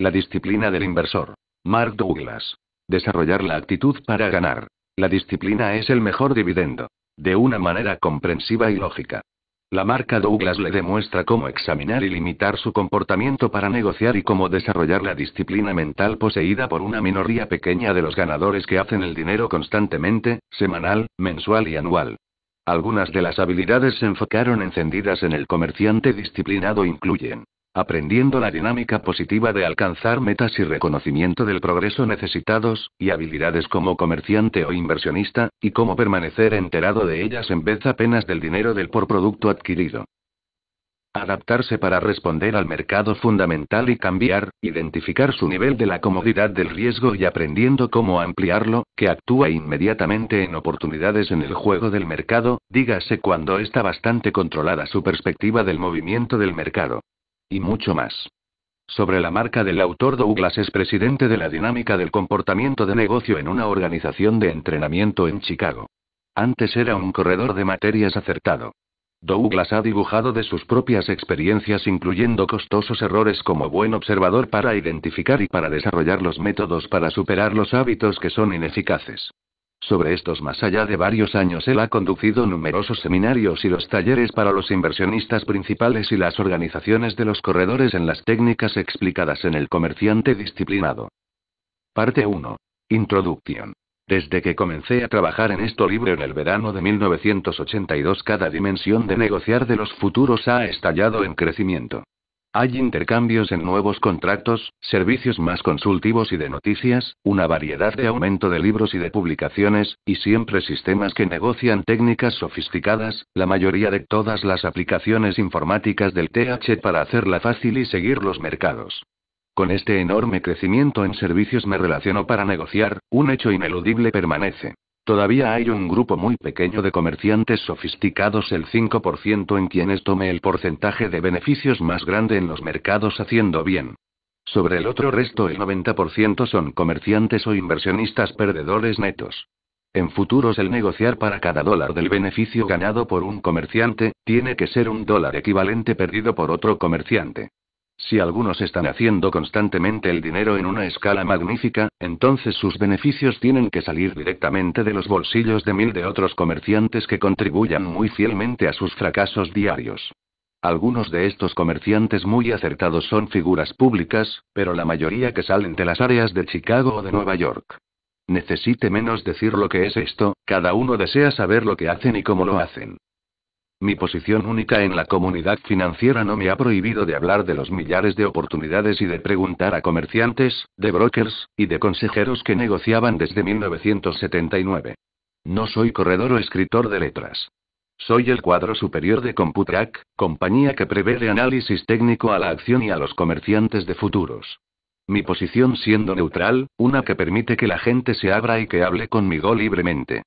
La disciplina del inversor. Mark Douglas. Desarrollar la actitud para ganar. La disciplina es el mejor dividendo. De una manera comprensiva y lógica. La marca Douglas le demuestra cómo examinar y limitar su comportamiento para negociar y cómo desarrollar la disciplina mental poseída por una minoría pequeña de los ganadores que hacen el dinero constantemente, semanal, mensual y anual. Algunas de las habilidades se enfocaron encendidas en el comerciante disciplinado incluyen aprendiendo la dinámica positiva de alcanzar metas y reconocimiento del progreso necesitados, y habilidades como comerciante o inversionista, y cómo permanecer enterado de ellas en vez apenas del dinero del por producto adquirido. Adaptarse para responder al mercado fundamental y cambiar, identificar su nivel de la comodidad del riesgo y aprendiendo cómo ampliarlo, que actúa inmediatamente en oportunidades en el juego del mercado, dígase cuando está bastante controlada su perspectiva del movimiento del mercado. Y mucho más. Sobre la marca del autor Douglas es presidente de la dinámica del comportamiento de negocio en una organización de entrenamiento en Chicago. Antes era un corredor de materias acertado. Douglas ha dibujado de sus propias experiencias incluyendo costosos errores como buen observador para identificar y para desarrollar los métodos para superar los hábitos que son ineficaces. Sobre estos, más allá de varios años, él ha conducido numerosos seminarios y los talleres para los inversionistas principales y las organizaciones de los corredores en las técnicas explicadas en el comerciante disciplinado. Parte 1. Introducción. Desde que comencé a trabajar en esto libro en el verano de 1982, cada dimensión de negociar de los futuros ha estallado en crecimiento. Hay intercambios en nuevos contratos, servicios más consultivos y de noticias, una variedad de aumento de libros y de publicaciones, y siempre sistemas que negocian técnicas sofisticadas, la mayoría de todas las aplicaciones informáticas del TH para hacerla fácil y seguir los mercados. Con este enorme crecimiento en servicios me relaciono para negociar, un hecho ineludible permanece. Todavía hay un grupo muy pequeño de comerciantes sofisticados, el 5% en quienes tome el porcentaje de beneficios más grande en los mercados haciendo bien. Sobre el otro resto, el 90% son comerciantes o inversionistas perdedores netos. En futuros, el negociar para cada dólar del beneficio ganado por un comerciante, tiene que ser un dólar equivalente perdido por otro comerciante. Si algunos están haciendo constantemente el dinero en una escala magnífica, entonces sus beneficios tienen que salir directamente de los bolsillos de mil de otros comerciantes que contribuyan muy fielmente a sus fracasos diarios. Algunos de estos comerciantes muy acertados son figuras públicas, pero la mayoría que salen de las áreas de Chicago o de Nueva York. Necesite menos decir lo que es esto, cada uno desea saber lo que hacen y cómo lo hacen. Mi posición única en la comunidad financiera no me ha prohibido de hablar de los millares de oportunidades y de preguntar a comerciantes, de brokers, y de consejeros que negociaban desde 1979. No soy corredor o escritor de letras. Soy el cuadro superior de Computrack, compañía que prevé el análisis técnico a la acción y a los comerciantes de futuros. Mi posición siendo neutral, una que permite que la gente se abra y que hable conmigo libremente.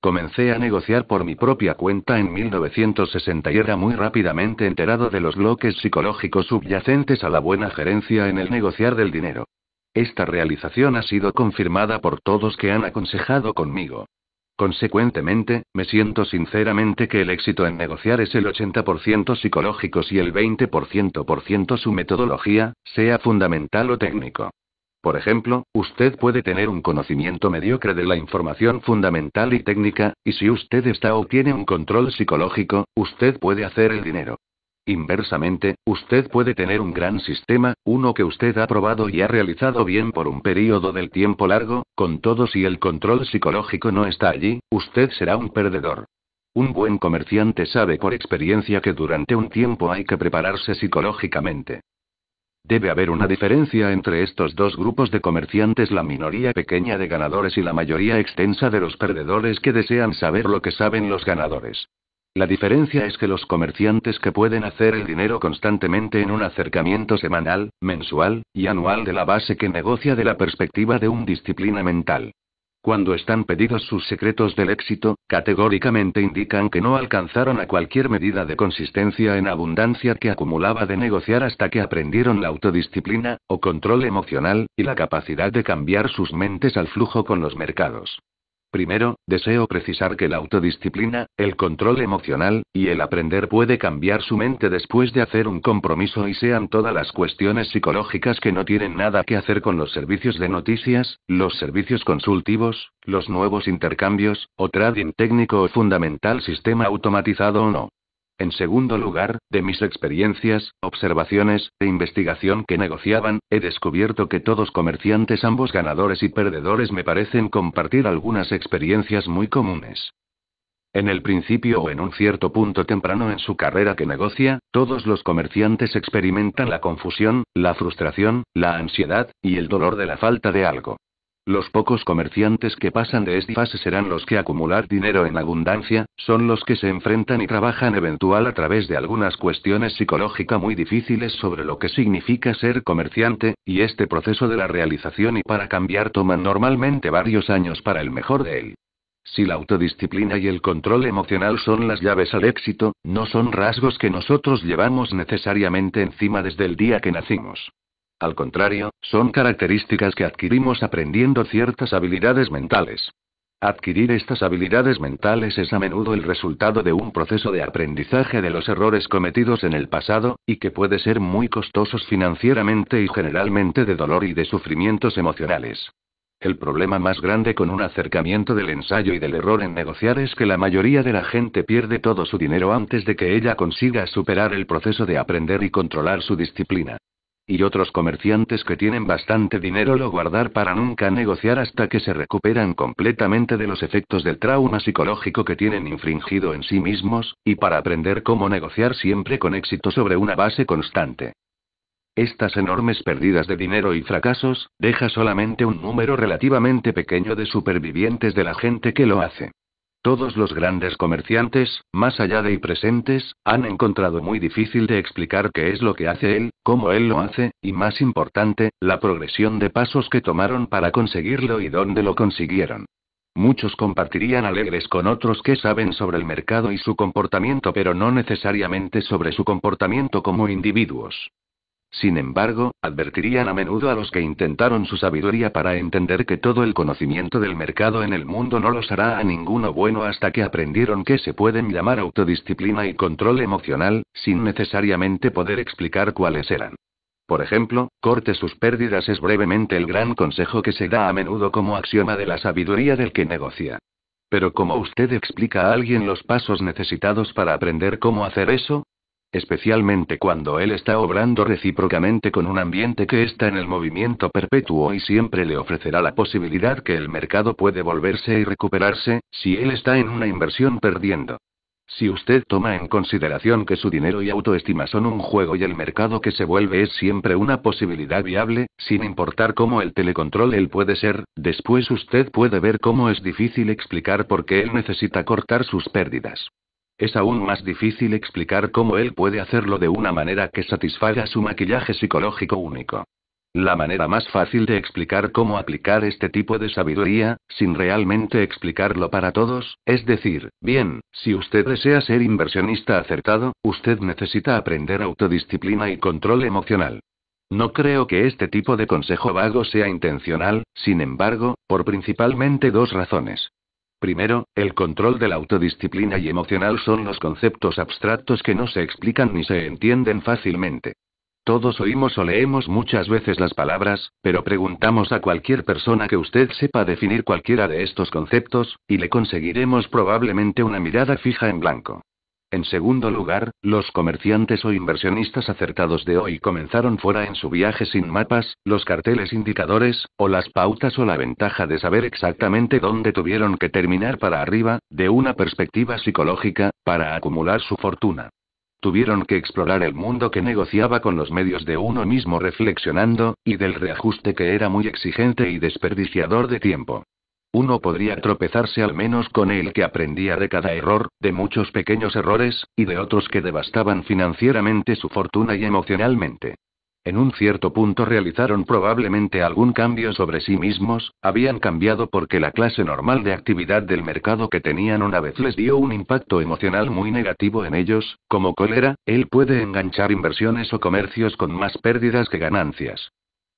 Comencé a negociar por mi propia cuenta en 1960 y era muy rápidamente enterado de los bloques psicológicos subyacentes a la buena gerencia en el negociar del dinero. Esta realización ha sido confirmada por todos que han aconsejado conmigo. Consecuentemente, me siento sinceramente que el éxito en negociar es el 80% psicológico y el 20% su metodología, sea fundamental o técnico. Por ejemplo, usted puede tener un conocimiento mediocre de la información fundamental y técnica, y si usted está o tiene un control psicológico, usted puede hacer el dinero. Inversamente, usted puede tener un gran sistema, uno que usted ha probado y ha realizado bien por un periodo del tiempo largo, con todo si el control psicológico no está allí, usted será un perdedor. Un buen comerciante sabe por experiencia que durante un tiempo hay que prepararse psicológicamente. Debe haber una diferencia entre estos dos grupos de comerciantes, la minoría pequeña de ganadores y la mayoría extensa de los perdedores que desean saber lo que saben los ganadores. La diferencia es que los comerciantes que pueden hacer el dinero constantemente en un acercamiento semanal, mensual y anual de la base que negocia de la perspectiva de un disciplina mental cuando están pedidos sus secretos del éxito, categóricamente indican que no alcanzaron a cualquier medida de consistencia en abundancia que acumulaba de negociar hasta que aprendieron la autodisciplina, o control emocional, y la capacidad de cambiar sus mentes al flujo con los mercados. Primero, deseo precisar que la autodisciplina, el control emocional, y el aprender puede cambiar su mente después de hacer un compromiso y sean todas las cuestiones psicológicas que no tienen nada que hacer con los servicios de noticias, los servicios consultivos, los nuevos intercambios, o trading técnico o fundamental sistema automatizado o no. En segundo lugar, de mis experiencias, observaciones e investigación que negociaban, he descubierto que todos comerciantes, ambos ganadores y perdedores, me parecen compartir algunas experiencias muy comunes. En el principio o en un cierto punto temprano en su carrera que negocia, todos los comerciantes experimentan la confusión, la frustración, la ansiedad, y el dolor de la falta de algo. Los pocos comerciantes que pasan de esta fase serán los que acumular dinero en abundancia, son los que se enfrentan y trabajan eventual a través de algunas cuestiones psicológicas muy difíciles sobre lo que significa ser comerciante, y este proceso de la realización y para cambiar toman normalmente varios años para el mejor de él. Si la autodisciplina y el control emocional son las llaves al éxito, no son rasgos que nosotros llevamos necesariamente encima desde el día que nacimos. Al contrario, son características que adquirimos aprendiendo ciertas habilidades mentales. Adquirir estas habilidades mentales es a menudo el resultado de un proceso de aprendizaje de los errores cometidos en el pasado, y que puede ser muy costosos financieramente y generalmente de dolor y de sufrimientos emocionales. El problema más grande con un acercamiento del ensayo y del error en negociar es que la mayoría de la gente pierde todo su dinero antes de que ella consiga superar el proceso de aprender y controlar su disciplina. Y otros comerciantes que tienen bastante dinero lo guardar para nunca negociar hasta que se recuperan completamente de los efectos del trauma psicológico que tienen infringido en sí mismos, y para aprender cómo negociar siempre con éxito sobre una base constante. Estas enormes pérdidas de dinero y fracasos, deja solamente un número relativamente pequeño de supervivientes de la gente que lo hace. Todos los grandes comerciantes, más allá de y presentes, han encontrado muy difícil de explicar qué es lo que hace él, cómo él lo hace, y más importante, la progresión de pasos que tomaron para conseguirlo y dónde lo consiguieron. Muchos compartirían alegres con otros que saben sobre el mercado y su comportamiento, pero no necesariamente sobre su comportamiento como individuos. Sin embargo, advertirían a menudo a los que intentaron su sabiduría para entender que todo el conocimiento del mercado en el mundo no los hará a ninguno bueno hasta que aprendieron que se pueden llamar autodisciplina y control emocional, sin necesariamente poder explicar cuáles eran. Por ejemplo, corte sus pérdidas es brevemente el gran consejo que se da a menudo como axioma de la sabiduría del que negocia. Pero como usted explica a alguien los pasos necesitados para aprender cómo hacer eso? Especialmente cuando él está obrando recíprocamente con un ambiente que está en el movimiento perpetuo y siempre le ofrecerá la posibilidad que el mercado puede volverse y recuperarse, si él está en una inversión perdiendo. Si usted toma en consideración que su dinero y autoestima son un juego y el mercado que se vuelve es siempre una posibilidad viable, sin importar cómo el telecontrol él puede ser, después usted puede ver cómo es difícil explicar por qué él necesita cortar sus pérdidas. Es aún más difícil explicar cómo él puede hacerlo de una manera que satisfaga su maquillaje psicológico único. La manera más fácil de explicar cómo aplicar este tipo de sabiduría, sin realmente explicarlo para todos, es decir, bien, si usted desea ser inversionista acertado, usted necesita aprender autodisciplina y control emocional. No creo que este tipo de consejo vago sea intencional, sin embargo, por principalmente dos razones. Primero, el control de la autodisciplina y emocional son los conceptos abstractos que no se explican ni se entienden fácilmente. Todos oímos o leemos muchas veces las palabras, pero preguntamos a cualquier persona que usted sepa definir cualquiera de estos conceptos, y le conseguiremos probablemente una mirada fija en blanco. En segundo lugar, los comerciantes o inversionistas acertados de hoy comenzaron fuera en su viaje sin mapas, los carteles indicadores, o las pautas o la ventaja de saber exactamente dónde tuvieron que terminar para arriba, de una perspectiva psicológica, para acumular su fortuna. Tuvieron que explorar el mundo que negociaba con los medios de uno mismo reflexionando, y del reajuste que era muy exigente y desperdiciador de tiempo. Uno podría tropezarse al menos con el que aprendía de cada error, de muchos pequeños errores, y de otros que devastaban financieramente su fortuna y emocionalmente. En un cierto punto realizaron probablemente algún cambio sobre sí mismos, habían cambiado porque la clase normal de actividad del mercado que tenían una vez les dio un impacto emocional muy negativo en ellos, como cólera, él puede enganchar inversiones o comercios con más pérdidas que ganancias.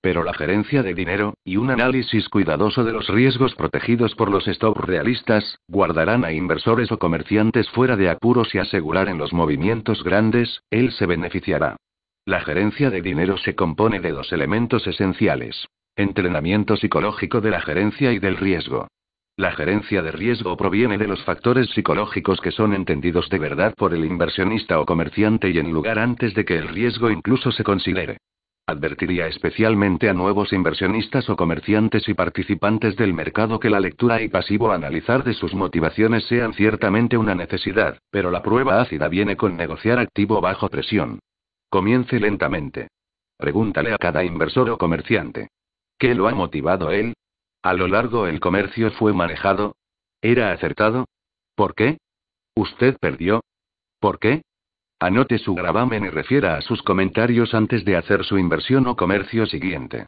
Pero la gerencia de dinero, y un análisis cuidadoso de los riesgos protegidos por los stop realistas, guardarán a inversores o comerciantes fuera de apuros y asegurar en los movimientos grandes, él se beneficiará. La gerencia de dinero se compone de dos elementos esenciales. Entrenamiento psicológico de la gerencia y del riesgo. La gerencia de riesgo proviene de los factores psicológicos que son entendidos de verdad por el inversionista o comerciante y en lugar antes de que el riesgo incluso se considere. Advertiría especialmente a nuevos inversionistas o comerciantes y participantes del mercado que la lectura y pasivo analizar de sus motivaciones sean ciertamente una necesidad, pero la prueba ácida viene con negociar activo bajo presión. Comience lentamente. Pregúntale a cada inversor o comerciante. ¿Qué lo ha motivado él? ¿A lo largo el comercio fue manejado? ¿Era acertado? ¿Por qué? ¿Usted perdió? ¿Por qué? Anote su gravamen y refiera a sus comentarios antes de hacer su inversión o comercio siguiente.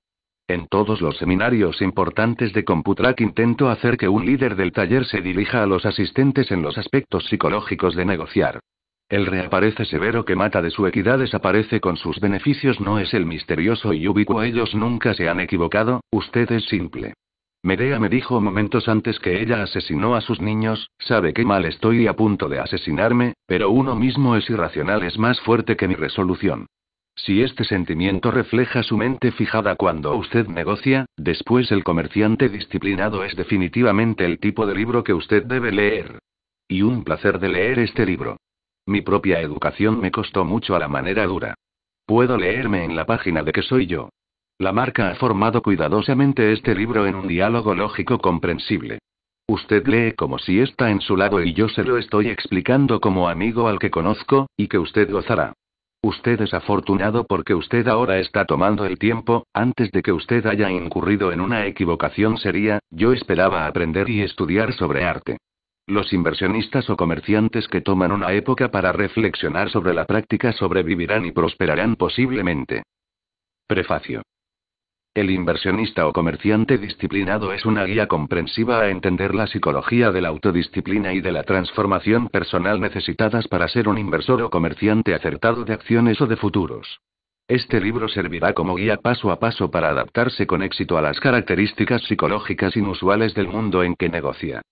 En todos los seminarios importantes de Computrack intento hacer que un líder del taller se dirija a los asistentes en los aspectos psicológicos de negociar. El reaparece severo que mata de su equidad desaparece con sus beneficios no es el misterioso y ubicuo ellos nunca se han equivocado, usted es simple. Medea me dijo momentos antes que ella asesinó a sus niños, sabe qué mal estoy y a punto de asesinarme, pero uno mismo es irracional, es más fuerte que mi resolución. Si este sentimiento refleja su mente fijada cuando usted negocia, después el comerciante disciplinado es definitivamente el tipo de libro que usted debe leer. Y un placer de leer este libro. Mi propia educación me costó mucho a la manera dura. Puedo leerme en la página de que soy yo. La marca ha formado cuidadosamente este libro en un diálogo lógico comprensible. Usted lee como si está en su lado y yo se lo estoy explicando como amigo al que conozco, y que usted gozará. Usted es afortunado porque usted ahora está tomando el tiempo, antes de que usted haya incurrido en una equivocación seria, yo esperaba aprender y estudiar sobre arte. Los inversionistas o comerciantes que toman una época para reflexionar sobre la práctica sobrevivirán y prosperarán posiblemente. Prefacio. El inversionista o comerciante disciplinado es una guía comprensiva a entender la psicología de la autodisciplina y de la transformación personal necesitadas para ser un inversor o comerciante acertado de acciones o de futuros. Este libro servirá como guía paso a paso para adaptarse con éxito a las características psicológicas inusuales del mundo en que negocia.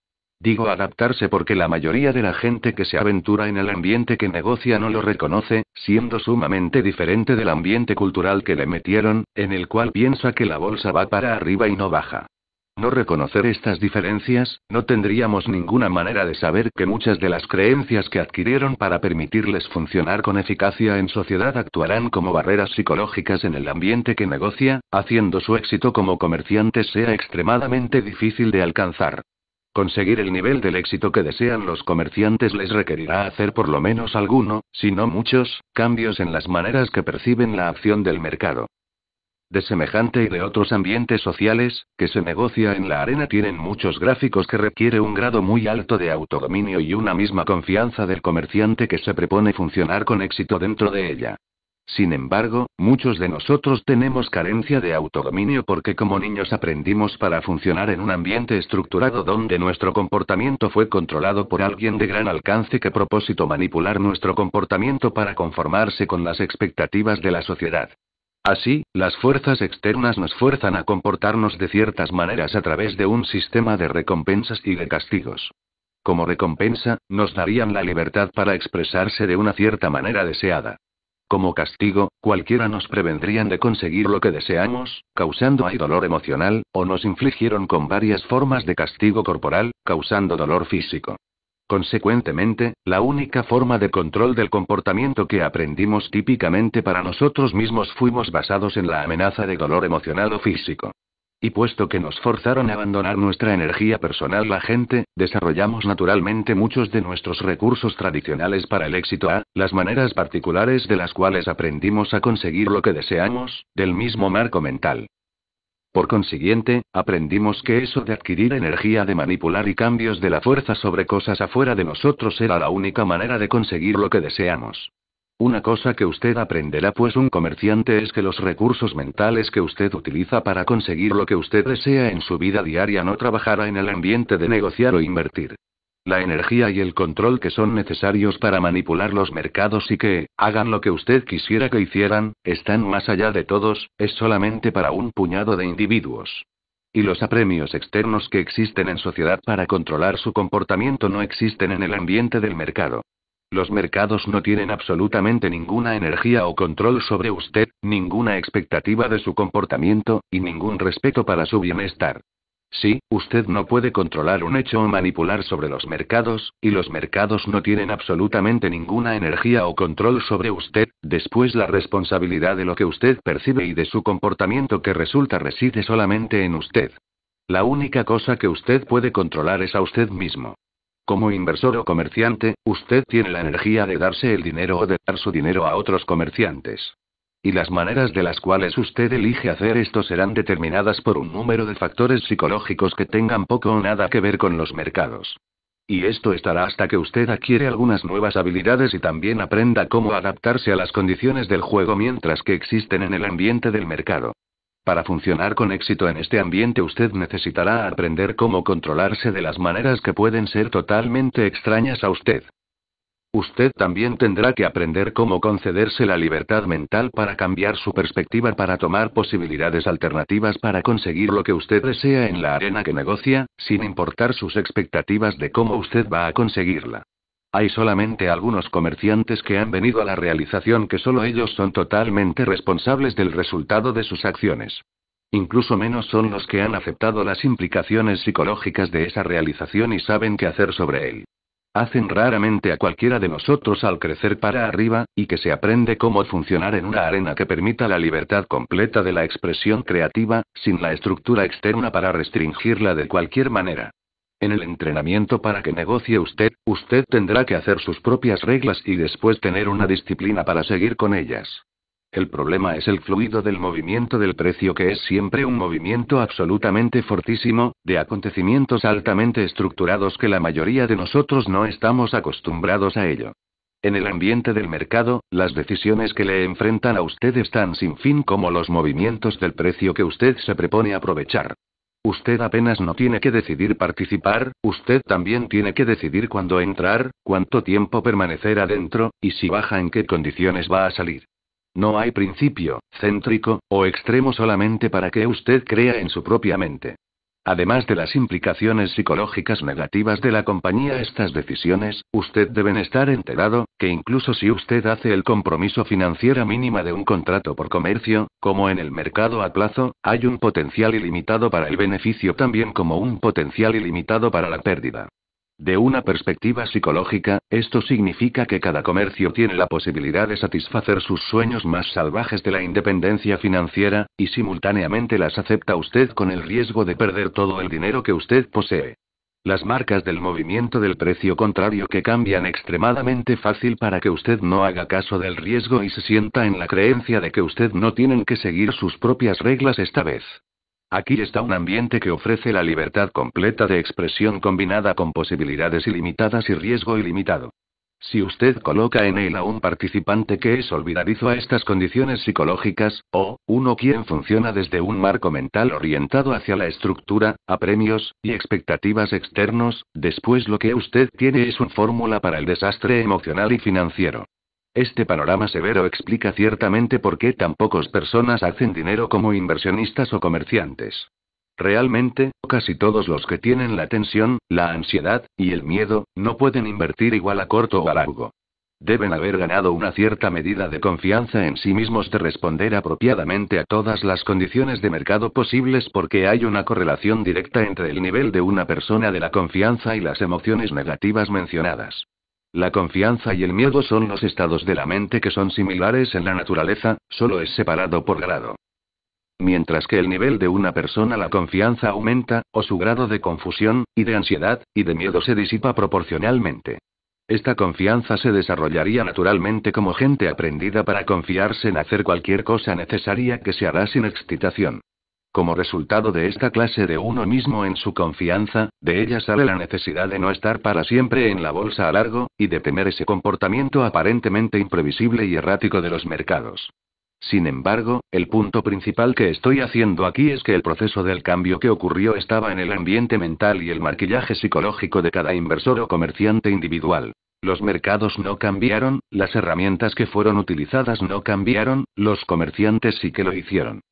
Digo adaptarse porque la mayoría de la gente que se aventura en el ambiente que negocia no lo reconoce, siendo sumamente diferente del ambiente cultural que le metieron, en el cual piensa que la bolsa va para arriba y no baja. No reconocer estas diferencias, no tendríamos ninguna manera de saber que muchas de las creencias que adquirieron para permitirles funcionar con eficacia en sociedad actuarán como barreras psicológicas en el ambiente que negocia, haciendo su éxito como comerciante sea extremadamente difícil de alcanzar. Conseguir el nivel del éxito que desean los comerciantes les requerirá hacer por lo menos alguno, si no muchos, cambios en las maneras que perciben la acción del mercado. De semejante y de otros ambientes sociales, que se negocia en la arena tienen muchos gráficos que requiere un grado muy alto de autodominio y una misma confianza del comerciante que se propone funcionar con éxito dentro de ella. Sin embargo, muchos de nosotros tenemos carencia de autodominio porque como niños aprendimos para funcionar en un ambiente estructurado donde nuestro comportamiento fue controlado por alguien de gran alcance que propósito manipular nuestro comportamiento para conformarse con las expectativas de la sociedad. Así, las fuerzas externas nos fuerzan a comportarnos de ciertas maneras a través de un sistema de recompensas y de castigos. Como recompensa, nos darían la libertad para expresarse de una cierta manera deseada. Como castigo, cualquiera nos prevendrían de conseguir lo que deseamos, causando ahí dolor emocional, o nos infligieron con varias formas de castigo corporal, causando dolor físico. Consecuentemente, la única forma de control del comportamiento que aprendimos típicamente para nosotros mismos fuimos basados en la amenaza de dolor emocional o físico. Y puesto que nos forzaron a abandonar nuestra energía personal la gente, desarrollamos naturalmente muchos de nuestros recursos tradicionales para el éxito A, las maneras particulares de las cuales aprendimos a conseguir lo que deseamos, del mismo marco mental. Por consiguiente, aprendimos que eso de adquirir energía de manipular y cambios de la fuerza sobre cosas afuera de nosotros era la única manera de conseguir lo que deseamos. Una cosa que usted aprenderá pues un comerciante es que los recursos mentales que usted utiliza para conseguir lo que usted desea en su vida diaria no trabajará en el ambiente de negociar o invertir. La energía y el control que son necesarios para manipular los mercados y que, hagan lo que usted quisiera que hicieran, están más allá de todos, es solamente para un puñado de individuos. Y los apremios externos que existen en sociedad para controlar su comportamiento no existen en el ambiente del mercado. Los mercados no tienen absolutamente ninguna energía o control sobre usted, ninguna expectativa de su comportamiento, y ningún respeto para su bienestar. Sí, usted no puede controlar un hecho o manipular sobre los mercados, y los mercados no tienen absolutamente ninguna energía o control sobre usted, después la responsabilidad de lo que usted percibe y de su comportamiento que resulta reside solamente en usted. La única cosa que usted puede controlar es a usted mismo. Como inversor o comerciante, usted tiene la energía de darse el dinero o de dar su dinero a otros comerciantes. Y las maneras de las cuales usted elige hacer esto serán determinadas por un número de factores psicológicos que tengan poco o nada que ver con los mercados. Y esto estará hasta que usted adquiere algunas nuevas habilidades y también aprenda cómo adaptarse a las condiciones del juego mientras que existen en el ambiente del mercado. Para funcionar con éxito en este ambiente usted necesitará aprender cómo controlarse de las maneras que pueden ser totalmente extrañas a usted. Usted también tendrá que aprender cómo concederse la libertad mental para cambiar su perspectiva, para tomar posibilidades alternativas para conseguir lo que usted desea en la arena que negocia, sin importar sus expectativas de cómo usted va a conseguirla. Hay solamente algunos comerciantes que han venido a la realización que solo ellos son totalmente responsables del resultado de sus acciones. Incluso menos son los que han aceptado las implicaciones psicológicas de esa realización y saben qué hacer sobre él. Hacen raramente a cualquiera de nosotros al crecer para arriba, y que se aprende cómo funcionar en una arena que permita la libertad completa de la expresión creativa, sin la estructura externa para restringirla de cualquier manera. En el entrenamiento para que negocie usted, usted tendrá que hacer sus propias reglas y después tener una disciplina para seguir con ellas. El problema es el fluido del movimiento del precio que es siempre un movimiento absolutamente fortísimo, de acontecimientos altamente estructurados que la mayoría de nosotros no estamos acostumbrados a ello. En el ambiente del mercado, las decisiones que le enfrentan a usted están sin fin como los movimientos del precio que usted se propone aprovechar. Usted apenas no tiene que decidir participar, usted también tiene que decidir cuándo entrar, cuánto tiempo permanecer adentro, y si baja en qué condiciones va a salir. No hay principio, céntrico, o extremo solamente para que usted crea en su propia mente. Además de las implicaciones psicológicas negativas de la compañía estas decisiones, usted debe estar enterado, que incluso si usted hace el compromiso financiera mínima de un contrato por comercio, como en el mercado a plazo, hay un potencial ilimitado para el beneficio también como un potencial ilimitado para la pérdida. De una perspectiva psicológica, esto significa que cada comercio tiene la posibilidad de satisfacer sus sueños más salvajes de la independencia financiera, y simultáneamente las acepta usted con el riesgo de perder todo el dinero que usted posee. Las marcas del movimiento del precio contrario que cambian extremadamente fácil para que usted no haga caso del riesgo y se sienta en la creencia de que usted no tienen que seguir sus propias reglas esta vez. Aquí está un ambiente que ofrece la libertad completa de expresión combinada con posibilidades ilimitadas y riesgo ilimitado. Si usted coloca en él a un participante que es olvidadizo a estas condiciones psicológicas, o uno quien funciona desde un marco mental orientado hacia la estructura, a premios y expectativas externos, después lo que usted tiene es una fórmula para el desastre emocional y financiero. Este panorama severo explica ciertamente por qué tan pocas personas hacen dinero como inversionistas o comerciantes. Realmente, casi todos los que tienen la tensión, la ansiedad y el miedo, no pueden invertir igual a corto o a largo. Deben haber ganado una cierta medida de confianza en sí mismos de responder apropiadamente a todas las condiciones de mercado posibles porque hay una correlación directa entre el nivel de una persona de la confianza y las emociones negativas mencionadas. La confianza y el miedo son los estados de la mente que son similares en la naturaleza, solo es separado por grado. Mientras que el nivel de una persona la confianza aumenta, o su grado de confusión, y de ansiedad, y de miedo se disipa proporcionalmente. Esta confianza se desarrollaría naturalmente como gente aprendida para confiarse en hacer cualquier cosa necesaria que se hará sin excitación. Como resultado de esta clase de uno mismo en su confianza, de ella sale la necesidad de no estar para siempre en la bolsa a largo, y de temer ese comportamiento aparentemente imprevisible y errático de los mercados. Sin embargo, el punto principal que estoy haciendo aquí es que el proceso del cambio que ocurrió estaba en el ambiente mental y el maquillaje psicológico de cada inversor o comerciante individual. Los mercados no cambiaron, las herramientas que fueron utilizadas no cambiaron, los comerciantes sí que lo hicieron.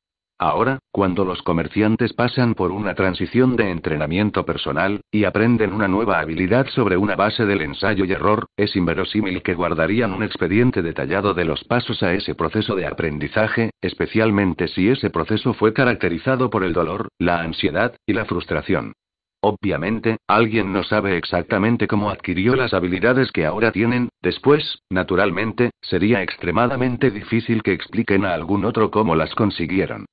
Ahora, cuando los comerciantes pasan por una transición de entrenamiento personal, y aprenden una nueva habilidad sobre una base del ensayo y error, es inverosímil que guardarían un expediente detallado de los pasos a ese proceso de aprendizaje, especialmente si ese proceso fue caracterizado por el dolor, la ansiedad, y la frustración. Obviamente, alguien no sabe exactamente cómo adquirió las habilidades que ahora tienen, después, naturalmente, sería extremadamente difícil que expliquen a algún otro cómo las consiguieron.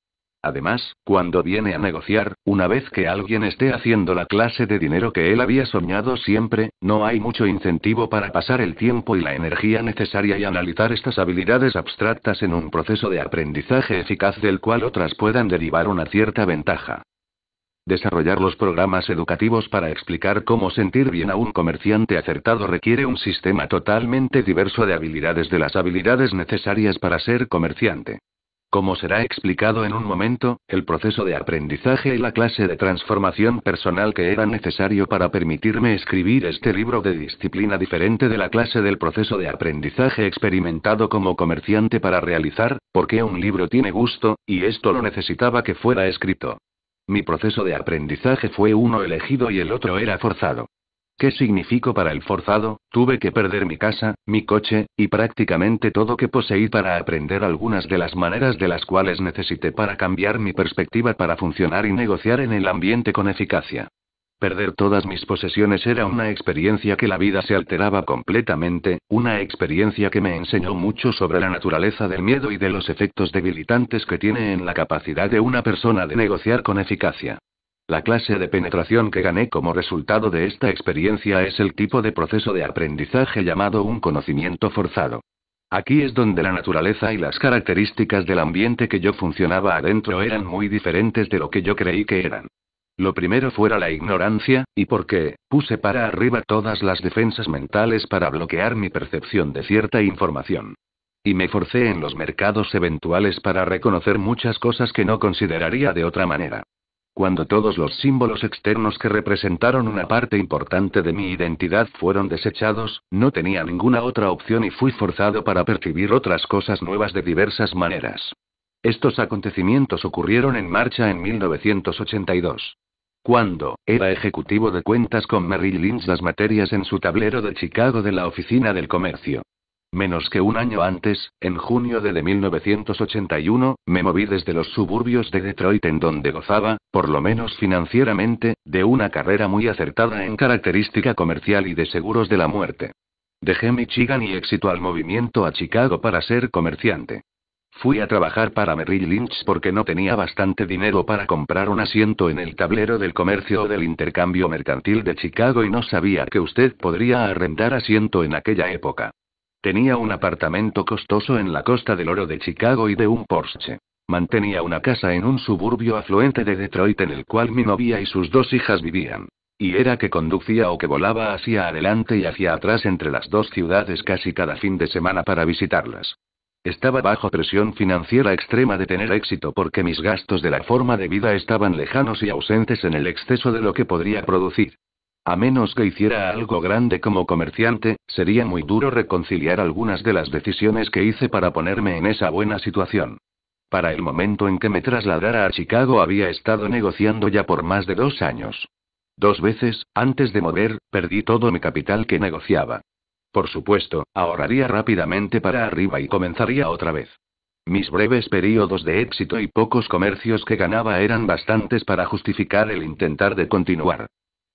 Además, cuando viene a negociar, una vez que alguien esté haciendo la clase de dinero que él había soñado siempre, no hay mucho incentivo para pasar el tiempo y la energía necesaria y analizar estas habilidades abstractas en un proceso de aprendizaje eficaz del cual otras puedan derivar una cierta ventaja. Desarrollar los programas educativos para explicar cómo sentir bien a un comerciante acertado requiere un sistema totalmente diverso de habilidades de las habilidades necesarias para ser comerciante. Como será explicado en un momento, el proceso de aprendizaje y la clase de transformación personal que era necesario para permitirme escribir este libro de disciplina diferente de la clase del proceso de aprendizaje experimentado como comerciante para realizar, porque un libro tiene gusto, y esto lo necesitaba que fuera escrito. Mi proceso de aprendizaje fue uno elegido y el otro era forzado. ¿Qué significó para el forzado? Tuve que perder mi casa, mi coche, y prácticamente todo que poseí para aprender algunas de las maneras de las cuales necesité para cambiar mi perspectiva para funcionar y negociar en el ambiente con eficacia. Perder todas mis posesiones era una experiencia que la vida se alteraba completamente, una experiencia que me enseñó mucho sobre la naturaleza del miedo y de los efectos debilitantes que tiene en la capacidad de una persona de negociar con eficacia. La clase de penetración que gané como resultado de esta experiencia es el tipo de proceso de aprendizaje llamado un conocimiento forzado. Aquí es donde la naturaleza y las características del ambiente que yo funcionaba adentro eran muy diferentes de lo que yo creí que eran. Lo primero fuera la ignorancia, y porque, puse para arriba todas las defensas mentales para bloquear mi percepción de cierta información. Y me forcé en los mercados eventuales para reconocer muchas cosas que no consideraría de otra manera. Cuando todos los símbolos externos que representaron una parte importante de mi identidad fueron desechados, no tenía ninguna otra opción y fui forzado para percibir otras cosas nuevas de diversas maneras. Estos acontecimientos ocurrieron en marcha en 1982. Cuando era ejecutivo de cuentas con Merrill Lynch las materias en su tablero de Chicago de la Oficina del Comercio Menos que un año antes, en junio de 1981, me moví desde los suburbios de Detroit en donde gozaba, por lo menos financieramente, de una carrera muy acertada en característica comercial y de seguros de la muerte. Dejé Michigan y éxito al movimiento a Chicago para ser comerciante. Fui a trabajar para Merrill Lynch porque no tenía bastante dinero para comprar un asiento en el tablero del comercio o del intercambio mercantil de Chicago y no sabía que usted podría arrendar asiento en aquella época. Tenía un apartamento costoso en la costa del oro de Chicago y de un Porsche. Mantenía una casa en un suburbio afluente de Detroit en el cual mi novia y sus dos hijas vivían. Y era que conducía o que volaba hacia adelante y hacia atrás entre las dos ciudades casi cada fin de semana para visitarlas. Estaba bajo presión financiera extrema de tener éxito porque mis gastos de la forma de vida estaban lejanos y ausentes en el exceso de lo que podría producir. A menos que hiciera algo grande como comerciante, sería muy duro reconciliar algunas de las decisiones que hice para ponerme en esa buena situación. Para el momento en que me trasladara a Chicago había estado negociando ya por más de dos años. Dos veces, antes de mover, perdí todo mi capital que negociaba. Por supuesto, ahorraría rápidamente para arriba y comenzaría otra vez. Mis breves periodos de éxito y pocos comercios que ganaba eran bastantes para justificar el intentar de continuar.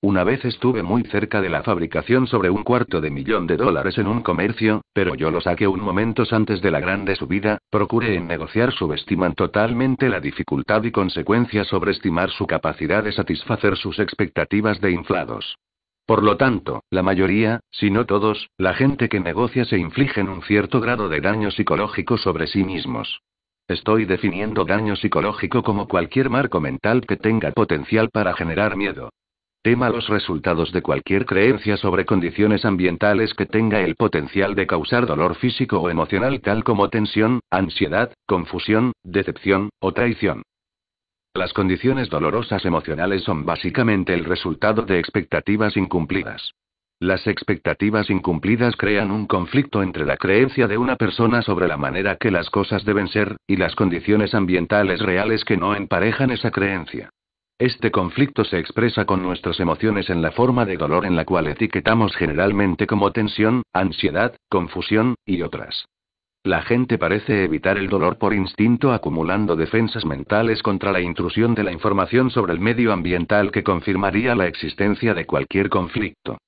Una vez estuve muy cerca de la fabricación sobre un cuarto de millón de dólares en un comercio, pero yo lo saqué un momento antes de la grande subida, procuré en negociar subestiman totalmente la dificultad y consecuencia sobreestimar su capacidad de satisfacer sus expectativas de inflados. Por lo tanto, la mayoría, si no todos, la gente que negocia se infligen un cierto grado de daño psicológico sobre sí mismos. Estoy definiendo daño psicológico como cualquier marco mental que tenga potencial para generar miedo, Tema los resultados de cualquier creencia sobre condiciones ambientales que tenga el potencial de causar dolor físico o emocional tal como tensión, ansiedad, confusión, decepción o traición. Las condiciones dolorosas emocionales son básicamente el resultado de expectativas incumplidas. Las expectativas incumplidas crean un conflicto entre la creencia de una persona sobre la manera que las cosas deben ser, y las condiciones ambientales reales que no emparejan esa creencia. Este conflicto se expresa con nuestras emociones en la forma de dolor en la cual etiquetamos generalmente como tensión, ansiedad, confusión, y otras. La gente parece evitar el dolor por instinto acumulando defensas mentales contra la intrusión de la información sobre el medio ambiental que confirmaría la existencia de cualquier conflicto.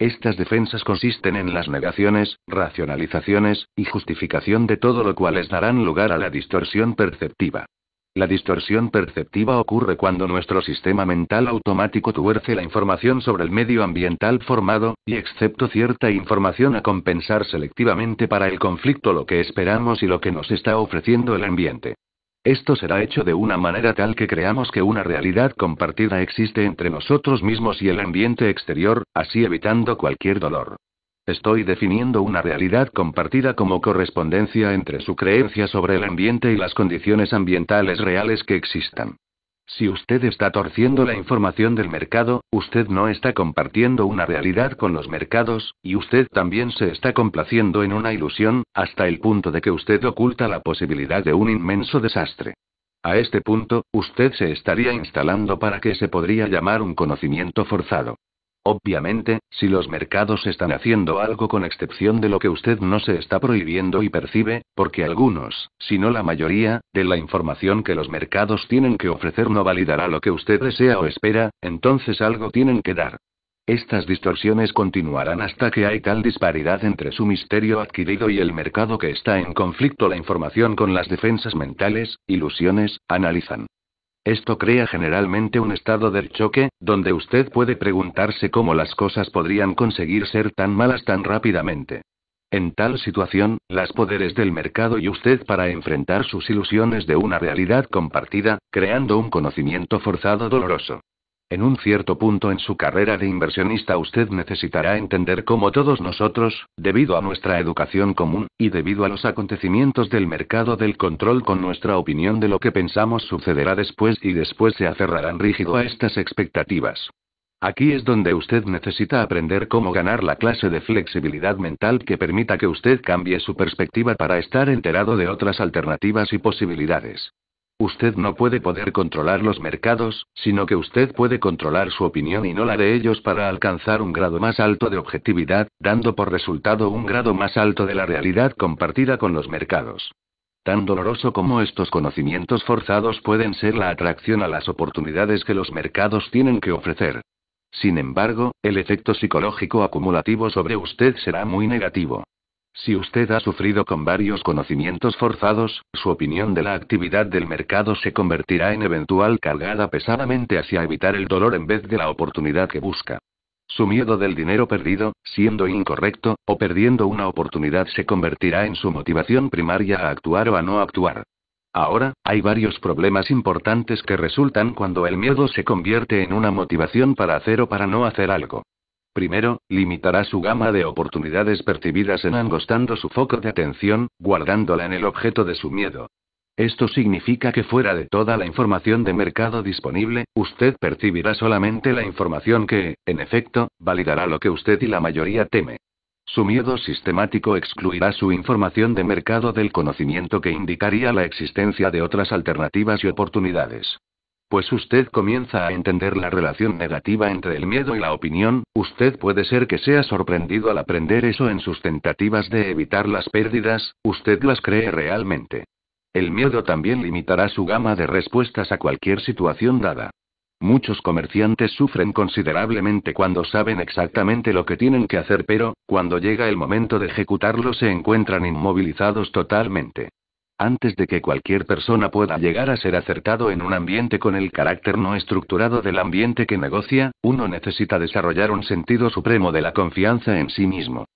Estas defensas consisten en las negaciones, racionalizaciones, y justificación de todo lo cual les darán lugar a la distorsión perceptiva. La distorsión perceptiva ocurre cuando nuestro sistema mental automático tuerce la información sobre el medio ambiental formado, y excepto cierta información a compensar selectivamente para el conflicto lo que esperamos y lo que nos está ofreciendo el ambiente. Esto será hecho de una manera tal que creamos que una realidad compartida existe entre nosotros mismos y el ambiente exterior, así evitando cualquier dolor. Estoy definiendo una realidad compartida como correspondencia entre su creencia sobre el ambiente y las condiciones ambientales reales que existan. Si usted está torciendo la información del mercado, usted no está compartiendo una realidad con los mercados, y usted también se está complaciendo en una ilusión, hasta el punto de que usted oculta la posibilidad de un inmenso desastre. A este punto, usted se estaría instalando para que se podría llamar un conocimiento forzado. Obviamente, si los mercados están haciendo algo con excepción de lo que usted no se está prohibiendo y percibe, porque algunos, si no la mayoría, de la información que los mercados tienen que ofrecer no validará lo que usted desea o espera, entonces algo tienen que dar. Estas distorsiones continuarán hasta que hay tal disparidad entre su misterio adquirido y el mercado que está en conflicto la información con las defensas mentales, ilusiones, analizan. Esto crea generalmente un estado de choque, donde usted puede preguntarse cómo las cosas podrían conseguir ser tan malas tan rápidamente. En tal situación, las poderes del mercado y usted para enfrentar sus ilusiones de una realidad compartida, creando un conocimiento forzado doloroso. En un cierto punto en su carrera de inversionista usted necesitará entender cómo todos nosotros, debido a nuestra educación común, y debido a los acontecimientos del mercado del control con nuestra opinión de lo que pensamos sucederá después y después se aferrarán rígido a estas expectativas. Aquí es donde usted necesita aprender cómo ganar la clase de flexibilidad mental que permita que usted cambie su perspectiva para estar enterado de otras alternativas y posibilidades. Usted no puede poder controlar los mercados, sino que usted puede controlar su opinión y no la de ellos para alcanzar un grado más alto de objetividad, dando por resultado un grado más alto de la realidad compartida con los mercados. Tan doloroso como estos conocimientos forzados pueden ser la atracción a las oportunidades que los mercados tienen que ofrecer. Sin embargo, el efecto psicológico acumulativo sobre usted será muy negativo. Si usted ha sufrido con varios conocimientos forzados, su opinión de la actividad del mercado se convertirá en eventual cargada pesadamente hacia evitar el dolor en vez de la oportunidad que busca. Su miedo del dinero perdido, siendo incorrecto, o perdiendo una oportunidad se convertirá en su motivación primaria a actuar o a no actuar. Ahora, hay varios problemas importantes que resultan cuando el miedo se convierte en una motivación para hacer o para no hacer algo. Primero, limitará su gama de oportunidades percibidas en angostando su foco de atención, guardándola en el objeto de su miedo. Esto significa que fuera de toda la información de mercado disponible, usted percibirá solamente la información que, en efecto, validará lo que usted y la mayoría teme. Su miedo sistemático excluirá su información de mercado del conocimiento que indicaría la existencia de otras alternativas y oportunidades. Pues usted comienza a entender la relación negativa entre el miedo y la opinión, usted puede ser que sea sorprendido al aprender eso en sus tentativas de evitar las pérdidas, usted las cree realmente. El miedo también limitará su gama de respuestas a cualquier situación dada. Muchos comerciantes sufren considerablemente cuando saben exactamente lo que tienen que hacer, pero, cuando llega el momento de ejecutarlo, se encuentran inmovilizados totalmente. Antes de que cualquier persona pueda llegar a ser acertado en un ambiente con el carácter no estructurado del ambiente que negocia, uno necesita desarrollar un sentido supremo de la confianza en sí mismo.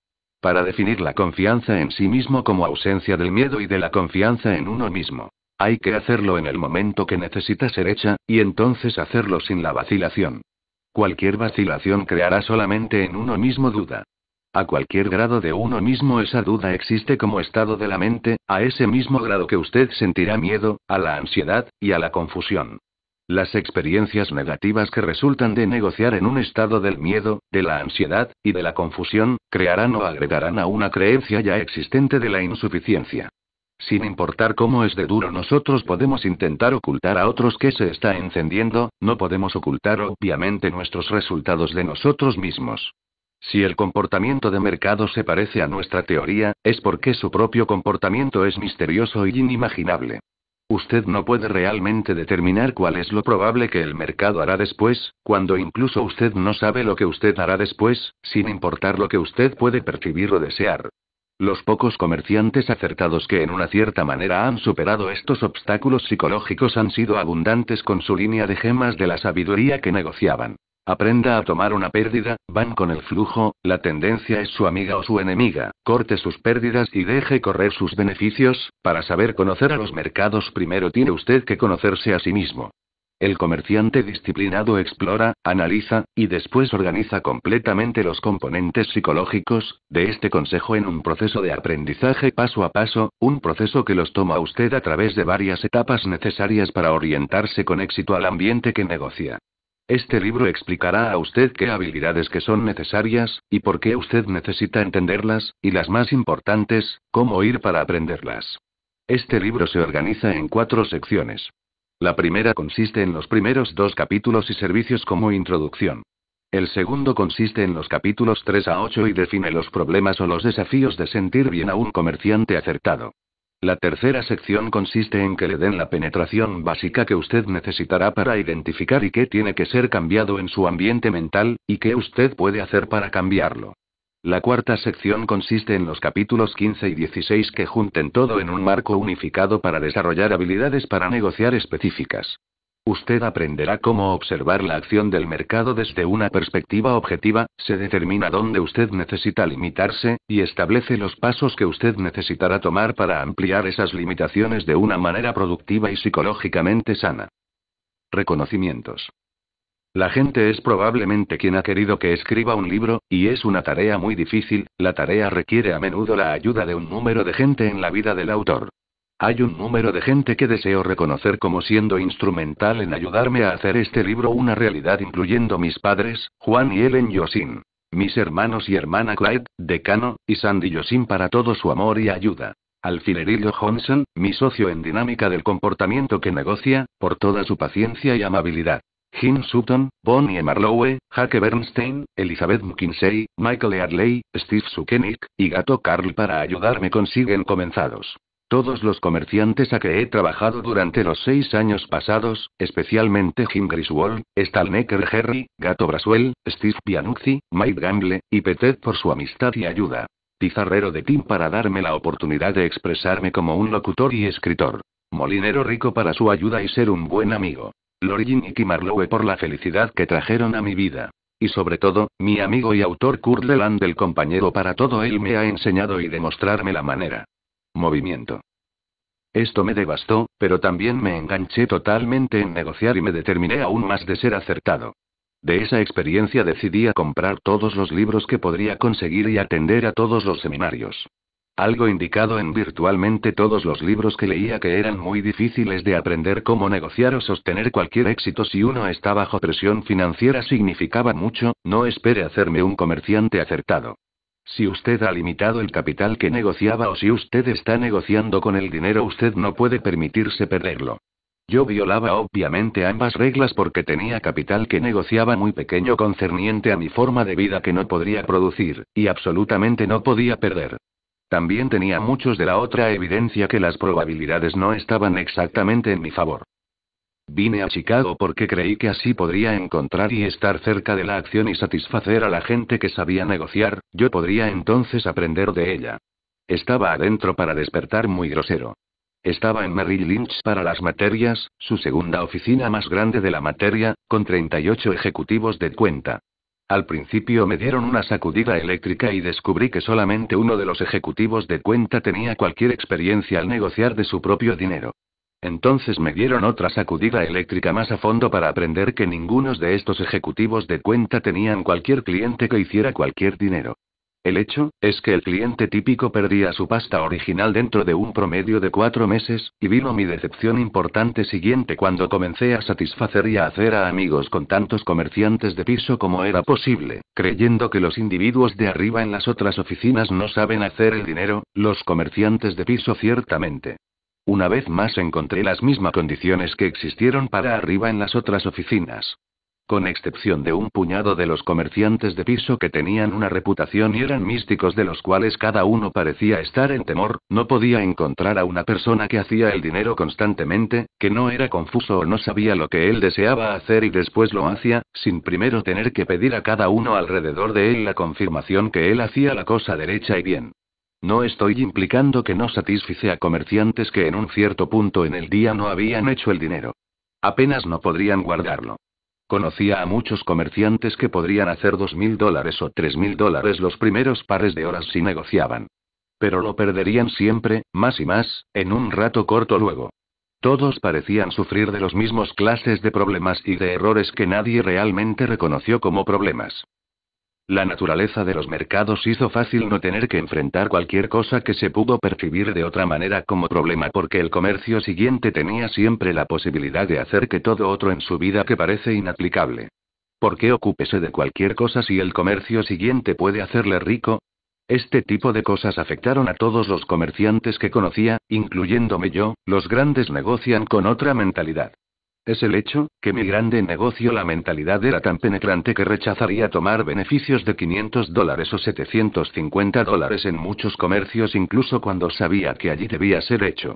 Para definir la confianza en sí mismo como ausencia del miedo y de la confianza en uno mismo. Hay que hacerlo en el momento que necesita ser hecha, y entonces hacerlo sin la vacilación. Cualquier vacilación creará solamente en uno mismo duda. A cualquier grado de uno mismo esa duda existe como estado de la mente, a ese mismo grado que usted sentirá miedo, a la ansiedad, y a la confusión. Las experiencias negativas que resultan de negociar en un estado del miedo, de la ansiedad, y de la confusión, crearán o agregarán a una creencia ya existente de la insuficiencia. Sin importar cómo es de duro, nosotros podemos intentar ocultar a otros que se está encendiendo, no podemos ocultar obviamente nuestros resultados de nosotros mismos. Si el comportamiento de mercado se parece a nuestra teoría, es porque su propio comportamiento es misterioso e inimaginable. Usted no puede realmente determinar cuál es lo probable que el mercado hará después, cuando incluso usted no sabe lo que usted hará después, sin importar lo que usted puede percibir o desear. Los pocos comerciantes acertados que en una cierta manera han superado estos obstáculos psicológicos han sido abundantes con su línea de gemas de la sabiduría que negociaban. Aprenda a tomar una pérdida, van con el flujo, la tendencia es su amiga o su enemiga, corte sus pérdidas y deje correr sus beneficios, para saber conocer a los mercados primero tiene usted que conocerse a sí mismo. El comerciante disciplinado explora, analiza, y después organiza completamente los componentes psicológicos de este consejo en un proceso de aprendizaje paso a paso, un proceso que los toma usted a través de varias etapas necesarias para orientarse con éxito al ambiente que negocia. Este libro explicará a usted qué habilidades que son necesarias, y por qué usted necesita entenderlas, y las más importantes, cómo ir para aprenderlas. Este libro se organiza en cuatro secciones. La primera consiste en los primeros dos capítulos y servicios como introducción. El segundo consiste en los capítulos 3 a 8 y define los problemas o los desafíos de sentir bien a un comerciante acertado. La tercera sección consiste en que le den la penetración básica que usted necesitará para identificar y qué tiene que ser cambiado en su ambiente mental, y qué usted puede hacer para cambiarlo. La cuarta sección consiste en los capítulos 15 y 16 que junten todo en un marco unificado para desarrollar habilidades para negociar específicas. Usted aprenderá cómo observar la acción del mercado desde una perspectiva objetiva, se determina dónde usted necesita limitarse, y establece los pasos que usted necesitará tomar para ampliar esas limitaciones de una manera productiva y psicológicamente sana. Reconocimientos. La gente es probablemente quien ha querido que escriba un libro, y es una tarea muy difícil, la tarea requiere a menudo la ayuda de un número de gente en la vida del autor. Hay un número de gente que deseo reconocer como siendo instrumental en ayudarme a hacer este libro una realidad, incluyendo mis padres, Juan y Ellen Yosin, mis hermanos y hermana Clyde, Decano, y Sandy Yosin para todo su amor y ayuda. Alfilerillo Johnson, mi socio en dinámica del comportamiento que negocia, por toda su paciencia y amabilidad. Jim Sutton, Bonnie Marlowe, Hacke Bernstein, Elizabeth McKinsey, Michael Earley, Steve Sukenik, y Gato Carl para ayudarme consiguen comenzados. Todos los comerciantes a que he trabajado durante los seis años pasados, especialmente Jim Griswold, Stalnecker Harry, Gato Braswell, Steve Bianucci, Mike Gamble, y Petet por su amistad y ayuda. Pizarrero de Tim para darme la oportunidad de expresarme como un locutor y escritor. Molinero rico para su ayuda y ser un buen amigo. Lorin y Kim por la felicidad que trajeron a mi vida. Y sobre todo, mi amigo y autor Kurt Leland, el compañero para todo él me ha enseñado y demostrarme la manera movimiento. Esto me devastó, pero también me enganché totalmente en negociar y me determiné aún más de ser acertado. De esa experiencia decidí a comprar todos los libros que podría conseguir y atender a todos los seminarios. Algo indicado en virtualmente todos los libros que leía que eran muy difíciles de aprender cómo negociar o sostener cualquier éxito si uno está bajo presión financiera significaba mucho, no espere hacerme un comerciante acertado. Si usted ha limitado el capital que negociaba o si usted está negociando con el dinero, usted no puede permitirse perderlo. Yo violaba obviamente ambas reglas porque tenía capital que negociaba muy pequeño concerniente a mi forma de vida que no podría producir, y absolutamente no podía perder. También tenía muchos de la otra evidencia que las probabilidades no estaban exactamente en mi favor. Vine a Chicago porque creí que así podría encontrar y estar cerca de la acción y satisfacer a la gente que sabía negociar, yo podría entonces aprender de ella. Estaba adentro para despertar muy grosero. Estaba en Merrill Lynch para las materias, su segunda oficina más grande de la materia, con 38 ejecutivos de cuenta. Al principio me dieron una sacudida eléctrica y descubrí que solamente uno de los ejecutivos de cuenta tenía cualquier experiencia al negociar de su propio dinero. Entonces me dieron otra sacudida eléctrica más a fondo para aprender que ninguno de estos ejecutivos de cuenta tenían cualquier cliente que hiciera cualquier dinero. El hecho, es que el cliente típico perdía su pasta original dentro de un promedio de cuatro meses, y vino mi decepción importante siguiente cuando comencé a satisfacer y a hacer a amigos con tantos comerciantes de piso como era posible, creyendo que los individuos de arriba en las otras oficinas no saben hacer el dinero, los comerciantes de piso ciertamente una vez más encontré las mismas condiciones que existieron para arriba en las otras oficinas. Con excepción de un puñado de los comerciantes de piso que tenían una reputación y eran místicos de los cuales cada uno parecía estar en temor, no podía encontrar a una persona que hacía el dinero constantemente, que no era confuso o no sabía lo que él deseaba hacer y después lo hacía, sin primero tener que pedir a cada uno alrededor de él la confirmación que él hacía la cosa derecha y bien. No estoy implicando que no satisfice a comerciantes que en un cierto punto en el día no habían hecho el dinero. Apenas no podrían guardarlo. Conocía a muchos comerciantes que podrían hacer dos mil dólares o tres mil dólares los primeros pares de horas si negociaban. Pero lo perderían siempre, más y más, en un rato corto luego. Todos parecían sufrir de los mismos clases de problemas y de errores que nadie realmente reconoció como problemas. La naturaleza de los mercados hizo fácil no tener que enfrentar cualquier cosa que se pudo percibir de otra manera como problema porque el comercio siguiente tenía siempre la posibilidad de hacer que todo otro en su vida que parece inaplicable. ¿Por qué ocúpese de cualquier cosa si el comercio siguiente puede hacerle rico? Este tipo de cosas afectaron a todos los comerciantes que conocía, incluyéndome yo, los grandes negocian con otra mentalidad. Es el hecho, que mi grande negocio la mentalidad era tan penetrante que rechazaría tomar beneficios de 500 dólares o 750 dólares en muchos comercios incluso cuando sabía que allí debía ser hecho.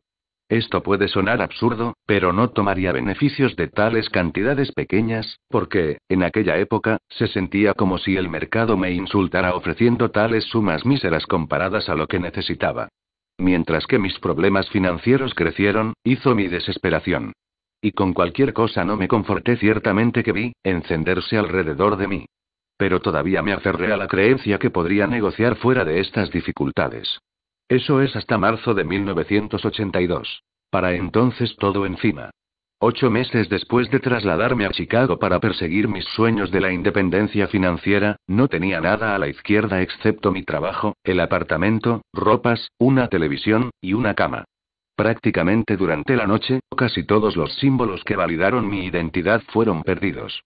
Esto puede sonar absurdo, pero no tomaría beneficios de tales cantidades pequeñas, porque, en aquella época, se sentía como si el mercado me insultara ofreciendo tales sumas míseras comparadas a lo que necesitaba. Mientras que mis problemas financieros crecieron, hizo mi desesperación. Y con cualquier cosa no me conforté ciertamente que vi, encenderse alrededor de mí. Pero todavía me aferré a la creencia que podría negociar fuera de estas dificultades. Eso es hasta marzo de 1982. Para entonces todo encima. Ocho meses después de trasladarme a Chicago para perseguir mis sueños de la independencia financiera, no tenía nada a la izquierda excepto mi trabajo, el apartamento, ropas, una televisión, y una cama. Prácticamente durante la noche, casi todos los símbolos que validaron mi identidad fueron perdidos.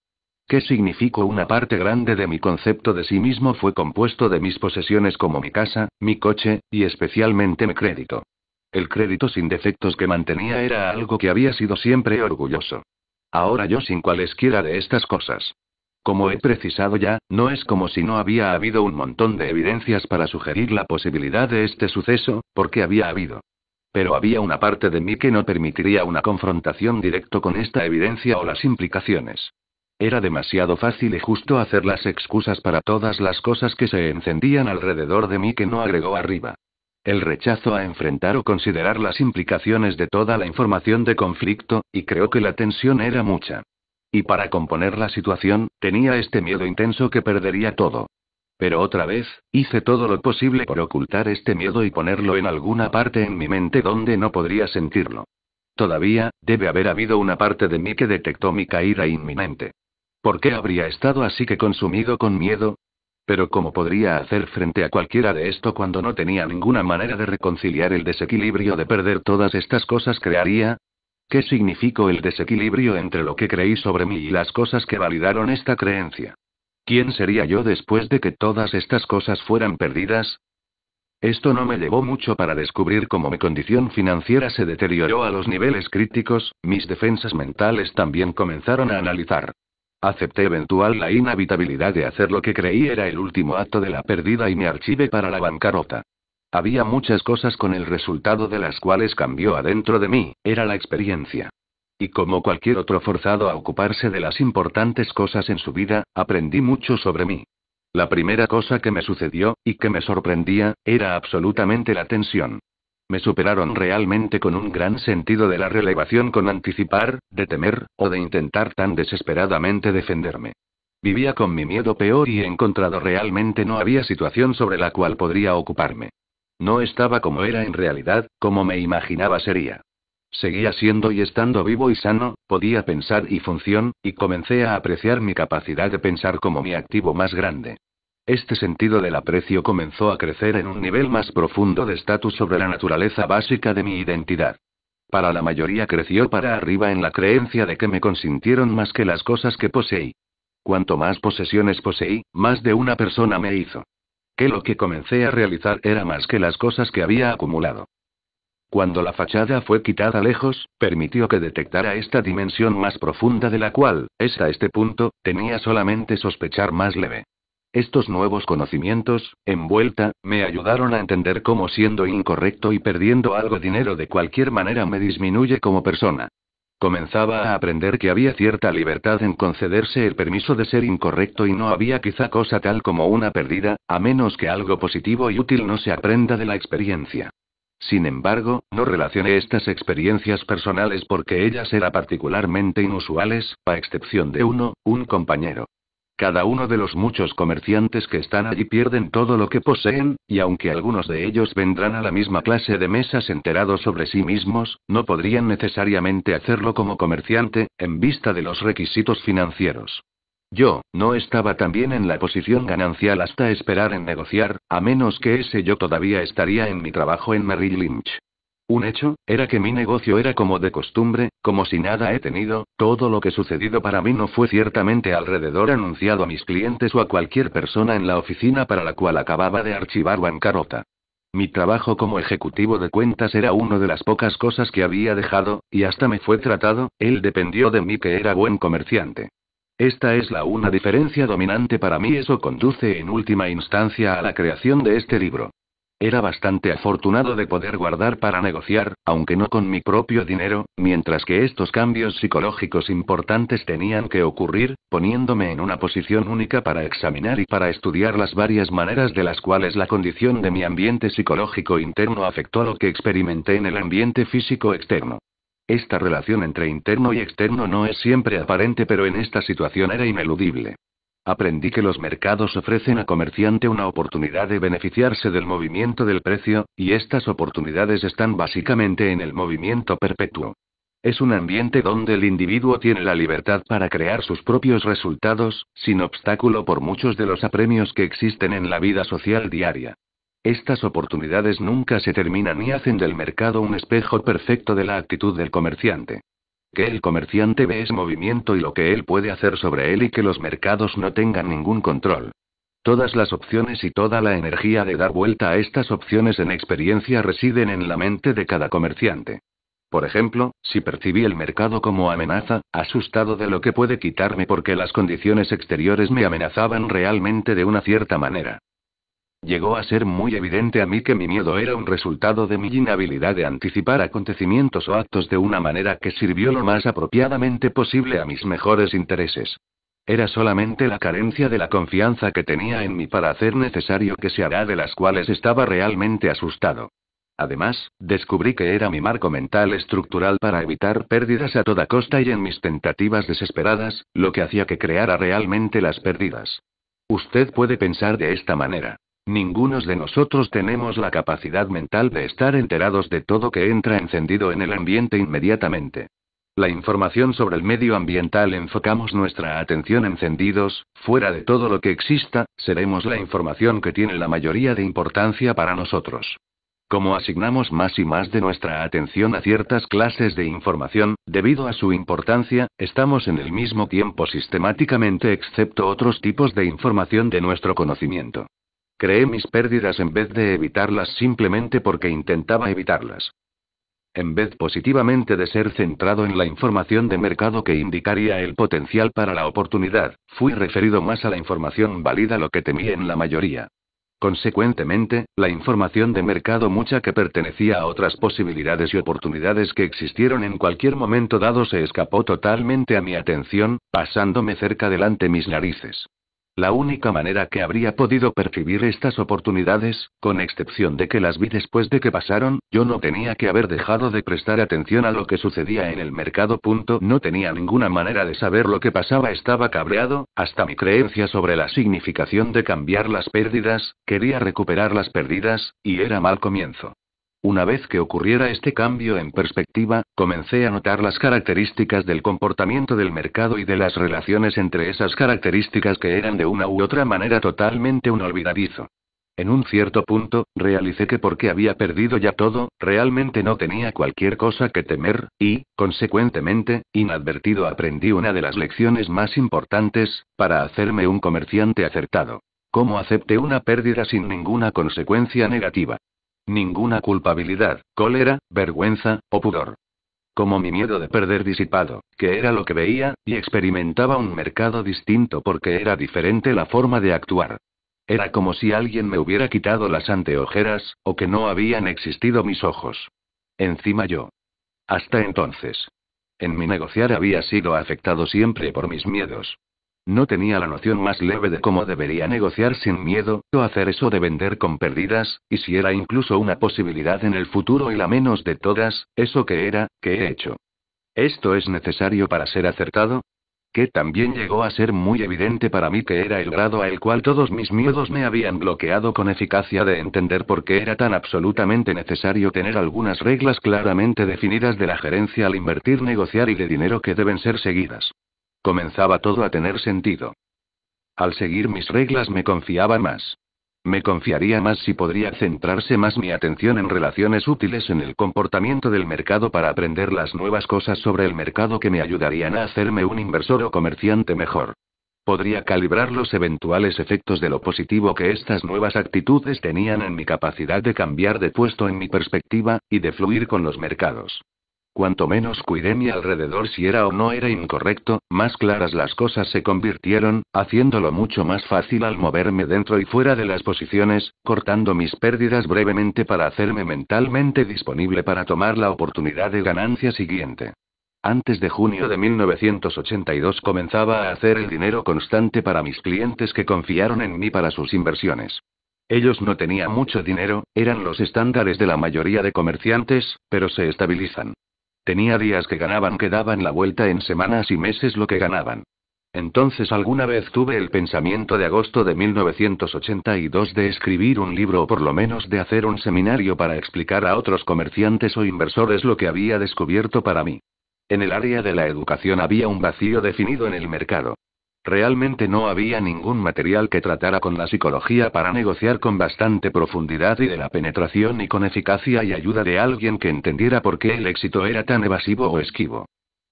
¿Qué significó una parte grande de mi concepto de sí mismo fue compuesto de mis posesiones como mi casa, mi coche, y especialmente mi crédito? El crédito sin defectos que mantenía era algo que había sido siempre orgulloso. Ahora yo sin cualesquiera de estas cosas. Como he precisado ya, no es como si no había habido un montón de evidencias para sugerir la posibilidad de este suceso, porque había habido. Pero había una parte de mí que no permitiría una confrontación directo con esta evidencia o las implicaciones. Era demasiado fácil y justo hacer las excusas para todas las cosas que se encendían alrededor de mí que no agregó arriba. El rechazo a enfrentar o considerar las implicaciones de toda la información de conflicto, y creo que la tensión era mucha. Y para componer la situación, tenía este miedo intenso que perdería todo. Pero otra vez, hice todo lo posible por ocultar este miedo y ponerlo en alguna parte en mi mente donde no podría sentirlo. Todavía, debe haber habido una parte de mí que detectó mi caída inminente. ¿Por qué habría estado así que consumido con miedo? Pero ¿cómo podría hacer frente a cualquiera de esto cuando no tenía ninguna manera de reconciliar el desequilibrio de perder todas estas cosas crearía? ¿Qué significó el desequilibrio entre lo que creí sobre mí y las cosas que validaron esta creencia? ¿Quién sería yo después de que todas estas cosas fueran perdidas? Esto no me llevó mucho para descubrir cómo mi condición financiera se deterioró a los niveles críticos, mis defensas mentales también comenzaron a analizar. Acepté eventual la inhabitabilidad de hacer lo que creí era el último acto de la pérdida y me archivé para la bancarrota. Había muchas cosas con el resultado de las cuales cambió adentro de mí, era la experiencia. Y como cualquier otro forzado a ocuparse de las importantes cosas en su vida, aprendí mucho sobre mí. La primera cosa que me sucedió, y que me sorprendía, era absolutamente la tensión. Me superaron realmente con un gran sentido de la relevación con anticipar, de temer, o de intentar tan desesperadamente defenderme. Vivía con mi miedo peor y encontrado realmente no había situación sobre la cual podría ocuparme. No estaba como era en realidad, como me imaginaba sería. Seguía siendo y estando vivo y sano, podía pensar y función, y comencé a apreciar mi capacidad de pensar como mi activo más grande. Este sentido del aprecio comenzó a crecer en un nivel más profundo de estatus sobre la naturaleza básica de mi identidad. Para la mayoría creció para arriba en la creencia de que me consintieron más que las cosas que poseí. Cuanto más posesiones poseí, más de una persona me hizo. Que lo que comencé a realizar era más que las cosas que había acumulado. Cuando la fachada fue quitada lejos, permitió que detectara esta dimensión más profunda de la cual, hasta este punto, tenía solamente sospechar más leve. Estos nuevos conocimientos, en vuelta, me ayudaron a entender cómo siendo incorrecto y perdiendo algo dinero de cualquier manera me disminuye como persona. Comenzaba a aprender que había cierta libertad en concederse el permiso de ser incorrecto y no había quizá cosa tal como una pérdida, a menos que algo positivo y útil no se aprenda de la experiencia. Sin embargo, no relacioné estas experiencias personales porque ellas eran particularmente inusuales, a excepción de uno, un compañero. Cada uno de los muchos comerciantes que están allí pierden todo lo que poseen, y aunque algunos de ellos vendrán a la misma clase de mesas enterados sobre sí mismos, no podrían necesariamente hacerlo como comerciante, en vista de los requisitos financieros. Yo, no estaba también en la posición ganancial hasta esperar en negociar, a menos que ese yo todavía estaría en mi trabajo en Merrill Lynch. Un hecho, era que mi negocio era como de costumbre, como si nada he tenido, todo lo que sucedido para mí no fue ciertamente alrededor anunciado a mis clientes o a cualquier persona en la oficina para la cual acababa de archivar bancarrota. Mi trabajo como ejecutivo de cuentas era una de las pocas cosas que había dejado, y hasta me fue tratado, él dependió de mí que era buen comerciante. Esta es la una diferencia dominante para mí, eso conduce en última instancia a la creación de este libro. Era bastante afortunado de poder guardar para negociar, aunque no con mi propio dinero, mientras que estos cambios psicológicos importantes tenían que ocurrir, poniéndome en una posición única para examinar y para estudiar las varias maneras de las cuales la condición de mi ambiente psicológico interno afectó a lo que experimenté en el ambiente físico externo. Esta relación entre interno y externo no es siempre aparente, pero en esta situación era ineludible. Aprendí que los mercados ofrecen a comerciante una oportunidad de beneficiarse del movimiento del precio, y estas oportunidades están básicamente en el movimiento perpetuo. Es un ambiente donde el individuo tiene la libertad para crear sus propios resultados, sin obstáculo por muchos de los apremios que existen en la vida social diaria. Estas oportunidades nunca se terminan y hacen del mercado un espejo perfecto de la actitud del comerciante. Que el comerciante ve es movimiento y lo que él puede hacer sobre él y que los mercados no tengan ningún control. Todas las opciones y toda la energía de dar vuelta a estas opciones en experiencia residen en la mente de cada comerciante. Por ejemplo, si percibí el mercado como amenaza, asustado de lo que puede quitarme porque las condiciones exteriores me amenazaban realmente de una cierta manera. Llegó a ser muy evidente a mí que mi miedo era un resultado de mi inhabilidad de anticipar acontecimientos o actos de una manera que sirvió lo más apropiadamente posible a mis mejores intereses. Era solamente la carencia de la confianza que tenía en mí para hacer necesario que se hará de las cuales estaba realmente asustado. Además, descubrí que era mi marco mental estructural para evitar pérdidas a toda costa y en mis tentativas desesperadas, lo que hacía que creara realmente las pérdidas. Usted puede pensar de esta manera. Ningunos de nosotros tenemos la capacidad mental de estar enterados de todo que entra encendido en el ambiente inmediatamente. La información sobre el medio ambiental enfocamos nuestra atención encendidos, fuera de todo lo que exista, seremos la información que tiene la mayoría de importancia para nosotros. Como asignamos más y más de nuestra atención a ciertas clases de información, debido a su importancia, estamos en el mismo tiempo sistemáticamente excepto otros tipos de información de nuestro conocimiento. Creé mis pérdidas en vez de evitarlas simplemente porque intentaba evitarlas. En vez positivamente de ser centrado en la información de mercado que indicaría el potencial para la oportunidad, fui referido más a la información válida lo que temí en la mayoría. Consecuentemente, la información de mercado mucha que pertenecía a otras posibilidades y oportunidades que existieron en cualquier momento dado se escapó totalmente a mi atención, pasándome cerca delante mis narices. La única manera que habría podido percibir estas oportunidades, con excepción de que las vi después de que pasaron, yo no tenía que haber dejado de prestar atención a lo que sucedía en el mercado. Punto. No tenía ninguna manera de saber lo que pasaba. Estaba cabreado, hasta mi creencia sobre la significación de cambiar las pérdidas, quería recuperar las pérdidas, y era mal comienzo. Una vez que ocurriera este cambio en perspectiva, comencé a notar las características del comportamiento del mercado y de las relaciones entre esas características que eran de una u otra manera totalmente un olvidadizo. En un cierto punto, realicé que porque había perdido ya todo, realmente no tenía cualquier cosa que temer, y, consecuentemente, inadvertido aprendí una de las lecciones más importantes, para hacerme un comerciante acertado. Cómo acepté una pérdida sin ninguna consecuencia negativa. Ninguna culpabilidad, cólera, vergüenza, o pudor. Como mi miedo de perder disipado, que era lo que veía, y experimentaba un mercado distinto porque era diferente la forma de actuar. Era como si alguien me hubiera quitado las anteojeras, o que no habían existido mis ojos. Encima yo. Hasta entonces. En mi negociar había sido afectado siempre por mis miedos, no tenía la noción más leve de cómo debería negociar sin miedo, o hacer eso de vender con pérdidas, y si era incluso una posibilidad en el futuro y la menos de todas, eso que era, que he hecho. ¿Esto es necesario para ser acertado? Que también llegó a ser muy evidente para mí que era el grado al cual todos mis miedos me habían bloqueado con eficacia de entender por qué era tan absolutamente necesario tener algunas reglas claramente definidas de la gerencia al invertir, negociar y de dinero que deben ser seguidas. Comenzaba todo a tener sentido. Al seguir mis reglas me confiaba más. Me confiaría más si podría centrarse más mi atención en relaciones útiles en el comportamiento del mercado para aprender las nuevas cosas sobre el mercado que me ayudarían a hacerme un inversor o comerciante mejor. Podría calibrar los eventuales efectos de lo positivo que estas nuevas actitudes tenían en mi capacidad de cambiar de puesto en mi perspectiva, y de fluir con los mercados. Cuanto menos cuidé mi alrededor si era o no era incorrecto, más claras las cosas se convirtieron, haciéndolo mucho más fácil al moverme dentro y fuera de las posiciones, cortando mis pérdidas brevemente para hacerme mentalmente disponible para tomar la oportunidad de ganancia siguiente. Antes de junio de 1982 comenzaba a hacer el dinero constante para mis clientes que confiaron en mí para sus inversiones. Ellos no tenían mucho dinero, eran los estándares de la mayoría de comerciantes, pero se estabilizan. Tenía días que ganaban que daban la vuelta en semanas y meses lo que ganaban. Entonces alguna vez tuve el pensamiento de agosto de 1982 de escribir un libro o por lo menos de hacer un seminario para explicar a otros comerciantes o inversores lo que había descubierto para mí. En el área de la educación había un vacío definido en el mercado. Realmente no había ningún material que tratara con la psicología para negociar con bastante profundidad y de la penetración y con eficacia y ayuda de alguien que entendiera por qué el éxito era tan evasivo o esquivo.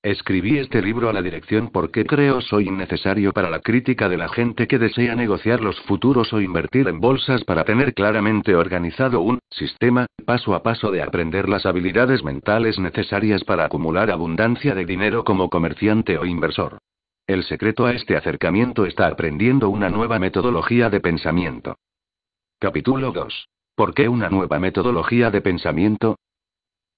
Escribí este libro a la dirección porque creo soy innecesario para la crítica de la gente que desea negociar los futuros o invertir en bolsas para tener claramente organizado un sistema, paso a paso de aprender las habilidades mentales necesarias para acumular abundancia de dinero como comerciante o inversor. El secreto a este acercamiento está aprendiendo una nueva metodología de pensamiento. Capítulo 2. ¿Por qué una nueva metodología de pensamiento?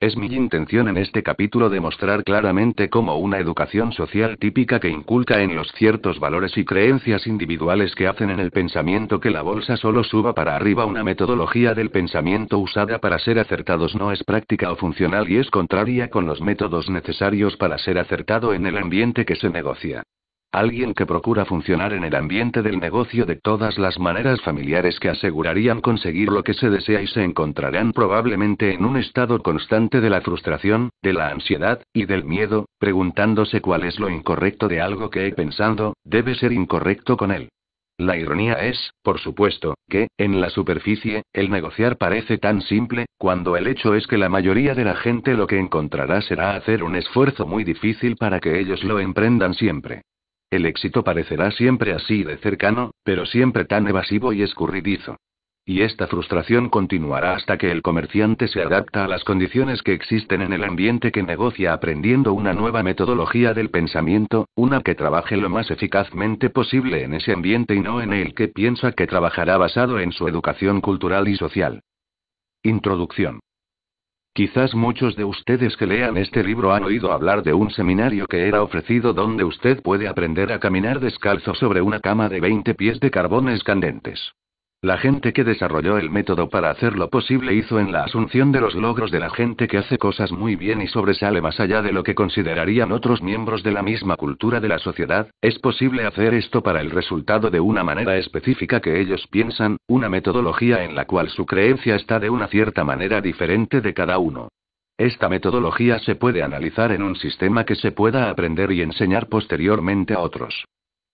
Es mi intención en este capítulo demostrar claramente cómo una educación social típica que inculca en los ciertos valores y creencias individuales que hacen en el pensamiento que la bolsa solo suba para arriba una metodología del pensamiento usada para ser acertados no es práctica o funcional y es contraria con los métodos necesarios para ser acertado en el ambiente que se negocia. Alguien que procura funcionar en el ambiente del negocio de todas las maneras familiares que asegurarían conseguir lo que se desea y se encontrarán probablemente en un estado constante de la frustración, de la ansiedad, y del miedo, preguntándose cuál es lo incorrecto de algo que he pensado, debe ser incorrecto con él. La ironía es, por supuesto, que, en la superficie, el negociar parece tan simple, cuando el hecho es que la mayoría de la gente lo que encontrará será hacer un esfuerzo muy difícil para que ellos lo emprendan siempre. El éxito parecerá siempre así de cercano, pero siempre tan evasivo y escurridizo. Y esta frustración continuará hasta que el comerciante se adapta a las condiciones que existen en el ambiente que negocia aprendiendo una nueva metodología del pensamiento, una que trabaje lo más eficazmente posible en ese ambiente y no en el que piensa que trabajará basado en su educación cultural y social. Introducción. Quizás muchos de ustedes que lean este libro han oído hablar de un seminario que era ofrecido donde usted puede aprender a caminar descalzo sobre una cama de 20 pies de carbones candentes. La gente que desarrolló el método para hacer lo posible hizo en la asunción de los logros de la gente que hace cosas muy bien y sobresale más allá de lo que considerarían otros miembros de la misma cultura de la sociedad, es posible hacer esto para el resultado de una manera específica que ellos piensan, una metodología en la cual su creencia está de una cierta manera diferente de cada uno. Esta metodología se puede analizar en un sistema que se pueda aprender y enseñar posteriormente a otros.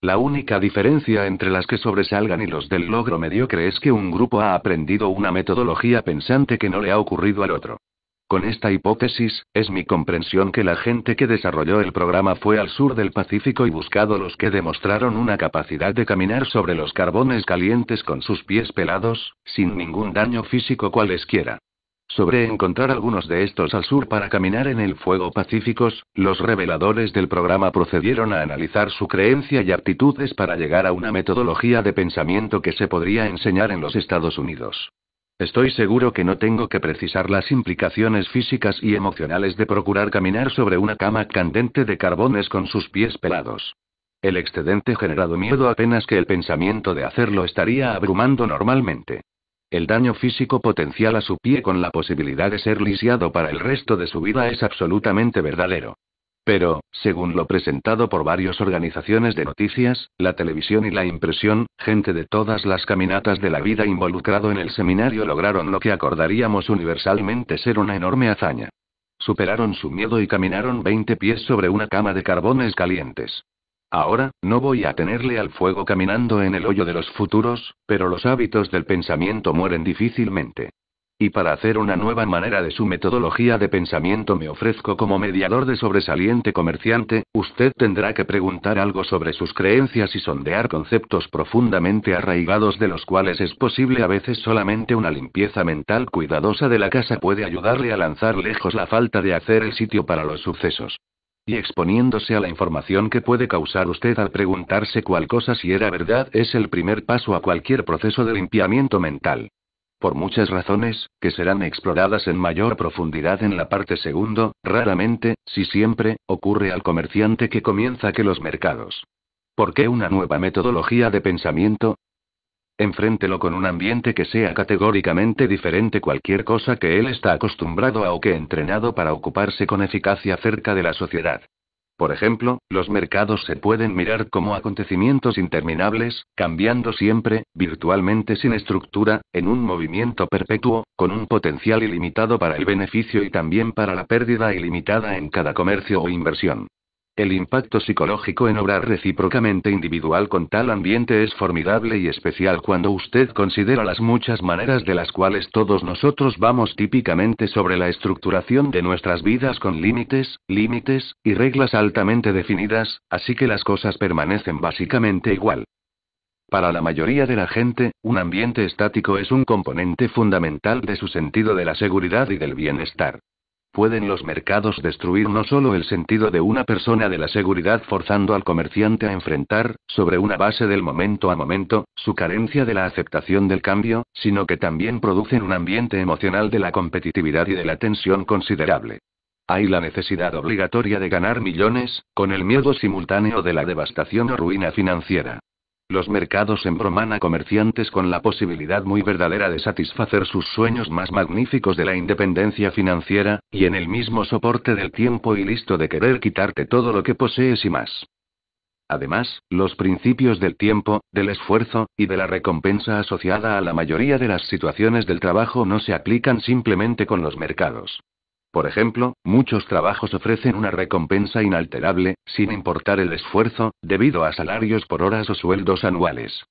La única diferencia entre las que sobresalgan y los del logro mediocre es que un grupo ha aprendido una metodología pensante que no le ha ocurrido al otro. Con esta hipótesis, es mi comprensión que la gente que desarrolló el programa fue al sur del Pacífico y buscado los que demostraron una capacidad de caminar sobre los carbones calientes con sus pies pelados, sin ningún daño físico cualesquiera sobre encontrar algunos de estos al sur para caminar en el fuego pacíficos, los reveladores del programa procedieron a analizar su creencia y aptitudes para llegar a una metodología de pensamiento que se podría enseñar en los Estados Unidos. Estoy seguro que no tengo que precisar las implicaciones físicas y emocionales de procurar caminar sobre una cama candente de carbones con sus pies pelados. El excedente generado miedo apenas que el pensamiento de hacerlo estaría abrumando normalmente. El daño físico potencial a su pie con la posibilidad de ser lisiado para el resto de su vida es absolutamente verdadero. Pero, según lo presentado por varias organizaciones de noticias, la televisión y la impresión, gente de todas las caminatas de la vida involucrado en el seminario lograron lo que acordaríamos universalmente ser una enorme hazaña. Superaron su miedo y caminaron 20 pies sobre una cama de carbones calientes. Ahora, no voy a tenerle al fuego caminando en el hoyo de los futuros, pero los hábitos del pensamiento mueren difícilmente. Y para hacer una nueva manera de su metodología de pensamiento me ofrezco como mediador de sobresaliente comerciante, usted tendrá que preguntar algo sobre sus creencias y sondear conceptos profundamente arraigados de los cuales es posible a veces solamente una limpieza mental cuidadosa de la casa puede ayudarle a lanzar lejos la falta de hacer el sitio para los sucesos. Y exponiéndose a la información que puede causar usted al preguntarse cuál cosa si era verdad es el primer paso a cualquier proceso de limpiamiento mental. Por muchas razones, que serán exploradas en mayor profundidad en la parte segundo, raramente, si siempre, ocurre al comerciante que comienza que los mercados. ¿Por qué una nueva metodología de pensamiento? Enfréntelo con un ambiente que sea categóricamente diferente cualquier cosa que él está acostumbrado a o que entrenado para ocuparse con eficacia cerca de la sociedad. Por ejemplo, los mercados se pueden mirar como acontecimientos interminables, cambiando siempre, virtualmente sin estructura, en un movimiento perpetuo, con un potencial ilimitado para el beneficio y también para la pérdida ilimitada en cada comercio o inversión. El impacto psicológico en obrar recíprocamente individual con tal ambiente es formidable y especial cuando usted considera las muchas maneras de las cuales todos nosotros vamos típicamente sobre la estructuración de nuestras vidas con límites, límites, y reglas altamente definidas, así que las cosas permanecen básicamente igual. Para la mayoría de la gente, un ambiente estático es un componente fundamental de su sentido de la seguridad y del bienestar. ¿Pueden los mercados destruir no solo el sentido de una persona de la seguridad forzando al comerciante a enfrentar, sobre una base del momento a momento, su carencia de la aceptación del cambio, sino que también producen un ambiente emocional de la competitividad y de la tensión considerable? Hay la necesidad obligatoria de ganar millones, con el miedo simultáneo de la devastación o ruina financiera los mercados en Bromana comerciantes con la posibilidad muy verdadera de satisfacer sus sueños más magníficos de la independencia financiera, y en el mismo soporte del tiempo y listo de querer quitarte todo lo que posees y más. Además, los principios del tiempo, del esfuerzo, y de la recompensa asociada a la mayoría de las situaciones del trabajo no se aplican simplemente con los mercados. Por ejemplo, muchos trabajos ofrecen una recompensa inalterable, sin importar el esfuerzo, debido a salarios por horas o sueldos anuales.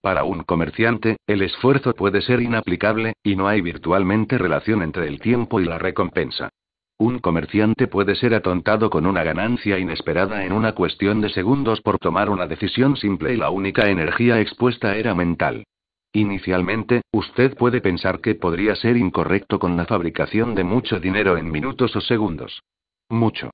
Para un comerciante, el esfuerzo puede ser inaplicable, y no hay virtualmente relación entre el tiempo y la recompensa. Un comerciante puede ser atontado con una ganancia inesperada en una cuestión de segundos por tomar una decisión simple y la única energía expuesta era mental. Inicialmente, usted puede pensar que podría ser incorrecto con la fabricación de mucho dinero en minutos o segundos. Mucho.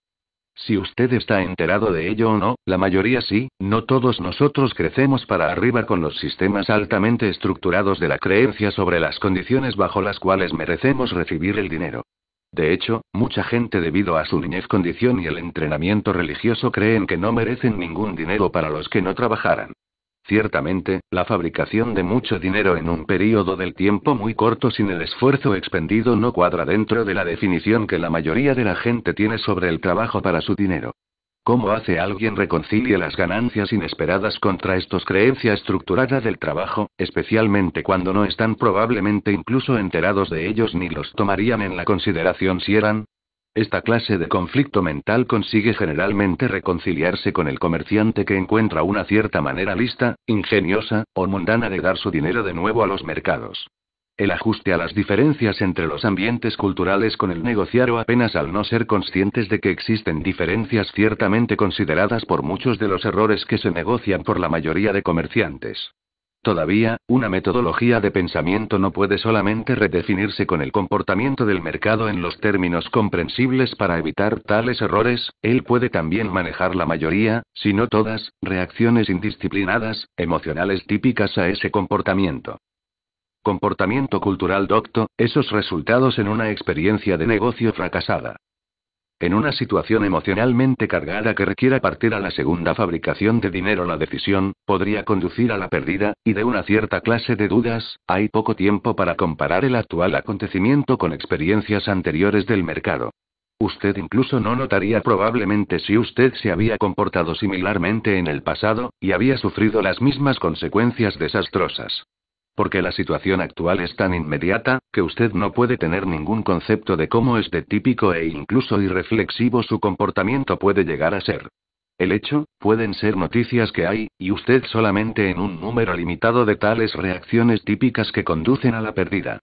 Si usted está enterado de ello o no, la mayoría sí, no todos nosotros crecemos para arriba con los sistemas altamente estructurados de la creencia sobre las condiciones bajo las cuales merecemos recibir el dinero. De hecho, mucha gente debido a su niñez condición y el entrenamiento religioso creen que no merecen ningún dinero para los que no trabajaran. Ciertamente, la fabricación de mucho dinero en un período del tiempo muy corto sin el esfuerzo expendido no cuadra dentro de la definición que la mayoría de la gente tiene sobre el trabajo para su dinero. ¿Cómo hace alguien reconcilia las ganancias inesperadas contra estos creencias estructuradas del trabajo, especialmente cuando no están probablemente incluso enterados de ellos ni los tomarían en la consideración si eran? Esta clase de conflicto mental consigue generalmente reconciliarse con el comerciante que encuentra una cierta manera lista, ingeniosa, o mundana de dar su dinero de nuevo a los mercados. El ajuste a las diferencias entre los ambientes culturales con el negociar o apenas al no ser conscientes de que existen diferencias ciertamente consideradas por muchos de los errores que se negocian por la mayoría de comerciantes. Todavía, una metodología de pensamiento no puede solamente redefinirse con el comportamiento del mercado en los términos comprensibles para evitar tales errores, él puede también manejar la mayoría, si no todas, reacciones indisciplinadas, emocionales típicas a ese comportamiento. Comportamiento cultural docto, esos resultados en una experiencia de negocio fracasada. En una situación emocionalmente cargada que requiera partir a la segunda fabricación de dinero, la decisión podría conducir a la pérdida, y de una cierta clase de dudas, hay poco tiempo para comparar el actual acontecimiento con experiencias anteriores del mercado. Usted incluso no notaría probablemente si usted se había comportado similarmente en el pasado, y había sufrido las mismas consecuencias desastrosas porque la situación actual es tan inmediata, que usted no puede tener ningún concepto de cómo es de típico e incluso irreflexivo su comportamiento puede llegar a ser. El hecho, pueden ser noticias que hay, y usted solamente en un número limitado de tales reacciones típicas que conducen a la pérdida.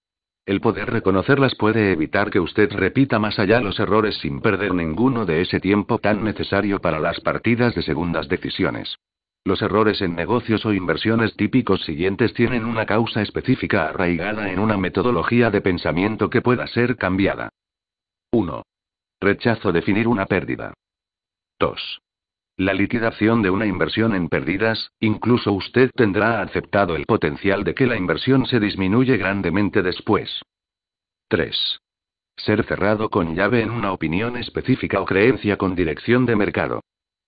El poder reconocerlas puede evitar que usted repita más allá los errores sin perder ninguno de ese tiempo tan necesario para las partidas de segundas decisiones. Los errores en negocios o inversiones típicos siguientes tienen una causa específica arraigada en una metodología de pensamiento que pueda ser cambiada. 1. Rechazo definir una pérdida. 2. La liquidación de una inversión en pérdidas, incluso usted tendrá aceptado el potencial de que la inversión se disminuye grandemente después. 3. Ser cerrado con llave en una opinión específica o creencia con dirección de mercado.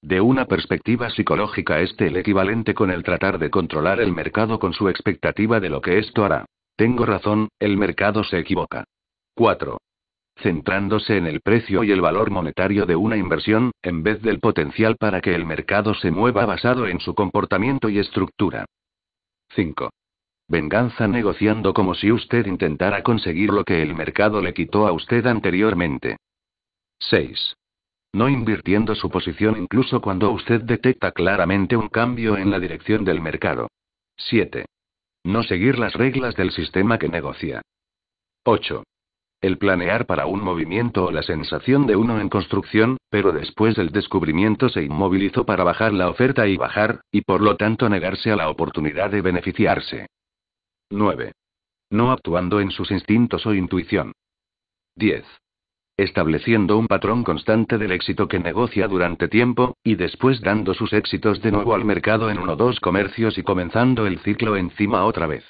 De una perspectiva psicológica este el equivalente con el tratar de controlar el mercado con su expectativa de lo que esto hará. Tengo razón, el mercado se equivoca. 4. Centrándose en el precio y el valor monetario de una inversión, en vez del potencial para que el mercado se mueva basado en su comportamiento y estructura. 5. Venganza negociando como si usted intentara conseguir lo que el mercado le quitó a usted anteriormente. 6 no invirtiendo su posición incluso cuando usted detecta claramente un cambio en la dirección del mercado. 7. No seguir las reglas del sistema que negocia. 8. El planear para un movimiento o la sensación de uno en construcción, pero después del descubrimiento se inmovilizó para bajar la oferta y bajar, y por lo tanto negarse a la oportunidad de beneficiarse. 9. No actuando en sus instintos o intuición. 10 estableciendo un patrón constante del éxito que negocia durante tiempo, y después dando sus éxitos de nuevo al mercado en uno o dos comercios y comenzando el ciclo encima otra vez.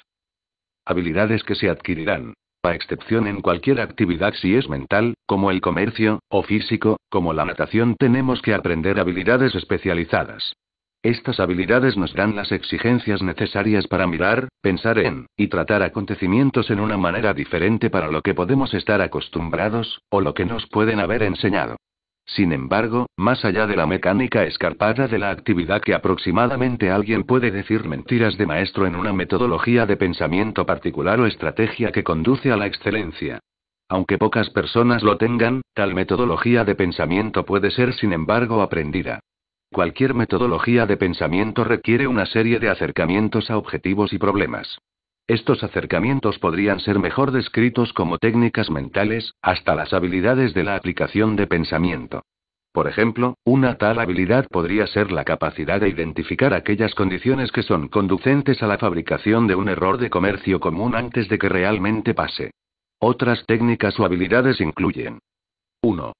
Habilidades que se adquirirán, a excepción en cualquier actividad si es mental, como el comercio, o físico, como la natación tenemos que aprender habilidades especializadas. Estas habilidades nos dan las exigencias necesarias para mirar, pensar en, y tratar acontecimientos en una manera diferente para lo que podemos estar acostumbrados, o lo que nos pueden haber enseñado. Sin embargo, más allá de la mecánica escarpada de la actividad que aproximadamente alguien puede decir mentiras de maestro en una metodología de pensamiento particular o estrategia que conduce a la excelencia. Aunque pocas personas lo tengan, tal metodología de pensamiento puede ser sin embargo aprendida. Cualquier metodología de pensamiento requiere una serie de acercamientos a objetivos y problemas. Estos acercamientos podrían ser mejor descritos como técnicas mentales, hasta las habilidades de la aplicación de pensamiento. Por ejemplo, una tal habilidad podría ser la capacidad de identificar aquellas condiciones que son conducentes a la fabricación de un error de comercio común antes de que realmente pase. Otras técnicas o habilidades incluyen 1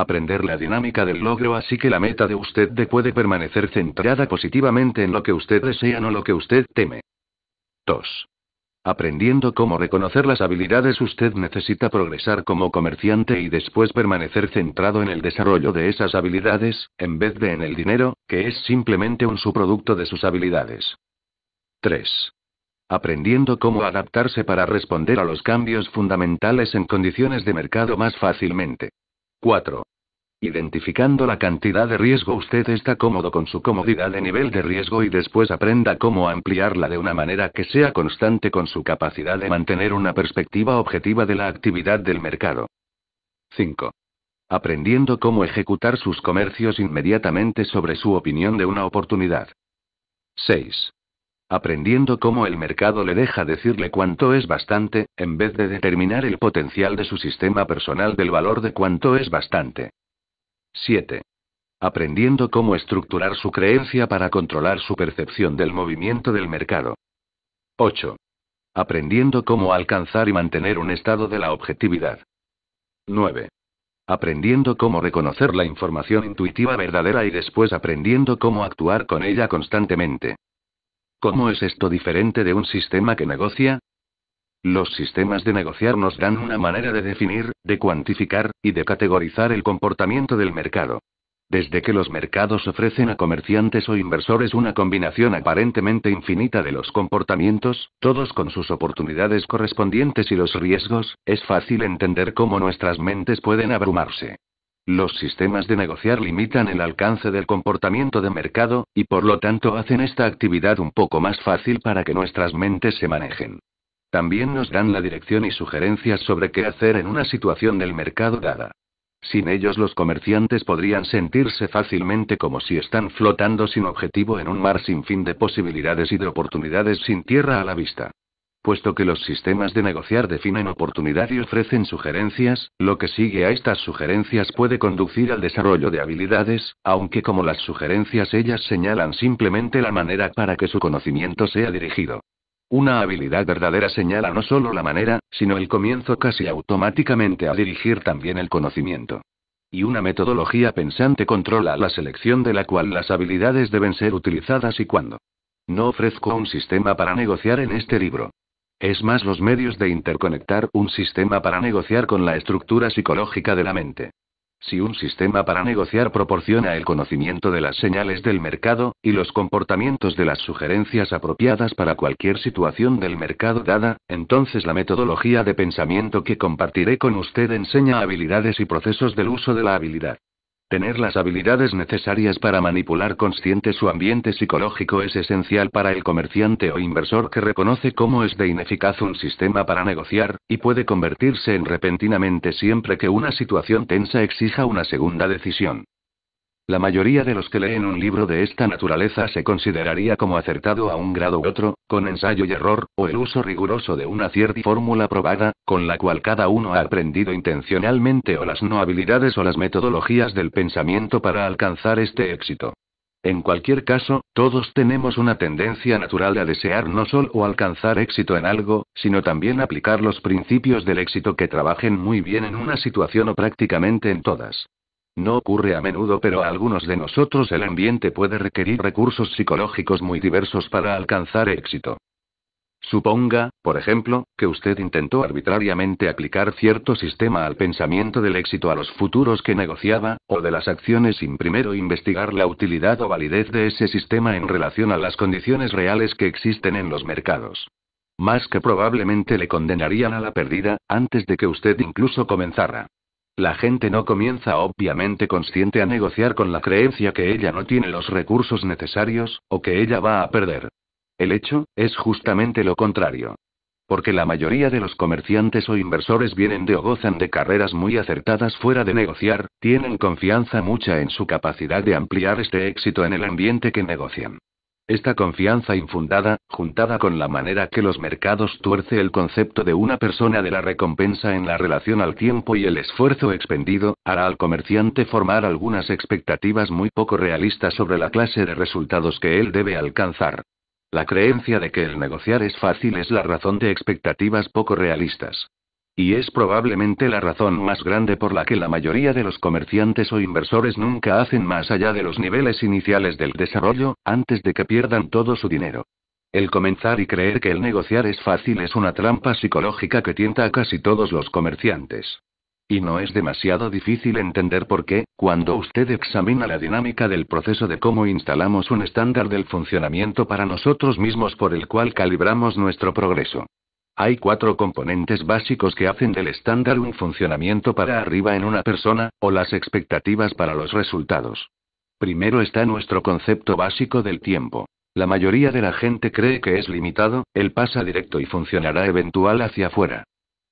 aprender la dinámica del logro, así que la meta de usted de puede permanecer centrada positivamente en lo que usted desea, no lo que usted teme. 2. Aprendiendo cómo reconocer las habilidades, usted necesita progresar como comerciante y después permanecer centrado en el desarrollo de esas habilidades, en vez de en el dinero, que es simplemente un subproducto de sus habilidades. 3. Aprendiendo cómo adaptarse para responder a los cambios fundamentales en condiciones de mercado más fácilmente. 4. Identificando la cantidad de riesgo usted está cómodo con su comodidad de nivel de riesgo y después aprenda cómo ampliarla de una manera que sea constante con su capacidad de mantener una perspectiva objetiva de la actividad del mercado. 5. Aprendiendo cómo ejecutar sus comercios inmediatamente sobre su opinión de una oportunidad. 6 aprendiendo cómo el mercado le deja decirle cuánto es bastante, en vez de determinar el potencial de su sistema personal del valor de cuánto es bastante. 7. Aprendiendo cómo estructurar su creencia para controlar su percepción del movimiento del mercado. 8. Aprendiendo cómo alcanzar y mantener un estado de la objetividad. 9. Aprendiendo cómo reconocer la información intuitiva verdadera y después aprendiendo cómo actuar con ella constantemente. ¿Cómo es esto diferente de un sistema que negocia? Los sistemas de negociar nos dan una manera de definir, de cuantificar, y de categorizar el comportamiento del mercado. Desde que los mercados ofrecen a comerciantes o inversores una combinación aparentemente infinita de los comportamientos, todos con sus oportunidades correspondientes y los riesgos, es fácil entender cómo nuestras mentes pueden abrumarse. Los sistemas de negociar limitan el alcance del comportamiento de mercado, y por lo tanto hacen esta actividad un poco más fácil para que nuestras mentes se manejen. También nos dan la dirección y sugerencias sobre qué hacer en una situación del mercado dada. Sin ellos los comerciantes podrían sentirse fácilmente como si están flotando sin objetivo en un mar sin fin de posibilidades y de oportunidades sin tierra a la vista. Puesto que los sistemas de negociar definen oportunidad y ofrecen sugerencias, lo que sigue a estas sugerencias puede conducir al desarrollo de habilidades, aunque como las sugerencias ellas señalan simplemente la manera para que su conocimiento sea dirigido. Una habilidad verdadera señala no solo la manera, sino el comienzo casi automáticamente a dirigir también el conocimiento. Y una metodología pensante controla la selección de la cual las habilidades deben ser utilizadas y cuándo. No ofrezco un sistema para negociar en este libro. Es más los medios de interconectar un sistema para negociar con la estructura psicológica de la mente. Si un sistema para negociar proporciona el conocimiento de las señales del mercado, y los comportamientos de las sugerencias apropiadas para cualquier situación del mercado dada, entonces la metodología de pensamiento que compartiré con usted enseña habilidades y procesos del uso de la habilidad. Tener las habilidades necesarias para manipular consciente su ambiente psicológico es esencial para el comerciante o inversor que reconoce cómo es de ineficaz un sistema para negociar, y puede convertirse en repentinamente siempre que una situación tensa exija una segunda decisión. La mayoría de los que leen un libro de esta naturaleza se consideraría como acertado a un grado u otro, con ensayo y error, o el uso riguroso de una cierta fórmula probada, con la cual cada uno ha aprendido intencionalmente o las no habilidades o las metodologías del pensamiento para alcanzar este éxito. En cualquier caso, todos tenemos una tendencia natural a desear no solo alcanzar éxito en algo, sino también aplicar los principios del éxito que trabajen muy bien en una situación o prácticamente en todas. No ocurre a menudo, pero a algunos de nosotros el ambiente puede requerir recursos psicológicos muy diversos para alcanzar éxito. Suponga, por ejemplo, que usted intentó arbitrariamente aplicar cierto sistema al pensamiento del éxito a los futuros que negociaba, o de las acciones sin primero investigar la utilidad o validez de ese sistema en relación a las condiciones reales que existen en los mercados. Más que probablemente le condenarían a la pérdida, antes de que usted incluso comenzara. La gente no comienza obviamente consciente a negociar con la creencia que ella no tiene los recursos necesarios, o que ella va a perder. El hecho, es justamente lo contrario. Porque la mayoría de los comerciantes o inversores vienen de o gozan de carreras muy acertadas fuera de negociar, tienen confianza mucha en su capacidad de ampliar este éxito en el ambiente que negocian. Esta confianza infundada, juntada con la manera que los mercados tuerce el concepto de una persona de la recompensa en la relación al tiempo y el esfuerzo expendido, hará al comerciante formar algunas expectativas muy poco realistas sobre la clase de resultados que él debe alcanzar. La creencia de que el negociar es fácil es la razón de expectativas poco realistas. Y es probablemente la razón más grande por la que la mayoría de los comerciantes o inversores nunca hacen más allá de los niveles iniciales del desarrollo, antes de que pierdan todo su dinero. El comenzar y creer que el negociar es fácil es una trampa psicológica que tienta a casi todos los comerciantes. Y no es demasiado difícil entender por qué, cuando usted examina la dinámica del proceso de cómo instalamos un estándar del funcionamiento para nosotros mismos por el cual calibramos nuestro progreso. Hay cuatro componentes básicos que hacen del estándar un funcionamiento para arriba en una persona, o las expectativas para los resultados. Primero está nuestro concepto básico del tiempo. La mayoría de la gente cree que es limitado, él pasa directo y funcionará eventual hacia afuera.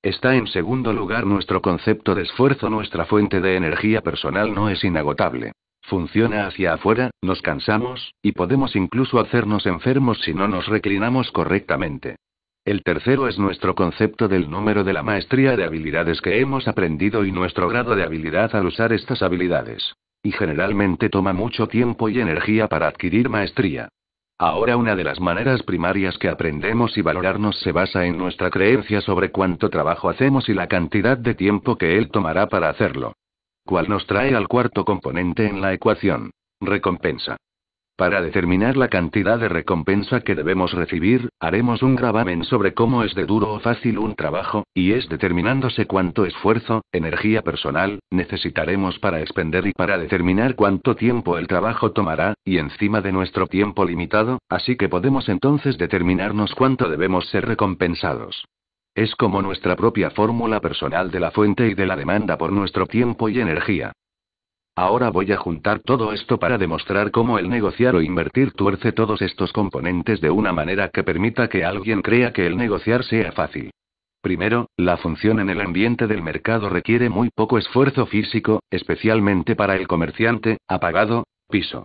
Está en segundo lugar nuestro concepto de esfuerzo, nuestra fuente de energía personal no es inagotable. Funciona hacia afuera, nos cansamos, y podemos incluso hacernos enfermos si no nos reclinamos correctamente. El tercero es nuestro concepto del número de la maestría de habilidades que hemos aprendido y nuestro grado de habilidad al usar estas habilidades. Y generalmente toma mucho tiempo y energía para adquirir maestría. Ahora una de las maneras primarias que aprendemos y valorarnos se basa en nuestra creencia sobre cuánto trabajo hacemos y la cantidad de tiempo que él tomará para hacerlo. Cual nos trae al cuarto componente en la ecuación. Recompensa. Para determinar la cantidad de recompensa que debemos recibir, haremos un gravamen sobre cómo es de duro o fácil un trabajo, y es determinándose cuánto esfuerzo, energía personal, necesitaremos para expender y para determinar cuánto tiempo el trabajo tomará, y encima de nuestro tiempo limitado, así que podemos entonces determinarnos cuánto debemos ser recompensados. Es como nuestra propia fórmula personal de la fuente y de la demanda por nuestro tiempo y energía. Ahora voy a juntar todo esto para demostrar cómo el negociar o invertir tuerce todos estos componentes de una manera que permita que alguien crea que el negociar sea fácil. Primero, la función en el ambiente del mercado requiere muy poco esfuerzo físico, especialmente para el comerciante, apagado, piso.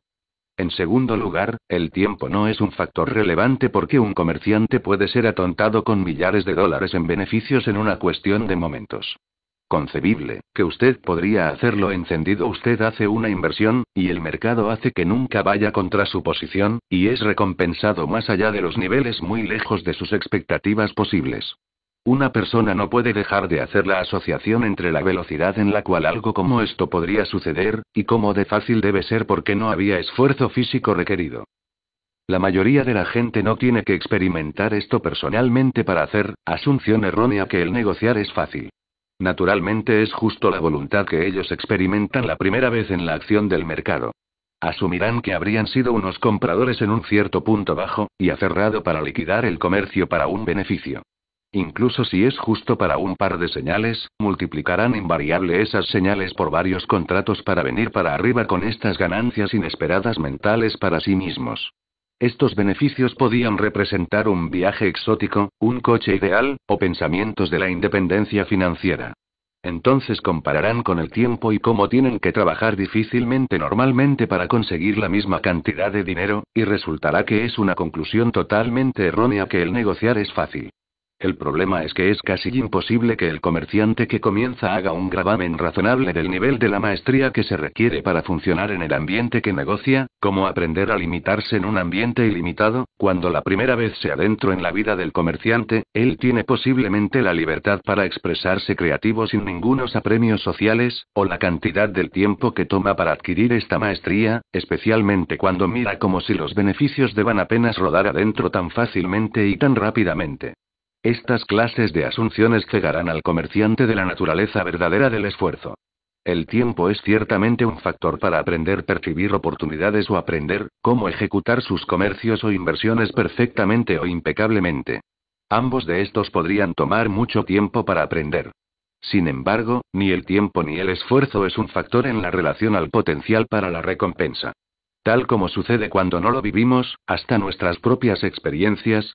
En segundo lugar, el tiempo no es un factor relevante porque un comerciante puede ser atontado con millares de dólares en beneficios en una cuestión de momentos concebible, que usted podría hacerlo encendido. Usted hace una inversión, y el mercado hace que nunca vaya contra su posición, y es recompensado más allá de los niveles muy lejos de sus expectativas posibles. Una persona no puede dejar de hacer la asociación entre la velocidad en la cual algo como esto podría suceder, y cómo de fácil debe ser porque no había esfuerzo físico requerido. La mayoría de la gente no tiene que experimentar esto personalmente para hacer, asunción errónea que el negociar es fácil. Naturalmente es justo la voluntad que ellos experimentan la primera vez en la acción del mercado. Asumirán que habrían sido unos compradores en un cierto punto bajo, y aferrado para liquidar el comercio para un beneficio. Incluso si es justo para un par de señales, multiplicarán invariable esas señales por varios contratos para venir para arriba con estas ganancias inesperadas mentales para sí mismos. Estos beneficios podían representar un viaje exótico, un coche ideal, o pensamientos de la independencia financiera. Entonces compararán con el tiempo y cómo tienen que trabajar difícilmente normalmente para conseguir la misma cantidad de dinero, y resultará que es una conclusión totalmente errónea que el negociar es fácil. El problema es que es casi imposible que el comerciante que comienza haga un gravamen razonable del nivel de la maestría que se requiere para funcionar en el ambiente que negocia, como aprender a limitarse en un ambiente ilimitado, cuando la primera vez se adentro en la vida del comerciante, él tiene posiblemente la libertad para expresarse creativo sin ningunos apremios sociales, o la cantidad del tiempo que toma para adquirir esta maestría, especialmente cuando mira como si los beneficios deban apenas rodar adentro tan fácilmente y tan rápidamente. Estas clases de asunciones cegarán al comerciante de la naturaleza verdadera del esfuerzo. El tiempo es ciertamente un factor para aprender, percibir oportunidades o aprender cómo ejecutar sus comercios o inversiones perfectamente o impecablemente. Ambos de estos podrían tomar mucho tiempo para aprender. Sin embargo, ni el tiempo ni el esfuerzo es un factor en la relación al potencial para la recompensa. Tal como sucede cuando no lo vivimos, hasta nuestras propias experiencias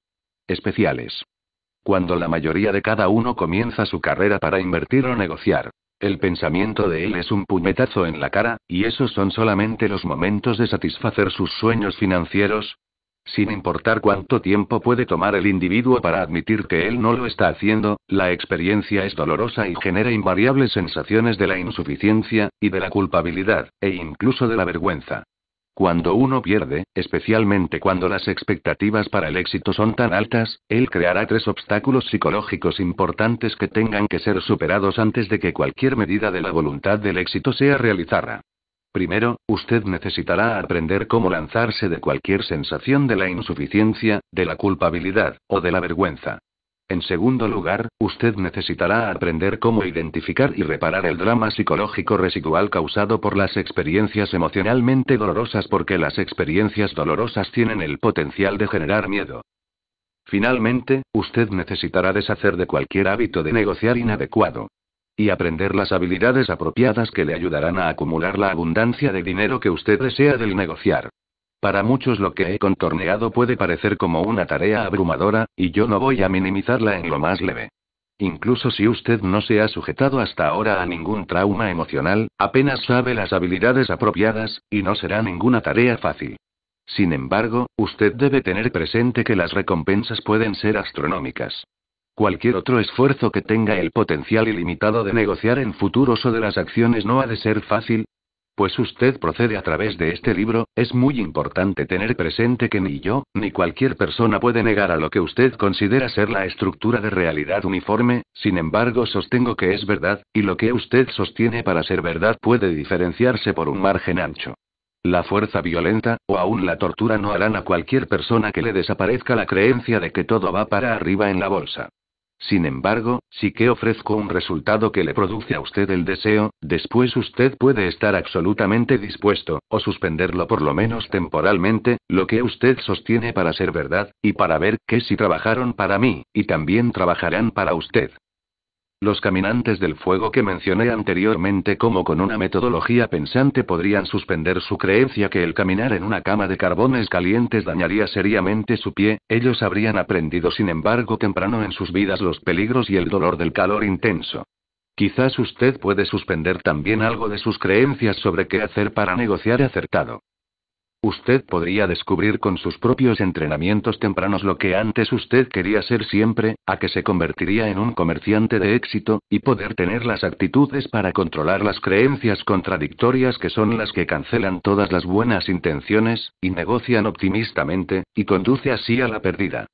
especiales cuando la mayoría de cada uno comienza su carrera para invertir o negociar. El pensamiento de él es un puñetazo en la cara, y esos son solamente los momentos de satisfacer sus sueños financieros. Sin importar cuánto tiempo puede tomar el individuo para admitir que él no lo está haciendo, la experiencia es dolorosa y genera invariables sensaciones de la insuficiencia, y de la culpabilidad, e incluso de la vergüenza. Cuando uno pierde, especialmente cuando las expectativas para el éxito son tan altas, él creará tres obstáculos psicológicos importantes que tengan que ser superados antes de que cualquier medida de la voluntad del éxito sea realizada. Primero, usted necesitará aprender cómo lanzarse de cualquier sensación de la insuficiencia, de la culpabilidad, o de la vergüenza. En segundo lugar, usted necesitará aprender cómo identificar y reparar el drama psicológico residual causado por las experiencias emocionalmente dolorosas porque las experiencias dolorosas tienen el potencial de generar miedo. Finalmente, usted necesitará deshacer de cualquier hábito de negociar inadecuado y aprender las habilidades apropiadas que le ayudarán a acumular la abundancia de dinero que usted desea del negociar. Para muchos lo que he contorneado puede parecer como una tarea abrumadora, y yo no voy a minimizarla en lo más leve. Incluso si usted no se ha sujetado hasta ahora a ningún trauma emocional, apenas sabe las habilidades apropiadas, y no será ninguna tarea fácil. Sin embargo, usted debe tener presente que las recompensas pueden ser astronómicas. Cualquier otro esfuerzo que tenga el potencial ilimitado de negociar en futuros o de las acciones no ha de ser fácil, pues usted procede a través de este libro, es muy importante tener presente que ni yo, ni cualquier persona puede negar a lo que usted considera ser la estructura de realidad uniforme, sin embargo sostengo que es verdad, y lo que usted sostiene para ser verdad puede diferenciarse por un margen ancho. La fuerza violenta, o aún la tortura no harán a cualquier persona que le desaparezca la creencia de que todo va para arriba en la bolsa. Sin embargo, si que ofrezco un resultado que le produce a usted el deseo, después usted puede estar absolutamente dispuesto, o suspenderlo por lo menos temporalmente, lo que usted sostiene para ser verdad, y para ver que si trabajaron para mí, y también trabajarán para usted, los caminantes del fuego que mencioné anteriormente como con una metodología pensante podrían suspender su creencia que el caminar en una cama de carbones calientes dañaría seriamente su pie, ellos habrían aprendido sin embargo temprano en sus vidas los peligros y el dolor del calor intenso. Quizás usted puede suspender también algo de sus creencias sobre qué hacer para negociar acertado. Usted podría descubrir con sus propios entrenamientos tempranos lo que antes usted quería ser siempre, a que se convertiría en un comerciante de éxito, y poder tener las actitudes para controlar las creencias contradictorias que son las que cancelan todas las buenas intenciones, y negocian optimistamente, y conduce así a la pérdida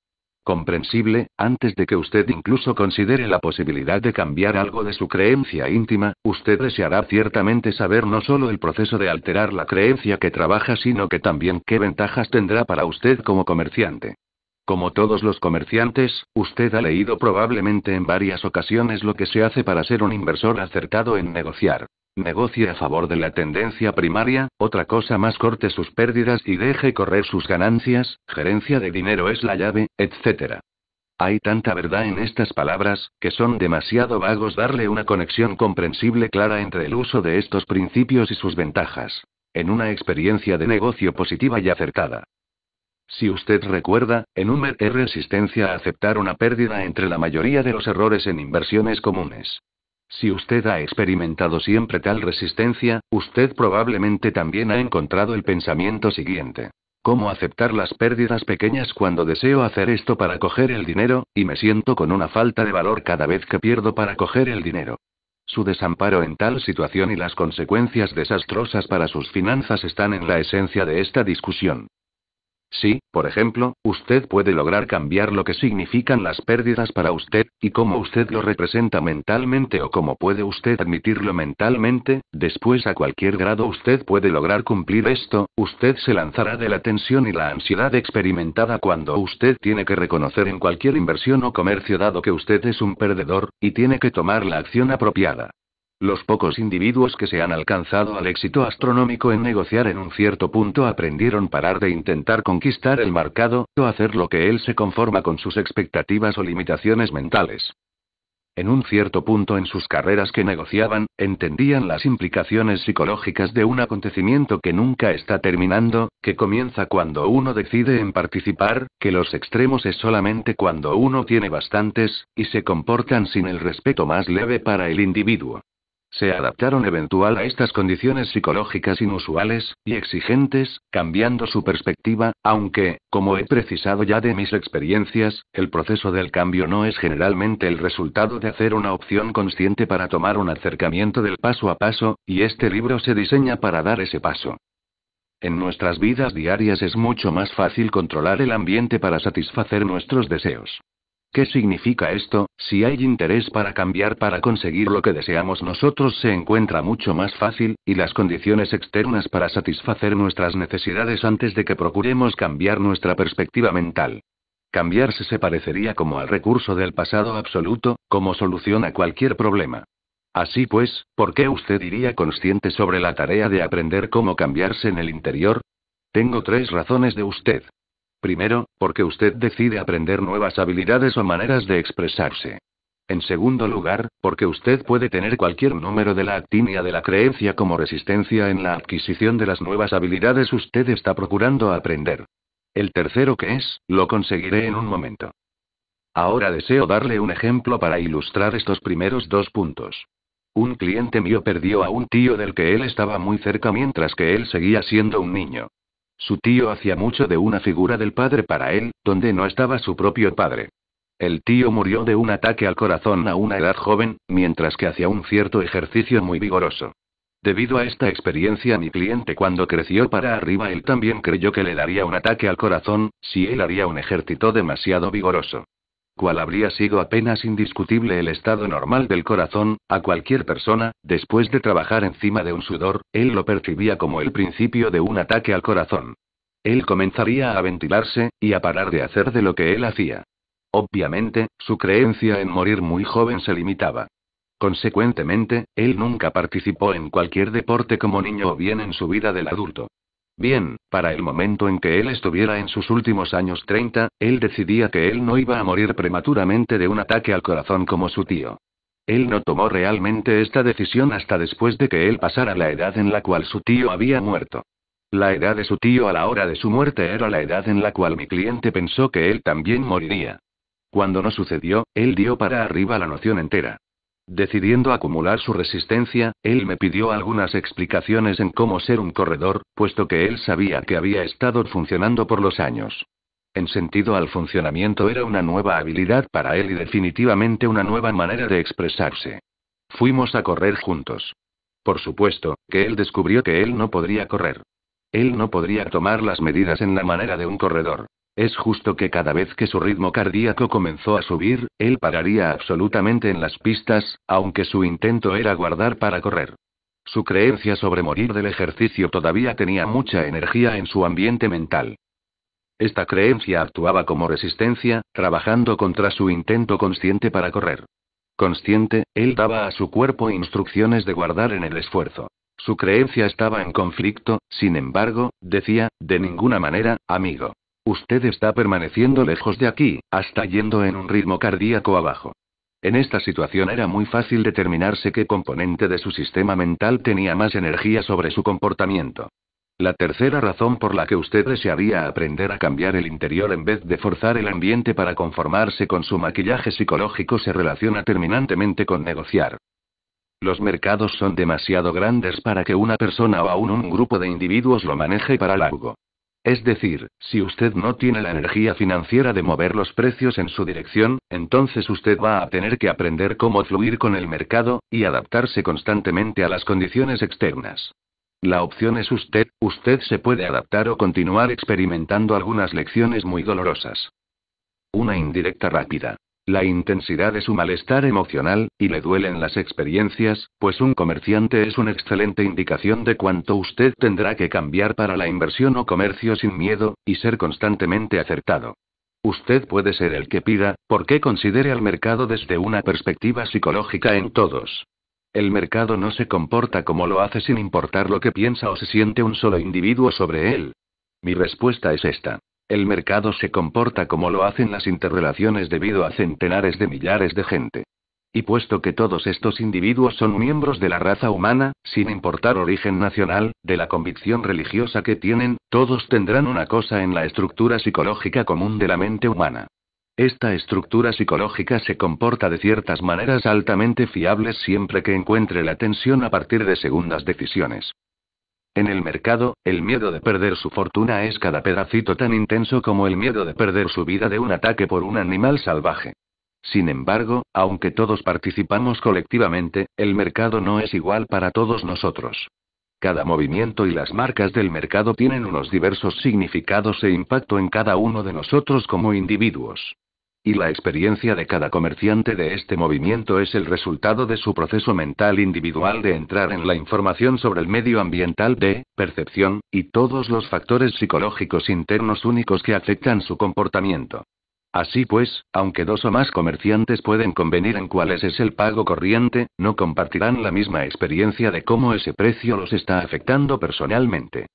comprensible, antes de que usted incluso considere la posibilidad de cambiar algo de su creencia íntima, usted deseará ciertamente saber no solo el proceso de alterar la creencia que trabaja, sino que también qué ventajas tendrá para usted como comerciante. Como todos los comerciantes, usted ha leído probablemente en varias ocasiones lo que se hace para ser un inversor acertado en negociar. Negocie a favor de la tendencia primaria, otra cosa más corte sus pérdidas y deje correr sus ganancias, gerencia de dinero es la llave, etc. Hay tanta verdad en estas palabras, que son demasiado vagos darle una conexión comprensible clara entre el uso de estos principios y sus ventajas. En una experiencia de negocio positiva y acertada. Si usted recuerda, en es resistencia a aceptar una pérdida entre la mayoría de los errores en inversiones comunes. Si usted ha experimentado siempre tal resistencia, usted probablemente también ha encontrado el pensamiento siguiente. ¿Cómo aceptar las pérdidas pequeñas cuando deseo hacer esto para coger el dinero, y me siento con una falta de valor cada vez que pierdo para coger el dinero? Su desamparo en tal situación y las consecuencias desastrosas para sus finanzas están en la esencia de esta discusión. Sí, por ejemplo, usted puede lograr cambiar lo que significan las pérdidas para usted, y cómo usted lo representa mentalmente o cómo puede usted admitirlo mentalmente, después a cualquier grado usted puede lograr cumplir esto, usted se lanzará de la tensión y la ansiedad experimentada cuando usted tiene que reconocer en cualquier inversión o comercio dado que usted es un perdedor, y tiene que tomar la acción apropiada. Los pocos individuos que se han alcanzado al éxito astronómico en negociar en un cierto punto aprendieron parar de intentar conquistar el mercado, o hacer lo que él se conforma con sus expectativas o limitaciones mentales. En un cierto punto en sus carreras que negociaban, entendían las implicaciones psicológicas de un acontecimiento que nunca está terminando, que comienza cuando uno decide en participar, que los extremos es solamente cuando uno tiene bastantes, y se comportan sin el respeto más leve para el individuo se adaptaron eventual a estas condiciones psicológicas inusuales y exigentes, cambiando su perspectiva, aunque, como he precisado ya de mis experiencias, el proceso del cambio no es generalmente el resultado de hacer una opción consciente para tomar un acercamiento del paso a paso, y este libro se diseña para dar ese paso. En nuestras vidas diarias es mucho más fácil controlar el ambiente para satisfacer nuestros deseos. ¿Qué significa esto? Si hay interés para cambiar para conseguir lo que deseamos nosotros se encuentra mucho más fácil, y las condiciones externas para satisfacer nuestras necesidades antes de que procuremos cambiar nuestra perspectiva mental. Cambiarse se parecería como al recurso del pasado absoluto, como solución a cualquier problema. Así pues, ¿por qué usted iría consciente sobre la tarea de aprender cómo cambiarse en el interior? Tengo tres razones de usted. Primero, porque usted decide aprender nuevas habilidades o maneras de expresarse. En segundo lugar, porque usted puede tener cualquier número de la actinia de la creencia como resistencia en la adquisición de las nuevas habilidades usted está procurando aprender. El tercero que es, lo conseguiré en un momento. Ahora deseo darle un ejemplo para ilustrar estos primeros dos puntos. Un cliente mío perdió a un tío del que él estaba muy cerca mientras que él seguía siendo un niño. Su tío hacía mucho de una figura del padre para él, donde no estaba su propio padre. El tío murió de un ataque al corazón a una edad joven, mientras que hacía un cierto ejercicio muy vigoroso. Debido a esta experiencia mi cliente cuando creció para arriba él también creyó que le daría un ataque al corazón, si él haría un ejército demasiado vigoroso cual habría sido apenas indiscutible el estado normal del corazón, a cualquier persona, después de trabajar encima de un sudor, él lo percibía como el principio de un ataque al corazón. Él comenzaría a ventilarse, y a parar de hacer de lo que él hacía. Obviamente, su creencia en morir muy joven se limitaba. Consecuentemente, él nunca participó en cualquier deporte como niño o bien en su vida del adulto. Bien, para el momento en que él estuviera en sus últimos años 30, él decidía que él no iba a morir prematuramente de un ataque al corazón como su tío. Él no tomó realmente esta decisión hasta después de que él pasara la edad en la cual su tío había muerto. La edad de su tío a la hora de su muerte era la edad en la cual mi cliente pensó que él también moriría. Cuando no sucedió, él dio para arriba la noción entera. Decidiendo acumular su resistencia, él me pidió algunas explicaciones en cómo ser un corredor, puesto que él sabía que había estado funcionando por los años. En sentido al funcionamiento era una nueva habilidad para él y definitivamente una nueva manera de expresarse. Fuimos a correr juntos. Por supuesto, que él descubrió que él no podría correr. Él no podría tomar las medidas en la manera de un corredor. Es justo que cada vez que su ritmo cardíaco comenzó a subir, él pararía absolutamente en las pistas, aunque su intento era guardar para correr. Su creencia sobre morir del ejercicio todavía tenía mucha energía en su ambiente mental. Esta creencia actuaba como resistencia, trabajando contra su intento consciente para correr. Consciente, él daba a su cuerpo instrucciones de guardar en el esfuerzo. Su creencia estaba en conflicto, sin embargo, decía, de ninguna manera, amigo. Usted está permaneciendo lejos de aquí, hasta yendo en un ritmo cardíaco abajo. En esta situación era muy fácil determinarse qué componente de su sistema mental tenía más energía sobre su comportamiento. La tercera razón por la que usted desearía aprender a cambiar el interior en vez de forzar el ambiente para conformarse con su maquillaje psicológico se relaciona terminantemente con negociar. Los mercados son demasiado grandes para que una persona o aún un grupo de individuos lo maneje para largo. Es decir, si usted no tiene la energía financiera de mover los precios en su dirección, entonces usted va a tener que aprender cómo fluir con el mercado, y adaptarse constantemente a las condiciones externas. La opción es usted, usted se puede adaptar o continuar experimentando algunas lecciones muy dolorosas. Una indirecta rápida la intensidad de su malestar emocional, y le duelen las experiencias, pues un comerciante es una excelente indicación de cuánto usted tendrá que cambiar para la inversión o comercio sin miedo, y ser constantemente acertado. Usted puede ser el que pida, porque considere al mercado desde una perspectiva psicológica en todos. El mercado no se comporta como lo hace sin importar lo que piensa o se siente un solo individuo sobre él. Mi respuesta es esta. El mercado se comporta como lo hacen las interrelaciones debido a centenares de millares de gente. Y puesto que todos estos individuos son miembros de la raza humana, sin importar origen nacional, de la convicción religiosa que tienen, todos tendrán una cosa en la estructura psicológica común de la mente humana. Esta estructura psicológica se comporta de ciertas maneras altamente fiables siempre que encuentre la tensión a partir de segundas decisiones. En el mercado, el miedo de perder su fortuna es cada pedacito tan intenso como el miedo de perder su vida de un ataque por un animal salvaje. Sin embargo, aunque todos participamos colectivamente, el mercado no es igual para todos nosotros. Cada movimiento y las marcas del mercado tienen unos diversos significados e impacto en cada uno de nosotros como individuos. Y la experiencia de cada comerciante de este movimiento es el resultado de su proceso mental individual de entrar en la información sobre el medio ambiental de percepción, y todos los factores psicológicos internos únicos que afectan su comportamiento. Así pues, aunque dos o más comerciantes pueden convenir en cuál es el pago corriente, no compartirán la misma experiencia de cómo ese precio los está afectando personalmente.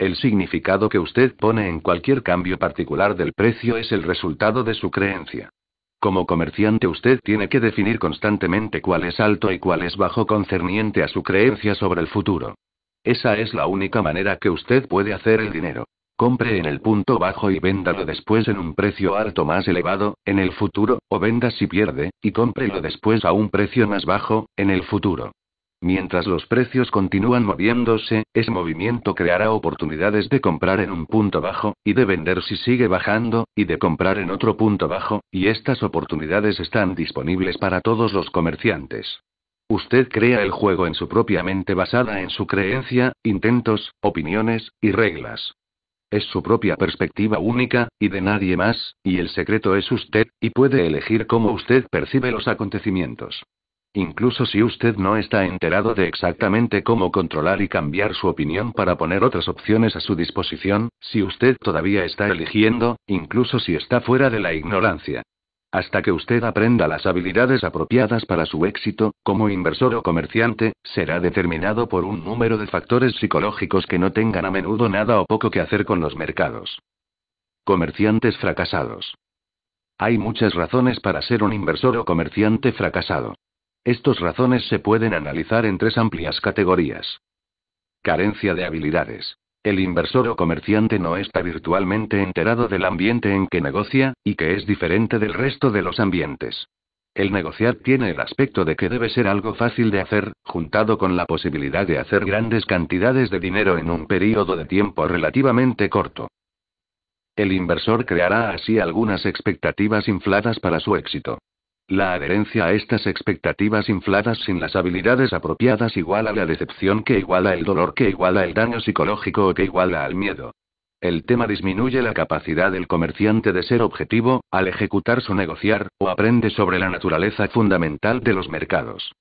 El significado que usted pone en cualquier cambio particular del precio es el resultado de su creencia. Como comerciante usted tiene que definir constantemente cuál es alto y cuál es bajo concerniente a su creencia sobre el futuro. Esa es la única manera que usted puede hacer el dinero. Compre en el punto bajo y véndalo después en un precio alto más elevado, en el futuro, o venda si pierde, y cómprelo después a un precio más bajo, en el futuro. Mientras los precios continúan moviéndose, ese movimiento creará oportunidades de comprar en un punto bajo, y de vender si sigue bajando, y de comprar en otro punto bajo, y estas oportunidades están disponibles para todos los comerciantes. Usted crea el juego en su propia mente basada en su creencia, intentos, opiniones, y reglas. Es su propia perspectiva única, y de nadie más, y el secreto es usted, y puede elegir cómo usted percibe los acontecimientos. Incluso si usted no está enterado de exactamente cómo controlar y cambiar su opinión para poner otras opciones a su disposición, si usted todavía está eligiendo, incluso si está fuera de la ignorancia. Hasta que usted aprenda las habilidades apropiadas para su éxito, como inversor o comerciante, será determinado por un número de factores psicológicos que no tengan a menudo nada o poco que hacer con los mercados. Comerciantes fracasados. Hay muchas razones para ser un inversor o comerciante fracasado. Estos razones se pueden analizar en tres amplias categorías. Carencia de habilidades. El inversor o comerciante no está virtualmente enterado del ambiente en que negocia, y que es diferente del resto de los ambientes. El negociar tiene el aspecto de que debe ser algo fácil de hacer, juntado con la posibilidad de hacer grandes cantidades de dinero en un periodo de tiempo relativamente corto. El inversor creará así algunas expectativas infladas para su éxito. La adherencia a estas expectativas infladas sin las habilidades apropiadas iguala la decepción que iguala el dolor que iguala el daño psicológico o que iguala al miedo. El tema disminuye la capacidad del comerciante de ser objetivo, al ejecutar su negociar, o aprende sobre la naturaleza fundamental de los mercados.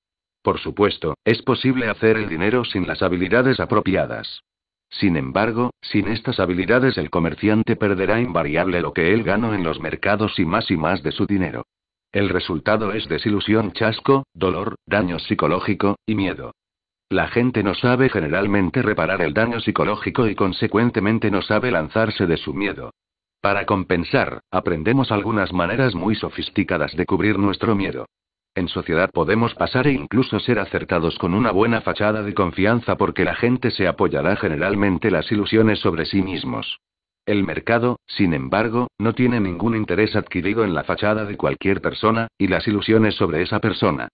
Por supuesto, es posible hacer el dinero sin las habilidades apropiadas. Sin embargo, sin estas habilidades el comerciante perderá invariable lo que él ganó en los mercados y más y más de su dinero. El resultado es desilusión, chasco, dolor, daño psicológico, y miedo. La gente no sabe generalmente reparar el daño psicológico y consecuentemente no sabe lanzarse de su miedo. Para compensar, aprendemos algunas maneras muy sofisticadas de cubrir nuestro miedo. En sociedad podemos pasar e incluso ser acertados con una buena fachada de confianza porque la gente se apoyará generalmente las ilusiones sobre sí mismos. El mercado, sin embargo, no tiene ningún interés adquirido en la fachada de cualquier persona, y las ilusiones sobre esa persona.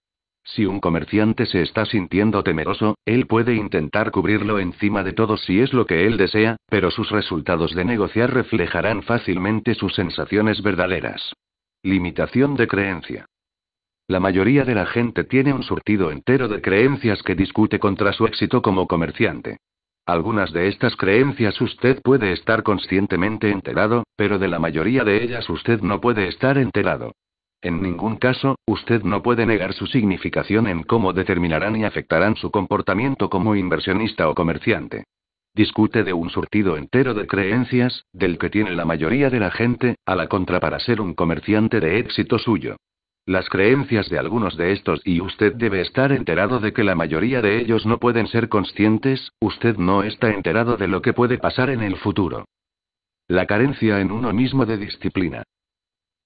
Si un comerciante se está sintiendo temeroso, él puede intentar cubrirlo encima de todo si es lo que él desea, pero sus resultados de negociar reflejarán fácilmente sus sensaciones verdaderas. Limitación de creencia. La mayoría de la gente tiene un surtido entero de creencias que discute contra su éxito como comerciante. Algunas de estas creencias usted puede estar conscientemente enterado, pero de la mayoría de ellas usted no puede estar enterado. En ningún caso, usted no puede negar su significación en cómo determinarán y afectarán su comportamiento como inversionista o comerciante. Discute de un surtido entero de creencias, del que tiene la mayoría de la gente, a la contra para ser un comerciante de éxito suyo. Las creencias de algunos de estos y usted debe estar enterado de que la mayoría de ellos no pueden ser conscientes, usted no está enterado de lo que puede pasar en el futuro. La carencia en uno mismo de disciplina.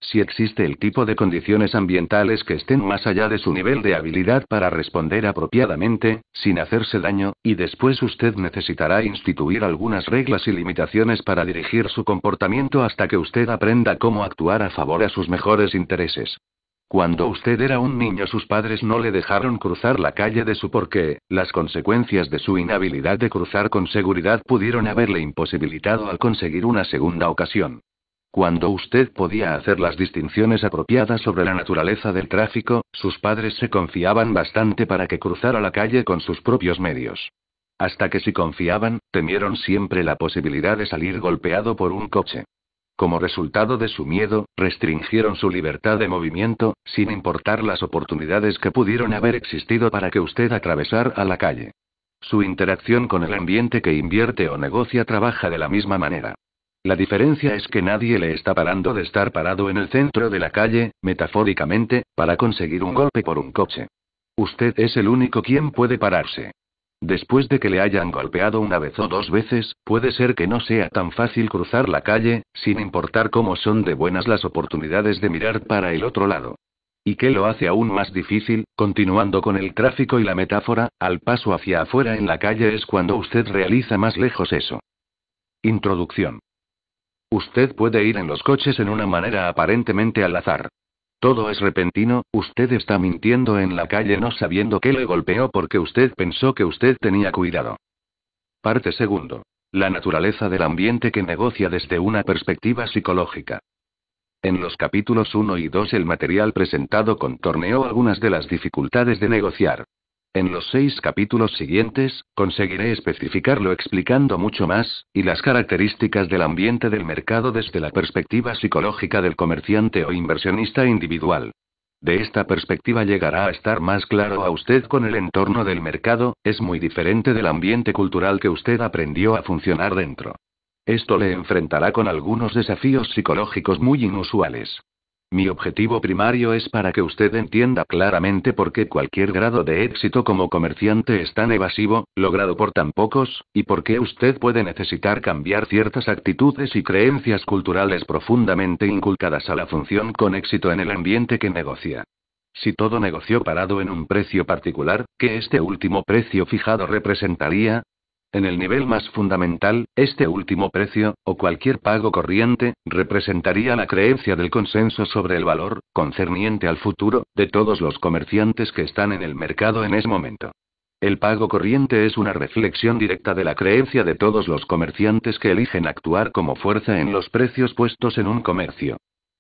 Si existe el tipo de condiciones ambientales que estén más allá de su nivel de habilidad para responder apropiadamente, sin hacerse daño, y después usted necesitará instituir algunas reglas y limitaciones para dirigir su comportamiento hasta que usted aprenda cómo actuar a favor de sus mejores intereses. Cuando usted era un niño sus padres no le dejaron cruzar la calle de su porqué. las consecuencias de su inhabilidad de cruzar con seguridad pudieron haberle imposibilitado al conseguir una segunda ocasión. Cuando usted podía hacer las distinciones apropiadas sobre la naturaleza del tráfico, sus padres se confiaban bastante para que cruzara la calle con sus propios medios. Hasta que si confiaban, temieron siempre la posibilidad de salir golpeado por un coche. Como resultado de su miedo, restringieron su libertad de movimiento, sin importar las oportunidades que pudieron haber existido para que usted atravesara a la calle. Su interacción con el ambiente que invierte o negocia trabaja de la misma manera. La diferencia es que nadie le está parando de estar parado en el centro de la calle, metafóricamente, para conseguir un golpe por un coche. Usted es el único quien puede pararse. Después de que le hayan golpeado una vez o dos veces, puede ser que no sea tan fácil cruzar la calle, sin importar cómo son de buenas las oportunidades de mirar para el otro lado. ¿Y qué lo hace aún más difícil? Continuando con el tráfico y la metáfora, al paso hacia afuera en la calle es cuando usted realiza más lejos eso. Introducción. Usted puede ir en los coches en una manera aparentemente al azar. Todo es repentino, usted está mintiendo en la calle no sabiendo qué le golpeó porque usted pensó que usted tenía cuidado. Parte segundo. La naturaleza del ambiente que negocia desde una perspectiva psicológica. En los capítulos 1 y 2 el material presentado contorneó algunas de las dificultades de negociar. En los seis capítulos siguientes, conseguiré especificarlo explicando mucho más, y las características del ambiente del mercado desde la perspectiva psicológica del comerciante o inversionista individual. De esta perspectiva llegará a estar más claro a usted con el entorno del mercado, es muy diferente del ambiente cultural que usted aprendió a funcionar dentro. Esto le enfrentará con algunos desafíos psicológicos muy inusuales. Mi objetivo primario es para que usted entienda claramente por qué cualquier grado de éxito como comerciante es tan evasivo, logrado por tan pocos, y por qué usted puede necesitar cambiar ciertas actitudes y creencias culturales profundamente inculcadas a la función con éxito en el ambiente que negocia. Si todo negocio parado en un precio particular, que este último precio fijado representaría, en el nivel más fundamental, este último precio, o cualquier pago corriente, representaría la creencia del consenso sobre el valor, concerniente al futuro, de todos los comerciantes que están en el mercado en ese momento. El pago corriente es una reflexión directa de la creencia de todos los comerciantes que eligen actuar como fuerza en los precios puestos en un comercio.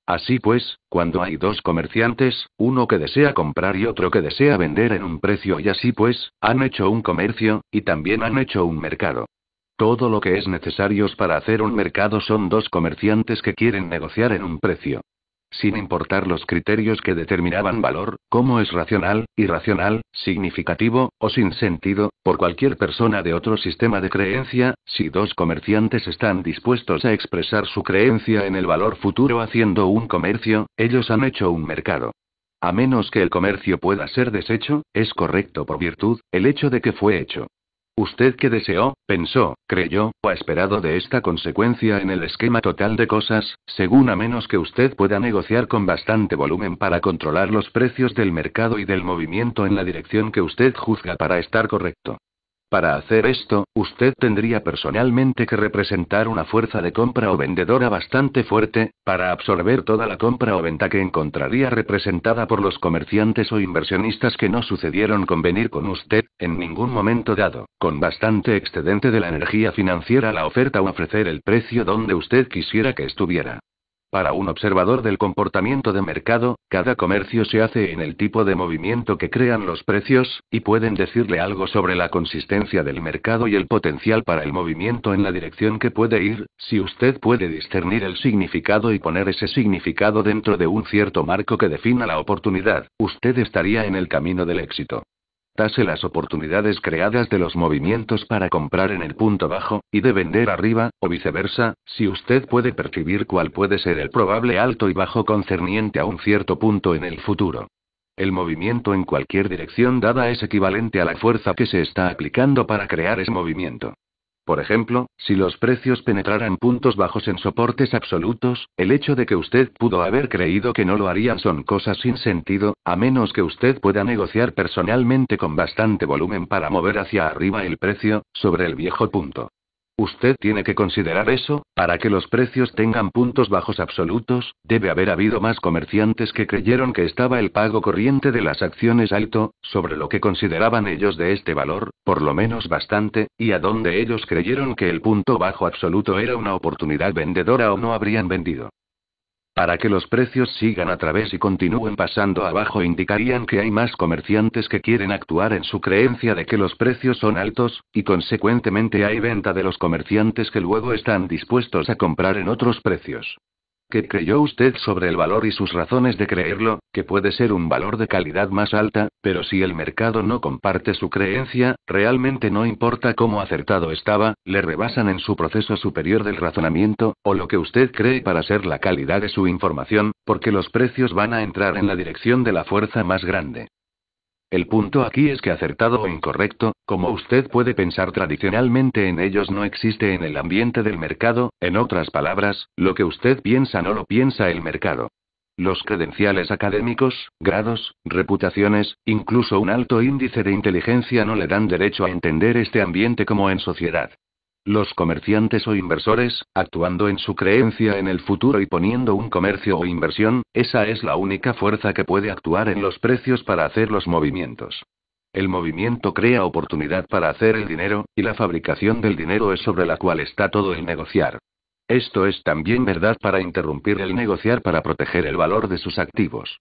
Así pues, cuando hay dos comerciantes, uno que desea comprar y otro que desea vender en un precio y así pues, han hecho un comercio, y también han hecho un mercado. Todo lo que es necesario para hacer un mercado son dos comerciantes que quieren negociar en un precio sin importar los criterios que determinaban valor, cómo es racional, irracional, significativo, o sin sentido, por cualquier persona de otro sistema de creencia, si dos comerciantes están dispuestos a expresar su creencia en el valor futuro haciendo un comercio, ellos han hecho un mercado. A menos que el comercio pueda ser deshecho, es correcto por virtud, el hecho de que fue hecho. Usted que deseó, pensó, creyó, o ha esperado de esta consecuencia en el esquema total de cosas, según a menos que usted pueda negociar con bastante volumen para controlar los precios del mercado y del movimiento en la dirección que usted juzga para estar correcto. Para hacer esto, usted tendría personalmente que representar una fuerza de compra o vendedora bastante fuerte, para absorber toda la compra o venta que encontraría representada por los comerciantes o inversionistas que no sucedieron convenir con usted, en ningún momento dado, con bastante excedente de la energía financiera la oferta o ofrecer el precio donde usted quisiera que estuviera. Para un observador del comportamiento de mercado, cada comercio se hace en el tipo de movimiento que crean los precios, y pueden decirle algo sobre la consistencia del mercado y el potencial para el movimiento en la dirección que puede ir, si usted puede discernir el significado y poner ese significado dentro de un cierto marco que defina la oportunidad, usted estaría en el camino del éxito las oportunidades creadas de los movimientos para comprar en el punto bajo, y de vender arriba, o viceversa, si usted puede percibir cuál puede ser el probable alto y bajo concerniente a un cierto punto en el futuro. El movimiento en cualquier dirección dada es equivalente a la fuerza que se está aplicando para crear ese movimiento. Por ejemplo, si los precios penetraran puntos bajos en soportes absolutos, el hecho de que usted pudo haber creído que no lo harían son cosas sin sentido, a menos que usted pueda negociar personalmente con bastante volumen para mover hacia arriba el precio, sobre el viejo punto. Usted tiene que considerar eso, para que los precios tengan puntos bajos absolutos, debe haber habido más comerciantes que creyeron que estaba el pago corriente de las acciones alto, sobre lo que consideraban ellos de este valor, por lo menos bastante, y a donde ellos creyeron que el punto bajo absoluto era una oportunidad vendedora o no habrían vendido. Para que los precios sigan a través y continúen pasando abajo indicarían que hay más comerciantes que quieren actuar en su creencia de que los precios son altos, y consecuentemente hay venta de los comerciantes que luego están dispuestos a comprar en otros precios. ¿Qué creyó usted sobre el valor y sus razones de creerlo, que puede ser un valor de calidad más alta, pero si el mercado no comparte su creencia, realmente no importa cómo acertado estaba, le rebasan en su proceso superior del razonamiento, o lo que usted cree para ser la calidad de su información, porque los precios van a entrar en la dirección de la fuerza más grande. El punto aquí es que acertado o incorrecto, como usted puede pensar tradicionalmente en ellos no existe en el ambiente del mercado, en otras palabras, lo que usted piensa no lo piensa el mercado. Los credenciales académicos, grados, reputaciones, incluso un alto índice de inteligencia no le dan derecho a entender este ambiente como en sociedad. Los comerciantes o inversores, actuando en su creencia en el futuro y poniendo un comercio o inversión, esa es la única fuerza que puede actuar en los precios para hacer los movimientos. El movimiento crea oportunidad para hacer el dinero, y la fabricación del dinero es sobre la cual está todo el negociar. Esto es también verdad para interrumpir el negociar para proteger el valor de sus activos.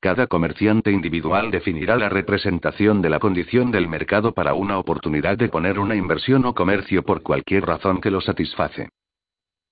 Cada comerciante individual definirá la representación de la condición del mercado para una oportunidad de poner una inversión o comercio por cualquier razón que lo satisface.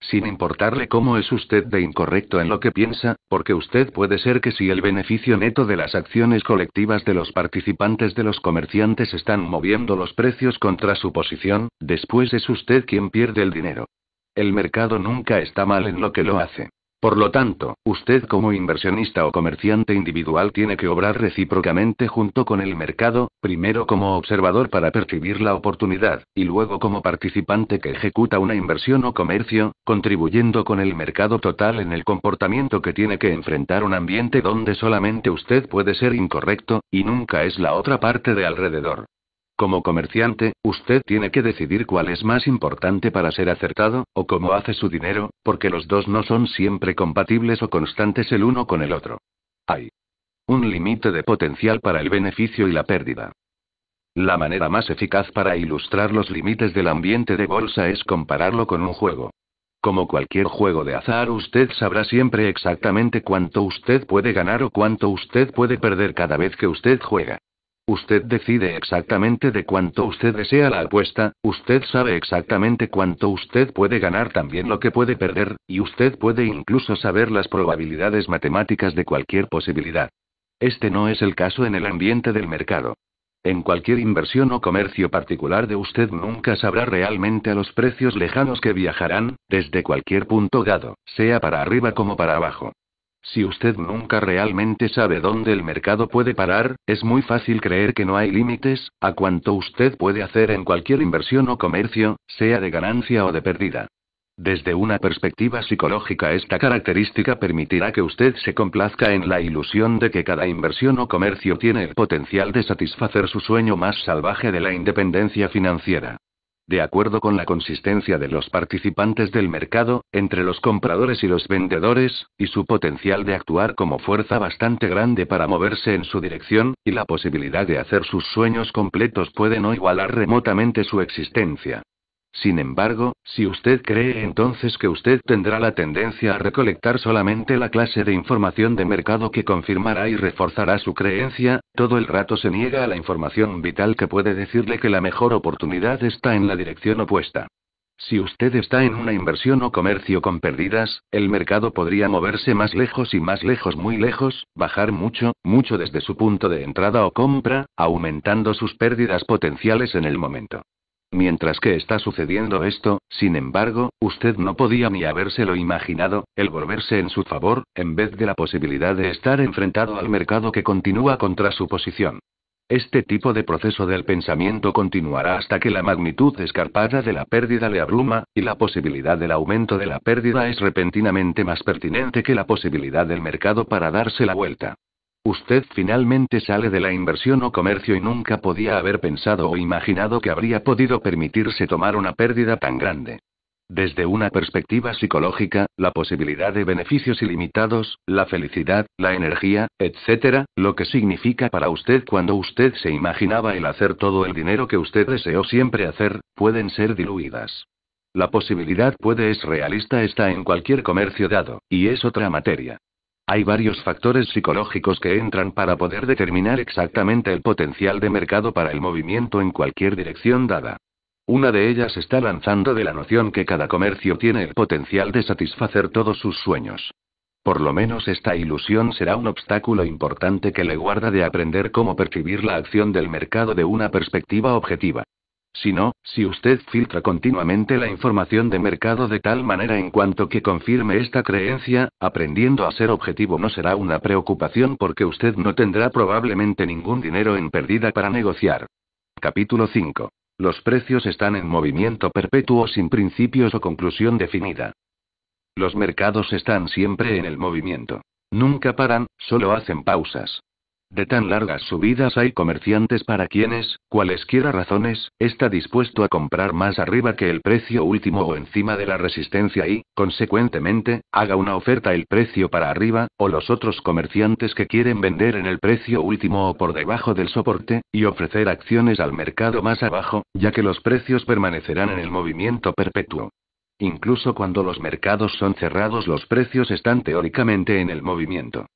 Sin importarle cómo es usted de incorrecto en lo que piensa, porque usted puede ser que si el beneficio neto de las acciones colectivas de los participantes de los comerciantes están moviendo los precios contra su posición, después es usted quien pierde el dinero. El mercado nunca está mal en lo que lo hace. Por lo tanto, usted como inversionista o comerciante individual tiene que obrar recíprocamente junto con el mercado, primero como observador para percibir la oportunidad, y luego como participante que ejecuta una inversión o comercio, contribuyendo con el mercado total en el comportamiento que tiene que enfrentar un ambiente donde solamente usted puede ser incorrecto, y nunca es la otra parte de alrededor. Como comerciante, usted tiene que decidir cuál es más importante para ser acertado, o cómo hace su dinero, porque los dos no son siempre compatibles o constantes el uno con el otro. Hay un límite de potencial para el beneficio y la pérdida. La manera más eficaz para ilustrar los límites del ambiente de bolsa es compararlo con un juego. Como cualquier juego de azar, usted sabrá siempre exactamente cuánto usted puede ganar o cuánto usted puede perder cada vez que usted juega. Usted decide exactamente de cuánto usted desea la apuesta, usted sabe exactamente cuánto usted puede ganar también lo que puede perder, y usted puede incluso saber las probabilidades matemáticas de cualquier posibilidad. Este no es el caso en el ambiente del mercado. En cualquier inversión o comercio particular de usted nunca sabrá realmente a los precios lejanos que viajarán, desde cualquier punto dado, sea para arriba como para abajo. Si usted nunca realmente sabe dónde el mercado puede parar, es muy fácil creer que no hay límites, a cuanto usted puede hacer en cualquier inversión o comercio, sea de ganancia o de pérdida. Desde una perspectiva psicológica esta característica permitirá que usted se complazca en la ilusión de que cada inversión o comercio tiene el potencial de satisfacer su sueño más salvaje de la independencia financiera. De acuerdo con la consistencia de los participantes del mercado, entre los compradores y los vendedores, y su potencial de actuar como fuerza bastante grande para moverse en su dirección, y la posibilidad de hacer sus sueños completos puede no igualar remotamente su existencia. Sin embargo, si usted cree entonces que usted tendrá la tendencia a recolectar solamente la clase de información de mercado que confirmará y reforzará su creencia, todo el rato se niega a la información vital que puede decirle que la mejor oportunidad está en la dirección opuesta. Si usted está en una inversión o comercio con pérdidas, el mercado podría moverse más lejos y más lejos, muy lejos, bajar mucho, mucho desde su punto de entrada o compra, aumentando sus pérdidas potenciales en el momento. Mientras que está sucediendo esto, sin embargo, usted no podía ni habérselo imaginado, el volverse en su favor, en vez de la posibilidad de estar enfrentado al mercado que continúa contra su posición. Este tipo de proceso del pensamiento continuará hasta que la magnitud escarpada de la pérdida le abruma, y la posibilidad del aumento de la pérdida es repentinamente más pertinente que la posibilidad del mercado para darse la vuelta. Usted finalmente sale de la inversión o comercio y nunca podía haber pensado o imaginado que habría podido permitirse tomar una pérdida tan grande. Desde una perspectiva psicológica, la posibilidad de beneficios ilimitados, la felicidad, la energía, etc., lo que significa para usted cuando usted se imaginaba el hacer todo el dinero que usted deseó siempre hacer, pueden ser diluidas. La posibilidad puede es realista está en cualquier comercio dado, y es otra materia. Hay varios factores psicológicos que entran para poder determinar exactamente el potencial de mercado para el movimiento en cualquier dirección dada. Una de ellas está lanzando de la noción que cada comercio tiene el potencial de satisfacer todos sus sueños. Por lo menos esta ilusión será un obstáculo importante que le guarda de aprender cómo percibir la acción del mercado de una perspectiva objetiva. Sino, si usted filtra continuamente la información de mercado de tal manera en cuanto que confirme esta creencia, aprendiendo a ser objetivo no será una preocupación porque usted no tendrá probablemente ningún dinero en pérdida para negociar. Capítulo 5. Los precios están en movimiento perpetuo sin principios o conclusión definida. Los mercados están siempre en el movimiento. Nunca paran, solo hacen pausas. De tan largas subidas hay comerciantes para quienes, cualesquiera razones, está dispuesto a comprar más arriba que el precio último o encima de la resistencia y, consecuentemente, haga una oferta el precio para arriba, o los otros comerciantes que quieren vender en el precio último o por debajo del soporte, y ofrecer acciones al mercado más abajo, ya que los precios permanecerán en el movimiento perpetuo. Incluso cuando los mercados son cerrados los precios están teóricamente en el movimiento.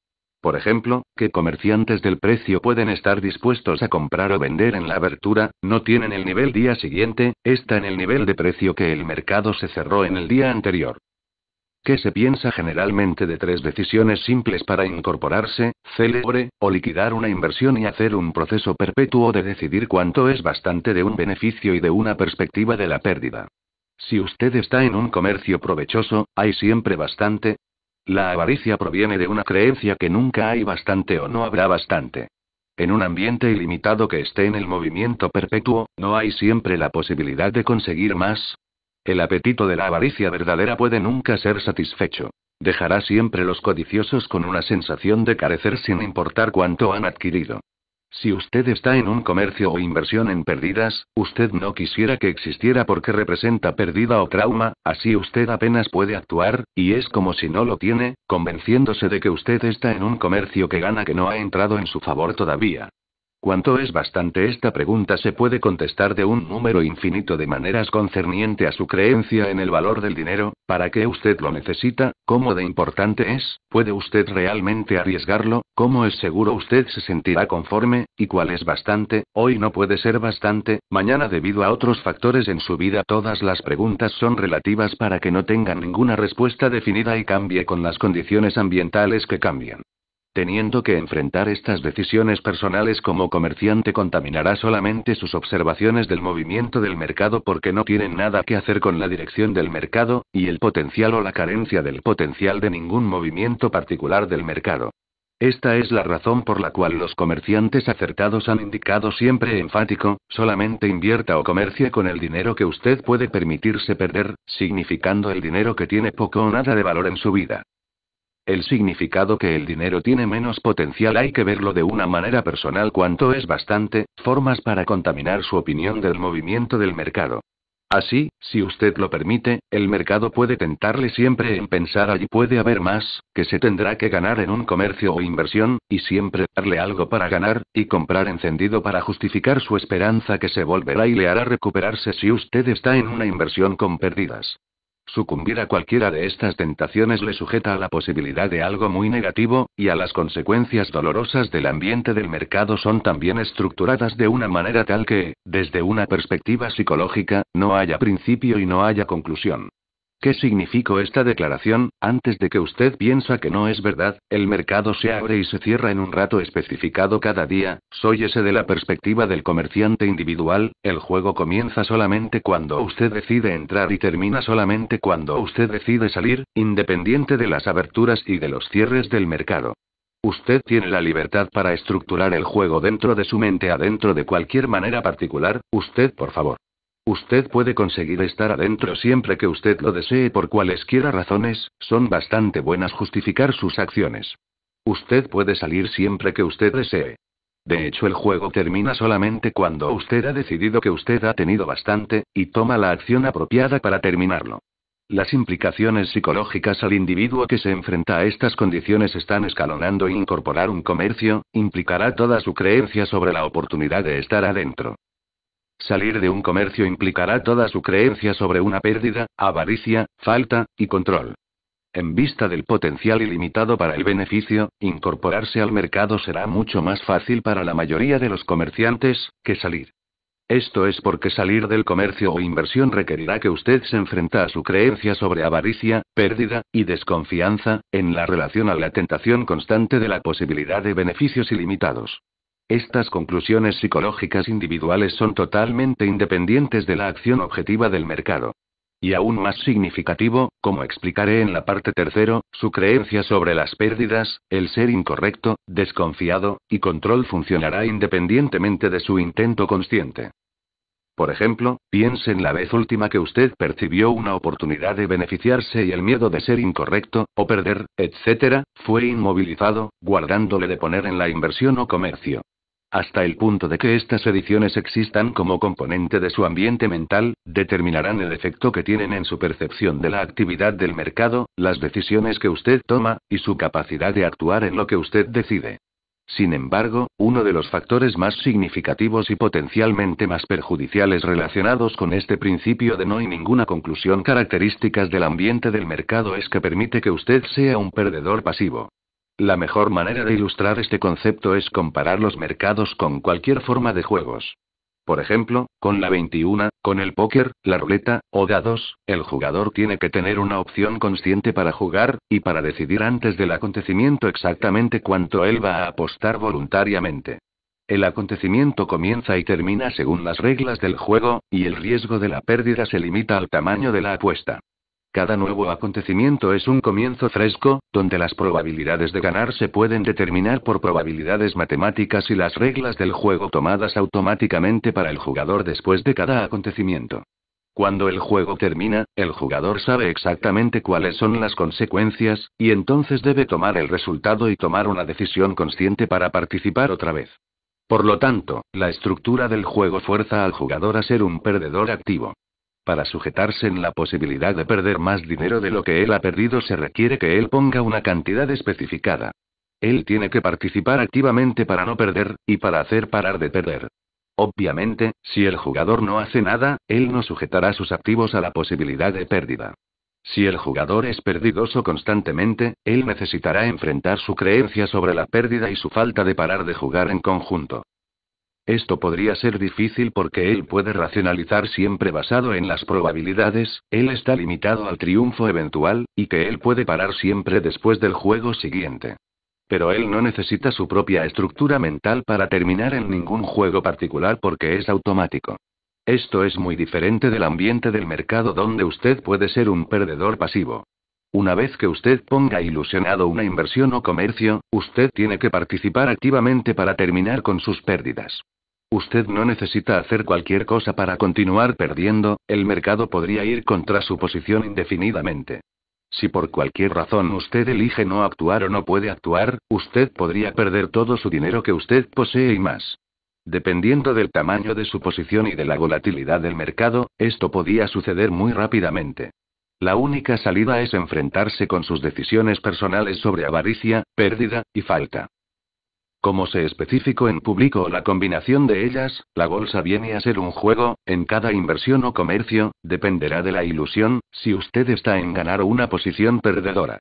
Por ejemplo, que comerciantes del precio pueden estar dispuestos a comprar o vender en la abertura, no tienen el nivel día siguiente, está en el nivel de precio que el mercado se cerró en el día anterior. ¿Qué se piensa generalmente de tres decisiones simples para incorporarse, célebre, o liquidar una inversión y hacer un proceso perpetuo de decidir cuánto es bastante de un beneficio y de una perspectiva de la pérdida? Si usted está en un comercio provechoso, hay siempre bastante, la avaricia proviene de una creencia que nunca hay bastante o no habrá bastante. En un ambiente ilimitado que esté en el movimiento perpetuo, no hay siempre la posibilidad de conseguir más. El apetito de la avaricia verdadera puede nunca ser satisfecho. Dejará siempre los codiciosos con una sensación de carecer sin importar cuánto han adquirido. Si usted está en un comercio o inversión en pérdidas, usted no quisiera que existiera porque representa pérdida o trauma, así usted apenas puede actuar, y es como si no lo tiene, convenciéndose de que usted está en un comercio que gana que no ha entrado en su favor todavía. ¿Cuánto es bastante? Esta pregunta se puede contestar de un número infinito de maneras concerniente a su creencia en el valor del dinero, para qué usted lo necesita, cómo de importante es, puede usted realmente arriesgarlo, cómo es seguro usted se sentirá conforme, y cuál es bastante, hoy no puede ser bastante, mañana debido a otros factores en su vida. Todas las preguntas son relativas para que no tengan ninguna respuesta definida y cambie con las condiciones ambientales que cambian. Teniendo que enfrentar estas decisiones personales como comerciante contaminará solamente sus observaciones del movimiento del mercado porque no tienen nada que hacer con la dirección del mercado, y el potencial o la carencia del potencial de ningún movimiento particular del mercado. Esta es la razón por la cual los comerciantes acertados han indicado siempre enfático, solamente invierta o comercie con el dinero que usted puede permitirse perder, significando el dinero que tiene poco o nada de valor en su vida. El significado que el dinero tiene menos potencial hay que verlo de una manera personal cuanto es bastante, formas para contaminar su opinión del movimiento del mercado. Así, si usted lo permite, el mercado puede tentarle siempre en pensar allí puede haber más, que se tendrá que ganar en un comercio o inversión, y siempre darle algo para ganar, y comprar encendido para justificar su esperanza que se volverá y le hará recuperarse si usted está en una inversión con pérdidas. Sucumbir a cualquiera de estas tentaciones le sujeta a la posibilidad de algo muy negativo, y a las consecuencias dolorosas del ambiente del mercado son también estructuradas de una manera tal que, desde una perspectiva psicológica, no haya principio y no haya conclusión. ¿Qué significó esta declaración? Antes de que usted piensa que no es verdad, el mercado se abre y se cierra en un rato especificado cada día, soy ese de la perspectiva del comerciante individual, el juego comienza solamente cuando usted decide entrar y termina solamente cuando usted decide salir, independiente de las aberturas y de los cierres del mercado. Usted tiene la libertad para estructurar el juego dentro de su mente adentro de cualquier manera particular, usted por favor. Usted puede conseguir estar adentro siempre que usted lo desee por cualesquiera razones, son bastante buenas justificar sus acciones. Usted puede salir siempre que usted desee. De hecho, el juego termina solamente cuando usted ha decidido que usted ha tenido bastante, y toma la acción apropiada para terminarlo. Las implicaciones psicológicas al individuo que se enfrenta a estas condiciones están escalonando. e Incorporar un comercio implicará toda su creencia sobre la oportunidad de estar adentro. Salir de un comercio implicará toda su creencia sobre una pérdida, avaricia, falta, y control. En vista del potencial ilimitado para el beneficio, incorporarse al mercado será mucho más fácil para la mayoría de los comerciantes, que salir. Esto es porque salir del comercio o inversión requerirá que usted se enfrenta a su creencia sobre avaricia, pérdida, y desconfianza, en la relación a la tentación constante de la posibilidad de beneficios ilimitados. Estas conclusiones psicológicas individuales son totalmente independientes de la acción objetiva del mercado. Y aún más significativo, como explicaré en la parte tercero, su creencia sobre las pérdidas, el ser incorrecto, desconfiado, y control funcionará independientemente de su intento consciente. Por ejemplo, piense en la vez última que usted percibió una oportunidad de beneficiarse y el miedo de ser incorrecto, o perder, etc., fue inmovilizado, guardándole de poner en la inversión o comercio hasta el punto de que estas ediciones existan como componente de su ambiente mental, determinarán el efecto que tienen en su percepción de la actividad del mercado, las decisiones que usted toma, y su capacidad de actuar en lo que usted decide. Sin embargo, uno de los factores más significativos y potencialmente más perjudiciales relacionados con este principio de no hay ninguna conclusión características del ambiente del mercado es que permite que usted sea un perdedor pasivo. La mejor manera de ilustrar este concepto es comparar los mercados con cualquier forma de juegos. Por ejemplo, con la 21, con el póker, la ruleta, o dados, el jugador tiene que tener una opción consciente para jugar, y para decidir antes del acontecimiento exactamente cuánto él va a apostar voluntariamente. El acontecimiento comienza y termina según las reglas del juego, y el riesgo de la pérdida se limita al tamaño de la apuesta. Cada nuevo acontecimiento es un comienzo fresco, donde las probabilidades de ganar se pueden determinar por probabilidades matemáticas y las reglas del juego tomadas automáticamente para el jugador después de cada acontecimiento. Cuando el juego termina, el jugador sabe exactamente cuáles son las consecuencias, y entonces debe tomar el resultado y tomar una decisión consciente para participar otra vez. Por lo tanto, la estructura del juego fuerza al jugador a ser un perdedor activo. Para sujetarse en la posibilidad de perder más dinero de lo que él ha perdido se requiere que él ponga una cantidad especificada. Él tiene que participar activamente para no perder, y para hacer parar de perder. Obviamente, si el jugador no hace nada, él no sujetará sus activos a la posibilidad de pérdida. Si el jugador es perdidoso constantemente, él necesitará enfrentar su creencia sobre la pérdida y su falta de parar de jugar en conjunto. Esto podría ser difícil porque él puede racionalizar siempre basado en las probabilidades, él está limitado al triunfo eventual, y que él puede parar siempre después del juego siguiente. Pero él no necesita su propia estructura mental para terminar en ningún juego particular porque es automático. Esto es muy diferente del ambiente del mercado donde usted puede ser un perdedor pasivo. Una vez que usted ponga ilusionado una inversión o comercio, usted tiene que participar activamente para terminar con sus pérdidas. Usted no necesita hacer cualquier cosa para continuar perdiendo, el mercado podría ir contra su posición indefinidamente. Si por cualquier razón usted elige no actuar o no puede actuar, usted podría perder todo su dinero que usted posee y más. Dependiendo del tamaño de su posición y de la volatilidad del mercado, esto podía suceder muy rápidamente. La única salida es enfrentarse con sus decisiones personales sobre avaricia, pérdida y falta. Como se especificó en público la combinación de ellas, la bolsa viene a ser un juego, en cada inversión o comercio, dependerá de la ilusión, si usted está en ganar o una posición perdedora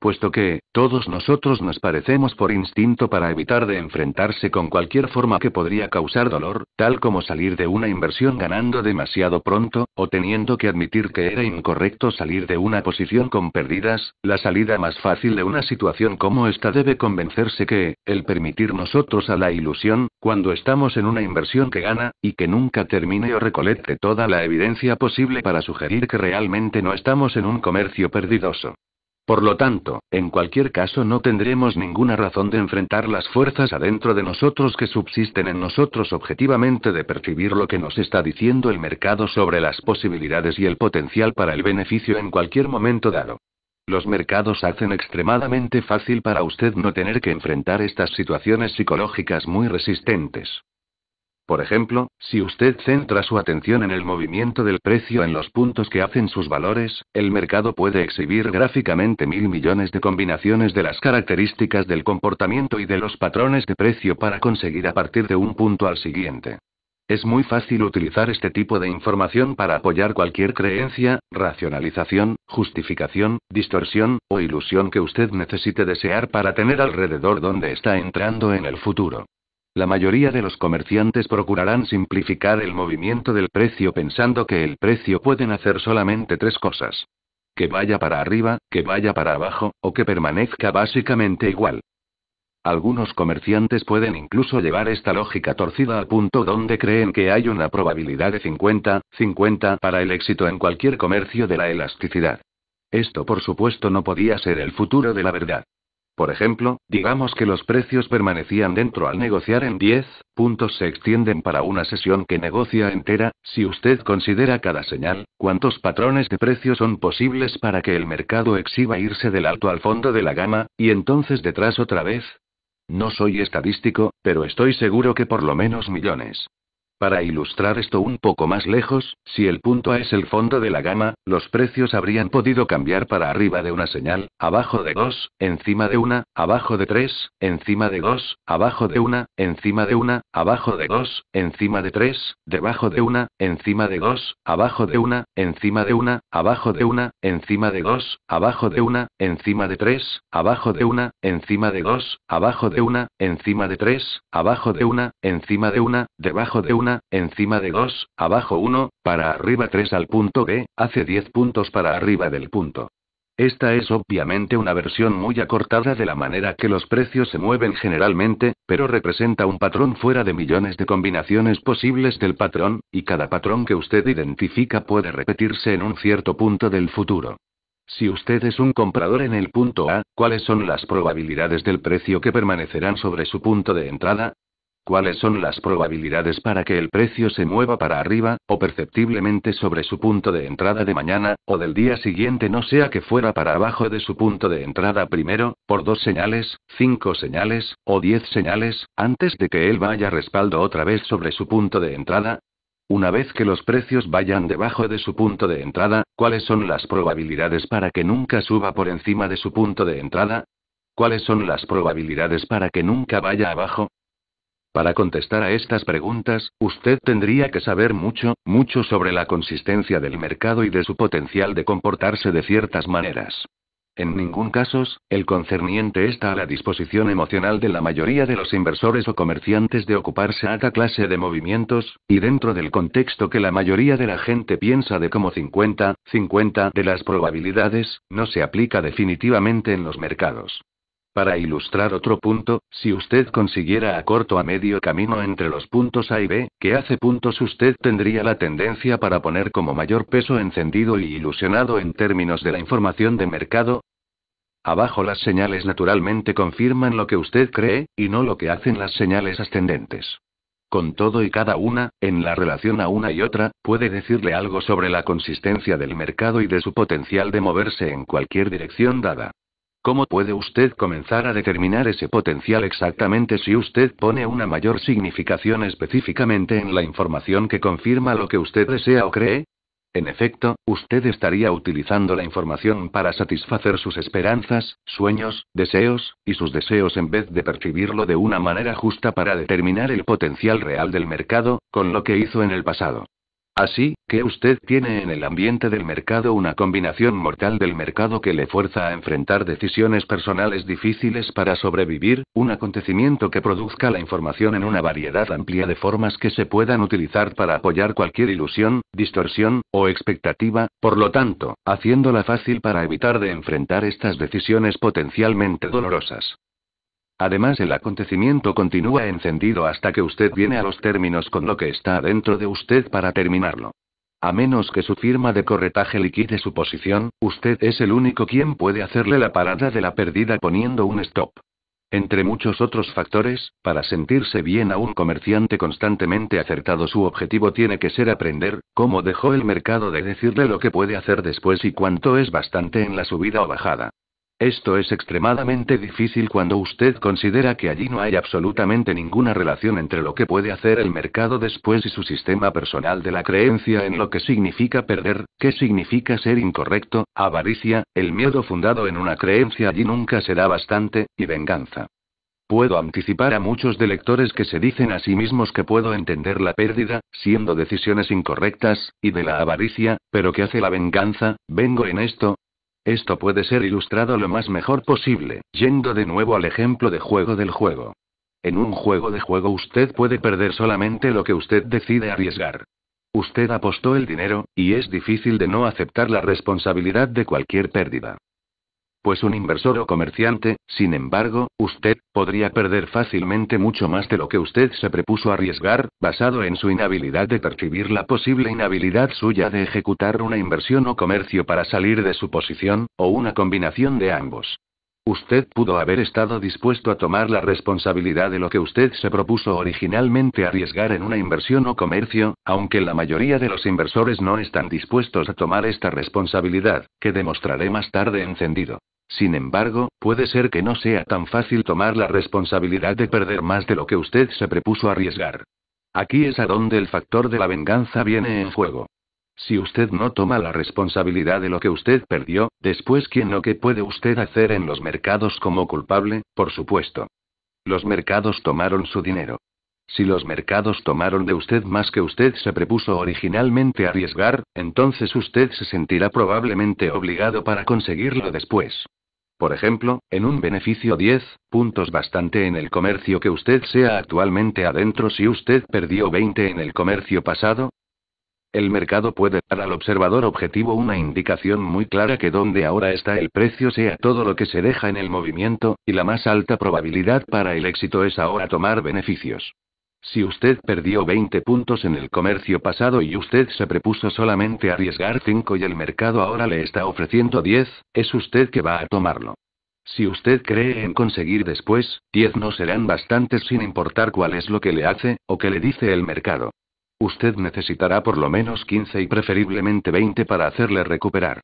puesto que, todos nosotros nos parecemos por instinto para evitar de enfrentarse con cualquier forma que podría causar dolor, tal como salir de una inversión ganando demasiado pronto, o teniendo que admitir que era incorrecto salir de una posición con pérdidas, la salida más fácil de una situación como esta debe convencerse que, el permitir nosotros a la ilusión, cuando estamos en una inversión que gana, y que nunca termine o recolecte toda la evidencia posible para sugerir que realmente no estamos en un comercio perdidoso. Por lo tanto, en cualquier caso no tendremos ninguna razón de enfrentar las fuerzas adentro de nosotros que subsisten en nosotros objetivamente de percibir lo que nos está diciendo el mercado sobre las posibilidades y el potencial para el beneficio en cualquier momento dado. Los mercados hacen extremadamente fácil para usted no tener que enfrentar estas situaciones psicológicas muy resistentes. Por ejemplo, si usted centra su atención en el movimiento del precio en los puntos que hacen sus valores, el mercado puede exhibir gráficamente mil millones de combinaciones de las características del comportamiento y de los patrones de precio para conseguir a partir de un punto al siguiente. Es muy fácil utilizar este tipo de información para apoyar cualquier creencia, racionalización, justificación, distorsión o ilusión que usted necesite desear para tener alrededor donde está entrando en el futuro. La mayoría de los comerciantes procurarán simplificar el movimiento del precio pensando que el precio pueden hacer solamente tres cosas. Que vaya para arriba, que vaya para abajo, o que permanezca básicamente igual. Algunos comerciantes pueden incluso llevar esta lógica torcida al punto donde creen que hay una probabilidad de 50-50 para el éxito en cualquier comercio de la elasticidad. Esto por supuesto no podía ser el futuro de la verdad. Por ejemplo, digamos que los precios permanecían dentro al negociar en 10 puntos se extienden para una sesión que negocia entera, si usted considera cada señal, cuántos patrones de precios son posibles para que el mercado exhiba irse del alto al fondo de la gama, y entonces detrás otra vez. No soy estadístico, pero estoy seguro que por lo menos millones. Para ilustrar esto un poco más lejos, si el punto A es el fondo de la gama, los precios habrían podido cambiar para arriba de una señal, abajo de 2, encima de 1, abajo de 3, encima de 2, abajo de 1, encima de 1, abajo de 2, encima de 3, debajo de 1, encima de 2, abajo de 1, encima de 1, abajo de 1, encima de 2, abajo de 1, encima de 3, abajo de 1, encima de 2, abajo de 1, encima de 3, abajo de 1, encima de 1, debajo de 1 encima de 2, abajo 1, para arriba 3 al punto B, hace 10 puntos para arriba del punto. Esta es obviamente una versión muy acortada de la manera que los precios se mueven generalmente, pero representa un patrón fuera de millones de combinaciones posibles del patrón, y cada patrón que usted identifica puede repetirse en un cierto punto del futuro. Si usted es un comprador en el punto A, ¿cuáles son las probabilidades del precio que permanecerán sobre su punto de entrada? cuáles son las probabilidades para que el precio se mueva para arriba, o perceptiblemente sobre su punto de entrada de mañana, o del día siguiente no sea que fuera para abajo de su punto de entrada primero, por dos señales, cinco señales, o diez señales, antes de que él vaya respaldo otra vez sobre su punto de entrada? Una vez que los precios vayan debajo de su punto de entrada, ¿cuáles son las probabilidades para que nunca suba por encima de su punto de entrada? ¿Cuáles son las probabilidades para que nunca vaya abajo? Para contestar a estas preguntas, usted tendría que saber mucho, mucho sobre la consistencia del mercado y de su potencial de comportarse de ciertas maneras. En ningún caso, el concerniente está a la disposición emocional de la mayoría de los inversores o comerciantes de ocuparse a esta clase de movimientos, y dentro del contexto que la mayoría de la gente piensa de como 50, 50 de las probabilidades, no se aplica definitivamente en los mercados. Para ilustrar otro punto, si usted consiguiera a corto a medio camino entre los puntos A y B, que hace puntos usted tendría la tendencia para poner como mayor peso encendido y ilusionado en términos de la información de mercado, Abajo las señales naturalmente confirman lo que usted cree, y no lo que hacen las señales ascendentes. Con todo y cada una, en la relación a una y otra, puede decirle algo sobre la consistencia del mercado y de su potencial de moverse en cualquier dirección dada. ¿Cómo puede usted comenzar a determinar ese potencial exactamente si usted pone una mayor significación específicamente en la información que confirma lo que usted desea o cree? En efecto, usted estaría utilizando la información para satisfacer sus esperanzas, sueños, deseos, y sus deseos en vez de percibirlo de una manera justa para determinar el potencial real del mercado, con lo que hizo en el pasado. Así, que usted tiene en el ambiente del mercado una combinación mortal del mercado que le fuerza a enfrentar decisiones personales difíciles para sobrevivir, un acontecimiento que produzca la información en una variedad amplia de formas que se puedan utilizar para apoyar cualquier ilusión, distorsión, o expectativa, por lo tanto, haciéndola fácil para evitar de enfrentar estas decisiones potencialmente dolorosas. Además, el acontecimiento continúa encendido hasta que usted viene a los términos con lo que está dentro de usted para terminarlo. A menos que su firma de corretaje liquide su posición, usted es el único quien puede hacerle la parada de la pérdida poniendo un stop. Entre muchos otros factores, para sentirse bien a un comerciante constantemente acertado su objetivo tiene que ser aprender cómo dejó el mercado de decirle lo que puede hacer después y cuánto es bastante en la subida o bajada. Esto es extremadamente difícil cuando usted considera que allí no hay absolutamente ninguna relación entre lo que puede hacer el mercado después y su sistema personal de la creencia en lo que significa perder, qué significa ser incorrecto, avaricia, el miedo fundado en una creencia allí nunca será bastante, y venganza. Puedo anticipar a muchos de lectores que se dicen a sí mismos que puedo entender la pérdida, siendo decisiones incorrectas, y de la avaricia, pero que hace la venganza, vengo en esto, esto puede ser ilustrado lo más mejor posible, yendo de nuevo al ejemplo de juego del juego. En un juego de juego usted puede perder solamente lo que usted decide arriesgar. Usted apostó el dinero, y es difícil de no aceptar la responsabilidad de cualquier pérdida. Pues un inversor o comerciante, sin embargo, usted, podría perder fácilmente mucho más de lo que usted se prepuso arriesgar, basado en su inhabilidad de percibir la posible inhabilidad suya de ejecutar una inversión o comercio para salir de su posición, o una combinación de ambos. Usted pudo haber estado dispuesto a tomar la responsabilidad de lo que usted se propuso originalmente arriesgar en una inversión o comercio, aunque la mayoría de los inversores no están dispuestos a tomar esta responsabilidad, que demostraré más tarde encendido. Sin embargo, puede ser que no sea tan fácil tomar la responsabilidad de perder más de lo que usted se propuso arriesgar. Aquí es a donde el factor de la venganza viene en juego. Si usted no toma la responsabilidad de lo que usted perdió, después quién o qué puede usted hacer en los mercados como culpable, por supuesto. Los mercados tomaron su dinero. Si los mercados tomaron de usted más que usted se propuso originalmente arriesgar, entonces usted se sentirá probablemente obligado para conseguirlo después. Por ejemplo, en un beneficio 10, puntos bastante en el comercio que usted sea actualmente adentro si usted perdió 20 en el comercio pasado, el mercado puede dar al observador objetivo una indicación muy clara que donde ahora está el precio sea todo lo que se deja en el movimiento, y la más alta probabilidad para el éxito es ahora tomar beneficios. Si usted perdió 20 puntos en el comercio pasado y usted se prepuso solamente arriesgar 5 y el mercado ahora le está ofreciendo 10, es usted que va a tomarlo. Si usted cree en conseguir después, 10 no serán bastantes sin importar cuál es lo que le hace, o que le dice el mercado. Usted necesitará por lo menos 15 y preferiblemente 20 para hacerle recuperar.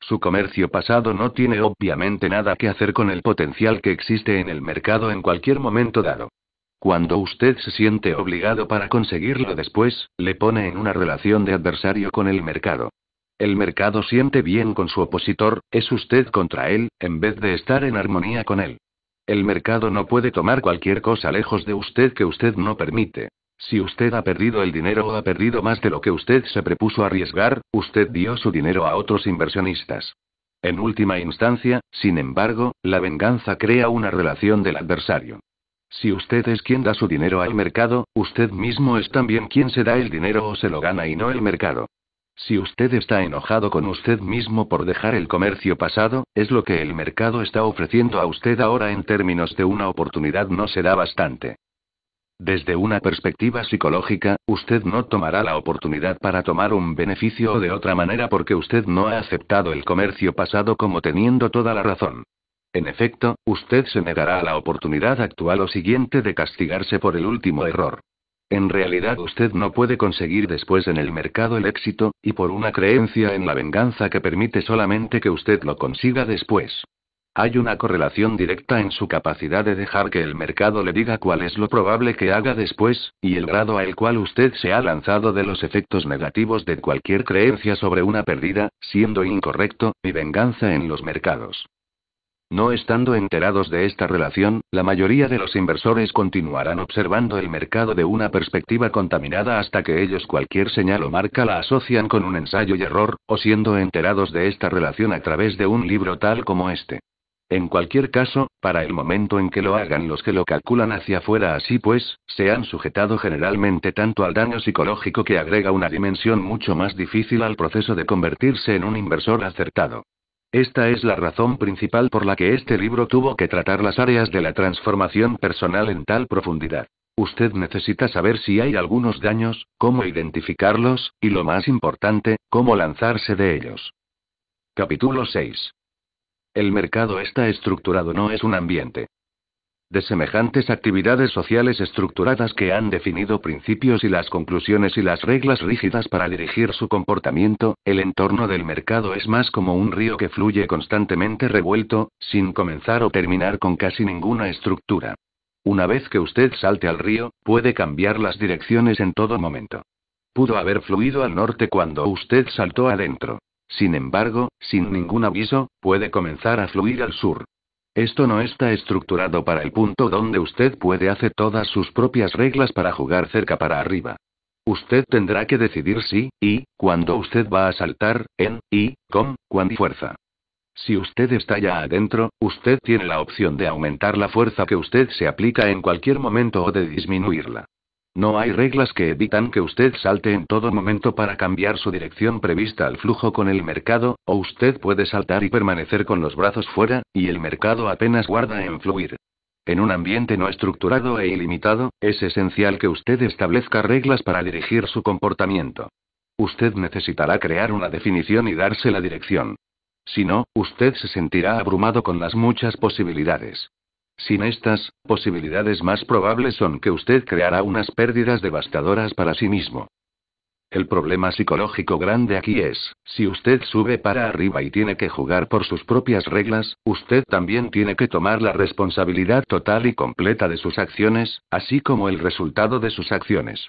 Su comercio pasado no tiene obviamente nada que hacer con el potencial que existe en el mercado en cualquier momento dado. Cuando usted se siente obligado para conseguirlo después, le pone en una relación de adversario con el mercado. El mercado siente bien con su opositor, es usted contra él, en vez de estar en armonía con él. El mercado no puede tomar cualquier cosa lejos de usted que usted no permite. Si usted ha perdido el dinero o ha perdido más de lo que usted se prepuso arriesgar, usted dio su dinero a otros inversionistas. En última instancia, sin embargo, la venganza crea una relación del adversario. Si usted es quien da su dinero al mercado, usted mismo es también quien se da el dinero o se lo gana y no el mercado. Si usted está enojado con usted mismo por dejar el comercio pasado, es lo que el mercado está ofreciendo a usted ahora en términos de una oportunidad no será bastante. Desde una perspectiva psicológica, usted no tomará la oportunidad para tomar un beneficio o de otra manera porque usted no ha aceptado el comercio pasado como teniendo toda la razón. En efecto, usted se negará a la oportunidad actual o siguiente de castigarse por el último error. En realidad usted no puede conseguir después en el mercado el éxito, y por una creencia en la venganza que permite solamente que usted lo consiga después. Hay una correlación directa en su capacidad de dejar que el mercado le diga cuál es lo probable que haga después, y el grado al cual usted se ha lanzado de los efectos negativos de cualquier creencia sobre una pérdida, siendo incorrecto, y venganza en los mercados. No estando enterados de esta relación, la mayoría de los inversores continuarán observando el mercado de una perspectiva contaminada hasta que ellos cualquier señal o marca la asocian con un ensayo y error, o siendo enterados de esta relación a través de un libro tal como este. En cualquier caso, para el momento en que lo hagan los que lo calculan hacia afuera así pues, se han sujetado generalmente tanto al daño psicológico que agrega una dimensión mucho más difícil al proceso de convertirse en un inversor acertado. Esta es la razón principal por la que este libro tuvo que tratar las áreas de la transformación personal en tal profundidad. Usted necesita saber si hay algunos daños, cómo identificarlos, y lo más importante, cómo lanzarse de ellos. Capítulo 6. El mercado está estructurado, no es un ambiente de semejantes actividades sociales estructuradas que han definido principios y las conclusiones y las reglas rígidas para dirigir su comportamiento, el entorno del mercado es más como un río que fluye constantemente revuelto, sin comenzar o terminar con casi ninguna estructura. Una vez que usted salte al río, puede cambiar las direcciones en todo momento. Pudo haber fluido al norte cuando usted saltó adentro. Sin embargo, sin ningún aviso, puede comenzar a fluir al sur. Esto no está estructurado para el punto donde usted puede hacer todas sus propias reglas para jugar cerca para arriba. Usted tendrá que decidir si, y, cuando usted va a saltar, en, y, con, cuán y fuerza. Si usted está ya adentro, usted tiene la opción de aumentar la fuerza que usted se aplica en cualquier momento o de disminuirla. No hay reglas que evitan que usted salte en todo momento para cambiar su dirección prevista al flujo con el mercado, o usted puede saltar y permanecer con los brazos fuera, y el mercado apenas guarda en fluir. En un ambiente no estructurado e ilimitado, es esencial que usted establezca reglas para dirigir su comportamiento. Usted necesitará crear una definición y darse la dirección. Si no, usted se sentirá abrumado con las muchas posibilidades. Sin estas posibilidades más probables son que usted creará unas pérdidas devastadoras para sí mismo. El problema psicológico grande aquí es, si usted sube para arriba y tiene que jugar por sus propias reglas, usted también tiene que tomar la responsabilidad total y completa de sus acciones, así como el resultado de sus acciones.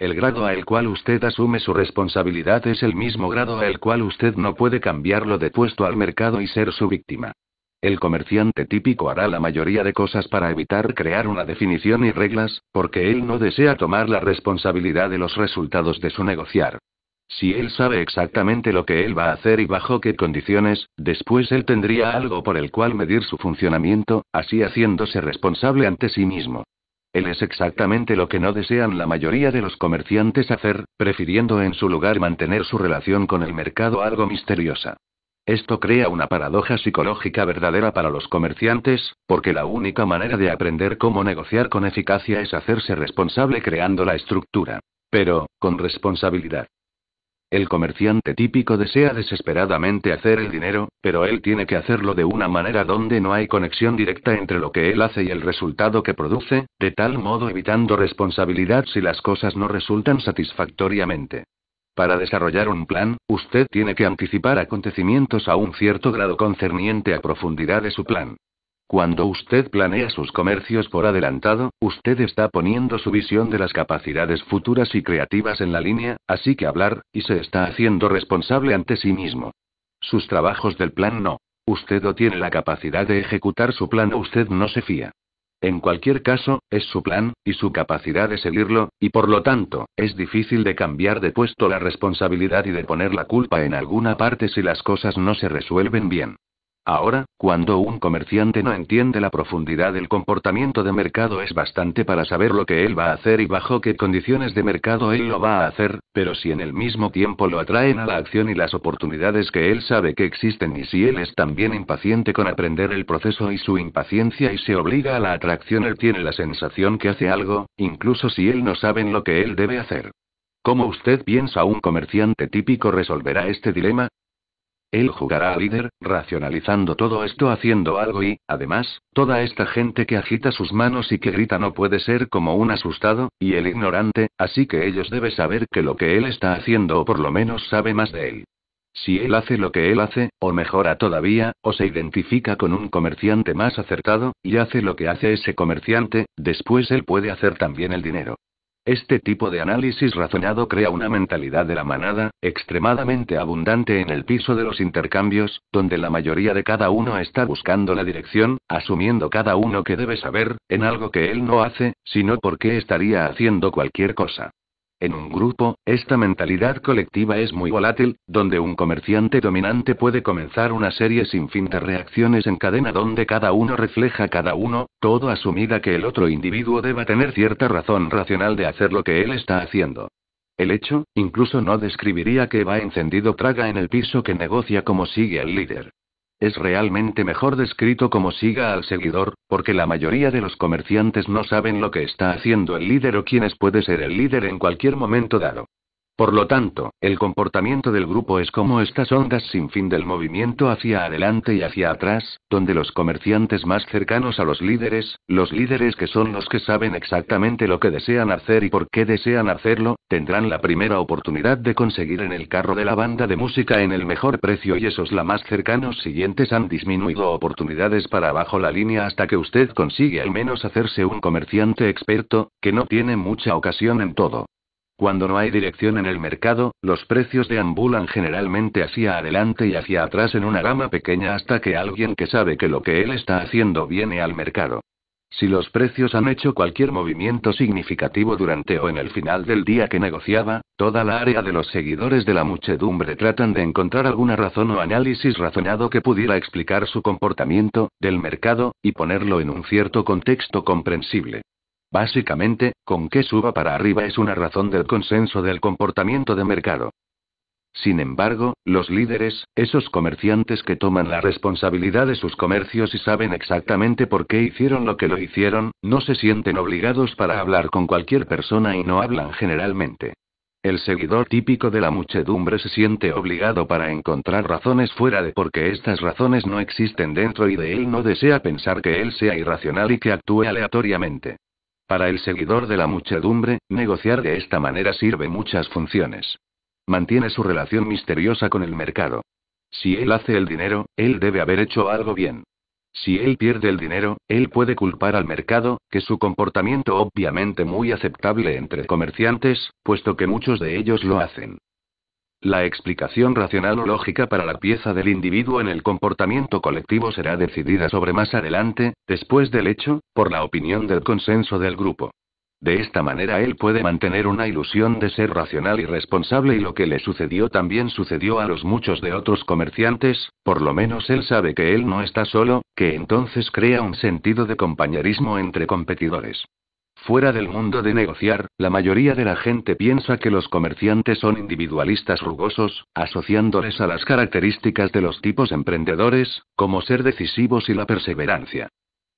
El grado al cual usted asume su responsabilidad es el mismo grado al cual usted no puede cambiarlo de puesto al mercado y ser su víctima. El comerciante típico hará la mayoría de cosas para evitar crear una definición y reglas, porque él no desea tomar la responsabilidad de los resultados de su negociar. Si él sabe exactamente lo que él va a hacer y bajo qué condiciones, después él tendría algo por el cual medir su funcionamiento, así haciéndose responsable ante sí mismo. Él es exactamente lo que no desean la mayoría de los comerciantes hacer, prefiriendo en su lugar mantener su relación con el mercado algo misteriosa. Esto crea una paradoja psicológica verdadera para los comerciantes, porque la única manera de aprender cómo negociar con eficacia es hacerse responsable creando la estructura. Pero, con responsabilidad. El comerciante típico desea desesperadamente hacer el dinero, pero él tiene que hacerlo de una manera donde no hay conexión directa entre lo que él hace y el resultado que produce, de tal modo evitando responsabilidad si las cosas no resultan satisfactoriamente. Para desarrollar un plan, usted tiene que anticipar acontecimientos a un cierto grado concerniente a profundidad de su plan. Cuando usted planea sus comercios por adelantado, usted está poniendo su visión de las capacidades futuras y creativas en la línea, así que hablar, y se está haciendo responsable ante sí mismo. Sus trabajos del plan no. Usted no tiene la capacidad de ejecutar su plan o usted no se fía. En cualquier caso, es su plan, y su capacidad de seguirlo, y por lo tanto, es difícil de cambiar de puesto la responsabilidad y de poner la culpa en alguna parte si las cosas no se resuelven bien. Ahora, cuando un comerciante no entiende la profundidad del comportamiento de mercado es bastante para saber lo que él va a hacer y bajo qué condiciones de mercado él lo va a hacer, pero si en el mismo tiempo lo atraen a la acción y las oportunidades que él sabe que existen y si él es también impaciente con aprender el proceso y su impaciencia y se obliga a la atracción él tiene la sensación que hace algo, incluso si él no sabe lo que él debe hacer. ¿Cómo usted piensa un comerciante típico resolverá este dilema? Él jugará a líder, racionalizando todo esto haciendo algo y, además, toda esta gente que agita sus manos y que grita no puede ser como un asustado, y el ignorante, así que ellos deben saber que lo que él está haciendo o por lo menos sabe más de él. Si él hace lo que él hace, o mejora todavía, o se identifica con un comerciante más acertado, y hace lo que hace ese comerciante, después él puede hacer también el dinero. Este tipo de análisis razonado crea una mentalidad de la manada, extremadamente abundante en el piso de los intercambios, donde la mayoría de cada uno está buscando la dirección, asumiendo cada uno que debe saber, en algo que él no hace, sino porque estaría haciendo cualquier cosa. En un grupo, esta mentalidad colectiva es muy volátil, donde un comerciante dominante puede comenzar una serie sin fin de reacciones en cadena donde cada uno refleja cada uno, todo asumida que el otro individuo deba tener cierta razón racional de hacer lo que él está haciendo. El hecho, incluso no describiría que va encendido traga en el piso que negocia como sigue el líder. Es realmente mejor descrito como siga al seguidor, porque la mayoría de los comerciantes no saben lo que está haciendo el líder o quiénes puede ser el líder en cualquier momento dado. Por lo tanto, el comportamiento del grupo es como estas ondas sin fin del movimiento hacia adelante y hacia atrás, donde los comerciantes más cercanos a los líderes, los líderes que son los que saben exactamente lo que desean hacer y por qué desean hacerlo, tendrán la primera oportunidad de conseguir en el carro de la banda de música en el mejor precio y esos la más cercanos siguientes han disminuido oportunidades para abajo la línea hasta que usted consigue al menos hacerse un comerciante experto, que no tiene mucha ocasión en todo. Cuando no hay dirección en el mercado, los precios deambulan generalmente hacia adelante y hacia atrás en una gama pequeña hasta que alguien que sabe que lo que él está haciendo viene al mercado. Si los precios han hecho cualquier movimiento significativo durante o en el final del día que negociaba, toda la área de los seguidores de la muchedumbre tratan de encontrar alguna razón o análisis razonado que pudiera explicar su comportamiento, del mercado, y ponerlo en un cierto contexto comprensible. Básicamente, con que suba para arriba es una razón del consenso del comportamiento de mercado. Sin embargo, los líderes, esos comerciantes que toman la responsabilidad de sus comercios y saben exactamente por qué hicieron lo que lo hicieron, no se sienten obligados para hablar con cualquier persona y no hablan generalmente. El seguidor típico de la muchedumbre se siente obligado para encontrar razones fuera de porque estas razones no existen dentro y de él no desea pensar que él sea irracional y que actúe aleatoriamente. Para el seguidor de la muchedumbre, negociar de esta manera sirve muchas funciones. Mantiene su relación misteriosa con el mercado. Si él hace el dinero, él debe haber hecho algo bien. Si él pierde el dinero, él puede culpar al mercado, que su comportamiento obviamente muy aceptable entre comerciantes, puesto que muchos de ellos lo hacen. La explicación racional o lógica para la pieza del individuo en el comportamiento colectivo será decidida sobre más adelante, después del hecho, por la opinión del consenso del grupo. De esta manera él puede mantener una ilusión de ser racional y responsable y lo que le sucedió también sucedió a los muchos de otros comerciantes, por lo menos él sabe que él no está solo, que entonces crea un sentido de compañerismo entre competidores. Fuera del mundo de negociar, la mayoría de la gente piensa que los comerciantes son individualistas rugosos, asociándoles a las características de los tipos emprendedores, como ser decisivos y la perseverancia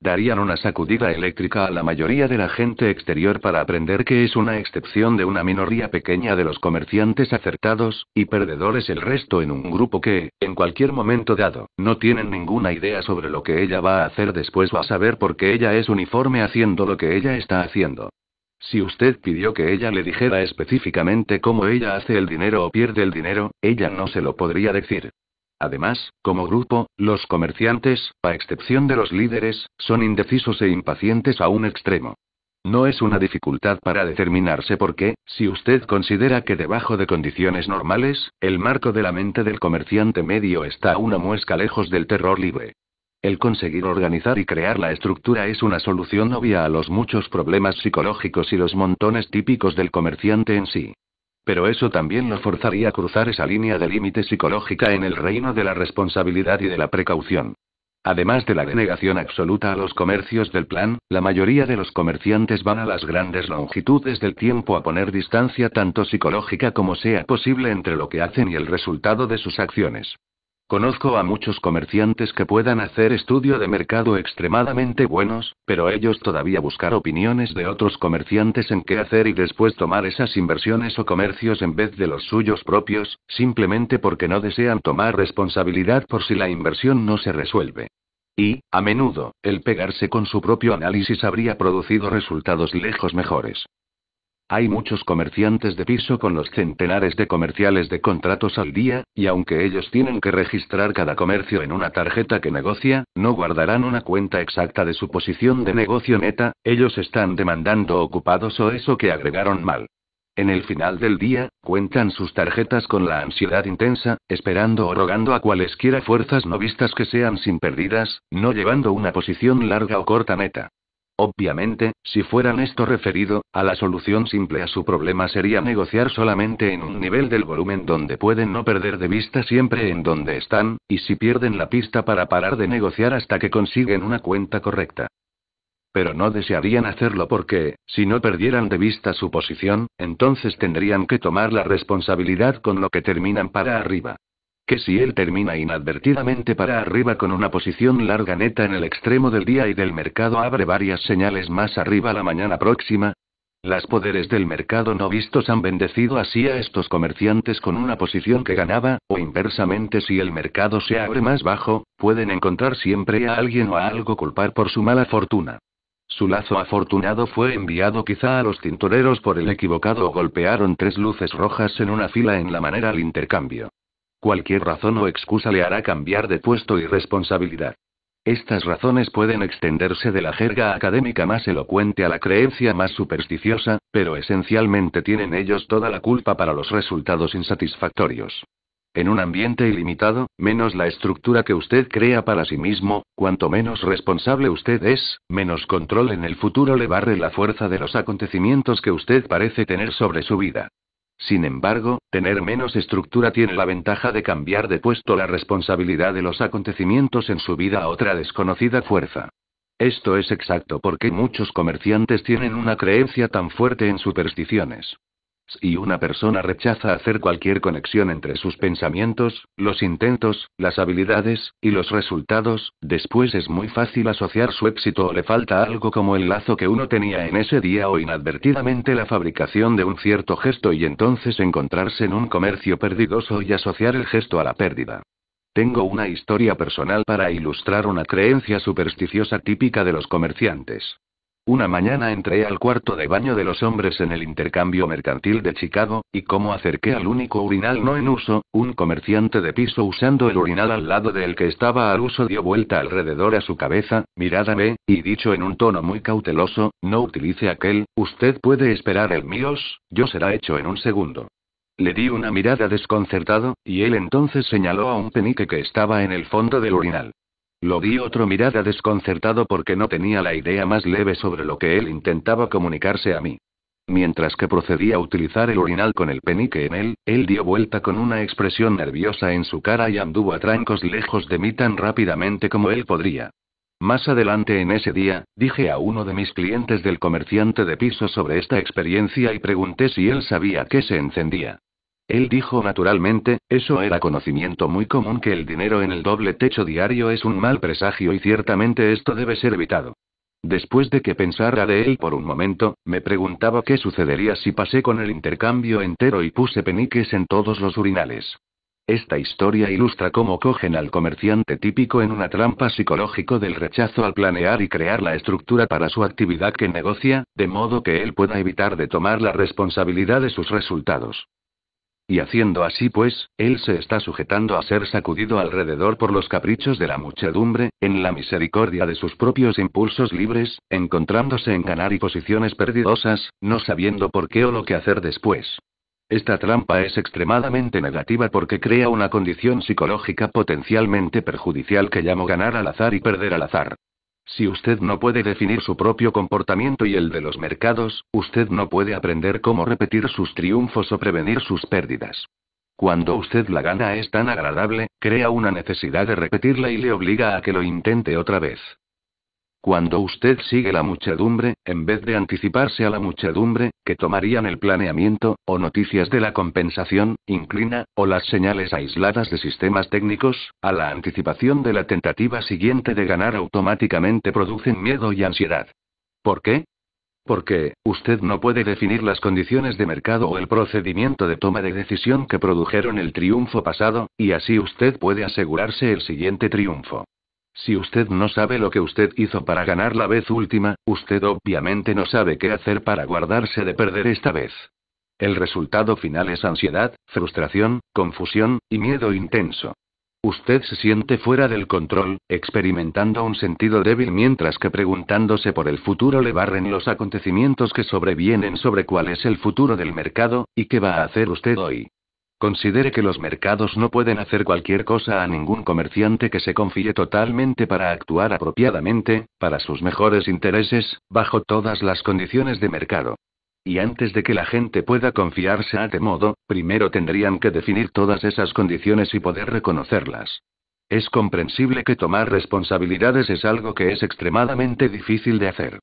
darían una sacudida eléctrica a la mayoría de la gente exterior para aprender que es una excepción de una minoría pequeña de los comerciantes acertados, y perdedores el resto en un grupo que, en cualquier momento dado, no tienen ninguna idea sobre lo que ella va a hacer después va a saber por qué ella es uniforme haciendo lo que ella está haciendo. Si usted pidió que ella le dijera específicamente cómo ella hace el dinero o pierde el dinero, ella no se lo podría decir. Además, como grupo, los comerciantes, a excepción de los líderes, son indecisos e impacientes a un extremo. No es una dificultad para determinarse porque, si usted considera que debajo de condiciones normales, el marco de la mente del comerciante medio está una muesca lejos del terror libre. El conseguir organizar y crear la estructura es una solución obvia a los muchos problemas psicológicos y los montones típicos del comerciante en sí. Pero eso también lo forzaría a cruzar esa línea de límite psicológica en el reino de la responsabilidad y de la precaución. Además de la denegación absoluta a los comercios del plan, la mayoría de los comerciantes van a las grandes longitudes del tiempo a poner distancia tanto psicológica como sea posible entre lo que hacen y el resultado de sus acciones. Conozco a muchos comerciantes que puedan hacer estudio de mercado extremadamente buenos, pero ellos todavía buscar opiniones de otros comerciantes en qué hacer y después tomar esas inversiones o comercios en vez de los suyos propios, simplemente porque no desean tomar responsabilidad por si la inversión no se resuelve. Y, a menudo, el pegarse con su propio análisis habría producido resultados lejos mejores. Hay muchos comerciantes de piso con los centenares de comerciales de contratos al día, y aunque ellos tienen que registrar cada comercio en una tarjeta que negocia, no guardarán una cuenta exacta de su posición de negocio neta, ellos están demandando ocupados o eso que agregaron mal. En el final del día, cuentan sus tarjetas con la ansiedad intensa, esperando o rogando a cualesquiera fuerzas no vistas que sean sin perdidas, no llevando una posición larga o corta neta. Obviamente, si fueran esto referido, a la solución simple a su problema sería negociar solamente en un nivel del volumen donde pueden no perder de vista siempre en donde están, y si pierden la pista para parar de negociar hasta que consiguen una cuenta correcta. Pero no desearían hacerlo porque, si no perdieran de vista su posición, entonces tendrían que tomar la responsabilidad con lo que terminan para arriba que si él termina inadvertidamente para arriba con una posición larga neta en el extremo del día y del mercado abre varias señales más arriba la mañana próxima. Las poderes del mercado no vistos han bendecido así a estos comerciantes con una posición que ganaba, o inversamente si el mercado se abre más bajo, pueden encontrar siempre a alguien o a algo culpar por su mala fortuna. Su lazo afortunado fue enviado quizá a los tintoreros por el equivocado o golpearon tres luces rojas en una fila en la manera al intercambio. Cualquier razón o excusa le hará cambiar de puesto y responsabilidad. Estas razones pueden extenderse de la jerga académica más elocuente a la creencia más supersticiosa, pero esencialmente tienen ellos toda la culpa para los resultados insatisfactorios. En un ambiente ilimitado, menos la estructura que usted crea para sí mismo, cuanto menos responsable usted es, menos control en el futuro le barre la fuerza de los acontecimientos que usted parece tener sobre su vida. Sin embargo, tener menos estructura tiene la ventaja de cambiar de puesto la responsabilidad de los acontecimientos en su vida a otra desconocida fuerza. Esto es exacto porque muchos comerciantes tienen una creencia tan fuerte en supersticiones y una persona rechaza hacer cualquier conexión entre sus pensamientos, los intentos, las habilidades, y los resultados, después es muy fácil asociar su éxito o le falta algo como el lazo que uno tenía en ese día o inadvertidamente la fabricación de un cierto gesto y entonces encontrarse en un comercio perdidoso y asociar el gesto a la pérdida. Tengo una historia personal para ilustrar una creencia supersticiosa típica de los comerciantes. Una mañana entré al cuarto de baño de los hombres en el intercambio mercantil de Chicago, y como acerqué al único urinal no en uso, un comerciante de piso usando el urinal al lado del que estaba al uso dio vuelta alrededor a su cabeza, mirádame, y dicho en un tono muy cauteloso, no utilice aquel, usted puede esperar el míos, yo será hecho en un segundo. Le di una mirada desconcertado, y él entonces señaló a un penique que estaba en el fondo del urinal. Lo di otro mirada desconcertado porque no tenía la idea más leve sobre lo que él intentaba comunicarse a mí. Mientras que procedía a utilizar el urinal con el penique en él, él dio vuelta con una expresión nerviosa en su cara y anduvo a trancos lejos de mí tan rápidamente como él podría. Más adelante en ese día, dije a uno de mis clientes del comerciante de piso sobre esta experiencia y pregunté si él sabía qué se encendía. Él dijo naturalmente, eso era conocimiento muy común que el dinero en el doble techo diario es un mal presagio y ciertamente esto debe ser evitado. Después de que pensara de él por un momento, me preguntaba qué sucedería si pasé con el intercambio entero y puse peniques en todos los urinales. Esta historia ilustra cómo cogen al comerciante típico en una trampa psicológico del rechazo al planear y crear la estructura para su actividad que negocia, de modo que él pueda evitar de tomar la responsabilidad de sus resultados. Y haciendo así pues, él se está sujetando a ser sacudido alrededor por los caprichos de la muchedumbre, en la misericordia de sus propios impulsos libres, encontrándose en ganar y posiciones perdidosas, no sabiendo por qué o lo que hacer después. Esta trampa es extremadamente negativa porque crea una condición psicológica potencialmente perjudicial que llamo ganar al azar y perder al azar. Si usted no puede definir su propio comportamiento y el de los mercados, usted no puede aprender cómo repetir sus triunfos o prevenir sus pérdidas. Cuando usted la gana es tan agradable, crea una necesidad de repetirla y le obliga a que lo intente otra vez. Cuando usted sigue la muchedumbre, en vez de anticiparse a la muchedumbre, que tomarían el planeamiento, o noticias de la compensación, inclina, o las señales aisladas de sistemas técnicos, a la anticipación de la tentativa siguiente de ganar automáticamente producen miedo y ansiedad. ¿Por qué? Porque, usted no puede definir las condiciones de mercado o el procedimiento de toma de decisión que produjeron el triunfo pasado, y así usted puede asegurarse el siguiente triunfo. Si usted no sabe lo que usted hizo para ganar la vez última, usted obviamente no sabe qué hacer para guardarse de perder esta vez. El resultado final es ansiedad, frustración, confusión, y miedo intenso. Usted se siente fuera del control, experimentando un sentido débil mientras que preguntándose por el futuro le barren los acontecimientos que sobrevienen sobre cuál es el futuro del mercado, y qué va a hacer usted hoy. Considere que los mercados no pueden hacer cualquier cosa a ningún comerciante que se confíe totalmente para actuar apropiadamente, para sus mejores intereses, bajo todas las condiciones de mercado. Y antes de que la gente pueda confiarse a de este modo, primero tendrían que definir todas esas condiciones y poder reconocerlas. Es comprensible que tomar responsabilidades es algo que es extremadamente difícil de hacer.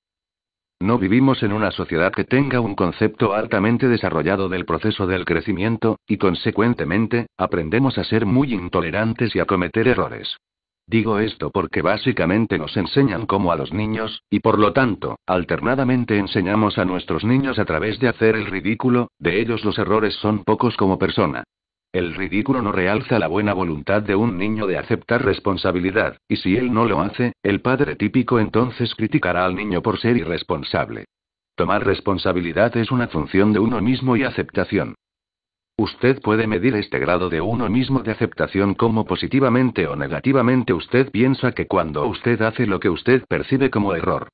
No vivimos en una sociedad que tenga un concepto altamente desarrollado del proceso del crecimiento, y consecuentemente, aprendemos a ser muy intolerantes y a cometer errores. Digo esto porque básicamente nos enseñan como a los niños, y por lo tanto, alternadamente enseñamos a nuestros niños a través de hacer el ridículo, de ellos los errores son pocos como persona. El ridículo no realza la buena voluntad de un niño de aceptar responsabilidad, y si él no lo hace, el padre típico entonces criticará al niño por ser irresponsable. Tomar responsabilidad es una función de uno mismo y aceptación. Usted puede medir este grado de uno mismo de aceptación como positivamente o negativamente usted piensa que cuando usted hace lo que usted percibe como error,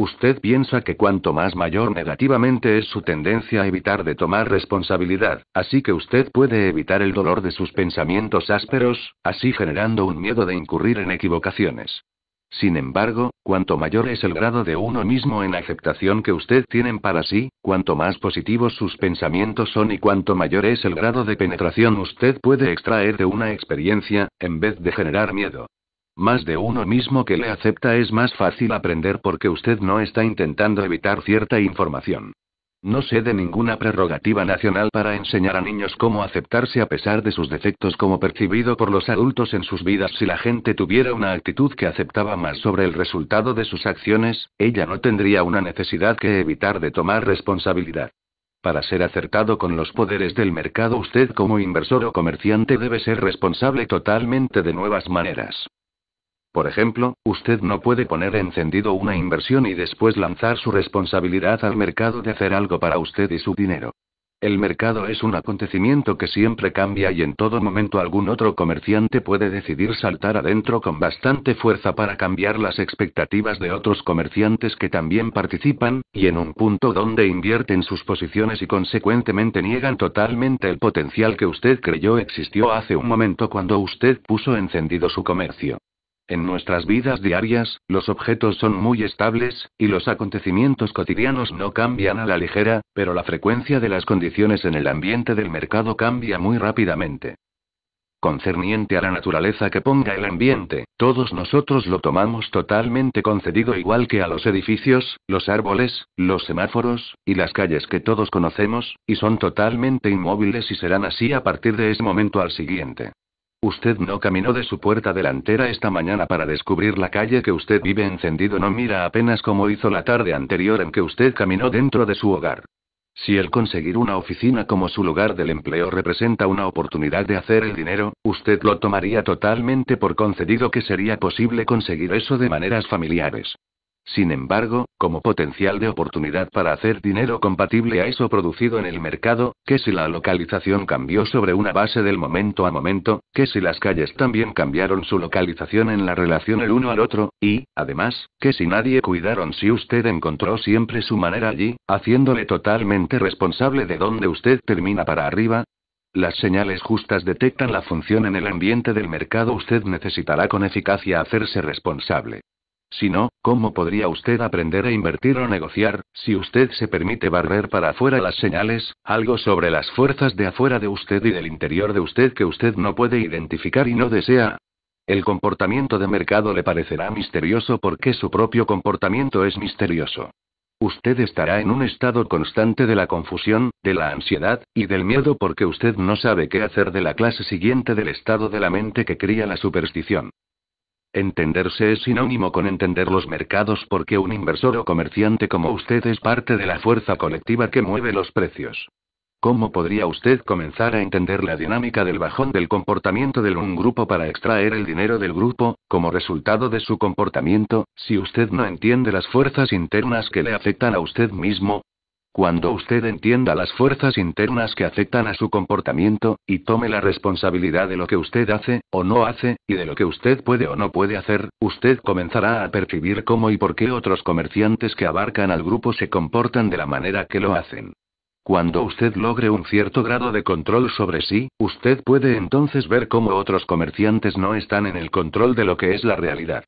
Usted piensa que cuanto más mayor negativamente es su tendencia a evitar de tomar responsabilidad, así que usted puede evitar el dolor de sus pensamientos ásperos, así generando un miedo de incurrir en equivocaciones. Sin embargo, cuanto mayor es el grado de uno mismo en aceptación que usted tienen para sí, cuanto más positivos sus pensamientos son y cuanto mayor es el grado de penetración usted puede extraer de una experiencia, en vez de generar miedo. Más de uno mismo que le acepta es más fácil aprender porque usted no está intentando evitar cierta información. No sé de ninguna prerrogativa nacional para enseñar a niños cómo aceptarse a pesar de sus defectos como percibido por los adultos en sus vidas. Si la gente tuviera una actitud que aceptaba más sobre el resultado de sus acciones, ella no tendría una necesidad que evitar de tomar responsabilidad. Para ser acertado con los poderes del mercado, usted como inversor o comerciante debe ser responsable totalmente de nuevas maneras. Por ejemplo, usted no puede poner encendido una inversión y después lanzar su responsabilidad al mercado de hacer algo para usted y su dinero. El mercado es un acontecimiento que siempre cambia y en todo momento algún otro comerciante puede decidir saltar adentro con bastante fuerza para cambiar las expectativas de otros comerciantes que también participan, y en un punto donde invierten sus posiciones y consecuentemente niegan totalmente el potencial que usted creyó existió hace un momento cuando usted puso encendido su comercio. En nuestras vidas diarias, los objetos son muy estables, y los acontecimientos cotidianos no cambian a la ligera, pero la frecuencia de las condiciones en el ambiente del mercado cambia muy rápidamente. Concerniente a la naturaleza que ponga el ambiente, todos nosotros lo tomamos totalmente concedido igual que a los edificios, los árboles, los semáforos, y las calles que todos conocemos, y son totalmente inmóviles y serán así a partir de ese momento al siguiente. Usted no caminó de su puerta delantera esta mañana para descubrir la calle que usted vive encendido, no mira apenas como hizo la tarde anterior en que usted caminó dentro de su hogar. Si el conseguir una oficina como su lugar del empleo representa una oportunidad de hacer el dinero, usted lo tomaría totalmente por concedido que sería posible conseguir eso de maneras familiares. Sin embargo, como potencial de oportunidad para hacer dinero compatible a eso producido en el mercado, que si la localización cambió sobre una base del momento a momento, que si las calles también cambiaron su localización en la relación el uno al otro, y, además, que si nadie cuidaron si usted encontró siempre su manera allí, haciéndole totalmente responsable de dónde usted termina para arriba, las señales justas detectan la función en el ambiente del mercado. Usted necesitará con eficacia hacerse responsable. Si no, ¿cómo podría usted aprender a invertir o negociar, si usted se permite barrer para afuera las señales, algo sobre las fuerzas de afuera de usted y del interior de usted que usted no puede identificar y no desea? El comportamiento de mercado le parecerá misterioso porque su propio comportamiento es misterioso. Usted estará en un estado constante de la confusión, de la ansiedad, y del miedo porque usted no sabe qué hacer de la clase siguiente del estado de la mente que cría la superstición. Entenderse es sinónimo con entender los mercados porque un inversor o comerciante como usted es parte de la fuerza colectiva que mueve los precios. ¿Cómo podría usted comenzar a entender la dinámica del bajón del comportamiento de un grupo para extraer el dinero del grupo, como resultado de su comportamiento, si usted no entiende las fuerzas internas que le afectan a usted mismo? Cuando usted entienda las fuerzas internas que afectan a su comportamiento, y tome la responsabilidad de lo que usted hace, o no hace, y de lo que usted puede o no puede hacer, usted comenzará a percibir cómo y por qué otros comerciantes que abarcan al grupo se comportan de la manera que lo hacen. Cuando usted logre un cierto grado de control sobre sí, usted puede entonces ver cómo otros comerciantes no están en el control de lo que es la realidad.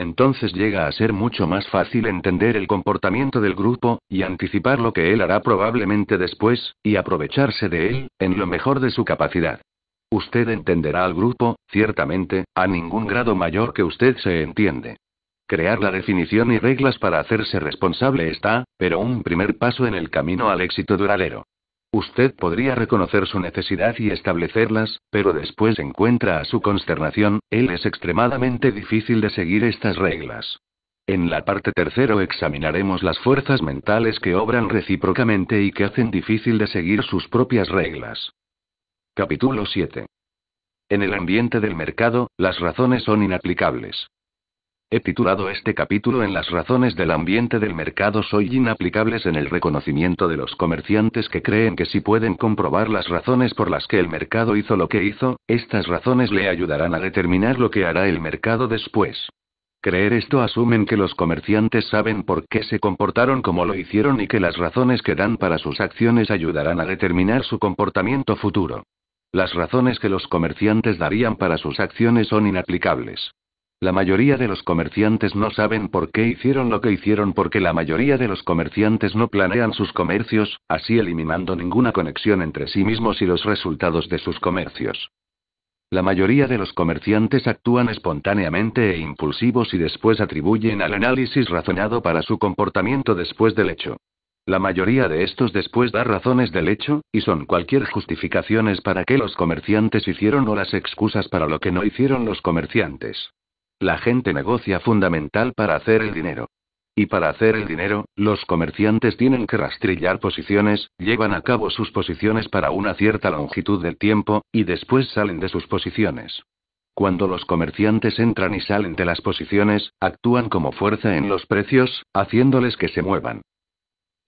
Entonces llega a ser mucho más fácil entender el comportamiento del grupo, y anticipar lo que él hará probablemente después, y aprovecharse de él, en lo mejor de su capacidad. Usted entenderá al grupo, ciertamente, a ningún grado mayor que usted se entiende. Crear la definición y reglas para hacerse responsable está, pero un primer paso en el camino al éxito duradero. Usted podría reconocer su necesidad y establecerlas, pero después encuentra a su consternación, él es extremadamente difícil de seguir estas reglas. En la parte tercero examinaremos las fuerzas mentales que obran recíprocamente y que hacen difícil de seguir sus propias reglas. Capítulo 7. En el ambiente del mercado, las razones son inaplicables. He titulado este capítulo en las razones del ambiente del mercado soy inaplicables en el reconocimiento de los comerciantes que creen que si pueden comprobar las razones por las que el mercado hizo lo que hizo, estas razones le ayudarán a determinar lo que hará el mercado después. Creer esto asumen que los comerciantes saben por qué se comportaron como lo hicieron y que las razones que dan para sus acciones ayudarán a determinar su comportamiento futuro. Las razones que los comerciantes darían para sus acciones son inaplicables. La mayoría de los comerciantes no saben por qué hicieron lo que hicieron porque la mayoría de los comerciantes no planean sus comercios, así eliminando ninguna conexión entre sí mismos y los resultados de sus comercios. La mayoría de los comerciantes actúan espontáneamente e impulsivos y después atribuyen al análisis razonado para su comportamiento después del hecho. La mayoría de estos después da razones del hecho, y son cualquier justificaciones para que los comerciantes hicieron o las excusas para lo que no hicieron los comerciantes. La gente negocia fundamental para hacer el dinero. Y para hacer el dinero, los comerciantes tienen que rastrillar posiciones, llevan a cabo sus posiciones para una cierta longitud del tiempo, y después salen de sus posiciones. Cuando los comerciantes entran y salen de las posiciones, actúan como fuerza en los precios, haciéndoles que se muevan.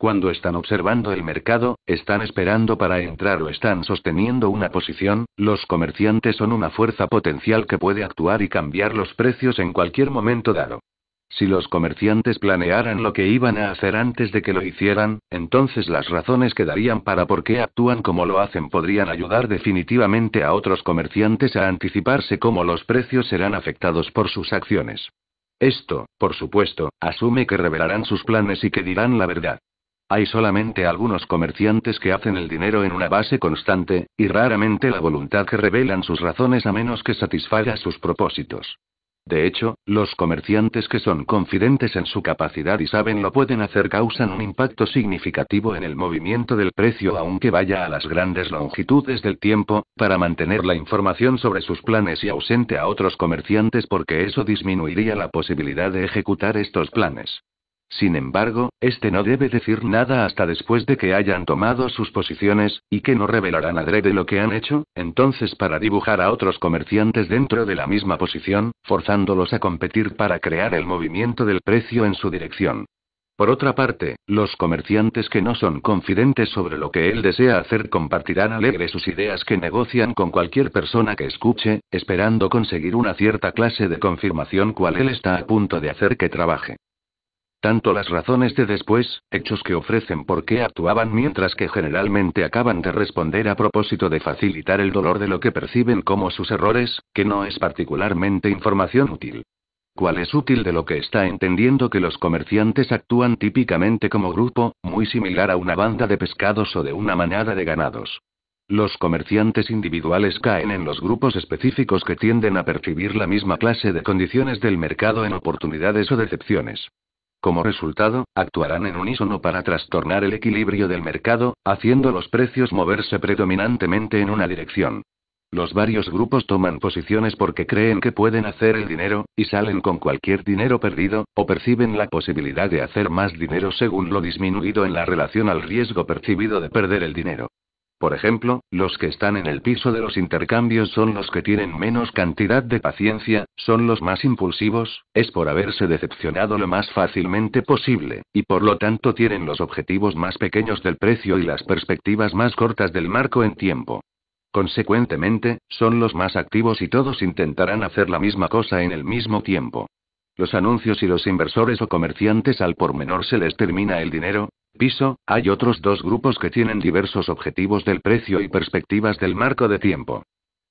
Cuando están observando el mercado, están esperando para entrar o están sosteniendo una posición, los comerciantes son una fuerza potencial que puede actuar y cambiar los precios en cualquier momento dado. Si los comerciantes planearan lo que iban a hacer antes de que lo hicieran, entonces las razones que darían para por qué actúan como lo hacen podrían ayudar definitivamente a otros comerciantes a anticiparse cómo los precios serán afectados por sus acciones. Esto, por supuesto, asume que revelarán sus planes y que dirán la verdad. Hay solamente algunos comerciantes que hacen el dinero en una base constante, y raramente la voluntad que revelan sus razones a menos que satisfaga sus propósitos. De hecho, los comerciantes que son confidentes en su capacidad y saben lo pueden hacer causan un impacto significativo en el movimiento del precio aunque vaya a las grandes longitudes del tiempo, para mantener la información sobre sus planes y ausente a otros comerciantes porque eso disminuiría la posibilidad de ejecutar estos planes. Sin embargo, este no debe decir nada hasta después de que hayan tomado sus posiciones, y que no revelarán adrede lo que han hecho, entonces para dibujar a otros comerciantes dentro de la misma posición, forzándolos a competir para crear el movimiento del precio en su dirección. Por otra parte, los comerciantes que no son confidentes sobre lo que él desea hacer compartirán alegre sus ideas que negocian con cualquier persona que escuche, esperando conseguir una cierta clase de confirmación cual él está a punto de hacer que trabaje. Tanto las razones de después, hechos que ofrecen por qué actuaban mientras que generalmente acaban de responder a propósito de facilitar el dolor de lo que perciben como sus errores, que no es particularmente información útil. ¿Cuál es útil de lo que está entendiendo que los comerciantes actúan típicamente como grupo, muy similar a una banda de pescados o de una manada de ganados? Los comerciantes individuales caen en los grupos específicos que tienden a percibir la misma clase de condiciones del mercado en oportunidades o decepciones. Como resultado, actuarán en unísono para trastornar el equilibrio del mercado, haciendo los precios moverse predominantemente en una dirección. Los varios grupos toman posiciones porque creen que pueden hacer el dinero, y salen con cualquier dinero perdido, o perciben la posibilidad de hacer más dinero según lo disminuido en la relación al riesgo percibido de perder el dinero. Por ejemplo, los que están en el piso de los intercambios son los que tienen menos cantidad de paciencia, son los más impulsivos, es por haberse decepcionado lo más fácilmente posible, y por lo tanto tienen los objetivos más pequeños del precio y las perspectivas más cortas del marco en tiempo. Consecuentemente, son los más activos y todos intentarán hacer la misma cosa en el mismo tiempo. Los anuncios y los inversores o comerciantes al por menor se les termina el dinero, piso, hay otros dos grupos que tienen diversos objetivos del precio y perspectivas del marco de tiempo.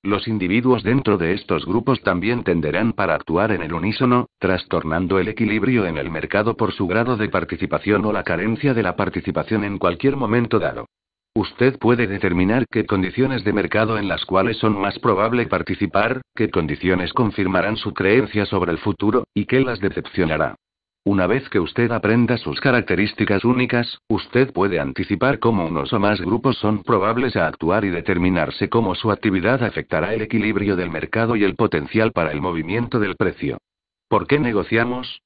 Los individuos dentro de estos grupos también tenderán para actuar en el unísono, trastornando el equilibrio en el mercado por su grado de participación o la carencia de la participación en cualquier momento dado. Usted puede determinar qué condiciones de mercado en las cuales son más probable participar, qué condiciones confirmarán su creencia sobre el futuro, y qué las decepcionará. Una vez que usted aprenda sus características únicas, usted puede anticipar cómo unos o más grupos son probables a actuar y determinarse cómo su actividad afectará el equilibrio del mercado y el potencial para el movimiento del precio. ¿Por qué negociamos?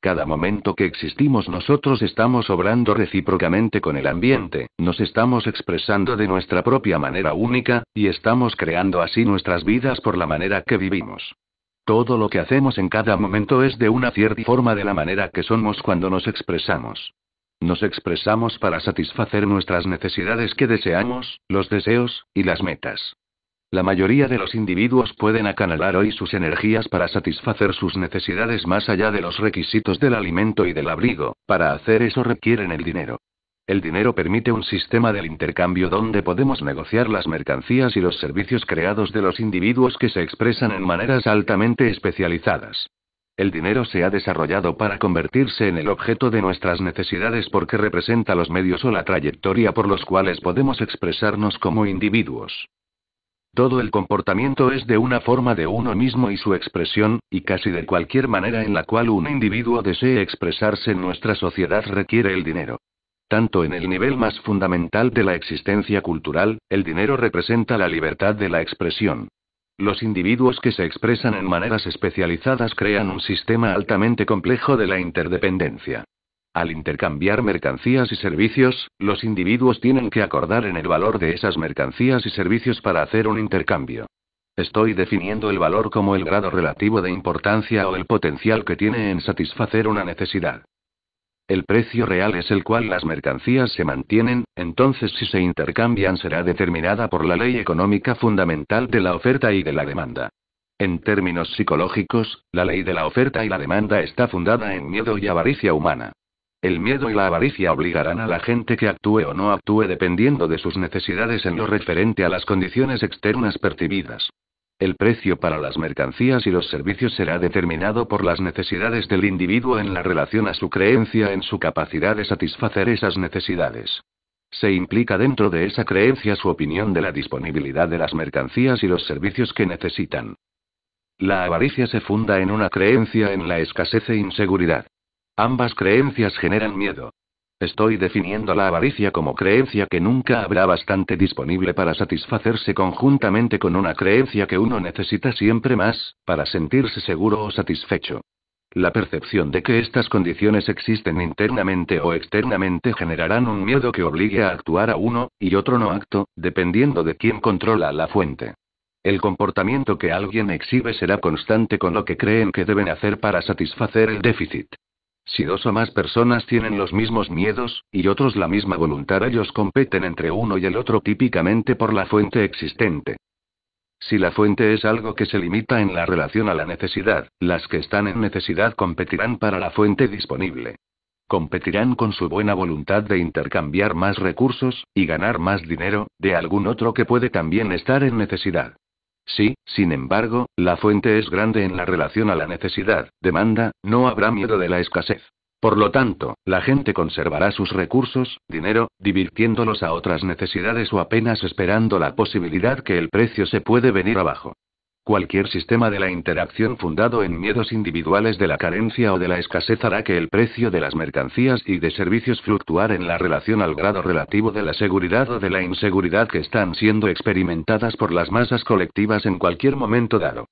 Cada momento que existimos nosotros estamos obrando recíprocamente con el ambiente, nos estamos expresando de nuestra propia manera única, y estamos creando así nuestras vidas por la manera que vivimos. Todo lo que hacemos en cada momento es de una cierta forma de la manera que somos cuando nos expresamos. Nos expresamos para satisfacer nuestras necesidades que deseamos, los deseos, y las metas. La mayoría de los individuos pueden acanalar hoy sus energías para satisfacer sus necesidades más allá de los requisitos del alimento y del abrigo, para hacer eso requieren el dinero. El dinero permite un sistema del intercambio donde podemos negociar las mercancías y los servicios creados de los individuos que se expresan en maneras altamente especializadas. El dinero se ha desarrollado para convertirse en el objeto de nuestras necesidades porque representa los medios o la trayectoria por los cuales podemos expresarnos como individuos. Todo el comportamiento es de una forma de uno mismo y su expresión, y casi de cualquier manera en la cual un individuo desee expresarse en nuestra sociedad requiere el dinero. Tanto en el nivel más fundamental de la existencia cultural, el dinero representa la libertad de la expresión. Los individuos que se expresan en maneras especializadas crean un sistema altamente complejo de la interdependencia. Al intercambiar mercancías y servicios, los individuos tienen que acordar en el valor de esas mercancías y servicios para hacer un intercambio. Estoy definiendo el valor como el grado relativo de importancia o el potencial que tiene en satisfacer una necesidad. El precio real es el cual las mercancías se mantienen, entonces si se intercambian será determinada por la ley económica fundamental de la oferta y de la demanda. En términos psicológicos, la ley de la oferta y la demanda está fundada en miedo y avaricia humana. El miedo y la avaricia obligarán a la gente que actúe o no actúe dependiendo de sus necesidades en lo referente a las condiciones externas percibidas. El precio para las mercancías y los servicios será determinado por las necesidades del individuo en la relación a su creencia en su capacidad de satisfacer esas necesidades. Se implica dentro de esa creencia su opinión de la disponibilidad de las mercancías y los servicios que necesitan. La avaricia se funda en una creencia en la escasez e inseguridad. Ambas creencias generan miedo, Estoy definiendo la avaricia como creencia que nunca habrá bastante disponible para satisfacerse conjuntamente con una creencia que uno necesita siempre más, para sentirse seguro o satisfecho. La percepción de que estas condiciones existen internamente o externamente generarán un miedo que obligue a actuar a uno, y otro no acto, dependiendo de quién controla la fuente. El comportamiento que alguien exhibe será constante con lo que creen que deben hacer para satisfacer el déficit. Si dos o más personas tienen los mismos miedos, y otros la misma voluntad, ellos competen entre uno y el otro típicamente por la fuente existente. Si la fuente es algo que se limita en la relación a la necesidad, las que están en necesidad competirán para la fuente disponible. Competirán con su buena voluntad de intercambiar más recursos, y ganar más dinero, de algún otro que puede también estar en necesidad. Si, sin embargo, la fuente es grande en la relación a la necesidad, demanda, no habrá miedo de la escasez. Por lo tanto, la gente conservará sus recursos, dinero, divirtiéndolos a otras necesidades o apenas esperando la posibilidad que el precio se puede venir abajo. Cualquier sistema de la interacción fundado en miedos individuales de la carencia o de la escasez hará que el precio de las mercancías y de servicios fluctuar en la relación al grado relativo de la seguridad o de la inseguridad que están siendo experimentadas por las masas colectivas en cualquier momento dado.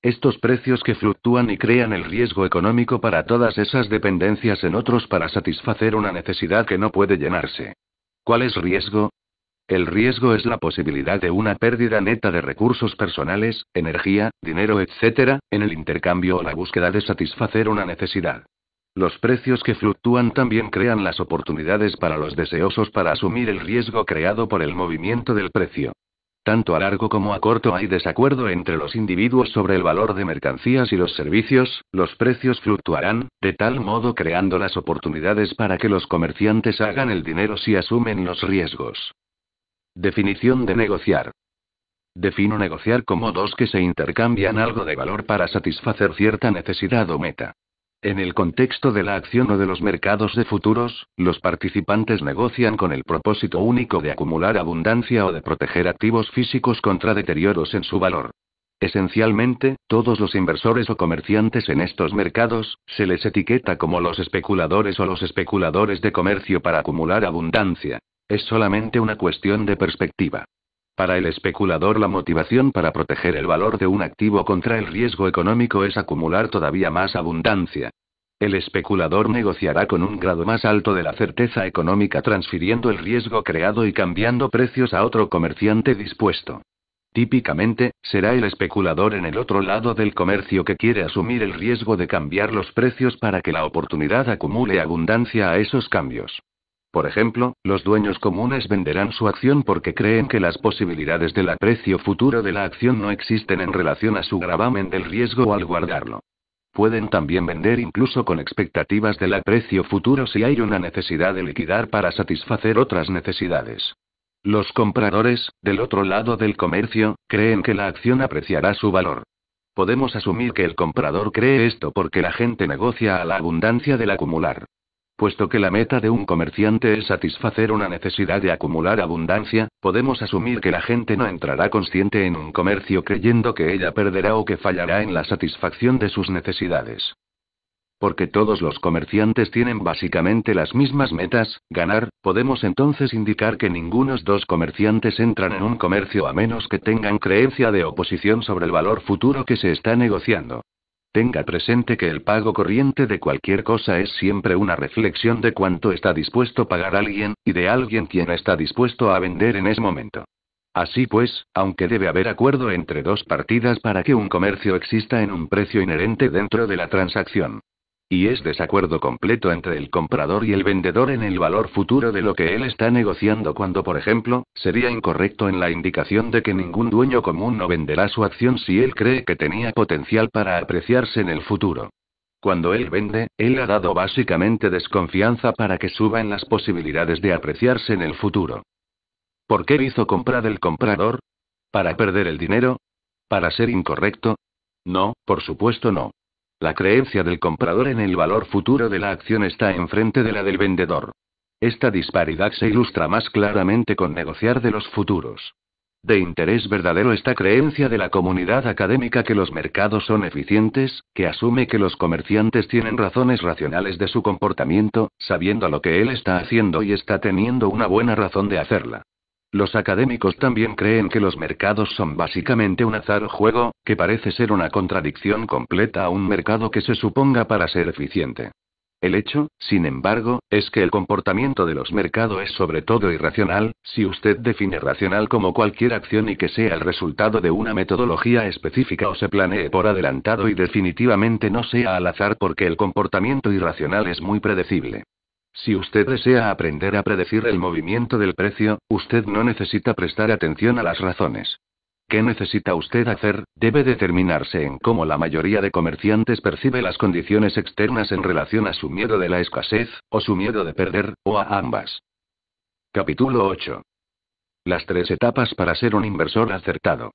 Estos precios que fluctúan y crean el riesgo económico para todas esas dependencias en otros para satisfacer una necesidad que no puede llenarse. ¿Cuál es riesgo? El riesgo es la posibilidad de una pérdida neta de recursos personales, energía, dinero, etc., en el intercambio o la búsqueda de satisfacer una necesidad. Los precios que fluctúan también crean las oportunidades para los deseosos para asumir el riesgo creado por el movimiento del precio. Tanto a largo como a corto hay desacuerdo entre los individuos sobre el valor de mercancías y los servicios, los precios fluctuarán, de tal modo creando las oportunidades para que los comerciantes hagan el dinero si asumen los riesgos. Definición de negociar. Defino negociar como dos que se intercambian algo de valor para satisfacer cierta necesidad o meta. En el contexto de la acción o de los mercados de futuros, los participantes negocian con el propósito único de acumular abundancia o de proteger activos físicos contra deterioros en su valor. Esencialmente, todos los inversores o comerciantes en estos mercados, se les etiqueta como los especuladores o los especuladores de comercio para acumular abundancia, es solamente una cuestión de perspectiva. Para el especulador la motivación para proteger el valor de un activo contra el riesgo económico es acumular todavía más abundancia. El especulador negociará con un grado más alto de la certeza económica transfiriendo el riesgo creado y cambiando precios a otro comerciante dispuesto. Típicamente, será el especulador en el otro lado del comercio que quiere asumir el riesgo de cambiar los precios para que la oportunidad acumule abundancia a esos cambios. Por ejemplo, los dueños comunes venderán su acción porque creen que las posibilidades del aprecio futuro de la acción no existen en relación a su gravamen del riesgo al guardarlo. Pueden también vender incluso con expectativas del aprecio futuro si hay una necesidad de liquidar para satisfacer otras necesidades. Los compradores, del otro lado del comercio, creen que la acción apreciará su valor. Podemos asumir que el comprador cree esto porque la gente negocia a la abundancia del acumular. Puesto que la meta de un comerciante es satisfacer una necesidad de acumular abundancia, podemos asumir que la gente no entrará consciente en un comercio creyendo que ella perderá o que fallará en la satisfacción de sus necesidades. Porque todos los comerciantes tienen básicamente las mismas metas, ganar, podemos entonces indicar que ningunos dos comerciantes entran en un comercio a menos que tengan creencia de oposición sobre el valor futuro que se está negociando. Tenga presente que el pago corriente de cualquier cosa es siempre una reflexión de cuánto está dispuesto pagar alguien, y de alguien quien está dispuesto a vender en ese momento. Así pues, aunque debe haber acuerdo entre dos partidas para que un comercio exista en un precio inherente dentro de la transacción, y es desacuerdo completo entre el comprador y el vendedor en el valor futuro de lo que él está negociando cuando, por ejemplo, sería incorrecto en la indicación de que ningún dueño común no venderá su acción si él cree que tenía potencial para apreciarse en el futuro. Cuando él vende, él ha dado básicamente desconfianza para que suba en las posibilidades de apreciarse en el futuro. ¿Por qué hizo comprar del comprador? ¿Para perder el dinero? ¿Para ser incorrecto? No, por supuesto no. La creencia del comprador en el valor futuro de la acción está enfrente de la del vendedor. Esta disparidad se ilustra más claramente con negociar de los futuros. De interés verdadero esta creencia de la comunidad académica que los mercados son eficientes, que asume que los comerciantes tienen razones racionales de su comportamiento, sabiendo lo que él está haciendo y está teniendo una buena razón de hacerla. Los académicos también creen que los mercados son básicamente un azar juego, que parece ser una contradicción completa a un mercado que se suponga para ser eficiente. El hecho, sin embargo, es que el comportamiento de los mercados es sobre todo irracional, si usted define racional como cualquier acción y que sea el resultado de una metodología específica o se planee por adelantado y definitivamente no sea al azar porque el comportamiento irracional es muy predecible. Si usted desea aprender a predecir el movimiento del precio, usted no necesita prestar atención a las razones. ¿Qué necesita usted hacer? Debe determinarse en cómo la mayoría de comerciantes percibe las condiciones externas en relación a su miedo de la escasez, o su miedo de perder, o a ambas. Capítulo 8. Las tres etapas para ser un inversor acertado.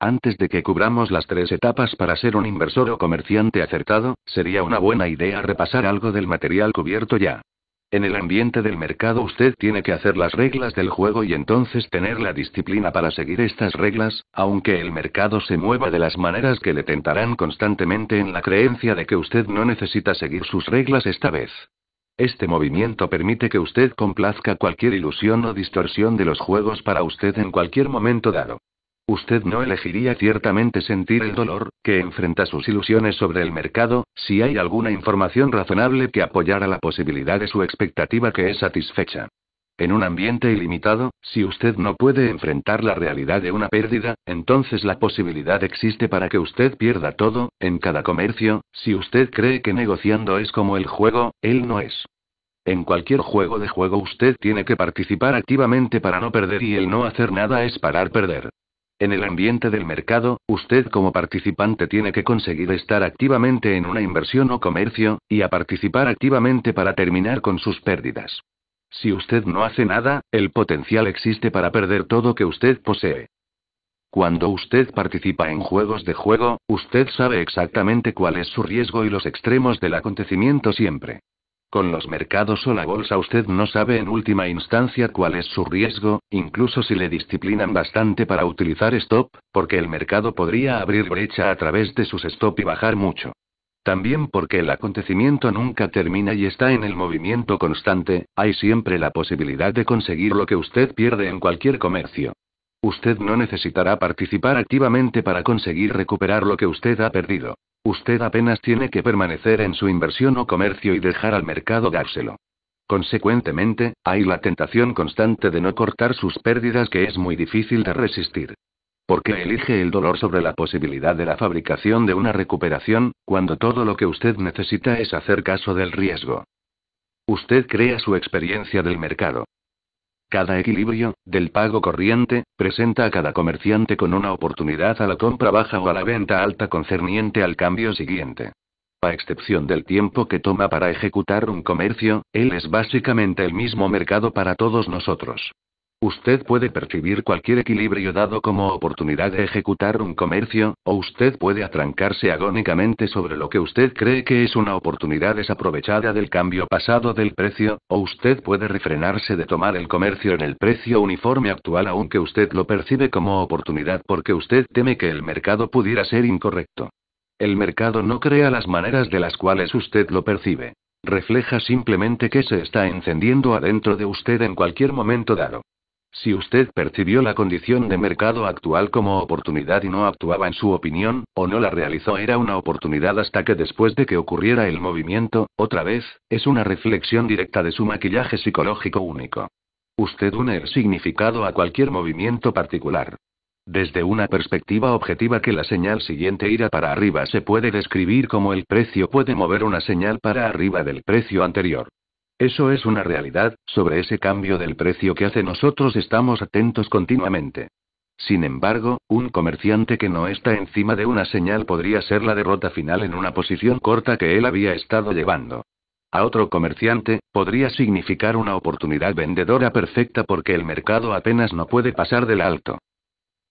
Antes de que cubramos las tres etapas para ser un inversor o comerciante acertado, sería una buena idea repasar algo del material cubierto ya. En el ambiente del mercado usted tiene que hacer las reglas del juego y entonces tener la disciplina para seguir estas reglas, aunque el mercado se mueva de las maneras que le tentarán constantemente en la creencia de que usted no necesita seguir sus reglas esta vez. Este movimiento permite que usted complazca cualquier ilusión o distorsión de los juegos para usted en cualquier momento dado. Usted no elegiría ciertamente sentir el dolor que enfrenta sus ilusiones sobre el mercado, si hay alguna información razonable que apoyara la posibilidad de su expectativa que es satisfecha. En un ambiente ilimitado, si usted no puede enfrentar la realidad de una pérdida, entonces la posibilidad existe para que usted pierda todo, en cada comercio, si usted cree que negociando es como el juego, él no es. En cualquier juego de juego usted tiene que participar activamente para no perder y el no hacer nada es parar perder. En el ambiente del mercado, usted como participante tiene que conseguir estar activamente en una inversión o comercio, y a participar activamente para terminar con sus pérdidas. Si usted no hace nada, el potencial existe para perder todo que usted posee. Cuando usted participa en juegos de juego, usted sabe exactamente cuál es su riesgo y los extremos del acontecimiento siempre. Con los mercados o la bolsa usted no sabe en última instancia cuál es su riesgo, incluso si le disciplinan bastante para utilizar stop, porque el mercado podría abrir brecha a través de sus stop y bajar mucho. También porque el acontecimiento nunca termina y está en el movimiento constante, hay siempre la posibilidad de conseguir lo que usted pierde en cualquier comercio. Usted no necesitará participar activamente para conseguir recuperar lo que usted ha perdido. Usted apenas tiene que permanecer en su inversión o comercio y dejar al mercado dárselo. Consecuentemente, hay la tentación constante de no cortar sus pérdidas que es muy difícil de resistir. ¿Por qué elige el dolor sobre la posibilidad de la fabricación de una recuperación, cuando todo lo que usted necesita es hacer caso del riesgo? Usted crea su experiencia del mercado. Cada equilibrio, del pago corriente, presenta a cada comerciante con una oportunidad a la compra baja o a la venta alta concerniente al cambio siguiente. A excepción del tiempo que toma para ejecutar un comercio, él es básicamente el mismo mercado para todos nosotros. Usted puede percibir cualquier equilibrio dado como oportunidad de ejecutar un comercio, o usted puede atrancarse agónicamente sobre lo que usted cree que es una oportunidad desaprovechada del cambio pasado del precio, o usted puede refrenarse de tomar el comercio en el precio uniforme actual aunque usted lo percibe como oportunidad porque usted teme que el mercado pudiera ser incorrecto. El mercado no crea las maneras de las cuales usted lo percibe. Refleja simplemente que se está encendiendo adentro de usted en cualquier momento dado. Si usted percibió la condición de mercado actual como oportunidad y no actuaba en su opinión, o no la realizó, era una oportunidad hasta que después de que ocurriera el movimiento, otra vez, es una reflexión directa de su maquillaje psicológico único. Usted une el significado a cualquier movimiento particular. Desde una perspectiva objetiva que la señal siguiente irá para arriba se puede describir como el precio puede mover una señal para arriba del precio anterior. Eso es una realidad, sobre ese cambio del precio que hace nosotros estamos atentos continuamente. Sin embargo, un comerciante que no está encima de una señal podría ser la derrota final en una posición corta que él había estado llevando. A otro comerciante, podría significar una oportunidad vendedora perfecta porque el mercado apenas no puede pasar del alto.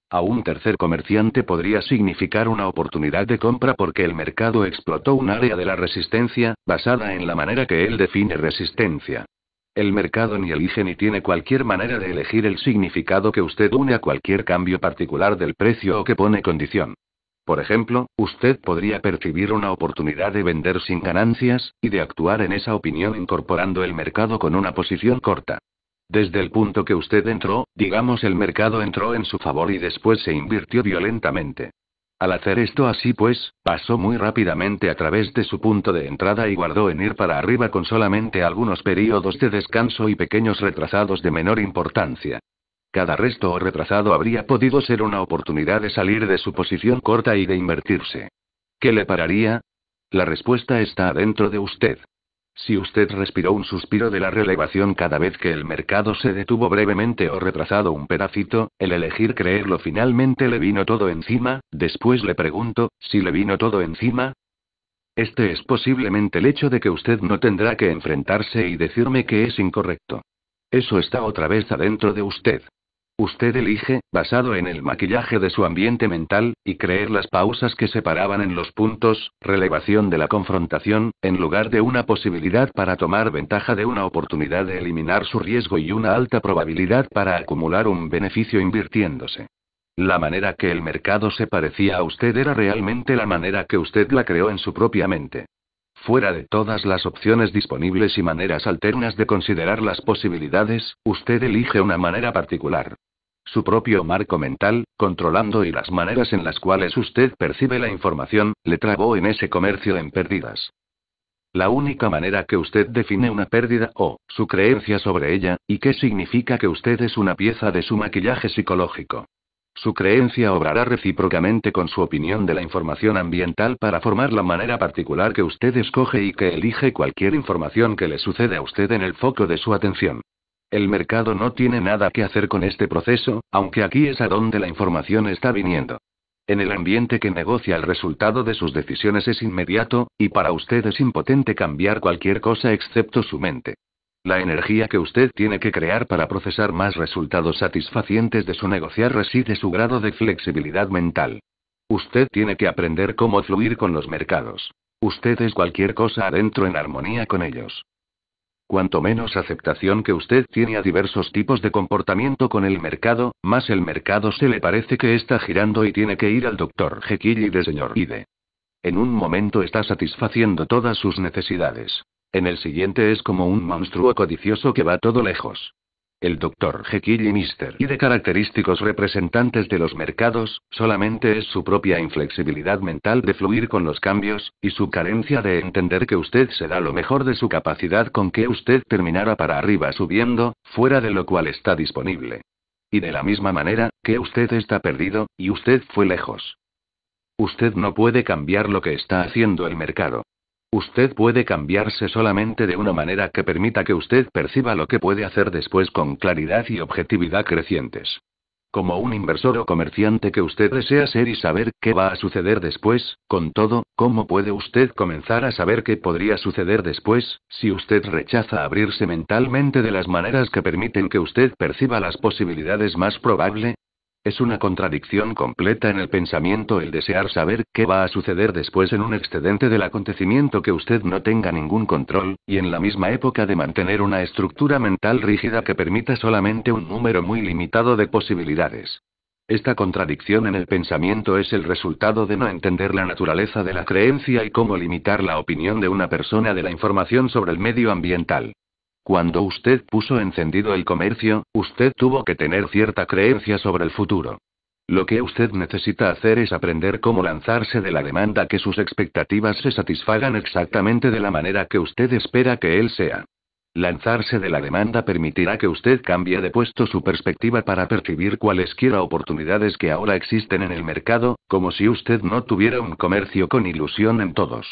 A un tercer comerciante podría significar una oportunidad de compra porque el mercado explotó un área de la resistencia, basada en la manera que él define resistencia. El mercado ni elige ni tiene cualquier manera de elegir el significado que usted une a cualquier cambio particular del precio o que pone condición. Por ejemplo, usted podría percibir una oportunidad de vender sin ganancias, y de actuar en esa opinión incorporando el mercado con una posición corta. Desde el punto que usted entró, digamos el mercado entró en su favor y después se invirtió violentamente. Al hacer esto así pues, pasó muy rápidamente a través de su punto de entrada y guardó en ir para arriba con solamente algunos períodos de descanso y pequeños retrasados de menor importancia. Cada resto o retrasado habría podido ser una oportunidad de salir de su posición corta y de invertirse. ¿Qué le pararía? La respuesta está dentro de usted. Si usted respiró un suspiro de la relevación cada vez que el mercado se detuvo brevemente o retrasado un pedacito, el elegir creerlo finalmente le vino todo encima, después le pregunto, si le vino todo encima, este es posiblemente el hecho de que usted no tendrá que enfrentarse y decirme que es incorrecto. Eso está otra vez adentro de usted. Usted elige, basado en el maquillaje de su ambiente mental, y creer las pausas que separaban en los puntos, relevación de la confrontación, en lugar de una posibilidad para tomar ventaja de una oportunidad de eliminar su riesgo y una alta probabilidad para acumular un beneficio invirtiéndose. La manera que el mercado se parecía a usted era realmente la manera que usted la creó en su propia mente. Fuera de todas las opciones disponibles y maneras alternas de considerar las posibilidades, usted elige una manera particular su propio marco mental, controlando y las maneras en las cuales usted percibe la información, le trabó en ese comercio en pérdidas. La única manera que usted define una pérdida o su creencia sobre ella, y qué significa que usted es una pieza de su maquillaje psicológico. Su creencia obrará recíprocamente con su opinión de la información ambiental para formar la manera particular que usted escoge y que elige cualquier información que le sucede a usted en el foco de su atención. El mercado no tiene nada que hacer con este proceso, aunque aquí es a donde la información está viniendo. En el ambiente que negocia el resultado de sus decisiones es inmediato, y para usted es impotente cambiar cualquier cosa excepto su mente. La energía que usted tiene que crear para procesar más resultados satisfacientes de su negociar reside su grado de flexibilidad mental. Usted tiene que aprender cómo fluir con los mercados. Usted es cualquier cosa adentro en armonía con ellos. Cuanto menos aceptación que usted tiene a diversos tipos de comportamiento con el mercado, más el mercado se le parece que está girando y tiene que ir al doctor Jekyll y de señor Hyde. En un momento está satisfaciendo todas sus necesidades. En el siguiente es como un monstruo codicioso que va todo lejos el doctor Jekyll y Mr. y de característicos representantes de los mercados, solamente es su propia inflexibilidad mental de fluir con los cambios, y su carencia de entender que usted se da lo mejor de su capacidad con que usted terminara para arriba subiendo, fuera de lo cual está disponible. Y de la misma manera, que usted está perdido, y usted fue lejos. Usted no puede cambiar lo que está haciendo el mercado. Usted puede cambiarse solamente de una manera que permita que usted perciba lo que puede hacer después con claridad y objetividad crecientes. Como un inversor o comerciante que usted desea ser y saber qué va a suceder después, con todo, ¿cómo puede usted comenzar a saber qué podría suceder después, si usted rechaza abrirse mentalmente de las maneras que permiten que usted perciba las posibilidades más probable, es una contradicción completa en el pensamiento el desear saber qué va a suceder después en un excedente del acontecimiento que usted no tenga ningún control, y en la misma época de mantener una estructura mental rígida que permita solamente un número muy limitado de posibilidades. Esta contradicción en el pensamiento es el resultado de no entender la naturaleza de la creencia y cómo limitar la opinión de una persona de la información sobre el medio ambiental. Cuando usted puso encendido el comercio, usted tuvo que tener cierta creencia sobre el futuro. Lo que usted necesita hacer es aprender cómo lanzarse de la demanda que sus expectativas se satisfagan exactamente de la manera que usted espera que él sea. Lanzarse de la demanda permitirá que usted cambie de puesto su perspectiva para percibir cualesquiera oportunidades que ahora existen en el mercado, como si usted no tuviera un comercio con ilusión en todos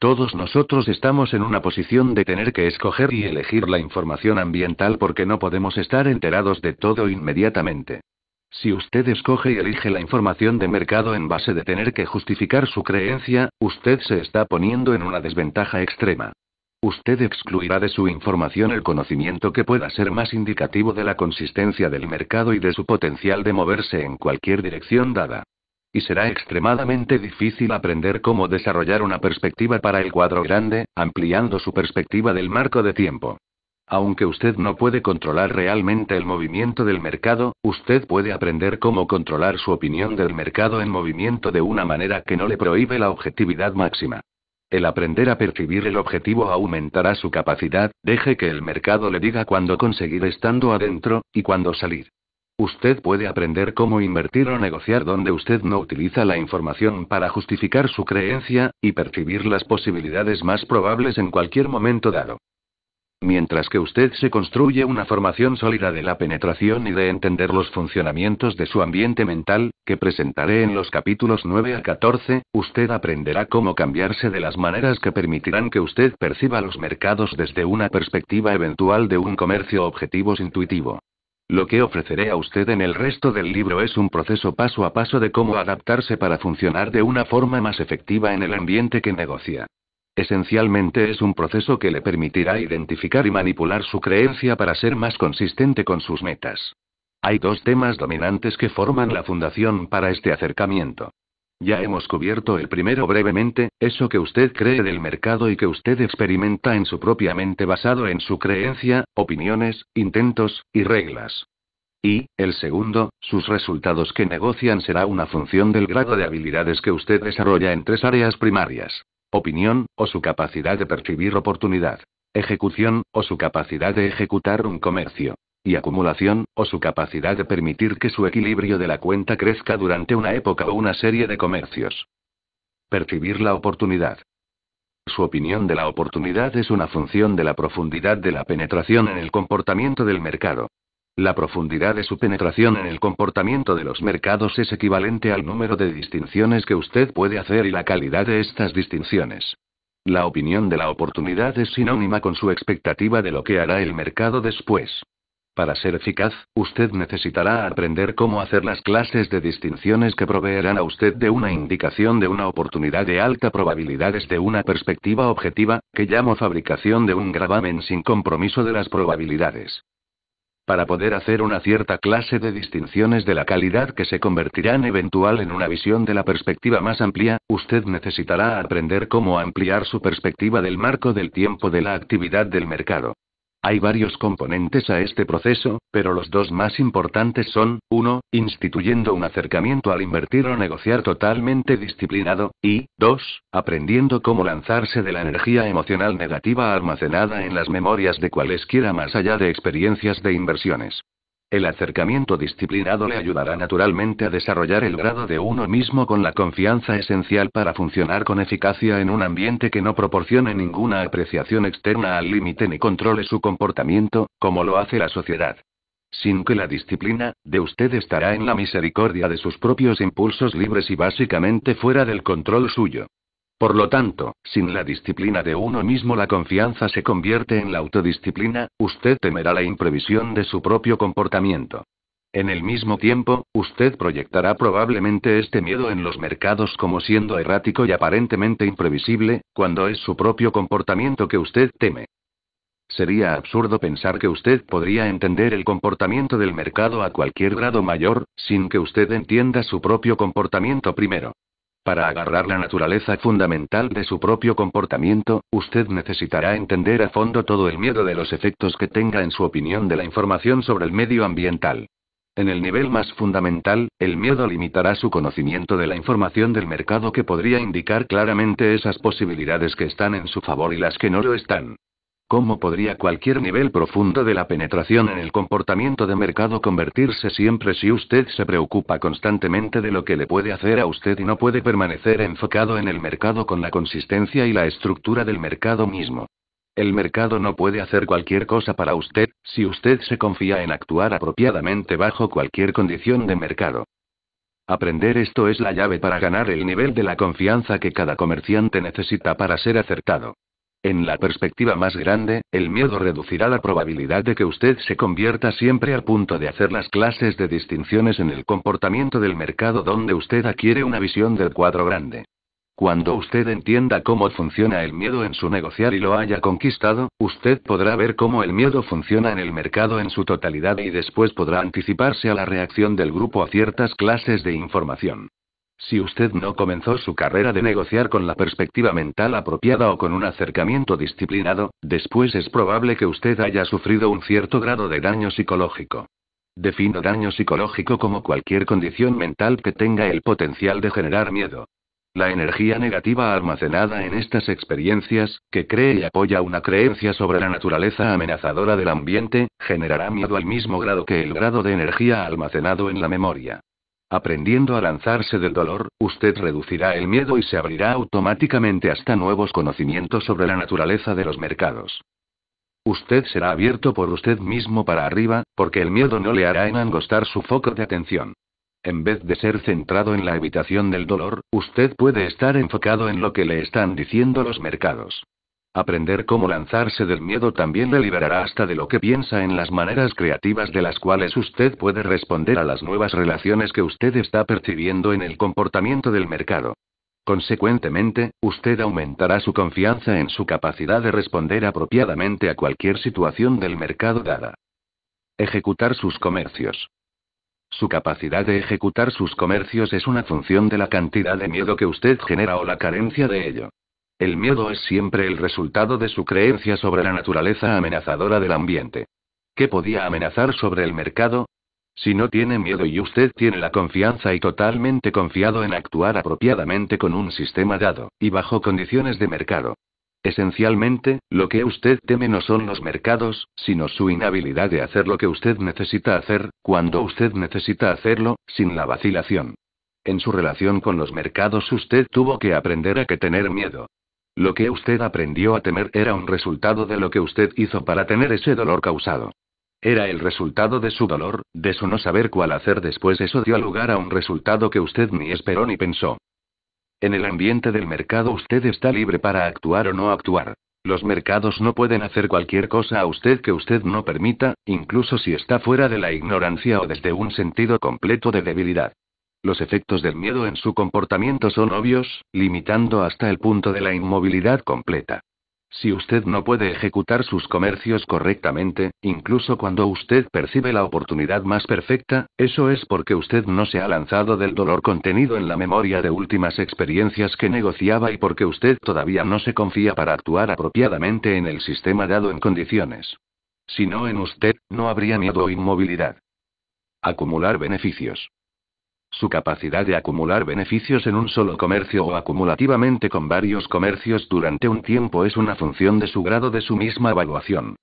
todos nosotros estamos en una posición de tener que escoger y elegir la información ambiental porque no podemos estar enterados de todo inmediatamente. Si usted escoge y elige la información de mercado en base de tener que justificar su creencia, usted se está poniendo en una desventaja extrema. Usted excluirá de su información el conocimiento que pueda ser más indicativo de la consistencia del mercado y de su potencial de moverse en cualquier dirección dada. Y será extremadamente difícil aprender cómo desarrollar una perspectiva para el cuadro grande, ampliando su perspectiva del marco de tiempo. Aunque usted no puede controlar realmente el movimiento del mercado, usted puede aprender cómo controlar su opinión del mercado en movimiento de una manera que no le prohíbe la objetividad máxima. El aprender a percibir el objetivo aumentará su capacidad, deje que el mercado le diga cuándo conseguir estando adentro, y cuándo salir. Usted puede aprender cómo invertir o negociar donde usted no utiliza la información para justificar su creencia, y percibir las posibilidades más probables en cualquier momento dado. Mientras que usted se construye una formación sólida de la penetración y de entender los funcionamientos de su ambiente mental, que presentaré en los capítulos 9 a 14, usted aprenderá cómo cambiarse de las maneras que permitirán que usted perciba los mercados desde una perspectiva eventual de un comercio objetivos intuitivo. Lo que ofreceré a usted en el resto del libro es un proceso paso a paso de cómo adaptarse para funcionar de una forma más efectiva en el ambiente que negocia. Esencialmente es un proceso que le permitirá identificar y manipular su creencia para ser más consistente con sus metas. Hay dos temas dominantes que forman la fundación para este acercamiento. Ya hemos cubierto el primero brevemente, eso que usted cree del mercado y que usted experimenta en su propia mente basado en su creencia, opiniones, intentos y reglas. Y, el segundo, sus resultados que negocian será una función del grado de habilidades que usted desarrolla en tres áreas primarias. Opinión, o su capacidad de percibir oportunidad. Ejecución, o su capacidad de ejecutar un comercio acumulación, o su capacidad de permitir que su equilibrio de la cuenta crezca durante una época o una serie de comercios. Percibir la oportunidad. Su opinión de la oportunidad es una función de la profundidad de la penetración en el comportamiento del mercado. La profundidad de su penetración en el comportamiento de los mercados es equivalente al número de distinciones que usted puede hacer y la calidad de estas distinciones. La opinión de la oportunidad es sinónima con su expectativa de lo que hará el mercado después. Para ser eficaz, usted necesitará aprender cómo hacer las clases de distinciones que proveerán a usted de una indicación de una oportunidad de alta probabilidad desde una perspectiva objetiva, que llamo fabricación de un gravamen sin compromiso de las probabilidades. Para poder hacer una cierta clase de distinciones de la calidad que se convertirán eventual en una visión de la perspectiva más amplia, usted necesitará aprender cómo ampliar su perspectiva del marco del tiempo de la actividad del mercado. Hay varios componentes a este proceso, pero los dos más importantes son, uno, instituyendo un acercamiento al invertir o negociar totalmente disciplinado, y, dos, aprendiendo cómo lanzarse de la energía emocional negativa almacenada en las memorias de cualesquiera más allá de experiencias de inversiones. El acercamiento disciplinado le ayudará naturalmente a desarrollar el grado de uno mismo con la confianza esencial para funcionar con eficacia en un ambiente que no proporcione ninguna apreciación externa al límite ni controle su comportamiento, como lo hace la sociedad. Sin que la disciplina de usted estará en la misericordia de sus propios impulsos libres y básicamente fuera del control suyo. Por lo tanto, sin la disciplina de uno mismo la confianza se convierte en la autodisciplina, usted temerá la imprevisión de su propio comportamiento. En el mismo tiempo, usted proyectará probablemente este miedo en los mercados como siendo errático y aparentemente imprevisible, cuando es su propio comportamiento que usted teme. Sería absurdo pensar que usted podría entender el comportamiento del mercado a cualquier grado mayor, sin que usted entienda su propio comportamiento primero. Para agarrar la naturaleza fundamental de su propio comportamiento, usted necesitará entender a fondo todo el miedo de los efectos que tenga en su opinión de la información sobre el medio ambiental. En el nivel más fundamental, el miedo limitará su conocimiento de la información del mercado que podría indicar claramente esas posibilidades que están en su favor y las que no lo están. ¿Cómo podría cualquier nivel profundo de la penetración en el comportamiento de mercado convertirse siempre si usted se preocupa constantemente de lo que le puede hacer a usted y no puede permanecer enfocado en el mercado con la consistencia y la estructura del mercado mismo? El mercado no puede hacer cualquier cosa para usted, si usted se confía en actuar apropiadamente bajo cualquier condición de mercado. Aprender esto es la llave para ganar el nivel de la confianza que cada comerciante necesita para ser acertado. En la perspectiva más grande, el miedo reducirá la probabilidad de que usted se convierta siempre al punto de hacer las clases de distinciones en el comportamiento del mercado donde usted adquiere una visión del cuadro grande. Cuando usted entienda cómo funciona el miedo en su negociar y lo haya conquistado, usted podrá ver cómo el miedo funciona en el mercado en su totalidad y después podrá anticiparse a la reacción del grupo a ciertas clases de información. Si usted no comenzó su carrera de negociar con la perspectiva mental apropiada o con un acercamiento disciplinado, después es probable que usted haya sufrido un cierto grado de daño psicológico. Defino daño psicológico como cualquier condición mental que tenga el potencial de generar miedo. La energía negativa almacenada en estas experiencias, que cree y apoya una creencia sobre la naturaleza amenazadora del ambiente, generará miedo al mismo grado que el grado de energía almacenado en la memoria. Aprendiendo a lanzarse del dolor, usted reducirá el miedo y se abrirá automáticamente hasta nuevos conocimientos sobre la naturaleza de los mercados. Usted será abierto por usted mismo para arriba, porque el miedo no le hará enangostar su foco de atención. En vez de ser centrado en la evitación del dolor, usted puede estar enfocado en lo que le están diciendo los mercados. Aprender cómo lanzarse del miedo también le liberará hasta de lo que piensa en las maneras creativas de las cuales usted puede responder a las nuevas relaciones que usted está percibiendo en el comportamiento del mercado. Consecuentemente, usted aumentará su confianza en su capacidad de responder apropiadamente a cualquier situación del mercado dada. Ejecutar sus comercios. Su capacidad de ejecutar sus comercios es una función de la cantidad de miedo que usted genera o la carencia de ello. El miedo es siempre el resultado de su creencia sobre la naturaleza amenazadora del ambiente. ¿Qué podía amenazar sobre el mercado? Si no tiene miedo y usted tiene la confianza y totalmente confiado en actuar apropiadamente con un sistema dado, y bajo condiciones de mercado. Esencialmente, lo que usted teme no son los mercados, sino su inhabilidad de hacer lo que usted necesita hacer, cuando usted necesita hacerlo, sin la vacilación. En su relación con los mercados usted tuvo que aprender a que tener miedo, lo que usted aprendió a temer era un resultado de lo que usted hizo para tener ese dolor causado. Era el resultado de su dolor, de su no saber cuál hacer después. Eso dio lugar a un resultado que usted ni esperó ni pensó. En el ambiente del mercado usted está libre para actuar o no actuar. Los mercados no pueden hacer cualquier cosa a usted que usted no permita, incluso si está fuera de la ignorancia o desde un sentido completo de debilidad. Los efectos del miedo en su comportamiento son obvios, limitando hasta el punto de la inmovilidad completa. Si usted no puede ejecutar sus comercios correctamente, incluso cuando usted percibe la oportunidad más perfecta, eso es porque usted no se ha lanzado del dolor contenido en la memoria de últimas experiencias que negociaba y porque usted todavía no se confía para actuar apropiadamente en el sistema dado en condiciones. Si no en usted, no habría miedo o inmovilidad. Acumular beneficios. Su capacidad de acumular beneficios en un solo comercio o acumulativamente con varios comercios durante un tiempo es una función de su grado de su misma evaluación.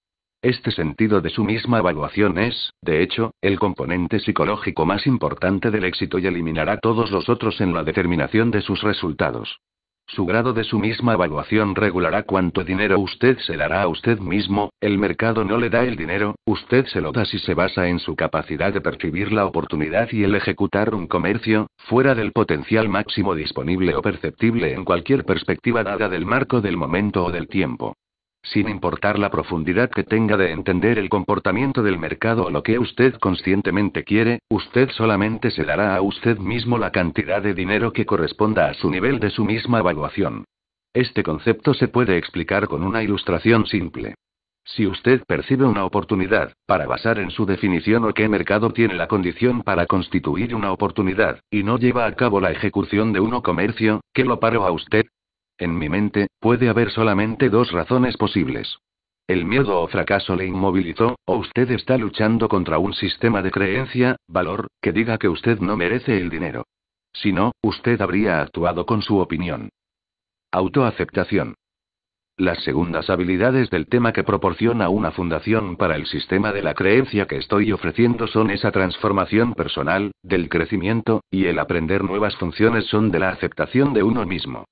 Este sentido de su misma evaluación es, de hecho, el componente psicológico más importante del éxito y eliminará todos los otros en la determinación de sus resultados. Su grado de su misma evaluación regulará cuánto dinero usted se dará a usted mismo, el mercado no le da el dinero, usted se lo da si se basa en su capacidad de percibir la oportunidad y el ejecutar un comercio, fuera del potencial máximo disponible o perceptible en cualquier perspectiva dada del marco del momento o del tiempo sin importar la profundidad que tenga de entender el comportamiento del mercado o lo que usted conscientemente quiere, usted solamente se dará a usted mismo la cantidad de dinero que corresponda a su nivel de su misma evaluación. Este concepto se puede explicar con una ilustración simple. Si usted percibe una oportunidad, para basar en su definición o qué mercado tiene la condición para constituir una oportunidad, y no lleva a cabo la ejecución de uno comercio, ¿qué lo paró a usted? En mi mente, puede haber solamente dos razones posibles. El miedo o fracaso le inmovilizó, o usted está luchando contra un sistema de creencia, valor, que diga que usted no merece el dinero. Si no, usted habría actuado con su opinión. Autoaceptación. Las segundas habilidades del tema que proporciona una fundación para el sistema de la creencia que estoy ofreciendo son esa transformación personal, del crecimiento, y el aprender nuevas funciones son de la aceptación de uno mismo.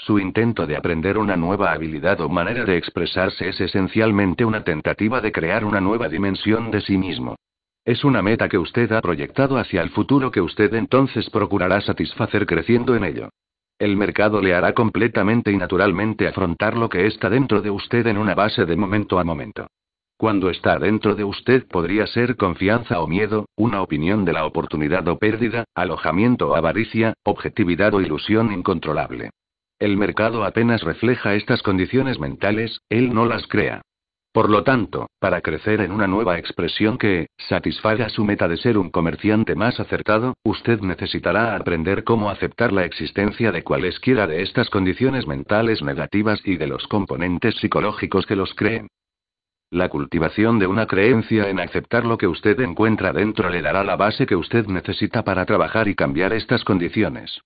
Su intento de aprender una nueva habilidad o manera de expresarse es esencialmente una tentativa de crear una nueva dimensión de sí mismo. Es una meta que usted ha proyectado hacia el futuro que usted entonces procurará satisfacer creciendo en ello. El mercado le hará completamente y naturalmente afrontar lo que está dentro de usted en una base de momento a momento. Cuando está dentro de usted podría ser confianza o miedo, una opinión de la oportunidad o pérdida, alojamiento o avaricia, objetividad o ilusión incontrolable. El mercado apenas refleja estas condiciones mentales, él no las crea. Por lo tanto, para crecer en una nueva expresión que satisfaga su meta de ser un comerciante más acertado, usted necesitará aprender cómo aceptar la existencia de cualesquiera de estas condiciones mentales negativas y de los componentes psicológicos que los creen. La cultivación de una creencia en aceptar lo que usted encuentra dentro le dará la base que usted necesita para trabajar y cambiar estas condiciones.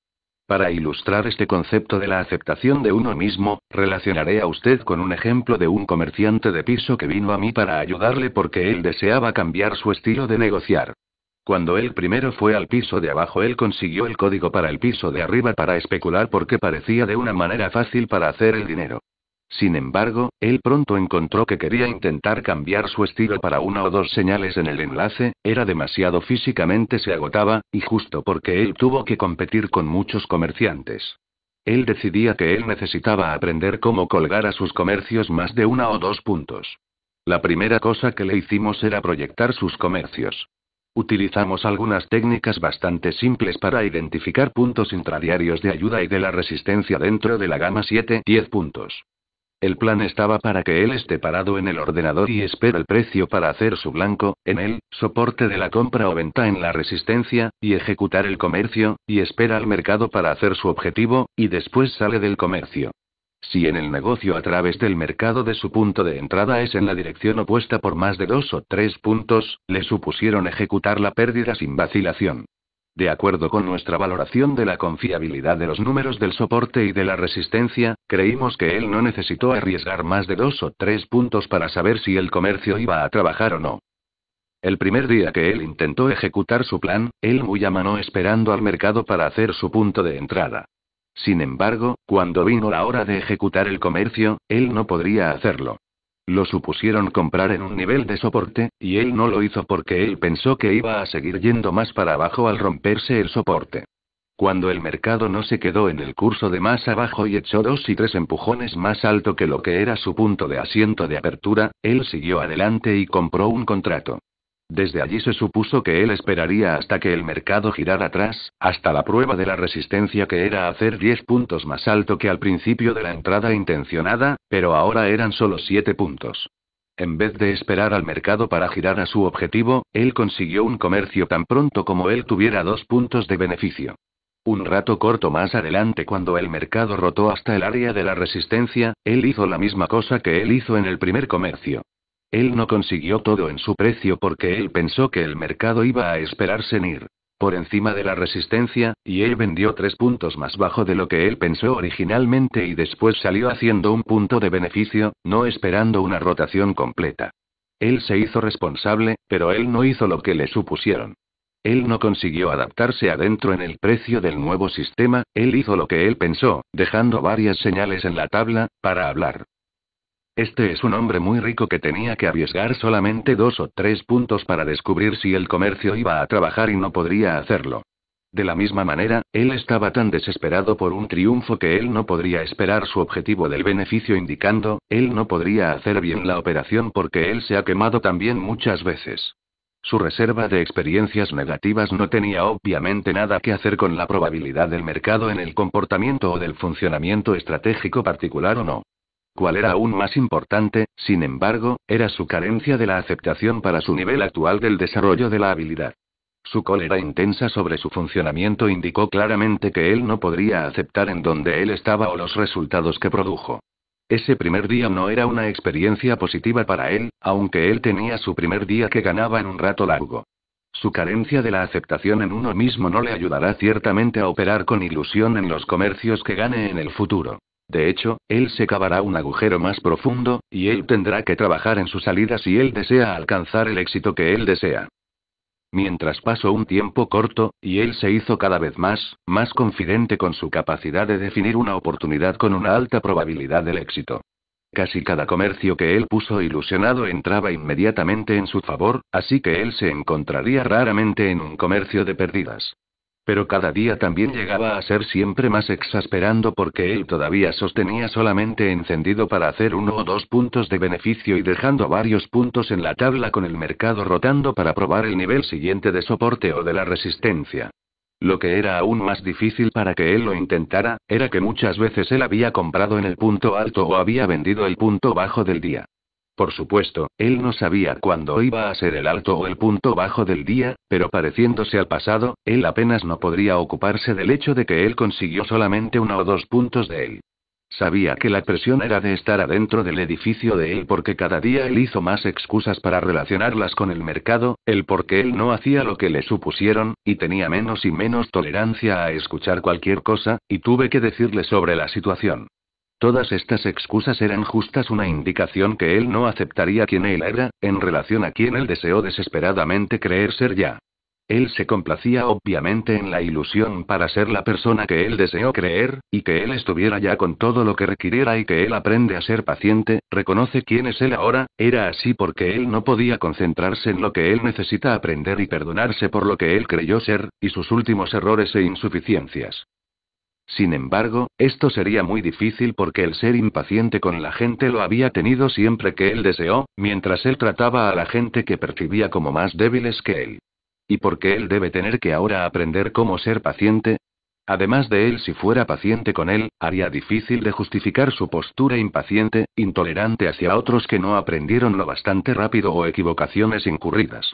Para ilustrar este concepto de la aceptación de uno mismo, relacionaré a usted con un ejemplo de un comerciante de piso que vino a mí para ayudarle porque él deseaba cambiar su estilo de negociar. Cuando él primero fue al piso de abajo, él consiguió el código para el piso de arriba para especular porque parecía de una manera fácil para hacer el dinero. Sin embargo, él pronto encontró que quería intentar cambiar su estilo para una o dos señales en el enlace, era demasiado físicamente se agotaba, y justo porque él tuvo que competir con muchos comerciantes. Él decidía que él necesitaba aprender cómo colgar a sus comercios más de una o dos puntos. La primera cosa que le hicimos era proyectar sus comercios. Utilizamos algunas técnicas bastante simples para identificar puntos intradiarios de ayuda y de la resistencia dentro de la gama 7-10 puntos. El plan estaba para que él esté parado en el ordenador y espera el precio para hacer su blanco, en el soporte de la compra o venta en la resistencia, y ejecutar el comercio, y espera al mercado para hacer su objetivo, y después sale del comercio. Si en el negocio a través del mercado de su punto de entrada es en la dirección opuesta por más de dos o tres puntos, le supusieron ejecutar la pérdida sin vacilación. De acuerdo con nuestra valoración de la confiabilidad de los números del soporte y de la resistencia, creímos que él no necesitó arriesgar más de dos o tres puntos para saber si el comercio iba a trabajar o no. El primer día que él intentó ejecutar su plan, él muy amanó esperando al mercado para hacer su punto de entrada. Sin embargo, cuando vino la hora de ejecutar el comercio, él no podría hacerlo. Lo supusieron comprar en un nivel de soporte, y él no lo hizo porque él pensó que iba a seguir yendo más para abajo al romperse el soporte. Cuando el mercado no se quedó en el curso de más abajo y echó dos y tres empujones más alto que lo que era su punto de asiento de apertura, él siguió adelante y compró un contrato. Desde allí se supuso que él esperaría hasta que el mercado girara atrás, hasta la prueba de la resistencia que era hacer 10 puntos más alto que al principio de la entrada intencionada, pero ahora eran solo 7 puntos. En vez de esperar al mercado para girar a su objetivo, él consiguió un comercio tan pronto como él tuviera 2 puntos de beneficio. Un rato corto más adelante cuando el mercado rotó hasta el área de la resistencia, él hizo la misma cosa que él hizo en el primer comercio. Él no consiguió todo en su precio porque él pensó que el mercado iba a esperarse en ir por encima de la resistencia, y él vendió tres puntos más bajo de lo que él pensó originalmente y después salió haciendo un punto de beneficio, no esperando una rotación completa. Él se hizo responsable, pero él no hizo lo que le supusieron. Él no consiguió adaptarse adentro en el precio del nuevo sistema, él hizo lo que él pensó, dejando varias señales en la tabla, para hablar este es un hombre muy rico que tenía que arriesgar solamente dos o tres puntos para descubrir si el comercio iba a trabajar y no podría hacerlo. De la misma manera, él estaba tan desesperado por un triunfo que él no podría esperar su objetivo del beneficio indicando, él no podría hacer bien la operación porque él se ha quemado también muchas veces. Su reserva de experiencias negativas no tenía obviamente nada que hacer con la probabilidad del mercado en el comportamiento o del funcionamiento estratégico particular o no. Cual era aún más importante, sin embargo, era su carencia de la aceptación para su nivel actual del desarrollo de la habilidad. Su cólera intensa sobre su funcionamiento indicó claramente que él no podría aceptar en donde él estaba o los resultados que produjo. Ese primer día no era una experiencia positiva para él, aunque él tenía su primer día que ganaba en un rato largo. Su carencia de la aceptación en uno mismo no le ayudará ciertamente a operar con ilusión en los comercios que gane en el futuro. De hecho, él se cavará un agujero más profundo, y él tendrá que trabajar en su salida si él desea alcanzar el éxito que él desea. Mientras pasó un tiempo corto, y él se hizo cada vez más, más confidente con su capacidad de definir una oportunidad con una alta probabilidad del éxito. Casi cada comercio que él puso ilusionado entraba inmediatamente en su favor, así que él se encontraría raramente en un comercio de pérdidas. Pero cada día también llegaba a ser siempre más exasperando porque él todavía sostenía solamente encendido para hacer uno o dos puntos de beneficio y dejando varios puntos en la tabla con el mercado rotando para probar el nivel siguiente de soporte o de la resistencia. Lo que era aún más difícil para que él lo intentara, era que muchas veces él había comprado en el punto alto o había vendido el punto bajo del día. Por supuesto, él no sabía cuándo iba a ser el alto o el punto bajo del día, pero pareciéndose al pasado, él apenas no podría ocuparse del hecho de que él consiguió solamente uno o dos puntos de él. Sabía que la presión era de estar adentro del edificio de él porque cada día él hizo más excusas para relacionarlas con el mercado, el porque él no hacía lo que le supusieron, y tenía menos y menos tolerancia a escuchar cualquier cosa, y tuve que decirle sobre la situación. Todas estas excusas eran justas una indicación que él no aceptaría quien él era, en relación a quien él deseó desesperadamente creer ser ya. Él se complacía obviamente en la ilusión para ser la persona que él deseó creer, y que él estuviera ya con todo lo que requiriera y que él aprende a ser paciente, reconoce quién es él ahora, era así porque él no podía concentrarse en lo que él necesita aprender y perdonarse por lo que él creyó ser, y sus últimos errores e insuficiencias. Sin embargo, esto sería muy difícil porque el ser impaciente con la gente lo había tenido siempre que él deseó, mientras él trataba a la gente que percibía como más débiles que él. ¿Y porque él debe tener que ahora aprender cómo ser paciente? Además de él, si fuera paciente con él, haría difícil de justificar su postura impaciente, intolerante hacia otros que no aprendieron lo bastante rápido o equivocaciones incurridas.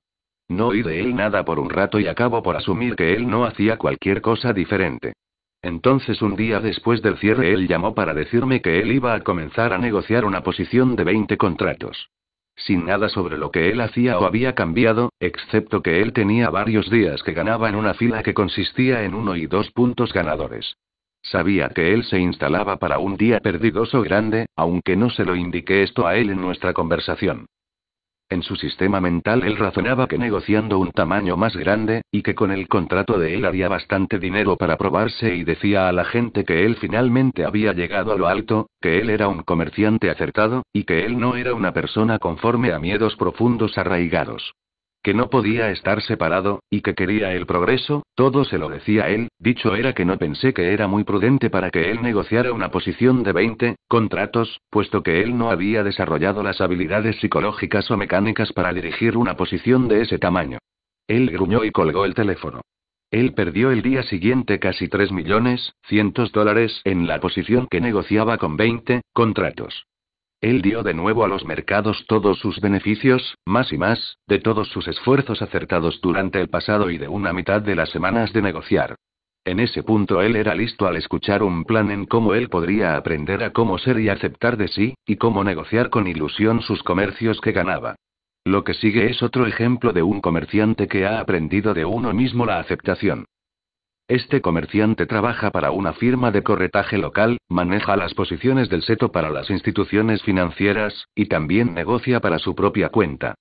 No oí de él nada por un rato y acabo por asumir que él no hacía cualquier cosa diferente. Entonces un día después del cierre él llamó para decirme que él iba a comenzar a negociar una posición de 20 contratos. Sin nada sobre lo que él hacía o había cambiado, excepto que él tenía varios días que ganaba en una fila que consistía en uno y dos puntos ganadores. Sabía que él se instalaba para un día perdidoso grande, aunque no se lo indiqué esto a él en nuestra conversación. En su sistema mental él razonaba que negociando un tamaño más grande, y que con el contrato de él había bastante dinero para probarse y decía a la gente que él finalmente había llegado a lo alto, que él era un comerciante acertado, y que él no era una persona conforme a miedos profundos arraigados que no podía estar separado, y que quería el progreso, todo se lo decía él, dicho era que no pensé que era muy prudente para que él negociara una posición de 20 contratos, puesto que él no había desarrollado las habilidades psicológicas o mecánicas para dirigir una posición de ese tamaño. Él gruñó y colgó el teléfono. Él perdió el día siguiente casi 3 millones, cientos dólares en la posición que negociaba con 20 contratos. Él dio de nuevo a los mercados todos sus beneficios, más y más, de todos sus esfuerzos acertados durante el pasado y de una mitad de las semanas de negociar. En ese punto él era listo al escuchar un plan en cómo él podría aprender a cómo ser y aceptar de sí, y cómo negociar con ilusión sus comercios que ganaba. Lo que sigue es otro ejemplo de un comerciante que ha aprendido de uno mismo la aceptación. Este comerciante trabaja para una firma de corretaje local, maneja las posiciones del seto para las instituciones financieras, y también negocia para su propia cuenta.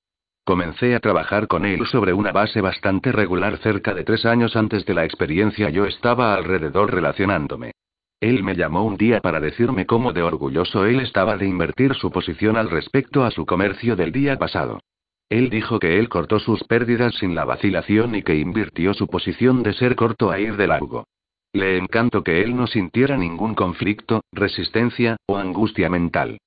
Comencé a trabajar con él sobre una base bastante regular cerca de tres años antes de la experiencia yo estaba alrededor relacionándome. Él me llamó un día para decirme cómo de orgulloso él estaba de invertir su posición al respecto a su comercio del día pasado. Él dijo que él cortó sus pérdidas sin la vacilación y que invirtió su posición de ser corto a ir de largo. Le encantó que él no sintiera ningún conflicto, resistencia o angustia mental.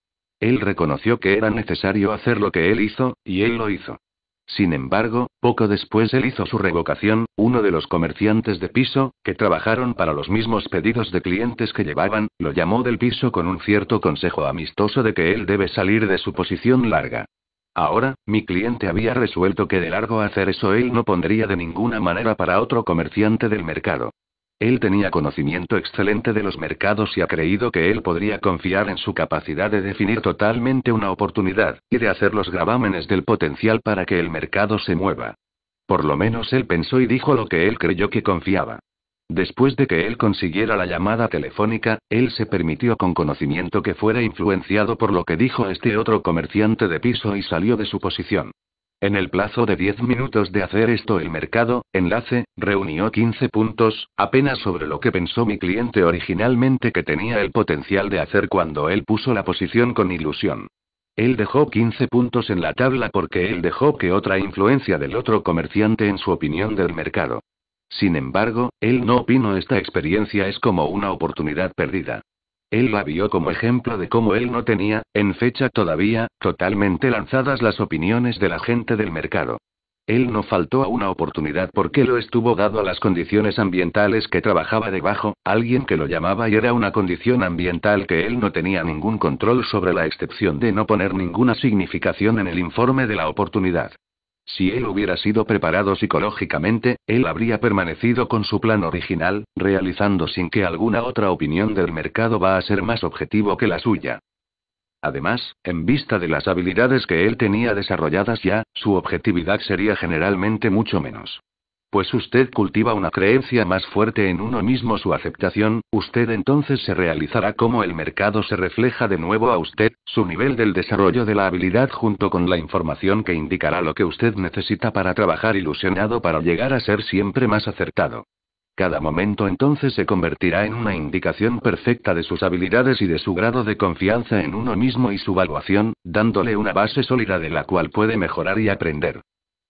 Él reconoció que era necesario hacer lo que él hizo, y él lo hizo. Sin embargo, poco después él hizo su revocación, uno de los comerciantes de piso, que trabajaron para los mismos pedidos de clientes que llevaban, lo llamó del piso con un cierto consejo amistoso de que él debe salir de su posición larga. Ahora, mi cliente había resuelto que de largo hacer eso él no pondría de ninguna manera para otro comerciante del mercado. Él tenía conocimiento excelente de los mercados y ha creído que él podría confiar en su capacidad de definir totalmente una oportunidad, y de hacer los gravámenes del potencial para que el mercado se mueva. Por lo menos él pensó y dijo lo que él creyó que confiaba. Después de que él consiguiera la llamada telefónica, él se permitió con conocimiento que fuera influenciado por lo que dijo este otro comerciante de piso y salió de su posición. En el plazo de 10 minutos de hacer esto el mercado, enlace, reunió 15 puntos, apenas sobre lo que pensó mi cliente originalmente que tenía el potencial de hacer cuando él puso la posición con ilusión. Él dejó 15 puntos en la tabla porque él dejó que otra influencia del otro comerciante en su opinión del mercado. Sin embargo, él no opino esta experiencia es como una oportunidad perdida. Él la vio como ejemplo de cómo él no tenía, en fecha todavía, totalmente lanzadas las opiniones de la gente del mercado. Él no faltó a una oportunidad porque lo estuvo dado a las condiciones ambientales que trabajaba debajo, alguien que lo llamaba y era una condición ambiental que él no tenía ningún control sobre la excepción de no poner ninguna significación en el informe de la oportunidad. Si él hubiera sido preparado psicológicamente, él habría permanecido con su plan original, realizando sin que alguna otra opinión del mercado va a ser más objetivo que la suya. Además, en vista de las habilidades que él tenía desarrolladas ya, su objetividad sería generalmente mucho menos. Pues usted cultiva una creencia más fuerte en uno mismo su aceptación, usted entonces se realizará como el mercado se refleja de nuevo a usted, su nivel del desarrollo de la habilidad junto con la información que indicará lo que usted necesita para trabajar ilusionado para llegar a ser siempre más acertado. Cada momento entonces se convertirá en una indicación perfecta de sus habilidades y de su grado de confianza en uno mismo y su valuación, dándole una base sólida de la cual puede mejorar y aprender.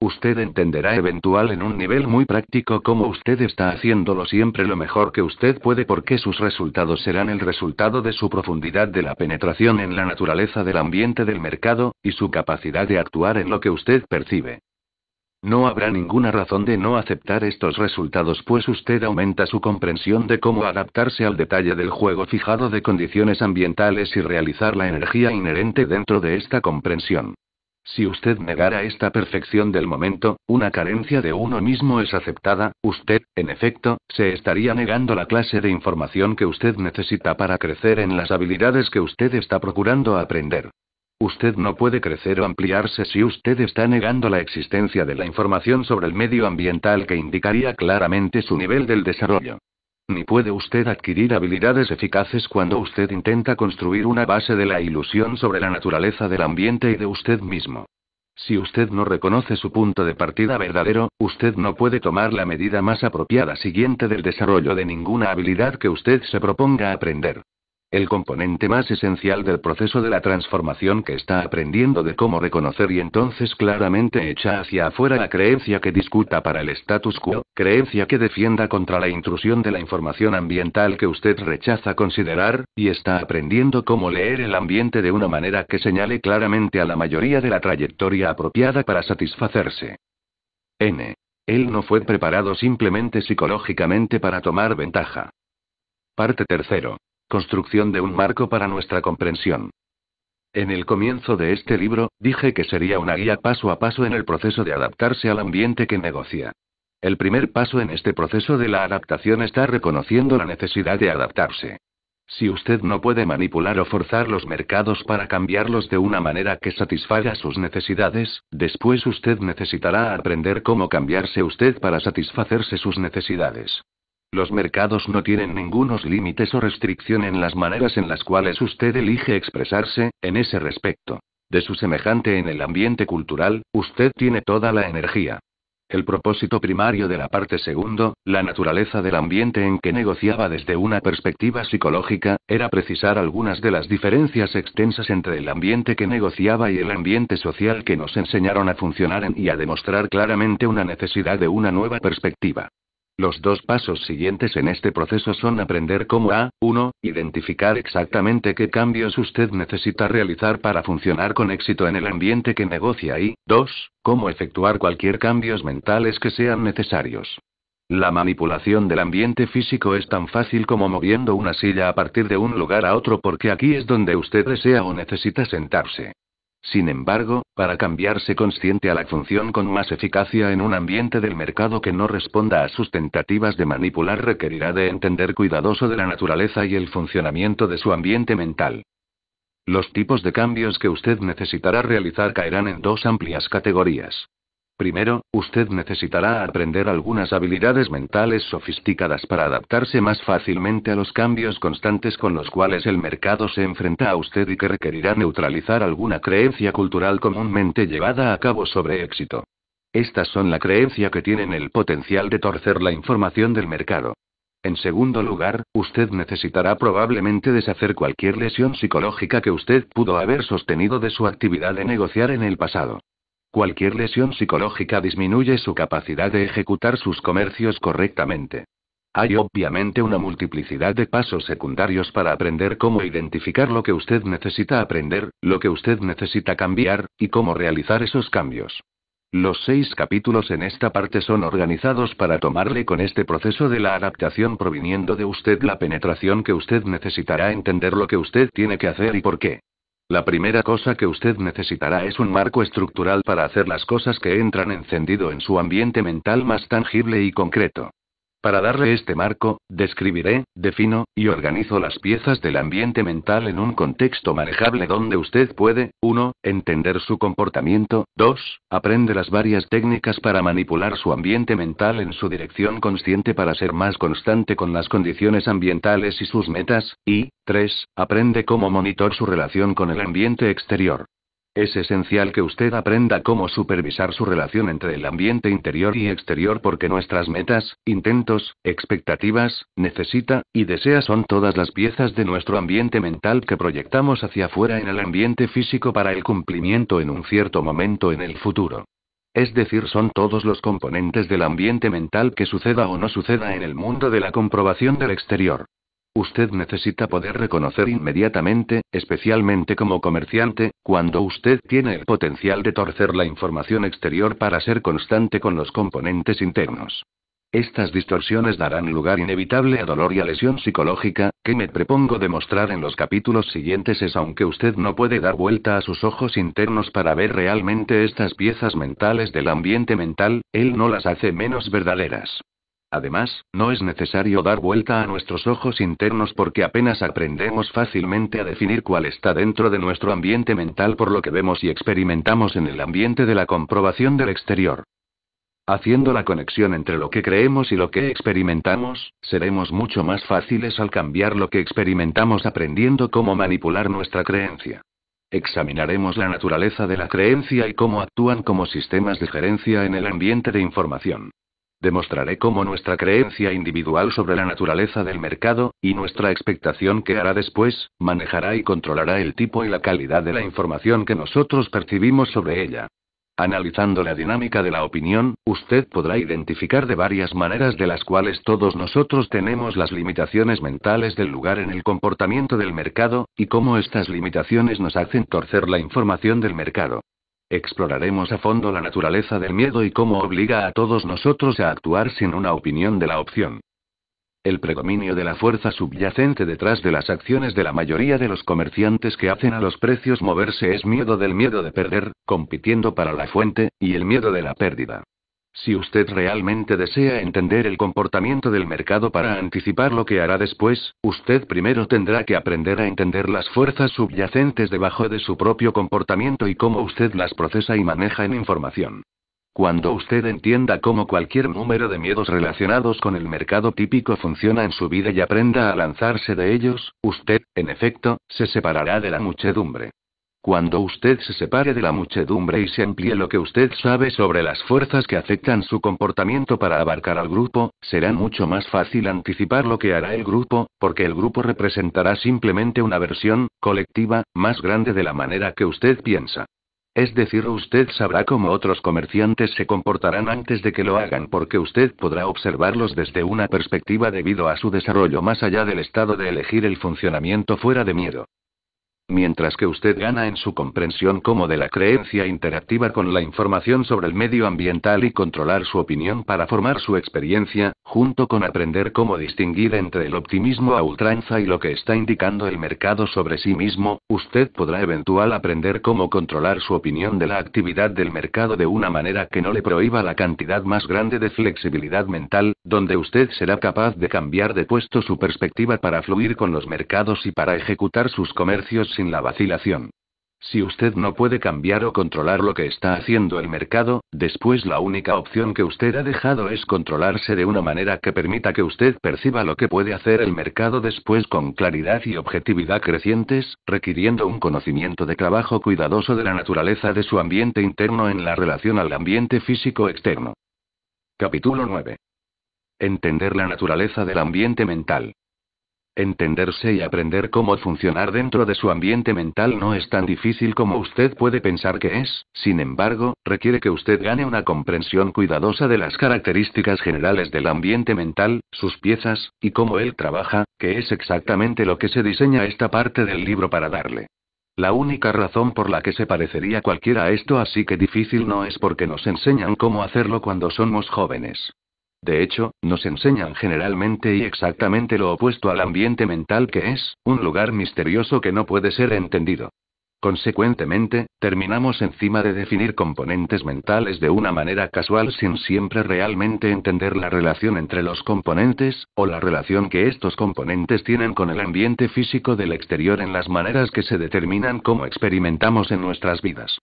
Usted entenderá eventual en un nivel muy práctico cómo usted está haciéndolo siempre lo mejor que usted puede porque sus resultados serán el resultado de su profundidad de la penetración en la naturaleza del ambiente del mercado, y su capacidad de actuar en lo que usted percibe. No habrá ninguna razón de no aceptar estos resultados pues usted aumenta su comprensión de cómo adaptarse al detalle del juego fijado de condiciones ambientales y realizar la energía inherente dentro de esta comprensión. Si usted negara esta perfección del momento, una carencia de uno mismo es aceptada, usted, en efecto, se estaría negando la clase de información que usted necesita para crecer en las habilidades que usted está procurando aprender. Usted no puede crecer o ampliarse si usted está negando la existencia de la información sobre el medio ambiental que indicaría claramente su nivel del desarrollo. Ni puede usted adquirir habilidades eficaces cuando usted intenta construir una base de la ilusión sobre la naturaleza del ambiente y de usted mismo. Si usted no reconoce su punto de partida verdadero, usted no puede tomar la medida más apropiada siguiente del desarrollo de ninguna habilidad que usted se proponga aprender el componente más esencial del proceso de la transformación que está aprendiendo de cómo reconocer y entonces claramente echa hacia afuera la creencia que discuta para el status quo, creencia que defienda contra la intrusión de la información ambiental que usted rechaza considerar, y está aprendiendo cómo leer el ambiente de una manera que señale claramente a la mayoría de la trayectoria apropiada para satisfacerse. N. Él no fue preparado simplemente psicológicamente para tomar ventaja. Parte tercero. Construcción de un marco para nuestra comprensión. En el comienzo de este libro, dije que sería una guía paso a paso en el proceso de adaptarse al ambiente que negocia. El primer paso en este proceso de la adaptación está reconociendo la necesidad de adaptarse. Si usted no puede manipular o forzar los mercados para cambiarlos de una manera que satisfaga sus necesidades, después usted necesitará aprender cómo cambiarse usted para satisfacerse sus necesidades. Los mercados no tienen ningunos límites o restricción en las maneras en las cuales usted elige expresarse, en ese respecto. De su semejante en el ambiente cultural, usted tiene toda la energía. El propósito primario de la parte segundo, la naturaleza del ambiente en que negociaba desde una perspectiva psicológica, era precisar algunas de las diferencias extensas entre el ambiente que negociaba y el ambiente social que nos enseñaron a funcionar en y a demostrar claramente una necesidad de una nueva perspectiva. Los dos pasos siguientes en este proceso son aprender cómo a, 1, identificar exactamente qué cambios usted necesita realizar para funcionar con éxito en el ambiente que negocia y, 2, cómo efectuar cualquier cambios mentales que sean necesarios. La manipulación del ambiente físico es tan fácil como moviendo una silla a partir de un lugar a otro porque aquí es donde usted desea o necesita sentarse. Sin embargo, para cambiarse consciente a la función con más eficacia en un ambiente del mercado que no responda a sus tentativas de manipular requerirá de entender cuidadoso de la naturaleza y el funcionamiento de su ambiente mental. Los tipos de cambios que usted necesitará realizar caerán en dos amplias categorías. Primero, usted necesitará aprender algunas habilidades mentales sofisticadas para adaptarse más fácilmente a los cambios constantes con los cuales el mercado se enfrenta a usted y que requerirá neutralizar alguna creencia cultural comúnmente llevada a cabo sobre éxito. Estas son la creencia que tienen el potencial de torcer la información del mercado. En segundo lugar, usted necesitará probablemente deshacer cualquier lesión psicológica que usted pudo haber sostenido de su actividad de negociar en el pasado. Cualquier lesión psicológica disminuye su capacidad de ejecutar sus comercios correctamente. Hay obviamente una multiplicidad de pasos secundarios para aprender cómo identificar lo que usted necesita aprender, lo que usted necesita cambiar, y cómo realizar esos cambios. Los seis capítulos en esta parte son organizados para tomarle con este proceso de la adaptación proviniendo de usted la penetración que usted necesitará entender lo que usted tiene que hacer y por qué. La primera cosa que usted necesitará es un marco estructural para hacer las cosas que entran encendido en su ambiente mental más tangible y concreto. Para darle este marco, describiré, defino, y organizo las piezas del ambiente mental en un contexto manejable donde usted puede, 1. Entender su comportamiento, 2. Aprende las varias técnicas para manipular su ambiente mental en su dirección consciente para ser más constante con las condiciones ambientales y sus metas, y 3. Aprende cómo monitor su relación con el ambiente exterior. Es esencial que usted aprenda cómo supervisar su relación entre el ambiente interior y exterior porque nuestras metas, intentos, expectativas, necesita y desea son todas las piezas de nuestro ambiente mental que proyectamos hacia afuera en el ambiente físico para el cumplimiento en un cierto momento en el futuro. Es decir, son todos los componentes del ambiente mental que suceda o no suceda en el mundo de la comprobación del exterior. Usted necesita poder reconocer inmediatamente, especialmente como comerciante, cuando usted tiene el potencial de torcer la información exterior para ser constante con los componentes internos. Estas distorsiones darán lugar inevitable a dolor y a lesión psicológica, que me propongo demostrar en los capítulos siguientes es aunque usted no puede dar vuelta a sus ojos internos para ver realmente estas piezas mentales del ambiente mental, él no las hace menos verdaderas. Además, no es necesario dar vuelta a nuestros ojos internos porque apenas aprendemos fácilmente a definir cuál está dentro de nuestro ambiente mental por lo que vemos y experimentamos en el ambiente de la comprobación del exterior. Haciendo la conexión entre lo que creemos y lo que experimentamos, seremos mucho más fáciles al cambiar lo que experimentamos aprendiendo cómo manipular nuestra creencia. Examinaremos la naturaleza de la creencia y cómo actúan como sistemas de gerencia en el ambiente de información. Demostraré cómo nuestra creencia individual sobre la naturaleza del mercado, y nuestra expectación que hará después, manejará y controlará el tipo y la calidad de la información que nosotros percibimos sobre ella. Analizando la dinámica de la opinión, usted podrá identificar de varias maneras de las cuales todos nosotros tenemos las limitaciones mentales del lugar en el comportamiento del mercado, y cómo estas limitaciones nos hacen torcer la información del mercado. Exploraremos a fondo la naturaleza del miedo y cómo obliga a todos nosotros a actuar sin una opinión de la opción. El predominio de la fuerza subyacente detrás de las acciones de la mayoría de los comerciantes que hacen a los precios moverse es miedo del miedo de perder, compitiendo para la fuente, y el miedo de la pérdida. Si usted realmente desea entender el comportamiento del mercado para anticipar lo que hará después, usted primero tendrá que aprender a entender las fuerzas subyacentes debajo de su propio comportamiento y cómo usted las procesa y maneja en información. Cuando usted entienda cómo cualquier número de miedos relacionados con el mercado típico funciona en su vida y aprenda a lanzarse de ellos, usted, en efecto, se separará de la muchedumbre. Cuando usted se separe de la muchedumbre y se amplíe lo que usted sabe sobre las fuerzas que afectan su comportamiento para abarcar al grupo, será mucho más fácil anticipar lo que hará el grupo, porque el grupo representará simplemente una versión, colectiva, más grande de la manera que usted piensa. Es decir, usted sabrá cómo otros comerciantes se comportarán antes de que lo hagan porque usted podrá observarlos desde una perspectiva debido a su desarrollo más allá del estado de elegir el funcionamiento fuera de miedo. Mientras que usted gana en su comprensión como de la creencia interactiva con la información sobre el medio ambiental y controlar su opinión para formar su experiencia, junto con aprender cómo distinguir entre el optimismo a ultranza y lo que está indicando el mercado sobre sí mismo, usted podrá eventual aprender cómo controlar su opinión de la actividad del mercado de una manera que no le prohíba la cantidad más grande de flexibilidad mental, donde usted será capaz de cambiar de puesto su perspectiva para fluir con los mercados y para ejecutar sus comercios la vacilación. Si usted no puede cambiar o controlar lo que está haciendo el mercado, después la única opción que usted ha dejado es controlarse de una manera que permita que usted perciba lo que puede hacer el mercado después con claridad y objetividad crecientes, requiriendo un conocimiento de trabajo cuidadoso de la naturaleza de su ambiente interno en la relación al ambiente físico externo. Capítulo 9. Entender la naturaleza del ambiente mental. Entenderse y aprender cómo funcionar dentro de su ambiente mental no es tan difícil como usted puede pensar que es, sin embargo, requiere que usted gane una comprensión cuidadosa de las características generales del ambiente mental, sus piezas, y cómo él trabaja, que es exactamente lo que se diseña esta parte del libro para darle. La única razón por la que se parecería cualquiera a esto así que difícil no es porque nos enseñan cómo hacerlo cuando somos jóvenes. De hecho, nos enseñan generalmente y exactamente lo opuesto al ambiente mental que es, un lugar misterioso que no puede ser entendido. Consecuentemente, terminamos encima de definir componentes mentales de una manera casual sin siempre realmente entender la relación entre los componentes, o la relación que estos componentes tienen con el ambiente físico del exterior en las maneras que se determinan cómo experimentamos en nuestras vidas.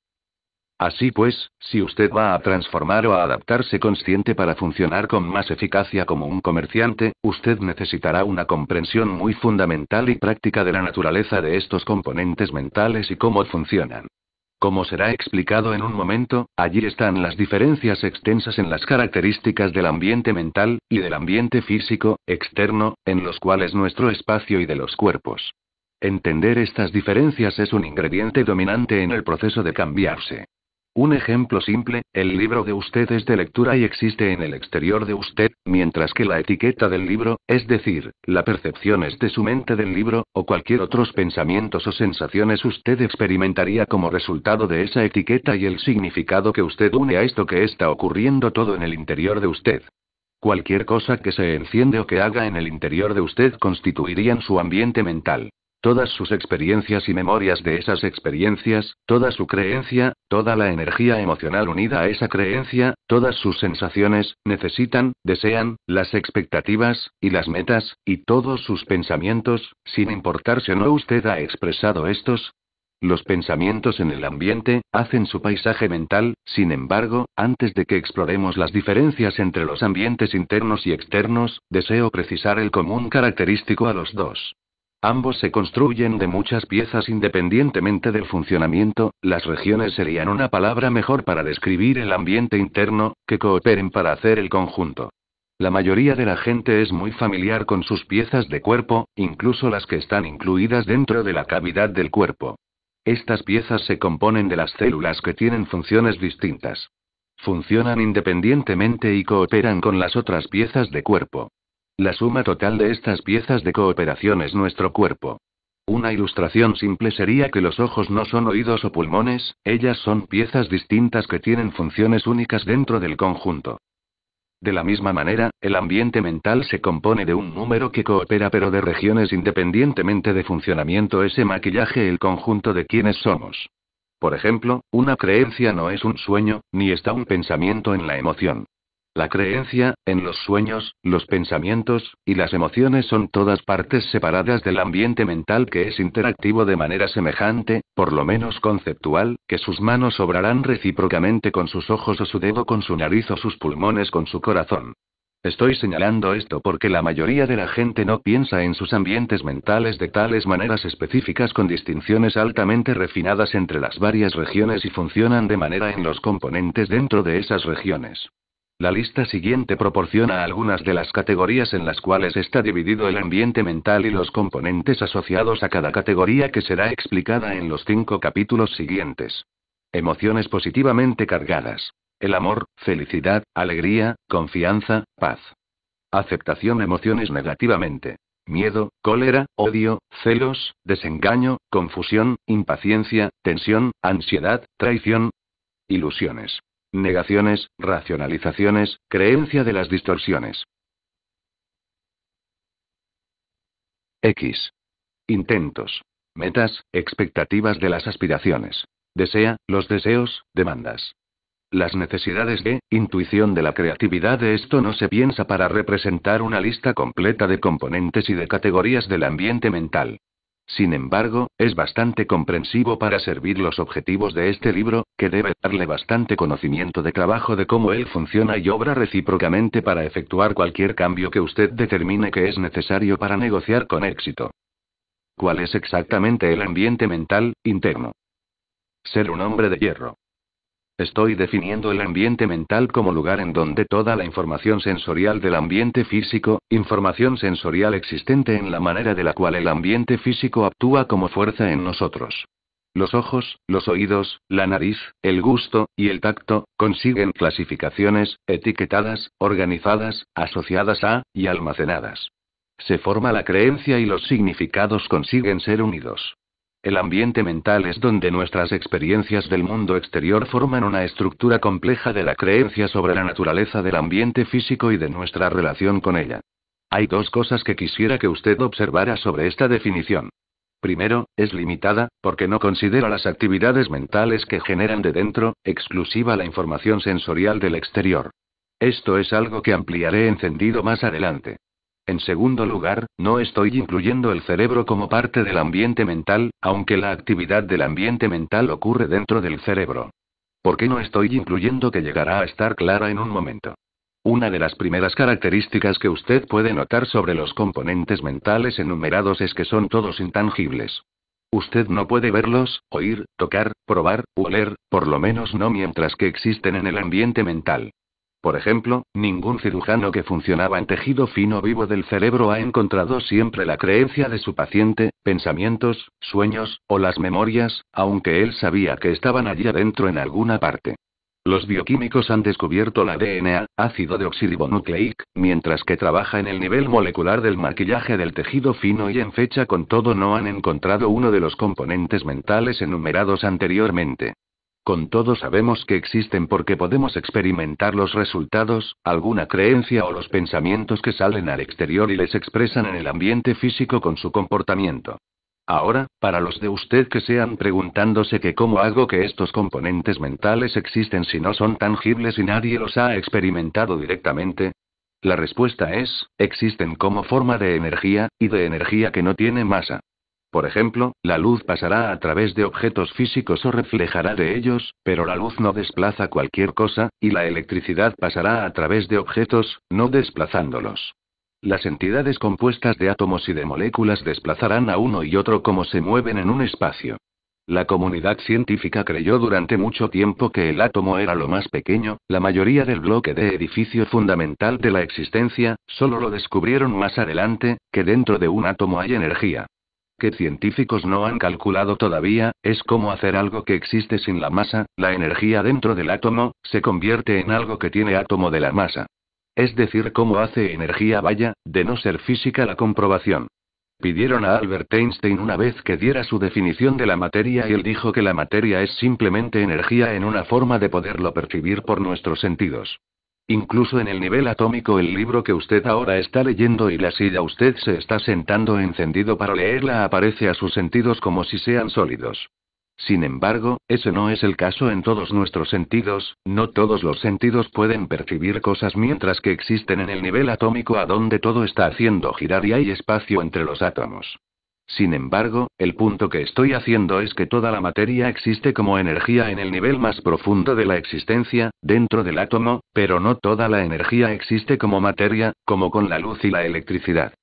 Así pues, si usted va a transformar o a adaptarse consciente para funcionar con más eficacia como un comerciante, usted necesitará una comprensión muy fundamental y práctica de la naturaleza de estos componentes mentales y cómo funcionan. Como será explicado en un momento, allí están las diferencias extensas en las características del ambiente mental, y del ambiente físico, externo, en los cuales nuestro espacio y de los cuerpos. Entender estas diferencias es un ingrediente dominante en el proceso de cambiarse. Un ejemplo simple, el libro de usted es de lectura y existe en el exterior de usted, mientras que la etiqueta del libro, es decir, la percepción es de su mente del libro, o cualquier otros pensamientos o sensaciones usted experimentaría como resultado de esa etiqueta y el significado que usted une a esto que está ocurriendo todo en el interior de usted. Cualquier cosa que se enciende o que haga en el interior de usted constituiría en su ambiente mental todas sus experiencias y memorias de esas experiencias, toda su creencia, toda la energía emocional unida a esa creencia, todas sus sensaciones, necesitan, desean, las expectativas, y las metas, y todos sus pensamientos, sin si o no usted ha expresado estos, los pensamientos en el ambiente hacen su paisaje mental, sin embargo, antes de que exploremos las diferencias entre los ambientes internos y externos, deseo precisar el común característico a los dos. Ambos se construyen de muchas piezas independientemente del funcionamiento, las regiones serían una palabra mejor para describir el ambiente interno, que cooperen para hacer el conjunto. La mayoría de la gente es muy familiar con sus piezas de cuerpo, incluso las que están incluidas dentro de la cavidad del cuerpo. Estas piezas se componen de las células que tienen funciones distintas. Funcionan independientemente y cooperan con las otras piezas de cuerpo. La suma total de estas piezas de cooperación es nuestro cuerpo. Una ilustración simple sería que los ojos no son oídos o pulmones, ellas son piezas distintas que tienen funciones únicas dentro del conjunto. De la misma manera, el ambiente mental se compone de un número que coopera pero de regiones independientemente de funcionamiento ese maquillaje el conjunto de quienes somos. Por ejemplo, una creencia no es un sueño, ni está un pensamiento en la emoción. La creencia, en los sueños, los pensamientos, y las emociones son todas partes separadas del ambiente mental que es interactivo de manera semejante, por lo menos conceptual, que sus manos obrarán recíprocamente con sus ojos o su dedo con su nariz o sus pulmones con su corazón. Estoy señalando esto porque la mayoría de la gente no piensa en sus ambientes mentales de tales maneras específicas con distinciones altamente refinadas entre las varias regiones y funcionan de manera en los componentes dentro de esas regiones. La lista siguiente proporciona algunas de las categorías en las cuales está dividido el ambiente mental y los componentes asociados a cada categoría que será explicada en los cinco capítulos siguientes. Emociones positivamente cargadas. El amor, felicidad, alegría, confianza, paz. Aceptación emociones negativamente. Miedo, cólera, odio, celos, desengaño, confusión, impaciencia, tensión, ansiedad, traición. Ilusiones. Negaciones, racionalizaciones, creencia de las distorsiones. X. Intentos. Metas, expectativas de las aspiraciones. Desea, los deseos, demandas. Las necesidades de intuición de la creatividad de esto no se piensa para representar una lista completa de componentes y de categorías del ambiente mental. Sin embargo, es bastante comprensivo para servir los objetivos de este libro, que debe darle bastante conocimiento de trabajo de cómo él funciona y obra recíprocamente para efectuar cualquier cambio que usted determine que es necesario para negociar con éxito. ¿Cuál es exactamente el ambiente mental, interno? Ser un hombre de hierro. Estoy definiendo el ambiente mental como lugar en donde toda la información sensorial del ambiente físico, información sensorial existente en la manera de la cual el ambiente físico actúa como fuerza en nosotros. Los ojos, los oídos, la nariz, el gusto, y el tacto, consiguen clasificaciones, etiquetadas, organizadas, asociadas a, y almacenadas. Se forma la creencia y los significados consiguen ser unidos. El ambiente mental es donde nuestras experiencias del mundo exterior forman una estructura compleja de la creencia sobre la naturaleza del ambiente físico y de nuestra relación con ella. Hay dos cosas que quisiera que usted observara sobre esta definición. Primero, es limitada, porque no considera las actividades mentales que generan de dentro, exclusiva la información sensorial del exterior. Esto es algo que ampliaré encendido más adelante. En segundo lugar, no estoy incluyendo el cerebro como parte del ambiente mental, aunque la actividad del ambiente mental ocurre dentro del cerebro. ¿Por qué no estoy incluyendo que llegará a estar clara en un momento? Una de las primeras características que usted puede notar sobre los componentes mentales enumerados es que son todos intangibles. Usted no puede verlos, oír, tocar, probar, oler, por lo menos no mientras que existen en el ambiente mental. Por ejemplo, ningún cirujano que funcionaba en tejido fino vivo del cerebro ha encontrado siempre la creencia de su paciente, pensamientos, sueños, o las memorias, aunque él sabía que estaban allí adentro en alguna parte. Los bioquímicos han descubierto la DNA, ácido nucleic, mientras que trabaja en el nivel molecular del maquillaje del tejido fino y en fecha con todo no han encontrado uno de los componentes mentales enumerados anteriormente. Con todo sabemos que existen porque podemos experimentar los resultados, alguna creencia o los pensamientos que salen al exterior y les expresan en el ambiente físico con su comportamiento. Ahora, para los de usted que sean preguntándose que cómo hago que estos componentes mentales existen si no son tangibles y nadie los ha experimentado directamente, la respuesta es, existen como forma de energía, y de energía que no tiene masa. Por ejemplo, la luz pasará a través de objetos físicos o reflejará de ellos, pero la luz no desplaza cualquier cosa, y la electricidad pasará a través de objetos, no desplazándolos. Las entidades compuestas de átomos y de moléculas desplazarán a uno y otro como se mueven en un espacio. La comunidad científica creyó durante mucho tiempo que el átomo era lo más pequeño, la mayoría del bloque de edificio fundamental de la existencia, solo lo descubrieron más adelante, que dentro de un átomo hay energía que científicos no han calculado todavía, es cómo hacer algo que existe sin la masa, la energía dentro del átomo, se convierte en algo que tiene átomo de la masa. Es decir, cómo hace energía vaya, de no ser física la comprobación. Pidieron a Albert Einstein una vez que diera su definición de la materia y él dijo que la materia es simplemente energía en una forma de poderlo percibir por nuestros sentidos. Incluso en el nivel atómico el libro que usted ahora está leyendo y la silla usted se está sentando encendido para leerla aparece a sus sentidos como si sean sólidos. Sin embargo, ese no es el caso en todos nuestros sentidos, no todos los sentidos pueden percibir cosas mientras que existen en el nivel atómico a donde todo está haciendo girar y hay espacio entre los átomos. Sin embargo, el punto que estoy haciendo es que toda la materia existe como energía en el nivel más profundo de la existencia, dentro del átomo, pero no toda la energía existe como materia, como con la luz y la electricidad.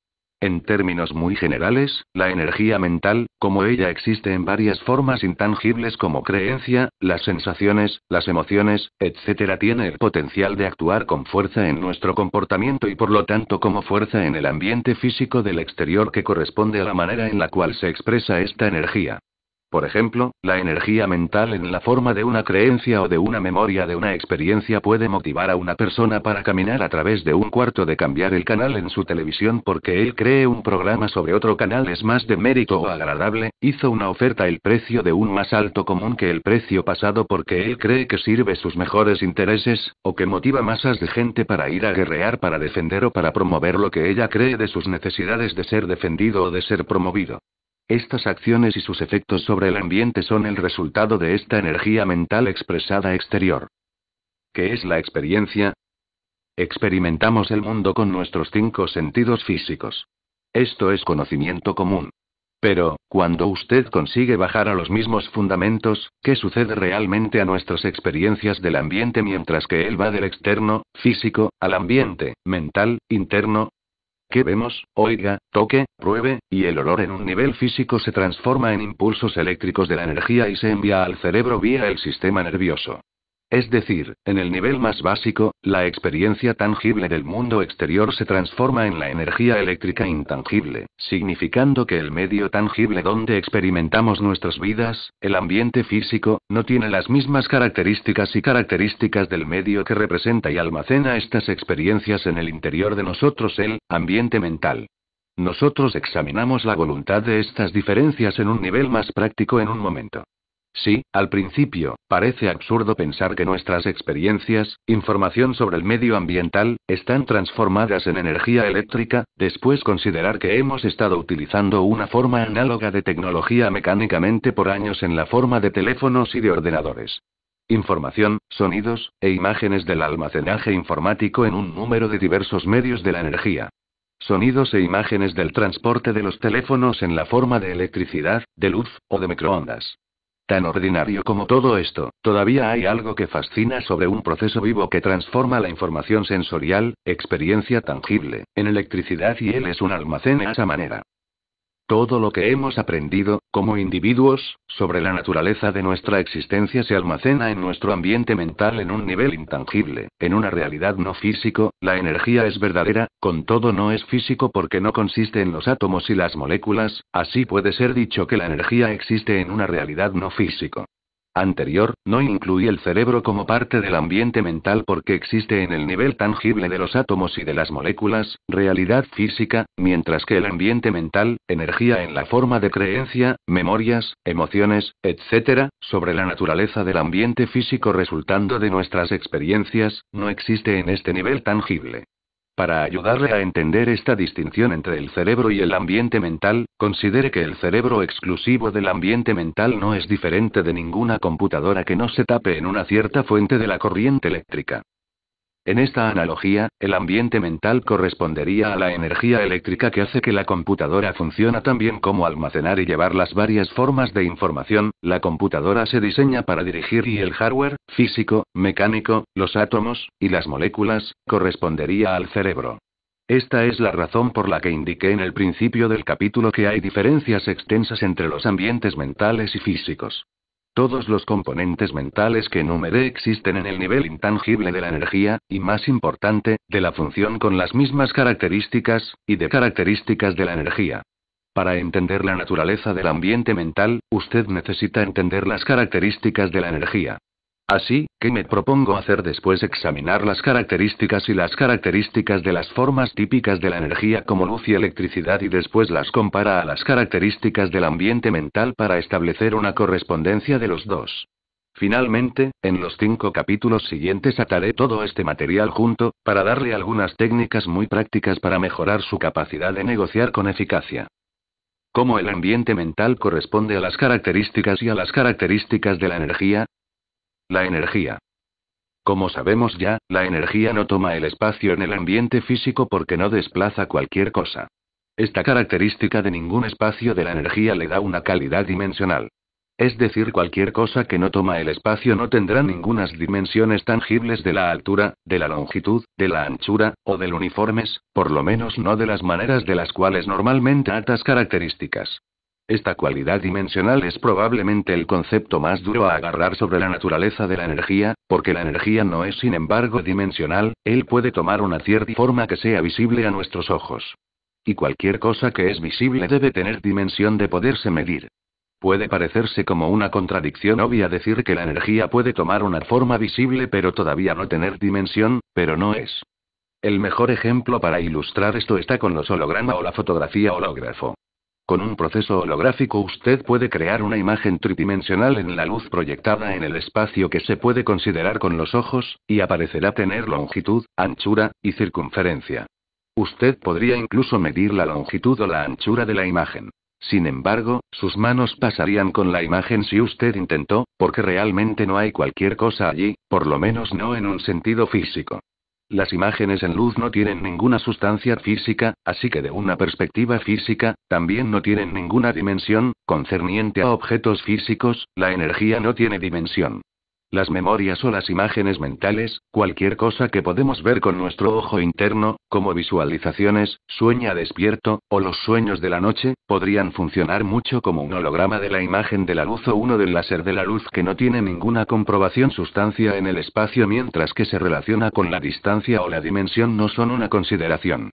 En términos muy generales, la energía mental, como ella existe en varias formas intangibles como creencia, las sensaciones, las emociones, etc., tiene el potencial de actuar con fuerza en nuestro comportamiento y por lo tanto como fuerza en el ambiente físico del exterior que corresponde a la manera en la cual se expresa esta energía. Por ejemplo, la energía mental en la forma de una creencia o de una memoria de una experiencia puede motivar a una persona para caminar a través de un cuarto de cambiar el canal en su televisión porque él cree un programa sobre otro canal es más de mérito o agradable, hizo una oferta el precio de un más alto común que el precio pasado porque él cree que sirve sus mejores intereses, o que motiva masas de gente para ir a guerrear para defender o para promover lo que ella cree de sus necesidades de ser defendido o de ser promovido. Estas acciones y sus efectos sobre el ambiente son el resultado de esta energía mental expresada exterior. ¿Qué es la experiencia? Experimentamos el mundo con nuestros cinco sentidos físicos. Esto es conocimiento común. Pero, cuando usted consigue bajar a los mismos fundamentos, ¿qué sucede realmente a nuestras experiencias del ambiente mientras que él va del externo, físico, al ambiente, mental, interno, que vemos, oiga, toque, pruebe, y el olor en un nivel físico se transforma en impulsos eléctricos de la energía y se envía al cerebro vía el sistema nervioso. Es decir, en el nivel más básico, la experiencia tangible del mundo exterior se transforma en la energía eléctrica intangible, significando que el medio tangible donde experimentamos nuestras vidas, el ambiente físico, no tiene las mismas características y características del medio que representa y almacena estas experiencias en el interior de nosotros, el ambiente mental. Nosotros examinamos la voluntad de estas diferencias en un nivel más práctico en un momento. Sí, al principio, parece absurdo pensar que nuestras experiencias, información sobre el medio ambiental, están transformadas en energía eléctrica, después considerar que hemos estado utilizando una forma análoga de tecnología mecánicamente por años en la forma de teléfonos y de ordenadores. Información, sonidos, e imágenes del almacenaje informático en un número de diversos medios de la energía sonidos e imágenes del transporte de los teléfonos en la forma de electricidad, de luz, o de microondas. Tan ordinario como todo esto, todavía hay algo que fascina sobre un proceso vivo que transforma la información sensorial, experiencia tangible, en electricidad y él es un almacén de esa manera. Todo lo que hemos aprendido, como individuos, sobre la naturaleza de nuestra existencia se almacena en nuestro ambiente mental en un nivel intangible, en una realidad no físico, la energía es verdadera, con todo no es físico porque no consiste en los átomos y las moléculas, así puede ser dicho que la energía existe en una realidad no físico anterior, no incluí el cerebro como parte del ambiente mental porque existe en el nivel tangible de los átomos y de las moléculas, realidad física, mientras que el ambiente mental, energía en la forma de creencia, memorias, emociones, etc., sobre la naturaleza del ambiente físico resultando de nuestras experiencias, no existe en este nivel tangible. Para ayudarle a entender esta distinción entre el cerebro y el ambiente mental, considere que el cerebro exclusivo del ambiente mental no es diferente de ninguna computadora que no se tape en una cierta fuente de la corriente eléctrica. En esta analogía, el ambiente mental correspondería a la energía eléctrica que hace que la computadora funcione, tan bien como almacenar y llevar las varias formas de información, la computadora se diseña para dirigir y el hardware, físico, mecánico, los átomos, y las moléculas, correspondería al cerebro. Esta es la razón por la que indiqué en el principio del capítulo que hay diferencias extensas entre los ambientes mentales y físicos. Todos los componentes mentales que enumeré existen en el nivel intangible de la energía, y más importante, de la función con las mismas características, y de características de la energía. Para entender la naturaleza del ambiente mental, usted necesita entender las características de la energía. Así, ¿qué me propongo hacer después? Examinar las características y las características de las formas típicas de la energía como luz y electricidad y después las compara a las características del ambiente mental para establecer una correspondencia de los dos. Finalmente, en los cinco capítulos siguientes ataré todo este material junto, para darle algunas técnicas muy prácticas para mejorar su capacidad de negociar con eficacia cómo el ambiente mental corresponde a las características y a las características de la energía, la energía. Como sabemos ya, la energía no toma el espacio en el ambiente físico porque no desplaza cualquier cosa. Esta característica de ningún espacio de la energía le da una calidad dimensional. Es decir, cualquier cosa que no toma el espacio no tendrá ningunas dimensiones tangibles de la altura, de la longitud, de la anchura, o del uniformes, por lo menos no de las maneras de las cuales normalmente atas características. Esta cualidad dimensional es probablemente el concepto más duro a agarrar sobre la naturaleza de la energía, porque la energía no es sin embargo dimensional, él puede tomar una cierta forma que sea visible a nuestros ojos. Y cualquier cosa que es visible debe tener dimensión de poderse medir. Puede parecerse como una contradicción obvia decir que la energía puede tomar una forma visible pero todavía no tener dimensión, pero no es. El mejor ejemplo para ilustrar esto está con los holograma o la fotografía hológrafo. Con un proceso holográfico usted puede crear una imagen tridimensional en la luz proyectada en el espacio que se puede considerar con los ojos, y aparecerá tener longitud, anchura, y circunferencia. Usted podría incluso medir la longitud o la anchura de la imagen. Sin embargo, sus manos pasarían con la imagen si usted intentó, porque realmente no hay cualquier cosa allí, por lo menos no en un sentido físico. Las imágenes en luz no tienen ninguna sustancia física, así que de una perspectiva física, también no tienen ninguna dimensión, concerniente a objetos físicos, la energía no tiene dimensión. Las memorias o las imágenes mentales, cualquier cosa que podemos ver con nuestro ojo interno, como visualizaciones, sueña despierto, o los sueños de la noche, podrían funcionar mucho como un holograma de la imagen de la luz o uno del láser de la luz que no tiene ninguna comprobación sustancia en el espacio mientras que se relaciona con la distancia o la dimensión no son una consideración.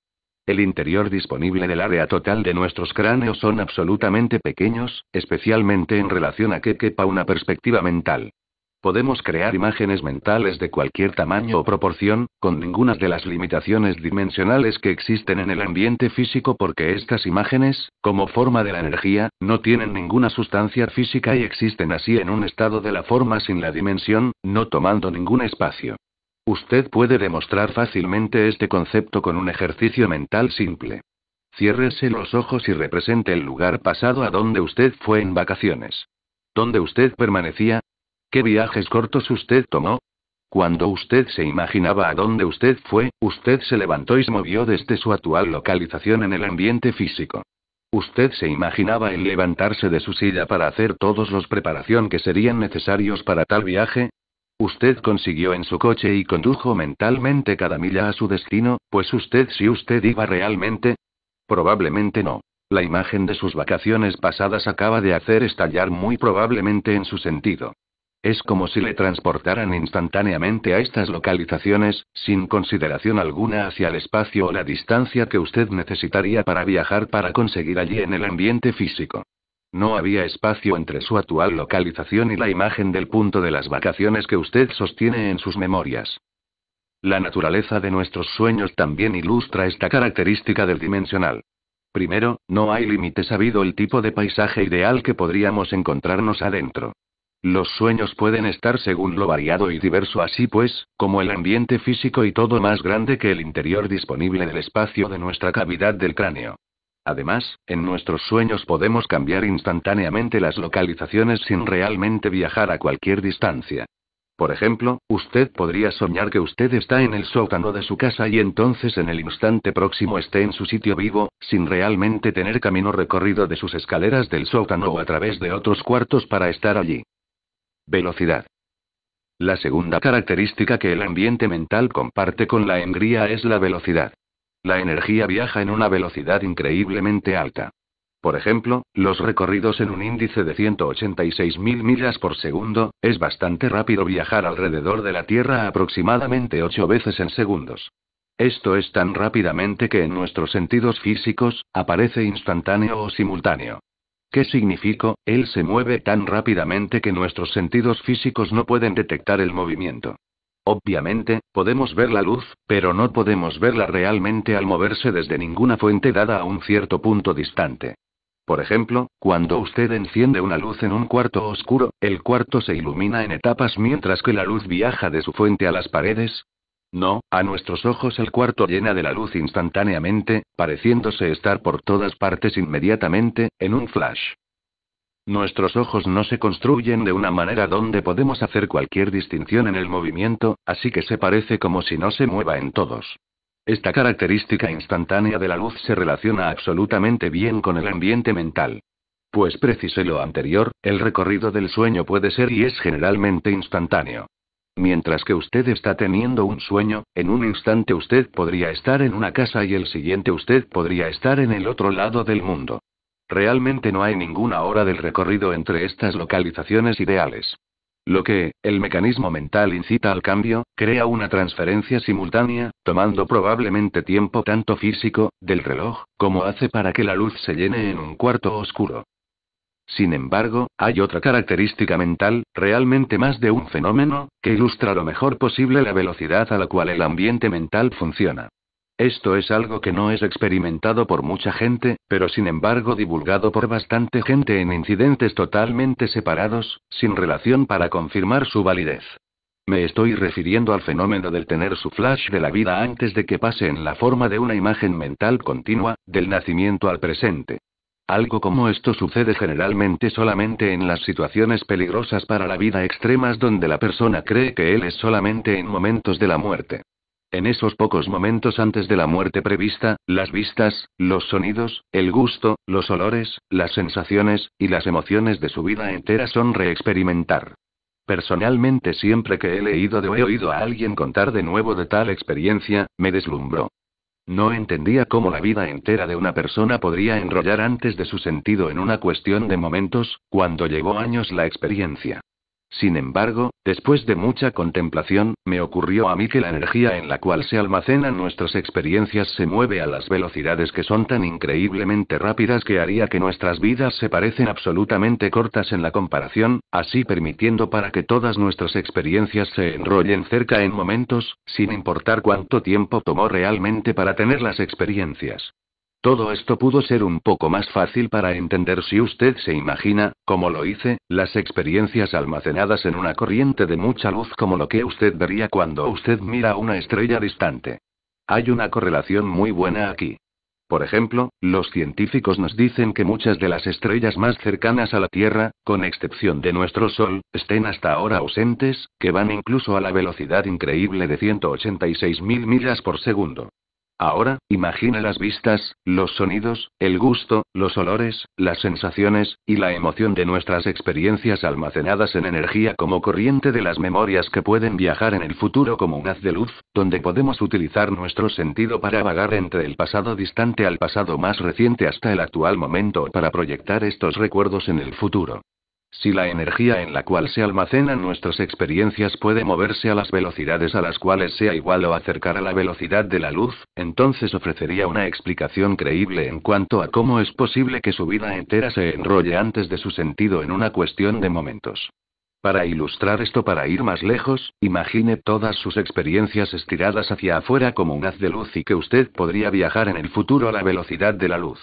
El interior disponible del área total de nuestros cráneos son absolutamente pequeños, especialmente en relación a que quepa una perspectiva mental. Podemos crear imágenes mentales de cualquier tamaño o proporción, con ninguna de las limitaciones dimensionales que existen en el ambiente físico porque estas imágenes, como forma de la energía, no tienen ninguna sustancia física y existen así en un estado de la forma sin la dimensión, no tomando ningún espacio. Usted puede demostrar fácilmente este concepto con un ejercicio mental simple. Ciérrese los ojos y represente el lugar pasado a donde usted fue en vacaciones. Donde usted permanecía, ¿Qué viajes cortos usted tomó? Cuando usted se imaginaba a dónde usted fue, usted se levantó y se movió desde su actual localización en el ambiente físico. Usted se imaginaba el levantarse de su silla para hacer todos los preparación que serían necesarios para tal viaje. Usted consiguió en su coche y condujo mentalmente cada milla a su destino, pues usted si usted iba realmente. Probablemente no. La imagen de sus vacaciones pasadas acaba de hacer estallar muy probablemente en su sentido. Es como si le transportaran instantáneamente a estas localizaciones, sin consideración alguna hacia el espacio o la distancia que usted necesitaría para viajar para conseguir allí en el ambiente físico. No había espacio entre su actual localización y la imagen del punto de las vacaciones que usted sostiene en sus memorias. La naturaleza de nuestros sueños también ilustra esta característica del dimensional. Primero, no hay límite sabido el tipo de paisaje ideal que podríamos encontrarnos adentro. Los sueños pueden estar según lo variado y diverso así pues, como el ambiente físico y todo más grande que el interior disponible del espacio de nuestra cavidad del cráneo. Además, en nuestros sueños podemos cambiar instantáneamente las localizaciones sin realmente viajar a cualquier distancia. Por ejemplo, usted podría soñar que usted está en el sótano de su casa y entonces en el instante próximo esté en su sitio vivo, sin realmente tener camino recorrido de sus escaleras del sótano o a través de otros cuartos para estar allí. Velocidad. La segunda característica que el ambiente mental comparte con la engría es la velocidad. La energía viaja en una velocidad increíblemente alta. Por ejemplo, los recorridos en un índice de 186.000 millas por segundo, es bastante rápido viajar alrededor de la Tierra aproximadamente 8 veces en segundos. Esto es tan rápidamente que en nuestros sentidos físicos, aparece instantáneo o simultáneo. ¿Qué significó? Él se mueve tan rápidamente que nuestros sentidos físicos no pueden detectar el movimiento. Obviamente, podemos ver la luz, pero no podemos verla realmente al moverse desde ninguna fuente dada a un cierto punto distante. Por ejemplo, cuando usted enciende una luz en un cuarto oscuro, el cuarto se ilumina en etapas mientras que la luz viaja de su fuente a las paredes, no, a nuestros ojos el cuarto llena de la luz instantáneamente, pareciéndose estar por todas partes inmediatamente, en un flash. Nuestros ojos no se construyen de una manera donde podemos hacer cualquier distinción en el movimiento, así que se parece como si no se mueva en todos. Esta característica instantánea de la luz se relaciona absolutamente bien con el ambiente mental. Pues precise lo anterior, el recorrido del sueño puede ser y es generalmente instantáneo. Mientras que usted está teniendo un sueño, en un instante usted podría estar en una casa y el siguiente usted podría estar en el otro lado del mundo. Realmente no hay ninguna hora del recorrido entre estas localizaciones ideales. Lo que, el mecanismo mental incita al cambio, crea una transferencia simultánea, tomando probablemente tiempo tanto físico, del reloj, como hace para que la luz se llene en un cuarto oscuro. Sin embargo, hay otra característica mental, realmente más de un fenómeno, que ilustra lo mejor posible la velocidad a la cual el ambiente mental funciona. Esto es algo que no es experimentado por mucha gente, pero sin embargo divulgado por bastante gente en incidentes totalmente separados, sin relación para confirmar su validez. Me estoy refiriendo al fenómeno del tener su flash de la vida antes de que pase en la forma de una imagen mental continua, del nacimiento al presente. Algo como esto sucede generalmente solamente en las situaciones peligrosas para la vida extremas donde la persona cree que él es solamente en momentos de la muerte. En esos pocos momentos antes de la muerte prevista, las vistas, los sonidos, el gusto, los olores, las sensaciones, y las emociones de su vida entera son reexperimentar. Personalmente siempre que he leído o he oído a alguien contar de nuevo de tal experiencia, me deslumbró. No entendía cómo la vida entera de una persona podría enrollar antes de su sentido en una cuestión de momentos, cuando llevó años la experiencia. Sin embargo, después de mucha contemplación, me ocurrió a mí que la energía en la cual se almacenan nuestras experiencias se mueve a las velocidades que son tan increíblemente rápidas que haría que nuestras vidas se parecen absolutamente cortas en la comparación, así permitiendo para que todas nuestras experiencias se enrollen cerca en momentos, sin importar cuánto tiempo tomó realmente para tener las experiencias. Todo esto pudo ser un poco más fácil para entender si usted se imagina, como lo hice, las experiencias almacenadas en una corriente de mucha luz como lo que usted vería cuando usted mira una estrella distante. Hay una correlación muy buena aquí. Por ejemplo, los científicos nos dicen que muchas de las estrellas más cercanas a la Tierra, con excepción de nuestro Sol, estén hasta ahora ausentes, que van incluso a la velocidad increíble de 186.000 millas por segundo. Ahora, imagina las vistas, los sonidos, el gusto, los olores, las sensaciones, y la emoción de nuestras experiencias almacenadas en energía como corriente de las memorias que pueden viajar en el futuro como un haz de luz, donde podemos utilizar nuestro sentido para vagar entre el pasado distante al pasado más reciente hasta el actual momento para proyectar estos recuerdos en el futuro. Si la energía en la cual se almacenan nuestras experiencias puede moverse a las velocidades a las cuales sea igual o acercar a la velocidad de la luz, entonces ofrecería una explicación creíble en cuanto a cómo es posible que su vida entera se enrolle antes de su sentido en una cuestión de momentos. Para ilustrar esto, para ir más lejos, imagine todas sus experiencias estiradas hacia afuera como un haz de luz y que usted podría viajar en el futuro a la velocidad de la luz.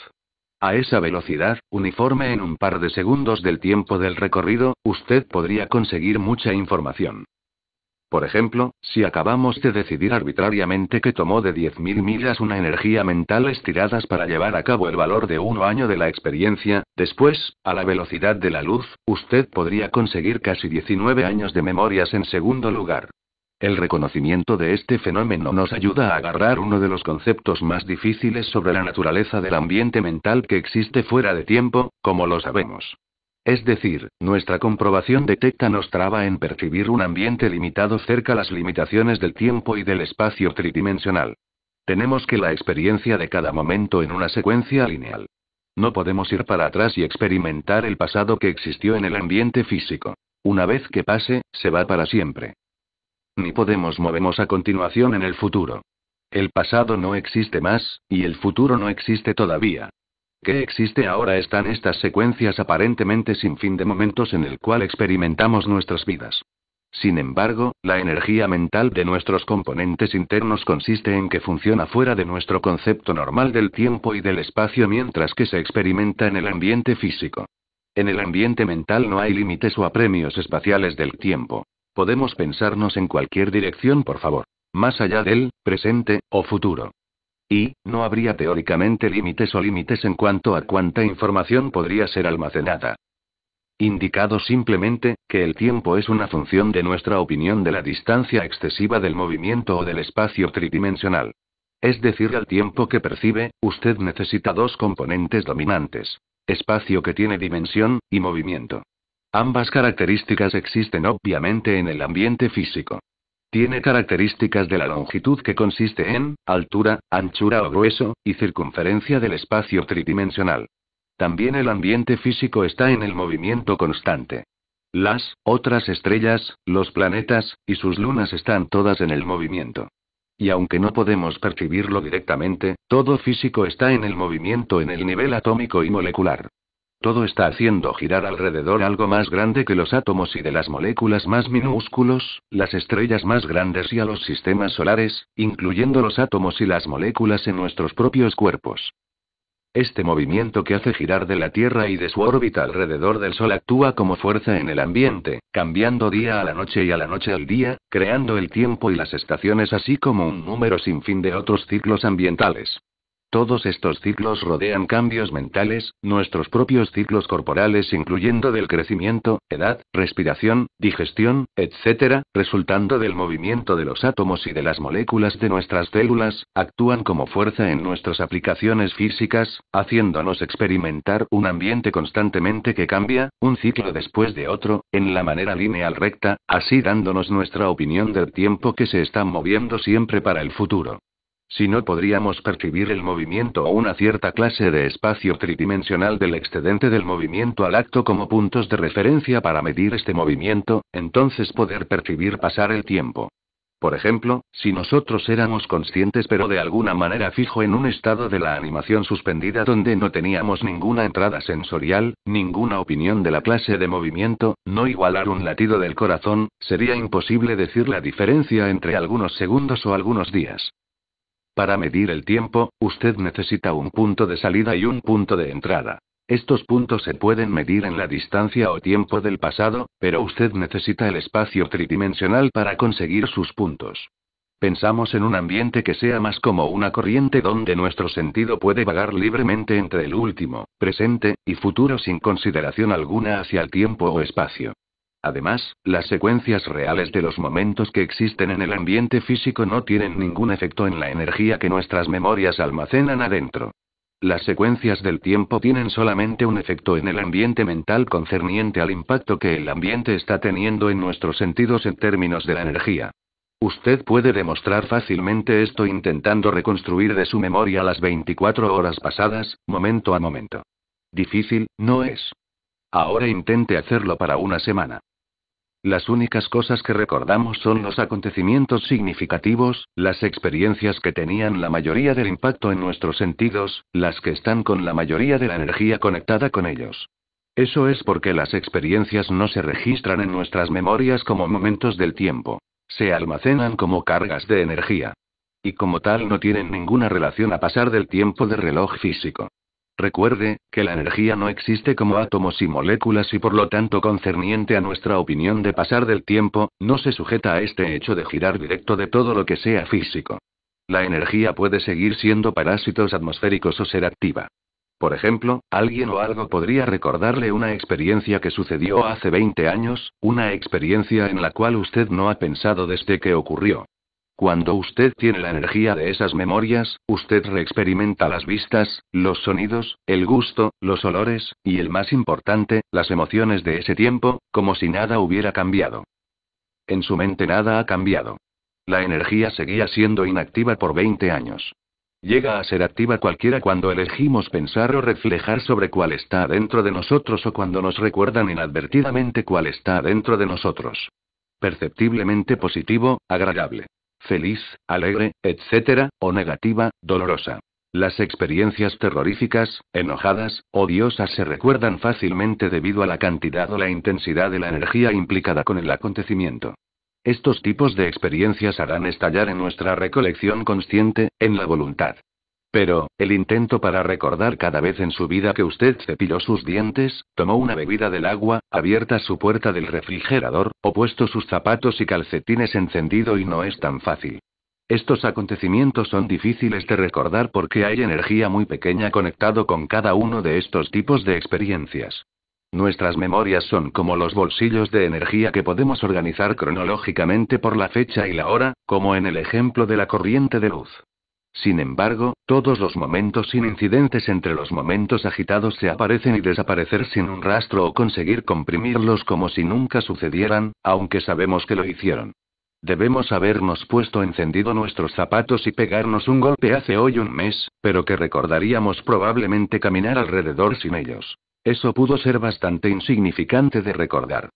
A esa velocidad, uniforme en un par de segundos del tiempo del recorrido, usted podría conseguir mucha información. Por ejemplo, si acabamos de decidir arbitrariamente que tomó de 10.000 millas una energía mental estiradas para llevar a cabo el valor de uno año de la experiencia, después, a la velocidad de la luz, usted podría conseguir casi 19 años de memorias en segundo lugar. El reconocimiento de este fenómeno nos ayuda a agarrar uno de los conceptos más difíciles sobre la naturaleza del ambiente mental que existe fuera de tiempo, como lo sabemos. Es decir, nuestra comprobación detecta nos traba en percibir un ambiente limitado cerca las limitaciones del tiempo y del espacio tridimensional. Tenemos que la experiencia de cada momento en una secuencia lineal. No podemos ir para atrás y experimentar el pasado que existió en el ambiente físico. Una vez que pase, se va para siempre ni podemos movemos a continuación en el futuro. El pasado no existe más, y el futuro no existe todavía. ¿Qué existe ahora están estas secuencias aparentemente sin fin de momentos en el cual experimentamos nuestras vidas? Sin embargo, la energía mental de nuestros componentes internos consiste en que funciona fuera de nuestro concepto normal del tiempo y del espacio mientras que se experimenta en el ambiente físico. En el ambiente mental no hay límites o apremios espaciales del tiempo. Podemos pensarnos en cualquier dirección, por favor. Más allá del presente o futuro. Y, no habría teóricamente límites o límites en cuanto a cuánta información podría ser almacenada. Indicado simplemente, que el tiempo es una función de nuestra opinión de la distancia excesiva del movimiento o del espacio tridimensional. Es decir, al tiempo que percibe, usted necesita dos componentes dominantes. Espacio que tiene dimensión, y movimiento. Ambas características existen obviamente en el ambiente físico. Tiene características de la longitud que consiste en altura, anchura o grueso, y circunferencia del espacio tridimensional. También el ambiente físico está en el movimiento constante. Las otras estrellas, los planetas, y sus lunas están todas en el movimiento. Y aunque no podemos percibirlo directamente, todo físico está en el movimiento en el nivel atómico y molecular. Todo está haciendo girar alrededor algo más grande que los átomos y de las moléculas más minúsculos, las estrellas más grandes y a los sistemas solares, incluyendo los átomos y las moléculas en nuestros propios cuerpos. Este movimiento que hace girar de la Tierra y de su órbita alrededor del Sol actúa como fuerza en el ambiente, cambiando día a la noche y a la noche al día, creando el tiempo y las estaciones así como un número sin fin de otros ciclos ambientales. Todos estos ciclos rodean cambios mentales, nuestros propios ciclos corporales incluyendo del crecimiento, edad, respiración, digestión, etc., resultando del movimiento de los átomos y de las moléculas de nuestras células, actúan como fuerza en nuestras aplicaciones físicas, haciéndonos experimentar un ambiente constantemente que cambia, un ciclo después de otro, en la manera lineal recta, así dándonos nuestra opinión del tiempo que se está moviendo siempre para el futuro. Si no podríamos percibir el movimiento o una cierta clase de espacio tridimensional del excedente del movimiento al acto como puntos de referencia para medir este movimiento, entonces poder percibir pasar el tiempo. Por ejemplo, si nosotros éramos conscientes pero de alguna manera fijo en un estado de la animación suspendida donde no teníamos ninguna entrada sensorial, ninguna opinión de la clase de movimiento, no igualar un latido del corazón, sería imposible decir la diferencia entre algunos segundos o algunos días. Para medir el tiempo, usted necesita un punto de salida y un punto de entrada. Estos puntos se pueden medir en la distancia o tiempo del pasado, pero usted necesita el espacio tridimensional para conseguir sus puntos. Pensamos en un ambiente que sea más como una corriente donde nuestro sentido puede vagar libremente entre el último, presente, y futuro sin consideración alguna hacia el tiempo o espacio. Además, las secuencias reales de los momentos que existen en el ambiente físico no tienen ningún efecto en la energía que nuestras memorias almacenan adentro. Las secuencias del tiempo tienen solamente un efecto en el ambiente mental concerniente al impacto que el ambiente está teniendo en nuestros sentidos en términos de la energía. Usted puede demostrar fácilmente esto intentando reconstruir de su memoria las 24 horas pasadas, momento a momento. Difícil, ¿no es? Ahora intente hacerlo para una semana. Las únicas cosas que recordamos son los acontecimientos significativos, las experiencias que tenían la mayoría del impacto en nuestros sentidos, las que están con la mayoría de la energía conectada con ellos. Eso es porque las experiencias no se registran en nuestras memorias como momentos del tiempo. Se almacenan como cargas de energía. Y como tal no tienen ninguna relación a pasar del tiempo de reloj físico. Recuerde, que la energía no existe como átomos y moléculas y por lo tanto concerniente a nuestra opinión de pasar del tiempo, no se sujeta a este hecho de girar directo de todo lo que sea físico. La energía puede seguir siendo parásitos atmosféricos o ser activa. Por ejemplo, alguien o algo podría recordarle una experiencia que sucedió hace 20 años, una experiencia en la cual usted no ha pensado desde que ocurrió. Cuando usted tiene la energía de esas memorias, usted reexperimenta las vistas, los sonidos, el gusto, los olores, y el más importante, las emociones de ese tiempo, como si nada hubiera cambiado. En su mente nada ha cambiado. La energía seguía siendo inactiva por 20 años. Llega a ser activa cualquiera cuando elegimos pensar o reflejar sobre cuál está dentro de nosotros o cuando nos recuerdan inadvertidamente cuál está dentro de nosotros. Perceptiblemente positivo, agradable feliz, alegre, etc., o negativa, dolorosa. Las experiencias terroríficas, enojadas, odiosas se recuerdan fácilmente debido a la cantidad o la intensidad de la energía implicada con el acontecimiento. Estos tipos de experiencias harán estallar en nuestra recolección consciente, en la voluntad. Pero, el intento para recordar cada vez en su vida que usted cepilló sus dientes, tomó una bebida del agua, abierta su puerta del refrigerador, o puesto sus zapatos y calcetines encendido y no es tan fácil. Estos acontecimientos son difíciles de recordar porque hay energía muy pequeña conectado con cada uno de estos tipos de experiencias. Nuestras memorias son como los bolsillos de energía que podemos organizar cronológicamente por la fecha y la hora, como en el ejemplo de la corriente de luz. Sin embargo, todos los momentos sin incidentes entre los momentos agitados se aparecen y desaparecer sin un rastro o conseguir comprimirlos como si nunca sucedieran, aunque sabemos que lo hicieron. Debemos habernos puesto encendido nuestros zapatos y pegarnos un golpe hace hoy un mes, pero que recordaríamos probablemente caminar alrededor sin ellos. Eso pudo ser bastante insignificante de recordar.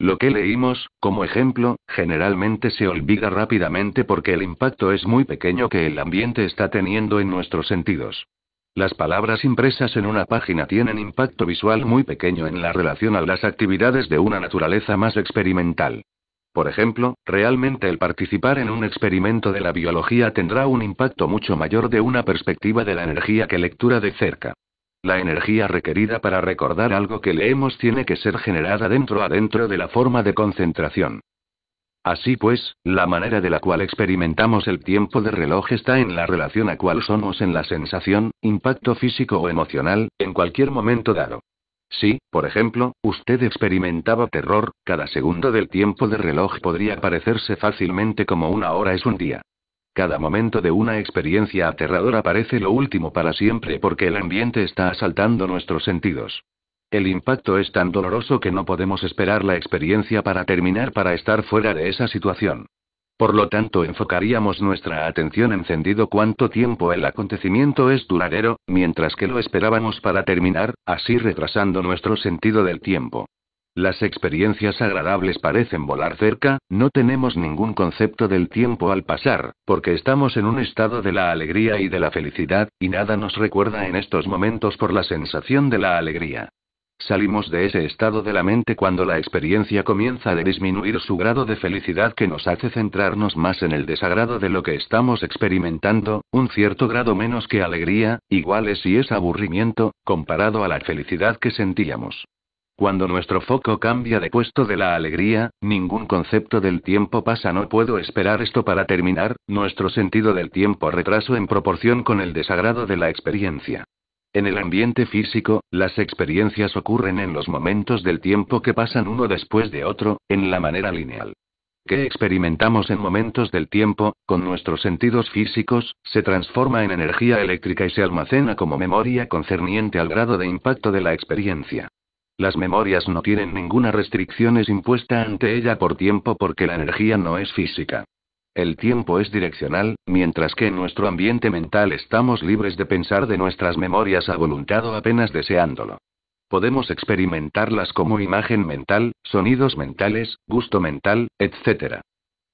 Lo que leímos, como ejemplo, generalmente se olvida rápidamente porque el impacto es muy pequeño que el ambiente está teniendo en nuestros sentidos. Las palabras impresas en una página tienen impacto visual muy pequeño en la relación a las actividades de una naturaleza más experimental. Por ejemplo, realmente el participar en un experimento de la biología tendrá un impacto mucho mayor de una perspectiva de la energía que lectura de cerca. La energía requerida para recordar algo que leemos tiene que ser generada dentro dentro de la forma de concentración. Así pues, la manera de la cual experimentamos el tiempo de reloj está en la relación a cual somos en la sensación, impacto físico o emocional, en cualquier momento dado. Si, por ejemplo, usted experimentaba terror, cada segundo del tiempo de reloj podría parecerse fácilmente como una hora es un día. Cada momento de una experiencia aterradora parece lo último para siempre porque el ambiente está asaltando nuestros sentidos. El impacto es tan doloroso que no podemos esperar la experiencia para terminar para estar fuera de esa situación. Por lo tanto, enfocaríamos nuestra atención encendido cuánto tiempo el acontecimiento es duradero, mientras que lo esperábamos para terminar, así retrasando nuestro sentido del tiempo. Las experiencias agradables parecen volar cerca, no tenemos ningún concepto del tiempo al pasar, porque estamos en un estado de la alegría y de la felicidad, y nada nos recuerda en estos momentos por la sensación de la alegría. Salimos de ese estado de la mente cuando la experiencia comienza a disminuir su grado de felicidad que nos hace centrarnos más en el desagrado de lo que estamos experimentando, un cierto grado menos que alegría, igual es y es aburrimiento, comparado a la felicidad que sentíamos. Cuando nuestro foco cambia de puesto de la alegría, ningún concepto del tiempo pasa. No puedo esperar esto para terminar, nuestro sentido del tiempo retraso en proporción con el desagrado de la experiencia. En el ambiente físico, las experiencias ocurren en los momentos del tiempo que pasan uno después de otro, en la manera lineal. Qué experimentamos en momentos del tiempo, con nuestros sentidos físicos, se transforma en energía eléctrica y se almacena como memoria concerniente al grado de impacto de la experiencia. Las memorias no tienen ninguna restricción es impuesta ante ella por tiempo porque la energía no es física. El tiempo es direccional, mientras que en nuestro ambiente mental estamos libres de pensar de nuestras memorias a voluntad o apenas deseándolo. Podemos experimentarlas como imagen mental, sonidos mentales, gusto mental, etc.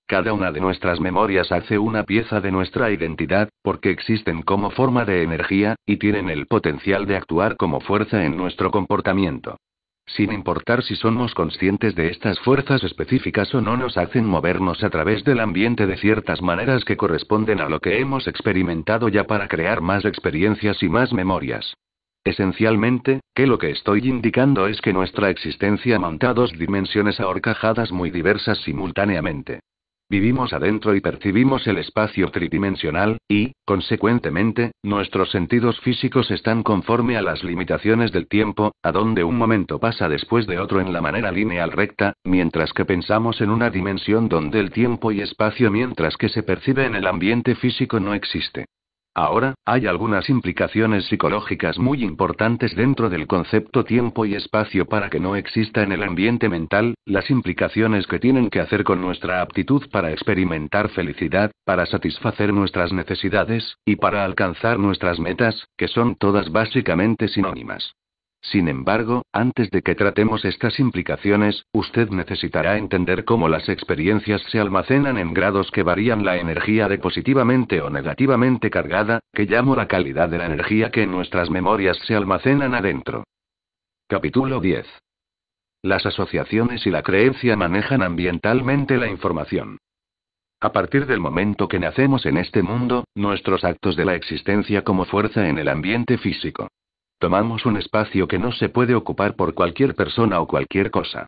Cada una de nuestras memorias hace una pieza de nuestra identidad, porque existen como forma de energía, y tienen el potencial de actuar como fuerza en nuestro comportamiento. Sin importar si somos conscientes de estas fuerzas específicas o no nos hacen movernos a través del ambiente de ciertas maneras que corresponden a lo que hemos experimentado ya para crear más experiencias y más memorias. Esencialmente, que lo que estoy indicando es que nuestra existencia monta dos dimensiones ahorcajadas muy diversas simultáneamente. Vivimos adentro y percibimos el espacio tridimensional, y, consecuentemente, nuestros sentidos físicos están conforme a las limitaciones del tiempo, a donde un momento pasa después de otro en la manera lineal recta, mientras que pensamos en una dimensión donde el tiempo y espacio mientras que se percibe en el ambiente físico no existe. Ahora, hay algunas implicaciones psicológicas muy importantes dentro del concepto tiempo y espacio para que no exista en el ambiente mental, las implicaciones que tienen que hacer con nuestra aptitud para experimentar felicidad, para satisfacer nuestras necesidades, y para alcanzar nuestras metas, que son todas básicamente sinónimas. Sin embargo, antes de que tratemos estas implicaciones, usted necesitará entender cómo las experiencias se almacenan en grados que varían la energía de positivamente o negativamente cargada, que llamo la calidad de la energía que en nuestras memorias se almacenan adentro. Capítulo 10. Las asociaciones y la creencia manejan ambientalmente la información. A partir del momento que nacemos en este mundo, nuestros actos de la existencia como fuerza en el ambiente físico Tomamos un espacio que no se puede ocupar por cualquier persona o cualquier cosa.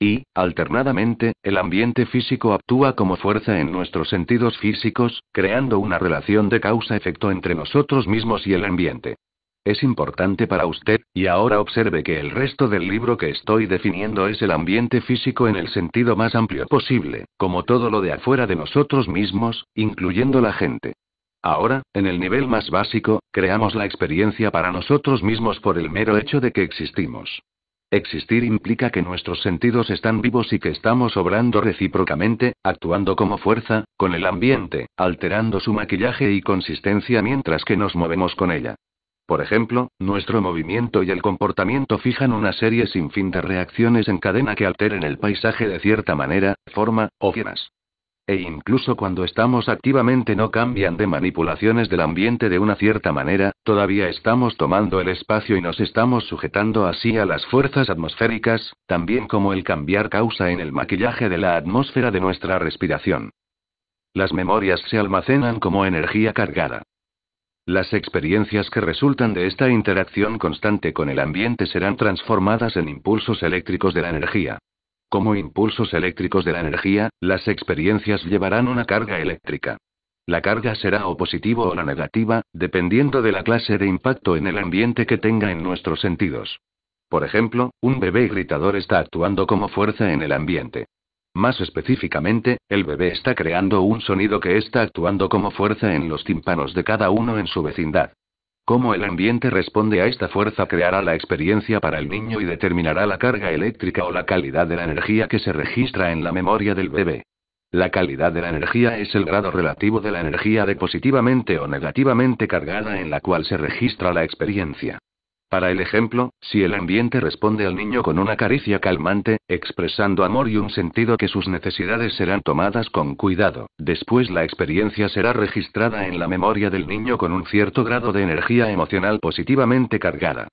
Y, alternadamente, el ambiente físico actúa como fuerza en nuestros sentidos físicos, creando una relación de causa-efecto entre nosotros mismos y el ambiente. Es importante para usted, y ahora observe que el resto del libro que estoy definiendo es el ambiente físico en el sentido más amplio posible, como todo lo de afuera de nosotros mismos, incluyendo la gente. Ahora, en el nivel más básico, creamos la experiencia para nosotros mismos por el mero hecho de que existimos. Existir implica que nuestros sentidos están vivos y que estamos obrando recíprocamente, actuando como fuerza, con el ambiente, alterando su maquillaje y consistencia mientras que nos movemos con ella. Por ejemplo, nuestro movimiento y el comportamiento fijan una serie sin fin de reacciones en cadena que alteren el paisaje de cierta manera, forma, o demás. E incluso cuando estamos activamente no cambian de manipulaciones del ambiente de una cierta manera, todavía estamos tomando el espacio y nos estamos sujetando así a las fuerzas atmosféricas, también como el cambiar causa en el maquillaje de la atmósfera de nuestra respiración. Las memorias se almacenan como energía cargada. Las experiencias que resultan de esta interacción constante con el ambiente serán transformadas en impulsos eléctricos de la energía. Como impulsos eléctricos de la energía, las experiencias llevarán una carga eléctrica. La carga será o positivo o la negativa, dependiendo de la clase de impacto en el ambiente que tenga en nuestros sentidos. Por ejemplo, un bebé gritador está actuando como fuerza en el ambiente. Más específicamente, el bebé está creando un sonido que está actuando como fuerza en los tímpanos de cada uno en su vecindad. Cómo el ambiente responde a esta fuerza creará la experiencia para el niño y determinará la carga eléctrica o la calidad de la energía que se registra en la memoria del bebé. La calidad de la energía es el grado relativo de la energía de positivamente o negativamente cargada en la cual se registra la experiencia. Para el ejemplo, si el ambiente responde al niño con una caricia calmante, expresando amor y un sentido que sus necesidades serán tomadas con cuidado, después la experiencia será registrada en la memoria del niño con un cierto grado de energía emocional positivamente cargada.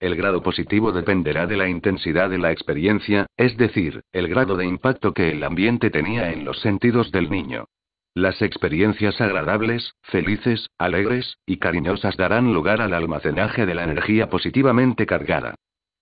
El grado positivo dependerá de la intensidad de la experiencia, es decir, el grado de impacto que el ambiente tenía en los sentidos del niño. Las experiencias agradables, felices, alegres y cariñosas darán lugar al almacenaje de la energía positivamente cargada.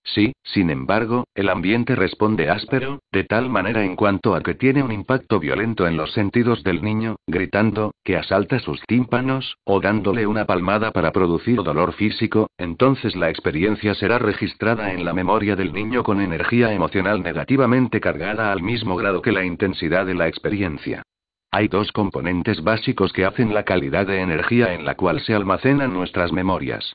Sí, sin embargo, el ambiente responde áspero, de tal manera en cuanto a que tiene un impacto violento en los sentidos del niño, gritando, que asalta sus tímpanos, o dándole una palmada para producir dolor físico, entonces la experiencia será registrada en la memoria del niño con energía emocional negativamente cargada al mismo grado que la intensidad de la experiencia. Hay dos componentes básicos que hacen la calidad de energía en la cual se almacenan nuestras memorias.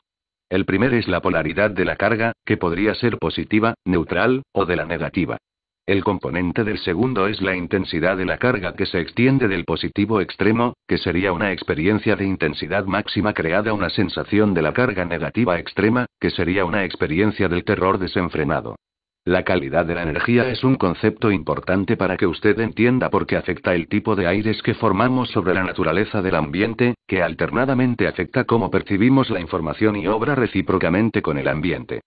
El primer es la polaridad de la carga, que podría ser positiva, neutral, o de la negativa. El componente del segundo es la intensidad de la carga que se extiende del positivo extremo, que sería una experiencia de intensidad máxima creada una sensación de la carga negativa extrema, que sería una experiencia del terror desenfrenado. La calidad de la energía es un concepto importante para que usted entienda por qué afecta el tipo de aires que formamos sobre la naturaleza del ambiente, que alternadamente afecta cómo percibimos la información y obra recíprocamente con el ambiente.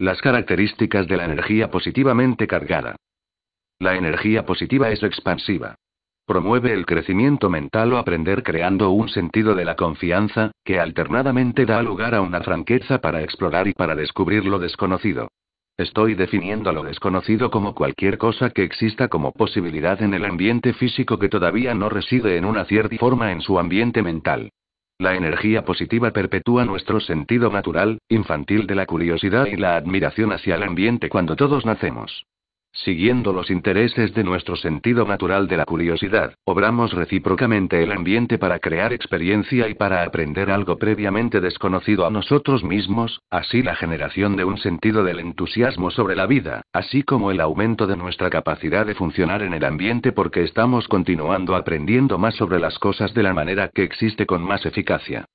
Las características de la energía positivamente cargada. La energía positiva es expansiva. Promueve el crecimiento mental o aprender creando un sentido de la confianza, que alternadamente da lugar a una franqueza para explorar y para descubrir lo desconocido. Estoy definiendo lo desconocido como cualquier cosa que exista como posibilidad en el ambiente físico que todavía no reside en una cierta forma en su ambiente mental. La energía positiva perpetúa nuestro sentido natural, infantil de la curiosidad y la admiración hacia el ambiente cuando todos nacemos. Siguiendo los intereses de nuestro sentido natural de la curiosidad, obramos recíprocamente el ambiente para crear experiencia y para aprender algo previamente desconocido a nosotros mismos, así la generación de un sentido del entusiasmo sobre la vida, así como el aumento de nuestra capacidad de funcionar en el ambiente porque estamos continuando aprendiendo más sobre las cosas de la manera que existe con más eficacia.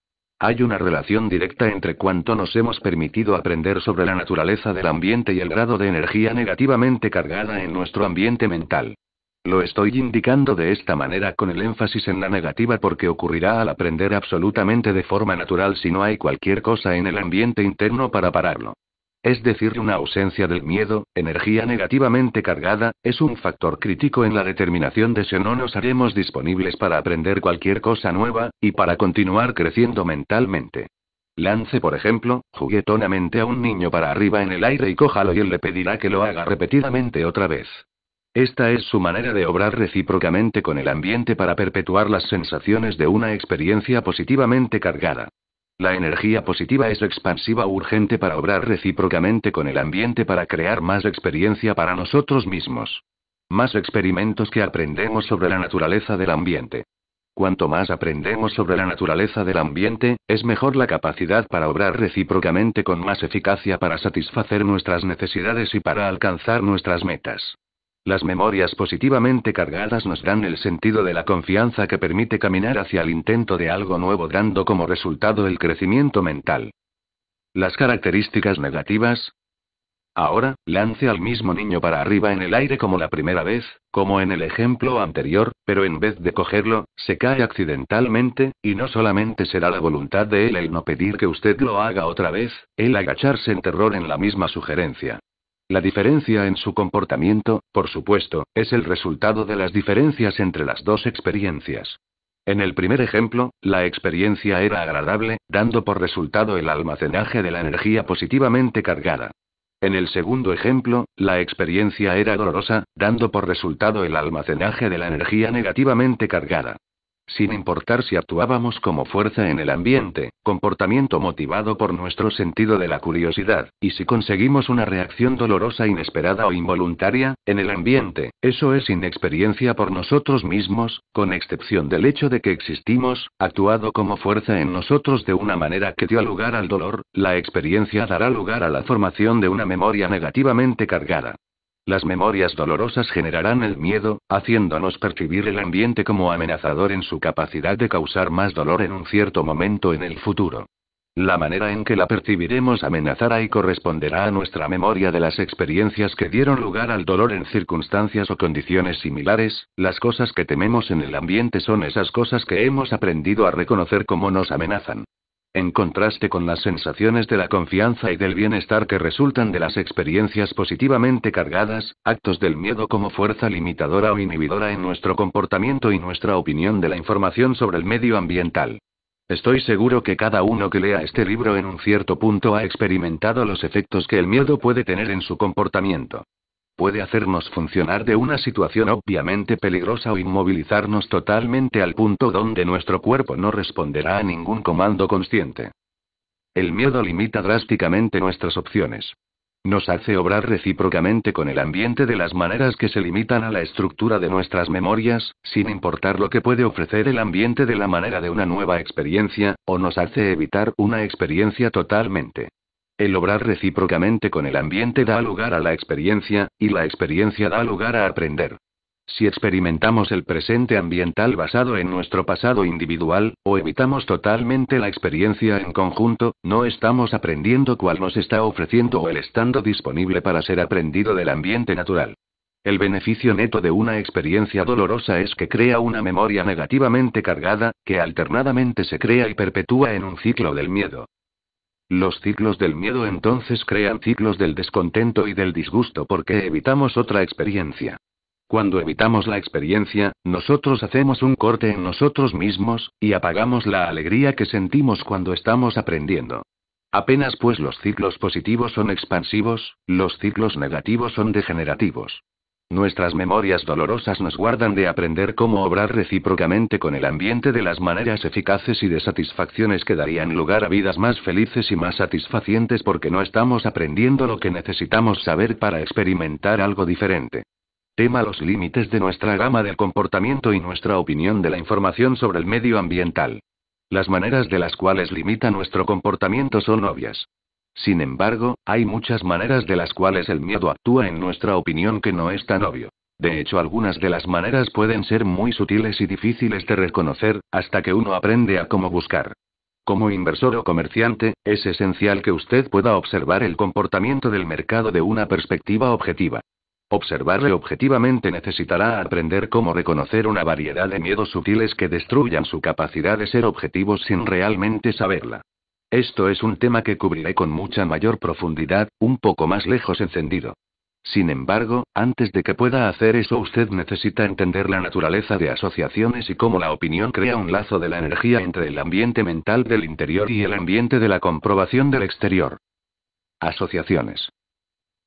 Hay una relación directa entre cuánto nos hemos permitido aprender sobre la naturaleza del ambiente y el grado de energía negativamente cargada en nuestro ambiente mental. Lo estoy indicando de esta manera con el énfasis en la negativa porque ocurrirá al aprender absolutamente de forma natural si no hay cualquier cosa en el ambiente interno para pararlo. Es decir, una ausencia del miedo, energía negativamente cargada, es un factor crítico en la determinación de si no nos haremos disponibles para aprender cualquier cosa nueva, y para continuar creciendo mentalmente. Lance, por ejemplo, juguetonamente a un niño para arriba en el aire y cójalo y él le pedirá que lo haga repetidamente otra vez. Esta es su manera de obrar recíprocamente con el ambiente para perpetuar las sensaciones de una experiencia positivamente cargada. La energía positiva es expansiva urgente para obrar recíprocamente con el ambiente para crear más experiencia para nosotros mismos. Más experimentos que aprendemos sobre la naturaleza del ambiente. Cuanto más aprendemos sobre la naturaleza del ambiente, es mejor la capacidad para obrar recíprocamente con más eficacia para satisfacer nuestras necesidades y para alcanzar nuestras metas. Las memorias positivamente cargadas nos dan el sentido de la confianza que permite caminar hacia el intento de algo nuevo dando como resultado el crecimiento mental. Las características negativas. Ahora, lance al mismo niño para arriba en el aire como la primera vez, como en el ejemplo anterior, pero en vez de cogerlo, se cae accidentalmente, y no solamente será la voluntad de él el no pedir que usted lo haga otra vez, el agacharse en terror en la misma sugerencia. La diferencia en su comportamiento, por supuesto, es el resultado de las diferencias entre las dos experiencias. En el primer ejemplo, la experiencia era agradable, dando por resultado el almacenaje de la energía positivamente cargada. En el segundo ejemplo, la experiencia era dolorosa, dando por resultado el almacenaje de la energía negativamente cargada sin importar si actuábamos como fuerza en el ambiente, comportamiento motivado por nuestro sentido de la curiosidad, y si conseguimos una reacción dolorosa inesperada o involuntaria, en el ambiente, eso es inexperiencia por nosotros mismos, con excepción del hecho de que existimos, actuado como fuerza en nosotros de una manera que dio lugar al dolor, la experiencia dará lugar a la formación de una memoria negativamente cargada. Las memorias dolorosas generarán el miedo, haciéndonos percibir el ambiente como amenazador en su capacidad de causar más dolor en un cierto momento en el futuro. La manera en que la percibiremos amenazará y corresponderá a nuestra memoria de las experiencias que dieron lugar al dolor en circunstancias o condiciones similares. Las cosas que tememos en el ambiente son esas cosas que hemos aprendido a reconocer como nos amenazan en contraste con las sensaciones de la confianza y del bienestar que resultan de las experiencias positivamente cargadas, actos del miedo como fuerza limitadora o inhibidora en nuestro comportamiento y nuestra opinión de la información sobre el medio ambiental. Estoy seguro que cada uno que lea este libro en un cierto punto ha experimentado los efectos que el miedo puede tener en su comportamiento. Puede hacernos funcionar de una situación obviamente peligrosa o inmovilizarnos totalmente al punto donde nuestro cuerpo no responderá a ningún comando consciente. El miedo limita drásticamente nuestras opciones. Nos hace obrar recíprocamente con el ambiente de las maneras que se limitan a la estructura de nuestras memorias, sin importar lo que puede ofrecer el ambiente de la manera de una nueva experiencia, o nos hace evitar una experiencia totalmente. El obrar recíprocamente con el ambiente da lugar a la experiencia, y la experiencia da lugar a aprender. Si experimentamos el presente ambiental basado en nuestro pasado individual, o evitamos totalmente la experiencia en conjunto, no estamos aprendiendo cuál nos está ofreciendo o el estando disponible para ser aprendido del ambiente natural. El beneficio neto de una experiencia dolorosa es que crea una memoria negativamente cargada, que alternadamente se crea y perpetúa en un ciclo del miedo. Los ciclos del miedo entonces crean ciclos del descontento y del disgusto porque evitamos otra experiencia. Cuando evitamos la experiencia, nosotros hacemos un corte en nosotros mismos, y apagamos la alegría que sentimos cuando estamos aprendiendo. Apenas pues los ciclos positivos son expansivos, los ciclos negativos son degenerativos. Nuestras memorias dolorosas nos guardan de aprender cómo obrar recíprocamente con el ambiente de las maneras eficaces y de satisfacciones que darían lugar a vidas más felices y más satisfacientes porque no estamos aprendiendo lo que necesitamos saber para experimentar algo diferente. Tema los límites de nuestra gama del comportamiento y nuestra opinión de la información sobre el medio ambiental. Las maneras de las cuales limita nuestro comportamiento son obvias. Sin embargo, hay muchas maneras de las cuales el miedo actúa en nuestra opinión que no es tan obvio. De hecho, algunas de las maneras pueden ser muy sutiles y difíciles de reconocer, hasta que uno aprende a cómo buscar. Como inversor o comerciante, es esencial que usted pueda observar el comportamiento del mercado de una perspectiva objetiva. Observarle objetivamente necesitará aprender cómo reconocer una variedad de miedos sutiles que destruyan su capacidad de ser objetivos sin realmente saberla. Esto es un tema que cubriré con mucha mayor profundidad, un poco más lejos encendido. Sin embargo, antes de que pueda hacer eso usted necesita entender la naturaleza de asociaciones y cómo la opinión crea un lazo de la energía entre el ambiente mental del interior y el ambiente de la comprobación del exterior. Asociaciones.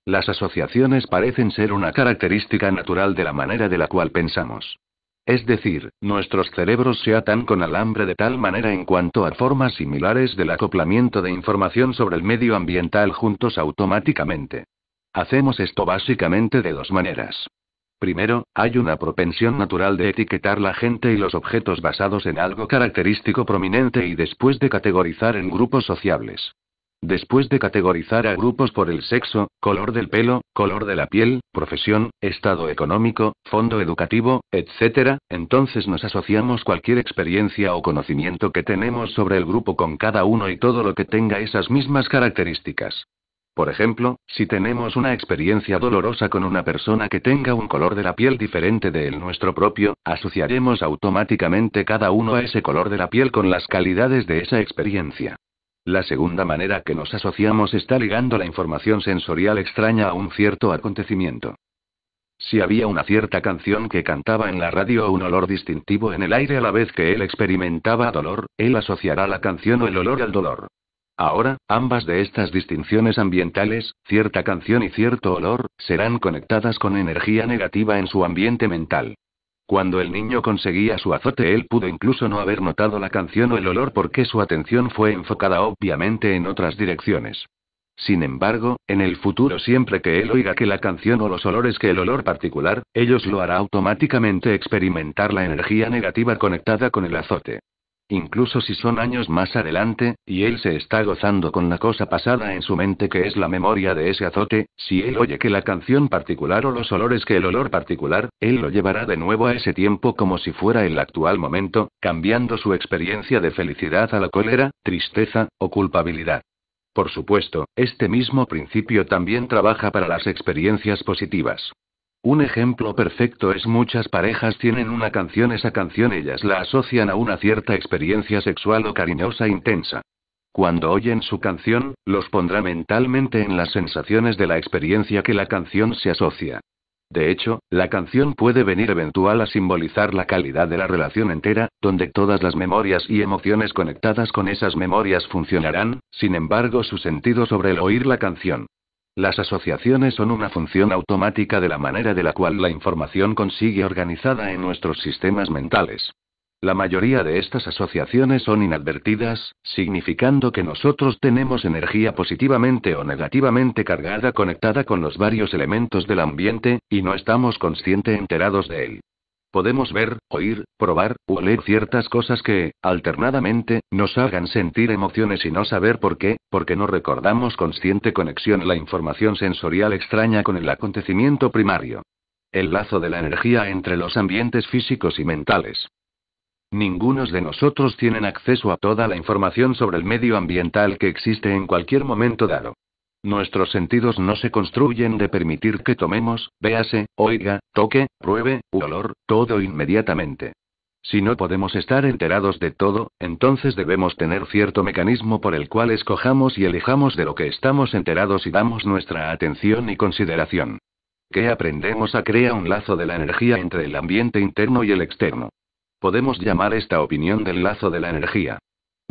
Las asociaciones parecen ser una característica natural de la manera de la cual pensamos. Es decir, nuestros cerebros se atan con alambre de tal manera en cuanto a formas similares del acoplamiento de información sobre el medio ambiental juntos automáticamente. Hacemos esto básicamente de dos maneras. Primero, hay una propensión natural de etiquetar la gente y los objetos basados en algo característico prominente y después de categorizar en grupos sociables. Después de categorizar a grupos por el sexo, color del pelo, color de la piel, profesión, estado económico, fondo educativo, etc., entonces nos asociamos cualquier experiencia o conocimiento que tenemos sobre el grupo con cada uno y todo lo que tenga esas mismas características. Por ejemplo, si tenemos una experiencia dolorosa con una persona que tenga un color de la piel diferente del nuestro propio, asociaremos automáticamente cada uno a ese color de la piel con las calidades de esa experiencia. La segunda manera que nos asociamos está ligando la información sensorial extraña a un cierto acontecimiento. Si había una cierta canción que cantaba en la radio o un olor distintivo en el aire a la vez que él experimentaba dolor, él asociará la canción o el olor al dolor. Ahora, ambas de estas distinciones ambientales, cierta canción y cierto olor, serán conectadas con energía negativa en su ambiente mental. Cuando el niño conseguía su azote, él pudo incluso no haber notado la canción o el olor porque su atención fue enfocada obviamente en otras direcciones. Sin embargo, en el futuro siempre que él oiga que la canción o los olores que el olor particular, ellos lo hará automáticamente experimentar la energía negativa conectada con el azote incluso si son años más adelante, y él se está gozando con la cosa pasada en su mente que es la memoria de ese azote, si él oye que la canción particular o los olores que el olor particular, él lo llevará de nuevo a ese tiempo como si fuera el actual momento, cambiando su experiencia de felicidad a la cólera, tristeza, o culpabilidad. Por supuesto, este mismo principio también trabaja para las experiencias positivas. Un ejemplo perfecto es muchas parejas tienen una canción, esa canción ellas la asocian a una cierta experiencia sexual o cariñosa intensa. Cuando oyen su canción, los pondrá mentalmente en las sensaciones de la experiencia que la canción se asocia. De hecho, la canción puede venir eventual a simbolizar la calidad de la relación entera, donde todas las memorias y emociones conectadas con esas memorias funcionarán, sin embargo su sentido sobre el oír la canción las asociaciones son una función automática de la manera de la cual la información consigue organizada en nuestros sistemas mentales. La mayoría de estas asociaciones son inadvertidas, significando que nosotros tenemos energía positivamente o negativamente cargada conectada con los varios elementos del ambiente, y no estamos consciente enterados de él. Podemos ver, oír, probar, o leer ciertas cosas que, alternadamente, nos hagan sentir emociones y no saber por qué, porque no recordamos consciente conexión la información sensorial extraña con el acontecimiento primario. El lazo de la energía entre los ambientes físicos y mentales. Ningunos de nosotros tienen acceso a toda la información sobre el medio ambiental que existe en cualquier momento dado. Nuestros sentidos no se construyen de permitir que tomemos, véase, oiga, toque, pruebe, u olor, todo inmediatamente. Si no podemos estar enterados de todo, entonces debemos tener cierto mecanismo por el cual escojamos y elijamos de lo que estamos enterados y damos nuestra atención y consideración. ¿Qué aprendemos a ah, crear un lazo de la energía entre el ambiente interno y el externo? Podemos llamar esta opinión del lazo de la energía.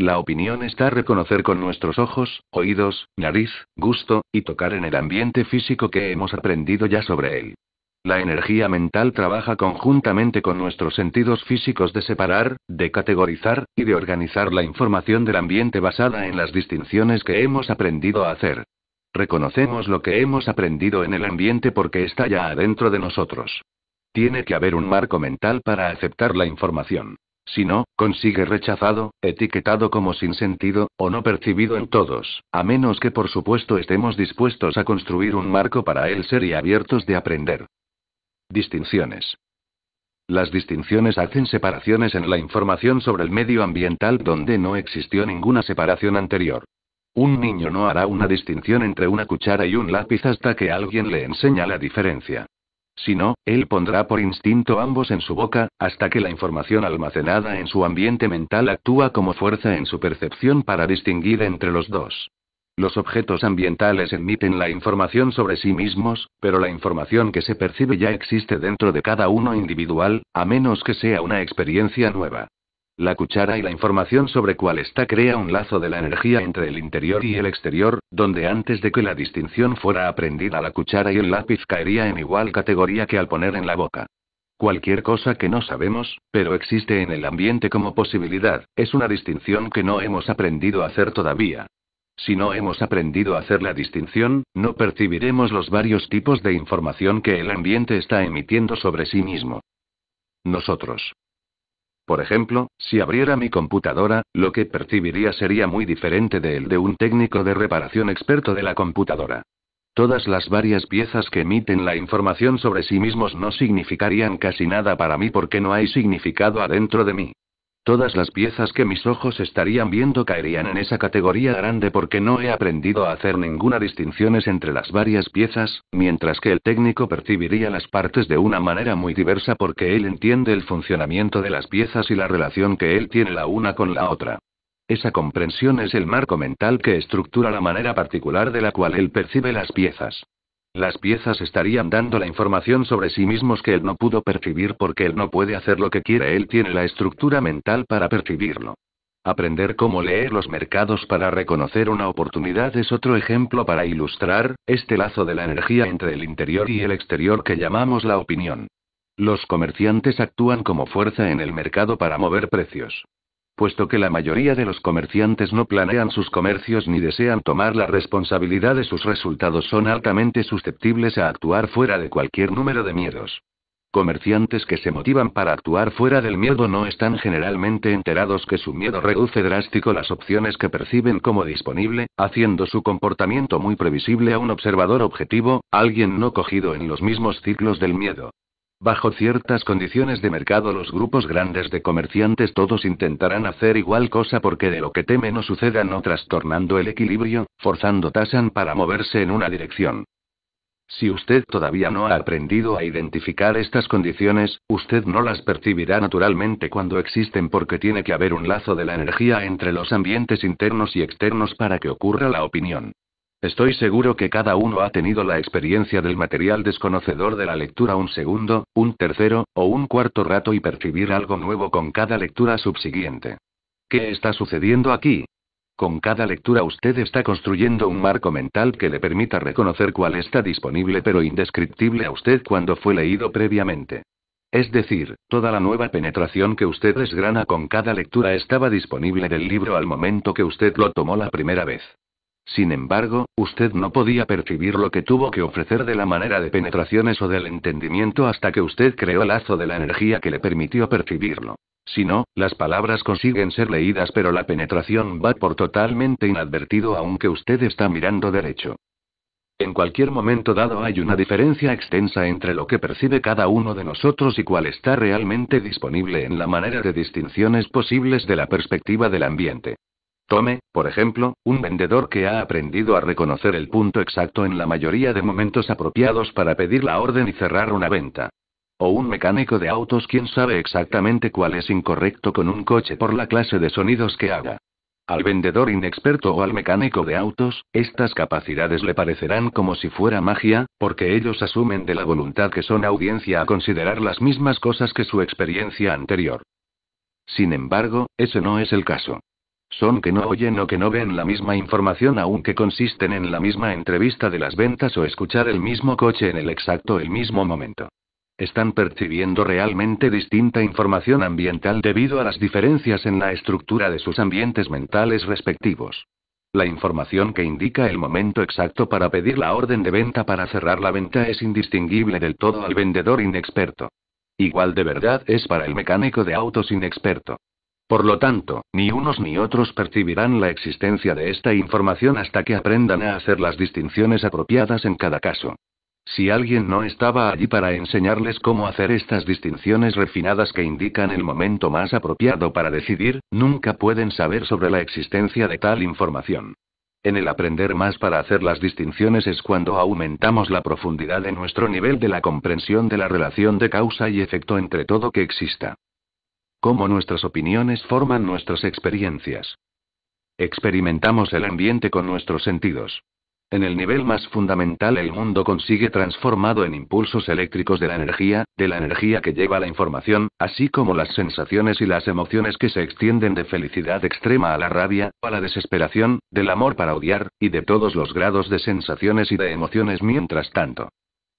La opinión está reconocer con nuestros ojos, oídos, nariz, gusto, y tocar en el ambiente físico que hemos aprendido ya sobre él. La energía mental trabaja conjuntamente con nuestros sentidos físicos de separar, de categorizar, y de organizar la información del ambiente basada en las distinciones que hemos aprendido a hacer. Reconocemos lo que hemos aprendido en el ambiente porque está ya adentro de nosotros. Tiene que haber un marco mental para aceptar la información. Si no, consigue rechazado, etiquetado como sin sentido, o no percibido en todos, a menos que por supuesto estemos dispuestos a construir un marco para él ser y abiertos de aprender. Distinciones. Las distinciones hacen separaciones en la información sobre el medio ambiental donde no existió ninguna separación anterior. Un niño no hará una distinción entre una cuchara y un lápiz hasta que alguien le enseña la diferencia. Si no, él pondrá por instinto ambos en su boca, hasta que la información almacenada en su ambiente mental actúa como fuerza en su percepción para distinguir entre los dos. Los objetos ambientales emiten la información sobre sí mismos, pero la información que se percibe ya existe dentro de cada uno individual, a menos que sea una experiencia nueva. La cuchara y la información sobre cuál está crea un lazo de la energía entre el interior y el exterior, donde antes de que la distinción fuera aprendida la cuchara y el lápiz caería en igual categoría que al poner en la boca. Cualquier cosa que no sabemos, pero existe en el ambiente como posibilidad, es una distinción que no hemos aprendido a hacer todavía. Si no hemos aprendido a hacer la distinción, no percibiremos los varios tipos de información que el ambiente está emitiendo sobre sí mismo. Nosotros. Por ejemplo, si abriera mi computadora, lo que percibiría sería muy diferente de el de un técnico de reparación experto de la computadora. Todas las varias piezas que emiten la información sobre sí mismos no significarían casi nada para mí porque no hay significado adentro de mí. Todas las piezas que mis ojos estarían viendo caerían en esa categoría grande porque no he aprendido a hacer ninguna distinción entre las varias piezas, mientras que el técnico percibiría las partes de una manera muy diversa porque él entiende el funcionamiento de las piezas y la relación que él tiene la una con la otra. Esa comprensión es el marco mental que estructura la manera particular de la cual él percibe las piezas. Las piezas estarían dando la información sobre sí mismos que él no pudo percibir porque él no puede hacer lo que quiere, él tiene la estructura mental para percibirlo. Aprender cómo leer los mercados para reconocer una oportunidad es otro ejemplo para ilustrar este lazo de la energía entre el interior y el exterior que llamamos la opinión. Los comerciantes actúan como fuerza en el mercado para mover precios puesto que la mayoría de los comerciantes no planean sus comercios ni desean tomar la responsabilidad de sus resultados, son altamente susceptibles a actuar fuera de cualquier número de miedos. Comerciantes que se motivan para actuar fuera del miedo no están generalmente enterados que su miedo reduce drástico las opciones que perciben como disponible, haciendo su comportamiento muy previsible a un observador objetivo, alguien no cogido en los mismos ciclos del miedo. Bajo ciertas condiciones de mercado los grupos grandes de comerciantes todos intentarán hacer igual cosa porque de lo que teme no suceda no trastornando el equilibrio, forzando tasan para moverse en una dirección. Si usted todavía no ha aprendido a identificar estas condiciones, usted no las percibirá naturalmente cuando existen porque tiene que haber un lazo de la energía entre los ambientes internos y externos para que ocurra la opinión. Estoy seguro que cada uno ha tenido la experiencia del material desconocedor de la lectura un segundo, un tercero, o un cuarto rato y percibir algo nuevo con cada lectura subsiguiente. ¿Qué está sucediendo aquí? Con cada lectura usted está construyendo un marco mental que le permita reconocer cuál está disponible pero indescriptible a usted cuando fue leído previamente. Es decir, toda la nueva penetración que usted desgrana con cada lectura estaba disponible del libro al momento que usted lo tomó la primera vez. Sin embargo, usted no podía percibir lo que tuvo que ofrecer de la manera de penetraciones o del entendimiento hasta que usted creó el lazo de la energía que le permitió percibirlo. Si no, las palabras consiguen ser leídas pero la penetración va por totalmente inadvertido aunque usted está mirando derecho. En cualquier momento dado hay una diferencia extensa entre lo que percibe cada uno de nosotros y cuál está realmente disponible en la manera de distinciones posibles de la perspectiva del ambiente. Tome, por ejemplo, un vendedor que ha aprendido a reconocer el punto exacto en la mayoría de momentos apropiados para pedir la orden y cerrar una venta. O un mecánico de autos quien sabe exactamente cuál es incorrecto con un coche por la clase de sonidos que haga. Al vendedor inexperto o al mecánico de autos, estas capacidades le parecerán como si fuera magia, porque ellos asumen de la voluntad que son audiencia a considerar las mismas cosas que su experiencia anterior. Sin embargo, ese no es el caso. Son que no oyen o que no ven la misma información aunque consisten en la misma entrevista de las ventas o escuchar el mismo coche en el exacto el mismo momento. Están percibiendo realmente distinta información ambiental debido a las diferencias en la estructura de sus ambientes mentales respectivos. La información que indica el momento exacto para pedir la orden de venta para cerrar la venta es indistinguible del todo al vendedor inexperto. Igual de verdad es para el mecánico de autos inexperto. Por lo tanto, ni unos ni otros percibirán la existencia de esta información hasta que aprendan a hacer las distinciones apropiadas en cada caso. Si alguien no estaba allí para enseñarles cómo hacer estas distinciones refinadas que indican el momento más apropiado para decidir, nunca pueden saber sobre la existencia de tal información. En el aprender más para hacer las distinciones es cuando aumentamos la profundidad de nuestro nivel de la comprensión de la relación de causa y efecto entre todo que exista. Cómo nuestras opiniones forman nuestras experiencias. Experimentamos el ambiente con nuestros sentidos. En el nivel más fundamental el mundo consigue transformado en impulsos eléctricos de la energía, de la energía que lleva la información, así como las sensaciones y las emociones que se extienden de felicidad extrema a la rabia, a la desesperación, del amor para odiar, y de todos los grados de sensaciones y de emociones mientras tanto.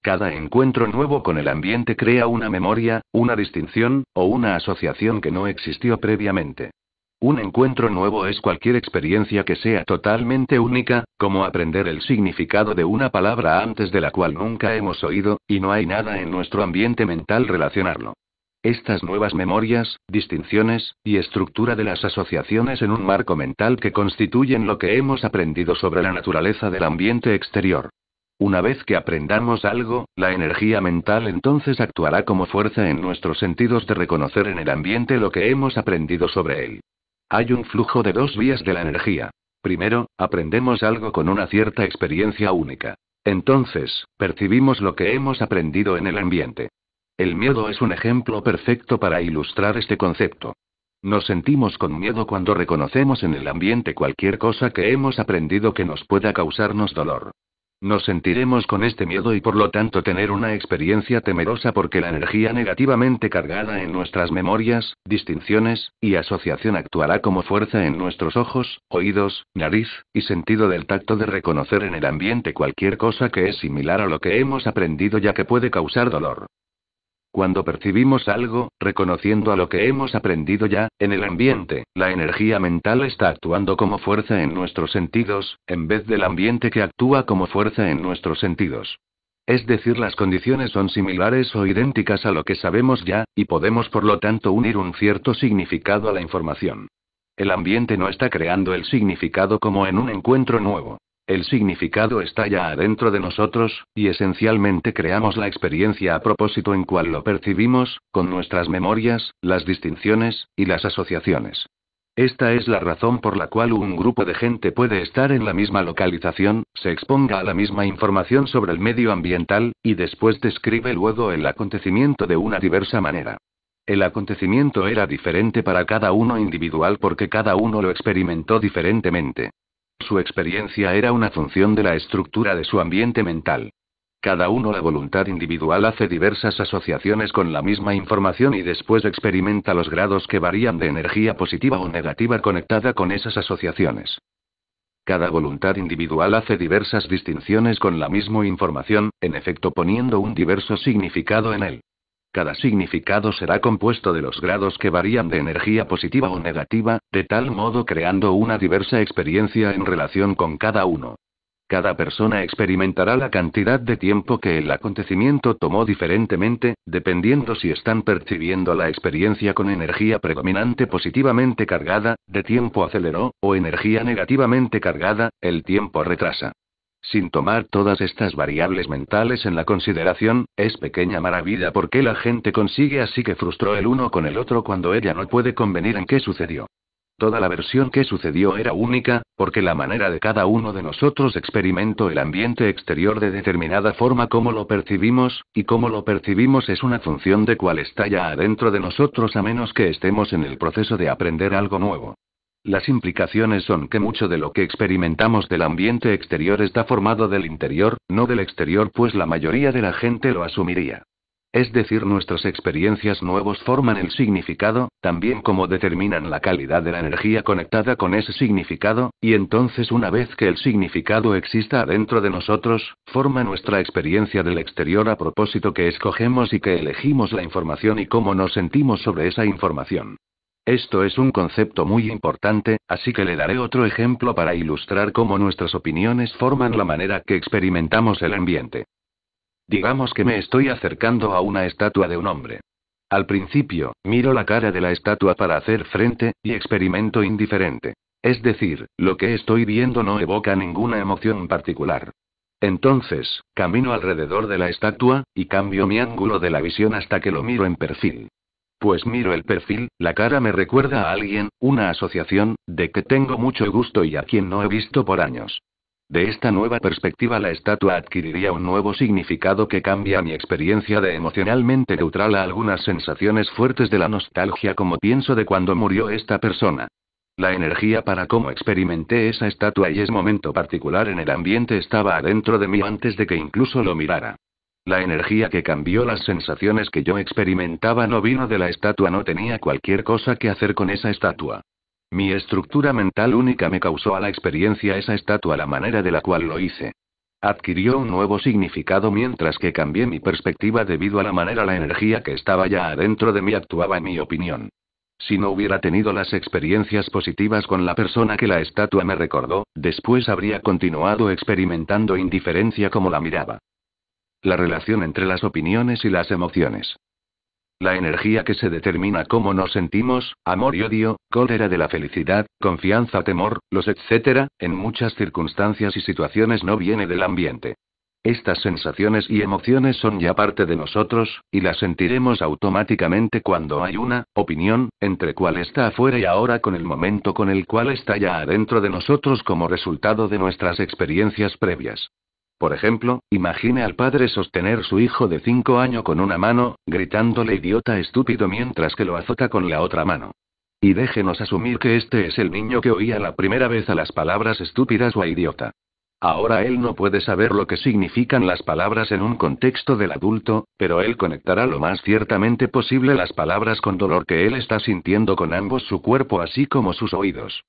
Cada encuentro nuevo con el ambiente crea una memoria, una distinción, o una asociación que no existió previamente. Un encuentro nuevo es cualquier experiencia que sea totalmente única, como aprender el significado de una palabra antes de la cual nunca hemos oído, y no hay nada en nuestro ambiente mental relacionarlo. Estas nuevas memorias, distinciones, y estructura de las asociaciones en un marco mental que constituyen lo que hemos aprendido sobre la naturaleza del ambiente exterior. Una vez que aprendamos algo, la energía mental entonces actuará como fuerza en nuestros sentidos de reconocer en el ambiente lo que hemos aprendido sobre él. Hay un flujo de dos vías de la energía. Primero, aprendemos algo con una cierta experiencia única. Entonces, percibimos lo que hemos aprendido en el ambiente. El miedo es un ejemplo perfecto para ilustrar este concepto. Nos sentimos con miedo cuando reconocemos en el ambiente cualquier cosa que hemos aprendido que nos pueda causarnos dolor. Nos sentiremos con este miedo y por lo tanto tener una experiencia temerosa porque la energía negativamente cargada en nuestras memorias, distinciones, y asociación actuará como fuerza en nuestros ojos, oídos, nariz, y sentido del tacto de reconocer en el ambiente cualquier cosa que es similar a lo que hemos aprendido ya que puede causar dolor. Cuando percibimos algo, reconociendo a lo que hemos aprendido ya, en el ambiente, la energía mental está actuando como fuerza en nuestros sentidos, en vez del ambiente que actúa como fuerza en nuestros sentidos. Es decir, las condiciones son similares o idénticas a lo que sabemos ya, y podemos por lo tanto unir un cierto significado a la información. El ambiente no está creando el significado como en un encuentro nuevo. El significado está ya adentro de nosotros, y esencialmente creamos la experiencia a propósito en cual lo percibimos, con nuestras memorias, las distinciones, y las asociaciones. Esta es la razón por la cual un grupo de gente puede estar en la misma localización, se exponga a la misma información sobre el medio ambiental, y después describe luego el acontecimiento de una diversa manera. El acontecimiento era diferente para cada uno individual porque cada uno lo experimentó diferentemente. Su experiencia era una función de la estructura de su ambiente mental. Cada uno la voluntad individual hace diversas asociaciones con la misma información y después experimenta los grados que varían de energía positiva o negativa conectada con esas asociaciones. Cada voluntad individual hace diversas distinciones con la misma información, en efecto poniendo un diverso significado en él. Cada significado será compuesto de los grados que varían de energía positiva o negativa, de tal modo creando una diversa experiencia en relación con cada uno. Cada persona experimentará la cantidad de tiempo que el acontecimiento tomó diferentemente, dependiendo si están percibiendo la experiencia con energía predominante positivamente cargada, de tiempo aceleró, o energía negativamente cargada, el tiempo retrasa. Sin tomar todas estas variables mentales en la consideración, es pequeña maravilla porque la gente consigue así que frustró el uno con el otro cuando ella no puede convenir en qué sucedió. Toda la versión que sucedió era única, porque la manera de cada uno de nosotros experimentó el ambiente exterior de determinada forma como lo percibimos, y cómo lo percibimos es una función de cuál está ya adentro de nosotros a menos que estemos en el proceso de aprender algo nuevo. Las implicaciones son que mucho de lo que experimentamos del ambiente exterior está formado del interior, no del exterior, pues la mayoría de la gente lo asumiría. Es decir, nuestras experiencias nuevos forman el significado, también como determinan la calidad de la energía conectada con ese significado, y entonces una vez que el significado exista dentro de nosotros, forma nuestra experiencia del exterior a propósito que escogemos y que elegimos la información y cómo nos sentimos sobre esa información. Esto es un concepto muy importante, así que le daré otro ejemplo para ilustrar cómo nuestras opiniones forman la manera que experimentamos el ambiente. Digamos que me estoy acercando a una estatua de un hombre. Al principio, miro la cara de la estatua para hacer frente, y experimento indiferente. Es decir, lo que estoy viendo no evoca ninguna emoción particular. Entonces, camino alrededor de la estatua, y cambio mi ángulo de la visión hasta que lo miro en perfil. Pues miro el perfil, la cara me recuerda a alguien, una asociación, de que tengo mucho gusto y a quien no he visto por años. De esta nueva perspectiva la estatua adquiriría un nuevo significado que cambia mi experiencia de emocionalmente neutral a algunas sensaciones fuertes de la nostalgia como pienso de cuando murió esta persona. La energía para cómo experimenté esa estatua y ese momento particular en el ambiente estaba adentro de mí antes de que incluso lo mirara. La energía que cambió las sensaciones que yo experimentaba no vino de la estatua, no tenía cualquier cosa que hacer con esa estatua. Mi estructura mental única me causó a la experiencia esa estatua la manera de la cual lo hice. Adquirió un nuevo significado mientras que cambié mi perspectiva debido a la manera la energía que estaba ya adentro de mí actuaba en mi opinión. Si no hubiera tenido las experiencias positivas con la persona que la estatua me recordó, después habría continuado experimentando indiferencia como la miraba la relación entre las opiniones y las emociones. La energía que se determina cómo nos sentimos, amor y odio, cólera de la felicidad, confianza, temor, los etc., en muchas circunstancias y situaciones no viene del ambiente. Estas sensaciones y emociones son ya parte de nosotros, y las sentiremos automáticamente cuando hay una opinión, entre cual está afuera y ahora con el momento con el cual está ya adentro de nosotros como resultado de nuestras experiencias previas. Por ejemplo, imagine al padre sostener su hijo de cinco años con una mano, gritándole idiota estúpido mientras que lo azota con la otra mano. Y déjenos asumir que este es el niño que oía la primera vez a las palabras estúpidas o a idiota. Ahora él no puede saber lo que significan las palabras en un contexto del adulto, pero él conectará lo más ciertamente posible las palabras con dolor que él está sintiendo con ambos su cuerpo así como sus oídos.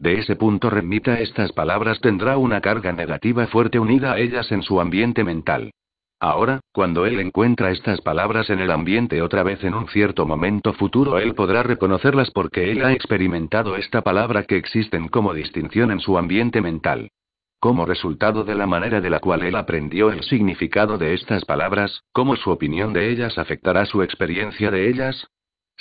De ese punto remita estas palabras tendrá una carga negativa fuerte unida a ellas en su ambiente mental. Ahora, cuando él encuentra estas palabras en el ambiente otra vez en un cierto momento futuro, él podrá reconocerlas porque él ha experimentado esta palabra que existen como distinción en su ambiente mental. Como resultado de la manera de la cual él aprendió el significado de estas palabras, cómo su opinión de ellas afectará su experiencia de ellas,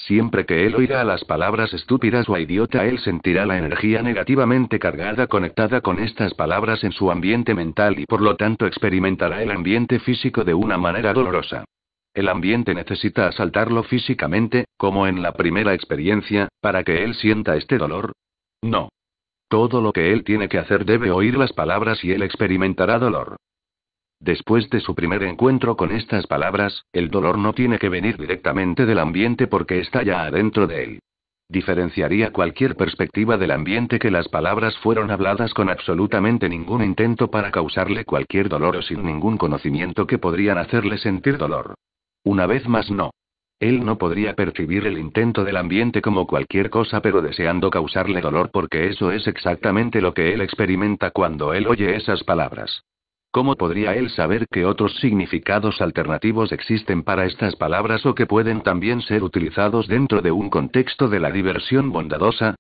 Siempre que él oirá las palabras estúpidas o idiota, él sentirá la energía negativamente cargada conectada con estas palabras en su ambiente mental y por lo tanto experimentará el ambiente físico de una manera dolorosa. El ambiente necesita asaltarlo físicamente, como en la primera experiencia, para que él sienta este dolor. No. Todo lo que él tiene que hacer debe oír las palabras y él experimentará dolor. Después de su primer encuentro con estas palabras, el dolor no tiene que venir directamente del ambiente porque está ya adentro de él. Diferenciaría cualquier perspectiva del ambiente que las palabras fueron habladas con absolutamente ningún intento para causarle cualquier dolor o sin ningún conocimiento que podrían hacerle sentir dolor. Una vez más no. Él no podría percibir el intento del ambiente como cualquier cosa pero deseando causarle dolor porque eso es exactamente lo que él experimenta cuando él oye esas palabras. ¿Cómo podría él saber que otros significados alternativos existen para estas palabras o que pueden también ser utilizados dentro de un contexto de la diversión bondadosa?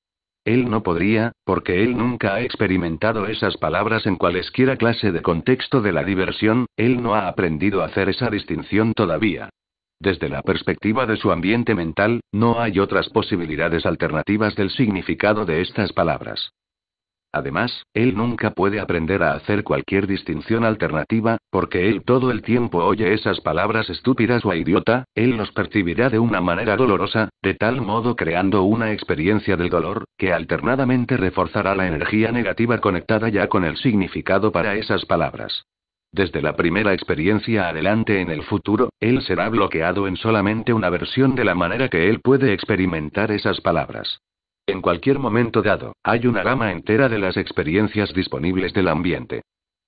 Él no podría, porque él nunca ha experimentado esas palabras en cualesquiera clase de contexto de la diversión, él no ha aprendido a hacer esa distinción todavía. Desde la perspectiva de su ambiente mental, no hay otras posibilidades alternativas del significado de estas palabras. Además, él nunca puede aprender a hacer cualquier distinción alternativa, porque él todo el tiempo oye esas palabras estúpidas o idiota, él los percibirá de una manera dolorosa, de tal modo creando una experiencia del dolor, que alternadamente reforzará la energía negativa conectada ya con el significado para esas palabras. Desde la primera experiencia adelante en el futuro, él será bloqueado en solamente una versión de la manera que él puede experimentar esas palabras. En cualquier momento dado, hay una gama entera de las experiencias disponibles del ambiente.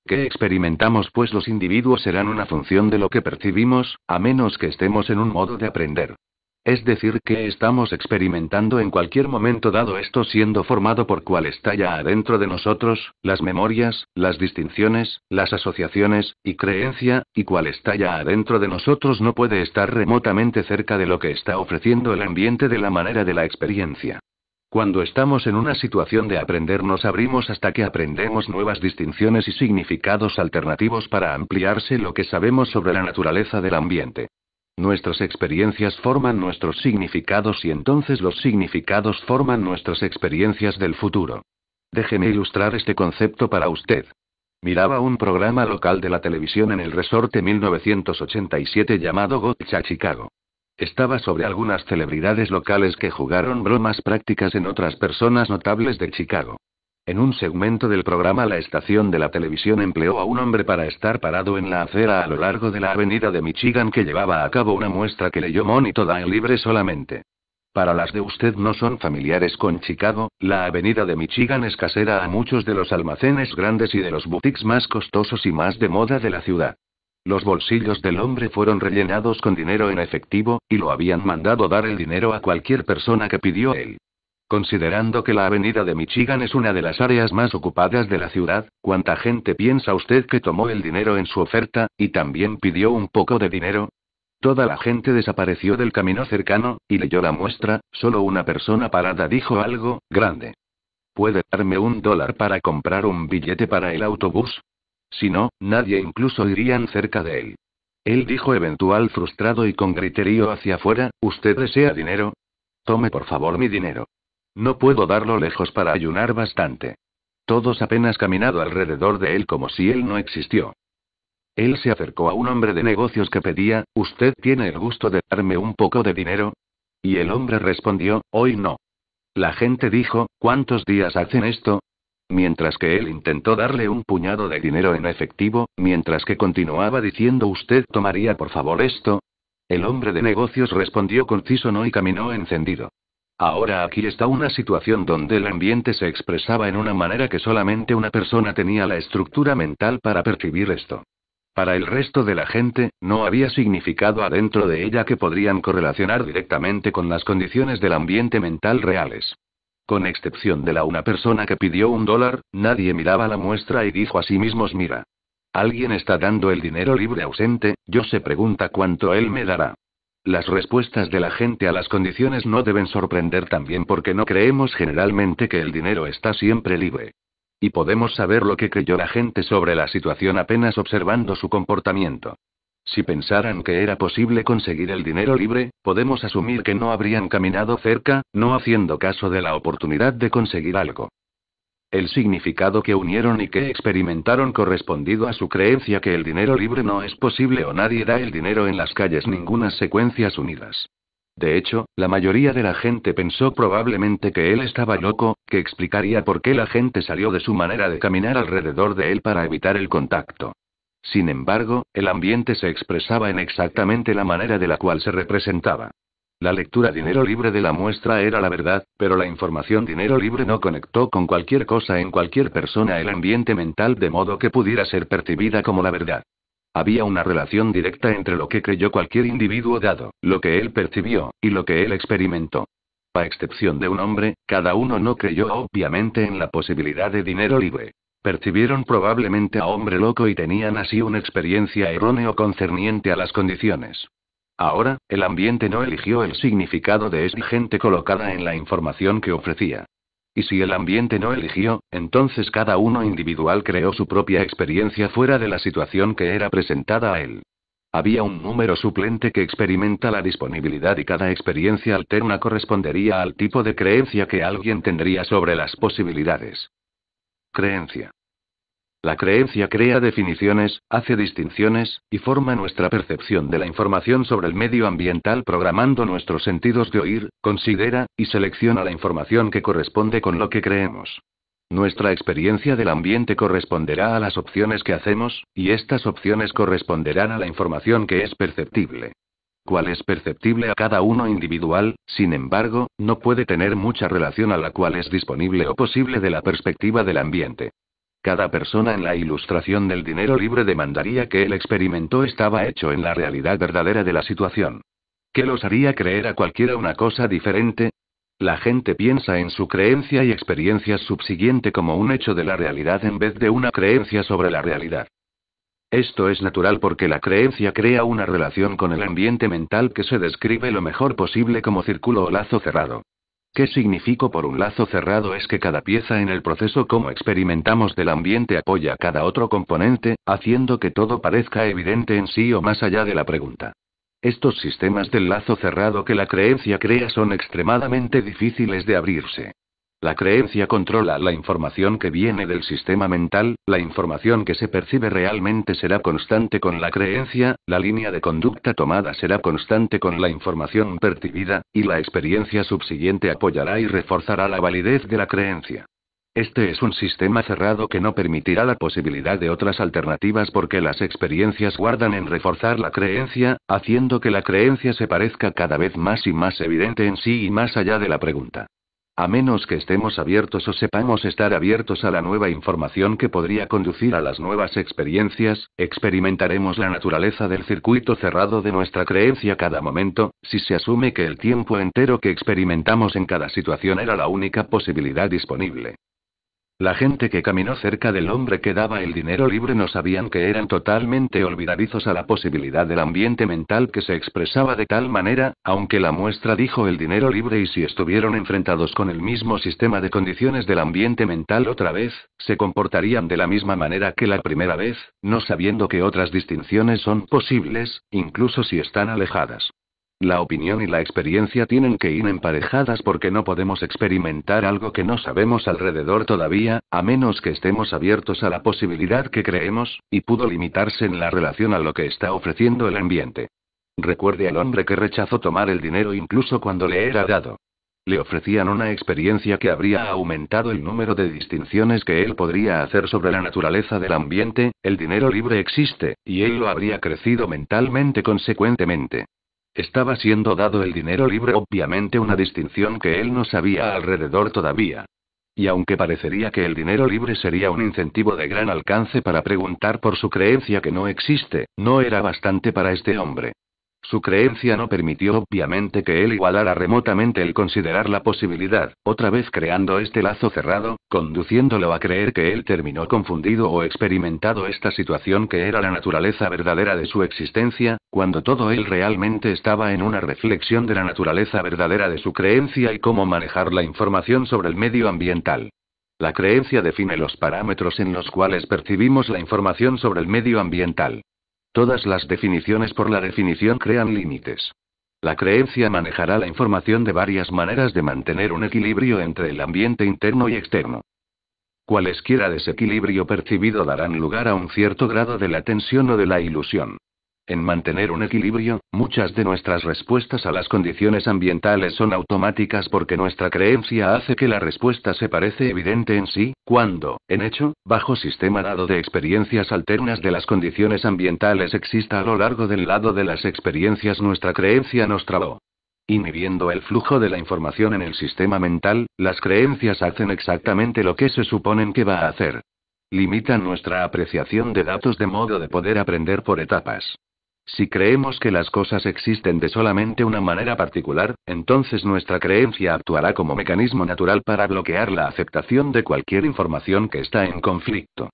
¿Qué experimentamos? Pues los individuos serán una función de lo que percibimos, a menos que estemos en un modo de aprender. Es decir, que estamos experimentando en cualquier momento dado esto siendo formado por cual está ya adentro de nosotros, las memorias, las distinciones, las asociaciones, y creencia, y cual está ya adentro de nosotros no puede estar remotamente cerca de lo que está ofreciendo el ambiente de la manera de la experiencia. Cuando estamos en una situación de aprender nos abrimos hasta que aprendemos nuevas distinciones y significados alternativos para ampliarse lo que sabemos sobre la naturaleza del ambiente. Nuestras experiencias forman nuestros significados y entonces los significados forman nuestras experiencias del futuro. Déjeme ilustrar este concepto para usted. Miraba un programa local de la televisión en el resorte 1987 llamado Gotcha Chicago. Estaba sobre algunas celebridades locales que jugaron bromas prácticas en otras personas notables de Chicago. En un segmento del programa la estación de la televisión empleó a un hombre para estar parado en la acera a lo largo de la avenida de Michigan que llevaba a cabo una muestra que leyó monito toda libre solamente. Para las de usted no son familiares con Chicago, la avenida de Michigan es casera a muchos de los almacenes grandes y de los boutiques más costosos y más de moda de la ciudad. Los bolsillos del hombre fueron rellenados con dinero en efectivo, y lo habían mandado dar el dinero a cualquier persona que pidió él. Considerando que la avenida de Michigan es una de las áreas más ocupadas de la ciudad, ¿cuánta gente piensa usted que tomó el dinero en su oferta, y también pidió un poco de dinero? Toda la gente desapareció del camino cercano, y leyó la muestra, solo una persona parada dijo algo, grande. ¿Puede darme un dólar para comprar un billete para el autobús? Si no, nadie incluso irían cerca de él. Él dijo eventual frustrado y con griterío hacia afuera, ¿usted desea dinero? Tome por favor mi dinero. No puedo darlo lejos para ayunar bastante. Todos apenas caminado alrededor de él como si él no existió. Él se acercó a un hombre de negocios que pedía, ¿usted tiene el gusto de darme un poco de dinero? Y el hombre respondió, hoy no. La gente dijo, ¿cuántos días hacen esto? mientras que él intentó darle un puñado de dinero en efectivo, mientras que continuaba diciendo ¿Usted tomaría por favor esto? El hombre de negocios respondió conciso no y caminó encendido. Ahora aquí está una situación donde el ambiente se expresaba en una manera que solamente una persona tenía la estructura mental para percibir esto. Para el resto de la gente, no había significado adentro de ella que podrían correlacionar directamente con las condiciones del ambiente mental reales. Con excepción de la una persona que pidió un dólar, nadie miraba la muestra y dijo a sí mismos mira. Alguien está dando el dinero libre ausente, yo se pregunta cuánto él me dará. Las respuestas de la gente a las condiciones no deben sorprender también porque no creemos generalmente que el dinero está siempre libre. Y podemos saber lo que creyó la gente sobre la situación apenas observando su comportamiento. Si pensaran que era posible conseguir el dinero libre, podemos asumir que no habrían caminado cerca, no haciendo caso de la oportunidad de conseguir algo. El significado que unieron y que experimentaron correspondido a su creencia que el dinero libre no es posible o nadie da el dinero en las calles ninguna secuencias unidas. De hecho, la mayoría de la gente pensó probablemente que él estaba loco, que explicaría por qué la gente salió de su manera de caminar alrededor de él para evitar el contacto. Sin embargo, el ambiente se expresaba en exactamente la manera de la cual se representaba. La lectura dinero libre de la muestra era la verdad, pero la información dinero libre no conectó con cualquier cosa en cualquier persona el ambiente mental de modo que pudiera ser percibida como la verdad. Había una relación directa entre lo que creyó cualquier individuo dado, lo que él percibió, y lo que él experimentó. A excepción de un hombre, cada uno no creyó obviamente en la posibilidad de dinero libre. Percibieron probablemente a hombre loco y tenían así una experiencia erróneo concerniente a las condiciones. Ahora, el ambiente no eligió el significado de esta gente colocada en la información que ofrecía. Y si el ambiente no eligió, entonces cada uno individual creó su propia experiencia fuera de la situación que era presentada a él. Había un número suplente que experimenta la disponibilidad y cada experiencia alterna correspondería al tipo de creencia que alguien tendría sobre las posibilidades. Creencia. La creencia crea definiciones, hace distinciones, y forma nuestra percepción de la información sobre el medio ambiental programando nuestros sentidos de oír, considera, y selecciona la información que corresponde con lo que creemos. Nuestra experiencia del ambiente corresponderá a las opciones que hacemos, y estas opciones corresponderán a la información que es perceptible cual es perceptible a cada uno individual, sin embargo, no puede tener mucha relación a la cual es disponible o posible de la perspectiva del ambiente. Cada persona en la ilustración del dinero libre demandaría que el experimento estaba hecho en la realidad verdadera de la situación. ¿Qué los haría creer a cualquiera una cosa diferente? La gente piensa en su creencia y experiencia subsiguiente como un hecho de la realidad en vez de una creencia sobre la realidad. Esto es natural porque la creencia crea una relación con el ambiente mental que se describe lo mejor posible como círculo o lazo cerrado. ¿Qué significo por un lazo cerrado es que cada pieza en el proceso como experimentamos del ambiente apoya cada otro componente, haciendo que todo parezca evidente en sí o más allá de la pregunta? Estos sistemas del lazo cerrado que la creencia crea son extremadamente difíciles de abrirse. La creencia controla la información que viene del sistema mental, la información que se percibe realmente será constante con la creencia, la línea de conducta tomada será constante con la información percibida, y la experiencia subsiguiente apoyará y reforzará la validez de la creencia. Este es un sistema cerrado que no permitirá la posibilidad de otras alternativas porque las experiencias guardan en reforzar la creencia, haciendo que la creencia se parezca cada vez más y más evidente en sí y más allá de la pregunta. A menos que estemos abiertos o sepamos estar abiertos a la nueva información que podría conducir a las nuevas experiencias, experimentaremos la naturaleza del circuito cerrado de nuestra creencia cada momento, si se asume que el tiempo entero que experimentamos en cada situación era la única posibilidad disponible. La gente que caminó cerca del hombre que daba el dinero libre no sabían que eran totalmente olvidadizos a la posibilidad del ambiente mental que se expresaba de tal manera, aunque la muestra dijo el dinero libre y si estuvieron enfrentados con el mismo sistema de condiciones del ambiente mental otra vez, se comportarían de la misma manera que la primera vez, no sabiendo que otras distinciones son posibles, incluso si están alejadas. La opinión y la experiencia tienen que ir emparejadas porque no podemos experimentar algo que no sabemos alrededor todavía, a menos que estemos abiertos a la posibilidad que creemos, y pudo limitarse en la relación a lo que está ofreciendo el ambiente. Recuerde al hombre que rechazó tomar el dinero incluso cuando le era dado. Le ofrecían una experiencia que habría aumentado el número de distinciones que él podría hacer sobre la naturaleza del ambiente, el dinero libre existe, y él lo habría crecido mentalmente consecuentemente. Estaba siendo dado el dinero libre, obviamente una distinción que él no sabía alrededor todavía. Y aunque parecería que el dinero libre sería un incentivo de gran alcance para preguntar por su creencia que no existe, no era bastante para este hombre. Su creencia no permitió obviamente que él igualara remotamente el considerar la posibilidad, otra vez creando este lazo cerrado, conduciéndolo a creer que él terminó confundido o experimentado esta situación que era la naturaleza verdadera de su existencia, cuando todo él realmente estaba en una reflexión de la naturaleza verdadera de su creencia y cómo manejar la información sobre el medio ambiental. La creencia define los parámetros en los cuales percibimos la información sobre el medio ambiental. Todas las definiciones por la definición crean límites. La creencia manejará la información de varias maneras de mantener un equilibrio entre el ambiente interno y externo. Cualesquiera desequilibrio percibido darán lugar a un cierto grado de la tensión o de la ilusión. En mantener un equilibrio, muchas de nuestras respuestas a las condiciones ambientales son automáticas porque nuestra creencia hace que la respuesta se parece evidente en sí, cuando, en hecho, bajo sistema dado de experiencias alternas de las condiciones ambientales exista a lo largo del lado de las experiencias nuestra creencia nos trabó. Inhibiendo el flujo de la información en el sistema mental, las creencias hacen exactamente lo que se suponen que va a hacer. Limitan nuestra apreciación de datos de modo de poder aprender por etapas. Si creemos que las cosas existen de solamente una manera particular, entonces nuestra creencia actuará como mecanismo natural para bloquear la aceptación de cualquier información que está en conflicto.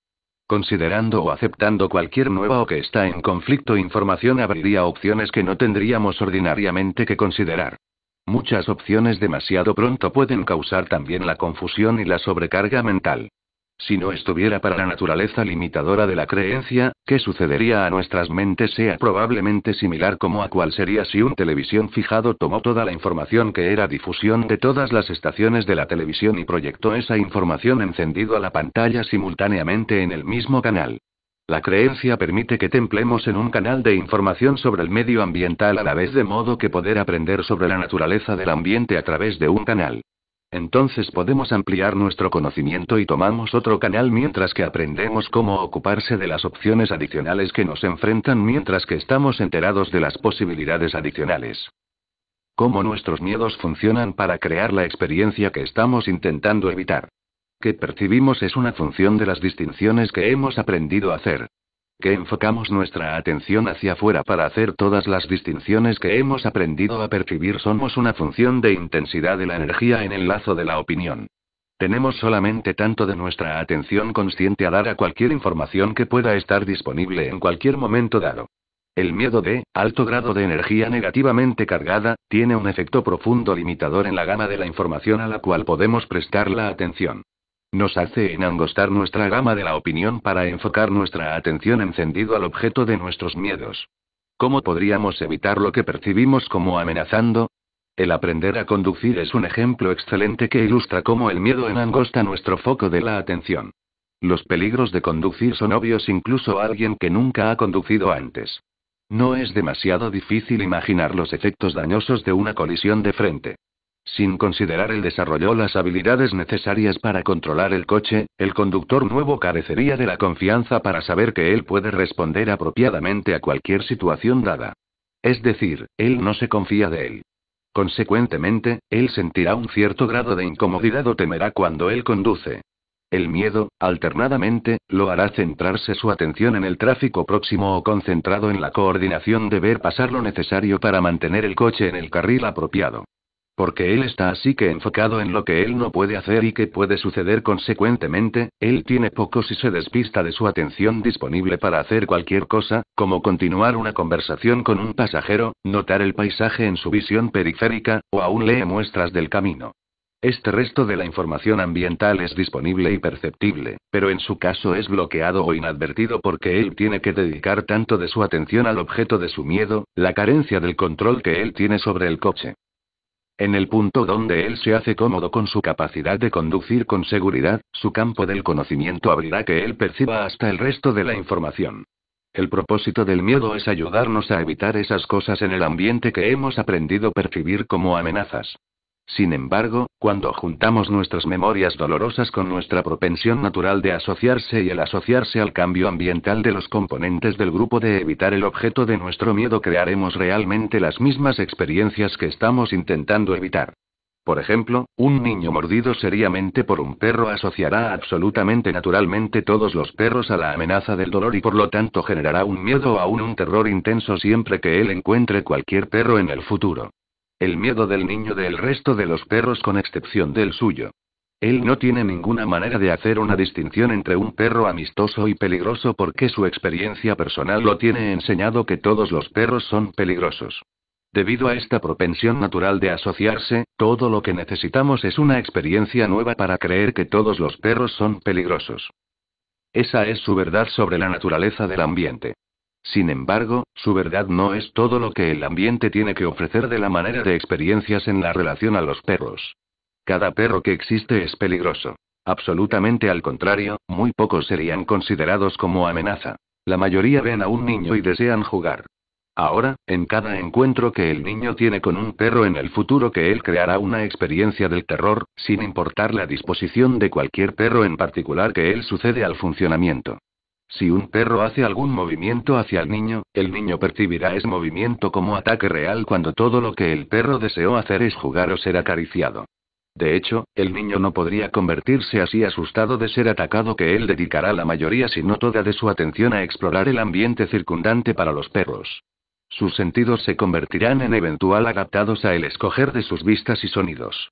Considerando o aceptando cualquier nueva o que está en conflicto información abriría opciones que no tendríamos ordinariamente que considerar. Muchas opciones demasiado pronto pueden causar también la confusión y la sobrecarga mental. Si no estuviera para la naturaleza limitadora de la creencia, ¿qué sucedería a nuestras mentes sea probablemente similar como a cuál sería si un televisión fijado tomó toda la información que era difusión de todas las estaciones de la televisión y proyectó esa información encendido a la pantalla simultáneamente en el mismo canal? La creencia permite que templemos en un canal de información sobre el medio ambiental a la vez de modo que poder aprender sobre la naturaleza del ambiente a través de un canal. Entonces podemos ampliar nuestro conocimiento y tomamos otro canal mientras que aprendemos cómo ocuparse de las opciones adicionales que nos enfrentan mientras que estamos enterados de las posibilidades adicionales. Cómo nuestros miedos funcionan para crear la experiencia que estamos intentando evitar. Que percibimos es una función de las distinciones que hemos aprendido a hacer que enfocamos nuestra atención hacia afuera para hacer todas las distinciones que hemos aprendido a percibir somos una función de intensidad de la energía en el lazo de la opinión. Tenemos solamente tanto de nuestra atención consciente a dar a cualquier información que pueda estar disponible en cualquier momento dado. El miedo de alto grado de energía negativamente cargada tiene un efecto profundo limitador en la gama de la información a la cual podemos prestar la atención. Nos hace enangostar nuestra gama de la opinión para enfocar nuestra atención encendido al objeto de nuestros miedos. ¿Cómo podríamos evitar lo que percibimos como amenazando? El aprender a conducir es un ejemplo excelente que ilustra cómo el miedo enangosta nuestro foco de la atención. Los peligros de conducir son obvios incluso a alguien que nunca ha conducido antes. No es demasiado difícil imaginar los efectos dañosos de una colisión de frente. Sin considerar el desarrollo las habilidades necesarias para controlar el coche, el conductor nuevo carecería de la confianza para saber que él puede responder apropiadamente a cualquier situación dada. Es decir, él no se confía de él. Consecuentemente, él sentirá un cierto grado de incomodidad o temerá cuando él conduce. El miedo, alternadamente, lo hará centrarse su atención en el tráfico próximo o concentrado en la coordinación de ver pasar lo necesario para mantener el coche en el carril apropiado. Porque él está así que enfocado en lo que él no puede hacer y que puede suceder consecuentemente, él tiene poco si se despista de su atención disponible para hacer cualquier cosa, como continuar una conversación con un pasajero, notar el paisaje en su visión periférica, o aún lee muestras del camino. Este resto de la información ambiental es disponible y perceptible, pero en su caso es bloqueado o inadvertido porque él tiene que dedicar tanto de su atención al objeto de su miedo, la carencia del control que él tiene sobre el coche. En el punto donde él se hace cómodo con su capacidad de conducir con seguridad, su campo del conocimiento abrirá que él perciba hasta el resto de la información. El propósito del miedo es ayudarnos a evitar esas cosas en el ambiente que hemos aprendido percibir como amenazas. Sin embargo, cuando juntamos nuestras memorias dolorosas con nuestra propensión natural de asociarse y el asociarse al cambio ambiental de los componentes del grupo de evitar el objeto de nuestro miedo, crearemos realmente las mismas experiencias que estamos intentando evitar. Por ejemplo, un niño mordido seriamente por un perro asociará absolutamente naturalmente todos los perros a la amenaza del dolor y por lo tanto generará un miedo o aún un terror intenso siempre que él encuentre cualquier perro en el futuro. El miedo del niño del resto de los perros con excepción del suyo. Él no tiene ninguna manera de hacer una distinción entre un perro amistoso y peligroso porque su experiencia personal lo tiene enseñado que todos los perros son peligrosos. Debido a esta propensión natural de asociarse, todo lo que necesitamos es una experiencia nueva para creer que todos los perros son peligrosos. Esa es su verdad sobre la naturaleza del ambiente. Sin embargo, su verdad no es todo lo que el ambiente tiene que ofrecer de la manera de experiencias en la relación a los perros. Cada perro que existe es peligroso. Absolutamente al contrario, muy pocos serían considerados como amenaza. La mayoría ven a un niño y desean jugar. Ahora, en cada encuentro que el niño tiene con un perro en el futuro que él creará una experiencia del terror, sin importar la disposición de cualquier perro en particular que él sucede al funcionamiento. Si un perro hace algún movimiento hacia el niño, el niño percibirá ese movimiento como ataque real cuando todo lo que el perro deseó hacer es jugar o ser acariciado. De hecho, el niño no podría convertirse así asustado de ser atacado que él dedicará la mayoría si no toda de su atención a explorar el ambiente circundante para los perros. Sus sentidos se convertirán en eventual adaptados a el escoger de sus vistas y sonidos.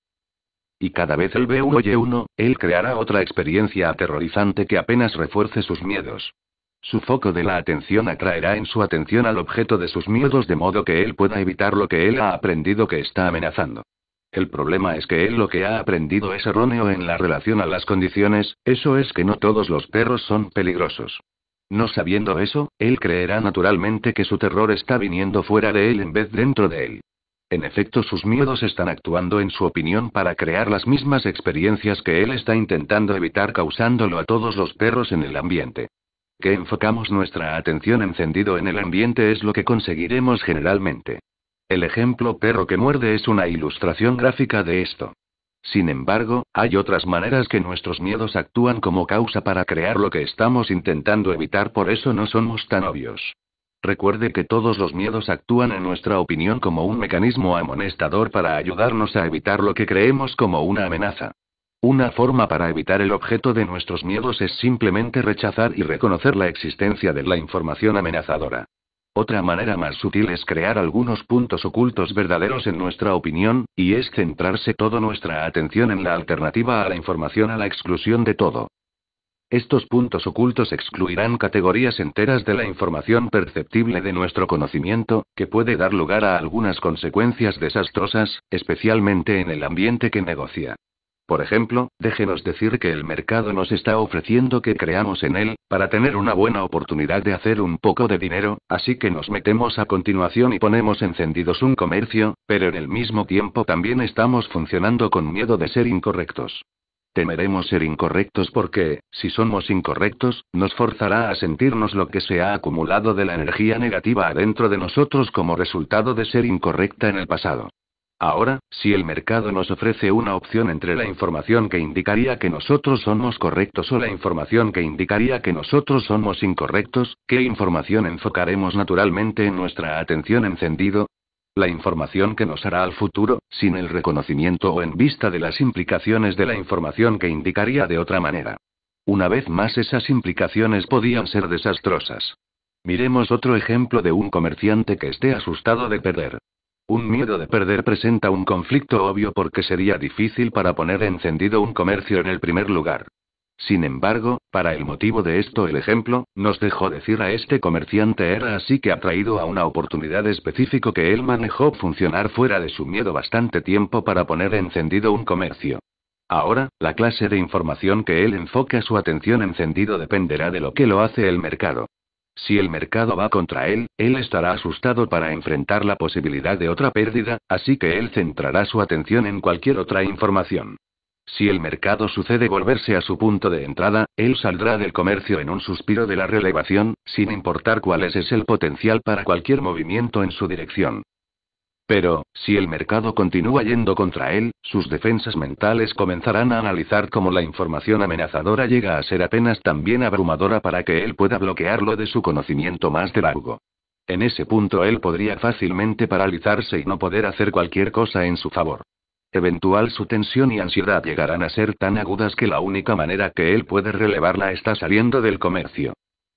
Y cada vez él ve uno oye uno, él creará otra experiencia aterrorizante que apenas refuerce sus miedos. Su foco de la atención atraerá en su atención al objeto de sus miedos de modo que él pueda evitar lo que él ha aprendido que está amenazando. El problema es que él lo que ha aprendido es erróneo en la relación a las condiciones, eso es que no todos los perros son peligrosos. No sabiendo eso, él creerá naturalmente que su terror está viniendo fuera de él en vez dentro de él. En efecto, sus miedos están actuando en su opinión para crear las mismas experiencias que él está intentando evitar causándolo a todos los perros en el ambiente. Que enfocamos nuestra atención encendido en el ambiente es lo que conseguiremos generalmente. El ejemplo perro que muerde es una ilustración gráfica de esto. Sin embargo, hay otras maneras que nuestros miedos actúan como causa para crear lo que estamos intentando evitar, por eso no somos tan obvios. Recuerde que todos los miedos actúan en nuestra opinión como un mecanismo amonestador para ayudarnos a evitar lo que creemos como una amenaza. Una forma para evitar el objeto de nuestros miedos es simplemente rechazar y reconocer la existencia de la información amenazadora. Otra manera más sutil es crear algunos puntos ocultos verdaderos en nuestra opinión, y es centrarse toda nuestra atención en la alternativa a la información a la exclusión de todo. Estos puntos ocultos excluirán categorías enteras de la información perceptible de nuestro conocimiento, que puede dar lugar a algunas consecuencias desastrosas, especialmente en el ambiente que negocia. Por ejemplo, déjenos decir que el mercado nos está ofreciendo que creamos en él, para tener una buena oportunidad de hacer un poco de dinero, así que nos metemos a continuación y ponemos encendidos un comercio, pero en el mismo tiempo también estamos funcionando con miedo de ser incorrectos. Temeremos ser incorrectos porque, si somos incorrectos, nos forzará a sentirnos lo que se ha acumulado de la energía negativa adentro de nosotros como resultado de ser incorrecta en el pasado. Ahora, si el mercado nos ofrece una opción entre la información que indicaría que nosotros somos correctos o la información que indicaría que nosotros somos incorrectos, ¿qué información enfocaremos naturalmente en nuestra atención encendido? La información que nos hará al futuro, sin el reconocimiento o en vista de las implicaciones de la información que indicaría de otra manera. Una vez más esas implicaciones podían ser desastrosas. Miremos otro ejemplo de un comerciante que esté asustado de perder. Un miedo de perder presenta un conflicto obvio porque sería difícil para poner encendido un comercio en el primer lugar. Sin embargo, para el motivo de esto el ejemplo, nos dejó decir a este comerciante era así que atraído a una oportunidad específico que él manejó funcionar fuera de su miedo bastante tiempo para poner encendido un comercio. Ahora, la clase de información que él enfoca su atención encendido dependerá de lo que lo hace el mercado. Si el mercado va contra él, él estará asustado para enfrentar la posibilidad de otra pérdida, así que él centrará su atención en cualquier otra información. Si el mercado sucede volverse a su punto de entrada, él saldrá del comercio en un suspiro de la relevación, sin importar cuál es, el potencial para cualquier movimiento en su dirección. Pero, si el mercado continúa yendo contra él, sus defensas mentales comenzarán a analizar cómo la información amenazadora llega a ser apenas también abrumadora para que él pueda bloquearlo de su conocimiento más de largo. En ese punto él podría fácilmente paralizarse y no poder hacer cualquier cosa en su favor eventual su tensión y ansiedad llegarán a ser tan agudas que la única manera que él puede relevarla está saliendo del comercio.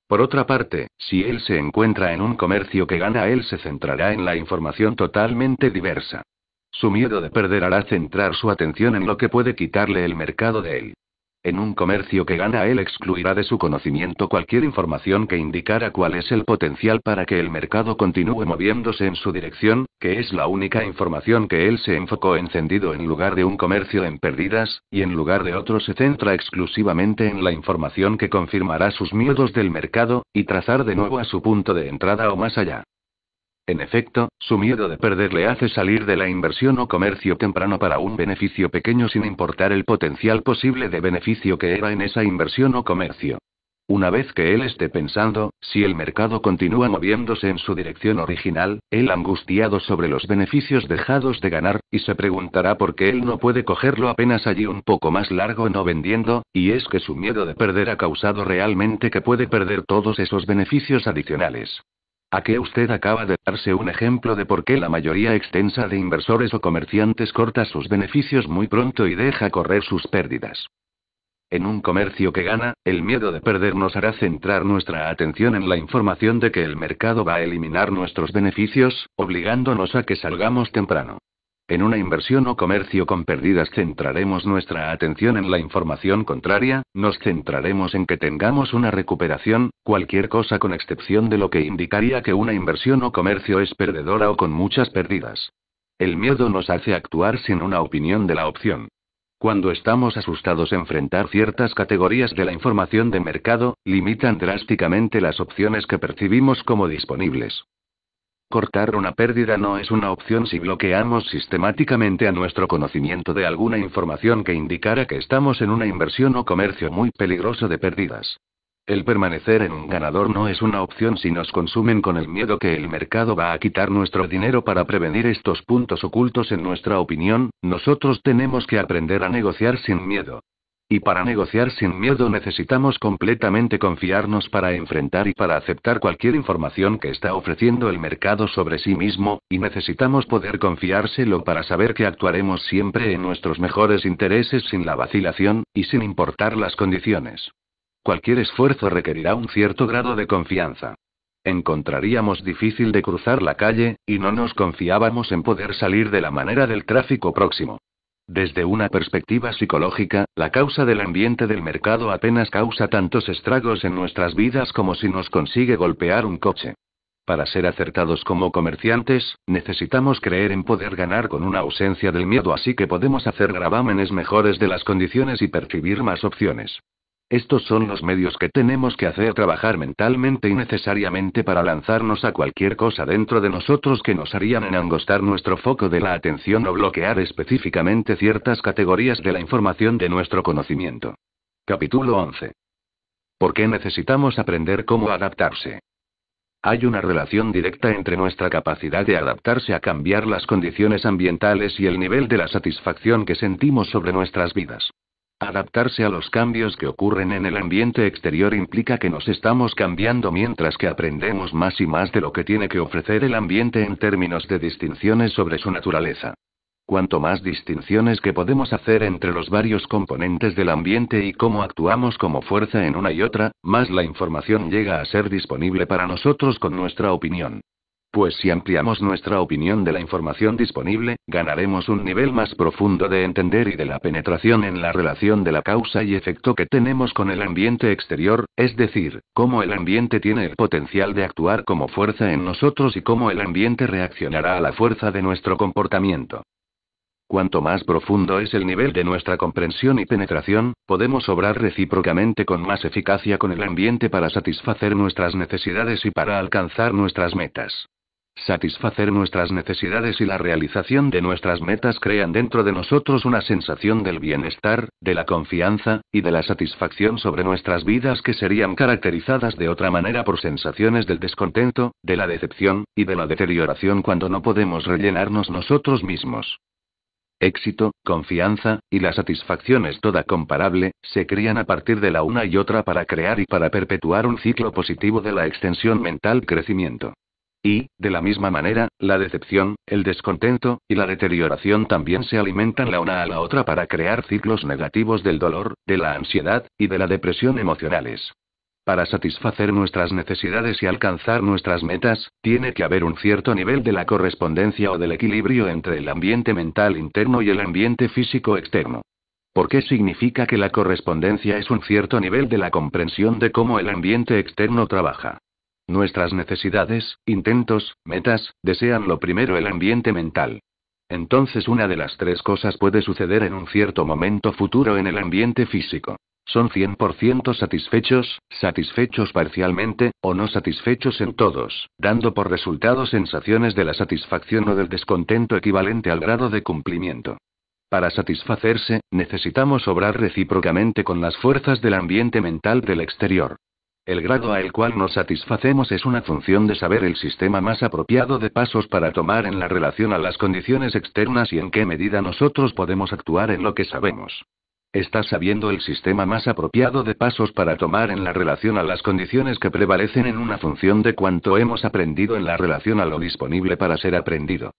Por otra parte, si él se encuentra en un comercio que gana, él se centrará en la información totalmente diversa. Su miedo de perder hará centrar su atención en lo que puede quitarle el mercado de él. En un comercio que gana él excluirá de su conocimiento cualquier información que indicara cuál es el potencial para que el mercado continúe moviéndose en su dirección, que es la única información que él se enfocó encendido en lugar de un comercio en pérdidas, y en lugar de otro se centra exclusivamente en la información que confirmará sus miedos del mercado, y trazar de nuevo a su punto de entrada o más allá. En efecto, su miedo de perder le hace salir de la inversión o comercio temprano para un beneficio pequeño sin importar el potencial posible de beneficio que era en esa inversión o comercio. Una vez que él esté pensando, si el mercado continúa moviéndose en su dirección original, él angustiado sobre los beneficios dejados de ganar, y se preguntará por qué él no puede cogerlo apenas allí un poco más largo no vendiendo, y es que su miedo de perder ha causado realmente que puede perder todos esos beneficios adicionales. ¿A que usted acaba de darse un ejemplo de por qué la mayoría extensa de inversores o comerciantes corta sus beneficios muy pronto y deja correr sus pérdidas? En un comercio que gana, el miedo de perder nos hará centrar nuestra atención en la información de que el mercado va a eliminar nuestros beneficios, obligándonos a que salgamos temprano. En una inversión o comercio con pérdidas centraremos nuestra atención en la información contraria, nos centraremos en que tengamos una recuperación, cualquier cosa con excepción de lo que indicaría que una inversión o comercio es perdedora o con muchas pérdidas. El miedo nos hace actuar sin una opinión de la opción. Cuando estamos asustados enfrentar ciertas categorías de la información de mercado, limitan drásticamente las opciones que percibimos como disponibles. Cortar una pérdida no es una opción si bloqueamos sistemáticamente a nuestro conocimiento de alguna información que indicara que estamos en una inversión o comercio muy peligroso de pérdidas. El permanecer en un ganador no es una opción si nos consumen con el miedo que el mercado va a quitar nuestro dinero para prevenir estos puntos ocultos en nuestra opinión, nosotros tenemos que aprender a negociar sin miedo. Y para negociar sin miedo necesitamos completamente confiarnos para enfrentar y para aceptar cualquier información que está ofreciendo el mercado sobre sí mismo, y necesitamos poder confiárselo para saber que actuaremos siempre en nuestros mejores intereses sin la vacilación, y sin importar las condiciones. Cualquier esfuerzo requerirá un cierto grado de confianza. Encontraríamos difícil de cruzar la calle, y no nos confiábamos en poder salir de la manera del tráfico próximo. Desde una perspectiva psicológica, la causa del ambiente del mercado apenas causa tantos estragos en nuestras vidas como si nos consigue golpear un coche. Para ser acertados como comerciantes, necesitamos creer en poder ganar con una ausencia del miedo, así que podemos hacer gravámenes mejores de las condiciones y percibir más opciones. Estos son los medios que tenemos que hacer trabajar mentalmente y necesariamente para lanzarnos a cualquier cosa dentro de nosotros que nos harían enangostar nuestro foco de la atención o bloquear específicamente ciertas categorías de la información de nuestro conocimiento. Capítulo 11. ¿Por qué necesitamos aprender cómo adaptarse? Hay una relación directa entre nuestra capacidad de adaptarse a cambiar las condiciones ambientales y el nivel de la satisfacción que sentimos sobre nuestras vidas. Adaptarse a los cambios que ocurren en el ambiente exterior implica que nos estamos cambiando mientras que aprendemos más y más de lo que tiene que ofrecer el ambiente en términos de distinciones sobre su naturaleza. Cuanto más distinciones que podemos hacer entre los varios componentes del ambiente y cómo actuamos como fuerza en una y otra, más la información llega a ser disponible para nosotros con nuestra opinión. Pues si ampliamos nuestra opinión de la información disponible, ganaremos un nivel más profundo de entender y de la penetración en la relación de la causa y efecto que tenemos con el ambiente exterior, es decir, cómo el ambiente tiene el potencial de actuar como fuerza en nosotros y cómo el ambiente reaccionará a la fuerza de nuestro comportamiento. Cuanto más profundo es el nivel de nuestra comprensión y penetración, podemos obrar recíprocamente con más eficacia con el ambiente para satisfacer nuestras necesidades y para alcanzar nuestras metas. Satisfacer nuestras necesidades y la realización de nuestras metas crean dentro de nosotros una sensación del bienestar, de la confianza, y de la satisfacción sobre nuestras vidas que serían caracterizadas de otra manera por sensaciones del descontento, de la decepción, y de la deterioración cuando no podemos rellenarnos nosotros mismos. Éxito, confianza, y la satisfacción es toda comparable, se crían a partir de la una y otra para crear y para perpetuar un ciclo positivo de la extensión mental crecimiento. Y, de la misma manera, la decepción, el descontento, y la deterioración también se alimentan la una a la otra para crear ciclos negativos del dolor, de la ansiedad, y de la depresión emocionales. Para satisfacer nuestras necesidades y alcanzar nuestras metas, tiene que haber un cierto nivel de la correspondencia o del equilibrio entre el ambiente mental interno y el ambiente físico externo. ¿Por qué significa que la correspondencia es un cierto nivel de la comprensión de cómo el ambiente externo trabaja? Nuestras necesidades, intentos, metas, desean lo primero el ambiente mental. Entonces una de las tres cosas puede suceder en un cierto momento futuro en el ambiente físico. Son 100% satisfechos, satisfechos parcialmente, o no satisfechos en todos, dando por resultado sensaciones de la satisfacción o del descontento equivalente al grado de cumplimiento. Para satisfacerse, necesitamos obrar recíprocamente con las fuerzas del ambiente mental del exterior. El grado al cual nos satisfacemos es una función de saber el sistema más apropiado de pasos para tomar en la relación a las condiciones externas y en qué medida nosotros podemos actuar en lo que sabemos. Estás sabiendo el sistema más apropiado de pasos para tomar en la relación a las condiciones que prevalecen en una función de cuanto hemos aprendido en la relación a lo disponible para ser aprendido.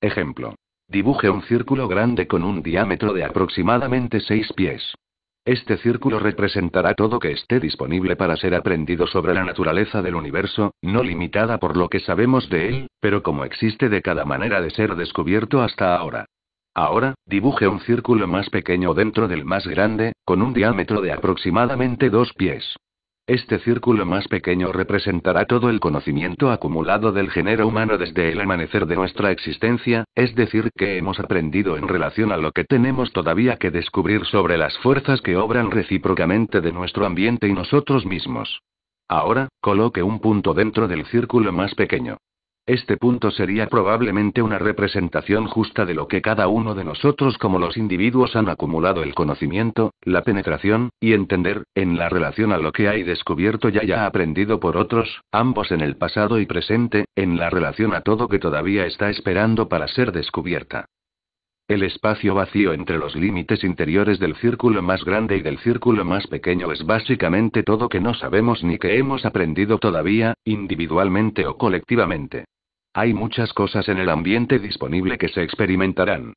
Ejemplo. Dibuje un círculo grande con un diámetro de aproximadamente 6 pies. Este círculo representará todo que esté disponible para ser aprendido sobre la naturaleza del universo, no limitada por lo que sabemos de él, pero como existe de cada manera de ser descubierto hasta ahora. Ahora, dibuje un círculo más pequeño dentro del más grande, con un diámetro de aproximadamente dos pies. Este círculo más pequeño representará todo el conocimiento acumulado del género humano desde el amanecer de nuestra existencia, es decir, que hemos aprendido en relación a lo que tenemos todavía que descubrir sobre las fuerzas que obran recíprocamente de nuestro ambiente y nosotros mismos. Ahora, coloque un punto dentro del círculo más pequeño. Este punto sería probablemente una representación justa de lo que cada uno de nosotros como los individuos han acumulado el conocimiento, la penetración, y entender, en la relación a lo que hay descubierto y haya aprendido por otros, ambos en el pasado y presente, en la relación a todo que todavía está esperando para ser descubierta. El espacio vacío entre los límites interiores del círculo más grande y del círculo más pequeño es básicamente todo que no sabemos ni que hemos aprendido todavía, individualmente o colectivamente. Hay muchas cosas en el ambiente disponible que se experimentarán.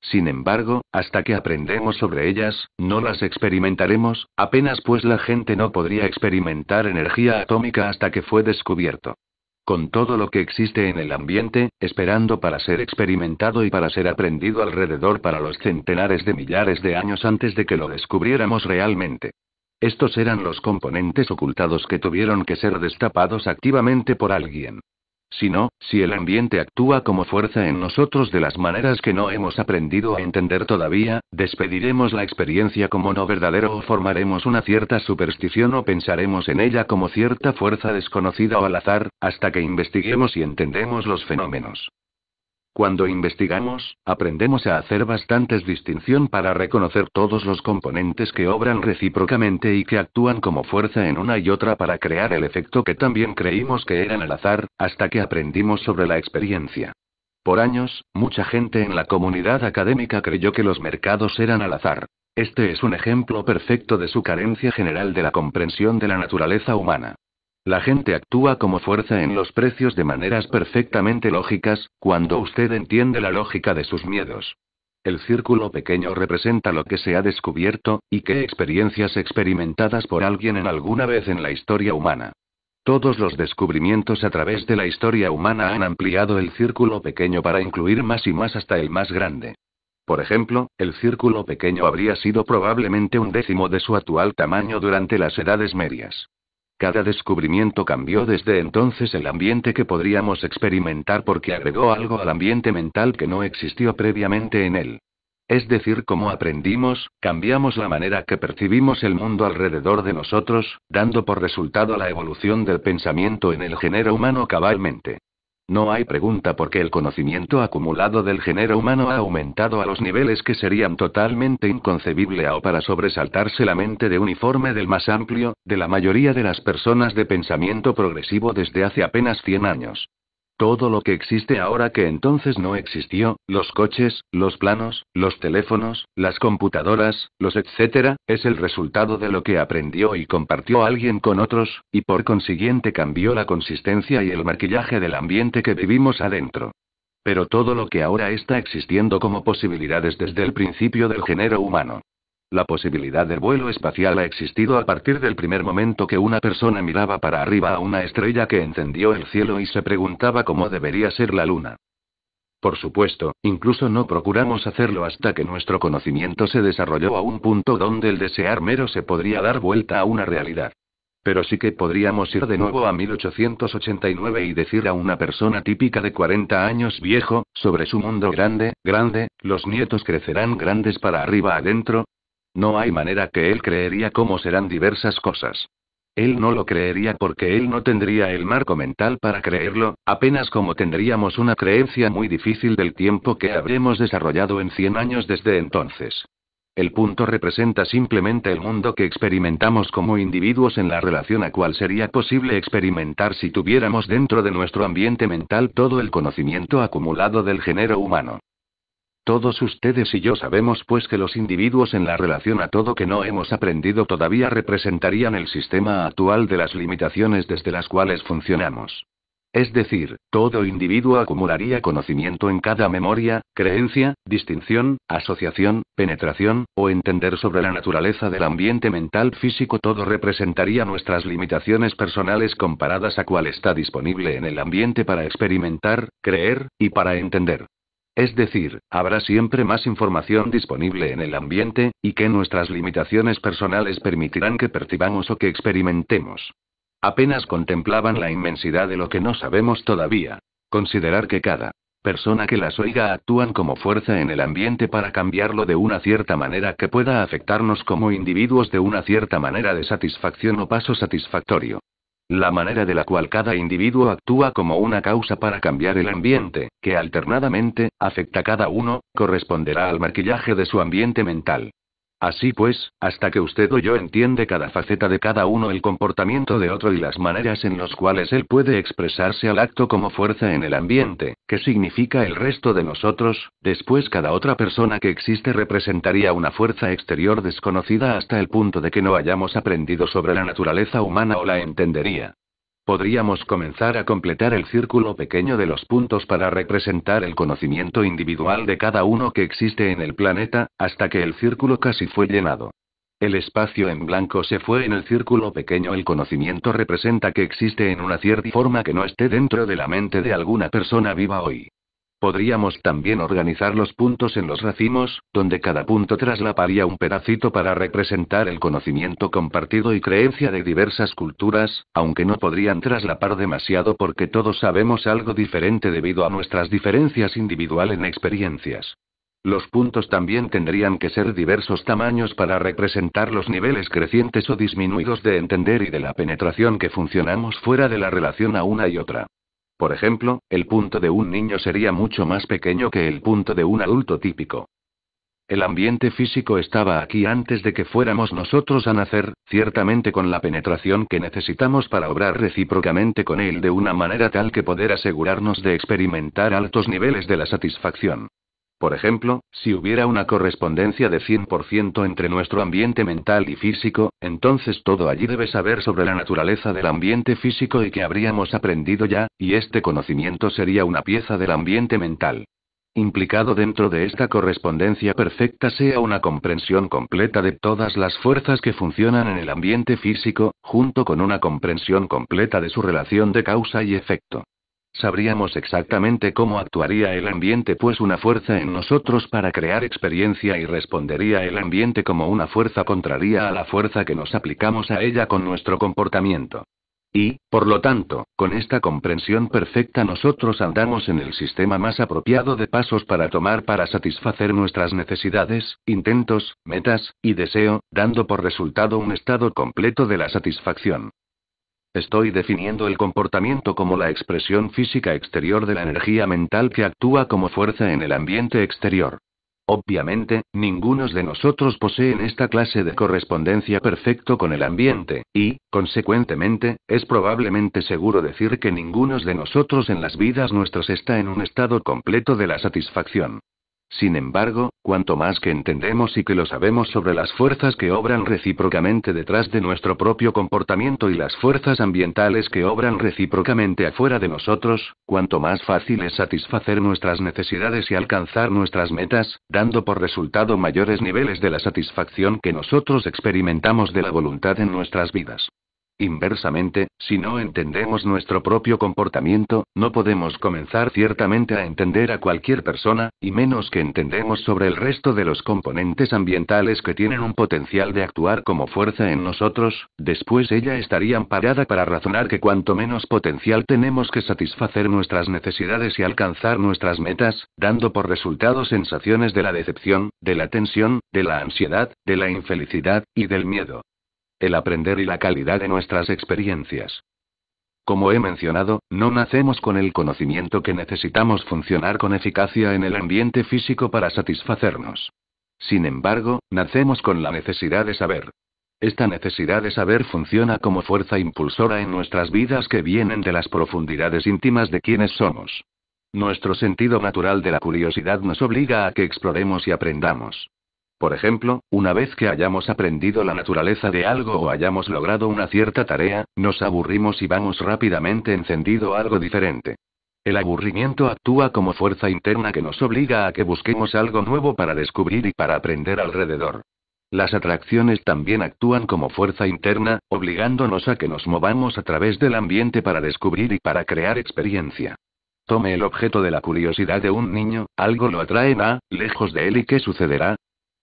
Sin embargo, hasta que aprendemos sobre ellas, no las experimentaremos, apenas pues la gente no podría experimentar energía atómica hasta que fue descubierto. Con todo lo que existe en el ambiente, esperando para ser experimentado y para ser aprendido alrededor para los centenares de millares de años antes de que lo descubriéramos realmente. Estos eran los componentes ocultados que tuvieron que ser destapados activamente por alguien sino, si el ambiente actúa como fuerza en nosotros de las maneras que no hemos aprendido a entender todavía, despediremos la experiencia como no verdadero o formaremos una cierta superstición o pensaremos en ella como cierta fuerza desconocida o al azar, hasta que investiguemos y entendemos los fenómenos. Cuando investigamos, aprendemos a hacer bastantes distinción para reconocer todos los componentes que obran recíprocamente y que actúan como fuerza en una y otra para crear el efecto que también creímos que eran al azar, hasta que aprendimos sobre la experiencia. Por años, mucha gente en la comunidad académica creyó que los mercados eran al azar. Este es un ejemplo perfecto de su carencia general de la comprensión de la naturaleza humana. La gente actúa como fuerza en los precios de maneras perfectamente lógicas, cuando usted entiende la lógica de sus miedos. El círculo pequeño representa lo que se ha descubierto, y qué experiencias experimentadas por alguien en alguna vez en la historia humana. Todos los descubrimientos a través de la historia humana han ampliado el círculo pequeño para incluir más y más hasta el más grande. Por ejemplo, el círculo pequeño habría sido probablemente un décimo de su actual tamaño durante las Edades Medias. Cada descubrimiento cambió desde entonces el ambiente que podríamos experimentar porque agregó algo al ambiente mental que no existió previamente en él. Es decir, como aprendimos, cambiamos la manera que percibimos el mundo alrededor de nosotros, dando por resultado la evolución del pensamiento en el género humano cabalmente. No hay pregunta porque el conocimiento acumulado del género humano ha aumentado a los niveles que serían totalmente inconcebible o para sobresaltarse la mente de uniforme del más amplio, de la mayoría de las personas de pensamiento progresivo desde hace apenas 100 años. Todo lo que existe ahora que entonces no existió, los coches, los planos, los teléfonos, las computadoras, los etcétera, es el resultado de lo que aprendió y compartió alguien con otros, y por consiguiente cambió la consistencia y el maquillaje del ambiente que vivimos adentro. Pero todo lo que ahora está existiendo como posibilidades desde el principio del género humano, la posibilidad de vuelo espacial ha existido a partir del primer momento que una persona miraba para arriba a una estrella que encendió el cielo y se preguntaba cómo debería ser la luna. Por supuesto, incluso no procuramos hacerlo hasta que nuestro conocimiento se desarrolló a un punto donde el desear mero se podría dar vuelta a una realidad. Pero sí que podríamos ir de nuevo a 1889 y decir a una persona típica de 40 años viejo, sobre su mundo grande, grande, los nietos crecerán grandes para arriba adentro, no hay manera que él creería cómo serán diversas cosas. Él no lo creería porque él no tendría el marco mental para creerlo, apenas como tendríamos una creencia muy difícil del tiempo que habremos desarrollado en 100 años desde entonces. El punto representa simplemente el mundo que experimentamos como individuos en la relación a cual sería posible experimentar si tuviéramos dentro de nuestro ambiente mental todo el conocimiento acumulado del género humano. Todos ustedes y yo sabemos pues que los individuos en la relación a todo que no hemos aprendido todavía representarían el sistema actual de las limitaciones desde las cuales funcionamos. Es decir, todo individuo acumularía conocimiento en cada memoria, creencia, distinción, asociación, penetración, o entender sobre la naturaleza del ambiente mental físico. Todo representaría nuestras limitaciones personales comparadas a cual está disponible en el ambiente para experimentar, creer, y para entender. Es decir, habrá siempre más información disponible en el ambiente, y que nuestras limitaciones personales permitirán que percibamos o que experimentemos. Apenas contemplaban la inmensidad de lo que no sabemos todavía. Considerar que cada persona que las oiga actúan como fuerza en el ambiente para cambiarlo de una cierta manera que pueda afectarnos como individuos de una cierta manera de satisfacción o paso satisfactorio. La manera de la cual cada individuo actúa como una causa para cambiar el ambiente, que alternadamente, afecta a cada uno, corresponderá al maquillaje de su ambiente mental. Así pues, hasta que usted o yo entiende cada faceta de cada uno el comportamiento de otro y las maneras en los cuales él puede expresarse al acto como fuerza en el ambiente, que significa el resto de nosotros, después cada otra persona que existe representaría una fuerza exterior desconocida hasta el punto de que no hayamos aprendido sobre la naturaleza humana o la entendería. Podríamos comenzar a completar el círculo pequeño de los puntos para representar el conocimiento individual de cada uno que existe en el planeta, hasta que el círculo casi fue llenado. El espacio en blanco se fue en el círculo pequeño. El conocimiento representa que existe en una cierta forma que no esté dentro de la mente de alguna persona viva hoy. Podríamos también organizar los puntos en los racimos, donde cada punto traslaparía un pedacito para representar el conocimiento compartido y creencia de diversas culturas, aunque no podrían traslapar demasiado porque todos sabemos algo diferente debido a nuestras diferencias individual en experiencias. Los puntos también tendrían que ser diversos tamaños para representar los niveles crecientes o disminuidos de entender y de la penetración que funcionamos fuera de la relación a una y otra. Por ejemplo, el punto de un niño sería mucho más pequeño que el punto de un adulto típico. El ambiente físico estaba aquí antes de que fuéramos nosotros a nacer, ciertamente con la penetración que necesitamos para obrar recíprocamente con él de una manera tal que poder asegurarnos de experimentar altos niveles de la satisfacción. Por ejemplo, si hubiera una correspondencia de 100% entre nuestro ambiente mental y físico, entonces todo allí debe saber sobre la naturaleza del ambiente físico y que habríamos aprendido ya, y este conocimiento sería una pieza del ambiente mental. Implicado dentro de esta correspondencia perfecta sea una comprensión completa de todas las fuerzas que funcionan en el ambiente físico, junto con una comprensión completa de su relación de causa y efecto. Sabríamos exactamente cómo actuaría el ambiente, pues una fuerza en nosotros para crear experiencia y respondería el ambiente como una fuerza contraria a la fuerza que nos aplicamos a ella con nuestro comportamiento. Y, por lo tanto, con esta comprensión perfecta nosotros andamos en el sistema más apropiado de pasos para tomar para satisfacer nuestras necesidades, intentos, metas, y deseo, dando por resultado un estado completo de la satisfacción. Estoy definiendo el comportamiento como la expresión física exterior de la energía mental que actúa como fuerza en el ambiente exterior. Obviamente, ningunos de nosotros poseen esta clase de correspondencia perfecto con el ambiente, y, consecuentemente, es probablemente seguro decir que ningunos de nosotros en las vidas nuestras está en un estado completo de la satisfacción. Sin embargo, cuanto más que entendemos y que lo sabemos sobre las fuerzas que obran recíprocamente detrás de nuestro propio comportamiento y las fuerzas ambientales que obran recíprocamente afuera de nosotros, cuanto más fácil es satisfacer nuestras necesidades y alcanzar nuestras metas, dando por resultado mayores niveles de la satisfacción que nosotros experimentamos de la voluntad en nuestras vidas. Inversamente, si no entendemos nuestro propio comportamiento, no podemos comenzar ciertamente a entender a cualquier persona, y menos que entendemos sobre el resto de los componentes ambientales que tienen un potencial de actuar como fuerza en nosotros, después ella estaría amparada para razonar que cuanto menos potencial tenemos que satisfacer nuestras necesidades y alcanzar nuestras metas, dando por resultado sensaciones de la decepción, de la tensión, de la ansiedad, de la infelicidad, y del miedo el aprender y la calidad de nuestras experiencias. Como he mencionado, no nacemos con el conocimiento que necesitamos funcionar con eficacia en el ambiente físico para satisfacernos. Sin embargo, nacemos con la necesidad de saber. Esta necesidad de saber funciona como fuerza impulsora en nuestras vidas que vienen de las profundidades íntimas de quienes somos. Nuestro sentido natural de la curiosidad nos obliga a que exploremos y aprendamos. Por ejemplo, una vez que hayamos aprendido la naturaleza de algo o hayamos logrado una cierta tarea, nos aburrimos y vamos rápidamente encendido algo diferente. El aburrimiento actúa como fuerza interna que nos obliga a que busquemos algo nuevo para descubrir y para aprender alrededor. Las atracciones también actúan como fuerza interna, obligándonos a que nos movamos a través del ambiente para descubrir y para crear experiencia. Tome el objeto de la curiosidad de un niño, algo lo atrae a, lejos de él y qué sucederá,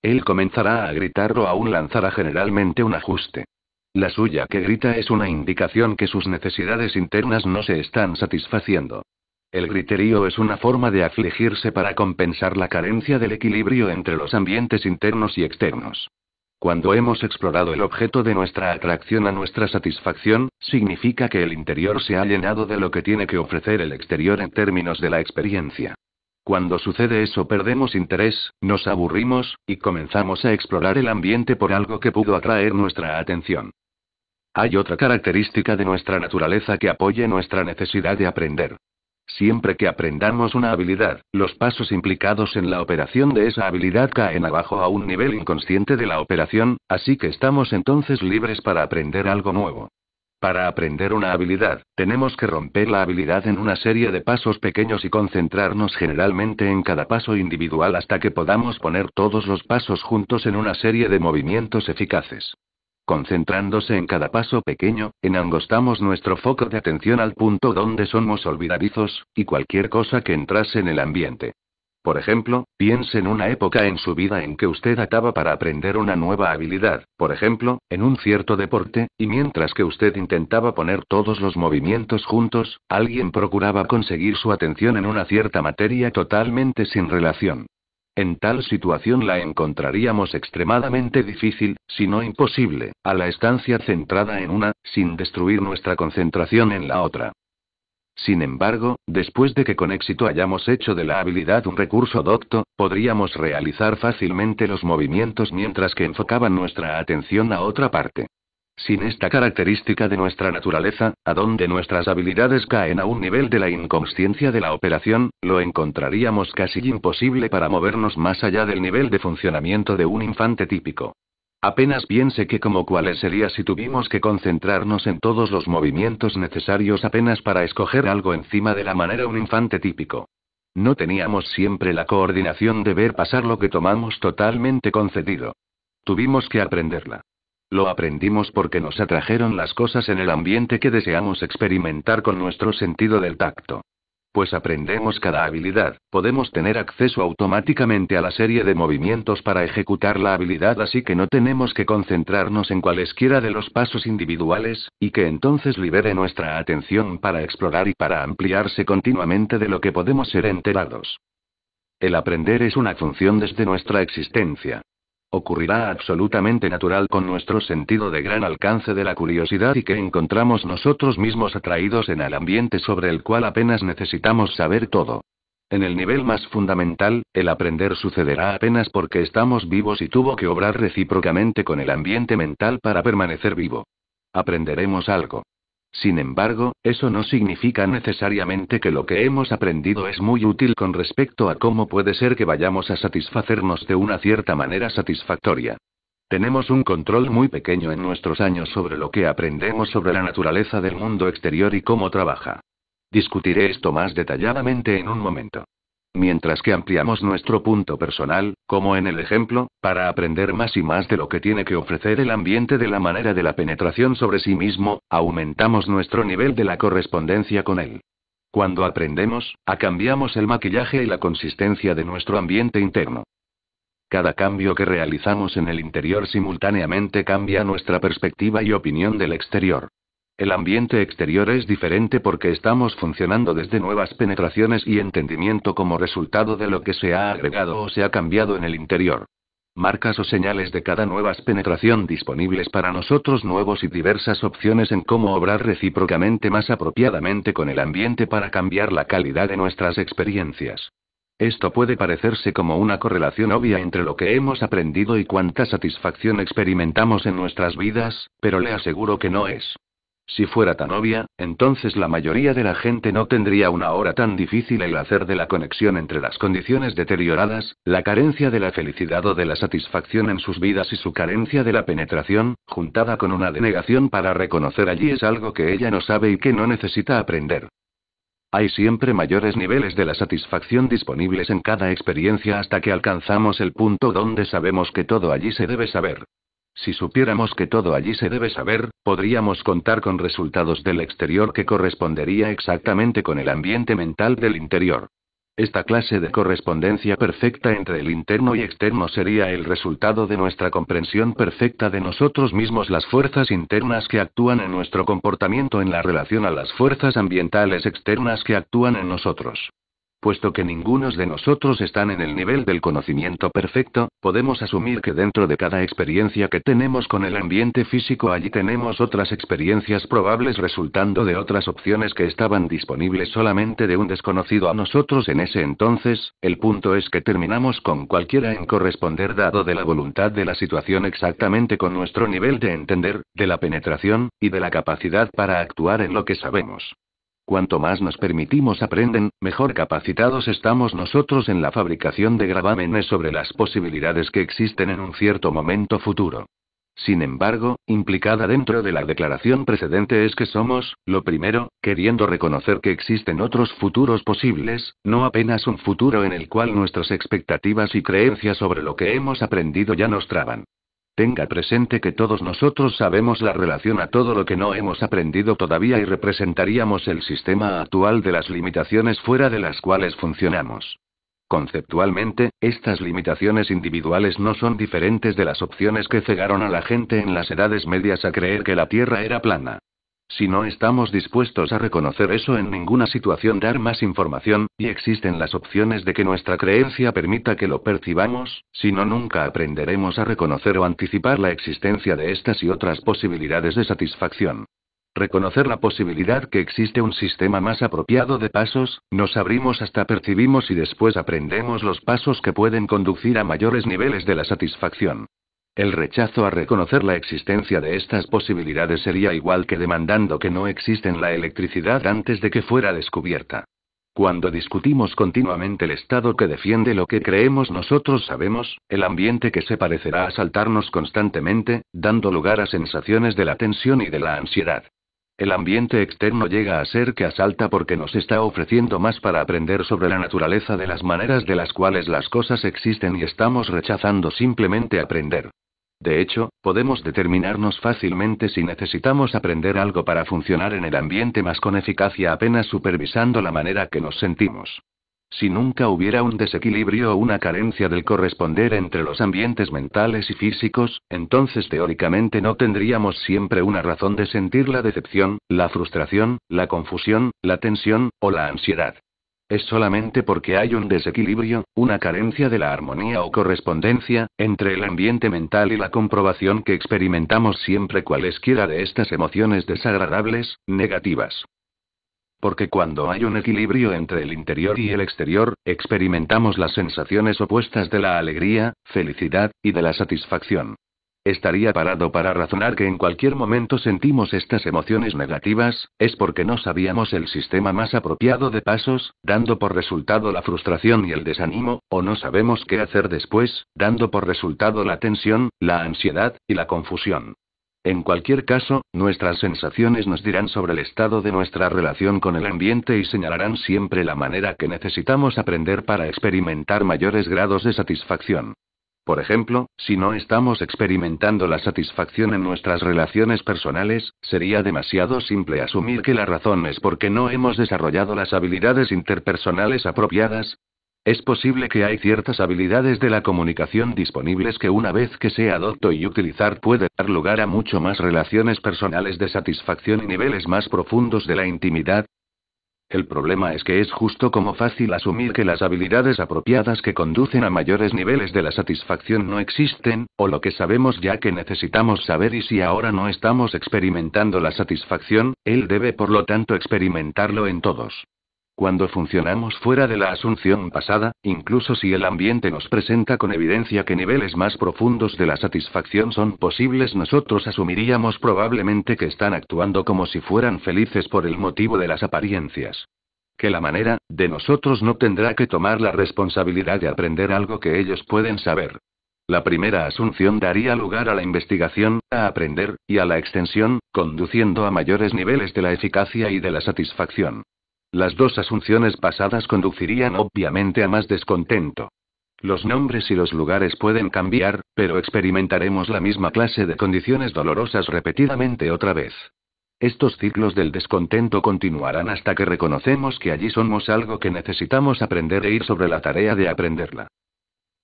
él comenzará a gritar o aún lanzará generalmente un ajuste. La suya que grita es una indicación que sus necesidades internas no se están satisfaciendo. El griterío es una forma de afligirse para compensar la carencia del equilibrio entre los ambientes internos y externos. Cuando hemos explorado el objeto de nuestra atracción a nuestra satisfacción, significa que el interior se ha llenado de lo que tiene que ofrecer el exterior en términos de la experiencia. Cuando sucede eso perdemos interés, nos aburrimos, y comenzamos a explorar el ambiente por algo que pudo atraer nuestra atención. Hay otra característica de nuestra naturaleza que apoya nuestra necesidad de aprender. Siempre que aprendamos una habilidad, los pasos implicados en la operación de esa habilidad caen abajo a un nivel inconsciente de la operación, así que estamos entonces libres para aprender algo nuevo. Para aprender una habilidad, tenemos que romper la habilidad en una serie de pasos pequeños y concentrarnos generalmente en cada paso individual hasta que podamos poner todos los pasos juntos en una serie de movimientos eficaces. Concentrándose en cada paso pequeño, enangostamos nuestro foco de atención al punto donde somos olvidadizos, y cualquier cosa que entrase en el ambiente por ejemplo, piense en una época en su vida en que usted ataba para aprender una nueva habilidad, por ejemplo, en un cierto deporte, y mientras que usted intentaba poner todos los movimientos juntos, alguien procuraba conseguir su atención en una cierta materia totalmente sin relación. En tal situación la encontraríamos extremadamente difícil, si no imposible, a la estancia centrada en una, sin destruir nuestra concentración en la otra. Sin embargo, después de que con éxito hayamos hecho de la habilidad un recurso docto, podríamos realizar fácilmente los movimientos mientras que enfocaban nuestra atención a otra parte. Sin esta característica de nuestra naturaleza, a donde nuestras habilidades caen a un nivel de la inconsciencia de la operación, lo encontraríamos casi imposible para movernos más allá del nivel de funcionamiento de un infante típico. Apenas piense que como cuáles sería si tuvimos que concentrarnos en todos los movimientos necesarios apenas para escoger algo encima de la manera un infante típico. No teníamos siempre la coordinación de ver pasar lo que tomamos totalmente concedido. Tuvimos que aprenderla. Lo aprendimos porque nos atrajeron las cosas en el ambiente que deseamos experimentar con nuestro sentido del tacto. Pues aprendemos cada habilidad, podemos tener acceso automáticamente a la serie de movimientos para ejecutar la habilidad, así que no tenemos que concentrarnos en cualesquiera de los pasos individuales, y que entonces libere nuestra atención para explorar y para ampliarse continuamente de lo que podemos ser enterados. El aprender es una función desde nuestra existencia ocurrirá absolutamente natural con nuestro sentido de gran alcance de la curiosidad y que encontramos nosotros mismos atraídos en el ambiente sobre el cual apenas necesitamos saber todo. En el nivel más fundamental, el aprender sucederá apenas porque estamos vivos y tuvo que obrar recíprocamente con el ambiente mental para permanecer vivo. Aprenderemos algo. Sin embargo, eso no significa necesariamente que lo que hemos aprendido es muy útil con respecto a cómo puede ser que vayamos a satisfacernos de una cierta manera satisfactoria. Tenemos un control muy pequeño en nuestros años sobre lo que aprendemos sobre la naturaleza del mundo exterior y cómo trabaja. Discutiré esto más detalladamente en un momento. Mientras que ampliamos nuestro punto personal, como en el ejemplo, para aprender más y más de lo que tiene que ofrecer el ambiente de la manera de la penetración sobre sí mismo, aumentamos nuestro nivel de la correspondencia con él. Cuando aprendemos, cambiamos el maquillaje y la consistencia de nuestro ambiente interno. Cada cambio que realizamos en el interior simultáneamente cambia nuestra perspectiva y opinión del exterior. El ambiente exterior es diferente porque estamos funcionando desde nuevas penetraciones y entendimiento como resultado de lo que se ha agregado o se ha cambiado en el interior. Marcas o señales de cada nueva penetración disponibles para nosotros nuevos y diversas opciones en cómo obrar recíprocamente más apropiadamente con el ambiente para cambiar la calidad de nuestras experiencias. Esto puede parecerse como una correlación obvia entre lo que hemos aprendido y cuánta satisfacción experimentamos en nuestras vidas, pero le aseguro que no es. Si fuera tan obvia, entonces la mayoría de la gente no tendría una hora tan difícil el hacer de la conexión entre las condiciones deterioradas, la carencia de la felicidad o de la satisfacción en sus vidas y su carencia de la penetración, juntada con una denegación para reconocer allí es algo que ella no sabe y que no necesita aprender. Hay siempre mayores niveles de la satisfacción disponibles en cada experiencia hasta que alcanzamos el punto donde sabemos que todo allí se debe saber. Si supiéramos que todo allí se debe saber, podríamos contar con resultados del exterior que correspondería exactamente con el ambiente mental del interior. Esta clase de correspondencia perfecta entre el interno y externo sería el resultado de nuestra comprensión perfecta de nosotros mismos, las fuerzas internas que actúan en nuestro comportamiento en la relación a las fuerzas ambientales externas que actúan en nosotros. Puesto que ningunos de nosotros están en el nivel del conocimiento perfecto, podemos asumir que dentro de cada experiencia que tenemos con el ambiente físico allí tenemos otras experiencias probables resultando de otras opciones que estaban disponibles solamente de un desconocido a nosotros en ese entonces, el punto es que terminamos con cualquiera en corresponder dado de la voluntad de la situación exactamente con nuestro nivel de entender, de la penetración, y de la capacidad para actuar en lo que sabemos. Cuanto más nos permitimos aprenden, mejor capacitados estamos nosotros en la fabricación de gravámenes sobre las posibilidades que existen en un cierto momento futuro. Sin embargo, implicada dentro de la declaración precedente es que somos, lo primero, queriendo reconocer que existen otros futuros posibles, no apenas un futuro en el cual nuestras expectativas y creencias sobre lo que hemos aprendido ya nos traban. Tenga presente que todos nosotros sabemos la relación a todo lo que no hemos aprendido todavía y representaríamos el sistema actual de las limitaciones fuera de las cuales funcionamos. Conceptualmente, estas limitaciones individuales no son diferentes de las opciones que cegaron a la gente en las edades medias a creer que la Tierra era plana. Si no estamos dispuestos a reconocer eso en ninguna situación, dar más información, y existen las opciones de que nuestra creencia permita que lo percibamos, si no nunca aprenderemos a reconocer o anticipar la existencia de estas y otras posibilidades de satisfacción. Reconocer la posibilidad que existe un sistema más apropiado de pasos, nos abrimos hasta percibimos y después aprendemos los pasos que pueden conducir a mayores niveles de la satisfacción. El rechazo a reconocer la existencia de estas posibilidades sería igual que demandando que no existen la electricidad antes de que fuera descubierta. Cuando discutimos continuamente el Estado que defiende lo que creemos nosotros sabemos, el ambiente que se parecerá a asaltarnos constantemente, dando lugar a sensaciones de la tensión y de la ansiedad. El ambiente externo llega a ser que asalta porque nos está ofreciendo más para aprender sobre la naturaleza de las maneras de las cuales las cosas existen y estamos rechazando simplemente aprender. De hecho, podemos determinarnos fácilmente si necesitamos aprender algo para funcionar en el ambiente más con eficacia apenas supervisando la manera que nos sentimos. Si nunca hubiera un desequilibrio o una carencia del corresponder entre los ambientes mentales y físicos, entonces teóricamente no tendríamos siempre una razón de sentir la decepción, la frustración, la confusión, la tensión o la ansiedad es solamente porque hay un desequilibrio, una carencia de la armonía o correspondencia, entre el ambiente mental y la comprobación que experimentamos siempre cualesquiera de estas emociones desagradables, negativas. Porque cuando hay un equilibrio entre el interior y el exterior, experimentamos las sensaciones opuestas de la alegría, felicidad, y de la satisfacción. Estaría parado para razonar que en cualquier momento sentimos estas emociones negativas, es porque no sabíamos el sistema más apropiado de pasos, dando por resultado la frustración y el desánimo, o no sabemos qué hacer después, dando por resultado la tensión, la ansiedad, y la confusión. En cualquier caso, nuestras sensaciones nos dirán sobre el estado de nuestra relación con el ambiente y señalarán siempre la manera que necesitamos aprender para experimentar mayores grados de satisfacción. Por ejemplo, si no estamos experimentando la satisfacción en nuestras relaciones personales, sería demasiado simple asumir que la razón es porque no hemos desarrollado las habilidades interpersonales apropiadas. Es posible que hay ciertas habilidades de la comunicación disponibles que una vez que se adopto y utilizar puede dar lugar a mucho más relaciones personales de satisfacción y niveles más profundos de la intimidad, el problema es que es justo como fácil asumir que las habilidades apropiadas que conducen a mayores niveles de la satisfacción no existen, o lo que sabemos ya que necesitamos saber y si ahora no estamos experimentando la satisfacción, él debe por lo tanto experimentarlo en todos. Cuando funcionamos fuera de la asunción pasada, incluso si el ambiente nos presenta con evidencia que niveles más profundos de la satisfacción son posibles, nosotros asumiríamos probablemente que están actuando como si fueran felices por el motivo de las apariencias. Que la manera, de nosotros no tendrá que tomar la responsabilidad de aprender algo que ellos pueden saber. La primera asunción daría lugar a la investigación, a aprender, y a la extensión, conduciendo a mayores niveles de la eficacia y de la satisfacción. Las dos asunciones pasadas conducirían obviamente a más descontento. Los nombres y los lugares pueden cambiar, pero experimentaremos la misma clase de condiciones dolorosas repetidamente otra vez. Estos ciclos del descontento continuarán hasta que reconocemos que allí somos algo que necesitamos aprender e ir sobre la tarea de aprenderla.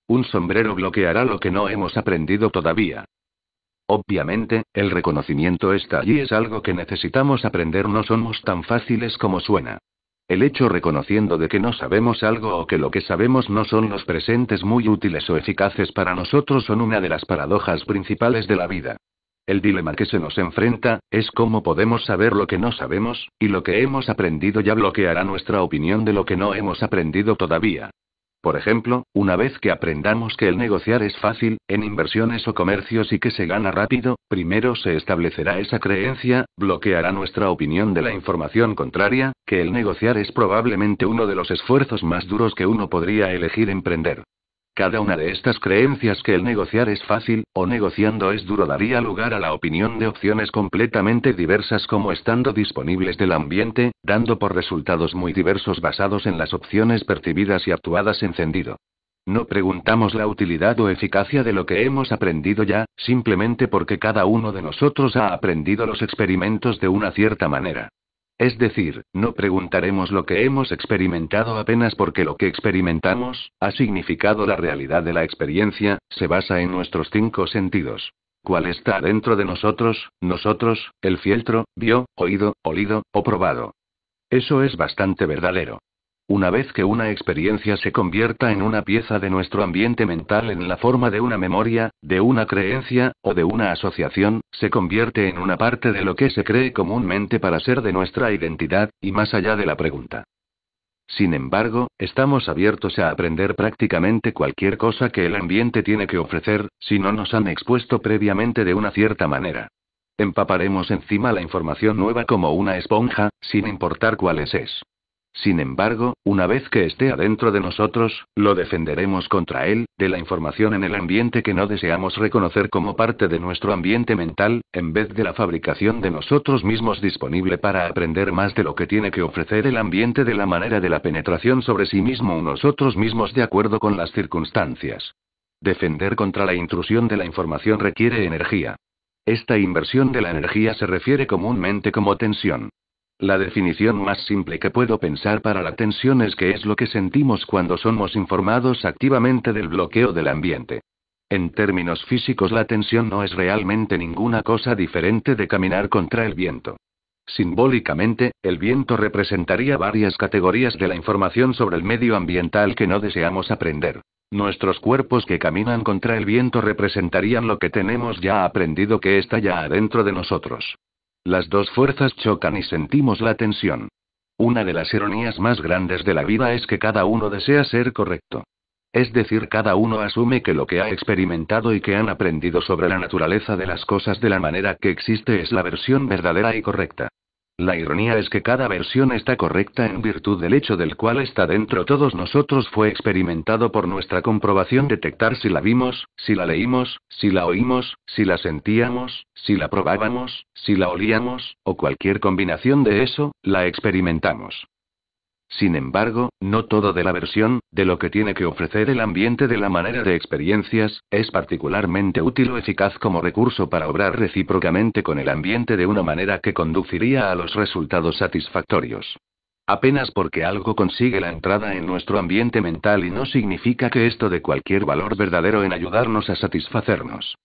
Un sombrero bloqueará lo que no hemos aprendido todavía. Obviamente, el reconocimiento está allí es algo que necesitamos aprender, no somos tan fáciles como suena. El hecho reconociendo de que no sabemos algo o que lo que sabemos no son los presentes muy útiles o eficaces para nosotros son una de las paradojas principales de la vida. El dilema que se nos enfrenta, es cómo podemos saber lo que no sabemos, y lo que hemos aprendido ya bloqueará nuestra opinión de lo que no hemos aprendido todavía. Por ejemplo, una vez que aprendamos que el negociar es fácil, en inversiones o comercios y que se gana rápido, primero se establecerá esa creencia, bloqueará nuestra opinión de la información contraria, que el negociar es probablemente uno de los esfuerzos más duros que uno podría elegir emprender. Cada una de estas creencias que el negociar es fácil, o negociando es duro daría lugar a la opinión de opciones completamente diversas como estando disponibles del ambiente, dando por resultados muy diversos basados en las opciones percibidas y actuadas encendido. No preguntamos la utilidad o eficacia de lo que hemos aprendido ya, simplemente porque cada uno de nosotros ha aprendido los experimentos de una cierta manera. Es decir, no preguntaremos lo que hemos experimentado apenas porque lo que experimentamos, ha significado la realidad de la experiencia, se basa en nuestros cinco sentidos. ¿Cuál está dentro de nosotros, nosotros, el fieltro, vio, oído, olido, o probado? Eso es bastante verdadero. Una vez que una experiencia se convierta en una pieza de nuestro ambiente mental en la forma de una memoria, de una creencia, o de una asociación, se convierte en una parte de lo que se cree comúnmente para ser de nuestra identidad, y más allá de la pregunta. Sin embargo, estamos abiertos a aprender prácticamente cualquier cosa que el ambiente tiene que ofrecer, si no nos han expuesto previamente de una cierta manera. Empaparemos encima la información nueva como una esponja, sin importar cuál es. es. Sin embargo, una vez que esté adentro de nosotros, lo defenderemos contra él, de la información en el ambiente que no deseamos reconocer como parte de nuestro ambiente mental, en vez de la fabricación de nosotros mismos disponible para aprender más de lo que tiene que ofrecer el ambiente de la manera de la penetración sobre sí mismo o nosotros mismos de acuerdo con las circunstancias. Defender contra la intrusión de la información requiere energía. Esta inversión de la energía se refiere comúnmente como tensión. La definición más simple que puedo pensar para la tensión es que es lo que sentimos cuando somos informados activamente del bloqueo del ambiente. En términos físicos, la tensión no es realmente ninguna cosa diferente de caminar contra el viento. Simbólicamente, el viento representaría varias categorías de la información sobre el medio ambiental que no deseamos aprender. Nuestros cuerpos que caminan contra el viento representarían lo que tenemos ya aprendido que está ya adentro de nosotros. Las dos fuerzas chocan y sentimos la tensión. Una de las ironías más grandes de la vida es que cada uno desea ser correcto. Es decir, cada uno asume que lo que ha experimentado y que han aprendido sobre la naturaleza de las cosas de la manera que existe es la versión verdadera y correcta. La ironía es que cada versión está correcta en virtud del hecho del cual está dentro todos nosotros fue experimentado por nuestra comprobación detectar si la vimos, si la leímos, si la oímos, si la sentíamos, si la probábamos, si la olíamos, o cualquier combinación de eso, la experimentamos. Sin embargo, no todo de la versión, de lo que tiene que ofrecer el ambiente de la manera de experiencias, es particularmente útil o eficaz como recurso para obrar recíprocamente con el ambiente de una manera que conduciría a los resultados satisfactorios. Apenas porque algo consigue la entrada en nuestro ambiente mental y no significa que esto de cualquier valor verdadero en ayudarnos a satisfacernos.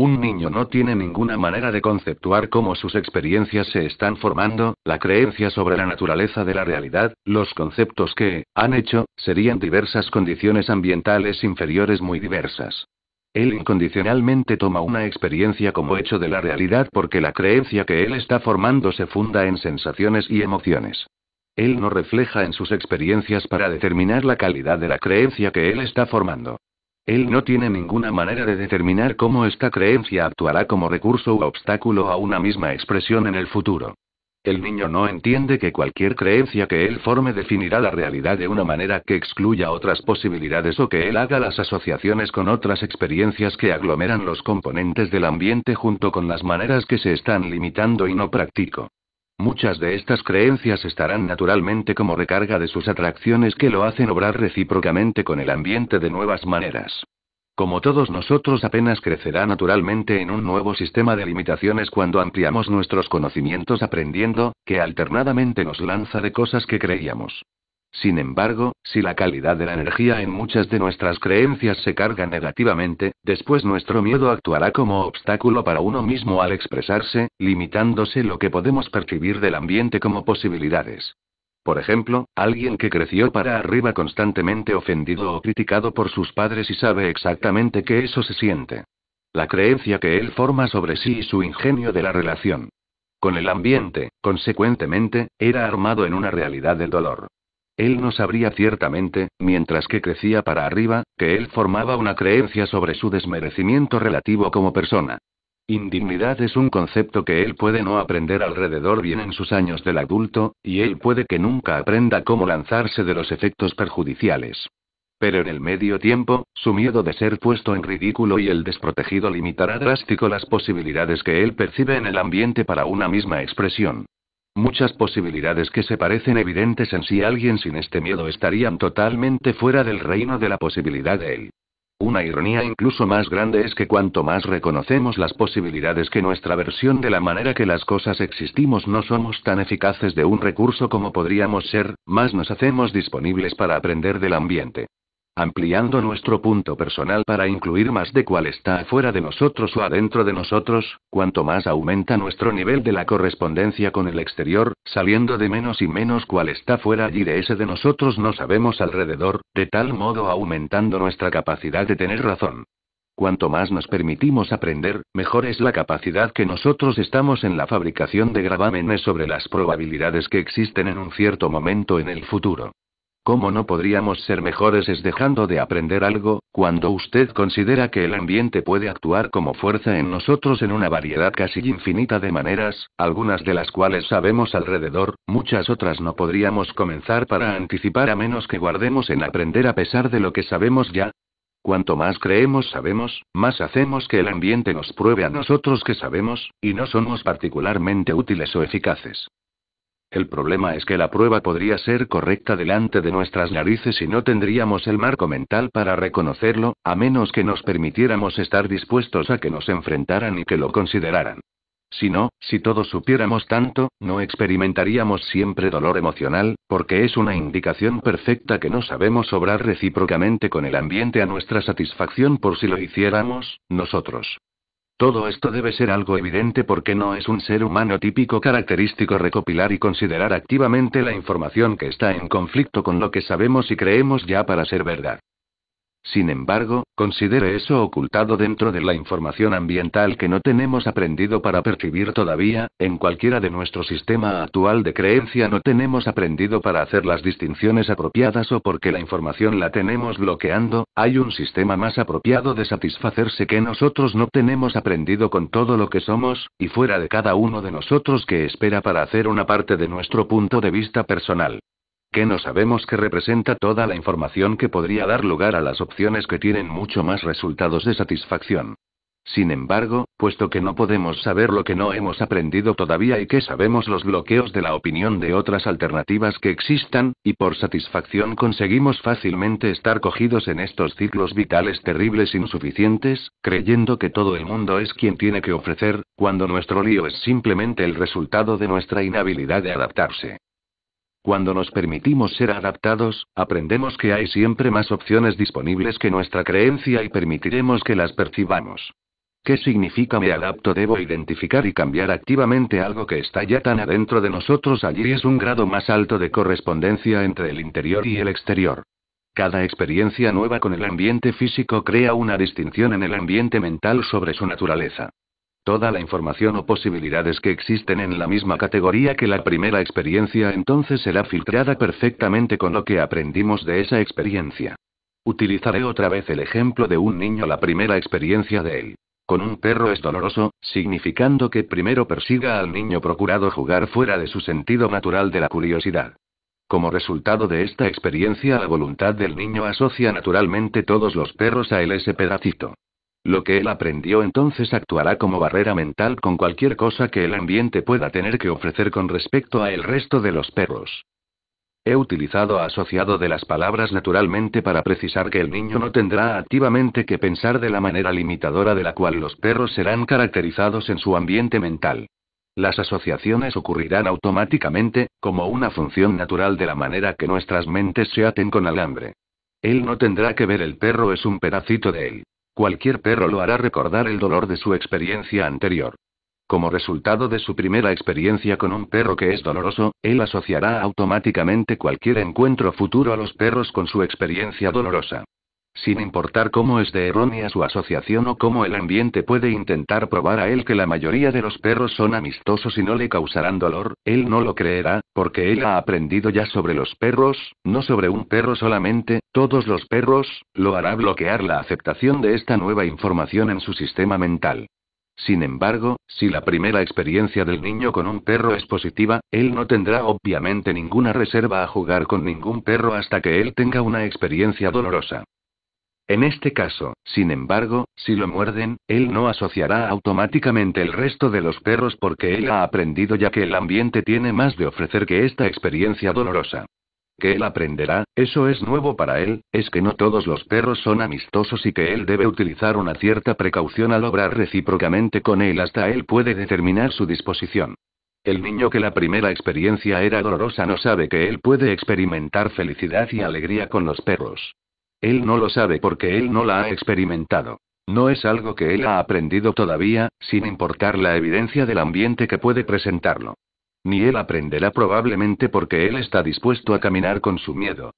Un niño no tiene ninguna manera de conceptuar cómo sus experiencias se están formando, la creencia sobre la naturaleza de la realidad, los conceptos que, han hecho, serían diversas condiciones ambientales inferiores muy diversas. Él incondicionalmente toma una experiencia como hecho de la realidad porque la creencia que él está formando se funda en sensaciones y emociones. Él no refleja en sus experiencias para determinar la calidad de la creencia que él está formando. Él no tiene ninguna manera de determinar cómo esta creencia actuará como recurso u obstáculo a una misma expresión en el futuro. El niño no entiende que cualquier creencia que él forme definirá la realidad de una manera que excluya otras posibilidades o que él haga las asociaciones con otras experiencias que aglomeran los componentes del ambiente junto con las maneras que se están limitando y no practico. Muchas de estas creencias estarán naturalmente como recarga de sus atracciones que lo hacen obrar recíprocamente con el ambiente de nuevas maneras. Como todos nosotros apenas crecerá naturalmente en un nuevo sistema de limitaciones cuando ampliamos nuestros conocimientos aprendiendo, que alternadamente nos lanza de cosas que creíamos. Sin embargo, si la calidad de la energía en muchas de nuestras creencias se carga negativamente, después nuestro miedo actuará como obstáculo para uno mismo al expresarse, limitándose lo que podemos percibir del ambiente como posibilidades. Por ejemplo, alguien que creció para arriba constantemente ofendido o criticado por sus padres y sabe exactamente que eso se siente. La creencia que él forma sobre sí y su ingenio de la relación. Con el ambiente, consecuentemente, era armado en una realidad del dolor. Él no sabría ciertamente, mientras que crecía para arriba, que él formaba una creencia sobre su desmerecimiento relativo como persona. Indignidad es un concepto que él puede no aprender alrededor bien en sus años del adulto, y él puede que nunca aprenda cómo lanzarse de los efectos perjudiciales. Pero en el medio tiempo, su miedo de ser puesto en ridículo y el desprotegido limitará drástico las posibilidades que él percibe en el ambiente para una misma expresión. Muchas posibilidades que se parecen evidentes en sí. alguien sin este miedo estarían totalmente fuera del reino de la posibilidad de él. Una ironía incluso más grande es que cuanto más reconocemos las posibilidades que nuestra versión de la manera que las cosas existimos no somos tan eficaces de un recurso como podríamos ser, más nos hacemos disponibles para aprender del ambiente ampliando nuestro punto personal para incluir más de cuál está afuera de nosotros o adentro de nosotros, cuanto más aumenta nuestro nivel de la correspondencia con el exterior, saliendo de menos y menos cuál está fuera allí de ese de nosotros no sabemos alrededor, de tal modo aumentando nuestra capacidad de tener razón. Cuanto más nos permitimos aprender, mejor es la capacidad que nosotros estamos en la fabricación de gravámenes sobre las probabilidades que existen en un cierto momento en el futuro. ¿Cómo no podríamos ser mejores es dejando de aprender algo, cuando usted considera que el ambiente puede actuar como fuerza en nosotros en una variedad casi infinita de maneras, algunas de las cuales sabemos alrededor, muchas otras no podríamos comenzar para anticipar a menos que guardemos en aprender a pesar de lo que sabemos ya? Cuanto más creemos sabemos, más hacemos que el ambiente nos pruebe a nosotros que sabemos, y no somos particularmente útiles o eficaces. El problema es que la prueba podría ser correcta delante de nuestras narices y no tendríamos el marco mental para reconocerlo, a menos que nos permitiéramos estar dispuestos a que nos enfrentaran y que lo consideraran. Si no, si todos supiéramos tanto, no experimentaríamos siempre dolor emocional, porque es una indicación perfecta que no sabemos obrar recíprocamente con el ambiente a nuestra satisfacción por si lo hiciéramos, nosotros. Todo esto debe ser algo evidente porque no es un ser humano típico característico recopilar y considerar activamente la información que está en conflicto con lo que sabemos y creemos ya para ser verdad. Sin embargo, considere eso ocultado dentro de la información ambiental que no tenemos aprendido para percibir todavía, en cualquiera de nuestro sistema actual de creencia no tenemos aprendido para hacer las distinciones apropiadas o porque la información la tenemos bloqueando, hay un sistema más apropiado de satisfacerse que nosotros no tenemos aprendido con todo lo que somos, y fuera de cada uno de nosotros que espera para hacer una parte de nuestro punto de vista personal que no sabemos que representa toda la información que podría dar lugar a las opciones que tienen mucho más resultados de satisfacción. Sin embargo, puesto que no podemos saber lo que no hemos aprendido todavía y que sabemos los bloqueos de la opinión de otras alternativas que existan, y por satisfacción conseguimos fácilmente estar cogidos en estos ciclos vitales terribles insuficientes, creyendo que todo el mundo es quien tiene que ofrecer, cuando nuestro lío es simplemente el resultado de nuestra inhabilidad de adaptarse. Cuando nos permitimos ser adaptados, aprendemos que hay siempre más opciones disponibles que nuestra creencia y permitiremos que las percibamos. ¿Qué significa me adapto? Debo identificar y cambiar activamente algo que está ya tan adentro de nosotros. Allí es un grado más alto de correspondencia entre el interior y el exterior. Cada experiencia nueva con el ambiente físico crea una distinción en el ambiente mental sobre su naturaleza. Toda la información o posibilidades que existen en la misma categoría que la primera experiencia entonces será filtrada perfectamente con lo que aprendimos de esa experiencia. Utilizaré otra vez el ejemplo de un niño la primera experiencia de él. Con un perro es doloroso, significando que primero persiga al niño procurado jugar fuera de su sentido natural de la curiosidad. Como resultado de esta experiencia la voluntad del niño asocia naturalmente todos los perros a él ese pedacito. Lo que él aprendió entonces actuará como barrera mental con cualquier cosa que el ambiente pueda tener que ofrecer con respecto a el resto de los perros. He utilizado asociado de las palabras naturalmente para precisar que el niño no tendrá activamente que pensar de la manera limitadora de la cual los perros serán caracterizados en su ambiente mental. Las asociaciones ocurrirán automáticamente, como una función natural de la manera que nuestras mentes se aten con alambre. Él no tendrá que ver el perro es un pedacito de él. Cualquier perro lo hará recordar el dolor de su experiencia anterior. Como resultado de su primera experiencia con un perro que es doloroso, él asociará automáticamente cualquier encuentro futuro a los perros con su experiencia dolorosa sin importar cómo es de errónea su asociación o cómo el ambiente puede intentar probar a él que la mayoría de los perros son amistosos y no le causarán dolor, él no lo creerá, porque él ha aprendido ya sobre los perros, no sobre un perro solamente, todos los perros, lo hará bloquear la aceptación de esta nueva información en su sistema mental. Sin embargo, si la primera experiencia del niño con un perro es positiva, él no tendrá obviamente ninguna reserva a jugar con ningún perro hasta que él tenga una experiencia dolorosa. En este caso, sin embargo, si lo muerden, él no asociará automáticamente el resto de los perros porque él ha aprendido ya que el ambiente tiene más de ofrecer que esta experiencia dolorosa. Que él aprenderá, eso es nuevo para él, es que no todos los perros son amistosos y que él debe utilizar una cierta precaución al obrar recíprocamente con él hasta él puede determinar su disposición. El niño que la primera experiencia era dolorosa no sabe que él puede experimentar felicidad y alegría con los perros. Él no lo sabe porque él no la ha experimentado. No es algo que él ha aprendido todavía, sin importar la evidencia del ambiente que puede presentarlo. Ni él aprenderá probablemente porque él está dispuesto a caminar con su miedo.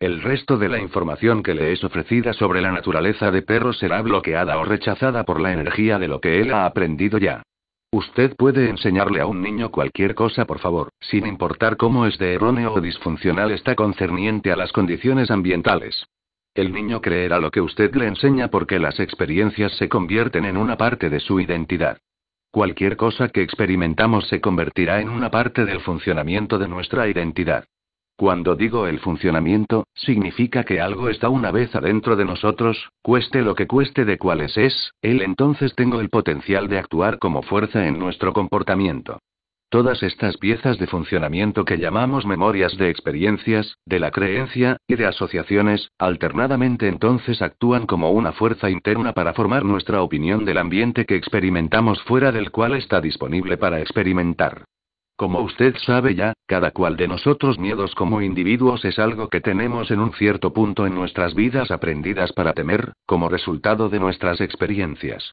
El resto de la información que le es ofrecida sobre la naturaleza de perro será bloqueada o rechazada por la energía de lo que él ha aprendido ya. Usted puede enseñarle a un niño cualquier cosa, por favor, sin importar cómo es de erróneo o disfuncional está concerniente a las condiciones ambientales. El niño creerá lo que usted le enseña porque las experiencias se convierten en una parte de su identidad. Cualquier cosa que experimentamos se convertirá en una parte del funcionamiento de nuestra identidad. Cuando digo el funcionamiento, significa que algo está una vez adentro de nosotros, cueste lo que cueste de cuáles es, él entonces tengo el potencial de actuar como fuerza en nuestro comportamiento. Todas estas piezas de funcionamiento que llamamos memorias de experiencias, de la creencia, y de asociaciones, alternadamente entonces actúan como una fuerza interna para formar nuestra opinión del ambiente que experimentamos fuera del cual está disponible para experimentar. Como usted sabe ya, cada cual de nosotros miedos como individuos es algo que tenemos en un cierto punto en nuestras vidas aprendidas para temer, como resultado de nuestras experiencias.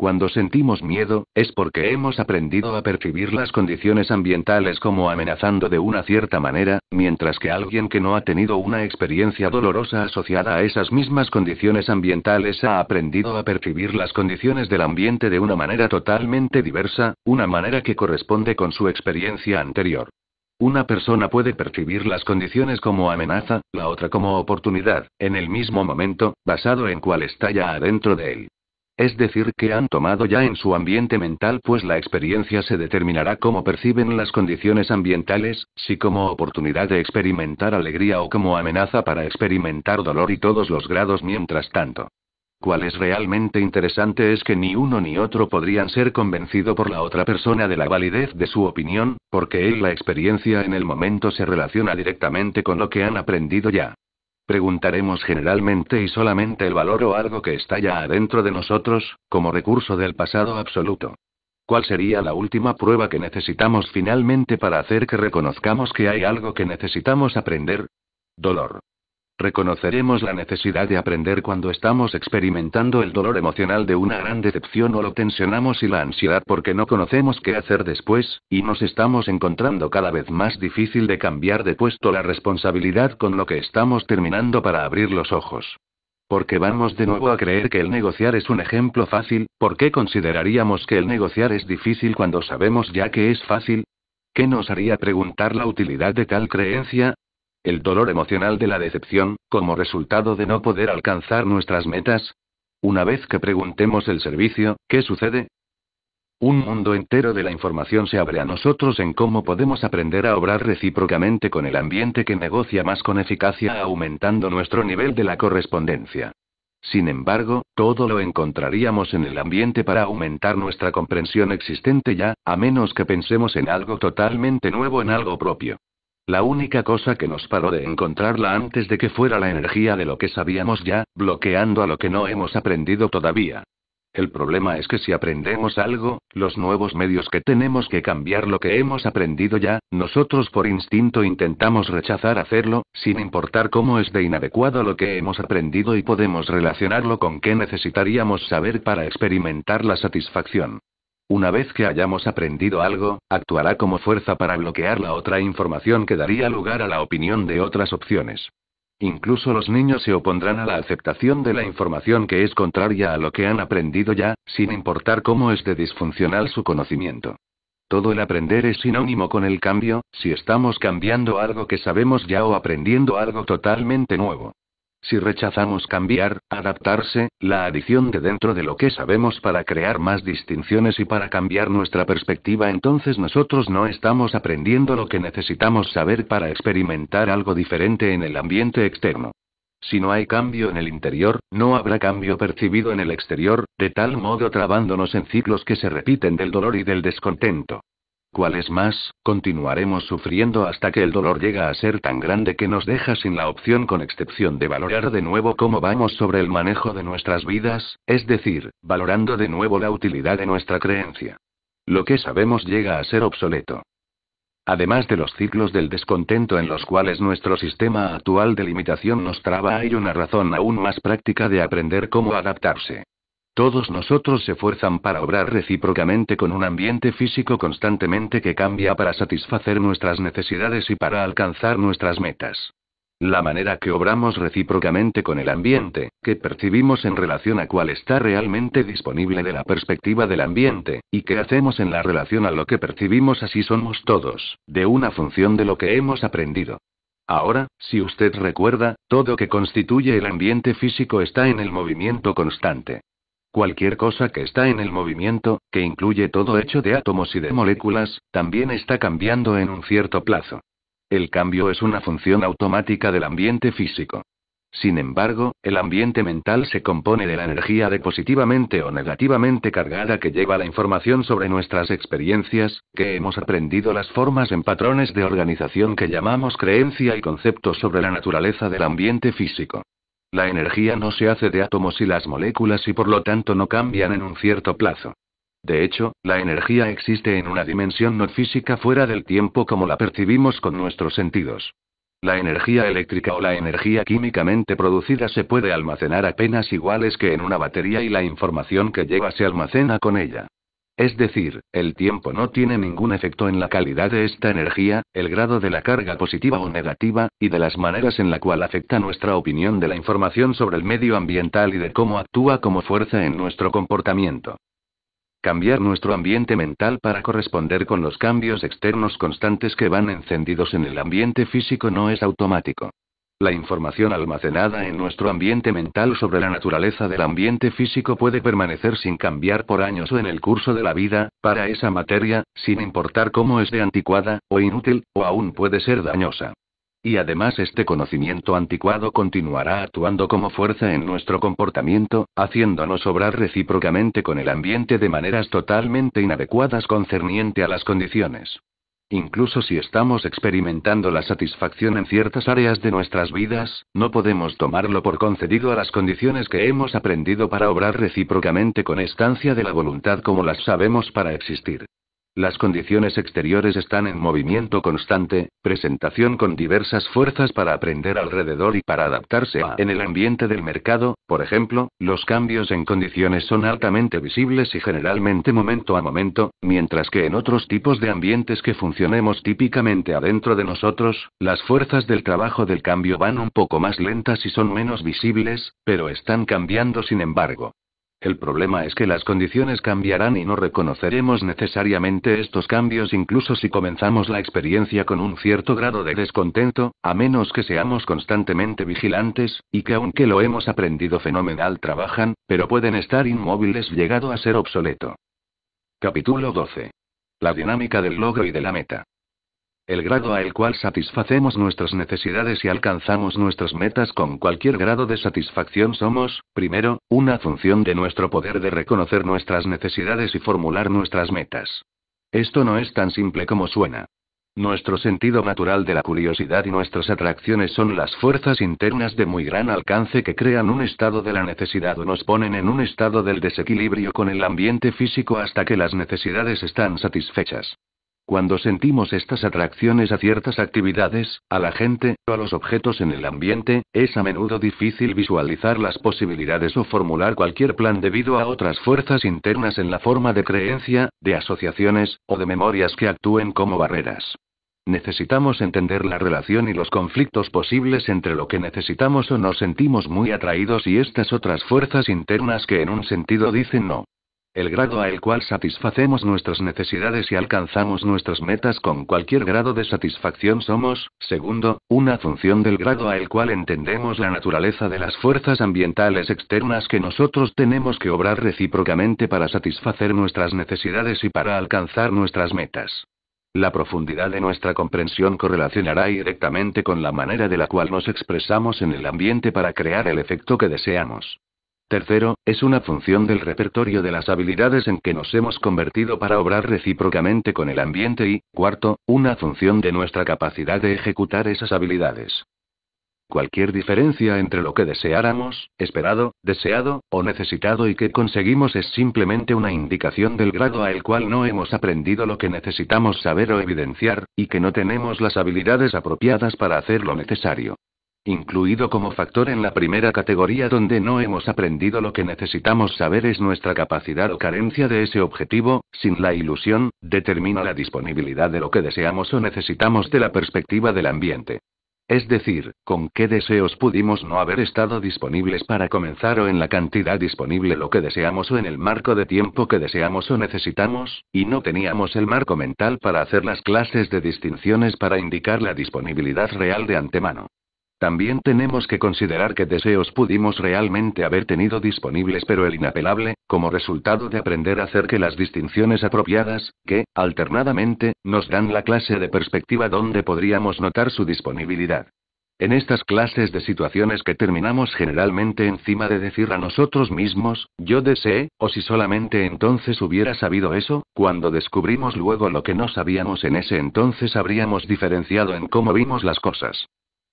Cuando sentimos miedo, es porque hemos aprendido a percibir las condiciones ambientales como amenazando de una cierta manera, mientras que alguien que no ha tenido una experiencia dolorosa asociada a esas mismas condiciones ambientales ha aprendido a percibir las condiciones del ambiente de una manera totalmente diversa, una manera que corresponde con su experiencia anterior. Una persona puede percibir las condiciones como amenaza, la otra como oportunidad, en el mismo momento, basado en cuál está ya adentro de él. Es decir, que han tomado ya en su ambiente mental, pues la experiencia se determinará cómo perciben las condiciones ambientales, si como oportunidad de experimentar alegría o como amenaza para experimentar dolor y todos los grados mientras tanto. Cual es realmente interesante es que ni uno ni otro podrían ser convencido por la otra persona de la validez de su opinión, porque él la experiencia en el momento se relaciona directamente con lo que han aprendido ya. Preguntaremos generalmente y solamente el valor o algo que está ya adentro de nosotros, como recurso del pasado absoluto. ¿Cuál sería la última prueba que necesitamos finalmente para hacer que reconozcamos que hay algo que necesitamos aprender? Dolor. Reconoceremos la necesidad de aprender cuando estamos experimentando el dolor emocional de una gran decepción o lo tensionamos y la ansiedad porque no conocemos qué hacer después, y nos estamos encontrando cada vez más difícil de cambiar de puesto la responsabilidad con lo que estamos terminando para abrir los ojos. Porque vamos de nuevo a creer que el negociar es un ejemplo fácil, ¿por qué consideraríamos que el negociar es difícil cuando sabemos ya que es fácil? ¿Qué nos haría preguntar la utilidad de tal creencia? el dolor emocional de la decepción, como resultado de no poder alcanzar nuestras metas? Una vez que preguntemos el servicio, ¿qué sucede? Un mundo entero de la información se abre a nosotros en cómo podemos aprender a obrar recíprocamente con el ambiente que negocia más con eficacia aumentando nuestro nivel de la correspondencia. Sin embargo, todo lo encontraríamos en el ambiente para aumentar nuestra comprensión existente ya, a menos que pensemos en algo totalmente nuevo, en algo propio. La única cosa que nos paró de encontrarla antes de que fuera la energía de lo que sabíamos ya, bloqueando a lo que no hemos aprendido todavía. El problema es que si aprendemos algo, los nuevos medios que tenemos que cambiar lo que hemos aprendido ya, nosotros por instinto intentamos rechazar hacerlo, sin importar cómo es de inadecuado lo que hemos aprendido y podemos relacionarlo con qué necesitaríamos saber para experimentar la satisfacción. Una vez que hayamos aprendido algo, actuará como fuerza para bloquear la otra información que daría lugar a la opinión de otras opciones. Incluso los niños se opondrán a la aceptación de la información que es contraria a lo que han aprendido ya, sin importar cómo es de disfuncional su conocimiento. Todo el aprender es sinónimo con el cambio, si estamos cambiando algo que sabemos ya o aprendiendo algo totalmente nuevo. Si rechazamos cambiar, adaptarse, la adición de dentro de lo que sabemos para crear más distinciones y para cambiar nuestra perspectiva, entonces nosotros no estamos aprendiendo lo que necesitamos saber para experimentar algo diferente en el ambiente externo. Si no hay cambio en el interior, no habrá cambio percibido en el exterior, de tal modo trabándonos en ciclos que se repiten del dolor y del descontento. ¿Cuál es más, continuaremos sufriendo hasta que el dolor llega a ser tan grande que nos deja sin la opción con excepción de valorar de nuevo cómo vamos sobre el manejo de nuestras vidas, es decir, valorando de nuevo la utilidad de nuestra creencia. Lo que sabemos llega a ser obsoleto. Además de los ciclos del descontento en los cuales nuestro sistema actual de limitación nos traba, hay una razón aún más práctica de aprender cómo adaptarse. Todos nosotros se esfuerzan para obrar recíprocamente con un ambiente físico constantemente que cambia para satisfacer nuestras necesidades y para alcanzar nuestras metas. La manera que obramos recíprocamente con el ambiente, que percibimos en relación a cuál está realmente disponible de la perspectiva del ambiente, y que hacemos en la relación a lo que percibimos así somos todos, de una función de lo que hemos aprendido. Ahora, si usted recuerda, todo que constituye el ambiente físico está en el movimiento constante. Cualquier cosa que está en el movimiento, que incluye todo hecho de átomos y de moléculas, también está cambiando en un cierto plazo. El cambio es una función automática del ambiente físico. Sin embargo, el ambiente mental se compone de la energía de positivamente o negativamente cargada que lleva la información sobre nuestras experiencias, que hemos aprendido las formas en patrones de organización que llamamos creencia y conceptos sobre la naturaleza del ambiente físico. La energía no se hace de átomos y las moléculas y por lo tanto no cambian en un cierto plazo. De hecho, la energía existe en una dimensión no física fuera del tiempo como la percibimos con nuestros sentidos. La energía eléctrica o la energía químicamente producida se puede almacenar apenas iguales que en una batería y la información que lleva se almacena con ella. Es decir, el tiempo no tiene ningún efecto en la calidad de esta energía, el grado de la carga positiva o negativa, y de las maneras en la cual afecta nuestra opinión de la información sobre el medio ambiental y de cómo actúa como fuerza en nuestro comportamiento. Cambiar nuestro ambiente mental para corresponder con los cambios externos constantes que van encendidos en el ambiente físico no es automático. La información almacenada en nuestro ambiente mental sobre la naturaleza del ambiente físico puede permanecer sin cambiar por años o en el curso de la vida, para esa materia, sin importar cómo es de anticuada, o inútil, o aún puede ser dañosa. Y además este conocimiento anticuado continuará actuando como fuerza en nuestro comportamiento, haciéndonos obrar recíprocamente con el ambiente de maneras totalmente inadecuadas concerniente a las condiciones Incluso si estamos experimentando la satisfacción en ciertas áreas de nuestras vidas, no podemos tomarlo por concedido a las condiciones que hemos aprendido para obrar recíprocamente con estancia de la voluntad como las sabemos para existir. Las condiciones exteriores están en movimiento constante, presentación con diversas fuerzas para aprender alrededor y para adaptarse a en el ambiente del mercado, por ejemplo, los cambios en condiciones son altamente visibles y generalmente momento a momento, mientras que en otros tipos de ambientes que funcionemos típicamente adentro de nosotros, las fuerzas del trabajo del cambio van un poco más lentas y son menos visibles, pero están cambiando sin embargo. El problema es que las condiciones cambiarán y no reconoceremos necesariamente estos cambios incluso si comenzamos la experiencia con un cierto grado de descontento, a menos que seamos constantemente vigilantes, y que aunque lo hemos aprendido fenomenal trabajan, pero pueden estar inmóviles llegado a ser obsoleto. Capítulo 12. La dinámica del logro y de la meta el grado al cual satisfacemos nuestras necesidades y alcanzamos nuestras metas con cualquier grado de satisfacción somos, primero, una función de nuestro poder de reconocer nuestras necesidades y formular nuestras metas. Esto no es tan simple como suena. Nuestro sentido natural de la curiosidad y nuestras atracciones son las fuerzas internas de muy gran alcance que crean un estado de la necesidad o nos ponen en un estado del desequilibrio con el ambiente físico hasta que las necesidades están satisfechas. Cuando sentimos estas atracciones a ciertas actividades, a la gente, o a los objetos en el ambiente, es a menudo difícil visualizar las posibilidades o formular cualquier plan debido a otras fuerzas internas en la forma de creencia, de asociaciones, o de memorias que actúen como barreras. Necesitamos entender la relación y los conflictos posibles entre lo que necesitamos o nos sentimos muy atraídos y estas otras fuerzas internas que en un sentido dicen no. El grado al cual satisfacemos nuestras necesidades y alcanzamos nuestras metas con cualquier grado de satisfacción somos, segundo, una función del grado al cual entendemos la naturaleza de las fuerzas ambientales externas que nosotros tenemos que obrar recíprocamente para satisfacer nuestras necesidades y para alcanzar nuestras metas. La profundidad de nuestra comprensión correlacionará directamente con la manera de la cual nos expresamos en el ambiente para crear el efecto que deseamos. Tercero, es una función del repertorio de las habilidades en que nos hemos convertido para obrar recíprocamente con el ambiente y, cuarto, una función de nuestra capacidad de ejecutar esas habilidades. Cualquier diferencia entre lo que deseáramos, esperado, deseado, o necesitado y que conseguimos es simplemente una indicación del grado al cual no hemos aprendido lo que necesitamos saber o evidenciar, y que no tenemos las habilidades apropiadas para hacer lo necesario incluido como factor en la primera categoría donde no hemos aprendido lo que necesitamos saber es nuestra capacidad o carencia de ese objetivo, sin la ilusión, determina la disponibilidad de lo que deseamos o necesitamos de la perspectiva del ambiente. Es decir, con qué deseos pudimos no haber estado disponibles para comenzar o en la cantidad disponible lo que deseamos o en el marco de tiempo que deseamos o necesitamos, y no teníamos el marco mental para hacer las clases de distinciones para indicar la disponibilidad real de antemano. También tenemos que considerar qué deseos pudimos realmente haber tenido disponibles, pero el inapelable, como resultado de aprender a hacer que las distinciones apropiadas, que, alternadamente, nos dan la clase de perspectiva donde podríamos notar su disponibilidad. En estas clases de situaciones que terminamos generalmente encima de decir a nosotros mismos, yo deseé, o si solamente entonces hubiera sabido eso, cuando descubrimos luego lo que no sabíamos en ese entonces habríamos diferenciado en cómo vimos las cosas.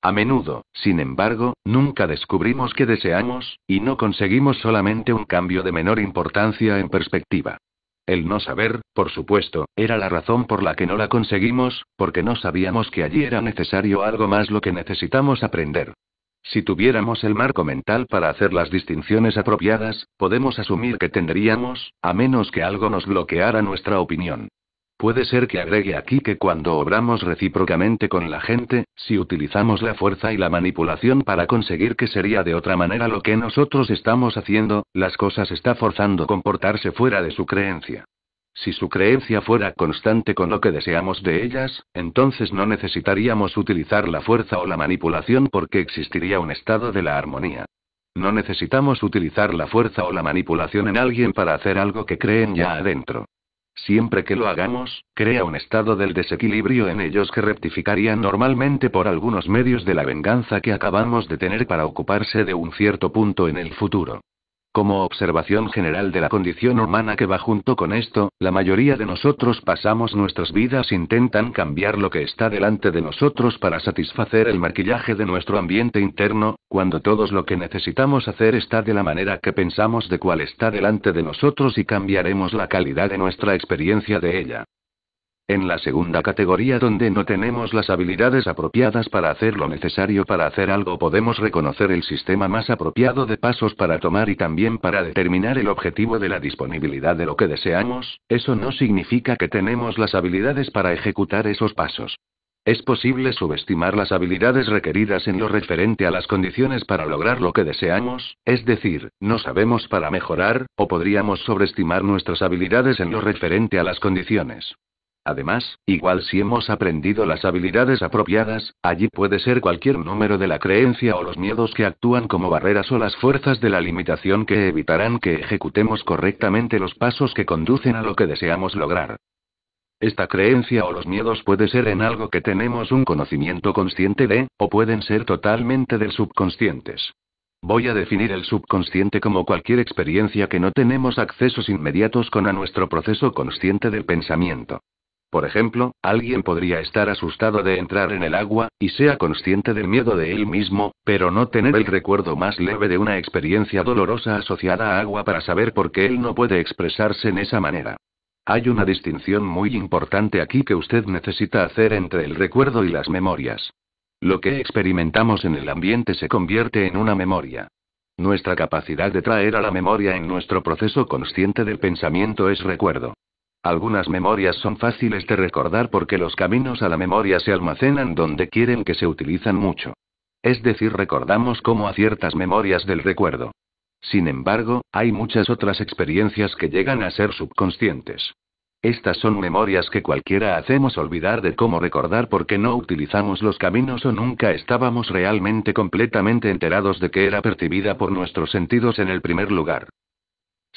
A menudo, sin embargo, nunca descubrimos qué deseamos, y no conseguimos solamente un cambio de menor importancia en perspectiva. El no saber, por supuesto, era la razón por la que no la conseguimos, porque no sabíamos que allí era necesario algo más lo que necesitamos aprender. Si tuviéramos el marco mental para hacer las distinciones apropiadas, podemos asumir que tendríamos, a menos que algo nos bloqueara nuestra opinión. Puede ser que agregue aquí que cuando obramos recíprocamente con la gente, si utilizamos la fuerza y la manipulación para conseguir que sería de otra manera lo que nosotros estamos haciendo, las cosas está forzando comportarse fuera de su creencia. Si su creencia fuera constante con lo que deseamos de ellas, entonces no necesitaríamos utilizar la fuerza o la manipulación porque existiría un estado de la armonía. No necesitamos utilizar la fuerza o la manipulación en alguien para hacer algo que creen ya adentro. Siempre que lo hagamos, crea un estado del desequilibrio en ellos que rectificarían normalmente por algunos medios de la venganza que acabamos de tener para ocuparse de un cierto punto en el futuro. Como observación general de la condición humana que va junto con esto, la mayoría de nosotros pasamos nuestras vidas intentan cambiar lo que está delante de nosotros para satisfacer el maquillaje de nuestro ambiente interno, cuando todo lo que necesitamos hacer está de la manera que pensamos de cuál está delante de nosotros y cambiaremos la calidad de nuestra experiencia de ella. En la segunda categoría donde no tenemos las habilidades apropiadas para hacer lo necesario para hacer algo podemos reconocer el sistema más apropiado de pasos para tomar y también para determinar el objetivo de la disponibilidad de lo que deseamos, eso no significa que tenemos las habilidades para ejecutar esos pasos. Es posible subestimar las habilidades requeridas en lo referente a las condiciones para lograr lo que deseamos, es decir, no sabemos para mejorar, o podríamos sobreestimar nuestras habilidades en lo referente a las condiciones. Además, igual si hemos aprendido las habilidades apropiadas, allí puede ser cualquier número de la creencia o los miedos que actúan como barreras o las fuerzas de la limitación que evitarán que ejecutemos correctamente los pasos que conducen a lo que deseamos lograr. Esta creencia o los miedos puede ser en algo que tenemos un conocimiento consciente de, o pueden ser totalmente del subconscientes. Voy a definir el subconsciente como cualquier experiencia que no tenemos accesos inmediatos con a nuestro proceso consciente del pensamiento. Por ejemplo, alguien podría estar asustado de entrar en el agua, y sea consciente del miedo de él mismo, pero no tener el recuerdo más leve de una experiencia dolorosa asociada a agua para saber por qué él no puede expresarse en esa manera. Hay una distinción muy importante aquí que usted necesita hacer entre el recuerdo y las memorias. Lo que experimentamos en el ambiente se convierte en una memoria. Nuestra capacidad de traer a la memoria en nuestro proceso consciente del pensamiento es recuerdo. Algunas memorias son fáciles de recordar porque los caminos a la memoria se almacenan donde quieren que se utilizan mucho. Es decir, recordamos como a ciertas memorias del recuerdo. Sin embargo, hay muchas otras experiencias que llegan a ser subconscientes. Estas son memorias que cualquiera hacemos olvidar de cómo recordar porque no utilizamos los caminos o nunca estábamos realmente completamente enterados de que era percibida por nuestros sentidos en el primer lugar.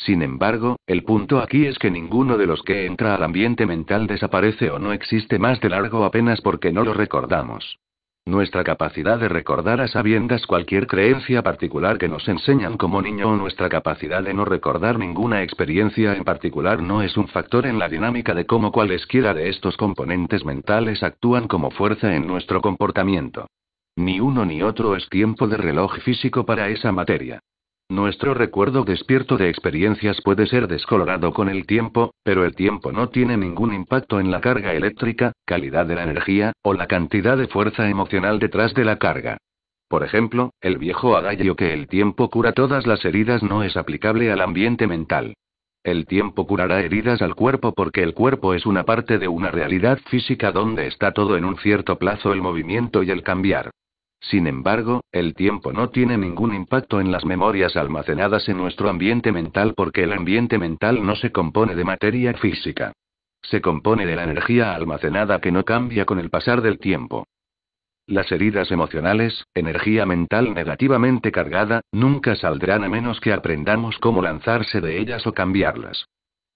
Sin embargo, el punto aquí es que ninguno de los que entra al ambiente mental desaparece o no existe más de largo apenas porque no lo recordamos. Nuestra capacidad de recordar a sabiendas cualquier creencia particular que nos enseñan como niño o nuestra capacidad de no recordar ninguna experiencia en particular no es un factor en la dinámica de cómo cualesquiera de estos componentes mentales actúan como fuerza en nuestro comportamiento. Ni uno ni otro es tiempo de reloj físico para esa materia. Nuestro recuerdo despierto de experiencias puede ser descolorado con el tiempo, pero el tiempo no tiene ningún impacto en la carga eléctrica, calidad de la energía, o la cantidad de fuerza emocional detrás de la carga. Por ejemplo, el viejo adagio que el tiempo cura todas las heridas no es aplicable al ambiente mental. El tiempo curará heridas al cuerpo porque el cuerpo es una parte de una realidad física donde está todo en un cierto plazo el movimiento y el cambiar. Sin embargo, el tiempo no tiene ningún impacto en las memorias almacenadas en nuestro ambiente mental porque el ambiente mental no se compone de materia física. Se compone de la energía almacenada que no cambia con el pasar del tiempo. Las heridas emocionales, energía mental negativamente cargada, nunca saldrán a menos que aprendamos cómo lanzarse de ellas o cambiarlas.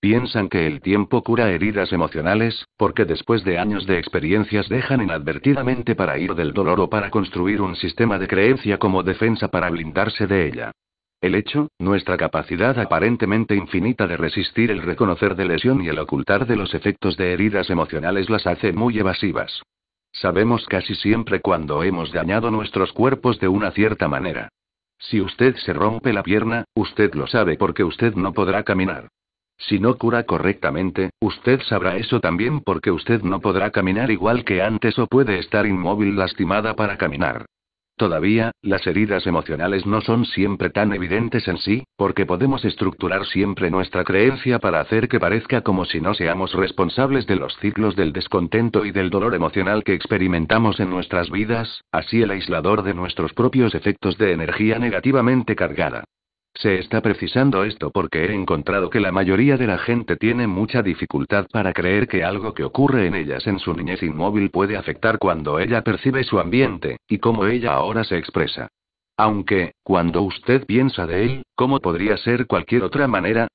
Piensan que el tiempo cura heridas emocionales, porque después de años de experiencias dejan inadvertidamente para ir del dolor o para construir un sistema de creencia como defensa para blindarse de ella. El hecho, nuestra capacidad aparentemente infinita de resistir el reconocer de lesión y el ocultar de los efectos de heridas emocionales las hace muy evasivas. Sabemos casi siempre cuando hemos dañado nuestros cuerpos de una cierta manera. Si usted se rompe la pierna, usted lo sabe porque usted no podrá caminar. Si no cura correctamente, usted sabrá eso también porque usted no podrá caminar igual que antes o puede estar inmóvil lastimada para caminar. Todavía, las heridas emocionales no son siempre tan evidentes en sí, porque podemos estructurar siempre nuestra creencia para hacer que parezca como si no seamos responsables de los ciclos del descontento y del dolor emocional que experimentamos en nuestras vidas, así el aislador de nuestros propios efectos de energía negativamente cargada. Se está precisando esto porque he encontrado que la mayoría de la gente tiene mucha dificultad para creer que algo que ocurre en ellas en su niñez inmóvil puede afectar cuando ella percibe su ambiente, y cómo ella ahora se expresa. Aunque, cuando usted piensa de él, ¿cómo podría ser cualquier otra manera?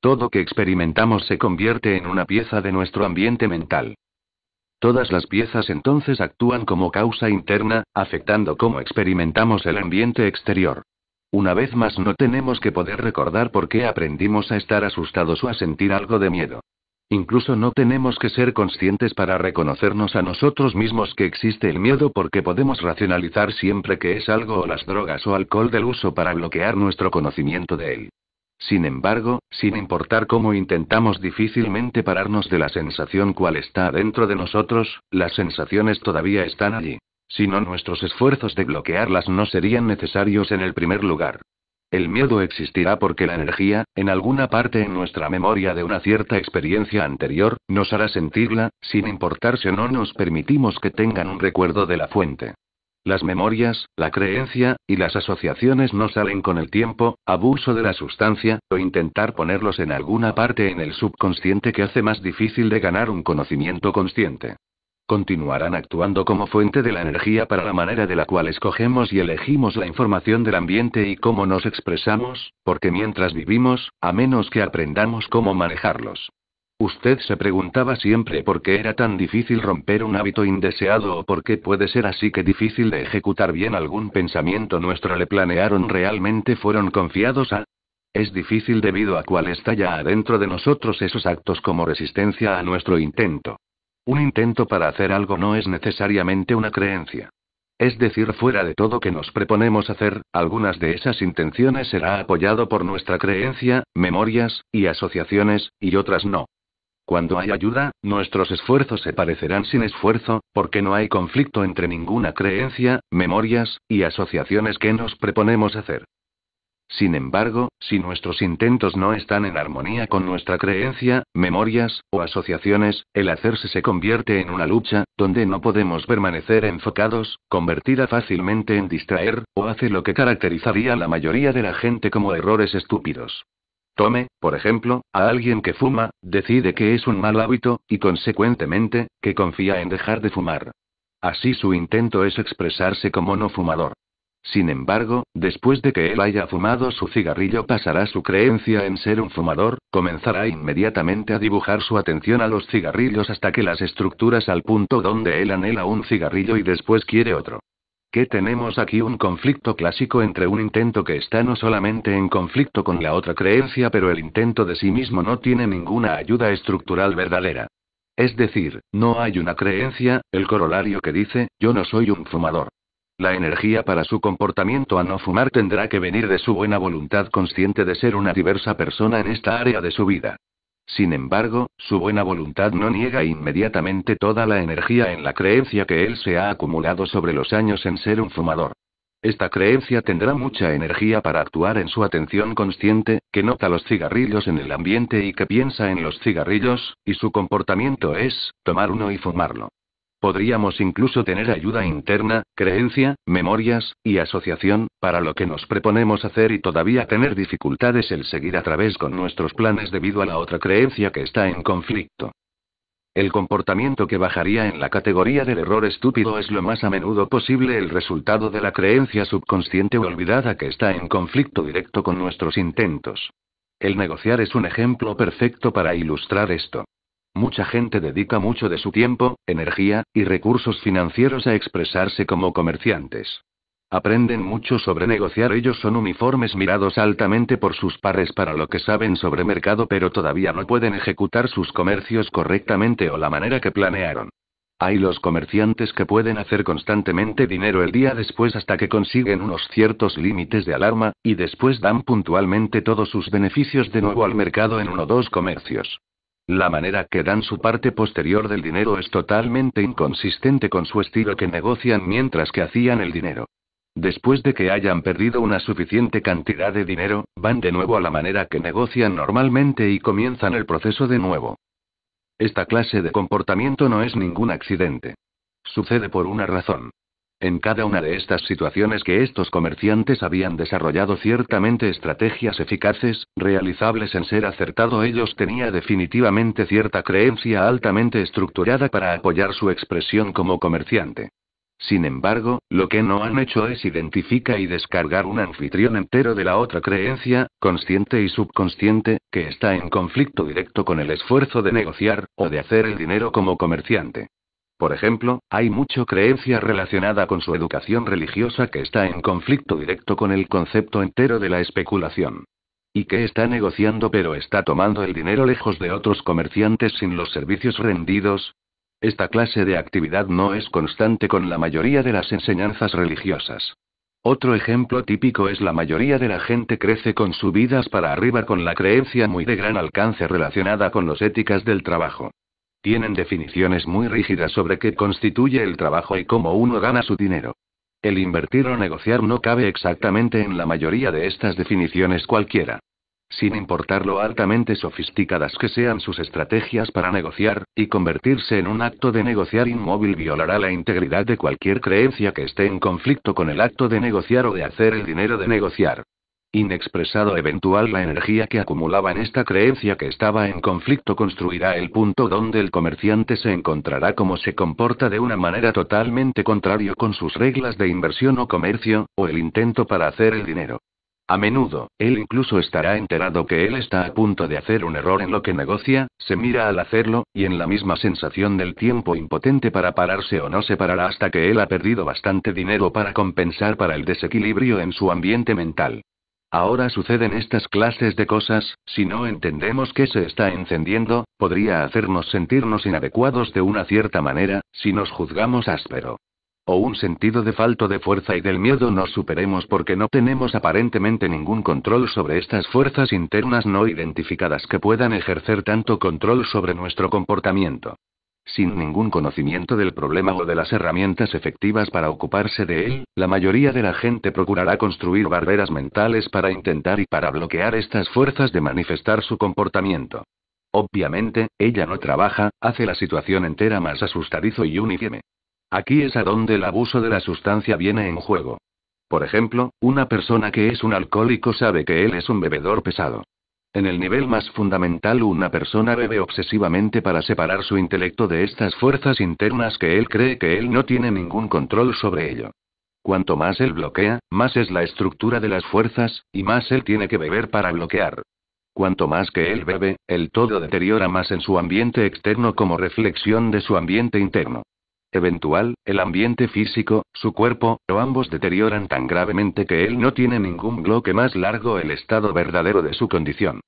Todo que experimentamos se convierte en una pieza de nuestro ambiente mental. Todas las piezas entonces actúan como causa interna, afectando cómo experimentamos el ambiente exterior. Una vez más no tenemos que poder recordar por qué aprendimos a estar asustados o a sentir algo de miedo. Incluso no tenemos que ser conscientes para reconocernos a nosotros mismos que existe el miedo porque podemos racionalizar siempre que es algo o las drogas o alcohol del uso para bloquear nuestro conocimiento de él. Sin embargo, sin importar cómo intentamos difícilmente pararnos de la sensación cual está dentro de nosotros, las sensaciones todavía están allí sino nuestros esfuerzos de bloquearlas no serían necesarios en el primer lugar. El miedo existirá porque la energía, en alguna parte en nuestra memoria de una cierta experiencia anterior, nos hará sentirla, sin importar si no nos permitimos que tengan un recuerdo de la fuente. Las memorias, la creencia, y las asociaciones no salen con el tiempo, abuso de la sustancia, o intentar ponerlos en alguna parte en el subconsciente que hace más difícil de ganar un conocimiento consciente continuarán actuando como fuente de la energía para la manera de la cual escogemos y elegimos la información del ambiente y cómo nos expresamos, porque mientras vivimos, a menos que aprendamos cómo manejarlos. Usted se preguntaba siempre por qué era tan difícil romper un hábito indeseado o por qué puede ser así que difícil de ejecutar bien algún pensamiento nuestro le planearon realmente fueron confiados a es difícil debido a cuál está ya adentro de nosotros esos actos como resistencia a nuestro intento. Un intento para hacer algo no es necesariamente una creencia. Es decir, fuera de todo que nos proponemos hacer, algunas de esas intenciones será apoyado por nuestra creencia, memorias, y asociaciones, y otras no. Cuando hay ayuda, nuestros esfuerzos se parecerán sin esfuerzo, porque no hay conflicto entre ninguna creencia, memorias, y asociaciones que nos proponemos hacer. Sin embargo, si nuestros intentos no están en armonía con nuestra creencia, memorias o asociaciones, el hacerse se convierte en una lucha, donde no podemos permanecer enfocados, convertida fácilmente en distraer, o hace lo que caracterizaría a la mayoría de la gente como errores estúpidos. Tome, por ejemplo, a alguien que fuma, decide que es un mal hábito, y consecuentemente, que confía en dejar de fumar. Así su intento es expresarse como no fumador. Sin embargo, después de que él haya fumado su cigarrillo pasará su creencia en ser un fumador, comenzará inmediatamente a dibujar su atención a los cigarrillos hasta que las estructuras al punto donde él anhela un cigarrillo y después quiere otro. ¿Qué tenemos aquí un conflicto clásico entre un intento que está no solamente en conflicto con la otra creencia, pero el intento de sí mismo no tiene ninguna ayuda estructural verdadera. Es decir, no hay una creencia, el corolario que dice, yo no soy un fumador. La energía para su comportamiento a no fumar tendrá que venir de su buena voluntad consciente de ser una diversa persona en esta área de su vida. Sin embargo, su buena voluntad no niega inmediatamente toda la energía en la creencia que él se ha acumulado sobre los años en ser un fumador. Esta creencia tendrá mucha energía para actuar en su atención consciente, que nota los cigarrillos en el ambiente y que piensa en los cigarrillos, y su comportamiento es, tomar uno y fumarlo. Podríamos incluso tener ayuda interna, creencia, memorias, y asociación, para lo que nos proponemos hacer y todavía tener dificultades el seguir a través con nuestros planes debido a la otra creencia que está en conflicto. El comportamiento que bajaría en la categoría del error estúpido es lo más a menudo posible el resultado de la creencia subconsciente o olvidada que está en conflicto directo con nuestros intentos. El negociar es un ejemplo perfecto para ilustrar esto. Mucha gente dedica mucho de su tiempo, energía y recursos financieros a expresarse como comerciantes. Aprenden mucho sobre negociar, ellos son uniformes mirados altamente por sus pares para lo que saben sobre mercado, pero todavía no pueden ejecutar sus comercios correctamente o la manera que planearon. Hay los comerciantes que pueden hacer constantemente dinero el día después hasta que consiguen unos ciertos límites de alarma, y después dan puntualmente todos sus beneficios de nuevo al mercado en uno o dos comercios. La manera que dan su parte posterior del dinero es totalmente inconsistente con su estilo que negocian mientras que hacían el dinero. Después de que hayan perdido una suficiente cantidad de dinero, van de nuevo a la manera que negocian normalmente y comienzan el proceso de nuevo. Esta clase de comportamiento no es ningún accidente. Sucede por una razón. En cada una de estas situaciones que estos comerciantes habían desarrollado ciertamente estrategias eficaces, realizables en ser acertado, ellos tenía definitivamente cierta creencia altamente estructurada para apoyar su expresión como comerciante. Sin embargo, lo que no han hecho es identificar y descargar un anfitrión entero de la otra creencia, consciente y subconsciente, que está en conflicto directo con el esfuerzo de negociar, o de hacer el dinero como comerciante. Por ejemplo, hay mucha creencia relacionada con su educación religiosa que está en conflicto directo con el concepto entero de la especulación. Y que está negociando pero está tomando el dinero lejos de otros comerciantes sin los servicios rendidos. Esta clase de actividad no es constante con la mayoría de las enseñanzas religiosas. Otro ejemplo típico es la mayoría de la gente crece con subidas para arriba con la creencia muy de gran alcance relacionada con las éticas del trabajo. Tienen definiciones muy rígidas sobre qué constituye el trabajo y cómo uno gana su dinero. El invertir o negociar no cabe exactamente en la mayoría de estas definiciones cualquiera. Sin importar lo altamente sofisticadas que sean sus estrategias para negociar, y convertirse en un acto de negociar inmóvil violará la integridad de cualquier creencia que esté en conflicto con el acto de negociar o de hacer el dinero de negociar inexpresado eventual la energía que acumulaba en esta creencia que estaba en conflicto construirá el punto donde el comerciante se encontrará como se comporta de una manera totalmente contrario con sus reglas de inversión o comercio, o el intento para hacer el dinero. A menudo, él incluso estará enterado que él está a punto de hacer un error en lo que negocia, se mira al hacerlo, y en la misma sensación del tiempo impotente para pararse o no se parará hasta que él ha perdido bastante dinero para compensar para el desequilibrio en su ambiente mental. Ahora suceden estas clases de cosas, si no entendemos que se está encendiendo, podría hacernos sentirnos inadecuados de una cierta manera, si nos juzgamos áspero. O un sentido de falto de fuerza y del miedo nos superemos porque no tenemos aparentemente ningún control sobre estas fuerzas internas no identificadas que puedan ejercer tanto control sobre nuestro comportamiento. Sin ningún conocimiento del problema o de las herramientas efectivas para ocuparse de él, la mayoría de la gente procurará construir barreras mentales para intentar y para bloquear estas fuerzas de manifestar su comportamiento. Obviamente, ella no trabaja, hace la situación entera más asustadizo y uniforme. Aquí es a donde el abuso de la sustancia viene en juego. Por ejemplo, una persona que es un alcohólico sabe que él es un bebedor pesado. En el nivel más fundamental una persona bebe obsesivamente para separar su intelecto de estas fuerzas internas que él cree que él no tiene ningún control sobre ello. Cuanto más él bloquea, más es la estructura de las fuerzas, y más él tiene que beber para bloquear. Cuanto más que él bebe, el todo deteriora más en su ambiente externo como reflexión de su ambiente interno eventual, el ambiente físico, su cuerpo, o ambos deterioran tan gravemente que él no tiene ningún bloque más largo el estado verdadero de su condición.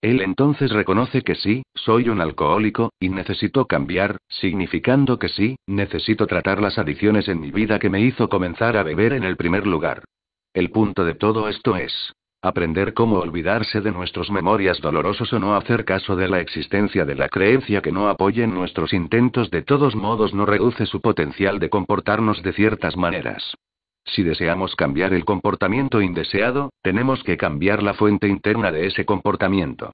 Él entonces reconoce que sí, soy un alcohólico, y necesito cambiar, significando que sí, necesito tratar las adicciones en mi vida que me hizo comenzar a beber en el primer lugar. El punto de todo esto es, Aprender cómo olvidarse de nuestros memorias dolorosos o no hacer caso de la existencia de la creencia que no apoyen nuestros intentos de todos modos no reduce su potencial de comportarnos de ciertas maneras. Si deseamos cambiar el comportamiento indeseado, tenemos que cambiar la fuente interna de ese comportamiento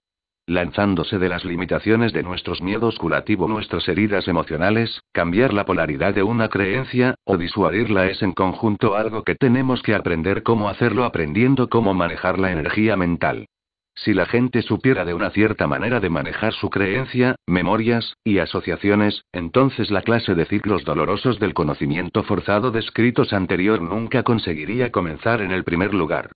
lanzándose de las limitaciones de nuestros miedos curativo nuestras heridas emocionales, cambiar la polaridad de una creencia, o disuadirla es en conjunto algo que tenemos que aprender cómo hacerlo aprendiendo cómo manejar la energía mental. Si la gente supiera de una cierta manera de manejar su creencia, memorias y asociaciones, entonces la clase de ciclos dolorosos del conocimiento forzado descritos anterior nunca conseguiría comenzar en el primer lugar.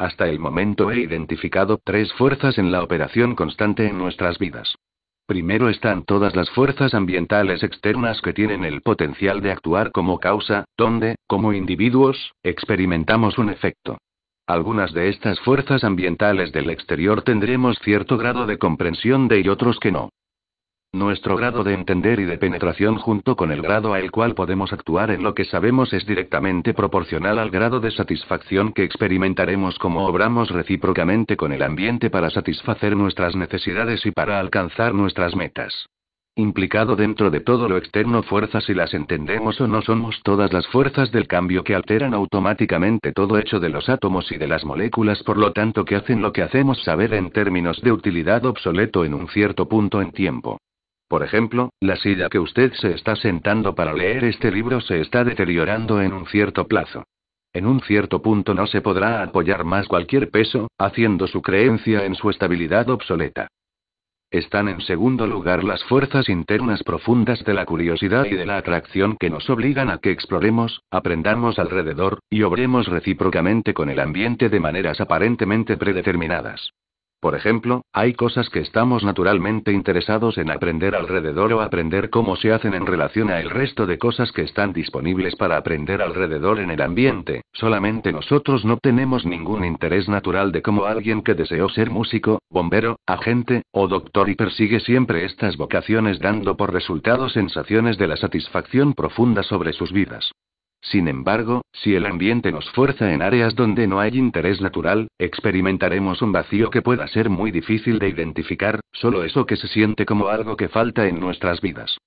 Hasta el momento he identificado tres fuerzas en la operación constante en nuestras vidas. Primero están todas las fuerzas ambientales externas que tienen el potencial de actuar como causa, donde, como individuos, experimentamos un efecto. Algunas de estas fuerzas ambientales del exterior tendremos cierto grado de comprensión de y otros que no. Nuestro grado de entender y de penetración junto con el grado al cual podemos actuar en lo que sabemos es directamente proporcional al grado de satisfacción que experimentaremos como obramos recíprocamente con el ambiente para satisfacer nuestras necesidades y para alcanzar nuestras metas. Implicado dentro de todo lo externo fuerzas si las entendemos o no somos todas las fuerzas del cambio que alteran automáticamente todo hecho de los átomos y de las moléculas por lo tanto que hacen lo que hacemos saber en términos de utilidad obsoleto en un cierto punto en tiempo. Por ejemplo, la silla que usted se está sentando para leer este libro se está deteriorando en un cierto plazo. En un cierto punto no se podrá apoyar más cualquier peso, haciendo su creencia en su estabilidad obsoleta. Están en segundo lugar las fuerzas internas profundas de la curiosidad y de la atracción que nos obligan a que exploremos, aprendamos alrededor, y obremos recíprocamente con el ambiente de maneras aparentemente predeterminadas. Por ejemplo, hay cosas que estamos naturalmente interesados en aprender alrededor o aprender cómo se hacen en relación a el resto de cosas que están disponibles para aprender alrededor en el ambiente, solamente nosotros no tenemos ningún interés natural de cómo alguien que deseó ser músico, bombero, agente, o doctor y persigue siempre estas vocaciones dando por resultado sensaciones de la satisfacción profunda sobre sus vidas. Sin embargo, si el ambiente nos fuerza en áreas donde no hay interés natural, experimentaremos un vacío que pueda ser muy difícil de identificar, solo eso que se siente como algo que falta en nuestras vidas.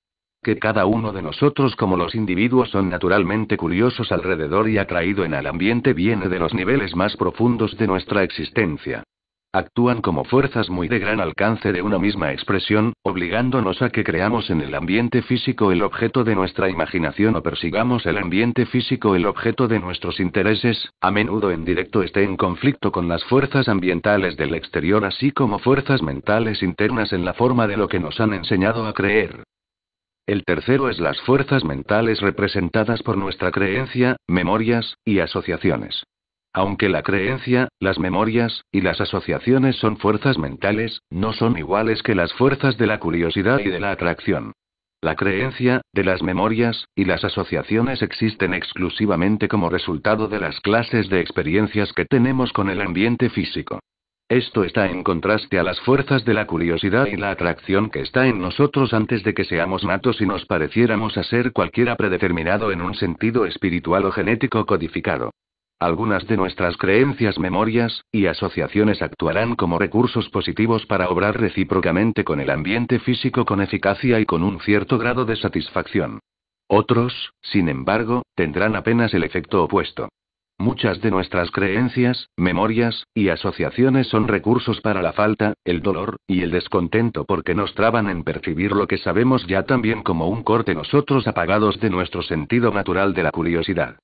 Que cada uno de nosotros como los individuos son naturalmente curiosos alrededor y atraído en el ambiente viene de los niveles más profundos de nuestra existencia. Actúan como fuerzas muy de gran alcance de una misma expresión, obligándonos a que creamos en el ambiente físico el objeto de nuestra imaginación o persigamos el ambiente físico el objeto de nuestros intereses, a menudo en directo esté en conflicto con las fuerzas ambientales del exterior así como fuerzas mentales internas en la forma de lo que nos han enseñado a creer. El tercero es las fuerzas mentales representadas por nuestra creencia, memorias y asociaciones. Aunque la creencia, las memorias, y las asociaciones son fuerzas mentales, no son iguales que las fuerzas de la curiosidad y de la atracción. La creencia, de las memorias, y las asociaciones existen exclusivamente como resultado de las clases de experiencias que tenemos con el ambiente físico. Esto está en contraste a las fuerzas de la curiosidad y la atracción que está en nosotros antes de que seamos natos y nos pareciéramos a ser cualquiera predeterminado en un sentido espiritual o genético codificado. Algunas de nuestras creencias, memorias y asociaciones actuarán como recursos positivos para obrar recíprocamente con el ambiente físico con eficacia y con un cierto grado de satisfacción. Otros, sin embargo, tendrán apenas el efecto opuesto. Muchas de nuestras creencias, memorias y asociaciones son recursos para la falta, el dolor y el descontento porque nos traban en percibir lo que sabemos ya también como un corte nosotros apagados de nuestro sentido natural de la curiosidad.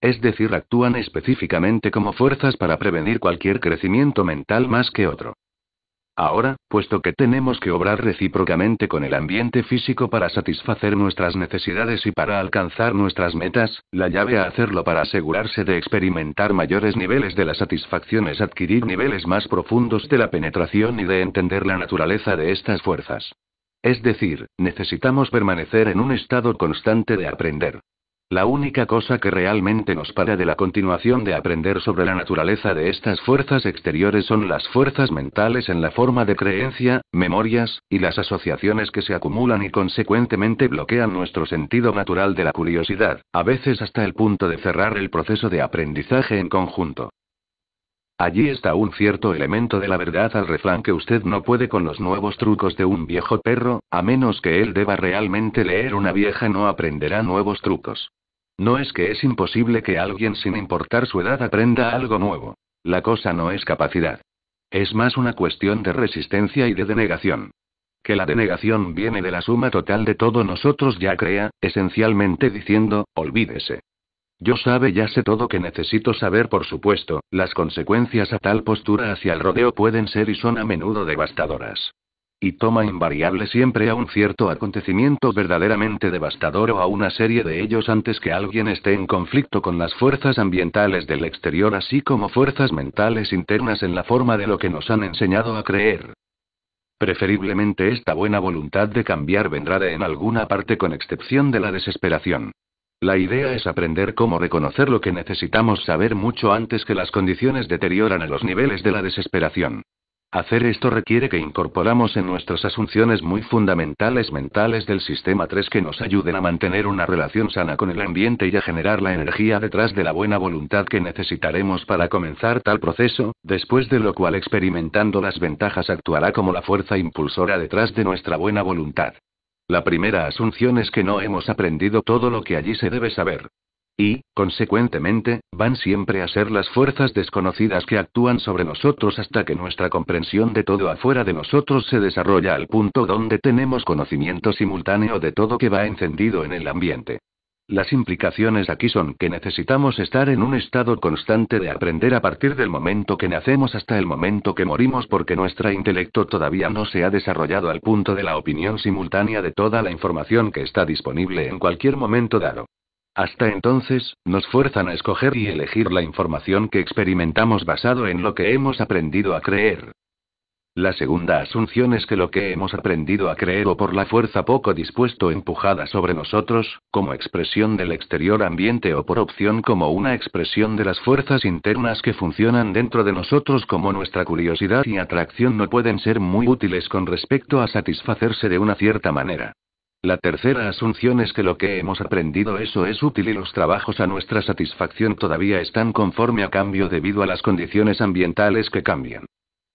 Es decir, actúan específicamente como fuerzas para prevenir cualquier crecimiento mental más que otro. Ahora, puesto que tenemos que obrar recíprocamente con el ambiente físico para satisfacer nuestras necesidades y para alcanzar nuestras metas, la llave a hacerlo para asegurarse de experimentar mayores niveles de la satisfacción es adquirir niveles más profundos de la penetración y de entender la naturaleza de estas fuerzas. Es decir, necesitamos permanecer en un estado constante de aprender. La única cosa que realmente nos para de la continuación de aprender sobre la naturaleza de estas fuerzas exteriores son las fuerzas mentales en la forma de creencia, memorias, y las asociaciones que se acumulan y consecuentemente bloquean nuestro sentido natural de la curiosidad, a veces hasta el punto de cerrar el proceso de aprendizaje en conjunto. Allí está un cierto elemento de la verdad al refrán que usted no puede con los nuevos trucos de un viejo perro, a menos que él deba realmente leer una vieja no aprenderá nuevos trucos. No es que es imposible que alguien sin importar su edad aprenda algo nuevo. La cosa no es capacidad. Es más una cuestión de resistencia y de denegación. Que la denegación viene de la suma total de todo nosotros ya crea, esencialmente diciendo, olvídese. Yo sabe ya sé todo que necesito saber por supuesto, las consecuencias a tal postura hacia el rodeo pueden ser y son a menudo devastadoras. Y toma invariable siempre a un cierto acontecimiento verdaderamente devastador o a una serie de ellos antes que alguien esté en conflicto con las fuerzas ambientales del exterior así como fuerzas mentales internas en la forma de lo que nos han enseñado a creer. Preferiblemente esta buena voluntad de cambiar vendrá de en alguna parte con excepción de la desesperación. La idea es aprender cómo reconocer lo que necesitamos saber mucho antes que las condiciones deterioran a los niveles de la desesperación. Hacer esto requiere que incorporamos en nuestras asunciones muy fundamentales mentales del sistema 3 que nos ayuden a mantener una relación sana con el ambiente y a generar la energía detrás de la buena voluntad que necesitaremos para comenzar tal proceso, después de lo cual experimentando las ventajas actuará como la fuerza impulsora detrás de nuestra buena voluntad. La primera asunción es que no hemos aprendido todo lo que allí se debe saber. Y, consecuentemente, van siempre a ser las fuerzas desconocidas que actúan sobre nosotros hasta que nuestra comprensión de todo afuera de nosotros se desarrolla al punto donde tenemos conocimiento simultáneo de todo que va encendido en el ambiente. Las implicaciones aquí son que necesitamos estar en un estado constante de aprender a partir del momento que nacemos hasta el momento que morimos porque nuestro intelecto todavía no se ha desarrollado al punto de la opinión simultánea de toda la información que está disponible en cualquier momento dado. Hasta entonces, nos fuerzan a escoger y elegir la información que experimentamos basado en lo que hemos aprendido a creer, la segunda asunción es que lo que hemos aprendido a creer o por la fuerza poco dispuesto empujada sobre nosotros, como expresión del exterior ambiente o por opción como una expresión de las fuerzas internas que funcionan dentro de nosotros como nuestra curiosidad y atracción no pueden ser muy útiles con respecto a satisfacerse de una cierta manera. La tercera asunción es que lo que hemos aprendido eso es útil y los trabajos a nuestra satisfacción todavía están conforme a cambio debido a las condiciones ambientales que cambian.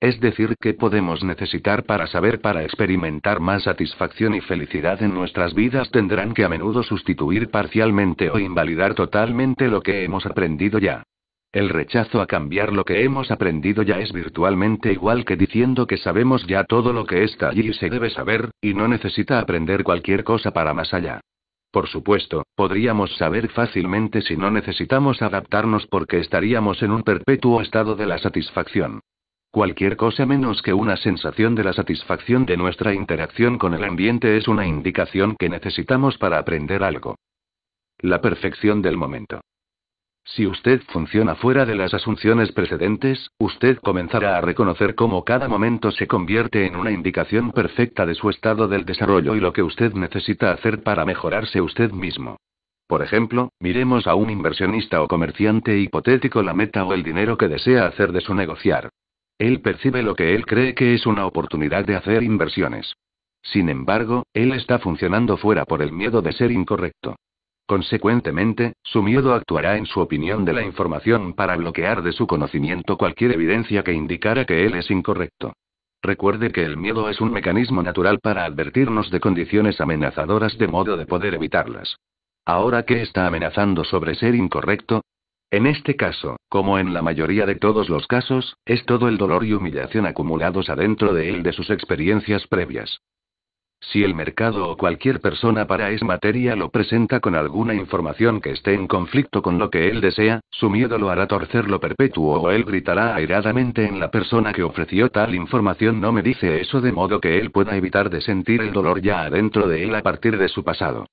Es decir, que podemos necesitar para saber para experimentar más satisfacción y felicidad en nuestras vidas tendrán que a menudo sustituir parcialmente o invalidar totalmente lo que hemos aprendido ya. El rechazo a cambiar lo que hemos aprendido ya es virtualmente igual que diciendo que sabemos ya todo lo que está allí y se debe saber, y no necesita aprender cualquier cosa para más allá. Por supuesto, podríamos saber fácilmente si no necesitamos adaptarnos porque estaríamos en un perpetuo estado de la satisfacción. Cualquier cosa menos que una sensación de la satisfacción de nuestra interacción con el ambiente es una indicación que necesitamos para aprender algo. La perfección del momento. Si usted funciona fuera de las asunciones precedentes, usted comenzará a reconocer cómo cada momento se convierte en una indicación perfecta de su estado del desarrollo y lo que usted necesita hacer para mejorarse usted mismo. Por ejemplo, miremos a un inversionista o comerciante hipotético la meta o el dinero que desea hacer de su negociar. Él percibe lo que él cree que es una oportunidad de hacer inversiones. Sin embargo, él está funcionando fuera por el miedo de ser incorrecto. Consecuentemente, su miedo actuará en su opinión de la información para bloquear de su conocimiento cualquier evidencia que indicara que él es incorrecto. Recuerde que el miedo es un mecanismo natural para advertirnos de condiciones amenazadoras de modo de poder evitarlas. Ahora que está amenazando sobre ser incorrecto, en este caso, como en la mayoría de todos los casos, es todo el dolor y humillación acumulados adentro de él de sus experiencias previas. Si el mercado o cualquier persona para es materia lo presenta con alguna información que esté en conflicto con lo que él desea, su miedo lo hará torcerlo perpetuo o él gritará airadamente en la persona que ofreció tal información no me dice eso de modo que él pueda evitar de sentir el dolor ya adentro de él a partir de su pasado.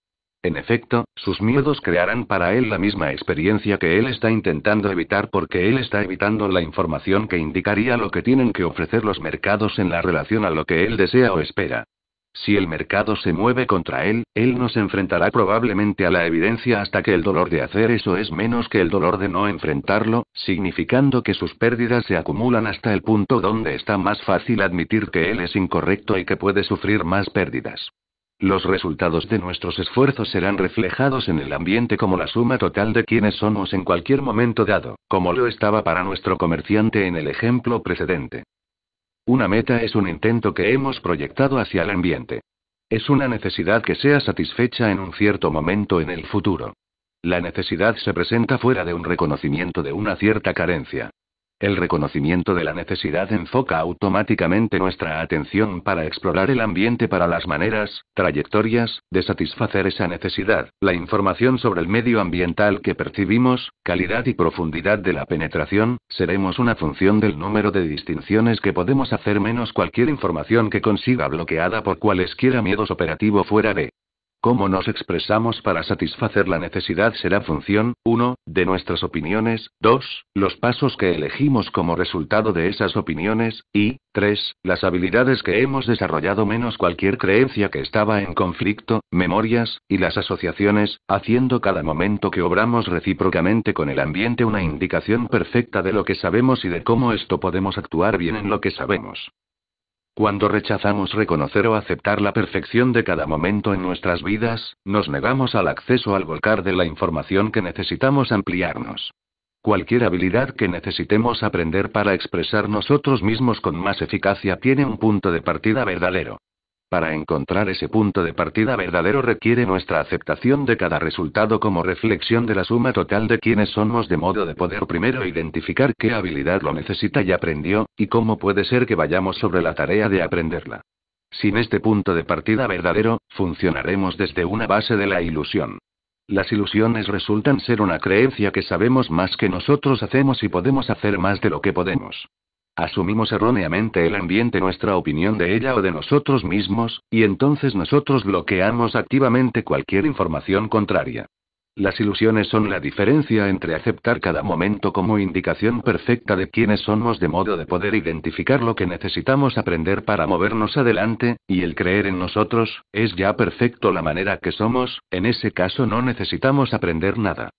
En efecto, sus miedos crearán para él la misma experiencia que él está intentando evitar porque él está evitando la información que indicaría lo que tienen que ofrecer los mercados en la relación a lo que él desea o espera. Si el mercado se mueve contra él, él no se enfrentará probablemente a la evidencia hasta que el dolor de hacer eso es menos que el dolor de no enfrentarlo, significando que sus pérdidas se acumulan hasta el punto donde está más fácil admitir que él es incorrecto y que puede sufrir más pérdidas. Los resultados de nuestros esfuerzos serán reflejados en el ambiente como la suma total de quienes somos en cualquier momento dado, como lo estaba para nuestro comerciante en el ejemplo precedente. Una meta es un intento que hemos proyectado hacia el ambiente. Es una necesidad que sea satisfecha en un cierto momento en el futuro. La necesidad se presenta fuera de un reconocimiento de una cierta carencia. El reconocimiento de la necesidad enfoca automáticamente nuestra atención para explorar el ambiente para las maneras, trayectorias, de satisfacer esa necesidad, la información sobre el medio ambiental que percibimos, calidad y profundidad de la penetración, seremos una función del número de distinciones que podemos hacer menos cualquier información que consiga bloqueada por cualesquiera miedos operativo fuera de Cómo nos expresamos para satisfacer la necesidad será función, 1, de nuestras opiniones, 2, los pasos que elegimos como resultado de esas opiniones, y, 3, las habilidades que hemos desarrollado menos cualquier creencia que estaba en conflicto, memorias, y las asociaciones, haciendo cada momento que obramos recíprocamente con el ambiente una indicación perfecta de lo que sabemos y de cómo esto podemos actuar bien en lo que sabemos. Cuando rechazamos reconocer o aceptar la perfección de cada momento en nuestras vidas, nos negamos al acceso al volcar de la información que necesitamos ampliarnos. Cualquier habilidad que necesitemos aprender para expresar nosotros mismos con más eficacia tiene un punto de partida verdadero. Para encontrar ese punto de partida verdadero requiere nuestra aceptación de cada resultado como reflexión de la suma total de quienes somos de modo de poder primero identificar qué habilidad lo necesita y aprendió, y cómo puede ser que vayamos sobre la tarea de aprenderla. Sin este punto de partida verdadero, funcionaremos desde una base de la ilusión. Las ilusiones resultan ser una creencia que sabemos más que nosotros hacemos y podemos hacer más de lo que podemos. Asumimos erróneamente el ambiente, nuestra opinión de ella o de nosotros mismos, y entonces nosotros bloqueamos activamente cualquier información contraria. Las ilusiones son la diferencia entre aceptar cada momento como indicación perfecta de quiénes somos de modo de poder identificar lo que necesitamos aprender para movernos adelante, y el creer en nosotros, es ya perfecto la manera que somos, en ese caso no necesitamos aprender nada.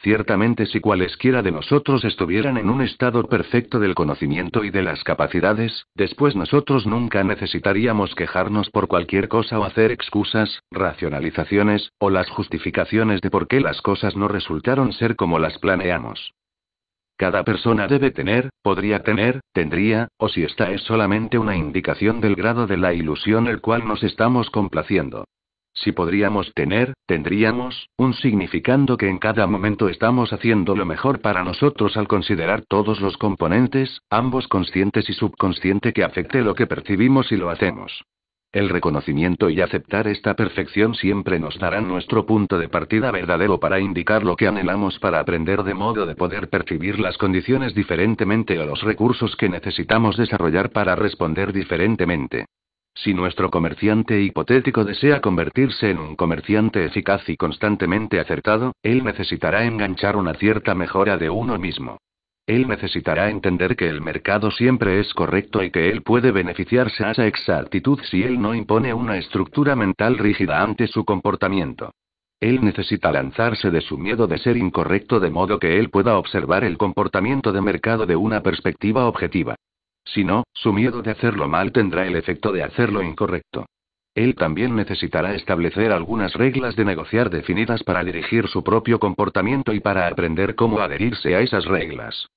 Ciertamente si cualesquiera de nosotros estuvieran en un estado perfecto del conocimiento y de las capacidades, después nosotros nunca necesitaríamos quejarnos por cualquier cosa o hacer excusas, racionalizaciones, o las justificaciones de por qué las cosas no resultaron ser como las planeamos. Cada persona debe tener, podría tener, tendría, o si esta es solamente una indicación del grado de la ilusión el cual nos estamos complaciendo. Si podríamos tener, tendríamos, un significando que en cada momento estamos haciendo lo mejor para nosotros al considerar todos los componentes, ambos conscientes y subconsciente que afecte lo que percibimos y lo hacemos. El reconocimiento y aceptar esta perfección siempre nos darán nuestro punto de partida verdadero para indicar lo que anhelamos para aprender de modo de poder percibir las condiciones diferentemente o los recursos que necesitamos desarrollar para responder diferentemente. Si nuestro comerciante hipotético desea convertirse en un comerciante eficaz y constantemente acertado, él necesitará enganchar una cierta mejora de uno mismo. Él necesitará entender que el mercado siempre es correcto y que él puede beneficiarse a esa exactitud si él no impone una estructura mental rígida ante su comportamiento. Él necesita lanzarse de su miedo de ser incorrecto de modo que él pueda observar el comportamiento de mercado de una perspectiva objetiva. Si no, su miedo de hacerlo mal tendrá el efecto de hacerlo incorrecto. Él también necesitará establecer algunas reglas de negociar definidas para dirigir su propio comportamiento y para aprender cómo adherirse a esas reglas.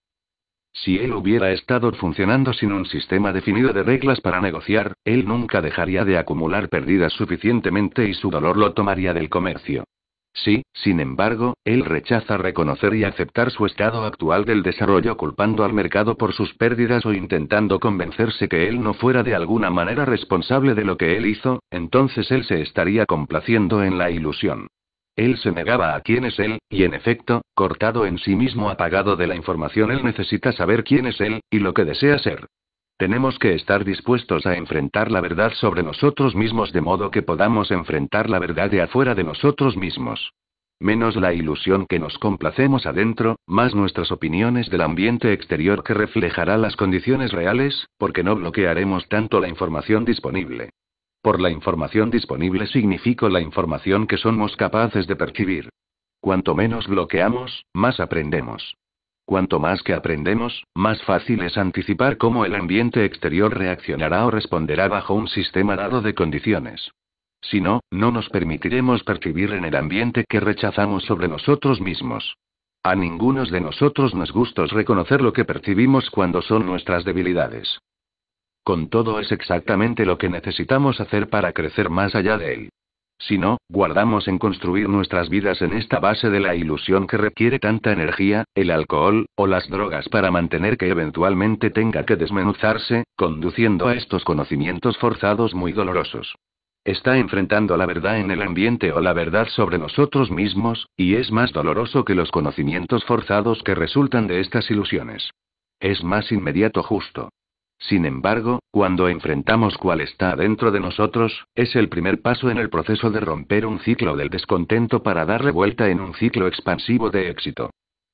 Si él hubiera estado funcionando sin un sistema definido de reglas para negociar, él nunca dejaría de acumular pérdidas suficientemente y su dolor lo tomaría del comercio. Sí, sin embargo, él rechaza reconocer y aceptar su estado actual del desarrollo culpando al mercado por sus pérdidas o intentando convencerse que él no fuera de alguna manera responsable de lo que él hizo, entonces él se estaría complaciendo en la ilusión. Él se negaba a quién es él, y en efecto, cortado en sí mismo apagado de la información, él necesita saber quién es él, y lo que desea ser. Tenemos que estar dispuestos a enfrentar la verdad sobre nosotros mismos de modo que podamos enfrentar la verdad de afuera de nosotros mismos. Menos la ilusión que nos complacemos adentro, más nuestras opiniones del ambiente exterior que reflejará las condiciones reales, porque no bloquearemos tanto la información disponible. Por la información disponible significo la información que somos capaces de percibir. Cuanto menos bloqueamos, más aprendemos. Cuanto más que aprendemos, más fácil es anticipar cómo el ambiente exterior reaccionará o responderá bajo un sistema dado de condiciones. Si no, no nos permitiremos percibir en el ambiente que rechazamos sobre nosotros mismos. A ninguno de nosotros nos gusta reconocer lo que percibimos cuando son nuestras debilidades. Con todo es exactamente lo que necesitamos hacer para crecer más allá de él. Si no, guardamos en construir nuestras vidas en esta base de la ilusión que requiere tanta energía, el alcohol, o las drogas para mantener que eventualmente tenga que desmenuzarse, conduciendo a estos conocimientos forzados muy dolorosos. Está enfrentando la verdad en el ambiente o la verdad sobre nosotros mismos, y es más doloroso que los conocimientos forzados que resultan de estas ilusiones. Es más inmediato justo. Sin embargo, cuando enfrentamos cuál está dentro de nosotros, es el primer paso en el proceso de romper un ciclo del descontento para darle vuelta en un ciclo expansivo de éxito.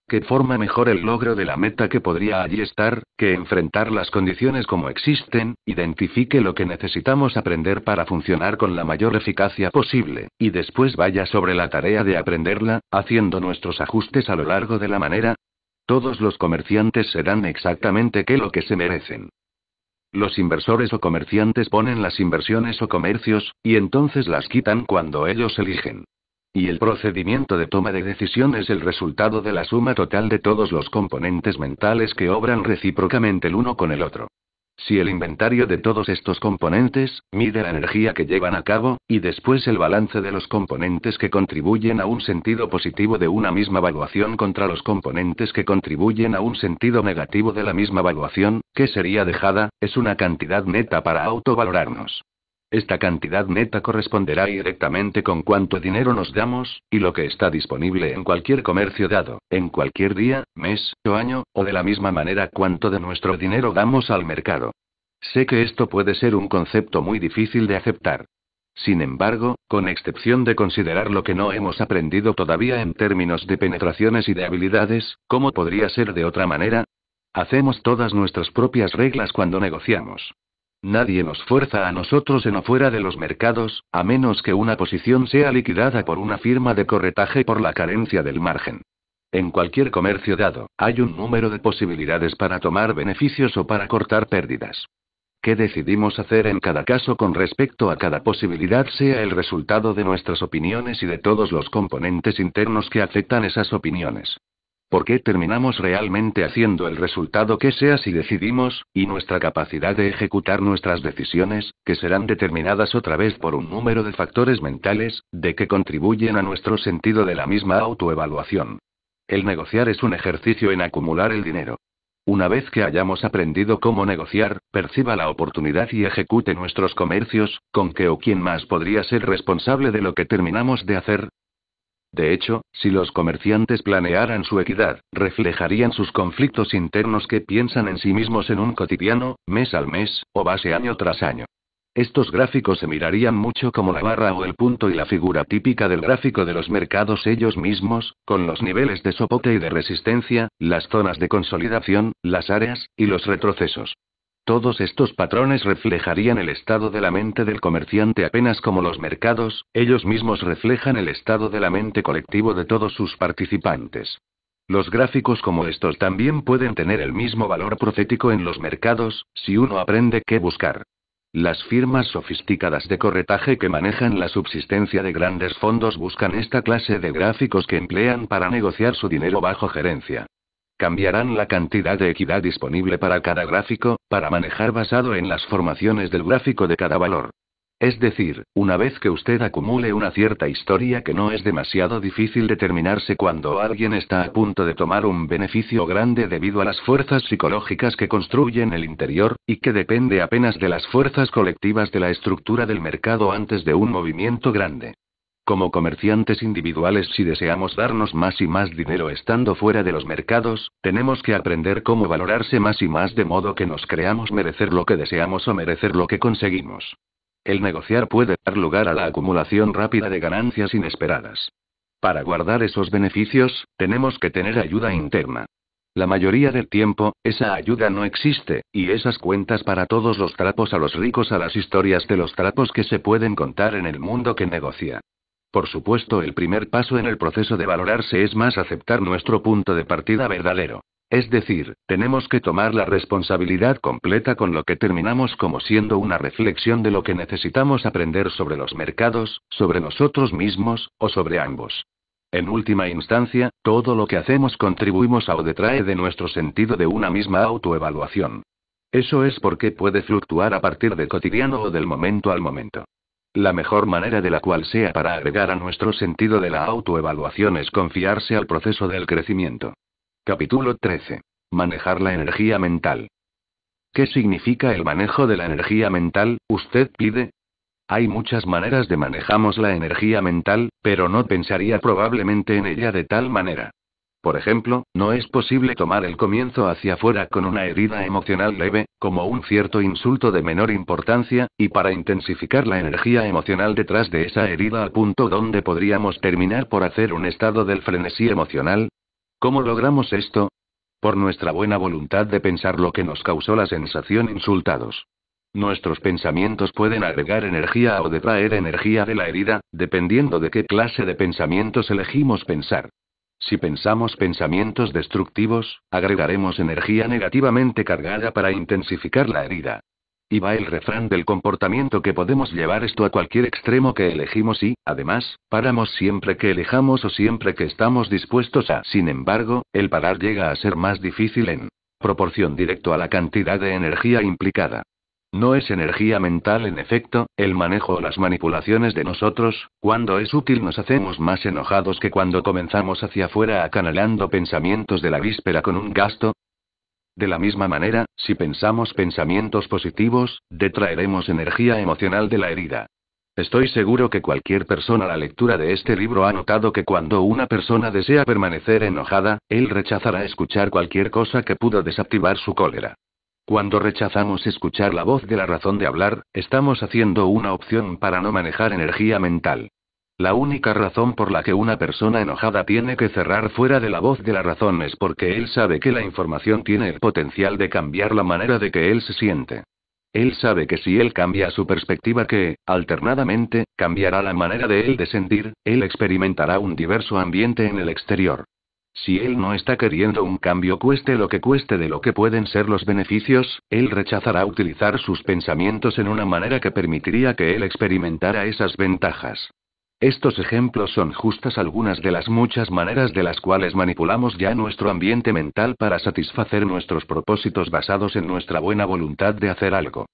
¿Qué forma mejor el logro de la meta que podría allí estar, que enfrentar las condiciones como existen, identifique lo que necesitamos aprender para funcionar con la mayor eficacia posible, y después vaya sobre la tarea de aprenderla, haciendo nuestros ajustes a lo largo de la manera? Todos los comerciantes serán exactamente qué lo que se merecen. Los inversores o comerciantes ponen las inversiones o comercios, y entonces las quitan cuando ellos eligen. Y el procedimiento de toma de decisión es el resultado de la suma total de todos los componentes mentales que obran recíprocamente el uno con el otro. Si el inventario de todos estos componentes mide la energía que llevan a cabo, y después el balance de los componentes que contribuyen a un sentido positivo de una misma evaluación contra los componentes que contribuyen a un sentido negativo de la misma evaluación, que sería dejada, es una cantidad neta para autovalorarnos. Esta cantidad neta corresponderá directamente con cuánto dinero nos damos, y lo que está disponible en cualquier comercio dado, en cualquier día, mes o año, o de la misma manera cuánto de nuestro dinero damos al mercado. Sé que esto puede ser un concepto muy difícil de aceptar. Sin embargo, con excepción de considerar lo que no hemos aprendido todavía en términos de penetraciones y de habilidades, ¿cómo podría ser de otra manera? Hacemos todas nuestras propias reglas cuando negociamos. Nadie nos fuerza a nosotros en o fuera de los mercados, a menos que una posición sea liquidada por una firma de corretaje por la carencia del margen. En cualquier comercio dado, hay un número de posibilidades para tomar beneficios o para cortar pérdidas. ¿Qué decidimos hacer en cada caso con respecto a cada posibilidad sea el resultado de nuestras opiniones y de todos los componentes internos que afectan esas opiniones? ¿Por qué terminamos realmente haciendo el resultado que sea si decidimos, y nuestra capacidad de ejecutar nuestras decisiones, que serán determinadas otra vez por un número de factores mentales, de que contribuyen a nuestro sentido de la misma autoevaluación? El negociar es un ejercicio en acumular el dinero. Una vez que hayamos aprendido cómo negociar, perciba la oportunidad y ejecute nuestros comercios, con que o quién más podría ser responsable de lo que terminamos de hacer, de hecho, si los comerciantes planearan su equidad, reflejarían sus conflictos internos que piensan en sí mismos en un cotidiano, mes al mes, o base año tras año. Estos gráficos se mirarían mucho como la barra o el punto y la figura típica del gráfico de los mercados ellos mismos, con los niveles de soporte y de resistencia, las zonas de consolidación, las áreas, y los retrocesos. Todos estos patrones reflejarían el estado de la mente del comerciante apenas como los mercados, ellos mismos reflejan el estado de la mente colectivo de todos sus participantes. Los gráficos como estos también pueden tener el mismo valor profético en los mercados, si uno aprende qué buscar. Las firmas sofisticadas de corretaje que manejan la subsistencia de grandes fondos buscan esta clase de gráficos que emplean para negociar su dinero bajo gerencia. Cambiarán la cantidad de equidad disponible para cada gráfico, para manejar basado en las formaciones del gráfico de cada valor. Es decir, una vez que usted acumule una cierta historia que no es demasiado difícil determinarse cuando alguien está a punto de tomar un beneficio grande debido a las fuerzas psicológicas que construyen el interior, y que depende apenas de las fuerzas colectivas de la estructura del mercado antes de un movimiento grande. Como comerciantes individuales, si deseamos darnos más y más dinero estando fuera de los mercados, tenemos que aprender cómo valorarse más y más de modo que nos creamos merecer lo que deseamos o merecer lo que conseguimos. El negociar puede dar lugar a la acumulación rápida de ganancias inesperadas. Para guardar esos beneficios, tenemos que tener ayuda interna. La mayoría del tiempo, esa ayuda no existe, y esas cuentas para todos los trapos a los ricos a las historias de los trapos que se pueden contar en el mundo que negocia. Por supuesto, el primer paso en el proceso de valorarse es más aceptar nuestro punto de partida verdadero. Es decir, tenemos que tomar la responsabilidad completa con lo que terminamos como siendo una reflexión de lo que necesitamos aprender sobre los mercados, sobre nosotros mismos, o sobre ambos. En última instancia, todo lo que hacemos contribuimos a o detrae de nuestro sentido de una misma autoevaluación. Eso es porque puede fluctuar a partir de cotidiano o del momento al momento. La mejor manera de la cual sea para agregar a nuestro sentido de la autoevaluación es confiarse al proceso del crecimiento. Capítulo 13. Manejar la energía mental. ¿Qué significa el manejo de la energía mental? Usted pide. Hay muchas maneras de manejamos la energía mental, pero no pensaría probablemente en ella de tal manera. Por ejemplo, no es posible tomar el comienzo hacia afuera con una herida emocional leve, como un cierto insulto de menor importancia, y para intensificar la energía emocional detrás de esa herida al punto donde podríamos terminar por hacer un estado del frenesí emocional. ¿Cómo logramos esto? Por nuestra buena voluntad de pensar lo que nos causó la sensación insultados. Nuestros pensamientos pueden agregar energía o detraer energía de la herida, dependiendo de qué clase de pensamientos elegimos pensar. Si pensamos pensamientos destructivos, agregaremos energía negativamente cargada para intensificar la herida. Y va el refrán del comportamiento que podemos llevar esto a cualquier extremo que elegimos y, además, paramos siempre que elijamos o siempre que estamos dispuestos a. Sin embargo, el parar llega a ser más difícil en proporción directo a la cantidad de energía implicada. No es energía mental en efecto, el manejo o las manipulaciones de nosotros, cuando es útil nos hacemos más enojados que cuando comenzamos hacia afuera acanalando pensamientos de la víspera con un gasto. De la misma manera, si pensamos pensamientos positivos, detraeremos energía emocional de la herida. Estoy seguro que cualquier persona a la lectura de este libro ha notado que cuando una persona desea permanecer enojada, él rechazará escuchar cualquier cosa que pudo desactivar su cólera. Cuando rechazamos escuchar la voz de la razón de hablar, estamos haciendo una opción para no manejar energía mental. La única razón por la que una persona enojada tiene que cerrar fuera de la voz de la razón es porque él sabe que la información tiene el potencial de cambiar la manera de que él se siente. Él sabe que si él cambia su perspectiva que, alternadamente, cambiará la manera de él de sentir, él experimentará un diverso ambiente en el exterior. Si él no está queriendo un cambio cueste lo que cueste de lo que pueden ser los beneficios, él rechazará utilizar sus pensamientos en una manera que permitiría que él experimentara esas ventajas. Estos ejemplos son justas algunas de las muchas maneras de las cuales manipulamos ya nuestro ambiente mental para satisfacer nuestros propósitos basados en nuestra buena voluntad de hacer algo.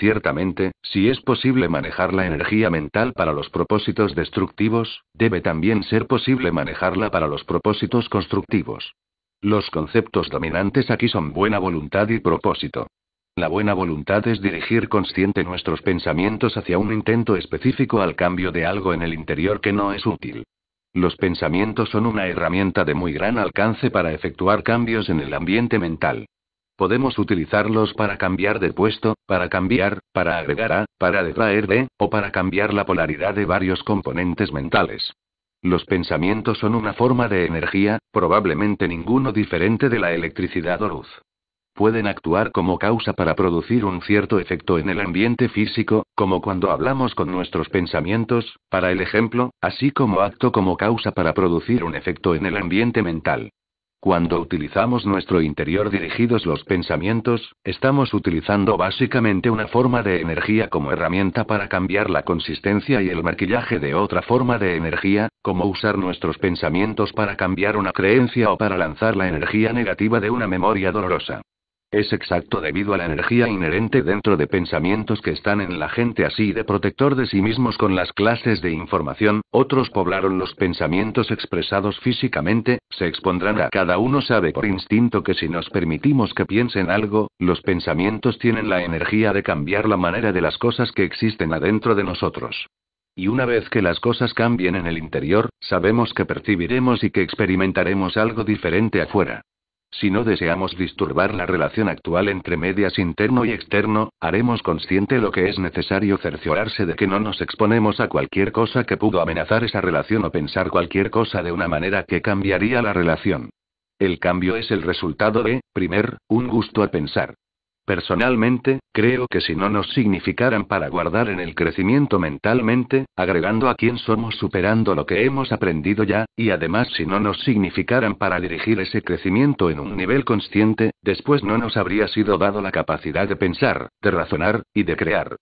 Ciertamente, si es posible manejar la energía mental para los propósitos destructivos, debe también ser posible manejarla para los propósitos constructivos. Los conceptos dominantes aquí son buena voluntad y propósito. La buena voluntad es dirigir consciente nuestros pensamientos hacia un intento específico al cambio de algo en el interior que no es útil. Los pensamientos son una herramienta de muy gran alcance para efectuar cambios en el ambiente mental. Podemos utilizarlos para cambiar de puesto, para cambiar, para agregar A, para detraer de, o para cambiar la polaridad de varios componentes mentales. Los pensamientos son una forma de energía, probablemente ninguno diferente de la electricidad o luz. Pueden actuar como causa para producir un cierto efecto en el ambiente físico, como cuando hablamos con nuestros pensamientos, para el ejemplo, así como acto como causa para producir un efecto en el ambiente mental. Cuando utilizamos nuestro interior dirigidos los pensamientos, estamos utilizando básicamente una forma de energía como herramienta para cambiar la consistencia y el maquillaje de otra forma de energía, como usar nuestros pensamientos para cambiar una creencia o para lanzar la energía negativa de una memoria dolorosa. Es exacto debido a la energía inherente dentro de pensamientos que están en la gente así de protector de sí mismos con las clases de información, otros poblaron los pensamientos expresados físicamente, se expondrán a cada uno sabe por instinto que si nos permitimos que piensen algo, los pensamientos tienen la energía de cambiar la manera de las cosas que existen adentro de nosotros. Y una vez que las cosas cambien en el interior, sabemos que percibiremos y que experimentaremos algo diferente afuera. Si no deseamos disturbar la relación actual entre medias interno y externo, haremos consciente lo que es necesario cerciorarse de que no nos exponemos a cualquier cosa que pudo amenazar esa relación o pensar cualquier cosa de una manera que cambiaría la relación. El cambio es el resultado de, primer, un gusto a pensar, Personalmente, creo que si no nos significaran para guardar en el crecimiento mentalmente, agregando a quién somos superando lo que hemos aprendido ya, y además si no nos significaran para dirigir ese crecimiento en un nivel consciente, después no nos habría sido dado la capacidad de pensar, de razonar, y de crear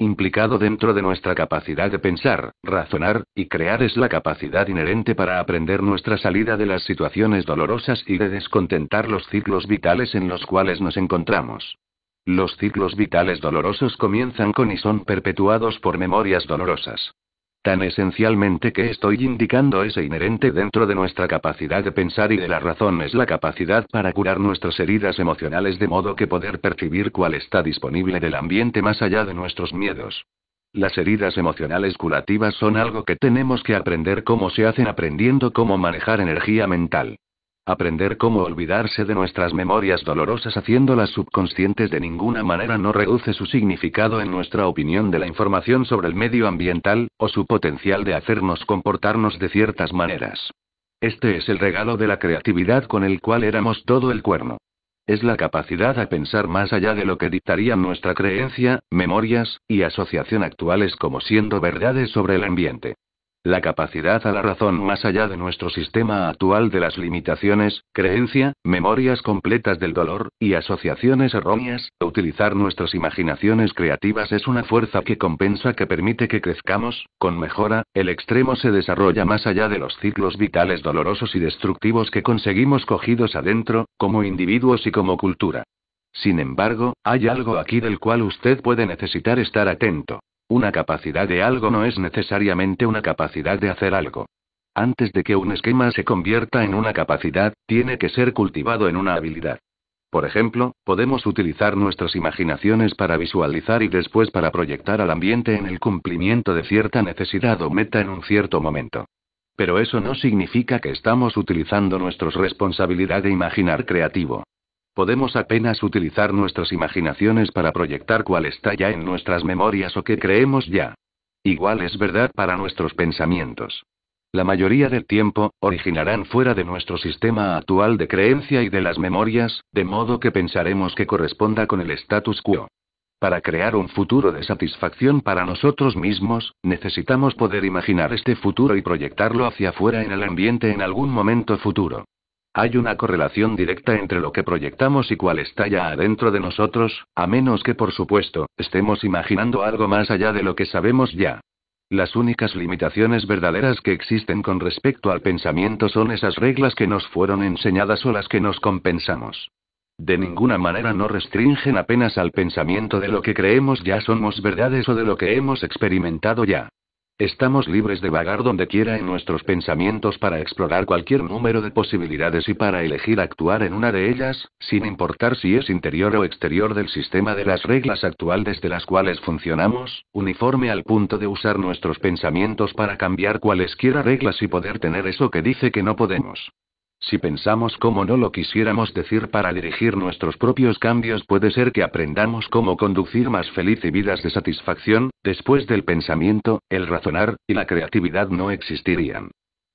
implicado dentro de nuestra capacidad de pensar, razonar, y crear es la capacidad inherente para aprender nuestra salida de las situaciones dolorosas y de descontentar los ciclos vitales en los cuales nos encontramos. Los ciclos vitales dolorosos comienzan con y son perpetuados por memorias dolorosas. Tan esencialmente que estoy indicando ese inherente dentro de nuestra capacidad de pensar y de la razón es la capacidad para curar nuestras heridas emocionales de modo que poder percibir cuál está disponible del ambiente más allá de nuestros miedos. Las heridas emocionales curativas son algo que tenemos que aprender cómo se hacen aprendiendo cómo manejar energía mental. Aprender cómo olvidarse de nuestras memorias dolorosas haciéndolas subconscientes de ninguna manera no reduce su significado en nuestra opinión de la información sobre el medio ambiental, o su potencial de hacernos comportarnos de ciertas maneras. Este es el regalo de la creatividad con el cual éramos todo el cuerno. Es la capacidad a pensar más allá de lo que dictarían nuestra creencia, memorias, y asociación actuales como siendo verdades sobre el ambiente. La capacidad a la razón más allá de nuestro sistema actual de las limitaciones, creencia, memorias completas del dolor, y asociaciones erróneas, utilizar nuestras imaginaciones creativas es una fuerza que compensa que permite que crezcamos, con mejora, el extremo se desarrolla más allá de los ciclos vitales dolorosos y destructivos que conseguimos cogidos adentro, como individuos y como cultura. Sin embargo, hay algo aquí del cual usted puede necesitar estar atento. Una capacidad de algo no es necesariamente una capacidad de hacer algo. Antes de que un esquema se convierta en una capacidad, tiene que ser cultivado en una habilidad. Por ejemplo, podemos utilizar nuestras imaginaciones para visualizar y después para proyectar al ambiente en el cumplimiento de cierta necesidad o meta en un cierto momento. Pero eso no significa que estamos utilizando nuestros responsabilidad de imaginar creativo. Podemos apenas utilizar nuestras imaginaciones para proyectar cuál está ya en nuestras memorias o qué creemos ya. Igual es verdad para nuestros pensamientos. La mayoría del tiempo, originarán fuera de nuestro sistema actual de creencia y de las memorias, de modo que pensaremos que corresponda con el status quo. Para crear un futuro de satisfacción para nosotros mismos, necesitamos poder imaginar este futuro y proyectarlo hacia afuera en el ambiente en algún momento futuro. Hay una correlación directa entre lo que proyectamos y cuál está ya adentro de nosotros, a menos que, por supuesto, estemos imaginando algo más allá de lo que sabemos ya. Las únicas limitaciones verdaderas que existen con respecto al pensamiento son esas reglas que nos fueron enseñadas o las que nos compensamos. De ninguna manera no restringen apenas al pensamiento de lo que creemos ya somos verdades o de lo que hemos experimentado ya. Estamos libres de vagar donde quiera en nuestros pensamientos para explorar cualquier número de posibilidades y para elegir actuar en una de ellas, sin importar si es interior o exterior del sistema de las reglas actual desde las cuales funcionamos, uniforme al punto de usar nuestros pensamientos para cambiar cualesquiera reglas y poder tener eso que dice que no podemos. Si pensamos como no lo quisiéramos decir para dirigir nuestros propios cambios, puede ser que aprendamos cómo conducir más feliz y vidas de satisfacción, después del pensamiento, el razonar, y la creatividad no existirían.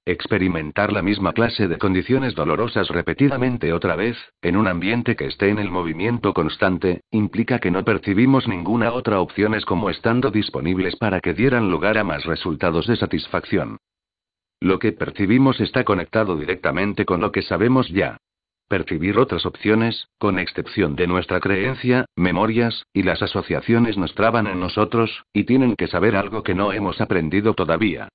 Experimentar la misma clase de condiciones dolorosas repetidamente otra vez, en un ambiente que esté en el movimiento constante, implica que no percibimos ninguna otra opción como estando disponibles para que dieran lugar a más resultados de satisfacción. Lo que percibimos está conectado directamente con lo que sabemos ya. Percibir otras opciones, con excepción de nuestra creencia, memorias, y las asociaciones nos traban en nosotros, y tienen que saber algo que no hemos aprendido todavía.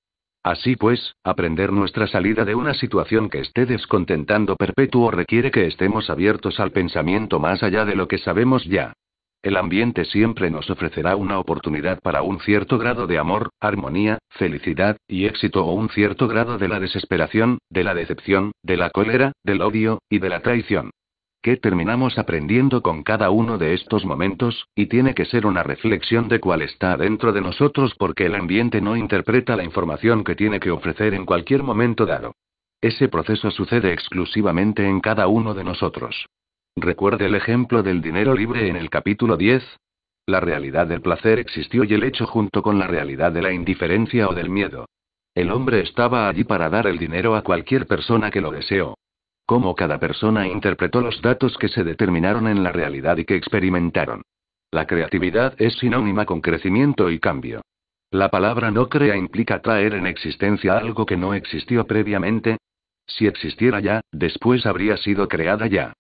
Así pues, aprender nuestra salida de una situación que esté descontentando perpetuo requiere que estemos abiertos al pensamiento más allá de lo que sabemos ya. El ambiente siempre nos ofrecerá una oportunidad para un cierto grado de amor, armonía, felicidad y éxito o un cierto grado de la desesperación, de la decepción, de la cólera, del odio y de la traición. ¿Qué terminamos aprendiendo con cada uno de estos momentos? Y tiene que ser una reflexión de cuál está dentro de nosotros porque el ambiente no interpreta la información que tiene que ofrecer en cualquier momento dado. Ese proceso sucede exclusivamente en cada uno de nosotros. Recuerde el ejemplo del dinero libre en el capítulo 10. La realidad del placer existió y el hecho junto con la realidad de la indiferencia o del miedo. El hombre estaba allí para dar el dinero a cualquier persona que lo deseó. Cómo cada persona interpretó los datos que se determinaron en la realidad y que experimentaron. La creatividad es sinónima con crecimiento y cambio. La palabra no crea implica traer en existencia algo que no existió previamente. Si existiera ya, después habría sido creada ya.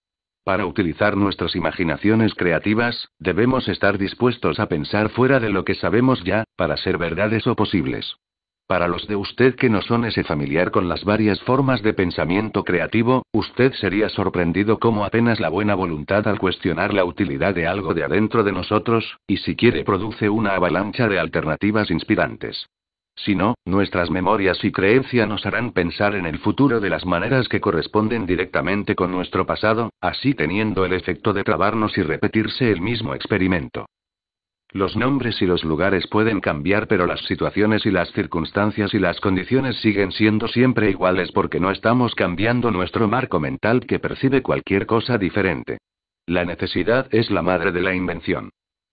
Para utilizar nuestras imaginaciones creativas, debemos estar dispuestos a pensar fuera de lo que sabemos ya, para ser verdades o posibles. Para los de usted que no son ese familiar con las varias formas de pensamiento creativo, usted sería sorprendido como apenas la buena voluntad al cuestionar la utilidad de algo de adentro de nosotros, y si quiere produce una avalancha de alternativas inspirantes. Si no, nuestras memorias y creencia nos harán pensar en el futuro de las maneras que corresponden directamente con nuestro pasado, así teniendo el efecto de trabarnos y repetirse el mismo experimento. Los nombres y los lugares pueden cambiar, pero las situaciones y las circunstancias y las condiciones siguen siendo siempre iguales porque no estamos cambiando nuestro marco mental que percibe cualquier cosa diferente. La necesidad es la madre de la invención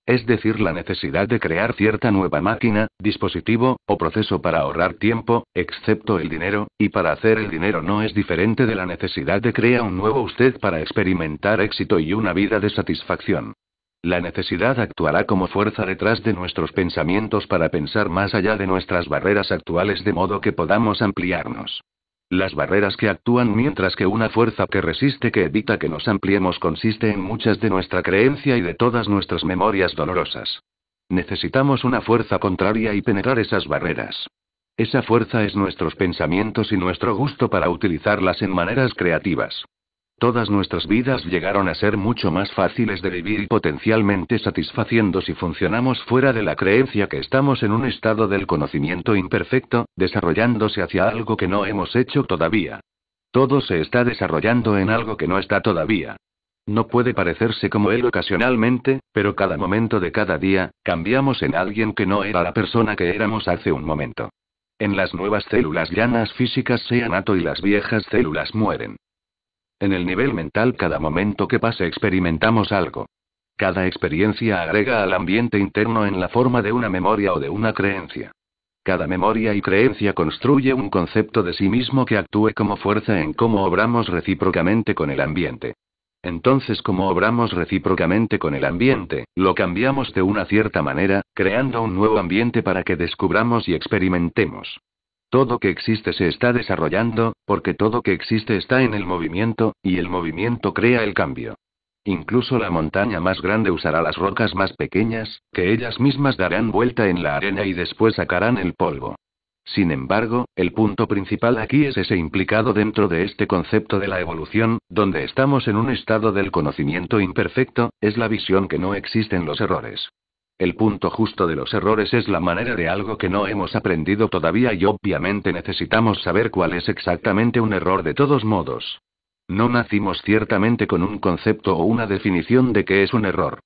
es decir, la necesidad de crear cierta nueva máquina, dispositivo, o proceso para ahorrar tiempo, excepto el dinero, y para hacer el dinero no es diferente de la necesidad de crear un nuevo usted para experimentar éxito y una vida de satisfacción. La necesidad actuará como fuerza detrás de nuestros pensamientos para pensar más allá de nuestras barreras actuales de modo que podamos ampliarnos. Las barreras que actúan mientras que una fuerza que resiste que evita que nos ampliemos consiste en muchas de nuestra creencia y de todas nuestras memorias dolorosas. Necesitamos una fuerza contraria y penetrar esas barreras. Esa fuerza es nuestros pensamientos y nuestro gusto para utilizarlas en maneras creativas. Todas nuestras vidas llegaron a ser mucho más fáciles de vivir y potencialmente satisfaciendo si funcionamos fuera de la creencia que estamos en un estado del conocimiento imperfecto, desarrollándose hacia algo que no hemos hecho todavía. Todo se está desarrollando en algo que no está todavía. No puede parecerse como él ocasionalmente, pero cada momento de cada día, cambiamos en alguien que no era la persona que éramos hace un momento. En las nuevas células llanas físicas se anato y las viejas células mueren. En el nivel mental cada momento que pasa experimentamos algo. Cada experiencia agrega al ambiente interno en la forma de una memoria o de una creencia. Cada memoria y creencia construye un concepto de sí mismo que actúe como fuerza en cómo obramos recíprocamente con el ambiente. Entonces, como obramos recíprocamente con el ambiente, lo cambiamos de una cierta manera, creando un nuevo ambiente para que descubramos y experimentemos. Todo que existe se está desarrollando, porque todo que existe está en el movimiento, y el movimiento crea el cambio. Incluso la montaña más grande usará las rocas más pequeñas, que ellas mismas darán vuelta en la arena y después sacarán el polvo. Sin embargo, el punto principal aquí es ese implicado dentro de este concepto de la evolución, donde estamos en un estado del conocimiento imperfecto, es la visión que no existen los errores. El punto justo de los errores es la manera de algo que no hemos aprendido todavía y obviamente necesitamos saber cuál es exactamente un error de todos modos. No nacimos ciertamente con un concepto o una definición de qué es un error.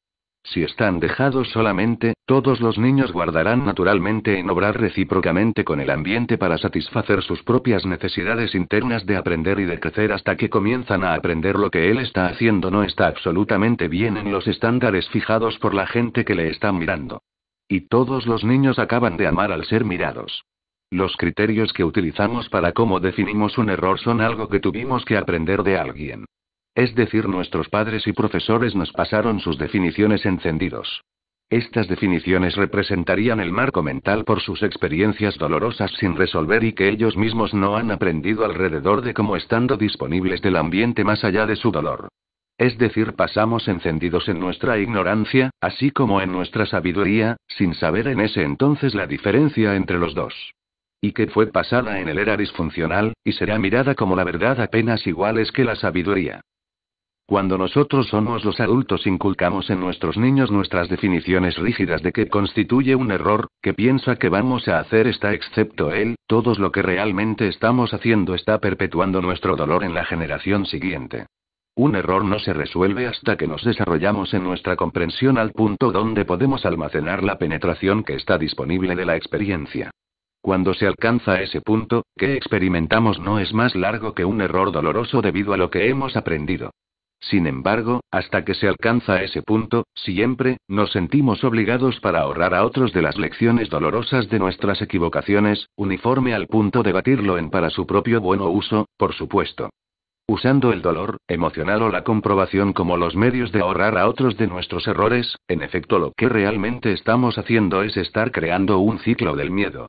Si están dejados solamente, todos los niños guardarán naturalmente en obrar recíprocamente con el ambiente para satisfacer sus propias necesidades internas de aprender y de crecer hasta que comienzan a aprender lo que él está haciendo no está absolutamente bien en los estándares fijados por la gente que le está mirando. Y todos los niños acaban de amar al ser mirados. Los criterios que utilizamos para cómo definimos un error son algo que tuvimos que aprender de alguien. Es decir, nuestros padres y profesores nos pasaron sus definiciones encendidos. Estas definiciones representarían el marco mental por sus experiencias dolorosas sin resolver y que ellos mismos no han aprendido alrededor de cómo estando disponibles del ambiente más allá de su dolor. Es decir, pasamos encendidos en nuestra ignorancia, así como en nuestra sabiduría, sin saber en ese entonces la diferencia entre los dos. Y que fue pasada en el era disfuncional, y será mirada como la verdad apenas iguales que la sabiduría. Cuando nosotros somos los adultos inculcamos en nuestros niños nuestras definiciones rígidas de qué constituye un error, que piensa que vamos a hacer está excepto él, todo lo que realmente estamos haciendo está perpetuando nuestro dolor en la generación siguiente. Un error no se resuelve hasta que nos desarrollamos en nuestra comprensión al punto donde podemos almacenar la penetración que está disponible de la experiencia. Cuando se alcanza ese punto, que experimentamos no es más largo que un error doloroso debido a lo que hemos aprendido. Sin embargo, hasta que se alcanza ese punto, siempre, nos sentimos obligados para ahorrar a otros de las lecciones dolorosas de nuestras equivocaciones, uniforme al punto de batirlo en para su propio bueno uso, por supuesto. Usando el dolor, emocional o la comprobación como los medios de ahorrar a otros de nuestros errores, en efecto lo que realmente estamos haciendo es estar creando un ciclo del miedo.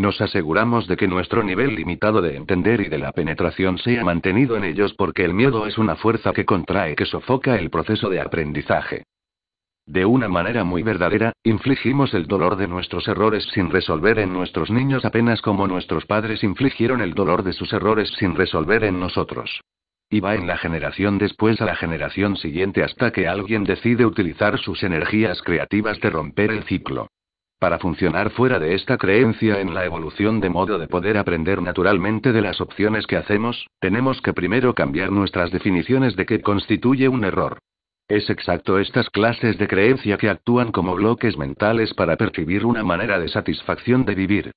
Nos aseguramos de que nuestro nivel limitado de entender y de la penetración sea mantenido en ellos porque el miedo es una fuerza que contrae, que sofoca el proceso de aprendizaje. De una manera muy verdadera, infligimos el dolor de nuestros errores sin resolver en nuestros niños apenas como nuestros padres infligieron el dolor de sus errores sin resolver en nosotros. Y va en la generación después a la generación siguiente hasta que alguien decide utilizar sus energías creativas de romper el ciclo. Para funcionar fuera de esta creencia en la evolución de modo de poder aprender naturalmente de las opciones que hacemos, tenemos que primero cambiar nuestras definiciones de qué constituye un error. Es exacto estas clases de creencia que actúan como bloques mentales para percibir una manera de satisfacción de vivir.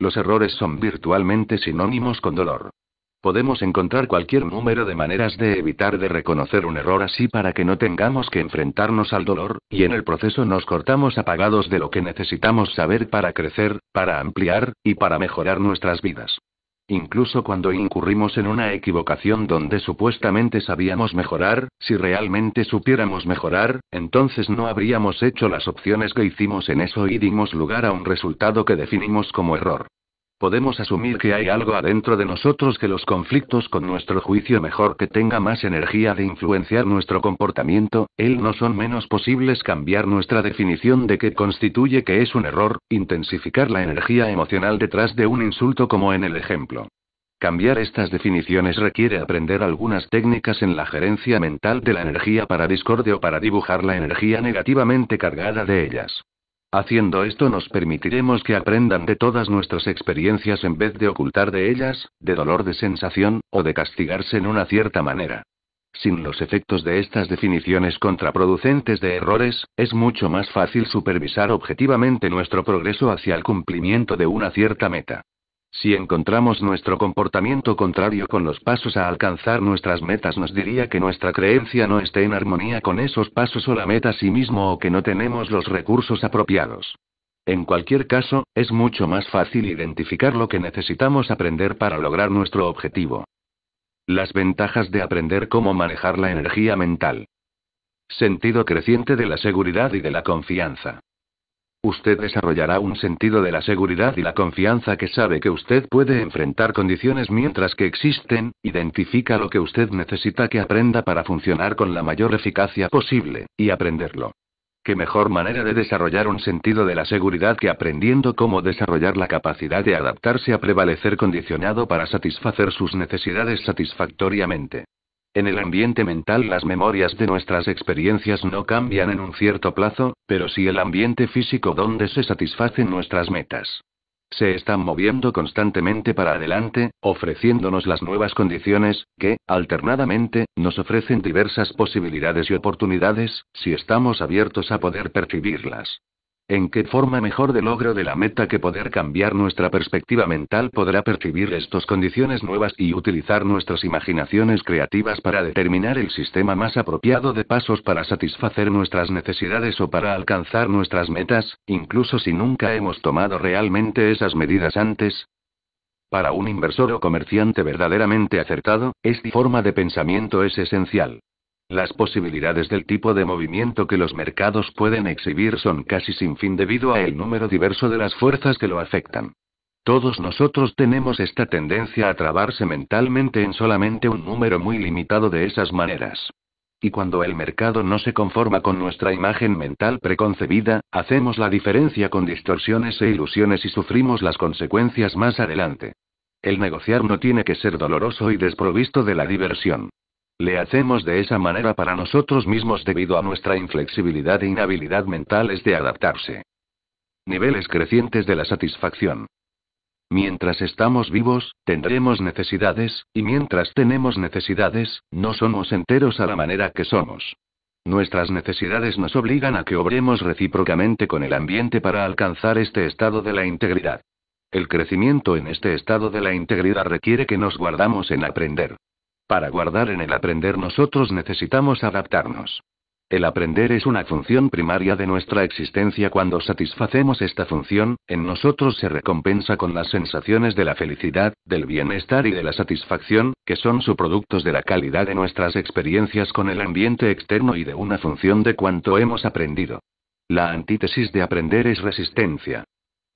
Los errores son virtualmente sinónimos con dolor. Podemos encontrar cualquier número de maneras de evitar de reconocer un error así para que no tengamos que enfrentarnos al dolor, y en el proceso nos cortamos apagados de lo que necesitamos saber para crecer, para ampliar, y para mejorar nuestras vidas. Incluso cuando incurrimos en una equivocación donde supuestamente sabíamos mejorar, si realmente supiéramos mejorar, entonces no habríamos hecho las opciones que hicimos en eso y dimos lugar a un resultado que definimos como error. Podemos asumir que hay algo adentro de nosotros que los conflictos con nuestro juicio mejor que tenga más energía de influenciar nuestro comportamiento, él no son menos posibles cambiar nuestra definición de qué constituye que es un error, intensificar la energía emocional detrás de un insulto como en el ejemplo. Cambiar estas definiciones requiere aprender algunas técnicas en la gerencia mental de la energía para discordio para dibujar la energía negativamente cargada de ellas. Haciendo esto nos permitiremos que aprendan de todas nuestras experiencias en vez de ocultar de ellas, de dolor de sensación, o de castigarse en una cierta manera. Sin los efectos de estas definiciones contraproducentes de errores, es mucho más fácil supervisar objetivamente nuestro progreso hacia el cumplimiento de una cierta meta. Si encontramos nuestro comportamiento contrario con los pasos a alcanzar nuestras metas, nos diría que nuestra creencia no esté en armonía con esos pasos o la meta a sí mismo o que no tenemos los recursos apropiados. En cualquier caso, es mucho más fácil identificar lo que necesitamos aprender para lograr nuestro objetivo. Las ventajas de aprender cómo manejar la energía mental. Sentido creciente de la seguridad y de la confianza. Usted desarrollará un sentido de la seguridad y la confianza que sabe que usted puede enfrentar condiciones mientras que existen, identifica lo que usted necesita que aprenda para funcionar con la mayor eficacia posible, y aprenderlo. ¿Qué mejor manera de desarrollar un sentido de la seguridad que aprendiendo cómo desarrollar la capacidad de adaptarse a prevalecer condicionado para satisfacer sus necesidades satisfactoriamente? En el ambiente mental las memorias de nuestras experiencias no cambian en un cierto plazo, pero sí el ambiente físico donde se satisfacen nuestras metas. Se están moviendo constantemente para adelante, ofreciéndonos las nuevas condiciones, que, alternadamente, nos ofrecen diversas posibilidades y oportunidades, si estamos abiertos a poder percibirlas. ¿En qué forma mejor de logro de la meta que poder cambiar nuestra perspectiva mental podrá percibir estas condiciones nuevas y utilizar nuestras imaginaciones creativas para determinar el sistema más apropiado de pasos para satisfacer nuestras necesidades o para alcanzar nuestras metas, incluso si nunca hemos tomado realmente esas medidas antes? Para un inversor o comerciante verdaderamente acertado, esta forma de pensamiento es esencial. Las posibilidades del tipo de movimiento que los mercados pueden exhibir son casi sin fin debido a el número diverso de las fuerzas que lo afectan. Todos nosotros tenemos esta tendencia a trabarse mentalmente en solamente un número muy limitado de esas maneras. Y cuando el mercado no se conforma con nuestra imagen mental preconcebida, hacemos la diferencia con distorsiones e ilusiones y sufrimos las consecuencias más adelante. El negociar no tiene que ser doloroso y desprovisto de la diversión. Le hacemos de esa manera para nosotros mismos debido a nuestra inflexibilidad e inhabilidad mentales de adaptarse. Niveles crecientes de la satisfacción. Mientras estamos vivos, tendremos necesidades, y mientras tenemos necesidades, no somos enteros a la manera que somos. Nuestras necesidades nos obligan a que obremos recíprocamente con el ambiente para alcanzar este estado de la integridad. El crecimiento en este estado de la integridad requiere que nos guardamos en aprender. Para guardar en el aprender nosotros necesitamos adaptarnos. El aprender es una función primaria de nuestra existencia. Cuando satisfacemos esta función, en nosotros se recompensa con las sensaciones de la felicidad, del bienestar y de la satisfacción, que son subproductos de la calidad de nuestras experiencias con el ambiente externo y de una función de cuanto hemos aprendido. La antítesis de aprender es resistencia.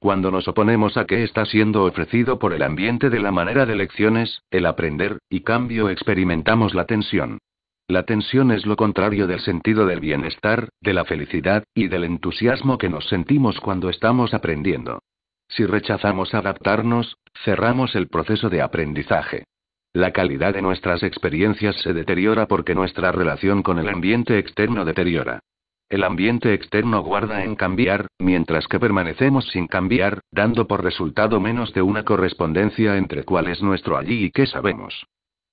Cuando nos oponemos a que está siendo ofrecido por el ambiente de la manera de lecciones, el aprender y cambio experimentamos la tensión. La tensión es lo contrario del sentido del bienestar, de la felicidad y del entusiasmo que nos sentimos cuando estamos aprendiendo. Si rechazamos adaptarnos, cerramos el proceso de aprendizaje. La calidad de nuestras experiencias se deteriora porque nuestra relación con el ambiente externo deteriora. El ambiente externo guarda en cambiar, mientras que permanecemos sin cambiar, dando por resultado menos de una correspondencia entre cuál es nuestro allí y qué sabemos.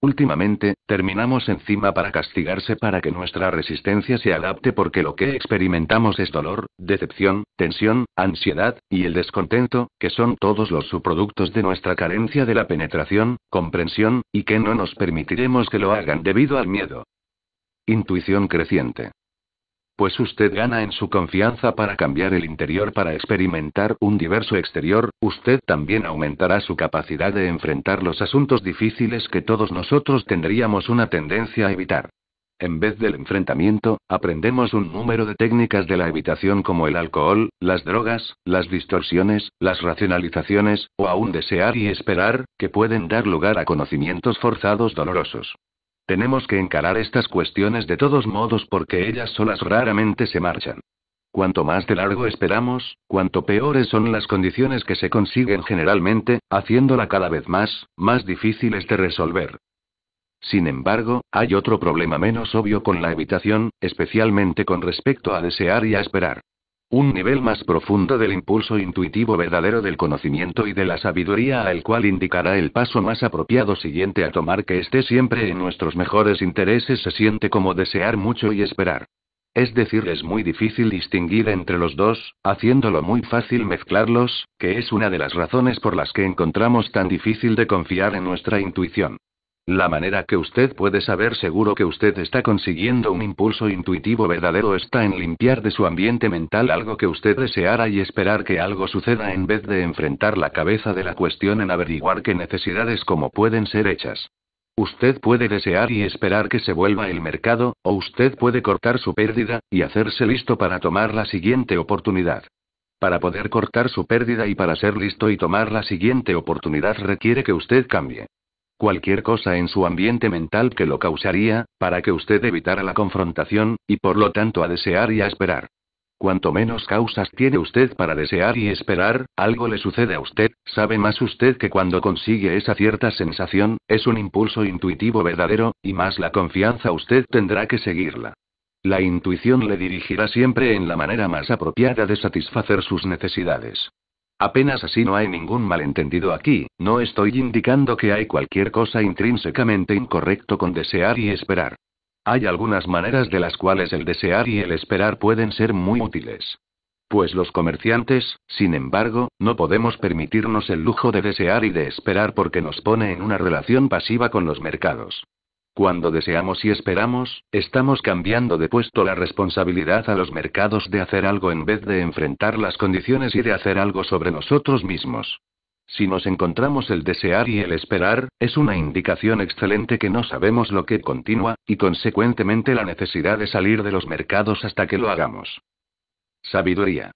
Últimamente, terminamos encima para castigarse para que nuestra resistencia se adapte porque lo que experimentamos es dolor, decepción, tensión, ansiedad, y el descontento, que son todos los subproductos de nuestra carencia de la penetración, comprensión, y que no nos permitiremos que lo hagan debido al miedo. Intuición creciente. Pues usted gana en su confianza para cambiar el interior para experimentar un diverso exterior, usted también aumentará su capacidad de enfrentar los asuntos difíciles que todos nosotros tendríamos una tendencia a evitar. En vez del enfrentamiento, aprendemos un número de técnicas de la evitación como el alcohol, las drogas, las distorsiones, las racionalizaciones, o aún desear y esperar, que pueden dar lugar a conocimientos forzados dolorosos. Tenemos que encarar estas cuestiones de todos modos porque ellas solas raramente se marchan. Cuanto más de largo esperamos, cuanto peores son las condiciones que se consiguen generalmente, haciéndola cada vez más, más difíciles de resolver. Sin embargo, hay otro problema menos obvio con la evitación, especialmente con respecto a desear y a esperar. Un nivel más profundo del impulso intuitivo verdadero del conocimiento y de la sabiduría al cual indicará el paso más apropiado siguiente a tomar que esté siempre en nuestros mejores intereses se siente como desear mucho y esperar. Es decir, es muy difícil distinguir entre los dos, haciéndolo muy fácil mezclarlos, que es una de las razones por las que encontramos tan difícil de confiar en nuestra intuición. La manera que usted puede saber seguro que usted está consiguiendo un impulso intuitivo verdadero está en limpiar de su ambiente mental algo que usted deseara y esperar que algo suceda en vez de enfrentar la cabeza de la cuestión en averiguar qué necesidades como pueden ser hechas. Usted puede desear y esperar que se vuelva el mercado, o usted puede cortar su pérdida, y hacerse listo para tomar la siguiente oportunidad. Para poder cortar su pérdida y para ser listo y tomar la siguiente oportunidad requiere que usted cambie cualquier cosa en su ambiente mental que lo causaría, para que usted evitara la confrontación, y por lo tanto a desear y a esperar. Cuanto menos causas tiene usted para desear y esperar, algo le sucede a usted, sabe más usted que cuando consigue esa cierta sensación, es un impulso intuitivo verdadero, y más la confianza usted tendrá que seguirla. La intuición le dirigirá siempre en la manera más apropiada de satisfacer sus necesidades. Apenas así no hay ningún malentendido aquí, no estoy indicando que hay cualquier cosa intrínsecamente incorrecto con desear y esperar. Hay algunas maneras de las cuales el desear y el esperar pueden ser muy útiles. Pues los comerciantes, sin embargo, no podemos permitirnos el lujo de desear y de esperar porque nos pone en una relación pasiva con los mercados. Cuando deseamos y esperamos, estamos cambiando de puesto la responsabilidad a los mercados de hacer algo en vez de enfrentar las condiciones y de hacer algo sobre nosotros mismos. Si nos encontramos el desear y el esperar, es una indicación excelente que no sabemos lo que continúa, y consecuentemente la necesidad de salir de los mercados hasta que lo hagamos. Sabiduría.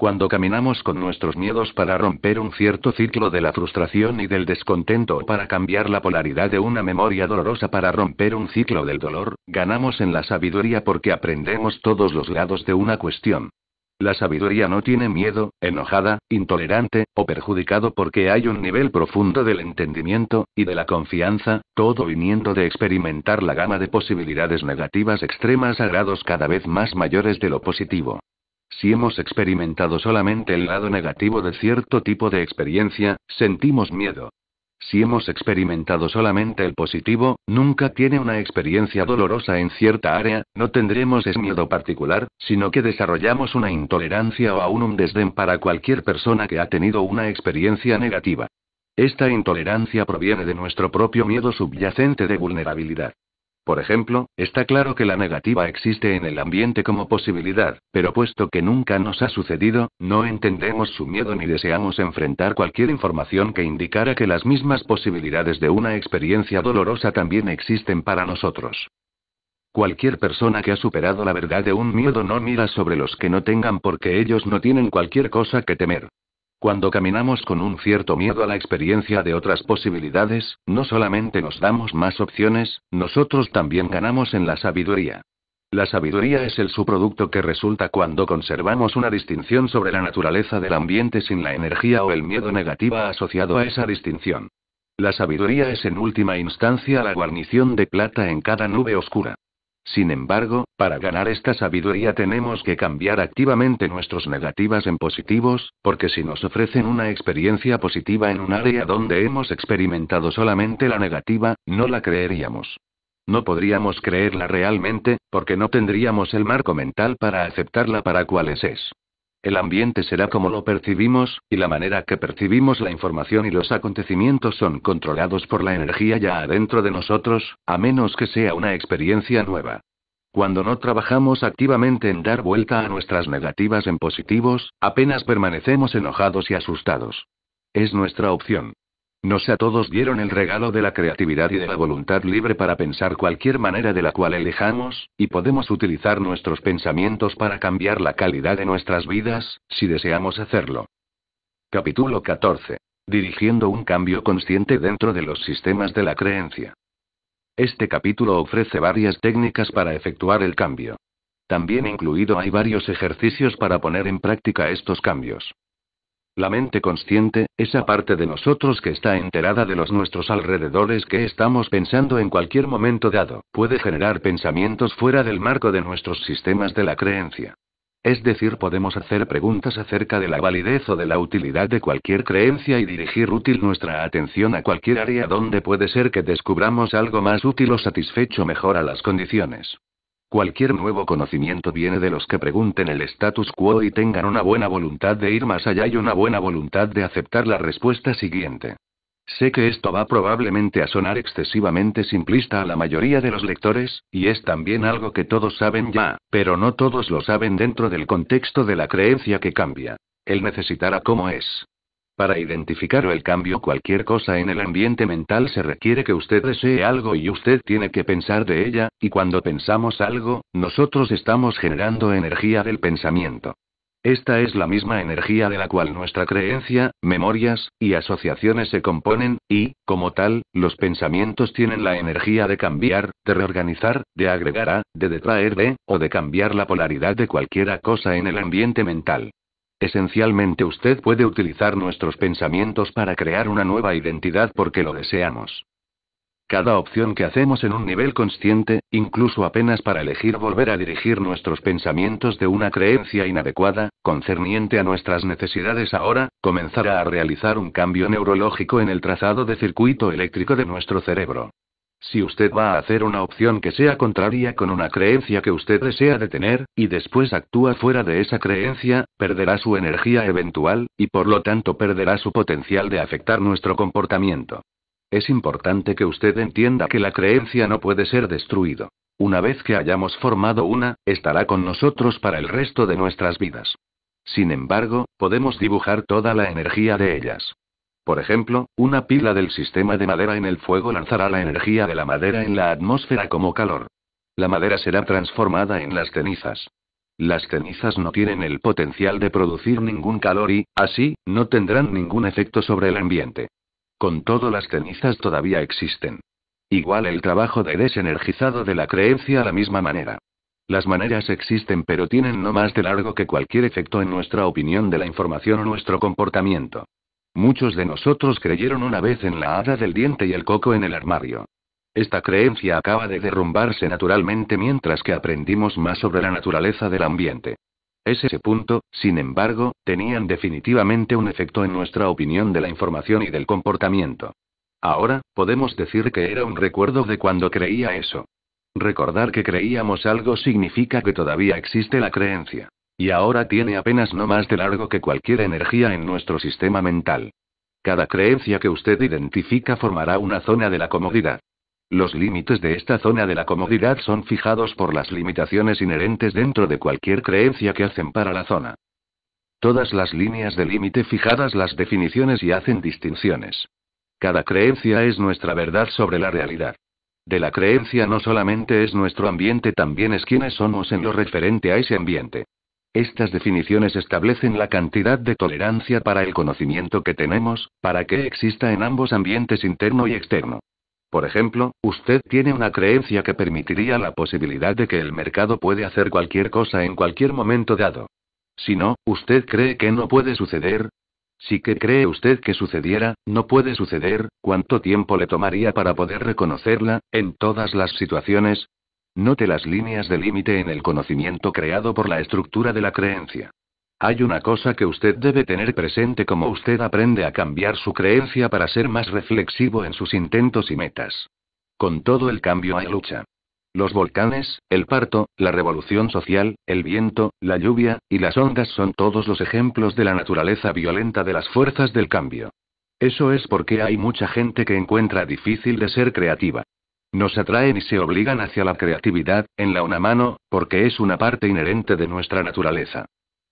Cuando caminamos con nuestros miedos para romper un cierto ciclo de la frustración y del descontento o para cambiar la polaridad de una memoria dolorosa para romper un ciclo del dolor, ganamos en la sabiduría porque aprendemos todos los lados de una cuestión. La sabiduría no tiene miedo, enojada, intolerante, o perjudicado porque hay un nivel profundo del entendimiento, y de la confianza, todo viniendo de experimentar la gama de posibilidades negativas extremas a grados cada vez más mayores de lo positivo. Si hemos experimentado solamente el lado negativo de cierto tipo de experiencia, sentimos miedo. Si hemos experimentado solamente el positivo, nunca tiene una experiencia dolorosa en cierta área, no tendremos ese miedo particular, sino que desarrollamos una intolerancia o aún un desdén para cualquier persona que ha tenido una experiencia negativa. Esta intolerancia proviene de nuestro propio miedo subyacente de vulnerabilidad. Por ejemplo, está claro que la negativa existe en el ambiente como posibilidad, pero puesto que nunca nos ha sucedido, no entendemos su miedo ni deseamos enfrentar cualquier información que indicara que las mismas posibilidades de una experiencia dolorosa también existen para nosotros. Cualquier persona que ha superado la verdad de un miedo no mira sobre los que no tengan porque ellos no tienen cualquier cosa que temer. Cuando caminamos con un cierto miedo a la experiencia de otras posibilidades, no solamente nos damos más opciones, nosotros también ganamos en la sabiduría. La sabiduría es el subproducto que resulta cuando conservamos una distinción sobre la naturaleza del ambiente sin la energía o el miedo negativa asociado a esa distinción. La sabiduría es en última instancia la guarnición de plata en cada nube oscura. Sin embargo, para ganar esta sabiduría tenemos que cambiar activamente nuestros negativas en positivos, porque si nos ofrecen una experiencia positiva en un área donde hemos experimentado solamente la negativa, no la creeríamos. No podríamos creerla realmente, porque no tendríamos el marco mental para aceptarla para cuales es. El ambiente será como lo percibimos, y la manera que percibimos la información y los acontecimientos son controlados por la energía ya adentro de nosotros, a menos que sea una experiencia nueva. Cuando no trabajamos activamente en dar vuelta a nuestras negativas en positivos, apenas permanecemos enojados y asustados. Es nuestra opción. Nos a todos dieron el regalo de la creatividad y de la voluntad libre para pensar cualquier manera de la cual elijamos, y podemos utilizar nuestros pensamientos para cambiar la calidad de nuestras vidas, si deseamos hacerlo. Capítulo 14. Dirigiendo un cambio consciente dentro de los sistemas de la creencia. Este capítulo ofrece varias técnicas para efectuar el cambio. También incluido hay varios ejercicios para poner en práctica estos cambios. La mente consciente, esa parte de nosotros que está enterada de los nuestros alrededores que estamos pensando en cualquier momento dado, puede generar pensamientos fuera del marco de nuestros sistemas de la creencia. Es decir, podemos hacer preguntas acerca de la validez o de la utilidad de cualquier creencia y dirigir útil nuestra atención a cualquier área donde puede ser que descubramos algo más útil o satisfecho mejor a las condiciones Cualquier nuevo conocimiento viene de los que pregunten el status quo y tengan una buena voluntad de ir más allá y una buena voluntad de aceptar la respuesta siguiente. Sé que esto va probablemente a sonar excesivamente simplista a la mayoría de los lectores, y es también algo que todos saben ya, pero no todos lo saben dentro del contexto de la creencia que cambia. El necesitará cómo es, para identificar el cambio cualquier cosa en el ambiente mental se requiere que usted desee algo y usted tiene que pensar de ella, y cuando pensamos algo, nosotros estamos generando energía del pensamiento. Esta es la misma energía de la cual nuestra creencia, memorias y asociaciones se componen, y, como tal, los pensamientos tienen la energía de cambiar, de reorganizar, de agregar a, de detraer de, o de cambiar la polaridad de cualquiera cosa en el ambiente mental. Esencialmente usted puede utilizar nuestros pensamientos para crear una nueva identidad porque lo deseamos. Cada opción que hacemos en un nivel consciente, incluso apenas para elegir volver a dirigir nuestros pensamientos de una creencia inadecuada, concerniente a nuestras necesidades ahora, comenzará a realizar un cambio neurológico en el trazado de circuito eléctrico de nuestro cerebro. Si usted va a hacer una opción que sea contraria con una creencia que usted desea detener, y después actúa fuera de esa creencia, perderá su energía eventual, y por lo tanto perderá su potencial de afectar nuestro comportamiento. Es importante que usted entienda que la creencia no puede ser destruido. Una vez que hayamos formado una, estará con nosotros para el resto de nuestras vidas. Sin embargo, podemos dibujar toda la energía de ellas. Por ejemplo, una pila del sistema de madera en el fuego lanzará la energía de la madera en la atmósfera como calor. La madera será transformada en las cenizas. Las cenizas no tienen el potencial de producir ningún calor y, así, no tendrán ningún efecto sobre el ambiente. Con todo, las cenizas todavía existen. Igual el trabajo de desenergizado de la creencia a la misma manera. Las maneras existen pero tienen no más de largo que cualquier efecto en nuestra opinión de la información o nuestro comportamiento. Muchos de nosotros creyeron una vez en la hada del diente y el coco en el armario. Esta creencia acaba de derrumbarse naturalmente mientras que aprendimos más sobre la naturaleza del ambiente. Ese punto, sin embargo, tenían definitivamente un efecto en nuestra opinión de la información y del comportamiento. Ahora, podemos decir que era un recuerdo de cuando creía eso. Recordar que creíamos algo significa que todavía existe la creencia. Y ahora tiene apenas no más de largo que cualquier energía en nuestro sistema mental. Cada creencia que usted identifica formará una zona de la comodidad. Los límites de esta zona de la comodidad son fijados por las limitaciones inherentes dentro de cualquier creencia que hacen para la zona. Todas las líneas de límite fijadas las definiciones y hacen distinciones. Cada creencia es nuestra verdad sobre la realidad. De la creencia no solamente es nuestro ambiente, también es quienes somos en lo referente a ese ambiente. Estas definiciones establecen la cantidad de tolerancia para el conocimiento que tenemos, para que exista en ambos ambientes interno y externo. Por ejemplo, usted tiene una creencia que permitiría la posibilidad de que el mercado puede hacer cualquier cosa en cualquier momento dado. Si no, usted cree que no puede suceder. Si que cree usted que sucediera, no puede suceder, ¿cuánto tiempo le tomaría para poder reconocerla, en todas las situaciones, Note las líneas de límite en el conocimiento creado por la estructura de la creencia. Hay una cosa que usted debe tener presente como usted aprende a cambiar su creencia para ser más reflexivo en sus intentos y metas. Con todo el cambio hay lucha. Los volcanes, el parto, la revolución social, el viento, la lluvia, y las ondas son todos los ejemplos de la naturaleza violenta de las fuerzas del cambio. Eso es porque hay mucha gente que encuentra difícil de ser creativa. Nos atraen y se obligan hacia la creatividad, en la una mano, porque es una parte inherente de nuestra naturaleza.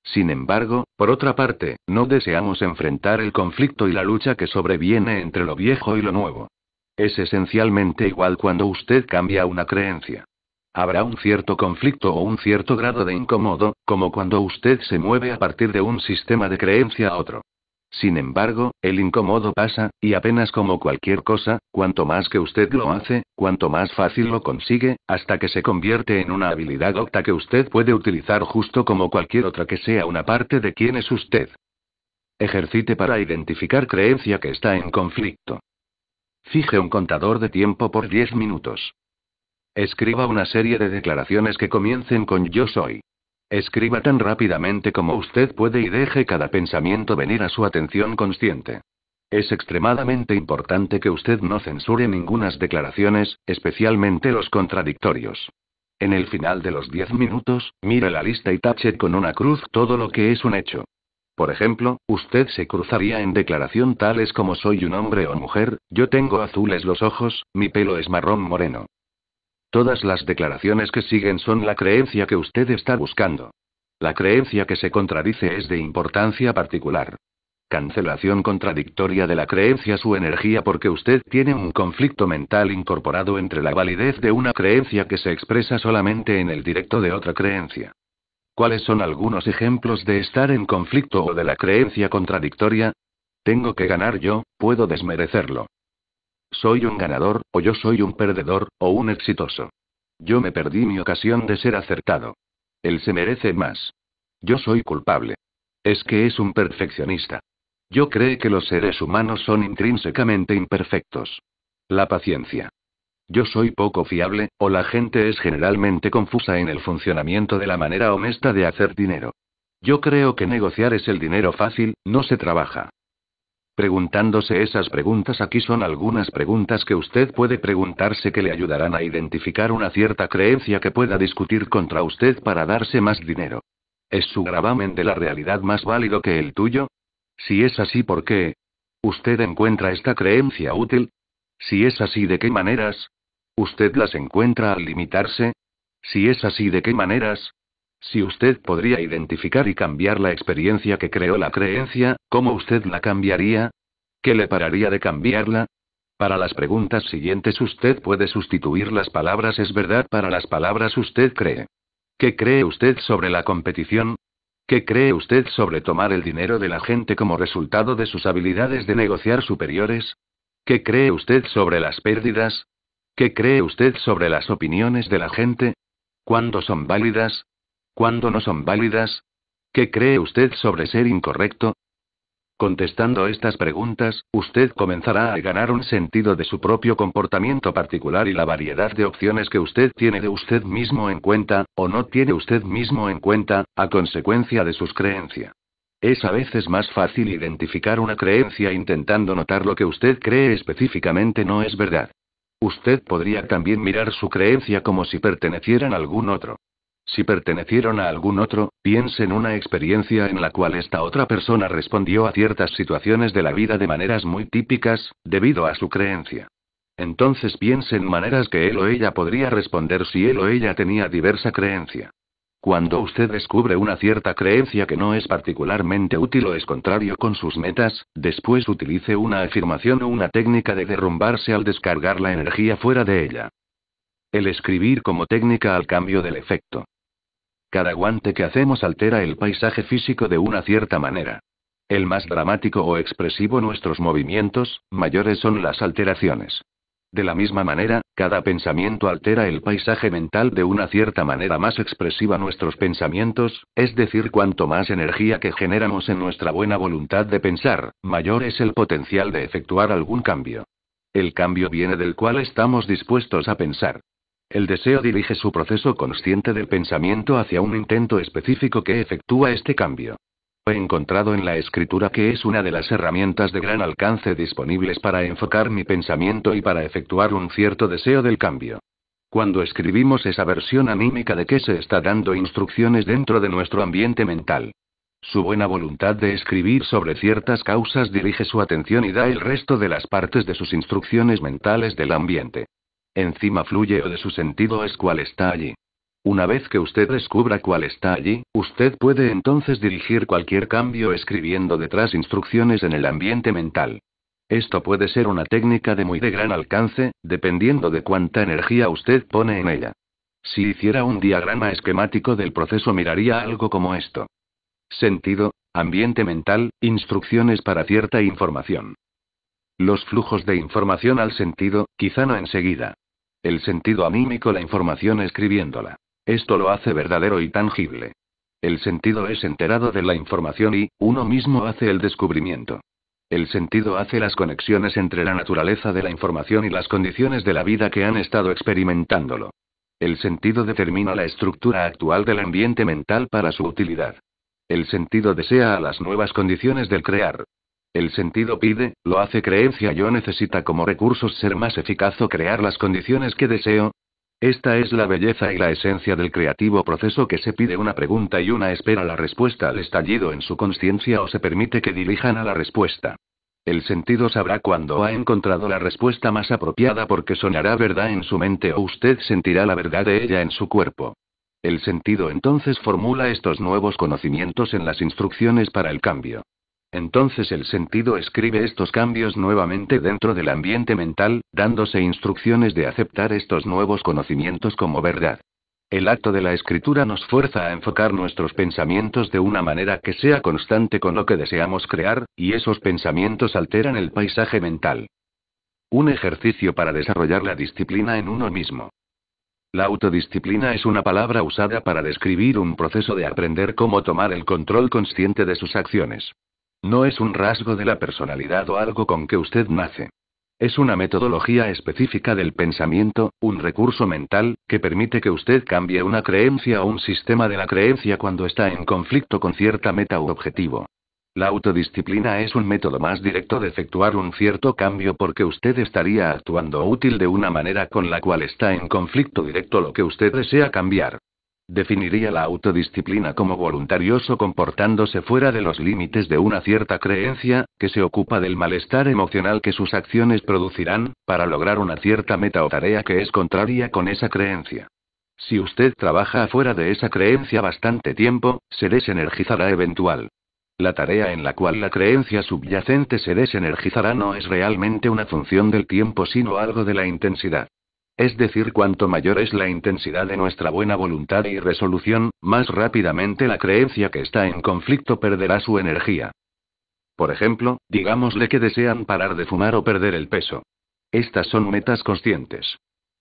Sin embargo, por otra parte, no deseamos enfrentar el conflicto y la lucha que sobreviene entre lo viejo y lo nuevo. Es esencialmente igual cuando usted cambia una creencia. Habrá un cierto conflicto o un cierto grado de incómodo, como cuando usted se mueve a partir de un sistema de creencia a otro. Sin embargo, el incómodo pasa, y apenas como cualquier cosa, cuanto más que usted lo hace, cuanto más fácil lo consigue, hasta que se convierte en una habilidad octa que usted puede utilizar justo como cualquier otra que sea una parte de quién es usted. Ejercite para identificar creencia que está en conflicto. Fije un contador de tiempo por 10 minutos. Escriba una serie de declaraciones que comiencen con yo soy. Escriba tan rápidamente como usted puede y deje cada pensamiento venir a su atención consciente. Es extremadamente importante que usted no censure ningunas declaraciones, especialmente los contradictorios. En el final de los 10 minutos, mire la lista y tache con una cruz todo lo que es un hecho. Por ejemplo, usted se cruzaría en declaración tales como soy un hombre o mujer, yo tengo azules los ojos, mi pelo es marrón moreno. Todas las declaraciones que siguen son la creencia que usted está buscando. La creencia que se contradice es de importancia particular. Cancelación contradictoria de la creencia su energía porque usted tiene un conflicto mental incorporado entre la validez de una creencia que se expresa solamente en el directo de otra creencia. ¿Cuáles son algunos ejemplos de estar en conflicto o de la creencia contradictoria? Tengo que ganar yo, puedo desmerecerlo. Soy un ganador, o yo soy un perdedor, o un exitoso. Yo me perdí mi ocasión de ser acertado. Él se merece más. Yo soy culpable. Es que es un perfeccionista. Yo creo que los seres humanos son intrínsecamente imperfectos. La paciencia. Yo soy poco fiable, o la gente es generalmente confusa en el funcionamiento de la manera honesta de hacer dinero. Yo creo que negociar es el dinero fácil, no se trabaja. Preguntándose esas preguntas aquí son algunas preguntas que usted puede preguntarse que le ayudarán a identificar una cierta creencia que pueda discutir contra usted para darse más dinero. ¿Es su gravamen de la realidad más válido que el tuyo? Si es así, ¿por qué? ¿Usted encuentra esta creencia útil? Si es así, ¿de qué maneras? ¿Usted las encuentra al limitarse? Si es así, ¿de qué maneras? Si usted podría identificar y cambiar la experiencia que creó la creencia, ¿cómo usted la cambiaría? ¿Qué le pararía de cambiarla? Para las preguntas siguientes usted puede sustituir las palabras es verdad para las palabras usted cree. ¿Qué cree usted sobre la competición? ¿Qué cree usted sobre tomar el dinero de la gente como resultado de sus habilidades de negociar superiores? ¿Qué cree usted sobre las pérdidas? ¿Qué cree usted sobre las opiniones de la gente? ¿Cuándo son válidas? cuando no son válidas? ¿Qué cree usted sobre ser incorrecto? Contestando estas preguntas, usted comenzará a ganar un sentido de su propio comportamiento particular y la variedad de opciones que usted tiene de usted mismo en cuenta, o no tiene usted mismo en cuenta, a consecuencia de sus creencias. Es a veces más fácil identificar una creencia intentando notar lo que usted cree específicamente no es verdad. Usted podría también mirar su creencia como si pertenecieran a algún otro. Si pertenecieron a algún otro, piensen una experiencia en la cual esta otra persona respondió a ciertas situaciones de la vida de maneras muy típicas, debido a su creencia. Entonces piensen maneras que él o ella podría responder si él o ella tenía diversa creencia. Cuando usted descubre una cierta creencia que no es particularmente útil o es contrario con sus metas, después utilice una afirmación o una técnica de derrumbarse al descargar la energía fuera de ella. El escribir como técnica al cambio del efecto. Cada guante que hacemos altera el paisaje físico de una cierta manera. El más dramático o expresivo nuestros movimientos, mayores son las alteraciones. De la misma manera, cada pensamiento altera el paisaje mental de una cierta manera más expresiva nuestros pensamientos, es decir, cuanto más energía que generamos en nuestra buena voluntad de pensar, mayor es el potencial de efectuar algún cambio. El cambio viene del cual estamos dispuestos a pensar. El deseo dirige su proceso consciente del pensamiento hacia un intento específico que efectúa este cambio. He encontrado en la escritura que es una de las herramientas de gran alcance disponibles para enfocar mi pensamiento y para efectuar un cierto deseo del cambio. Cuando escribimos esa versión anímica de que se está dando instrucciones dentro de nuestro ambiente mental. Su buena voluntad de escribir sobre ciertas causas dirige su atención y da el resto de las partes de sus instrucciones mentales del ambiente. Encima fluye o de su sentido es cuál está allí. Una vez que usted descubra cuál está allí, usted puede entonces dirigir cualquier cambio escribiendo detrás instrucciones en el ambiente mental. Esto puede ser una técnica de muy de gran alcance, dependiendo de cuánta energía usted pone en ella. Si hiciera un diagrama esquemático del proceso miraría algo como esto. Sentido, ambiente mental, instrucciones para cierta información. Los flujos de información al sentido, quizá no enseguida, el sentido anímico la información escribiéndola. Esto lo hace verdadero y tangible. El sentido es enterado de la información y, uno mismo hace el descubrimiento. El sentido hace las conexiones entre la naturaleza de la información y las condiciones de la vida que han estado experimentándolo. El sentido determina la estructura actual del ambiente mental para su utilidad. El sentido desea a las nuevas condiciones del crear, el sentido pide, lo hace creencia yo necesita como recursos ser más eficaz o crear las condiciones que deseo. Esta es la belleza y la esencia del creativo proceso que se pide una pregunta y una espera la respuesta al estallido en su conciencia o se permite que dirijan a la respuesta. El sentido sabrá cuando ha encontrado la respuesta más apropiada porque sonará verdad en su mente o usted sentirá la verdad de ella en su cuerpo. El sentido entonces formula estos nuevos conocimientos en las instrucciones para el cambio. Entonces el sentido escribe estos cambios nuevamente dentro del ambiente mental, dándose instrucciones de aceptar estos nuevos conocimientos como verdad. El acto de la escritura nos fuerza a enfocar nuestros pensamientos de una manera que sea constante con lo que deseamos crear, y esos pensamientos alteran el paisaje mental. Un ejercicio para desarrollar la disciplina en uno mismo. La autodisciplina es una palabra usada para describir un proceso de aprender cómo tomar el control consciente de sus acciones. No es un rasgo de la personalidad o algo con que usted nace. Es una metodología específica del pensamiento, un recurso mental, que permite que usted cambie una creencia o un sistema de la creencia cuando está en conflicto con cierta meta u objetivo. La autodisciplina es un método más directo de efectuar un cierto cambio porque usted estaría actuando útil de una manera con la cual está en conflicto directo lo que usted desea cambiar. Definiría la autodisciplina como voluntarioso comportándose fuera de los límites de una cierta creencia, que se ocupa del malestar emocional que sus acciones producirán, para lograr una cierta meta o tarea que es contraria con esa creencia. Si usted trabaja fuera de esa creencia bastante tiempo, se desenergizará eventual. La tarea en la cual la creencia subyacente se desenergizará no es realmente una función del tiempo sino algo de la intensidad. Es decir, cuanto mayor es la intensidad de nuestra buena voluntad y resolución, más rápidamente la creencia que está en conflicto perderá su energía. Por ejemplo, digámosle que desean parar de fumar o perder el peso. Estas son metas conscientes.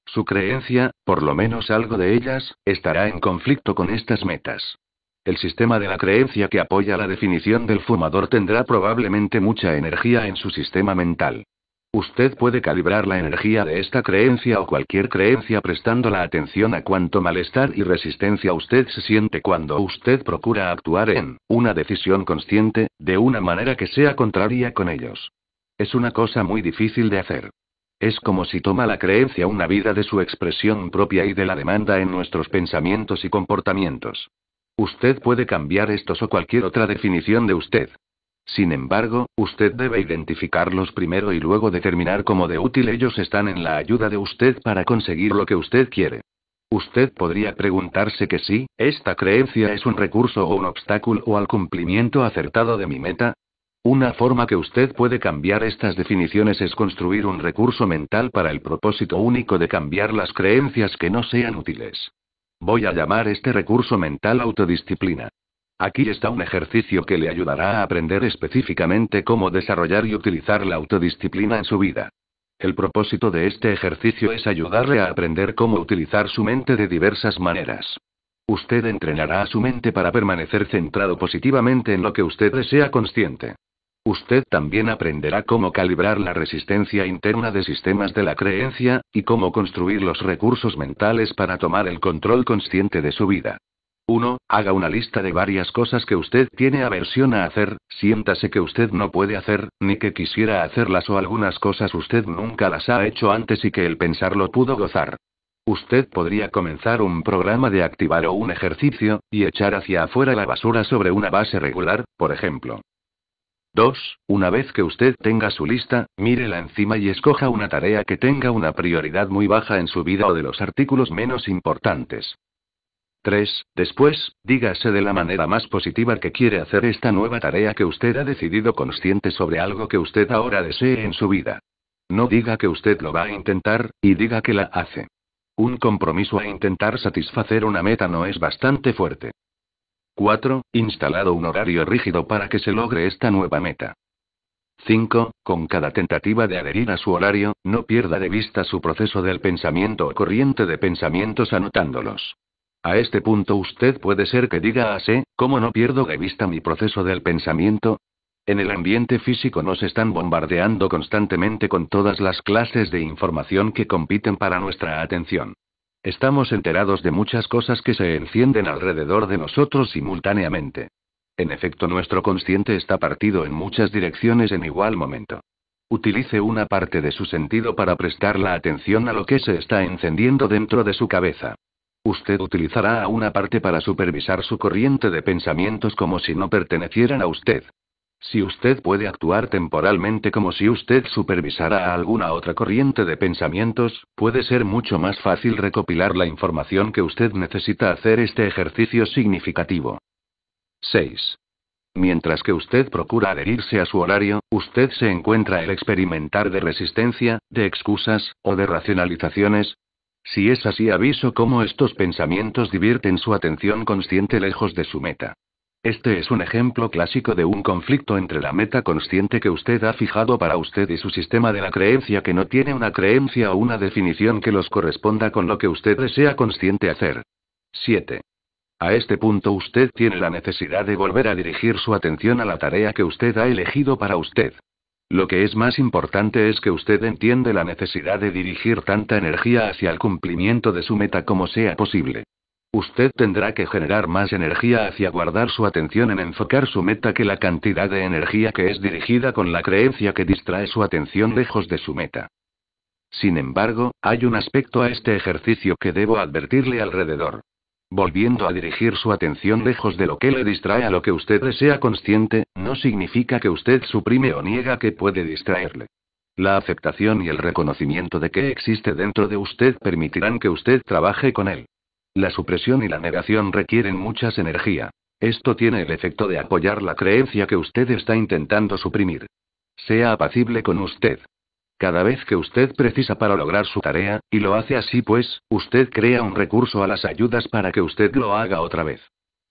Su creencia, por lo menos algo de ellas, estará en conflicto con estas metas. El sistema de la creencia que apoya la definición del fumador tendrá probablemente mucha energía en su sistema mental. Usted puede calibrar la energía de esta creencia o cualquier creencia prestando la atención a cuánto malestar y resistencia usted se siente cuando usted procura actuar en una decisión consciente, de una manera que sea contraria con ellos. Es una cosa muy difícil de hacer. Es como si toma la creencia una vida de su expresión propia y de la demanda en nuestros pensamientos y comportamientos. Usted puede cambiar estos o cualquier otra definición de usted. Sin embargo, usted debe identificarlos primero y luego determinar cómo de útil ellos están en la ayuda de usted para conseguir lo que usted quiere. Usted podría preguntarse que si, esta creencia es un recurso o un obstáculo o al cumplimiento acertado de mi meta. Una forma que usted puede cambiar estas definiciones es construir un recurso mental para el propósito único de cambiar las creencias que no sean útiles. Voy a llamar este recurso mental autodisciplina. Aquí está un ejercicio que le ayudará a aprender específicamente cómo desarrollar y utilizar la autodisciplina en su vida. El propósito de este ejercicio es ayudarle a aprender cómo utilizar su mente de diversas maneras. Usted entrenará a su mente para permanecer centrado positivamente en lo que usted desea consciente. Usted también aprenderá cómo calibrar la resistencia interna de sistemas de la creencia, y cómo construir los recursos mentales para tomar el control consciente de su vida. 1. Haga una lista de varias cosas que usted tiene aversión a hacer, siéntase que usted no puede hacer, ni que quisiera hacerlas o algunas cosas usted nunca las ha hecho antes y que el pensarlo pudo gozar. Usted podría comenzar un programa de activar o un ejercicio, y echar hacia afuera la basura sobre una base regular, por ejemplo. 2. Una vez que usted tenga su lista, mírela encima y escoja una tarea que tenga una prioridad muy baja en su vida o de los artículos menos importantes. 3. Después, dígase de la manera más positiva que quiere hacer esta nueva tarea que usted ha decidido consciente sobre algo que usted ahora desee en su vida. No diga que usted lo va a intentar, y diga que la hace. Un compromiso a intentar satisfacer una meta no es bastante fuerte. 4. Instalado un horario rígido para que se logre esta nueva meta. 5. Con cada tentativa de adherir a su horario, no pierda de vista su proceso del pensamiento o corriente de pensamientos anotándolos. A este punto usted puede ser que diga así, ah, ¿cómo no pierdo de vista mi proceso del pensamiento? En el ambiente físico nos están bombardeando constantemente con todas las clases de información que compiten para nuestra atención. Estamos enterados de muchas cosas que se encienden alrededor de nosotros simultáneamente. En efecto, nuestro consciente está partido en muchas direcciones en igual momento. Utilice una parte de su sentido para prestar la atención a lo que se está encendiendo dentro de su cabeza. Usted utilizará a una parte para supervisar su corriente de pensamientos como si no pertenecieran a usted. Si usted puede actuar temporalmente como si usted supervisara a alguna otra corriente de pensamientos, puede ser mucho más fácil recopilar la información que usted necesita hacer este ejercicio significativo. 6. Mientras que usted procura adherirse a su horario, usted se encuentra el experimentar de resistencia, de excusas, o de racionalizaciones, si es así, aviso cómo estos pensamientos divierten su atención consciente lejos de su meta. Este es un ejemplo clásico de un conflicto entre la meta consciente que usted ha fijado para usted y su sistema de la creencia que no tiene una creencia o una definición que los corresponda con lo que usted desea consciente hacer. 7. A este punto usted tiene la necesidad de volver a dirigir su atención a la tarea que usted ha elegido para usted. Lo que es más importante es que usted entiende la necesidad de dirigir tanta energía hacia el cumplimiento de su meta como sea posible. Usted tendrá que generar más energía hacia guardar su atención en enfocar su meta que la cantidad de energía que es dirigida con la creencia que distrae su atención lejos de su meta. Sin embargo, hay un aspecto a este ejercicio que debo advertirle alrededor volviendo a dirigir su atención lejos de lo que le distrae a lo que usted desea sea consciente, no significa que usted suprime o niega que puede distraerle. La aceptación y el reconocimiento de que existe dentro de usted permitirán que usted trabaje con él. La supresión y la negación requieren mucha energía. Esto tiene el efecto de apoyar la creencia que usted está intentando suprimir. Sea apacible con usted cada vez que usted precisa para lograr su tarea, y lo hace así pues, usted crea un recurso a las ayudas para que usted lo haga otra vez.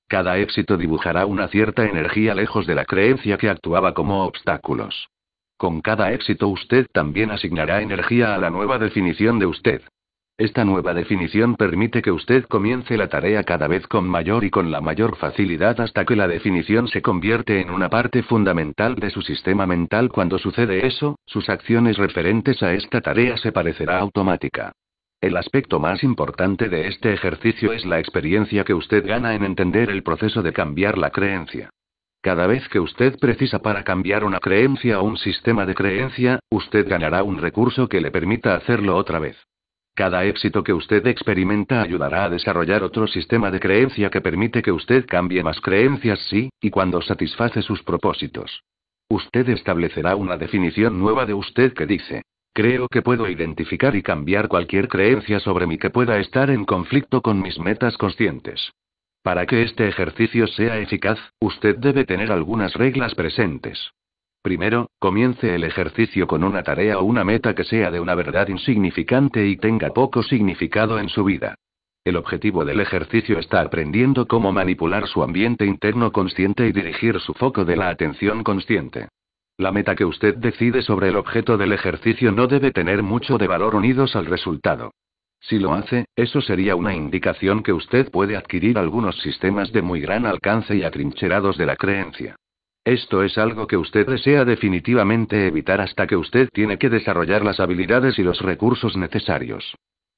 Cada éxito dibujará una cierta energía lejos de la creencia que actuaba como obstáculos. Con cada éxito usted también asignará energía a la nueva definición de usted. Esta nueva definición permite que usted comience la tarea cada vez con mayor y con la mayor facilidad hasta que la definición se convierte en una parte fundamental de su sistema mental. Cuando sucede eso, sus acciones referentes a esta tarea se parecerá automática. El aspecto más importante de este ejercicio es la experiencia que usted gana en entender el proceso de cambiar la creencia. Cada vez que usted precisa para cambiar una creencia o un sistema de creencia, usted ganará un recurso que le permita hacerlo otra vez. Cada éxito que usted experimenta ayudará a desarrollar otro sistema de creencia que permite que usted cambie más creencias si y cuando satisface sus propósitos. Usted establecerá una definición nueva de usted que dice, creo que puedo identificar y cambiar cualquier creencia sobre mí que pueda estar en conflicto con mis metas conscientes. Para que este ejercicio sea eficaz, usted debe tener algunas reglas presentes. Primero, comience el ejercicio con una tarea o una meta que sea de una verdad insignificante y tenga poco significado en su vida. El objetivo del ejercicio está aprendiendo cómo manipular su ambiente interno consciente y dirigir su foco de la atención consciente. La meta que usted decide sobre el objeto del ejercicio no debe tener mucho de valor unidos al resultado. Si lo hace, eso sería una indicación que usted puede adquirir algunos sistemas de muy gran alcance y atrincherados de la creencia. Esto es algo que usted desea definitivamente evitar hasta que usted tiene que desarrollar las habilidades y los recursos necesarios.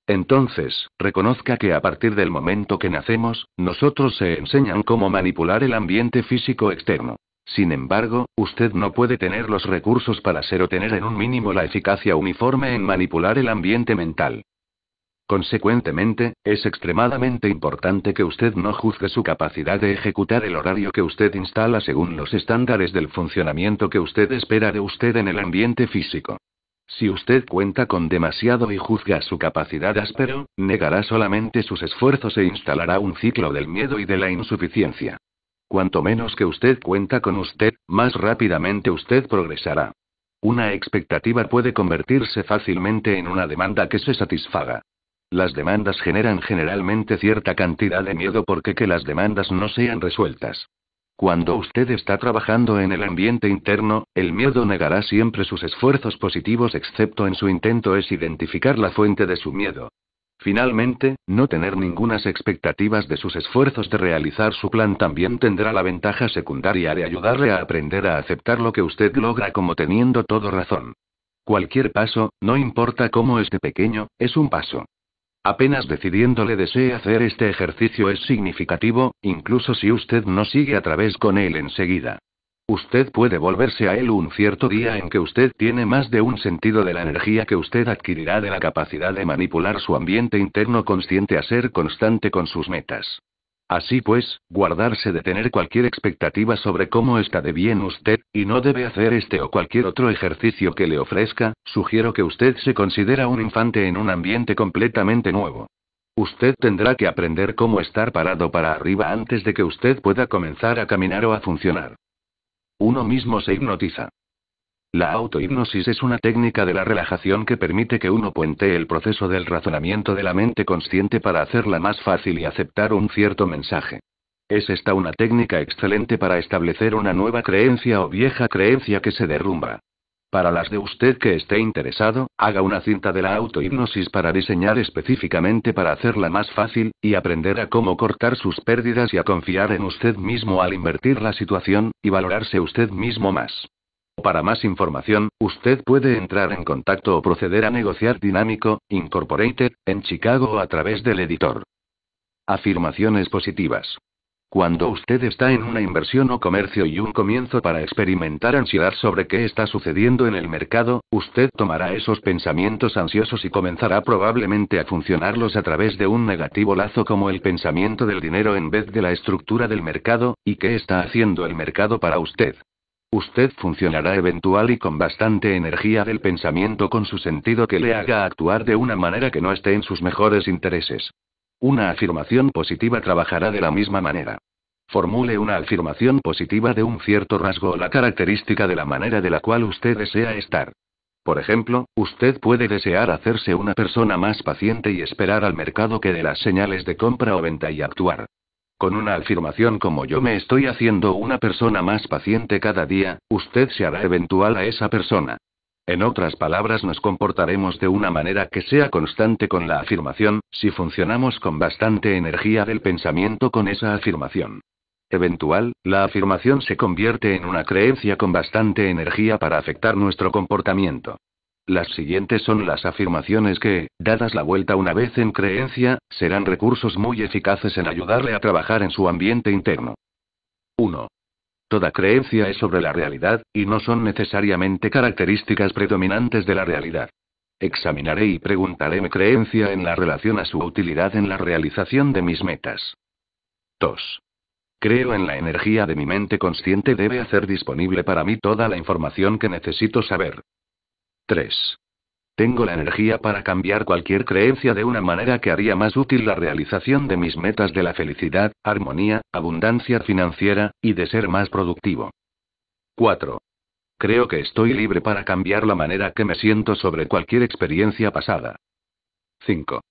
Entonces, reconozca que a partir del momento que nacemos, nosotros se enseñan cómo manipular el ambiente físico externo. Sin embargo, usted no puede tener los recursos para ser o tener en un mínimo la eficacia uniforme en manipular el ambiente mental. Consecuentemente, es extremadamente importante que usted no juzgue su capacidad de ejecutar el horario que usted instala según los estándares del funcionamiento que usted espera de usted en el ambiente físico. Si usted cuenta con demasiado y juzga su capacidad áspero, negará solamente sus esfuerzos e instalará un ciclo del miedo y de la insuficiencia. Cuanto menos que usted cuenta con usted, más rápidamente usted progresará. Una expectativa puede convertirse fácilmente en una demanda que se satisfaga. Las demandas generan generalmente cierta cantidad de miedo porque que las demandas no sean resueltas. Cuando usted está trabajando en el ambiente interno, el miedo negará siempre sus esfuerzos positivos excepto en su intento es identificar la fuente de su miedo. Finalmente, no tener ningunas expectativas de sus esfuerzos de realizar su plan también tendrá la ventaja secundaria de ayudarle a aprender a aceptar lo que usted logra como teniendo todo razón. Cualquier paso, no importa cómo es de pequeño, es un paso. Apenas decidiéndole desee hacer este ejercicio es significativo, incluso si usted no sigue a través con él enseguida. Usted puede volverse a él un cierto día en que usted tiene más de un sentido de la energía que usted adquirirá de la capacidad de manipular su ambiente interno consciente a ser constante con sus metas. Así pues, guardarse de tener cualquier expectativa sobre cómo está de bien usted, y no debe hacer este o cualquier otro ejercicio que le ofrezca, sugiero que usted se considera un infante en un ambiente completamente nuevo. Usted tendrá que aprender cómo estar parado para arriba antes de que usted pueda comenzar a caminar o a funcionar. Uno mismo se hipnotiza. La autohipnosis es una técnica de la relajación que permite que uno puente el proceso del razonamiento de la mente consciente para hacerla más fácil y aceptar un cierto mensaje. Es esta una técnica excelente para establecer una nueva creencia o vieja creencia que se derrumba. Para las de usted que esté interesado, haga una cinta de la autohipnosis para diseñar específicamente para hacerla más fácil, y aprender a cómo cortar sus pérdidas y a confiar en usted mismo al invertir la situación, y valorarse usted mismo más. Para más información, usted puede entrar en contacto o proceder a negociar Dinámico, Incorporated, en Chicago a través del editor. Afirmaciones positivas. Cuando usted está en una inversión o comercio y un comienzo para experimentar ansiedad sobre qué está sucediendo en el mercado, usted tomará esos pensamientos ansiosos y comenzará probablemente a funcionarlos a través de un negativo lazo como el pensamiento del dinero en vez de la estructura del mercado, y qué está haciendo el mercado para usted. Usted funcionará eventual y con bastante energía del pensamiento con su sentido que le haga actuar de una manera que no esté en sus mejores intereses. Una afirmación positiva trabajará de la misma manera. Formule una afirmación positiva de un cierto rasgo o la característica de la manera de la cual usted desea estar. Por ejemplo, usted puede desear hacerse una persona más paciente y esperar al mercado que de las señales de compra o venta y actuar. Con una afirmación como yo me estoy haciendo una persona más paciente cada día, usted se hará eventual a esa persona. En otras palabras, nos comportaremos de una manera que sea constante con la afirmación, si funcionamos con bastante energía del pensamiento con esa afirmación. Eventual, la afirmación se convierte en una creencia con bastante energía para afectar nuestro comportamiento. Las siguientes son las afirmaciones que, dadas la vuelta una vez en creencia, serán recursos muy eficaces en ayudarle a trabajar en su ambiente interno. 1. Toda creencia es sobre la realidad, y no son necesariamente características predominantes de la realidad. Examinaré y preguntaré mi creencia en la relación a su utilidad en la realización de mis metas. 2. Creo en la energía de mi mente consciente debe hacer disponible para mí toda la información que necesito saber. 3. Tengo la energía para cambiar cualquier creencia de una manera que haría más útil la realización de mis metas de la felicidad, armonía, abundancia financiera, y de ser más productivo. 4. Creo que estoy libre para cambiar la manera que me siento sobre cualquier experiencia pasada. 5.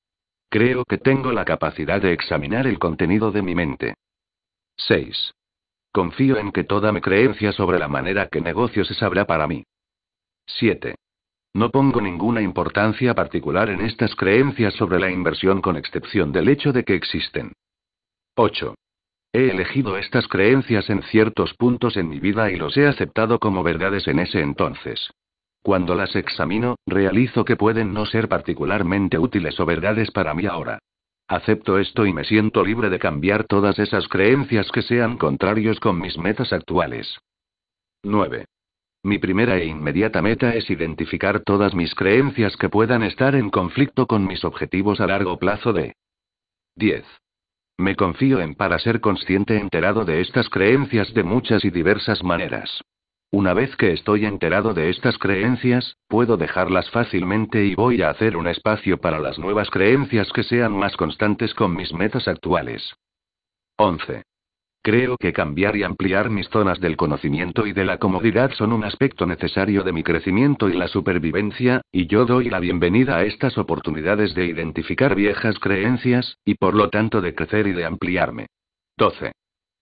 Creo que tengo la capacidad de examinar el contenido de mi mente. 6. Confío en que toda mi creencia sobre la manera que negocio se sabrá para mí. 7. No pongo ninguna importancia particular en estas creencias sobre la inversión con excepción del hecho de que existen. 8. He elegido estas creencias en ciertos puntos en mi vida y los he aceptado como verdades en ese entonces. Cuando las examino, realizo que pueden no ser particularmente útiles o verdades para mí ahora. Acepto esto y me siento libre de cambiar todas esas creencias que sean contrarios con mis metas actuales. 9. Mi primera e inmediata meta es identificar todas mis creencias que puedan estar en conflicto con mis objetivos a largo plazo de 10. Me confío en para ser consciente enterado de estas creencias de muchas y diversas maneras. Una vez que estoy enterado de estas creencias, puedo dejarlas fácilmente y voy a hacer un espacio para las nuevas creencias que sean más constantes con mis metas actuales. 11. Creo que cambiar y ampliar mis zonas del conocimiento y de la comodidad son un aspecto necesario de mi crecimiento y la supervivencia, y yo doy la bienvenida a estas oportunidades de identificar viejas creencias, y por lo tanto de crecer y de ampliarme. 12.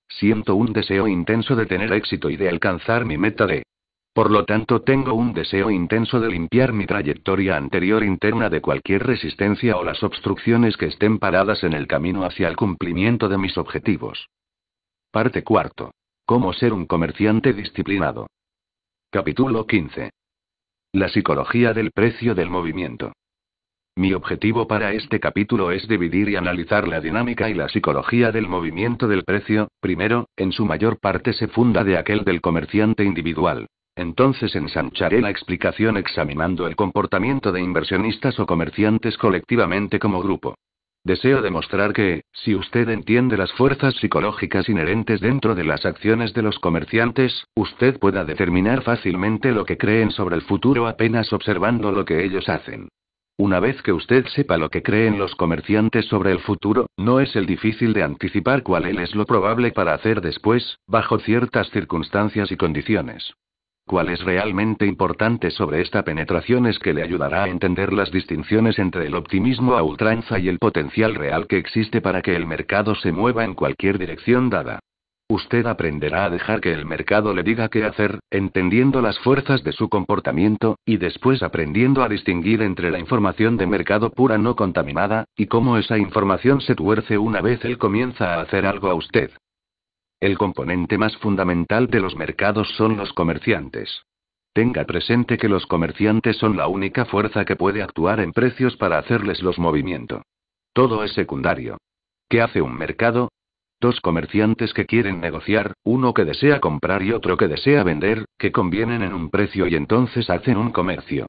Siento un deseo intenso de tener éxito y de alcanzar mi meta de por lo tanto, tengo un deseo intenso de limpiar mi trayectoria anterior interna de cualquier resistencia o las obstrucciones que estén paradas en el camino hacia el cumplimiento de mis objetivos. Parte cuarto. Cómo ser un comerciante disciplinado. Capítulo 15. La psicología del precio del movimiento. Mi objetivo para este capítulo es dividir y analizar la dinámica y la psicología del movimiento del precio. Primero, en su mayor parte se funda de aquel del comerciante individual. Entonces ensancharé la explicación examinando el comportamiento de inversionistas o comerciantes colectivamente como grupo. Deseo demostrar que, si usted entiende las fuerzas psicológicas inherentes dentro de las acciones de los comerciantes, usted pueda determinar fácilmente lo que creen sobre el futuro apenas observando lo que ellos hacen. Una vez que usted sepa lo que creen los comerciantes sobre el futuro, no es el difícil de anticipar cuál es lo probable para hacer después, bajo ciertas circunstancias y condiciones cuál es realmente importante sobre esta penetración es que le ayudará a entender las distinciones entre el optimismo a ultranza y el potencial real que existe para que el mercado se mueva en cualquier dirección dada. Usted aprenderá a dejar que el mercado le diga qué hacer, entendiendo las fuerzas de su comportamiento, y después aprendiendo a distinguir entre la información de mercado pura no contaminada, y cómo esa información se tuerce una vez él comienza a hacer algo a usted. El componente más fundamental de los mercados son los comerciantes. Tenga presente que los comerciantes son la única fuerza que puede actuar en precios para hacerles los movimientos. Todo es secundario. ¿Qué hace un mercado? Dos comerciantes que quieren negociar, uno que desea comprar y otro que desea vender, que convienen en un precio y entonces hacen un comercio.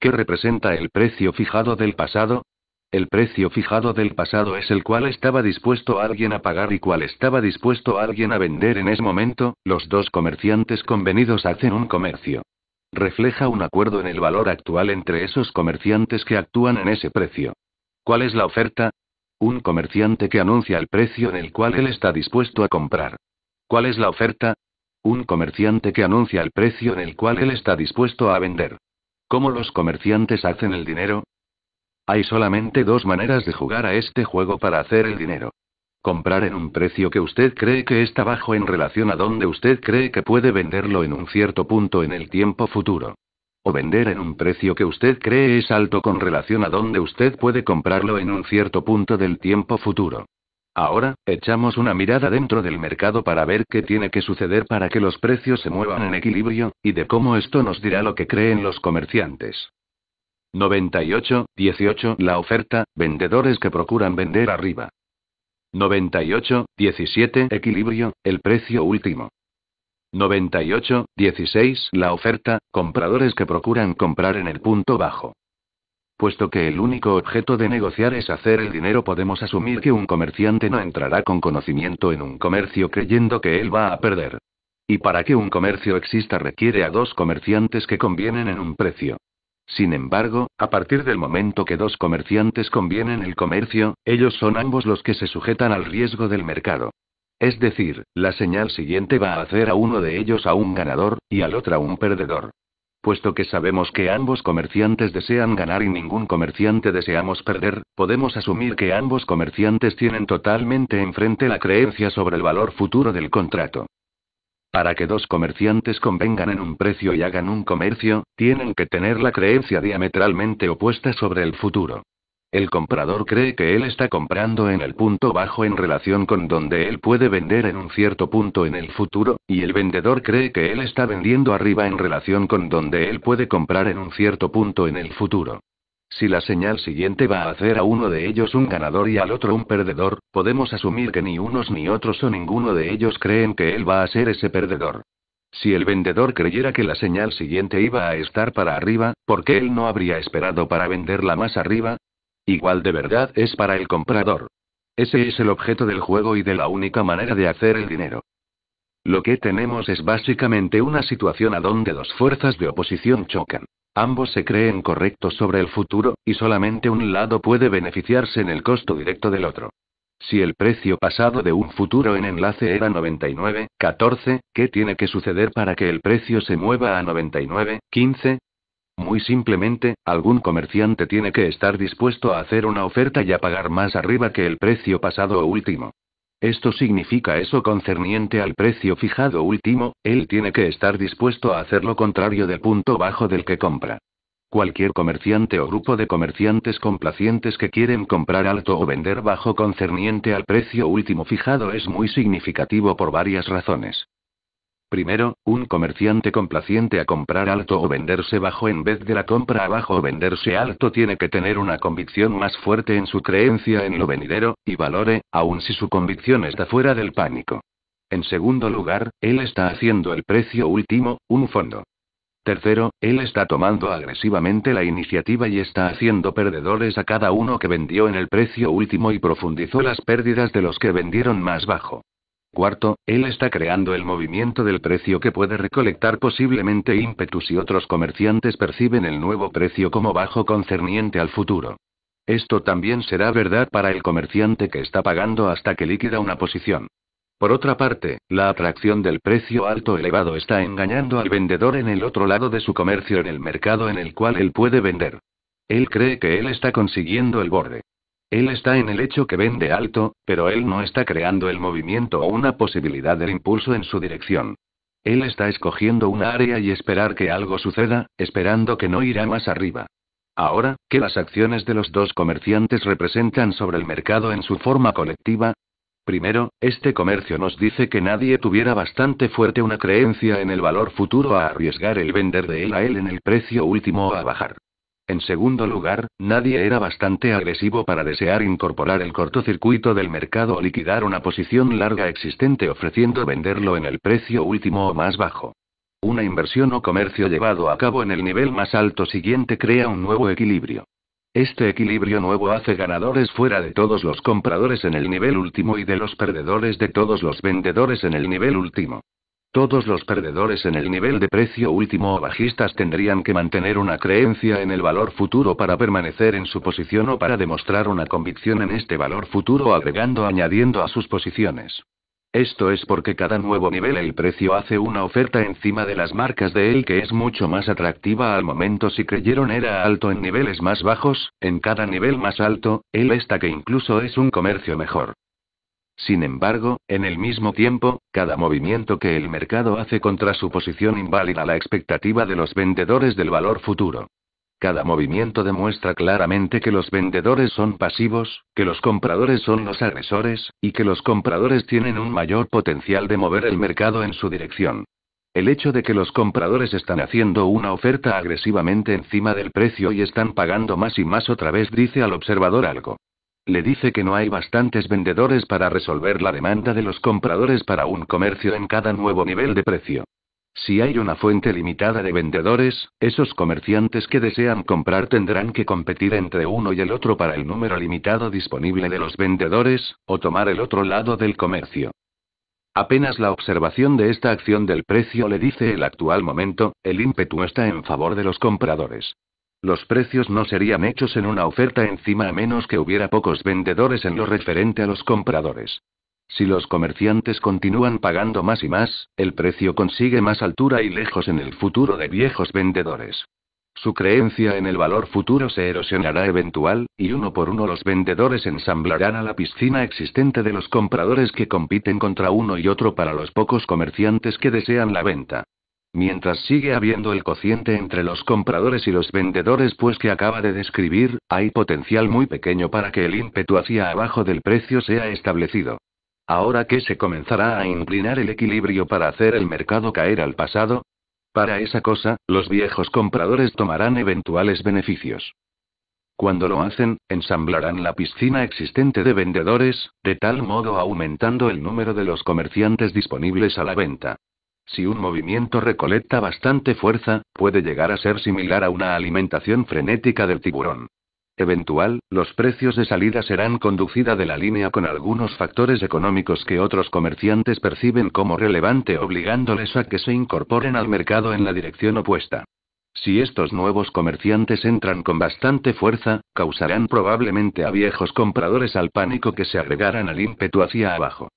¿Qué representa el precio fijado del pasado? El precio fijado del pasado es el cual estaba dispuesto alguien a pagar y cual estaba dispuesto alguien a vender en ese momento, los dos comerciantes convenidos hacen un comercio. Refleja un acuerdo en el valor actual entre esos comerciantes que actúan en ese precio. ¿Cuál es la oferta? Un comerciante que anuncia el precio en el cual él está dispuesto a comprar. ¿Cuál es la oferta? Un comerciante que anuncia el precio en el cual él está dispuesto a vender. ¿Cómo los comerciantes hacen el dinero? Hay solamente dos maneras de jugar a este juego para hacer el dinero. Comprar en un precio que usted cree que está bajo en relación a donde usted cree que puede venderlo en un cierto punto en el tiempo futuro. O vender en un precio que usted cree es alto con relación a donde usted puede comprarlo en un cierto punto del tiempo futuro. Ahora, echamos una mirada dentro del mercado para ver qué tiene que suceder para que los precios se muevan en equilibrio, y de cómo esto nos dirá lo que creen los comerciantes. 98, 18 La oferta, vendedores que procuran vender arriba. 98, 17 Equilibrio, el precio último. 98, 16 La oferta, compradores que procuran comprar en el punto bajo. Puesto que el único objeto de negociar es hacer el dinero, podemos asumir que un comerciante no entrará con conocimiento en un comercio creyendo que él va a perder. Y para que un comercio exista requiere a dos comerciantes que convienen en un precio. Sin embargo, a partir del momento que dos comerciantes convienen el comercio, ellos son ambos los que se sujetan al riesgo del mercado. Es decir, la señal siguiente va a hacer a uno de ellos a un ganador, y al otro a un perdedor. Puesto que sabemos que ambos comerciantes desean ganar y ningún comerciante deseamos perder, podemos asumir que ambos comerciantes tienen totalmente enfrente la creencia sobre el valor futuro del contrato. Para que dos comerciantes convengan en un precio y hagan un comercio, tienen que tener la creencia diametralmente opuesta sobre el futuro. El comprador cree que él está comprando en el punto bajo en relación con donde él puede vender en un cierto punto en el futuro, y el vendedor cree que él está vendiendo arriba en relación con donde él puede comprar en un cierto punto en el futuro. Si la señal siguiente va a hacer a uno de ellos un ganador y al otro un perdedor, podemos asumir que ni unos ni otros o ninguno de ellos creen que él va a ser ese perdedor. Si el vendedor creyera que la señal siguiente iba a estar para arriba, ¿por qué él no habría esperado para venderla más arriba? Igual de verdad es para el comprador. Ese es el objeto del juego y de la única manera de hacer el dinero. Lo que tenemos es básicamente una situación a donde dos fuerzas de oposición chocan. Ambos se creen correctos sobre el futuro, y solamente un lado puede beneficiarse en el costo directo del otro. Si el precio pasado de un futuro en enlace era 99, 14, ¿qué tiene que suceder para que el precio se mueva a 99,15? Muy simplemente, algún comerciante tiene que estar dispuesto a hacer una oferta y a pagar más arriba que el precio pasado o último. Esto significa eso concerniente al precio fijado último, él tiene que estar dispuesto a hacer lo contrario del punto bajo del que compra. Cualquier comerciante o grupo de comerciantes complacientes que quieren comprar alto o vender bajo concerniente al precio último fijado es muy significativo por varias razones. Primero, un comerciante complaciente a comprar alto o venderse bajo en vez de la compra abajo o venderse alto tiene que tener una convicción más fuerte en su creencia en lo venidero, y valore, aun si su convicción está fuera del pánico. En segundo lugar, él está haciendo el precio último, un fondo. Tercero, él está tomando agresivamente la iniciativa y está haciendo perdedores a cada uno que vendió en el precio último y profundizó las pérdidas de los que vendieron más bajo. Cuarto, él está creando el movimiento del precio que puede recolectar posiblemente ímpetu y otros comerciantes perciben el nuevo precio como bajo concerniente al futuro. Esto también será verdad para el comerciante que está pagando hasta que liquida una posición. Por otra parte, la atracción del precio alto elevado está engañando al vendedor en el otro lado de su comercio en el mercado en el cual él puede vender. Él cree que él está consiguiendo el borde. Él está en el hecho que vende alto, pero él no está creando el movimiento o una posibilidad del impulso en su dirección. Él está escogiendo una área y esperar que algo suceda, esperando que no irá más arriba. Ahora, ¿qué las acciones de los dos comerciantes representan sobre el mercado en su forma colectiva? Primero, este comercio nos dice que nadie tuviera bastante fuerte una creencia en el valor futuro a arriesgar el vender de él a él en el precio último o a bajar. En segundo lugar, nadie era bastante agresivo para desear incorporar el cortocircuito del mercado o liquidar una posición larga existente ofreciendo venderlo en el precio último o más bajo. Una inversión o comercio llevado a cabo en el nivel más alto siguiente crea un nuevo equilibrio. Este equilibrio nuevo hace ganadores fuera de todos los compradores en el nivel último y de los perdedores de todos los vendedores en el nivel último. Todos los perdedores en el nivel de precio último o bajistas tendrían que mantener una creencia en el valor futuro para permanecer en su posición o para demostrar una convicción en este valor futuro agregando o añadiendo a sus posiciones. Esto es porque cada nuevo nivel el precio hace una oferta encima de las marcas de él que es mucho más atractiva al momento si creyeron era alto en niveles más bajos, en cada nivel más alto, él está que incluso es un comercio mejor. Sin embargo, en el mismo tiempo, cada movimiento que el mercado hace contra su posición inválida la expectativa de los vendedores del valor futuro. Cada movimiento demuestra claramente que los vendedores son pasivos, que los compradores son los agresores, y que los compradores tienen un mayor potencial de mover el mercado en su dirección. El hecho de que los compradores están haciendo una oferta agresivamente encima del precio y están pagando más y más otra vez dice al observador algo. Le dice que no hay bastantes vendedores para resolver la demanda de los compradores para un comercio en cada nuevo nivel de precio. Si hay una fuente limitada de vendedores, esos comerciantes que desean comprar tendrán que competir entre uno y el otro para el número limitado disponible de los vendedores, o tomar el otro lado del comercio. Apenas la observación de esta acción del precio le dice el actual momento, el ímpetu está en favor de los compradores. Los precios no serían hechos en una oferta encima a menos que hubiera pocos vendedores en lo referente a los compradores. Si los comerciantes continúan pagando más y más, el precio consigue más altura y lejos en el futuro de viejos vendedores. Su creencia en el valor futuro se erosionará eventual, y uno por uno los vendedores ensamblarán a la piscina existente de los compradores que compiten contra uno y otro para los pocos comerciantes que desean la venta. Mientras sigue habiendo el cociente entre los compradores y los vendedores, pues que acaba de describir, hay potencial muy pequeño para que el ímpetu hacia abajo del precio sea establecido. Ahora que se comenzará a inclinar el equilibrio para hacer el mercado caer al pasado, para esa cosa, los viejos compradores tomarán eventuales beneficios. Cuando lo hacen, ensamblarán la piscina existente de vendedores, de tal modo aumentando el número de los comerciantes disponibles a la venta. Si un movimiento recolecta bastante fuerza, puede llegar a ser similar a una alimentación frenética del tiburón. Eventual, los precios de salida serán conducida de la línea con algunos factores económicos que otros comerciantes perciben como relevante obligándoles a que se incorporen al mercado en la dirección opuesta. Si estos nuevos comerciantes entran con bastante fuerza, causarán probablemente a viejos compradores al pánico que se agregarán al ímpetu hacia abajo.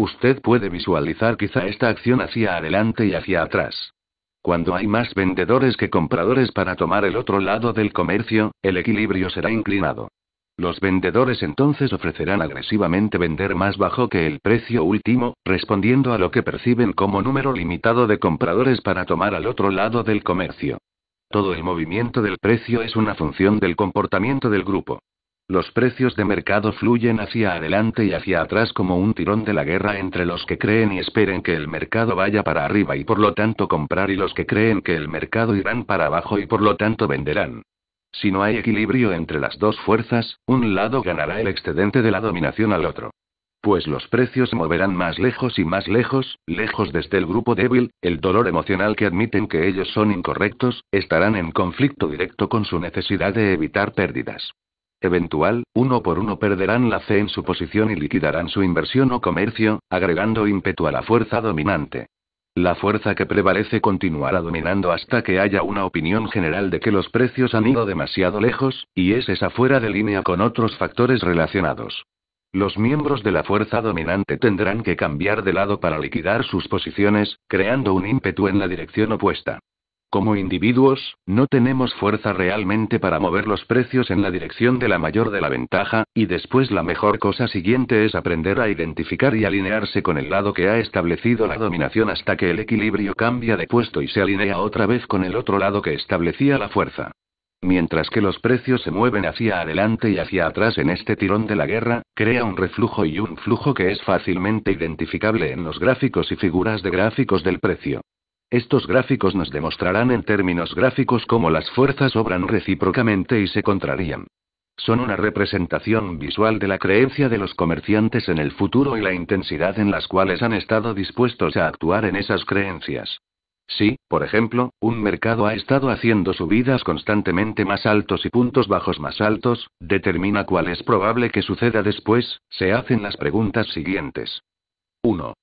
Usted puede visualizar quizá esta acción hacia adelante y hacia atrás. Cuando hay más vendedores que compradores para tomar el otro lado del comercio, el equilibrio será inclinado. Los vendedores entonces ofrecerán agresivamente vender más bajo que el precio último, respondiendo a lo que perciben como número limitado de compradores para tomar al otro lado del comercio. Todo el movimiento del precio es una función del comportamiento del grupo. Los precios de mercado fluyen hacia adelante y hacia atrás como un tirón de la guerra entre los que creen y esperen que el mercado vaya para arriba y por lo tanto comprar y los que creen que el mercado irán para abajo y por lo tanto venderán. Si no hay equilibrio entre las dos fuerzas, un lado ganará el excedente de la dominación al otro. Pues los precios se moverán más lejos y más lejos, lejos desde el grupo débil, el dolor emocional que admiten que ellos son incorrectos, estarán en conflicto directo con su necesidad de evitar pérdidas eventual, uno por uno perderán la fe en su posición y liquidarán su inversión o comercio, agregando ímpetu a la fuerza dominante. La fuerza que prevalece continuará dominando hasta que haya una opinión general de que los precios han ido demasiado lejos, y es esa fuera de línea con otros factores relacionados. Los miembros de la fuerza dominante tendrán que cambiar de lado para liquidar sus posiciones, creando un ímpetu en la dirección opuesta. Como individuos, no tenemos fuerza realmente para mover los precios en la dirección de la mayor de la ventaja, y después la mejor cosa siguiente es aprender a identificar y alinearse con el lado que ha establecido la dominación hasta que el equilibrio cambia de puesto y se alinea otra vez con el otro lado que establecía la fuerza. Mientras que los precios se mueven hacia adelante y hacia atrás en este tirón de la guerra, crea un reflujo y un flujo que es fácilmente identificable en los gráficos y figuras de gráficos del precio. Estos gráficos nos demostrarán en términos gráficos cómo las fuerzas obran recíprocamente y se contrarían. Son una representación visual de la creencia de los comerciantes en el futuro y la intensidad en las cuales han estado dispuestos a actuar en esas creencias. Si, por ejemplo, un mercado ha estado haciendo subidas constantemente más altos y puntos bajos más altos, determina cuál es probable que suceda después, se hacen las preguntas siguientes. 1.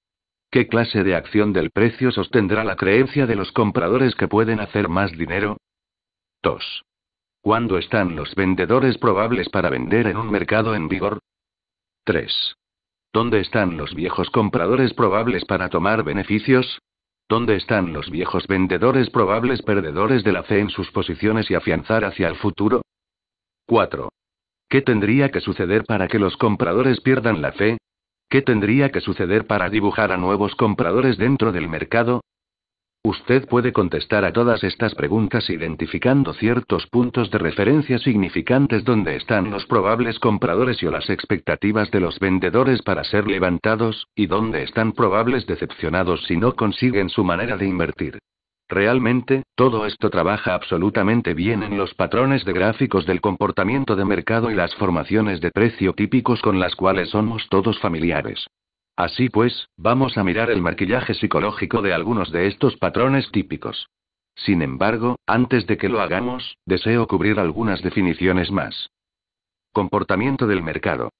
¿Qué clase de acción del precio sostendrá la creencia de los compradores que pueden hacer más dinero? 2. ¿Cuándo están los vendedores probables para vender en un mercado en vigor? 3. ¿Dónde están los viejos compradores probables para tomar beneficios? ¿Dónde están los viejos vendedores probables perdedores de la fe en sus posiciones y afianzar hacia el futuro? 4. ¿Qué tendría que suceder para que los compradores pierdan la fe? ¿Qué tendría que suceder para dibujar a nuevos compradores dentro del mercado? Usted puede contestar a todas estas preguntas identificando ciertos puntos de referencia significantes donde están los probables compradores y las expectativas de los vendedores para ser levantados, y donde están probables decepcionados si no consiguen su manera de invertir. Realmente, todo esto trabaja absolutamente bien en los patrones de gráficos del comportamiento de mercado y las formaciones de precio típicos con las cuales somos todos familiares. Así pues, vamos a mirar el maquillaje psicológico de algunos de estos patrones típicos. Sin embargo, antes de que lo hagamos, deseo cubrir algunas definiciones más. Comportamiento del mercado.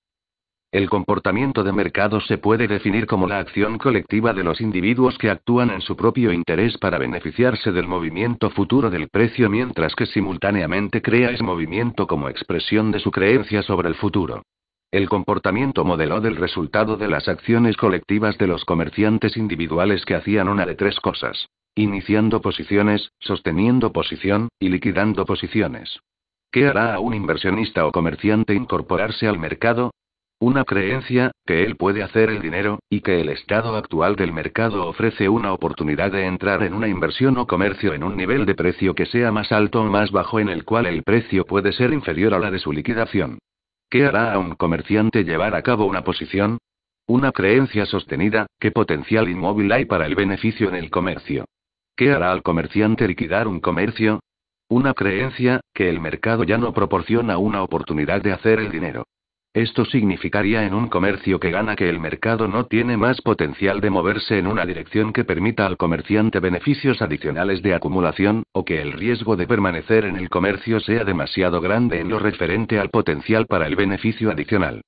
El comportamiento de mercado se puede definir como la acción colectiva de los individuos que actúan en su propio interés para beneficiarse del movimiento futuro del precio mientras que simultáneamente crea ese movimiento como expresión de su creencia sobre el futuro. El comportamiento modeló del resultado de las acciones colectivas de los comerciantes individuales que hacían una de tres cosas. Iniciando posiciones, sosteniendo posición, y liquidando posiciones. ¿Qué hará a un inversionista o comerciante incorporarse al mercado? Una creencia, que él puede hacer el dinero, y que el estado actual del mercado ofrece una oportunidad de entrar en una inversión o comercio en un nivel de precio que sea más alto o más bajo en el cual el precio puede ser inferior a la de su liquidación. ¿Qué hará a un comerciante llevar a cabo una posición? Una creencia sostenida, que potencial inmóvil hay para el beneficio en el comercio? ¿Qué hará al comerciante liquidar un comercio? Una creencia, que el mercado ya no proporciona una oportunidad de hacer el dinero. Esto significaría en un comercio que gana que el mercado no tiene más potencial de moverse en una dirección que permita al comerciante beneficios adicionales de acumulación, o que el riesgo de permanecer en el comercio sea demasiado grande en lo referente al potencial para el beneficio adicional.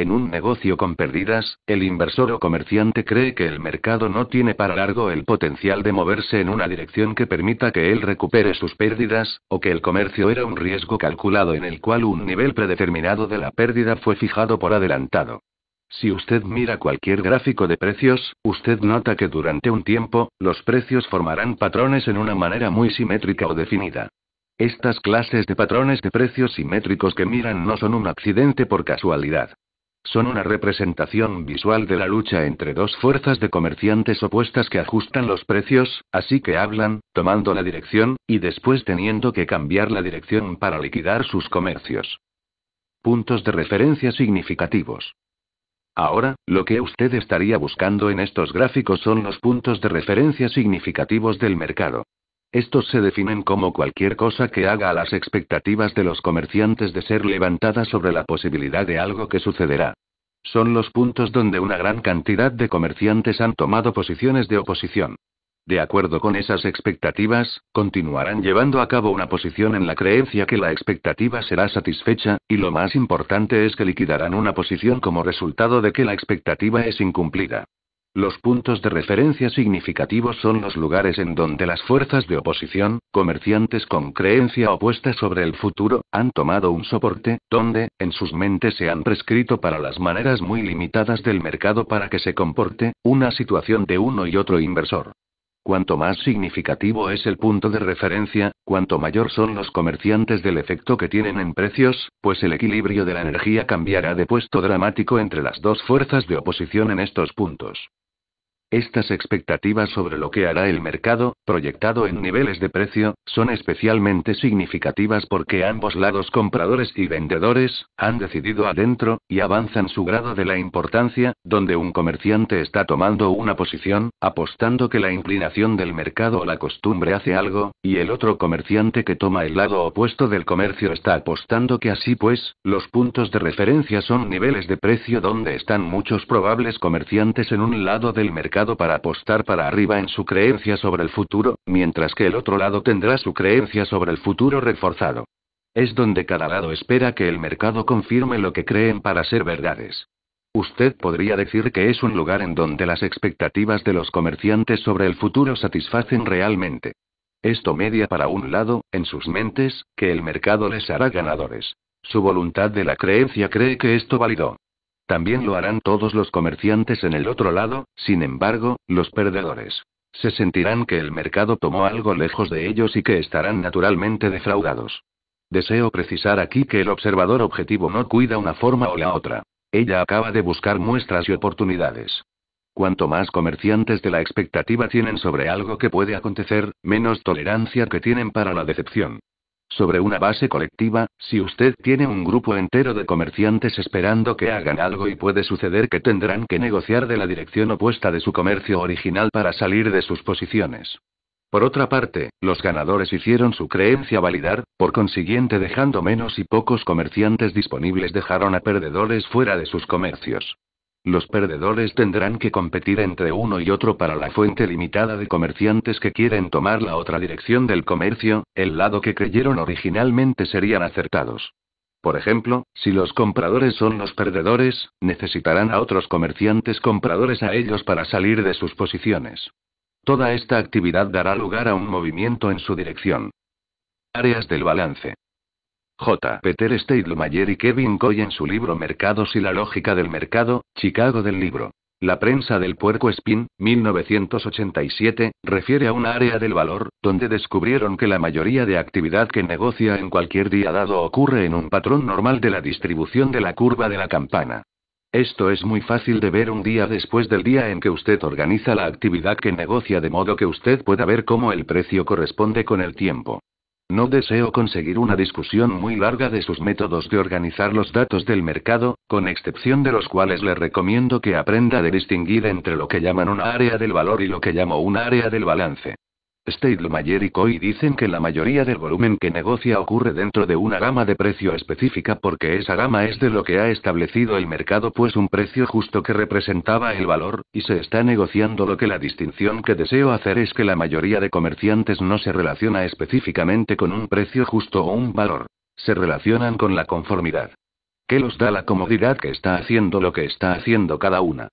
En un negocio con pérdidas, el inversor o comerciante cree que el mercado no tiene para largo el potencial de moverse en una dirección que permita que él recupere sus pérdidas, o que el comercio era un riesgo calculado en el cual un nivel predeterminado de la pérdida fue fijado por adelantado. Si usted mira cualquier gráfico de precios, usted nota que durante un tiempo, los precios formarán patrones en una manera muy simétrica o definida. Estas clases de patrones de precios simétricos que miran no son un accidente por casualidad. Son una representación visual de la lucha entre dos fuerzas de comerciantes opuestas que ajustan los precios, así que hablan, tomando la dirección, y después teniendo que cambiar la dirección para liquidar sus comercios. Puntos de referencia significativos. Ahora, lo que usted estaría buscando en estos gráficos son los puntos de referencia significativos del mercado. Estos se definen como cualquier cosa que haga a las expectativas de los comerciantes de ser levantada sobre la posibilidad de algo que sucederá. Son los puntos donde una gran cantidad de comerciantes han tomado posiciones de oposición. De acuerdo con esas expectativas, continuarán llevando a cabo una posición en la creencia que la expectativa será satisfecha, y lo más importante es que liquidarán una posición como resultado de que la expectativa es incumplida. Los puntos de referencia significativos son los lugares en donde las fuerzas de oposición, comerciantes con creencia opuesta sobre el futuro, han tomado un soporte, donde, en sus mentes se han prescrito para las maneras muy limitadas del mercado para que se comporte, una situación de uno y otro inversor. Cuanto más significativo es el punto de referencia, cuanto mayor son los comerciantes del efecto que tienen en precios, pues el equilibrio de la energía cambiará de puesto dramático entre las dos fuerzas de oposición en estos puntos. Estas expectativas sobre lo que hará el mercado, proyectado en niveles de precio, son especialmente significativas porque ambos lados compradores y vendedores, han decidido adentro, y avanzan su grado de la importancia, donde un comerciante está tomando una posición, apostando que la inclinación del mercado o la costumbre hace algo, y el otro comerciante que toma el lado opuesto del comercio está apostando que así pues, los puntos de referencia son niveles de precio donde están muchos probables comerciantes en un lado del mercado para apostar para arriba en su creencia sobre el futuro, mientras que el otro lado tendrá su creencia sobre el futuro reforzado. Es donde cada lado espera que el mercado confirme lo que creen para ser verdades. Usted podría decir que es un lugar en donde las expectativas de los comerciantes sobre el futuro satisfacen realmente. Esto media para un lado, en sus mentes, que el mercado les hará ganadores. Su voluntad de la creencia cree que esto validó. También lo harán todos los comerciantes en el otro lado, sin embargo, los perdedores. Se sentirán que el mercado tomó algo lejos de ellos y que estarán naturalmente defraudados. Deseo precisar aquí que el observador objetivo no cuida una forma o la otra. Ella acaba de buscar muestras y oportunidades. Cuanto más comerciantes de la expectativa tienen sobre algo que puede acontecer, menos tolerancia que tienen para la decepción. Sobre una base colectiva, si usted tiene un grupo entero de comerciantes esperando que hagan algo y puede suceder que tendrán que negociar de la dirección opuesta de su comercio original para salir de sus posiciones. Por otra parte, los ganadores hicieron su creencia validar, por consiguiente dejando menos y pocos comerciantes disponibles dejaron a perdedores fuera de sus comercios. Los perdedores tendrán que competir entre uno y otro para la fuente limitada de comerciantes que quieren tomar la otra dirección del comercio, el lado que creyeron originalmente serían acertados. Por ejemplo, si los compradores son los perdedores, necesitarán a otros comerciantes compradores a ellos para salir de sus posiciones. Toda esta actividad dará lugar a un movimiento en su dirección. Áreas del balance. J. Peter Steidlmayer y Kevin Coy en su libro Mercados y la lógica del mercado, Chicago del libro. La prensa del puerco Spin, 1987, refiere a un área del valor, donde descubrieron que la mayoría de actividad que negocia en cualquier día dado ocurre en un patrón normal de la distribución de la curva de la campana. Esto es muy fácil de ver un día después del día en que usted organiza la actividad que negocia de modo que usted pueda ver cómo el precio corresponde con el tiempo. No deseo conseguir una discusión muy larga de sus métodos de organizar los datos del mercado, con excepción de los cuales le recomiendo que aprenda de distinguir entre lo que llaman una área del valor y lo que llamo una área del balance. Mayer y Coy dicen que la mayoría del volumen que negocia ocurre dentro de una gama de precio específica porque esa gama es de lo que ha establecido el mercado pues un precio justo que representaba el valor, y se está negociando lo que la distinción que deseo hacer es que la mayoría de comerciantes no se relaciona específicamente con un precio justo o un valor, se relacionan con la conformidad. ¿Qué los da la comodidad que está haciendo lo que está haciendo cada una?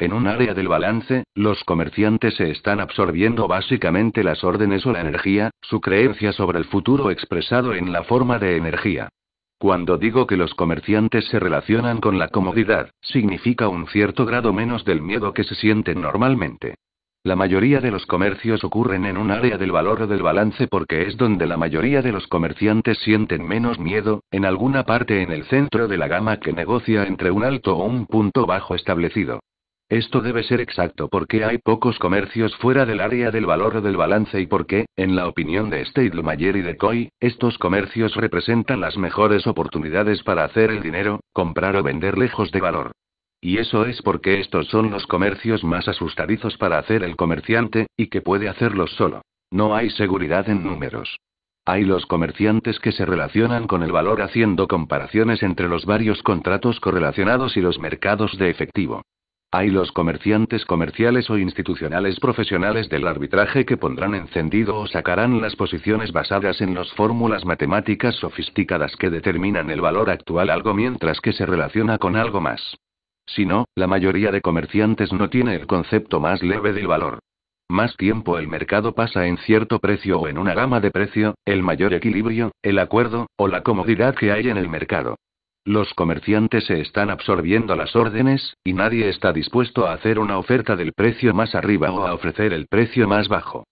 En un área del balance, los comerciantes se están absorbiendo básicamente las órdenes o la energía, su creencia sobre el futuro expresado en la forma de energía. Cuando digo que los comerciantes se relacionan con la comodidad, significa un cierto grado menos del miedo que se sienten normalmente. La mayoría de los comercios ocurren en un área del valor o del balance porque es donde la mayoría de los comerciantes sienten menos miedo, en alguna parte en el centro de la gama que negocia entre un alto o un punto bajo establecido. Esto debe ser exacto porque hay pocos comercios fuera del área del valor o del balance y porque, en la opinión de Mayer y de Coy, estos comercios representan las mejores oportunidades para hacer el dinero, comprar o vender lejos de valor. Y eso es porque estos son los comercios más asustadizos para hacer el comerciante, y que puede hacerlos solo. No hay seguridad en números. Hay los comerciantes que se relacionan con el valor haciendo comparaciones entre los varios contratos correlacionados y los mercados de efectivo. Hay los comerciantes comerciales o institucionales profesionales del arbitraje que pondrán encendido o sacarán las posiciones basadas en las fórmulas matemáticas sofisticadas que determinan el valor actual algo mientras que se relaciona con algo más. Si no, la mayoría de comerciantes no tiene el concepto más leve del valor. Más tiempo el mercado pasa en cierto precio o en una gama de precio, el mayor equilibrio, el acuerdo, o la comodidad que hay en el mercado. Los comerciantes se están absorbiendo las órdenes, y nadie está dispuesto a hacer una oferta del precio más arriba o a ofrecer el precio más bajo.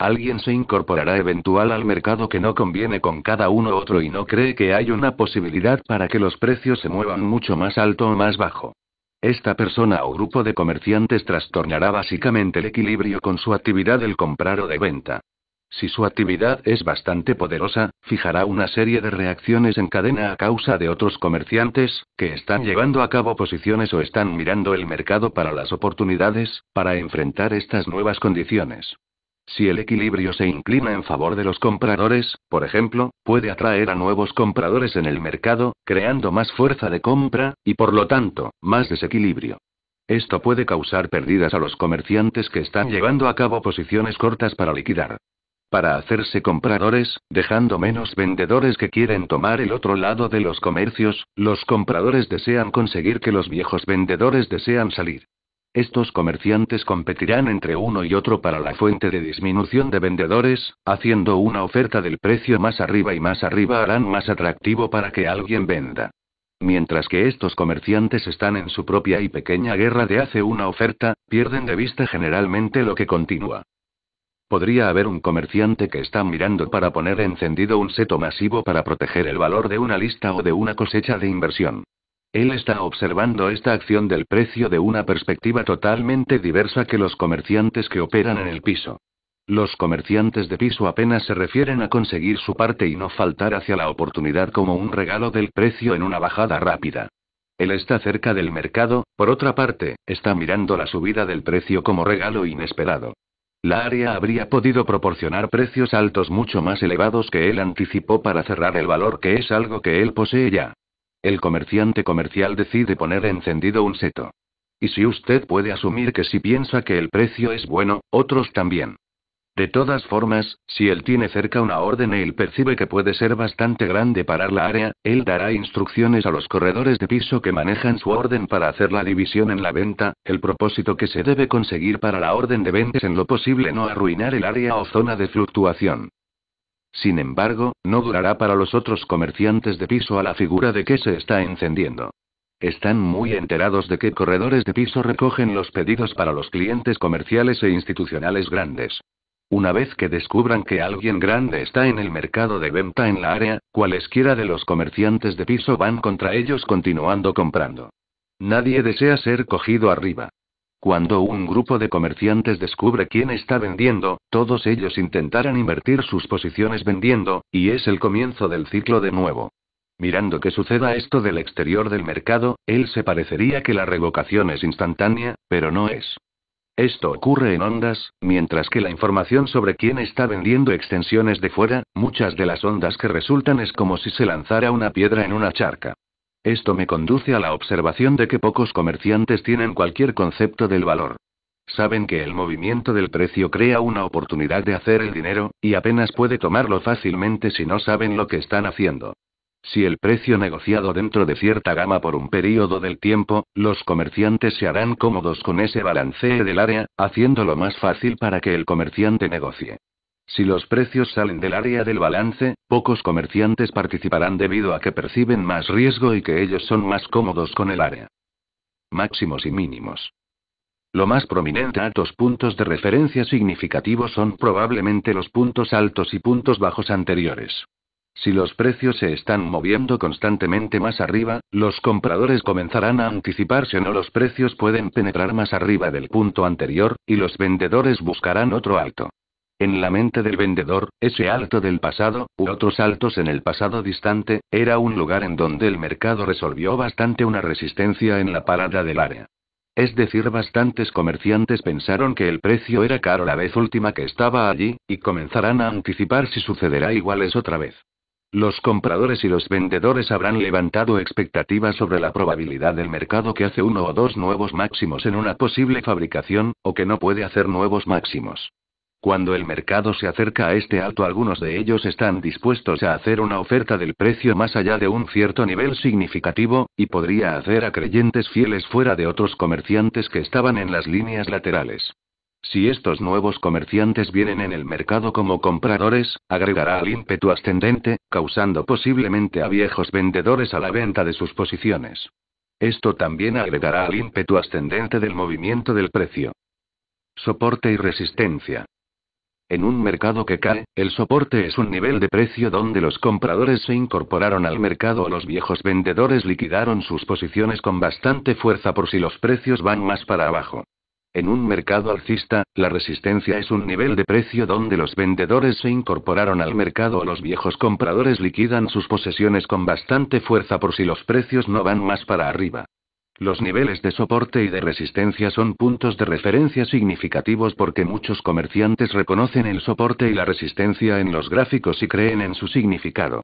Alguien se incorporará eventual al mercado que no conviene con cada uno otro y no cree que hay una posibilidad para que los precios se muevan mucho más alto o más bajo. Esta persona o grupo de comerciantes trastornará básicamente el equilibrio con su actividad del comprar o de venta. Si su actividad es bastante poderosa, fijará una serie de reacciones en cadena a causa de otros comerciantes, que están llevando a cabo posiciones o están mirando el mercado para las oportunidades, para enfrentar estas nuevas condiciones. Si el equilibrio se inclina en favor de los compradores, por ejemplo, puede atraer a nuevos compradores en el mercado, creando más fuerza de compra, y por lo tanto, más desequilibrio. Esto puede causar pérdidas a los comerciantes que están llevando a cabo posiciones cortas para liquidar para hacerse compradores, dejando menos vendedores que quieren tomar el otro lado de los comercios, los compradores desean conseguir que los viejos vendedores desean salir. Estos comerciantes competirán entre uno y otro para la fuente de disminución de vendedores, haciendo una oferta del precio más arriba y más arriba harán más atractivo para que alguien venda. Mientras que estos comerciantes están en su propia y pequeña guerra de hace una oferta, pierden de vista generalmente lo que continúa. Podría haber un comerciante que está mirando para poner encendido un seto masivo para proteger el valor de una lista o de una cosecha de inversión. Él está observando esta acción del precio de una perspectiva totalmente diversa que los comerciantes que operan en el piso. Los comerciantes de piso apenas se refieren a conseguir su parte y no faltar hacia la oportunidad como un regalo del precio en una bajada rápida. Él está cerca del mercado, por otra parte, está mirando la subida del precio como regalo inesperado. La área habría podido proporcionar precios altos mucho más elevados que él anticipó para cerrar el valor que es algo que él posee ya. El comerciante comercial decide poner encendido un seto. Y si usted puede asumir que si piensa que el precio es bueno, otros también. De todas formas, si él tiene cerca una orden y él percibe que puede ser bastante grande para la área, él dará instrucciones a los corredores de piso que manejan su orden para hacer la división en la venta, el propósito que se debe conseguir para la orden de ventas en lo posible no arruinar el área o zona de fluctuación. Sin embargo, no durará para los otros comerciantes de piso a la figura de que se está encendiendo. Están muy enterados de que corredores de piso recogen los pedidos para los clientes comerciales e institucionales grandes. Una vez que descubran que alguien grande está en el mercado de venta en la área, cualesquiera de los comerciantes de piso van contra ellos continuando comprando. Nadie desea ser cogido arriba. Cuando un grupo de comerciantes descubre quién está vendiendo, todos ellos intentarán invertir sus posiciones vendiendo, y es el comienzo del ciclo de nuevo. Mirando que suceda esto del exterior del mercado, él se parecería que la revocación es instantánea, pero no es. Esto ocurre en ondas, mientras que la información sobre quién está vendiendo extensiones de fuera, muchas de las ondas que resultan es como si se lanzara una piedra en una charca. Esto me conduce a la observación de que pocos comerciantes tienen cualquier concepto del valor. Saben que el movimiento del precio crea una oportunidad de hacer el dinero, y apenas puede tomarlo fácilmente si no saben lo que están haciendo. Si el precio negociado dentro de cierta gama por un periodo del tiempo, los comerciantes se harán cómodos con ese balancee del área, haciéndolo más fácil para que el comerciante negocie. Si los precios salen del área del balance, pocos comerciantes participarán debido a que perciben más riesgo y que ellos son más cómodos con el área. Máximos y mínimos. Lo más prominente a puntos de referencia significativos son probablemente los puntos altos y puntos bajos anteriores. Si los precios se están moviendo constantemente más arriba, los compradores comenzarán a anticiparse o no los precios pueden penetrar más arriba del punto anterior, y los vendedores buscarán otro alto. En la mente del vendedor, ese alto del pasado, u otros altos en el pasado distante, era un lugar en donde el mercado resolvió bastante una resistencia en la parada del área. Es decir, bastantes comerciantes pensaron que el precio era caro la vez última que estaba allí, y comenzarán a anticipar si sucederá iguales otra vez. Los compradores y los vendedores habrán levantado expectativas sobre la probabilidad del mercado que hace uno o dos nuevos máximos en una posible fabricación, o que no puede hacer nuevos máximos. Cuando el mercado se acerca a este alto, algunos de ellos están dispuestos a hacer una oferta del precio más allá de un cierto nivel significativo, y podría hacer a creyentes fieles fuera de otros comerciantes que estaban en las líneas laterales. Si estos nuevos comerciantes vienen en el mercado como compradores, agregará al ímpetu ascendente, causando posiblemente a viejos vendedores a la venta de sus posiciones. Esto también agregará al ímpetu ascendente del movimiento del precio. Soporte y resistencia. En un mercado que cae, el soporte es un nivel de precio donde los compradores se incorporaron al mercado o los viejos vendedores liquidaron sus posiciones con bastante fuerza por si los precios van más para abajo. En un mercado alcista, la resistencia es un nivel de precio donde los vendedores se incorporaron al mercado o los viejos compradores liquidan sus posesiones con bastante fuerza por si los precios no van más para arriba. Los niveles de soporte y de resistencia son puntos de referencia significativos porque muchos comerciantes reconocen el soporte y la resistencia en los gráficos y creen en su significado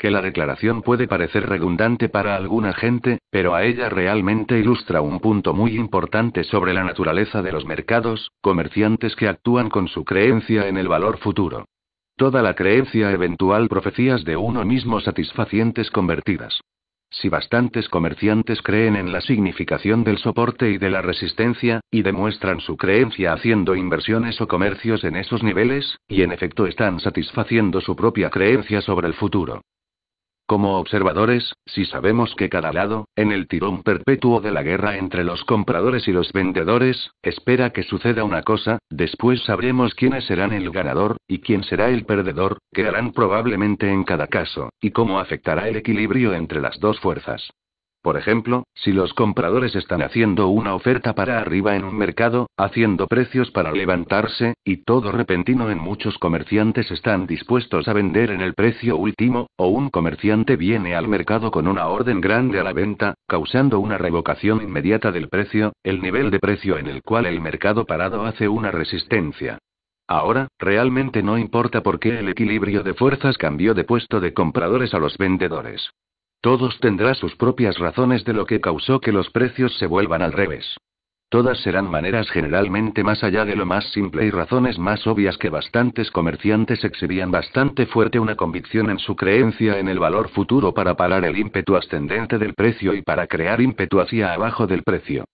que la declaración puede parecer redundante para alguna gente, pero a ella realmente ilustra un punto muy importante sobre la naturaleza de los mercados, comerciantes que actúan con su creencia en el valor futuro. Toda la creencia eventual profecías de uno mismo satisfacientes convertidas. Si bastantes comerciantes creen en la significación del soporte y de la resistencia, y demuestran su creencia haciendo inversiones o comercios en esos niveles, y en efecto están satisfaciendo su propia creencia sobre el futuro. Como observadores, si sabemos que cada lado, en el tirón perpetuo de la guerra entre los compradores y los vendedores, espera que suceda una cosa, después sabremos quiénes serán el ganador, y quién será el perdedor, que harán probablemente en cada caso, y cómo afectará el equilibrio entre las dos fuerzas. Por ejemplo, si los compradores están haciendo una oferta para arriba en un mercado, haciendo precios para levantarse, y todo repentino en muchos comerciantes están dispuestos a vender en el precio último, o un comerciante viene al mercado con una orden grande a la venta, causando una revocación inmediata del precio, el nivel de precio en el cual el mercado parado hace una resistencia. Ahora, realmente no importa por qué el equilibrio de fuerzas cambió de puesto de compradores a los vendedores. Todos tendrá sus propias razones de lo que causó que los precios se vuelvan al revés. Todas serán maneras generalmente más allá de lo más simple y razones más obvias que bastantes comerciantes exhibían bastante fuerte una convicción en su creencia en el valor futuro para parar el ímpetu ascendente del precio y para crear ímpetu hacia abajo del precio.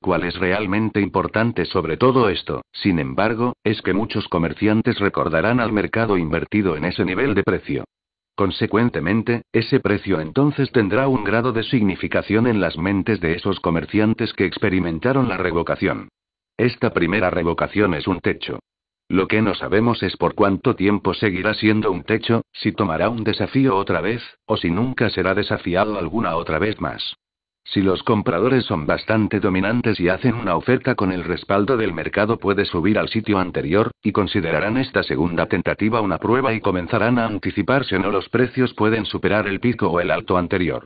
Cuál es realmente importante sobre todo esto, sin embargo, es que muchos comerciantes recordarán al mercado invertido en ese nivel de precio. Consecuentemente, ese precio entonces tendrá un grado de significación en las mentes de esos comerciantes que experimentaron la revocación. Esta primera revocación es un techo. Lo que no sabemos es por cuánto tiempo seguirá siendo un techo, si tomará un desafío otra vez, o si nunca será desafiado alguna otra vez más. Si los compradores son bastante dominantes y hacen una oferta con el respaldo del mercado puede subir al sitio anterior, y considerarán esta segunda tentativa una prueba y comenzarán a anticiparse no los precios pueden superar el pico o el alto anterior.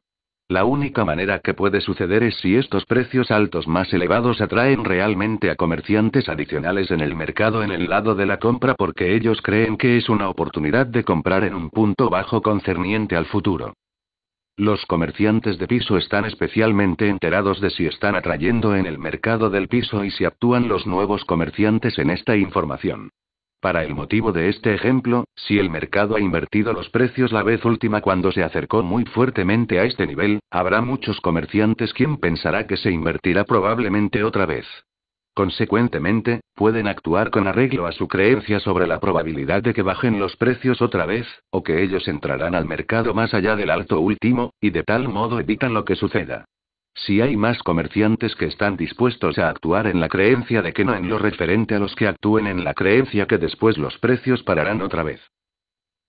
La única manera que puede suceder es si estos precios altos más elevados atraen realmente a comerciantes adicionales en el mercado en el lado de la compra porque ellos creen que es una oportunidad de comprar en un punto bajo concerniente al futuro. Los comerciantes de piso están especialmente enterados de si están atrayendo en el mercado del piso y si actúan los nuevos comerciantes en esta información. Para el motivo de este ejemplo, si el mercado ha invertido los precios la vez última cuando se acercó muy fuertemente a este nivel, habrá muchos comerciantes quien pensará que se invertirá probablemente otra vez. Consecuentemente, pueden actuar con arreglo a su creencia sobre la probabilidad de que bajen los precios otra vez, o que ellos entrarán al mercado más allá del alto último, y de tal modo evitan lo que suceda. Si hay más comerciantes que están dispuestos a actuar en la creencia de que no en lo referente a los que actúen en la creencia que después los precios pararán otra vez.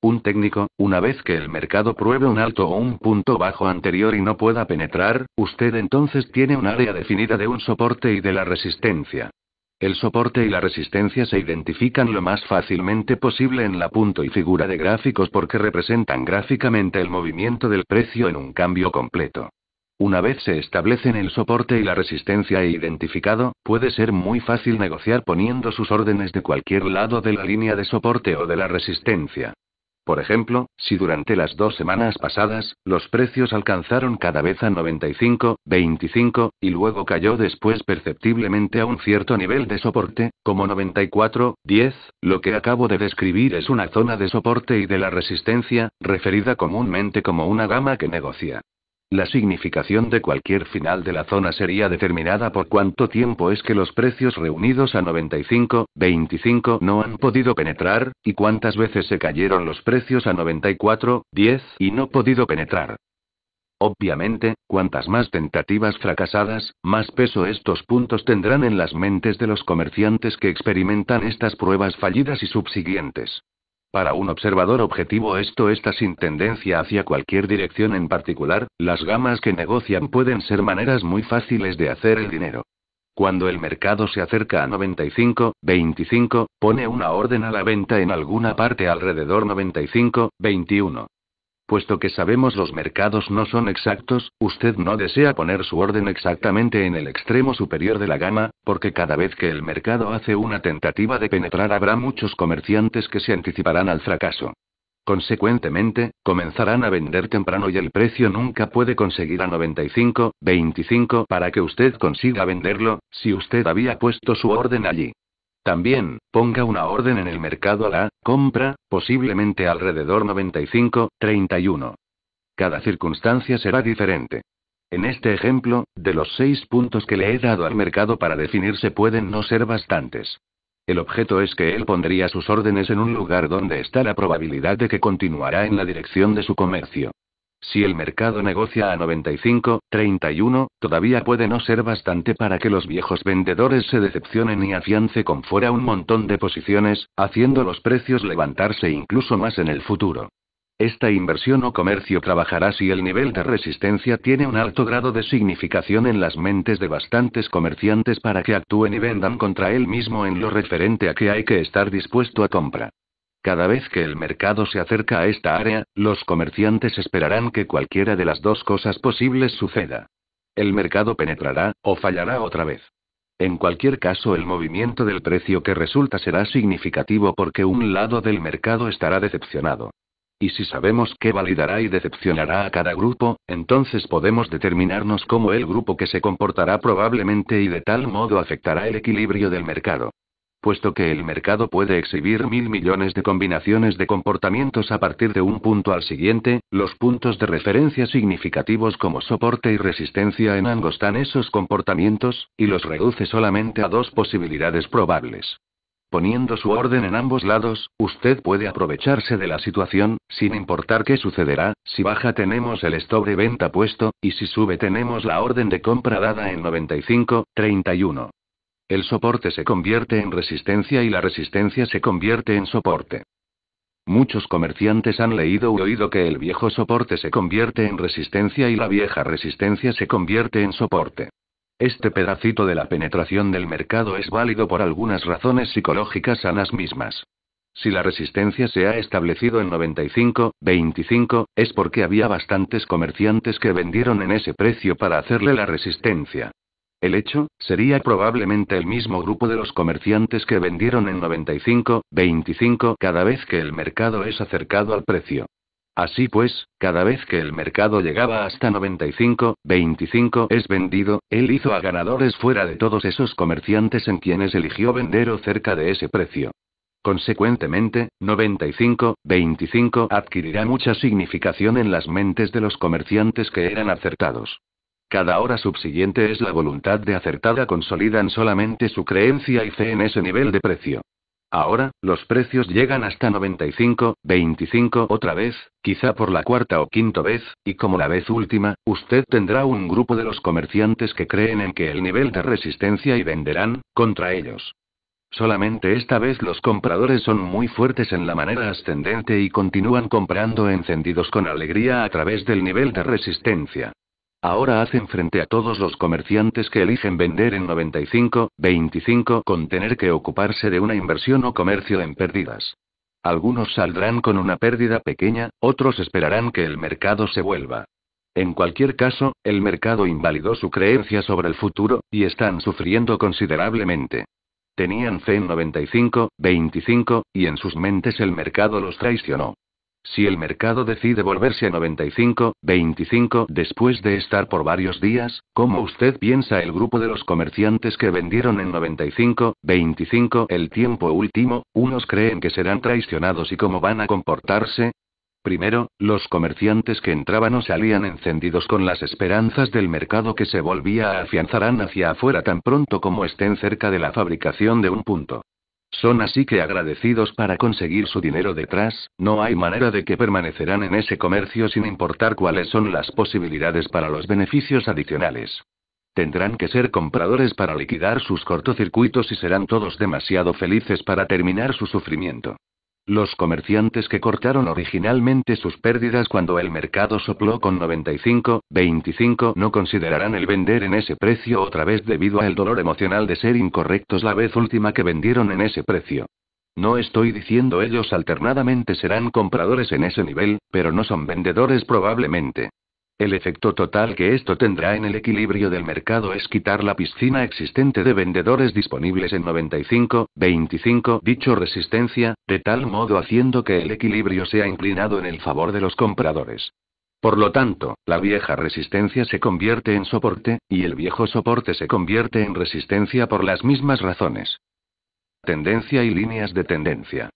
Un técnico, una vez que el mercado pruebe un alto o un punto bajo anterior y no pueda penetrar, usted entonces tiene un área definida de un soporte y de la resistencia. El soporte y la resistencia se identifican lo más fácilmente posible en la punto y figura de gráficos porque representan gráficamente el movimiento del precio en un cambio completo. Una vez se establecen el soporte y la resistencia e identificado, puede ser muy fácil negociar poniendo sus órdenes de cualquier lado de la línea de soporte o de la resistencia. Por ejemplo, si durante las dos semanas pasadas, los precios alcanzaron cada vez a 95, 25, y luego cayó después perceptiblemente a un cierto nivel de soporte, como 94, 10, lo que acabo de describir es una zona de soporte y de la resistencia, referida comúnmente como una gama que negocia la significación de cualquier final de la zona sería determinada por cuánto tiempo es que los precios reunidos a 95, 25 no han podido penetrar, y cuántas veces se cayeron los precios a 94, 10 y no podido penetrar. Obviamente, cuantas más tentativas fracasadas, más peso estos puntos tendrán en las mentes de los comerciantes que experimentan estas pruebas fallidas y subsiguientes. Para un observador objetivo esto está sin tendencia hacia cualquier dirección en particular, las gamas que negocian pueden ser maneras muy fáciles de hacer el dinero. Cuando el mercado se acerca a 95, 25, pone una orden a la venta en alguna parte alrededor 95, 21. Puesto que sabemos los mercados no son exactos, usted no desea poner su orden exactamente en el extremo superior de la gama, porque cada vez que el mercado hace una tentativa de penetrar habrá muchos comerciantes que se anticiparán al fracaso. Consecuentemente, comenzarán a vender temprano y el precio nunca puede conseguir a 95, para que usted consiga venderlo, si usted había puesto su orden allí. También, ponga una orden en el mercado a la compra, posiblemente alrededor 95.31. Cada circunstancia será diferente. En este ejemplo, de los seis puntos que le he dado al mercado para definirse pueden no ser bastantes. El objeto es que él pondría sus órdenes en un lugar donde está la probabilidad de que continuará en la dirección de su comercio. Si el mercado negocia a 95, 31, todavía puede no ser bastante para que los viejos vendedores se decepcionen y afiance con fuera un montón de posiciones, haciendo los precios levantarse incluso más en el futuro. Esta inversión o comercio trabajará si el nivel de resistencia tiene un alto grado de significación en las mentes de bastantes comerciantes para que actúen y vendan contra él mismo en lo referente a que hay que estar dispuesto a compra. Cada vez que el mercado se acerca a esta área, los comerciantes esperarán que cualquiera de las dos cosas posibles suceda. El mercado penetrará, o fallará otra vez. En cualquier caso, el movimiento del precio que resulta será significativo porque un lado del mercado estará decepcionado. Y si sabemos qué validará y decepcionará a cada grupo, entonces podemos determinarnos cómo el grupo que se comportará probablemente y de tal modo afectará el equilibrio del mercado puesto que el mercado puede exhibir mil millones de combinaciones de comportamientos a partir de un punto al siguiente, los puntos de referencia significativos como soporte y resistencia en angostan esos comportamientos, y los reduce solamente a dos posibilidades probables. Poniendo su orden en ambos lados, usted puede aprovecharse de la situación, sin importar qué sucederá, si baja tenemos el stop de venta puesto, y si sube tenemos la orden de compra dada en 95, 31. El soporte se convierte en resistencia y la resistencia se convierte en soporte. Muchos comerciantes han leído u oído que el viejo soporte se convierte en resistencia y la vieja resistencia se convierte en soporte. Este pedacito de la penetración del mercado es válido por algunas razones psicológicas sanas mismas. Si la resistencia se ha establecido en 95, 25, es porque había bastantes comerciantes que vendieron en ese precio para hacerle la resistencia. El hecho, sería probablemente el mismo grupo de los comerciantes que vendieron en 95, 25 cada vez que el mercado es acercado al precio. Así pues, cada vez que el mercado llegaba hasta 95, 25 es vendido, él hizo a ganadores fuera de todos esos comerciantes en quienes eligió vender o cerca de ese precio. Consecuentemente, 95, 25 adquirirá mucha significación en las mentes de los comerciantes que eran acertados. Cada hora subsiguiente es la voluntad de acertada consolidan solamente su creencia y fe en ese nivel de precio. Ahora, los precios llegan hasta 95, 25 otra vez, quizá por la cuarta o quinta vez, y como la vez última, usted tendrá un grupo de los comerciantes que creen en que el nivel de resistencia y venderán, contra ellos. Solamente esta vez los compradores son muy fuertes en la manera ascendente y continúan comprando encendidos con alegría a través del nivel de resistencia. Ahora hacen frente a todos los comerciantes que eligen vender en 95, 25 con tener que ocuparse de una inversión o comercio en pérdidas. Algunos saldrán con una pérdida pequeña, otros esperarán que el mercado se vuelva. En cualquier caso, el mercado invalidó su creencia sobre el futuro, y están sufriendo considerablemente. Tenían fe en 95, 25, y en sus mentes el mercado los traicionó. Si el mercado decide volverse a 95, 25 después de estar por varios días, ¿cómo usted piensa el grupo de los comerciantes que vendieron en 95, 25 el tiempo último? Unos creen que serán traicionados y cómo van a comportarse, Primero, los comerciantes que entraban o salían encendidos con las esperanzas del mercado que se volvía a afianzarán hacia afuera tan pronto como estén cerca de la fabricación de un punto. Son así que agradecidos para conseguir su dinero detrás, no hay manera de que permanecerán en ese comercio sin importar cuáles son las posibilidades para los beneficios adicionales. Tendrán que ser compradores para liquidar sus cortocircuitos y serán todos demasiado felices para terminar su sufrimiento. Los comerciantes que cortaron originalmente sus pérdidas cuando el mercado sopló con 95, 25 no considerarán el vender en ese precio otra vez debido al dolor emocional de ser incorrectos la vez última que vendieron en ese precio. No estoy diciendo ellos alternadamente serán compradores en ese nivel, pero no son vendedores probablemente. El efecto total que esto tendrá en el equilibrio del mercado es quitar la piscina existente de vendedores disponibles en 95, 25 dicho resistencia, de tal modo haciendo que el equilibrio sea inclinado en el favor de los compradores. Por lo tanto, la vieja resistencia se convierte en soporte, y el viejo soporte se convierte en resistencia por las mismas razones. Tendencia y líneas de tendencia.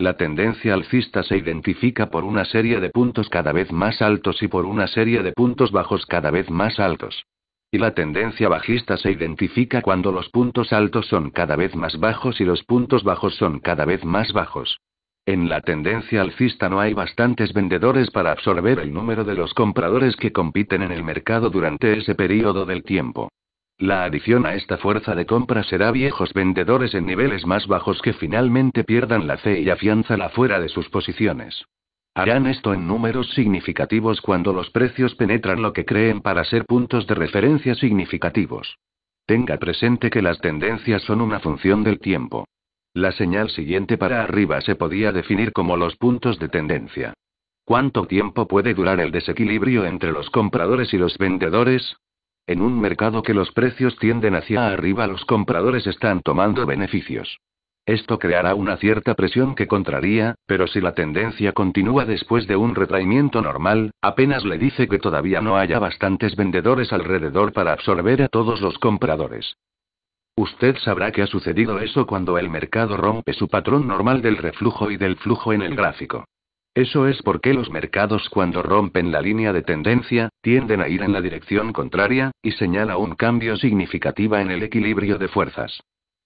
La tendencia alcista se identifica por una serie de puntos cada vez más altos y por una serie de puntos bajos cada vez más altos. Y la tendencia bajista se identifica cuando los puntos altos son cada vez más bajos y los puntos bajos son cada vez más bajos. En la tendencia alcista no hay bastantes vendedores para absorber el número de los compradores que compiten en el mercado durante ese periodo del tiempo. La adición a esta fuerza de compra será viejos vendedores en niveles más bajos que finalmente pierdan la fe y la fuera de sus posiciones. Harán esto en números significativos cuando los precios penetran lo que creen para ser puntos de referencia significativos. Tenga presente que las tendencias son una función del tiempo. La señal siguiente para arriba se podía definir como los puntos de tendencia. ¿Cuánto tiempo puede durar el desequilibrio entre los compradores y los vendedores? En un mercado que los precios tienden hacia arriba, los compradores están tomando beneficios. Esto creará una cierta presión que contraría, pero si la tendencia continúa después de un retraimiento normal, apenas le dice que todavía no haya bastantes vendedores alrededor para absorber a todos los compradores. Usted sabrá que ha sucedido eso cuando el mercado rompe su patrón normal del reflujo y del flujo en el gráfico. Eso es porque los mercados cuando rompen la línea de tendencia, tienden a ir en la dirección contraria, y señala un cambio significativo en el equilibrio de fuerzas.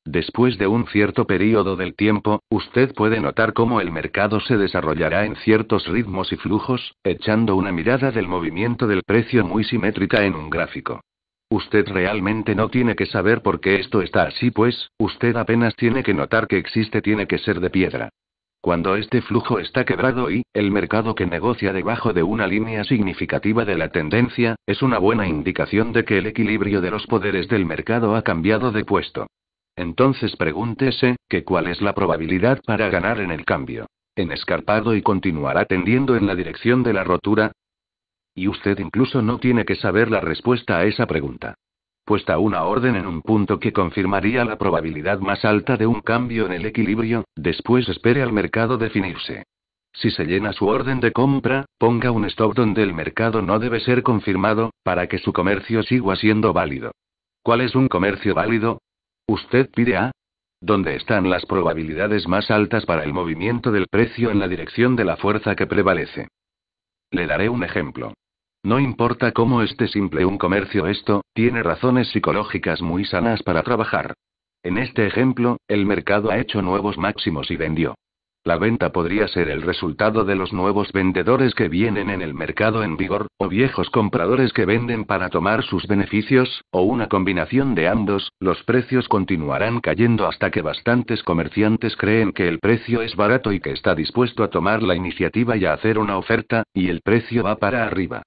Después de un cierto periodo del tiempo, usted puede notar cómo el mercado se desarrollará en ciertos ritmos y flujos, echando una mirada del movimiento del precio muy simétrica en un gráfico. Usted realmente no tiene que saber por qué esto está así, pues, usted apenas tiene que notar que existe, tiene que ser de piedra. Cuando este flujo está quebrado y, el mercado que negocia debajo de una línea significativa de la tendencia, es una buena indicación de que el equilibrio de los poderes del mercado ha cambiado de puesto. Entonces pregúntese, ¿qué cuál es la probabilidad para ganar en el cambio. ¿En escarpado y continuará tendiendo en la dirección de la rotura? Y usted incluso no tiene que saber la respuesta a esa pregunta puesta una orden en un punto que confirmaría la probabilidad más alta de un cambio en el equilibrio, después espere al mercado definirse. Si se llena su orden de compra, ponga un stop donde el mercado no debe ser confirmado, para que su comercio siga siendo válido. ¿Cuál es un comercio válido? Usted pide a ¿Dónde están las probabilidades más altas para el movimiento del precio en la dirección de la fuerza que prevalece. Le daré un ejemplo. No importa cómo esté simple un comercio, esto tiene razones psicológicas muy sanas para trabajar. En este ejemplo, el mercado ha hecho nuevos máximos y vendió. La venta podría ser el resultado de los nuevos vendedores que vienen en el mercado en vigor, o viejos compradores que venden para tomar sus beneficios, o una combinación de ambos, los precios continuarán cayendo hasta que bastantes comerciantes creen que el precio es barato y que está dispuesto a tomar la iniciativa y a hacer una oferta, y el precio va para arriba.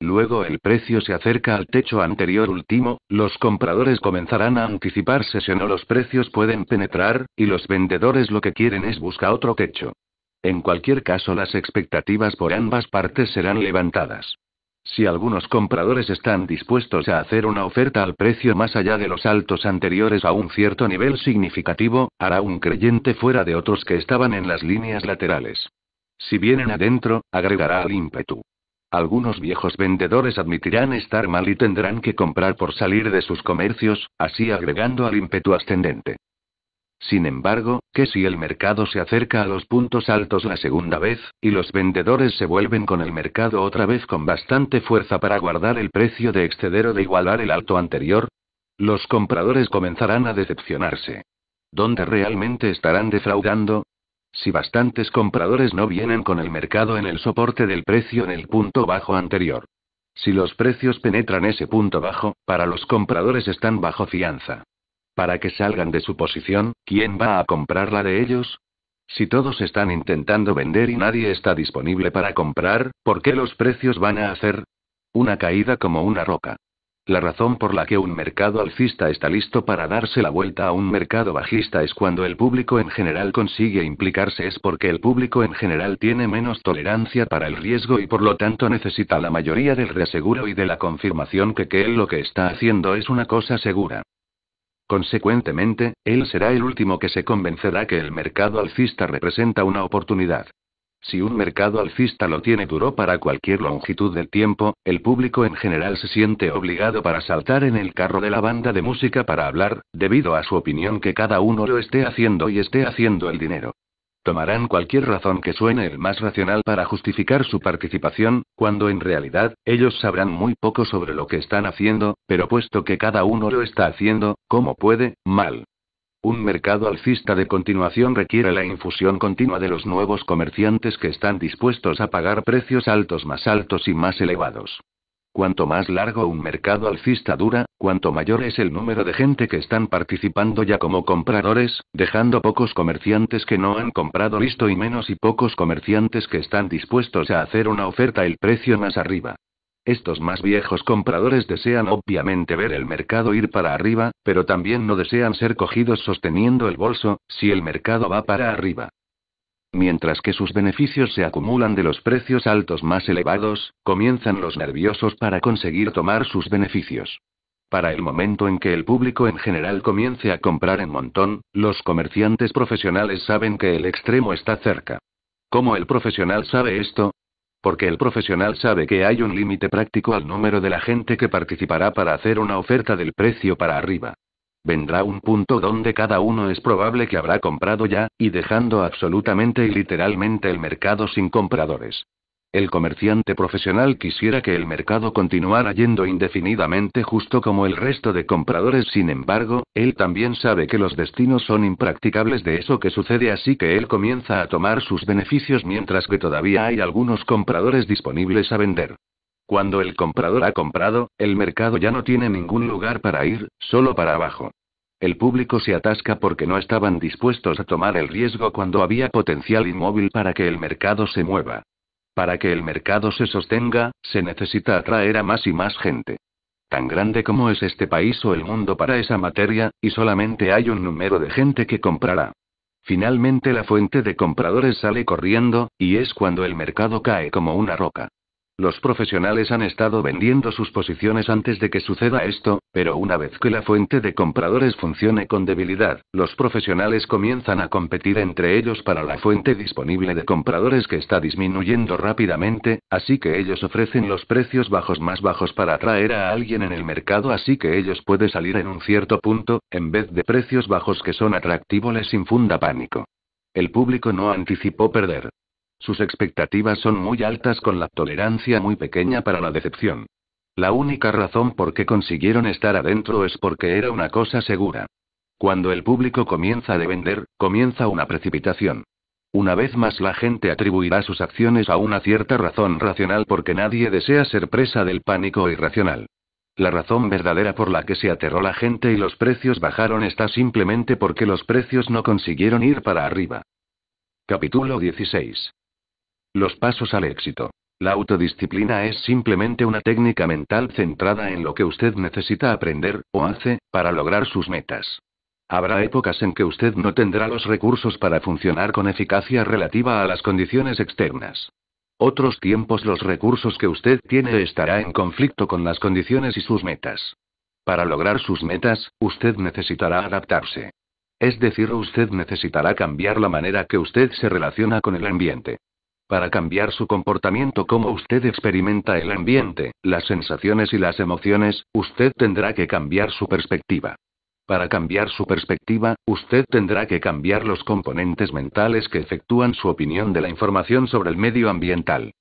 Luego el precio se acerca al techo anterior último, los compradores comenzarán a anticiparse si no los precios pueden penetrar, y los vendedores lo que quieren es buscar otro techo. En cualquier caso las expectativas por ambas partes serán levantadas. Si algunos compradores están dispuestos a hacer una oferta al precio más allá de los altos anteriores a un cierto nivel significativo, hará un creyente fuera de otros que estaban en las líneas laterales. Si vienen adentro, agregará al ímpetu. Algunos viejos vendedores admitirán estar mal y tendrán que comprar por salir de sus comercios, así agregando al ímpetu ascendente. Sin embargo, que si el mercado se acerca a los puntos altos la segunda vez, y los vendedores se vuelven con el mercado otra vez con bastante fuerza para guardar el precio de exceder o de igualar el alto anterior, los compradores comenzarán a decepcionarse. ¿Dónde realmente estarán defraudando? Si bastantes compradores no vienen con el mercado en el soporte del precio en el punto bajo anterior. Si los precios penetran ese punto bajo, para los compradores están bajo fianza. Para que salgan de su posición, ¿quién va a comprarla de ellos? Si todos están intentando vender y nadie está disponible para comprar, ¿por qué los precios van a hacer una caída como una roca? La razón por la que un mercado alcista está listo para darse la vuelta a un mercado bajista es cuando el público en general consigue implicarse es porque el público en general tiene menos tolerancia para el riesgo y por lo tanto necesita la mayoría del reaseguro y de la confirmación que que él lo que está haciendo es una cosa segura. Consecuentemente, él será el último que se convencerá que el mercado alcista representa una oportunidad. Si un mercado alcista lo tiene duro para cualquier longitud del tiempo, el público en general se siente obligado para saltar en el carro de la banda de música para hablar, debido a su opinión que cada uno lo esté haciendo y esté haciendo el dinero. Tomarán cualquier razón que suene el más racional para justificar su participación, cuando en realidad, ellos sabrán muy poco sobre lo que están haciendo, pero puesto que cada uno lo está haciendo, cómo puede, mal. Un mercado alcista de continuación requiere la infusión continua de los nuevos comerciantes que están dispuestos a pagar precios altos más altos y más elevados. Cuanto más largo un mercado alcista dura, cuanto mayor es el número de gente que están participando ya como compradores, dejando pocos comerciantes que no han comprado listo y menos y pocos comerciantes que están dispuestos a hacer una oferta el precio más arriba. Estos más viejos compradores desean obviamente ver el mercado ir para arriba, pero también no desean ser cogidos sosteniendo el bolso, si el mercado va para arriba. Mientras que sus beneficios se acumulan de los precios altos más elevados, comienzan los nerviosos para conseguir tomar sus beneficios. Para el momento en que el público en general comience a comprar en montón, los comerciantes profesionales saben que el extremo está cerca. ¿Cómo el profesional sabe esto? porque el profesional sabe que hay un límite práctico al número de la gente que participará para hacer una oferta del precio para arriba. Vendrá un punto donde cada uno es probable que habrá comprado ya, y dejando absolutamente y literalmente el mercado sin compradores. El comerciante profesional quisiera que el mercado continuara yendo indefinidamente justo como el resto de compradores, sin embargo, él también sabe que los destinos son impracticables de eso que sucede, así que él comienza a tomar sus beneficios mientras que todavía hay algunos compradores disponibles a vender. Cuando el comprador ha comprado, el mercado ya no tiene ningún lugar para ir, solo para abajo. El público se atasca porque no estaban dispuestos a tomar el riesgo cuando había potencial inmóvil para que el mercado se mueva. Para que el mercado se sostenga, se necesita atraer a más y más gente. Tan grande como es este país o el mundo para esa materia, y solamente hay un número de gente que comprará. Finalmente la fuente de compradores sale corriendo, y es cuando el mercado cae como una roca. Los profesionales han estado vendiendo sus posiciones antes de que suceda esto, pero una vez que la fuente de compradores funcione con debilidad, los profesionales comienzan a competir entre ellos para la fuente disponible de compradores que está disminuyendo rápidamente, así que ellos ofrecen los precios bajos más bajos para atraer a alguien en el mercado, así que ellos pueden salir en un cierto punto, en vez de precios bajos que son atractivos les infunda pánico. El público no anticipó perder. Sus expectativas son muy altas con la tolerancia muy pequeña para la decepción. La única razón por qué consiguieron estar adentro es porque era una cosa segura. Cuando el público comienza a vender, comienza una precipitación. Una vez más la gente atribuirá sus acciones a una cierta razón racional porque nadie desea ser presa del pánico irracional. La razón verdadera por la que se aterró la gente y los precios bajaron está simplemente porque los precios no consiguieron ir para arriba. Capítulo 16. Los pasos al éxito. La autodisciplina es simplemente una técnica mental centrada en lo que usted necesita aprender, o hace, para lograr sus metas. Habrá épocas en que usted no tendrá los recursos para funcionar con eficacia relativa a las condiciones externas. Otros tiempos los recursos que usted tiene estará en conflicto con las condiciones y sus metas. Para lograr sus metas, usted necesitará adaptarse. Es decir, usted necesitará cambiar la manera que usted se relaciona con el ambiente. Para cambiar su comportamiento como usted experimenta el ambiente, las sensaciones y las emociones, usted tendrá que cambiar su perspectiva. Para cambiar su perspectiva, usted tendrá que cambiar los componentes mentales que efectúan su opinión de la información sobre el medio ambiental.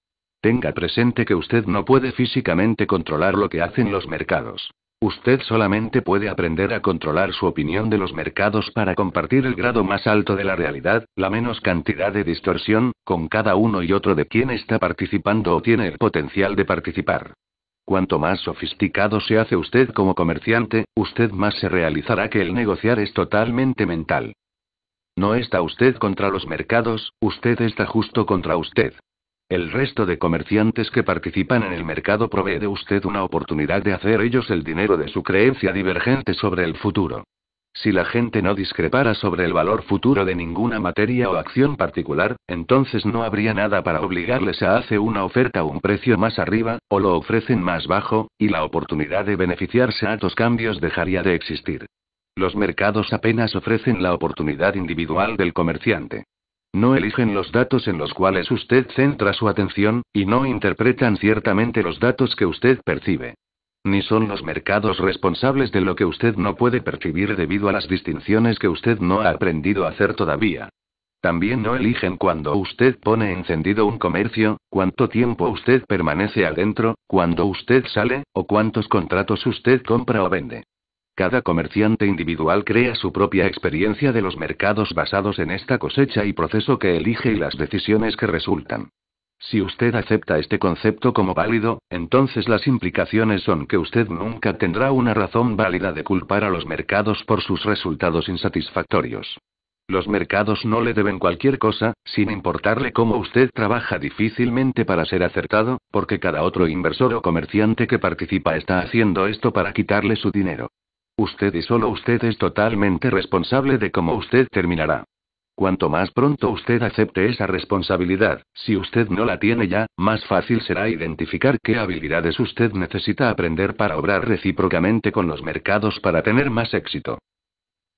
Tenga presente que usted no puede físicamente controlar lo que hacen los mercados. Usted solamente puede aprender a controlar su opinión de los mercados para compartir el grado más alto de la realidad, la menos cantidad de distorsión, con cada uno y otro de quien está participando o tiene el potencial de participar. Cuanto más sofisticado se hace usted como comerciante, usted más se realizará que el negociar es totalmente mental. No está usted contra los mercados, usted está justo contra usted. El resto de comerciantes que participan en el mercado provee de usted una oportunidad de hacer ellos el dinero de su creencia divergente sobre el futuro. Si la gente no discrepara sobre el valor futuro de ninguna materia o acción particular, entonces no habría nada para obligarles a hacer una oferta o un precio más arriba, o lo ofrecen más bajo, y la oportunidad de beneficiarse a estos cambios dejaría de existir. Los mercados apenas ofrecen la oportunidad individual del comerciante. No eligen los datos en los cuales usted centra su atención, y no interpretan ciertamente los datos que usted percibe. Ni son los mercados responsables de lo que usted no puede percibir debido a las distinciones que usted no ha aprendido a hacer todavía. También no eligen cuando usted pone encendido un comercio, cuánto tiempo usted permanece adentro, cuándo usted sale, o cuántos contratos usted compra o vende. Cada comerciante individual crea su propia experiencia de los mercados basados en esta cosecha y proceso que elige y las decisiones que resultan. Si usted acepta este concepto como válido, entonces las implicaciones son que usted nunca tendrá una razón válida de culpar a los mercados por sus resultados insatisfactorios. Los mercados no le deben cualquier cosa, sin importarle cómo usted trabaja difícilmente para ser acertado, porque cada otro inversor o comerciante que participa está haciendo esto para quitarle su dinero. Usted y solo usted es totalmente responsable de cómo usted terminará. Cuanto más pronto usted acepte esa responsabilidad, si usted no la tiene ya, más fácil será identificar qué habilidades usted necesita aprender para obrar recíprocamente con los mercados para tener más éxito.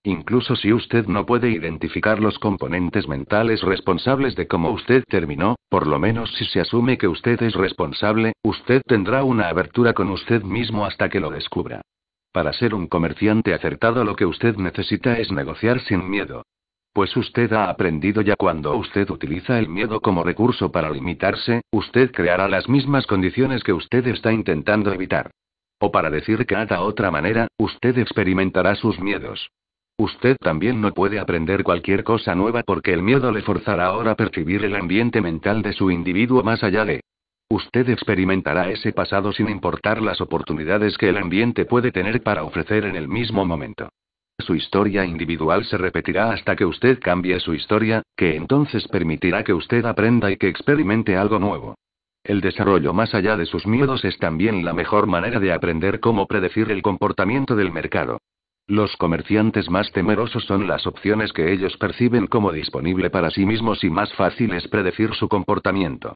Incluso si usted no puede identificar los componentes mentales responsables de cómo usted terminó, por lo menos si se asume que usted es responsable, usted tendrá una abertura con usted mismo hasta que lo descubra. Para ser un comerciante acertado lo que usted necesita es negociar sin miedo. Pues usted ha aprendido ya cuando usted utiliza el miedo como recurso para limitarse, usted creará las mismas condiciones que usted está intentando evitar. O para decir que otra manera, usted experimentará sus miedos. Usted también no puede aprender cualquier cosa nueva porque el miedo le forzará ahora a percibir el ambiente mental de su individuo más allá de Usted experimentará ese pasado sin importar las oportunidades que el ambiente puede tener para ofrecer en el mismo momento. Su historia individual se repetirá hasta que usted cambie su historia, que entonces permitirá que usted aprenda y que experimente algo nuevo. El desarrollo más allá de sus miedos es también la mejor manera de aprender cómo predecir el comportamiento del mercado. Los comerciantes más temerosos son las opciones que ellos perciben como disponible para sí mismos y más fácil es predecir su comportamiento.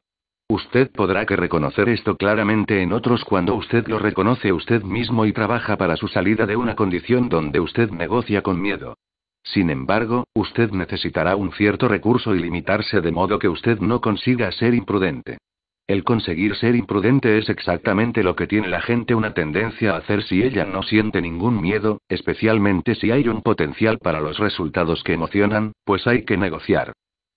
Usted podrá que reconocer esto claramente en otros cuando usted lo reconoce usted mismo y trabaja para su salida de una condición donde usted negocia con miedo. Sin embargo, usted necesitará un cierto recurso y limitarse de modo que usted no consiga ser imprudente. El conseguir ser imprudente es exactamente lo que tiene la gente una tendencia a hacer si ella no siente ningún miedo, especialmente si hay un potencial para los resultados que emocionan, pues hay que negociar.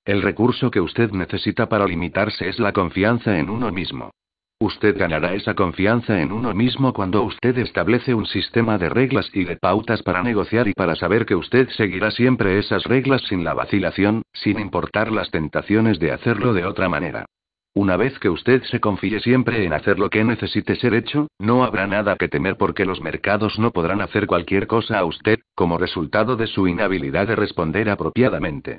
El recurso que usted necesita para limitarse es la confianza en uno mismo. Usted ganará esa confianza en uno mismo cuando usted establece un sistema de reglas y de pautas para negociar y para saber que usted seguirá siempre esas reglas sin la vacilación, sin importar las tentaciones de hacerlo de otra manera. Una vez que usted se confíe siempre en hacer lo que necesite ser hecho, no habrá nada que temer porque los mercados no podrán hacer cualquier cosa a usted, como resultado de su inhabilidad de responder apropiadamente.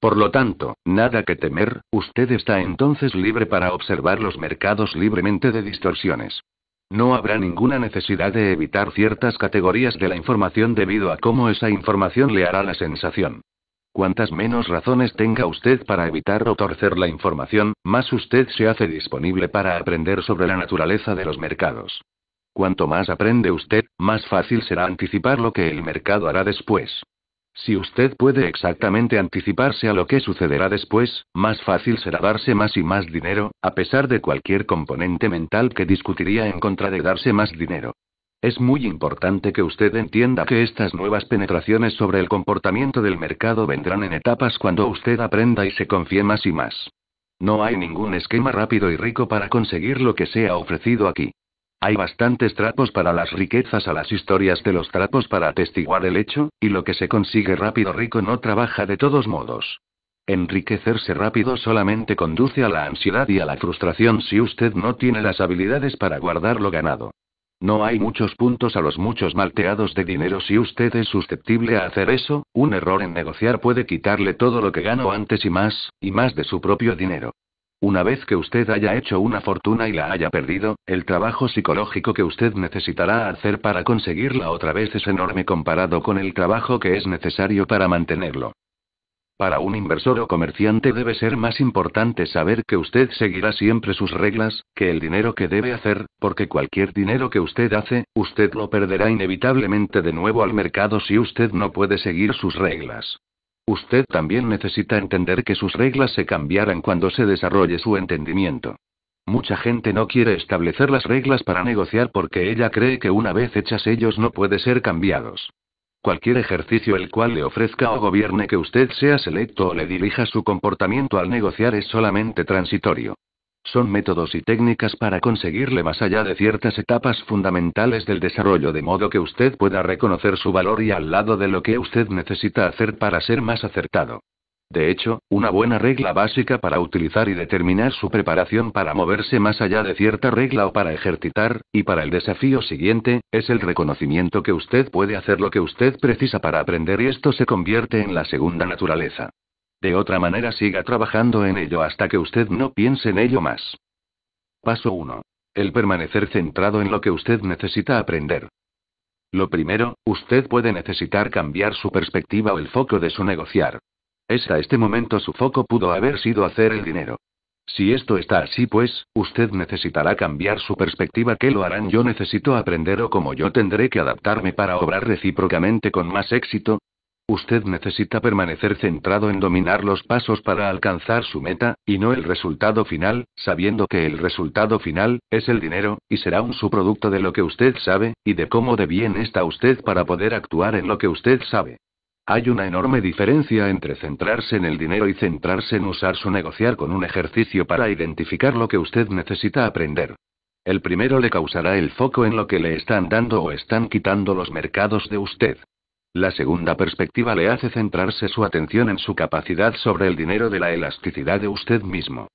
Por lo tanto, nada que temer, usted está entonces libre para observar los mercados libremente de distorsiones. No habrá ninguna necesidad de evitar ciertas categorías de la información debido a cómo esa información le hará la sensación. Cuantas menos razones tenga usted para evitar o torcer la información, más usted se hace disponible para aprender sobre la naturaleza de los mercados. Cuanto más aprende usted, más fácil será anticipar lo que el mercado hará después. Si usted puede exactamente anticiparse a lo que sucederá después, más fácil será darse más y más dinero, a pesar de cualquier componente mental que discutiría en contra de darse más dinero. Es muy importante que usted entienda que estas nuevas penetraciones sobre el comportamiento del mercado vendrán en etapas cuando usted aprenda y se confíe más y más. No hay ningún esquema rápido y rico para conseguir lo que se ha ofrecido aquí. Hay bastantes trapos para las riquezas a las historias de los trapos para atestiguar el hecho, y lo que se consigue rápido rico no trabaja de todos modos. Enriquecerse rápido solamente conduce a la ansiedad y a la frustración si usted no tiene las habilidades para guardar lo ganado. No hay muchos puntos a los muchos malteados de dinero si usted es susceptible a hacer eso, un error en negociar puede quitarle todo lo que ganó antes y más, y más de su propio dinero. Una vez que usted haya hecho una fortuna y la haya perdido, el trabajo psicológico que usted necesitará hacer para conseguirla otra vez es enorme comparado con el trabajo que es necesario para mantenerlo. Para un inversor o comerciante debe ser más importante saber que usted seguirá siempre sus reglas, que el dinero que debe hacer, porque cualquier dinero que usted hace, usted lo perderá inevitablemente de nuevo al mercado si usted no puede seguir sus reglas. Usted también necesita entender que sus reglas se cambiarán cuando se desarrolle su entendimiento. Mucha gente no quiere establecer las reglas para negociar porque ella cree que una vez hechas ellos no puede ser cambiados. Cualquier ejercicio el cual le ofrezca o gobierne que usted sea selecto o le dirija su comportamiento al negociar es solamente transitorio. Son métodos y técnicas para conseguirle más allá de ciertas etapas fundamentales del desarrollo de modo que usted pueda reconocer su valor y al lado de lo que usted necesita hacer para ser más acertado. De hecho, una buena regla básica para utilizar y determinar su preparación para moverse más allá de cierta regla o para ejercitar, y para el desafío siguiente, es el reconocimiento que usted puede hacer lo que usted precisa para aprender y esto se convierte en la segunda naturaleza. De otra manera siga trabajando en ello hasta que usted no piense en ello más. Paso 1. El permanecer centrado en lo que usted necesita aprender. Lo primero, usted puede necesitar cambiar su perspectiva o el foco de su negociar. Es a este momento su foco pudo haber sido hacer el dinero. Si esto está así, pues, usted necesitará cambiar su perspectiva. que lo harán? Yo necesito aprender o como yo tendré que adaptarme para obrar recíprocamente con más éxito. Usted necesita permanecer centrado en dominar los pasos para alcanzar su meta, y no el resultado final, sabiendo que el resultado final, es el dinero, y será un subproducto de lo que usted sabe, y de cómo de bien está usted para poder actuar en lo que usted sabe. Hay una enorme diferencia entre centrarse en el dinero y centrarse en usar su negociar con un ejercicio para identificar lo que usted necesita aprender. El primero le causará el foco en lo que le están dando o están quitando los mercados de usted. La segunda perspectiva le hace centrarse su atención en su capacidad sobre el dinero de la elasticidad de usted mismo.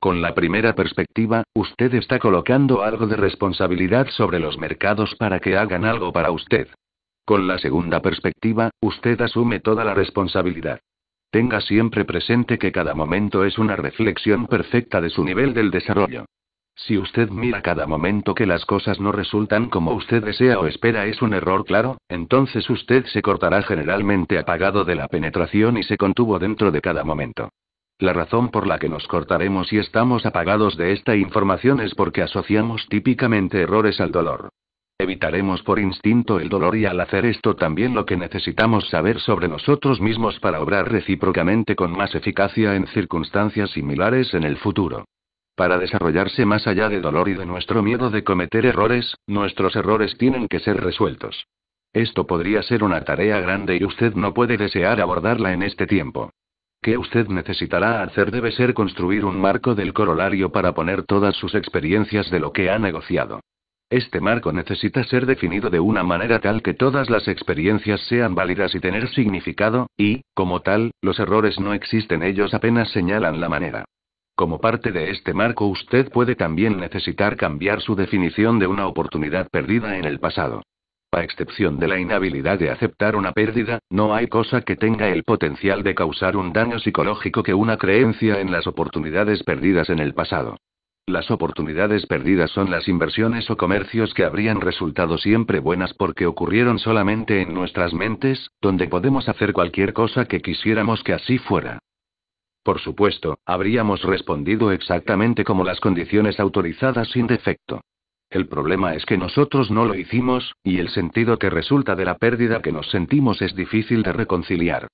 Con la primera perspectiva, usted está colocando algo de responsabilidad sobre los mercados para que hagan algo para usted. Con la segunda perspectiva, usted asume toda la responsabilidad. Tenga siempre presente que cada momento es una reflexión perfecta de su nivel del desarrollo. Si usted mira cada momento que las cosas no resultan como usted desea o espera es un error claro, entonces usted se cortará generalmente apagado de la penetración y se contuvo dentro de cada momento. La razón por la que nos cortaremos y estamos apagados de esta información es porque asociamos típicamente errores al dolor. Evitaremos por instinto el dolor y al hacer esto también lo que necesitamos saber sobre nosotros mismos para obrar recíprocamente con más eficacia en circunstancias similares en el futuro. Para desarrollarse más allá de dolor y de nuestro miedo de cometer errores, nuestros errores tienen que ser resueltos. Esto podría ser una tarea grande y usted no puede desear abordarla en este tiempo. ¿Qué usted necesitará hacer debe ser construir un marco del corolario para poner todas sus experiencias de lo que ha negociado. Este marco necesita ser definido de una manera tal que todas las experiencias sean válidas y tener significado, y, como tal, los errores no existen, ellos apenas señalan la manera. Como parte de este marco usted puede también necesitar cambiar su definición de una oportunidad perdida en el pasado. A excepción de la inhabilidad de aceptar una pérdida, no hay cosa que tenga el potencial de causar un daño psicológico que una creencia en las oportunidades perdidas en el pasado. Las oportunidades perdidas son las inversiones o comercios que habrían resultado siempre buenas porque ocurrieron solamente en nuestras mentes, donde podemos hacer cualquier cosa que quisiéramos que así fuera. Por supuesto, habríamos respondido exactamente como las condiciones autorizadas sin defecto. El problema es que nosotros no lo hicimos, y el sentido que resulta de la pérdida que nos sentimos es difícil de reconciliar.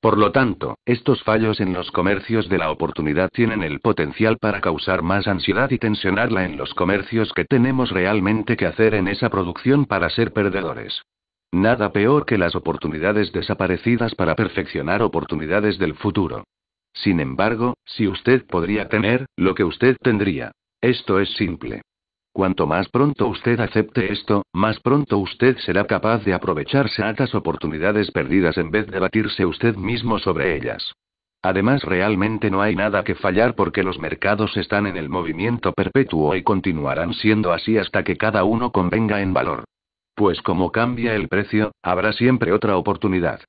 Por lo tanto, estos fallos en los comercios de la oportunidad tienen el potencial para causar más ansiedad y tensionarla en los comercios que tenemos realmente que hacer en esa producción para ser perdedores. Nada peor que las oportunidades desaparecidas para perfeccionar oportunidades del futuro. Sin embargo, si usted podría tener, lo que usted tendría. Esto es simple. Cuanto más pronto usted acepte esto, más pronto usted será capaz de aprovecharse las oportunidades perdidas en vez de batirse usted mismo sobre ellas. Además, realmente no hay nada que fallar porque los mercados están en el movimiento perpetuo y continuarán siendo así hasta que cada uno convenga en valor. Pues como cambia el precio, habrá siempre otra oportunidad.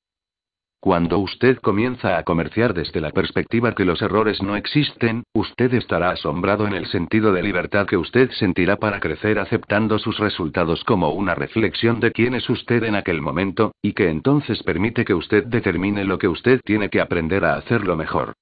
Cuando usted comienza a comerciar desde la perspectiva que los errores no existen, usted estará asombrado en el sentido de libertad que usted sentirá para crecer aceptando sus resultados como una reflexión de quién es usted en aquel momento, y que entonces permite que usted determine lo que usted tiene que aprender a hacerlo mejor.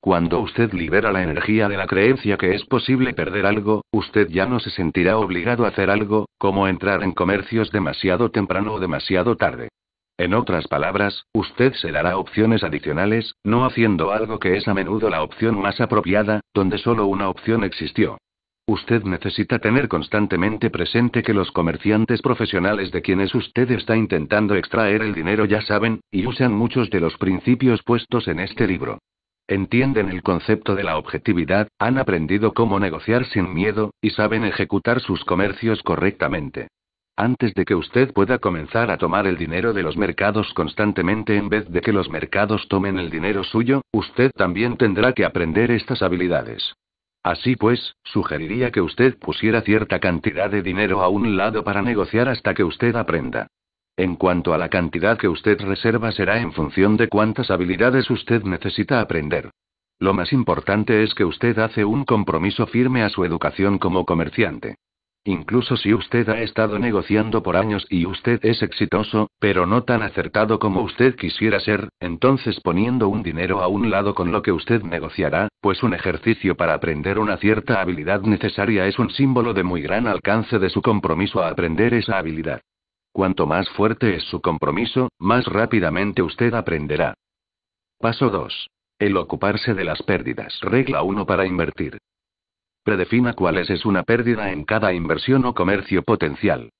Cuando usted libera la energía de la creencia que es posible perder algo, usted ya no se sentirá obligado a hacer algo, como entrar en comercios demasiado temprano o demasiado tarde. En otras palabras, usted se dará opciones adicionales, no haciendo algo que es a menudo la opción más apropiada, donde solo una opción existió. Usted necesita tener constantemente presente que los comerciantes profesionales de quienes usted está intentando extraer el dinero ya saben, y usan muchos de los principios puestos en este libro. Entienden el concepto de la objetividad, han aprendido cómo negociar sin miedo, y saben ejecutar sus comercios correctamente. Antes de que usted pueda comenzar a tomar el dinero de los mercados constantemente en vez de que los mercados tomen el dinero suyo, usted también tendrá que aprender estas habilidades. Así pues, sugeriría que usted pusiera cierta cantidad de dinero a un lado para negociar hasta que usted aprenda. En cuanto a la cantidad que usted reserva será en función de cuántas habilidades usted necesita aprender. Lo más importante es que usted hace un compromiso firme a su educación como comerciante. Incluso si usted ha estado negociando por años y usted es exitoso, pero no tan acertado como usted quisiera ser, entonces poniendo un dinero a un lado con lo que usted negociará, pues un ejercicio para aprender una cierta habilidad necesaria es un símbolo de muy gran alcance de su compromiso a aprender esa habilidad. Cuanto más fuerte es su compromiso, más rápidamente usted aprenderá. Paso 2. El ocuparse de las pérdidas. Regla 1 para invertir. Predefina cuáles es una pérdida en cada inversión o comercio potencial.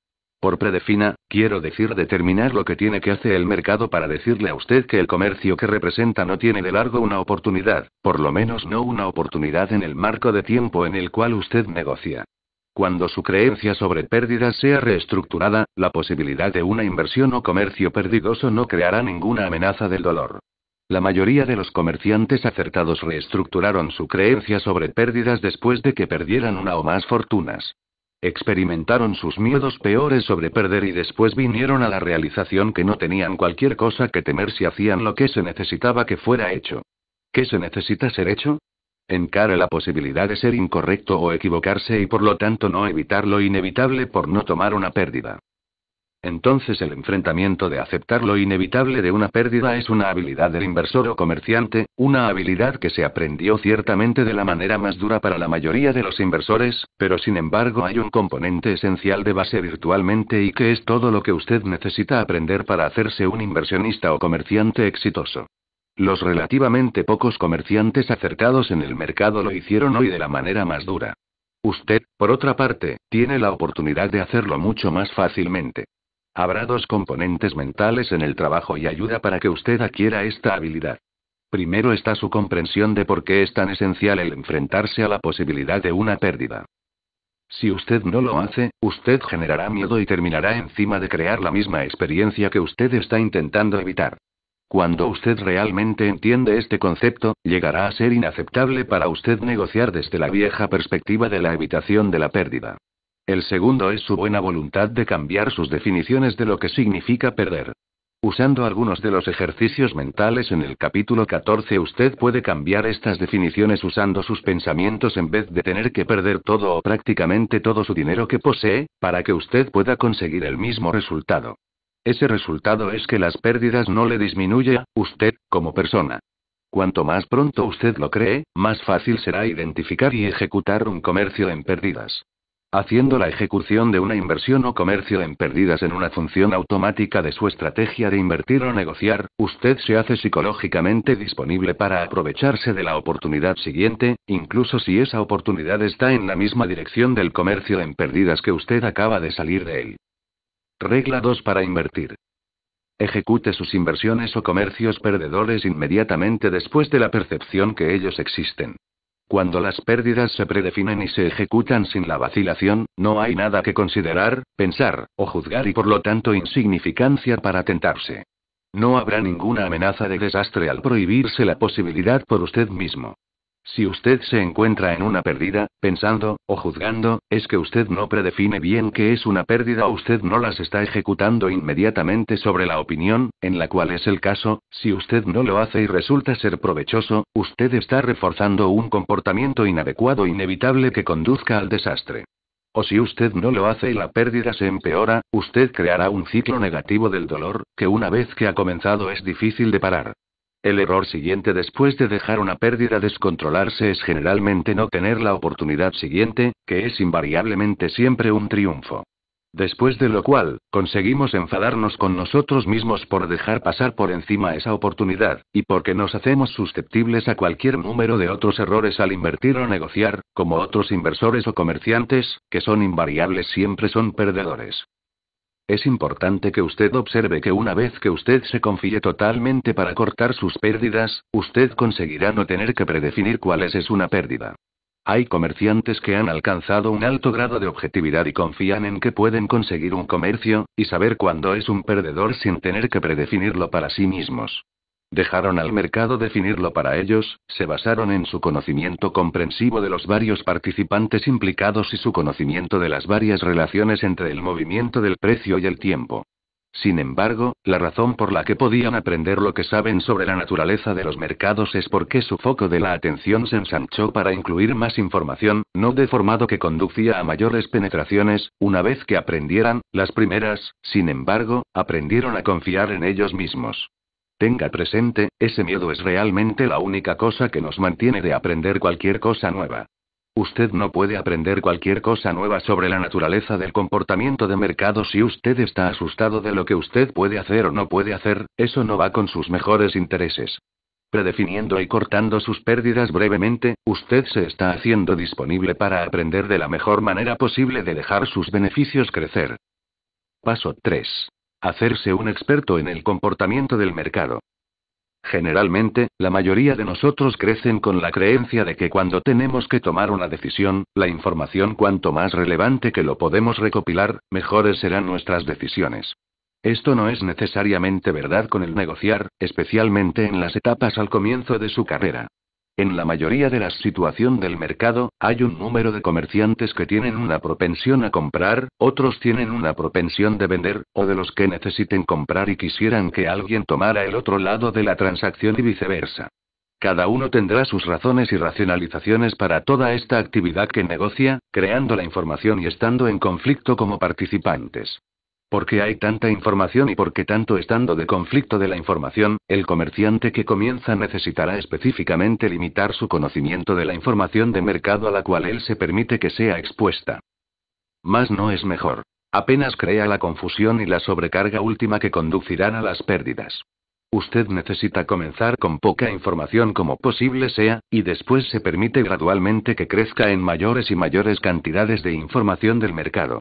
Por predefina, quiero decir determinar lo que tiene que hacer el mercado para decirle a usted que el comercio que representa no tiene de largo una oportunidad, por lo menos no una oportunidad en el marco de tiempo en el cual usted negocia. Cuando su creencia sobre pérdidas sea reestructurada, la posibilidad de una inversión o comercio perdigoso no creará ninguna amenaza del dolor. La mayoría de los comerciantes acertados reestructuraron su creencia sobre pérdidas después de que perdieran una o más fortunas. Experimentaron sus miedos peores sobre perder y después vinieron a la realización que no tenían cualquier cosa que temer si hacían lo que se necesitaba que fuera hecho. ¿Qué se necesita ser hecho? Encara la posibilidad de ser incorrecto o equivocarse y por lo tanto no evitar lo inevitable por no tomar una pérdida. Entonces el enfrentamiento de aceptar lo inevitable de una pérdida es una habilidad del inversor o comerciante, una habilidad que se aprendió ciertamente de la manera más dura para la mayoría de los inversores, pero sin embargo hay un componente esencial de base virtualmente y que es todo lo que usted necesita aprender para hacerse un inversionista o comerciante exitoso. Los relativamente pocos comerciantes acertados en el mercado lo hicieron hoy de la manera más dura. Usted, por otra parte, tiene la oportunidad de hacerlo mucho más fácilmente. Habrá dos componentes mentales en el trabajo y ayuda para que usted adquiera esta habilidad. Primero está su comprensión de por qué es tan esencial el enfrentarse a la posibilidad de una pérdida. Si usted no lo hace, usted generará miedo y terminará encima de crear la misma experiencia que usted está intentando evitar. Cuando usted realmente entiende este concepto, llegará a ser inaceptable para usted negociar desde la vieja perspectiva de la evitación de la pérdida. El segundo es su buena voluntad de cambiar sus definiciones de lo que significa perder. Usando algunos de los ejercicios mentales en el capítulo 14 usted puede cambiar estas definiciones usando sus pensamientos en vez de tener que perder todo o prácticamente todo su dinero que posee, para que usted pueda conseguir el mismo resultado. Ese resultado es que las pérdidas no le disminuye a usted como persona. Cuanto más pronto usted lo cree, más fácil será identificar y ejecutar un comercio en pérdidas haciendo la ejecución de una inversión o comercio en pérdidas en una función automática de su estrategia de invertir o negociar, usted se hace psicológicamente disponible para aprovecharse de la oportunidad siguiente, incluso si esa oportunidad está en la misma dirección del comercio en pérdidas que usted acaba de salir de él. Regla 2 para invertir. Ejecute sus inversiones o comercios perdedores inmediatamente después de la percepción que ellos existen. Cuando las pérdidas se predefinen y se ejecutan sin la vacilación, no hay nada que considerar, pensar, o juzgar y por lo tanto insignificancia para tentarse. No habrá ninguna amenaza de desastre al prohibirse la posibilidad por usted mismo. Si usted se encuentra en una pérdida, pensando, o juzgando, es que usted no predefine bien qué es una pérdida o usted no las está ejecutando inmediatamente sobre la opinión, en la cual es el caso, si usted no lo hace y resulta ser provechoso, usted está reforzando un comportamiento inadecuado inevitable que conduzca al desastre. O si usted no lo hace y la pérdida se empeora, usted creará un ciclo negativo del dolor, que una vez que ha comenzado es difícil de parar. El error siguiente después de dejar una pérdida descontrolarse es generalmente no tener la oportunidad siguiente, que es invariablemente siempre un triunfo. Después de lo cual, conseguimos enfadarnos con nosotros mismos por dejar pasar por encima esa oportunidad, y porque nos hacemos susceptibles a cualquier número de otros errores al invertir o negociar, como otros inversores o comerciantes, que son invariables siempre son perdedores. Es importante que usted observe que una vez que usted se confíe totalmente para cortar sus pérdidas, usted conseguirá no tener que predefinir cuál es una pérdida. Hay comerciantes que han alcanzado un alto grado de objetividad y confían en que pueden conseguir un comercio, y saber cuándo es un perdedor sin tener que predefinirlo para sí mismos. Dejaron al mercado definirlo para ellos, se basaron en su conocimiento comprensivo de los varios participantes implicados y su conocimiento de las varias relaciones entre el movimiento del precio y el tiempo. Sin embargo, la razón por la que podían aprender lo que saben sobre la naturaleza de los mercados es porque su foco de la atención se ensanchó para incluir más información, no deformado que conducía a mayores penetraciones, una vez que aprendieran, las primeras, sin embargo, aprendieron a confiar en ellos mismos. Tenga presente, ese miedo es realmente la única cosa que nos mantiene de aprender cualquier cosa nueva. Usted no puede aprender cualquier cosa nueva sobre la naturaleza del comportamiento de mercado si usted está asustado de lo que usted puede hacer o no puede hacer, eso no va con sus mejores intereses. Predefiniendo y cortando sus pérdidas brevemente, usted se está haciendo disponible para aprender de la mejor manera posible de dejar sus beneficios crecer. Paso 3. Hacerse un experto en el comportamiento del mercado. Generalmente, la mayoría de nosotros crecen con la creencia de que cuando tenemos que tomar una decisión, la información cuanto más relevante que lo podemos recopilar, mejores serán nuestras decisiones. Esto no es necesariamente verdad con el negociar, especialmente en las etapas al comienzo de su carrera. En la mayoría de las situaciones del mercado, hay un número de comerciantes que tienen una propensión a comprar, otros tienen una propensión de vender, o de los que necesiten comprar y quisieran que alguien tomara el otro lado de la transacción y viceversa. Cada uno tendrá sus razones y racionalizaciones para toda esta actividad que negocia, creando la información y estando en conflicto como participantes. Porque hay tanta información y porque tanto estando de conflicto de la información, el comerciante que comienza necesitará específicamente limitar su conocimiento de la información de mercado a la cual él se permite que sea expuesta. Más no es mejor. Apenas crea la confusión y la sobrecarga última que conducirán a las pérdidas. Usted necesita comenzar con poca información como posible sea, y después se permite gradualmente que crezca en mayores y mayores cantidades de información del mercado.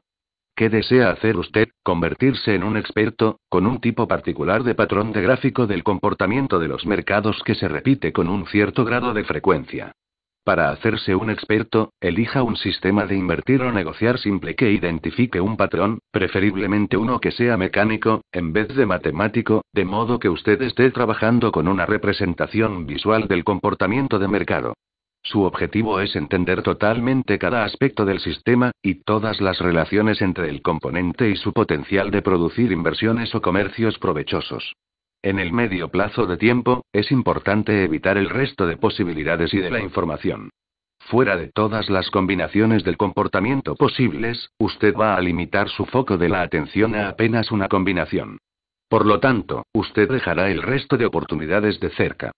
¿Qué desea hacer usted? Convertirse en un experto, con un tipo particular de patrón de gráfico del comportamiento de los mercados que se repite con un cierto grado de frecuencia. Para hacerse un experto, elija un sistema de invertir o negociar simple que identifique un patrón, preferiblemente uno que sea mecánico, en vez de matemático, de modo que usted esté trabajando con una representación visual del comportamiento de mercado. Su objetivo es entender totalmente cada aspecto del sistema, y todas las relaciones entre el componente y su potencial de producir inversiones o comercios provechosos. En el medio plazo de tiempo, es importante evitar el resto de posibilidades y de la información. Fuera de todas las combinaciones del comportamiento posibles, usted va a limitar su foco de la atención a apenas una combinación. Por lo tanto, usted dejará el resto de oportunidades de cerca.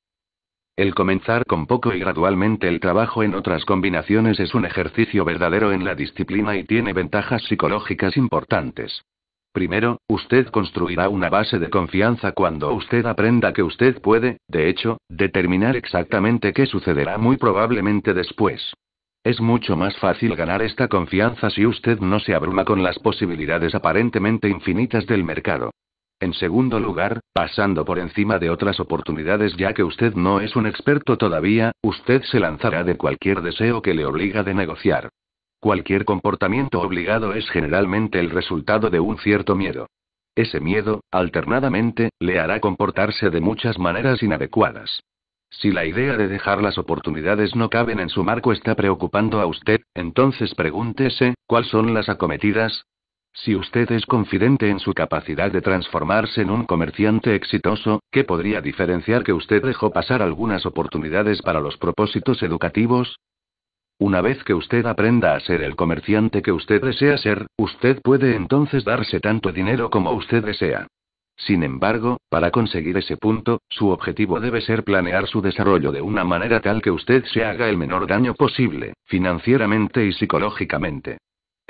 El comenzar con poco y gradualmente el trabajo en otras combinaciones es un ejercicio verdadero en la disciplina y tiene ventajas psicológicas importantes. Primero, usted construirá una base de confianza cuando usted aprenda que usted puede, de hecho, determinar exactamente qué sucederá muy probablemente después. Es mucho más fácil ganar esta confianza si usted no se abruma con las posibilidades aparentemente infinitas del mercado. En segundo lugar, pasando por encima de otras oportunidades ya que usted no es un experto todavía, usted se lanzará de cualquier deseo que le obliga de negociar. Cualquier comportamiento obligado es generalmente el resultado de un cierto miedo. Ese miedo, alternadamente, le hará comportarse de muchas maneras inadecuadas. Si la idea de dejar las oportunidades no caben en su marco está preocupando a usted, entonces pregúntese, ¿cuáles son las acometidas? Si usted es confidente en su capacidad de transformarse en un comerciante exitoso, ¿qué podría diferenciar que usted dejó pasar algunas oportunidades para los propósitos educativos? Una vez que usted aprenda a ser el comerciante que usted desea ser, usted puede entonces darse tanto dinero como usted desea. Sin embargo, para conseguir ese punto, su objetivo debe ser planear su desarrollo de una manera tal que usted se haga el menor daño posible, financieramente y psicológicamente.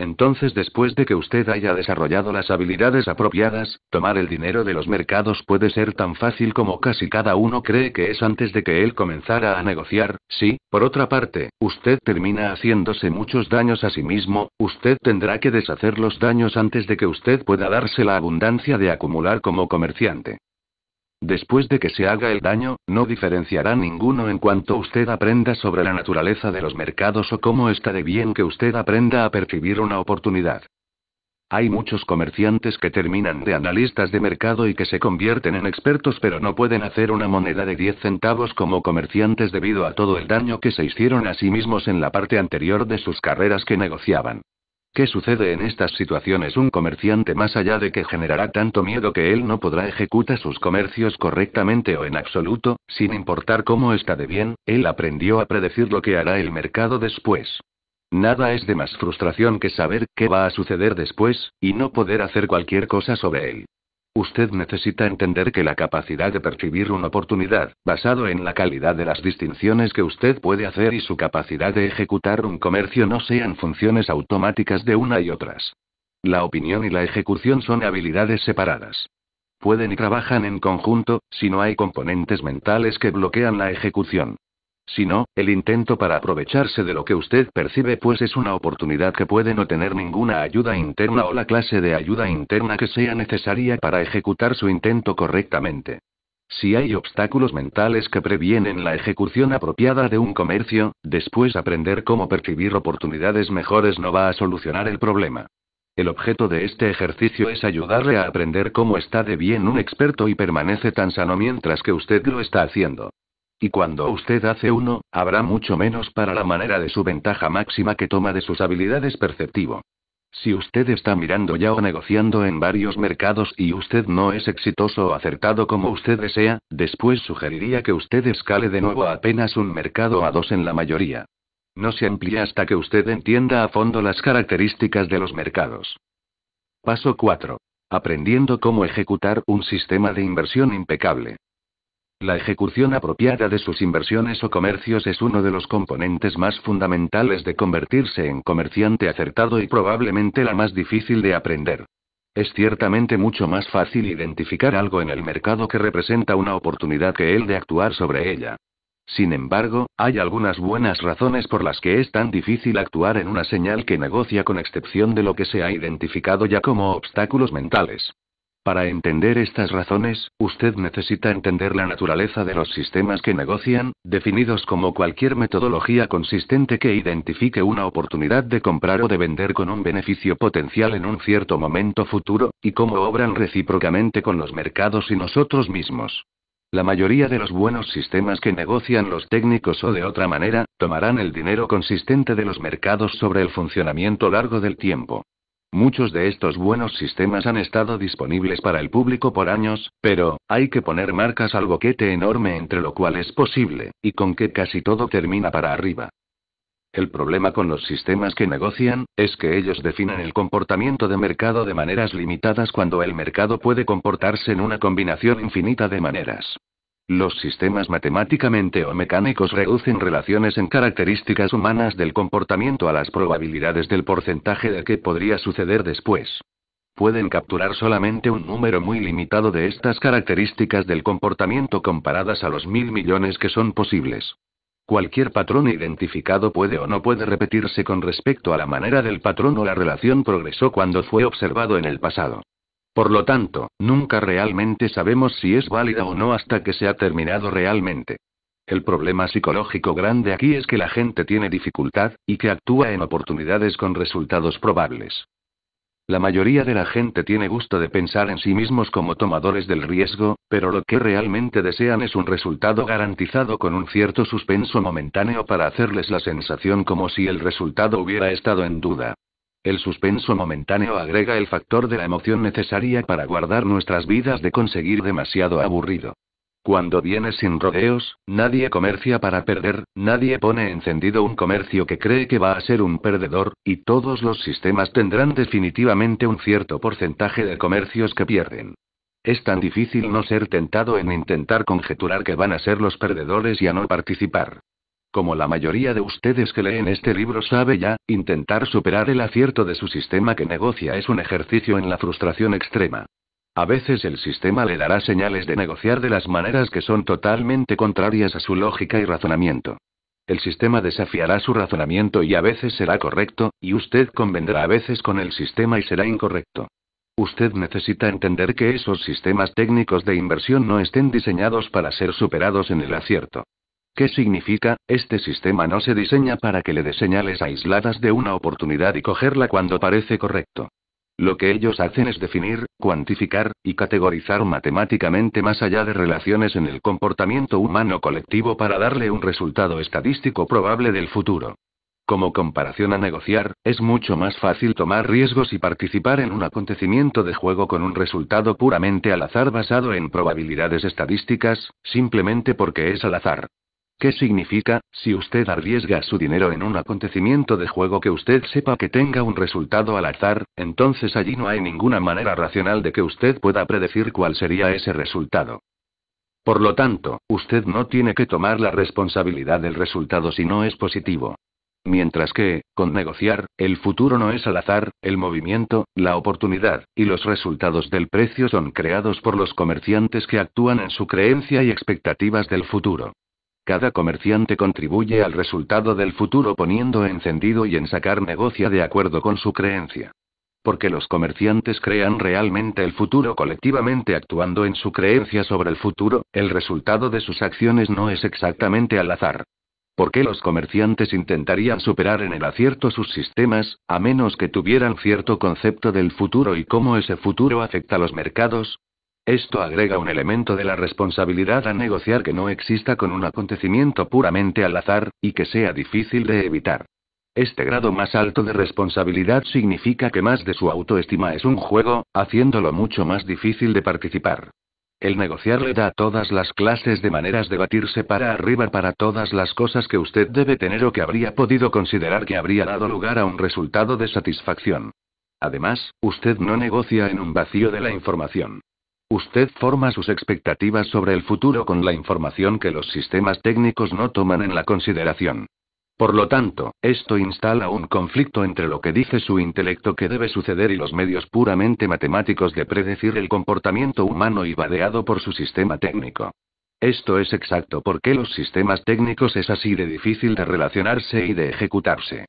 Entonces después de que usted haya desarrollado las habilidades apropiadas, tomar el dinero de los mercados puede ser tan fácil como casi cada uno cree que es antes de que él comenzara a negociar, sí, por otra parte, usted termina haciéndose muchos daños a sí mismo, usted tendrá que deshacer los daños antes de que usted pueda darse la abundancia de acumular como comerciante. Después de que se haga el daño, no diferenciará ninguno en cuanto usted aprenda sobre la naturaleza de los mercados o cómo está de bien que usted aprenda a percibir una oportunidad. Hay muchos comerciantes que terminan de analistas de mercado y que se convierten en expertos pero no pueden hacer una moneda de 10 centavos como comerciantes debido a todo el daño que se hicieron a sí mismos en la parte anterior de sus carreras que negociaban. ¿Qué sucede en estas situaciones? Un comerciante más allá de que generará tanto miedo que él no podrá ejecutar sus comercios correctamente o en absoluto, sin importar cómo está de bien, él aprendió a predecir lo que hará el mercado después. Nada es de más frustración que saber qué va a suceder después, y no poder hacer cualquier cosa sobre él. Usted necesita entender que la capacidad de percibir una oportunidad, basado en la calidad de las distinciones que usted puede hacer y su capacidad de ejecutar un comercio no sean funciones automáticas de una y otras. La opinión y la ejecución son habilidades separadas. Pueden y trabajan en conjunto, si no hay componentes mentales que bloquean la ejecución. Sino, el intento para aprovecharse de lo que usted percibe pues es una oportunidad que puede no tener ninguna ayuda interna o la clase de ayuda interna que sea necesaria para ejecutar su intento correctamente. Si hay obstáculos mentales que previenen la ejecución apropiada de un comercio, después aprender cómo percibir oportunidades mejores no va a solucionar el problema. El objeto de este ejercicio es ayudarle a aprender cómo está de bien un experto y permanece tan sano mientras que usted lo está haciendo. Y cuando usted hace uno, habrá mucho menos para la manera de su ventaja máxima que toma de sus habilidades perceptivo. Si usted está mirando ya o negociando en varios mercados y usted no es exitoso o acertado como usted desea, después sugeriría que usted escale de nuevo apenas un mercado a dos en la mayoría. No se amplíe hasta que usted entienda a fondo las características de los mercados. Paso 4. Aprendiendo cómo ejecutar un sistema de inversión impecable. La ejecución apropiada de sus inversiones o comercios es uno de los componentes más fundamentales de convertirse en comerciante acertado y probablemente la más difícil de aprender. Es ciertamente mucho más fácil identificar algo en el mercado que representa una oportunidad que el de actuar sobre ella. Sin embargo, hay algunas buenas razones por las que es tan difícil actuar en una señal que negocia con excepción de lo que se ha identificado ya como obstáculos mentales. Para entender estas razones, usted necesita entender la naturaleza de los sistemas que negocian, definidos como cualquier metodología consistente que identifique una oportunidad de comprar o de vender con un beneficio potencial en un cierto momento futuro, y cómo obran recíprocamente con los mercados y nosotros mismos. La mayoría de los buenos sistemas que negocian los técnicos o de otra manera, tomarán el dinero consistente de los mercados sobre el funcionamiento largo del tiempo. Muchos de estos buenos sistemas han estado disponibles para el público por años, pero, hay que poner marcas al boquete enorme entre lo cual es posible, y con que casi todo termina para arriba. El problema con los sistemas que negocian, es que ellos definen el comportamiento de mercado de maneras limitadas cuando el mercado puede comportarse en una combinación infinita de maneras. Los sistemas matemáticamente o mecánicos reducen relaciones en características humanas del comportamiento a las probabilidades del porcentaje de que podría suceder después. Pueden capturar solamente un número muy limitado de estas características del comportamiento comparadas a los mil millones que son posibles. Cualquier patrón identificado puede o no puede repetirse con respecto a la manera del patrón o la relación progresó cuando fue observado en el pasado. Por lo tanto, nunca realmente sabemos si es válida o no hasta que se ha terminado realmente. El problema psicológico grande aquí es que la gente tiene dificultad, y que actúa en oportunidades con resultados probables. La mayoría de la gente tiene gusto de pensar en sí mismos como tomadores del riesgo, pero lo que realmente desean es un resultado garantizado con un cierto suspenso momentáneo para hacerles la sensación como si el resultado hubiera estado en duda. El suspenso momentáneo agrega el factor de la emoción necesaria para guardar nuestras vidas de conseguir demasiado aburrido. Cuando viene sin rodeos, nadie comercia para perder, nadie pone encendido un comercio que cree que va a ser un perdedor, y todos los sistemas tendrán definitivamente un cierto porcentaje de comercios que pierden. Es tan difícil no ser tentado en intentar conjeturar que van a ser los perdedores y a no participar como la mayoría de ustedes que leen este libro sabe ya, intentar superar el acierto de su sistema que negocia es un ejercicio en la frustración extrema. A veces el sistema le dará señales de negociar de las maneras que son totalmente contrarias a su lógica y razonamiento. El sistema desafiará su razonamiento y a veces será correcto, y usted convendrá a veces con el sistema y será incorrecto. Usted necesita entender que esos sistemas técnicos de inversión no estén diseñados para ser superados en el acierto. ¿Qué significa? Este sistema no se diseña para que le dé señales aisladas de una oportunidad y cogerla cuando parece correcto. Lo que ellos hacen es definir, cuantificar y categorizar matemáticamente más allá de relaciones en el comportamiento humano colectivo para darle un resultado estadístico probable del futuro. Como comparación a negociar, es mucho más fácil tomar riesgos y participar en un acontecimiento de juego con un resultado puramente al azar basado en probabilidades estadísticas, simplemente porque es al azar. ¿Qué significa, si usted arriesga su dinero en un acontecimiento de juego que usted sepa que tenga un resultado al azar, entonces allí no hay ninguna manera racional de que usted pueda predecir cuál sería ese resultado? Por lo tanto, usted no tiene que tomar la responsabilidad del resultado si no es positivo. Mientras que, con negociar, el futuro no es al azar, el movimiento, la oportunidad, y los resultados del precio son creados por los comerciantes que actúan en su creencia y expectativas del futuro. Cada comerciante contribuye al resultado del futuro poniendo encendido y en sacar negocia de acuerdo con su creencia. Porque los comerciantes crean realmente el futuro colectivamente actuando en su creencia sobre el futuro, el resultado de sus acciones no es exactamente al azar. Porque los comerciantes intentarían superar en el acierto sus sistemas, a menos que tuvieran cierto concepto del futuro y cómo ese futuro afecta a los mercados? Esto agrega un elemento de la responsabilidad a negociar que no exista con un acontecimiento puramente al azar, y que sea difícil de evitar. Este grado más alto de responsabilidad significa que más de su autoestima es un juego, haciéndolo mucho más difícil de participar. El negociar le da a todas las clases de maneras de batirse para arriba para todas las cosas que usted debe tener o que habría podido considerar que habría dado lugar a un resultado de satisfacción. Además, usted no negocia en un vacío de la información. Usted forma sus expectativas sobre el futuro con la información que los sistemas técnicos no toman en la consideración. Por lo tanto, esto instala un conflicto entre lo que dice su intelecto que debe suceder y los medios puramente matemáticos de predecir el comportamiento humano y vadeado por su sistema técnico. Esto es exacto porque los sistemas técnicos es así de difícil de relacionarse y de ejecutarse.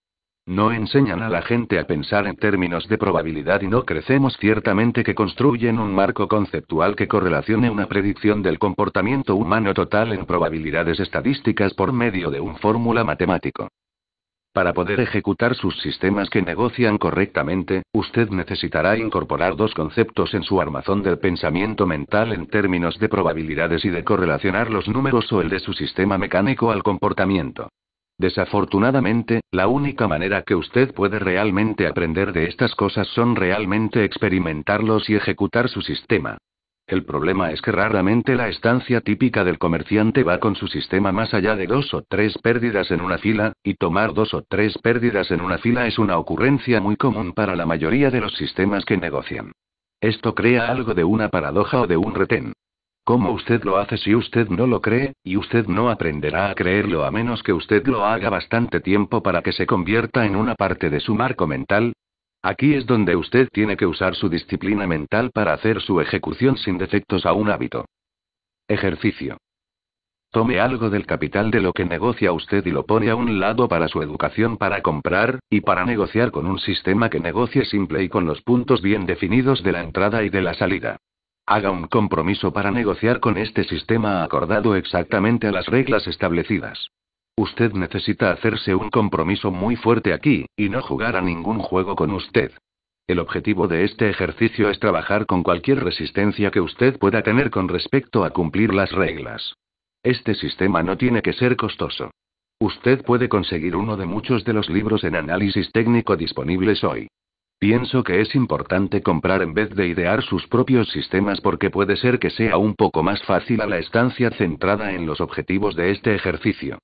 No enseñan a la gente a pensar en términos de probabilidad y no crecemos ciertamente que construyen un marco conceptual que correlacione una predicción del comportamiento humano total en probabilidades estadísticas por medio de un fórmula matemático. Para poder ejecutar sus sistemas que negocian correctamente, usted necesitará incorporar dos conceptos en su armazón del pensamiento mental en términos de probabilidades y de correlacionar los números o el de su sistema mecánico al comportamiento. Desafortunadamente, la única manera que usted puede realmente aprender de estas cosas son realmente experimentarlos y ejecutar su sistema. El problema es que raramente la estancia típica del comerciante va con su sistema más allá de dos o tres pérdidas en una fila, y tomar dos o tres pérdidas en una fila es una ocurrencia muy común para la mayoría de los sistemas que negocian. Esto crea algo de una paradoja o de un retén. ¿Cómo usted lo hace si usted no lo cree, y usted no aprenderá a creerlo a menos que usted lo haga bastante tiempo para que se convierta en una parte de su marco mental? Aquí es donde usted tiene que usar su disciplina mental para hacer su ejecución sin defectos a un hábito. Ejercicio. Tome algo del capital de lo que negocia usted y lo pone a un lado para su educación para comprar, y para negociar con un sistema que negocie simple y con los puntos bien definidos de la entrada y de la salida. Haga un compromiso para negociar con este sistema acordado exactamente a las reglas establecidas. Usted necesita hacerse un compromiso muy fuerte aquí, y no jugar a ningún juego con usted. El objetivo de este ejercicio es trabajar con cualquier resistencia que usted pueda tener con respecto a cumplir las reglas. Este sistema no tiene que ser costoso. Usted puede conseguir uno de muchos de los libros en análisis técnico disponibles hoy. Pienso que es importante comprar en vez de idear sus propios sistemas porque puede ser que sea un poco más fácil a la estancia centrada en los objetivos de este ejercicio.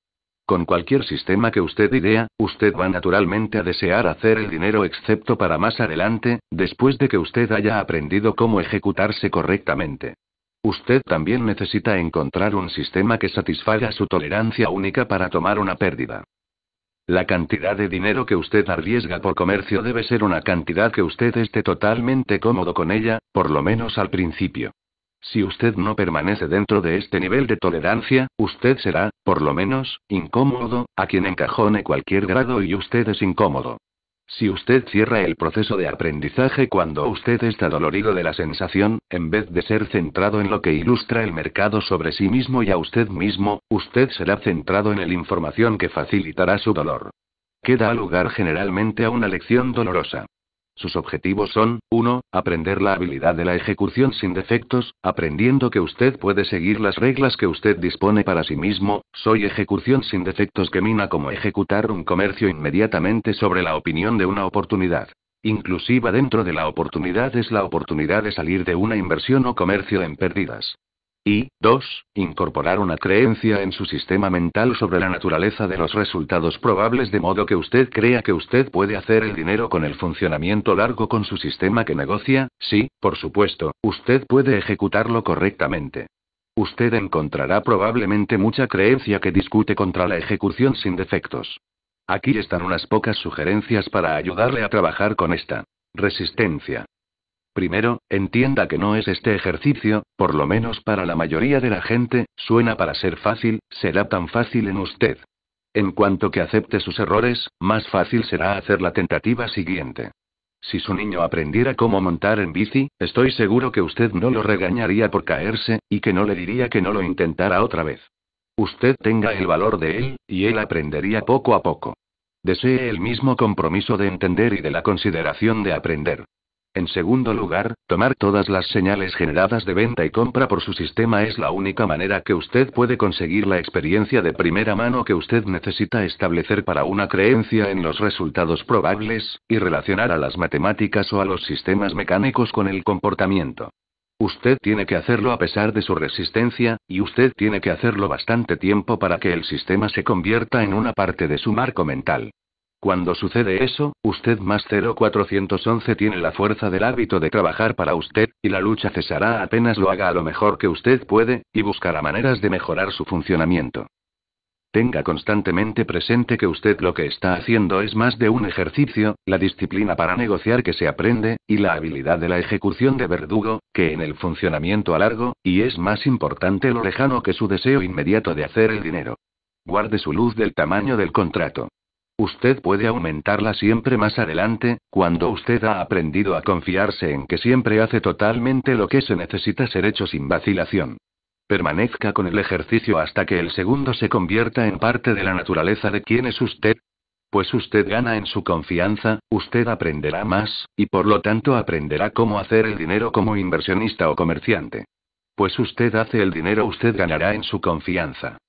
Con cualquier sistema que usted idea, usted va naturalmente a desear hacer el dinero excepto para más adelante, después de que usted haya aprendido cómo ejecutarse correctamente. Usted también necesita encontrar un sistema que satisfaga su tolerancia única para tomar una pérdida. La cantidad de dinero que usted arriesga por comercio debe ser una cantidad que usted esté totalmente cómodo con ella, por lo menos al principio. Si usted no permanece dentro de este nivel de tolerancia, usted será, por lo menos, incómodo, a quien encajone cualquier grado y usted es incómodo. Si usted cierra el proceso de aprendizaje cuando usted está dolorido de la sensación, en vez de ser centrado en lo que ilustra el mercado sobre sí mismo y a usted mismo, usted será centrado en la información que facilitará su dolor. Queda lugar generalmente a una lección dolorosa. Sus objetivos son, 1. Aprender la habilidad de la ejecución sin defectos, aprendiendo que usted puede seguir las reglas que usted dispone para sí mismo, soy ejecución sin defectos que mina como ejecutar un comercio inmediatamente sobre la opinión de una oportunidad. Inclusiva dentro de la oportunidad es la oportunidad de salir de una inversión o comercio en pérdidas. Y, 2. Incorporar una creencia en su sistema mental sobre la naturaleza de los resultados probables de modo que usted crea que usted puede hacer el dinero con el funcionamiento largo con su sistema que negocia. Sí, por supuesto, usted puede ejecutarlo correctamente. Usted encontrará probablemente mucha creencia que discute contra la ejecución sin defectos. Aquí están unas pocas sugerencias para ayudarle a trabajar con esta resistencia. Primero, entienda que no es este ejercicio, por lo menos para la mayoría de la gente, suena para ser fácil, será tan fácil en usted. En cuanto que acepte sus errores, más fácil será hacer la tentativa siguiente. Si su niño aprendiera cómo montar en bici, estoy seguro que usted no lo regañaría por caerse, y que no le diría que no lo intentara otra vez. Usted tenga el valor de él, y él aprendería poco a poco. Desee el mismo compromiso de entender y de la consideración de aprender. En segundo lugar, tomar todas las señales generadas de venta y compra por su sistema es la única manera que usted puede conseguir la experiencia de primera mano que usted necesita establecer para una creencia en los resultados probables, y relacionar a las matemáticas o a los sistemas mecánicos con el comportamiento. Usted tiene que hacerlo a pesar de su resistencia, y usted tiene que hacerlo bastante tiempo para que el sistema se convierta en una parte de su marco mental. Cuando sucede eso, usted más 0411 tiene la fuerza del hábito de trabajar para usted, y la lucha cesará apenas lo haga a lo mejor que usted puede, y buscará maneras de mejorar su funcionamiento. Tenga constantemente presente que usted lo que está haciendo es más de un ejercicio, la disciplina para negociar que se aprende, y la habilidad de la ejecución de verdugo, que en el funcionamiento a largo, y es más importante lo lejano que su deseo inmediato de hacer el dinero. Guarde su luz del tamaño del contrato. Usted puede aumentarla siempre más adelante, cuando usted ha aprendido a confiarse en que siempre hace totalmente lo que se necesita ser hecho sin vacilación. Permanezca con el ejercicio hasta que el segundo se convierta en parte de la naturaleza de quién es usted. Pues usted gana en su confianza, usted aprenderá más, y por lo tanto aprenderá cómo hacer el dinero como inversionista o comerciante. Pues usted hace el dinero, usted ganará en su confianza.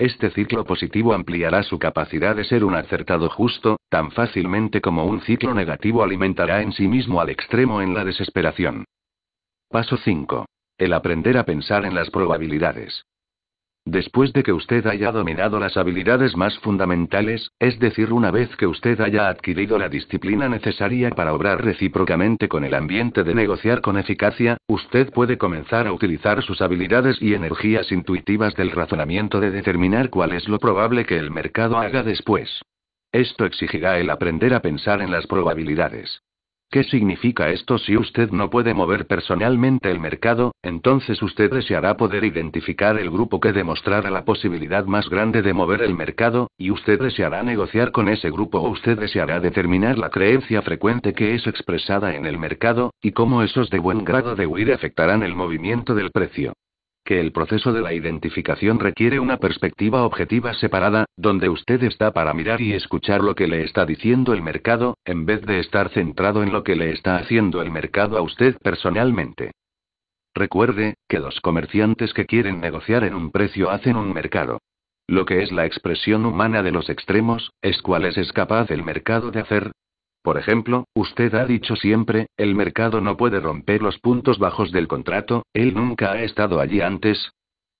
Este ciclo positivo ampliará su capacidad de ser un acertado justo, tan fácilmente como un ciclo negativo alimentará en sí mismo al extremo en la desesperación. Paso 5. El aprender a pensar en las probabilidades. Después de que usted haya dominado las habilidades más fundamentales, es decir, una vez que usted haya adquirido la disciplina necesaria para obrar recíprocamente con el ambiente de negociar con eficacia, usted puede comenzar a utilizar sus habilidades y energías intuitivas del razonamiento de determinar cuál es lo probable que el mercado haga después. Esto exigirá el aprender a pensar en las probabilidades. ¿Qué significa esto si usted no puede mover personalmente el mercado? Entonces usted deseará poder identificar el grupo que demostrará la posibilidad más grande de mover el mercado, y usted deseará negociar con ese grupo o usted deseará determinar la creencia frecuente que es expresada en el mercado, y cómo esos de buen grado de huir afectarán el movimiento del precio que el proceso de la identificación requiere una perspectiva objetiva separada, donde usted está para mirar y escuchar lo que le está diciendo el mercado, en vez de estar centrado en lo que le está haciendo el mercado a usted personalmente. Recuerde, que los comerciantes que quieren negociar en un precio hacen un mercado. Lo que es la expresión humana de los extremos, es cuál es capaz el mercado de hacer, por ejemplo, usted ha dicho siempre, el mercado no puede romper los puntos bajos del contrato, él nunca ha estado allí antes.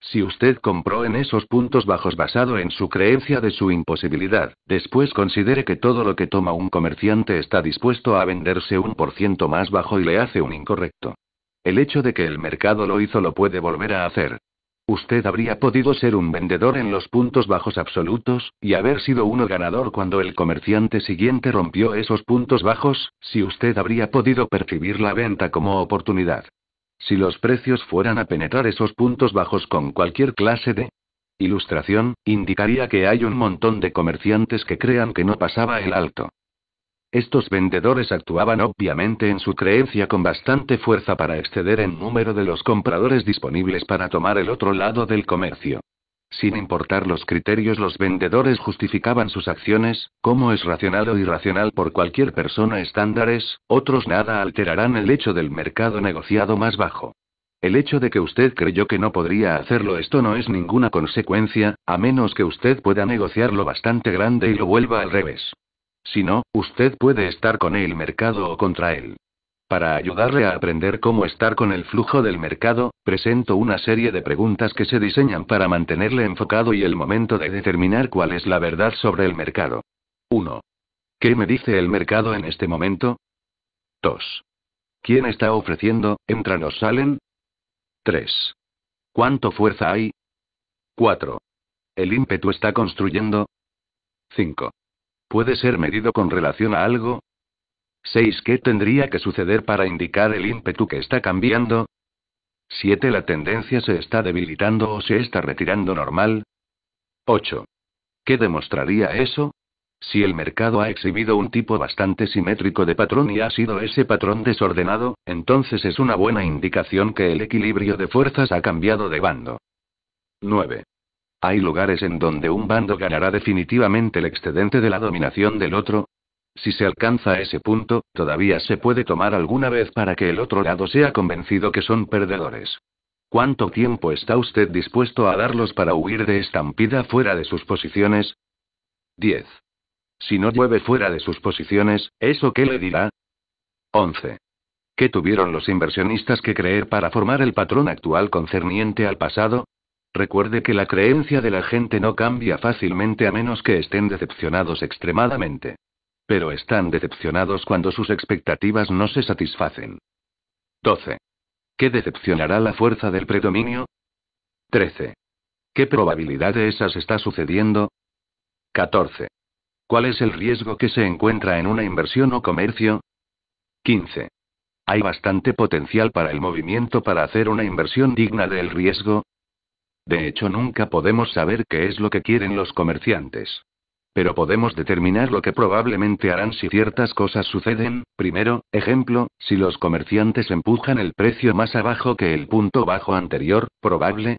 Si usted compró en esos puntos bajos basado en su creencia de su imposibilidad, después considere que todo lo que toma un comerciante está dispuesto a venderse un por ciento más bajo y le hace un incorrecto. El hecho de que el mercado lo hizo lo puede volver a hacer. Usted habría podido ser un vendedor en los puntos bajos absolutos, y haber sido uno ganador cuando el comerciante siguiente rompió esos puntos bajos, si usted habría podido percibir la venta como oportunidad. Si los precios fueran a penetrar esos puntos bajos con cualquier clase de ilustración, indicaría que hay un montón de comerciantes que crean que no pasaba el alto. Estos vendedores actuaban obviamente en su creencia con bastante fuerza para exceder en número de los compradores disponibles para tomar el otro lado del comercio. Sin importar los criterios, los vendedores justificaban sus acciones, como es racional o irracional por cualquier persona estándares, otros nada alterarán el hecho del mercado negociado más bajo. El hecho de que usted creyó que no podría hacerlo esto no es ninguna consecuencia, a menos que usted pueda negociarlo bastante grande y lo vuelva al revés. Si no, usted puede estar con el mercado o contra él. Para ayudarle a aprender cómo estar con el flujo del mercado, presento una serie de preguntas que se diseñan para mantenerle enfocado y el momento de determinar cuál es la verdad sobre el mercado. 1. ¿Qué me dice el mercado en este momento? 2. ¿Quién está ofreciendo, entran o salen? 3. ¿Cuánto fuerza hay? 4. ¿El ímpetu está construyendo? 5. ¿Puede ser medido con relación a algo? 6. ¿Qué tendría que suceder para indicar el ímpetu que está cambiando? 7. La tendencia se está debilitando o se está retirando normal. 8. ¿Qué demostraría eso? Si el mercado ha exhibido un tipo bastante simétrico de patrón y ha sido ese patrón desordenado, entonces es una buena indicación que el equilibrio de fuerzas ha cambiado de bando. 9. Hay lugares en donde un bando ganará definitivamente el excedente de la dominación del otro. Si se alcanza ese punto, todavía se puede tomar alguna vez para que el otro lado sea convencido que son perdedores. ¿Cuánto tiempo está usted dispuesto a darlos para huir de estampida fuera de sus posiciones? 10. Si no llueve fuera de sus posiciones, ¿eso qué le dirá? 11. ¿Qué tuvieron los inversionistas que creer para formar el patrón actual concerniente al pasado? Recuerde que la creencia de la gente no cambia fácilmente a menos que estén decepcionados extremadamente. Pero están decepcionados cuando sus expectativas no se satisfacen. 12. ¿Qué decepcionará la fuerza del predominio? 13. ¿Qué probabilidad de esas está sucediendo? 14. ¿Cuál es el riesgo que se encuentra en una inversión o comercio? 15. ¿Hay bastante potencial para el movimiento para hacer una inversión digna del riesgo? De hecho, nunca podemos saber qué es lo que quieren los comerciantes. Pero podemos determinar lo que probablemente harán si ciertas cosas suceden. Primero, ejemplo, si los comerciantes empujan el precio más abajo que el punto bajo anterior, probable,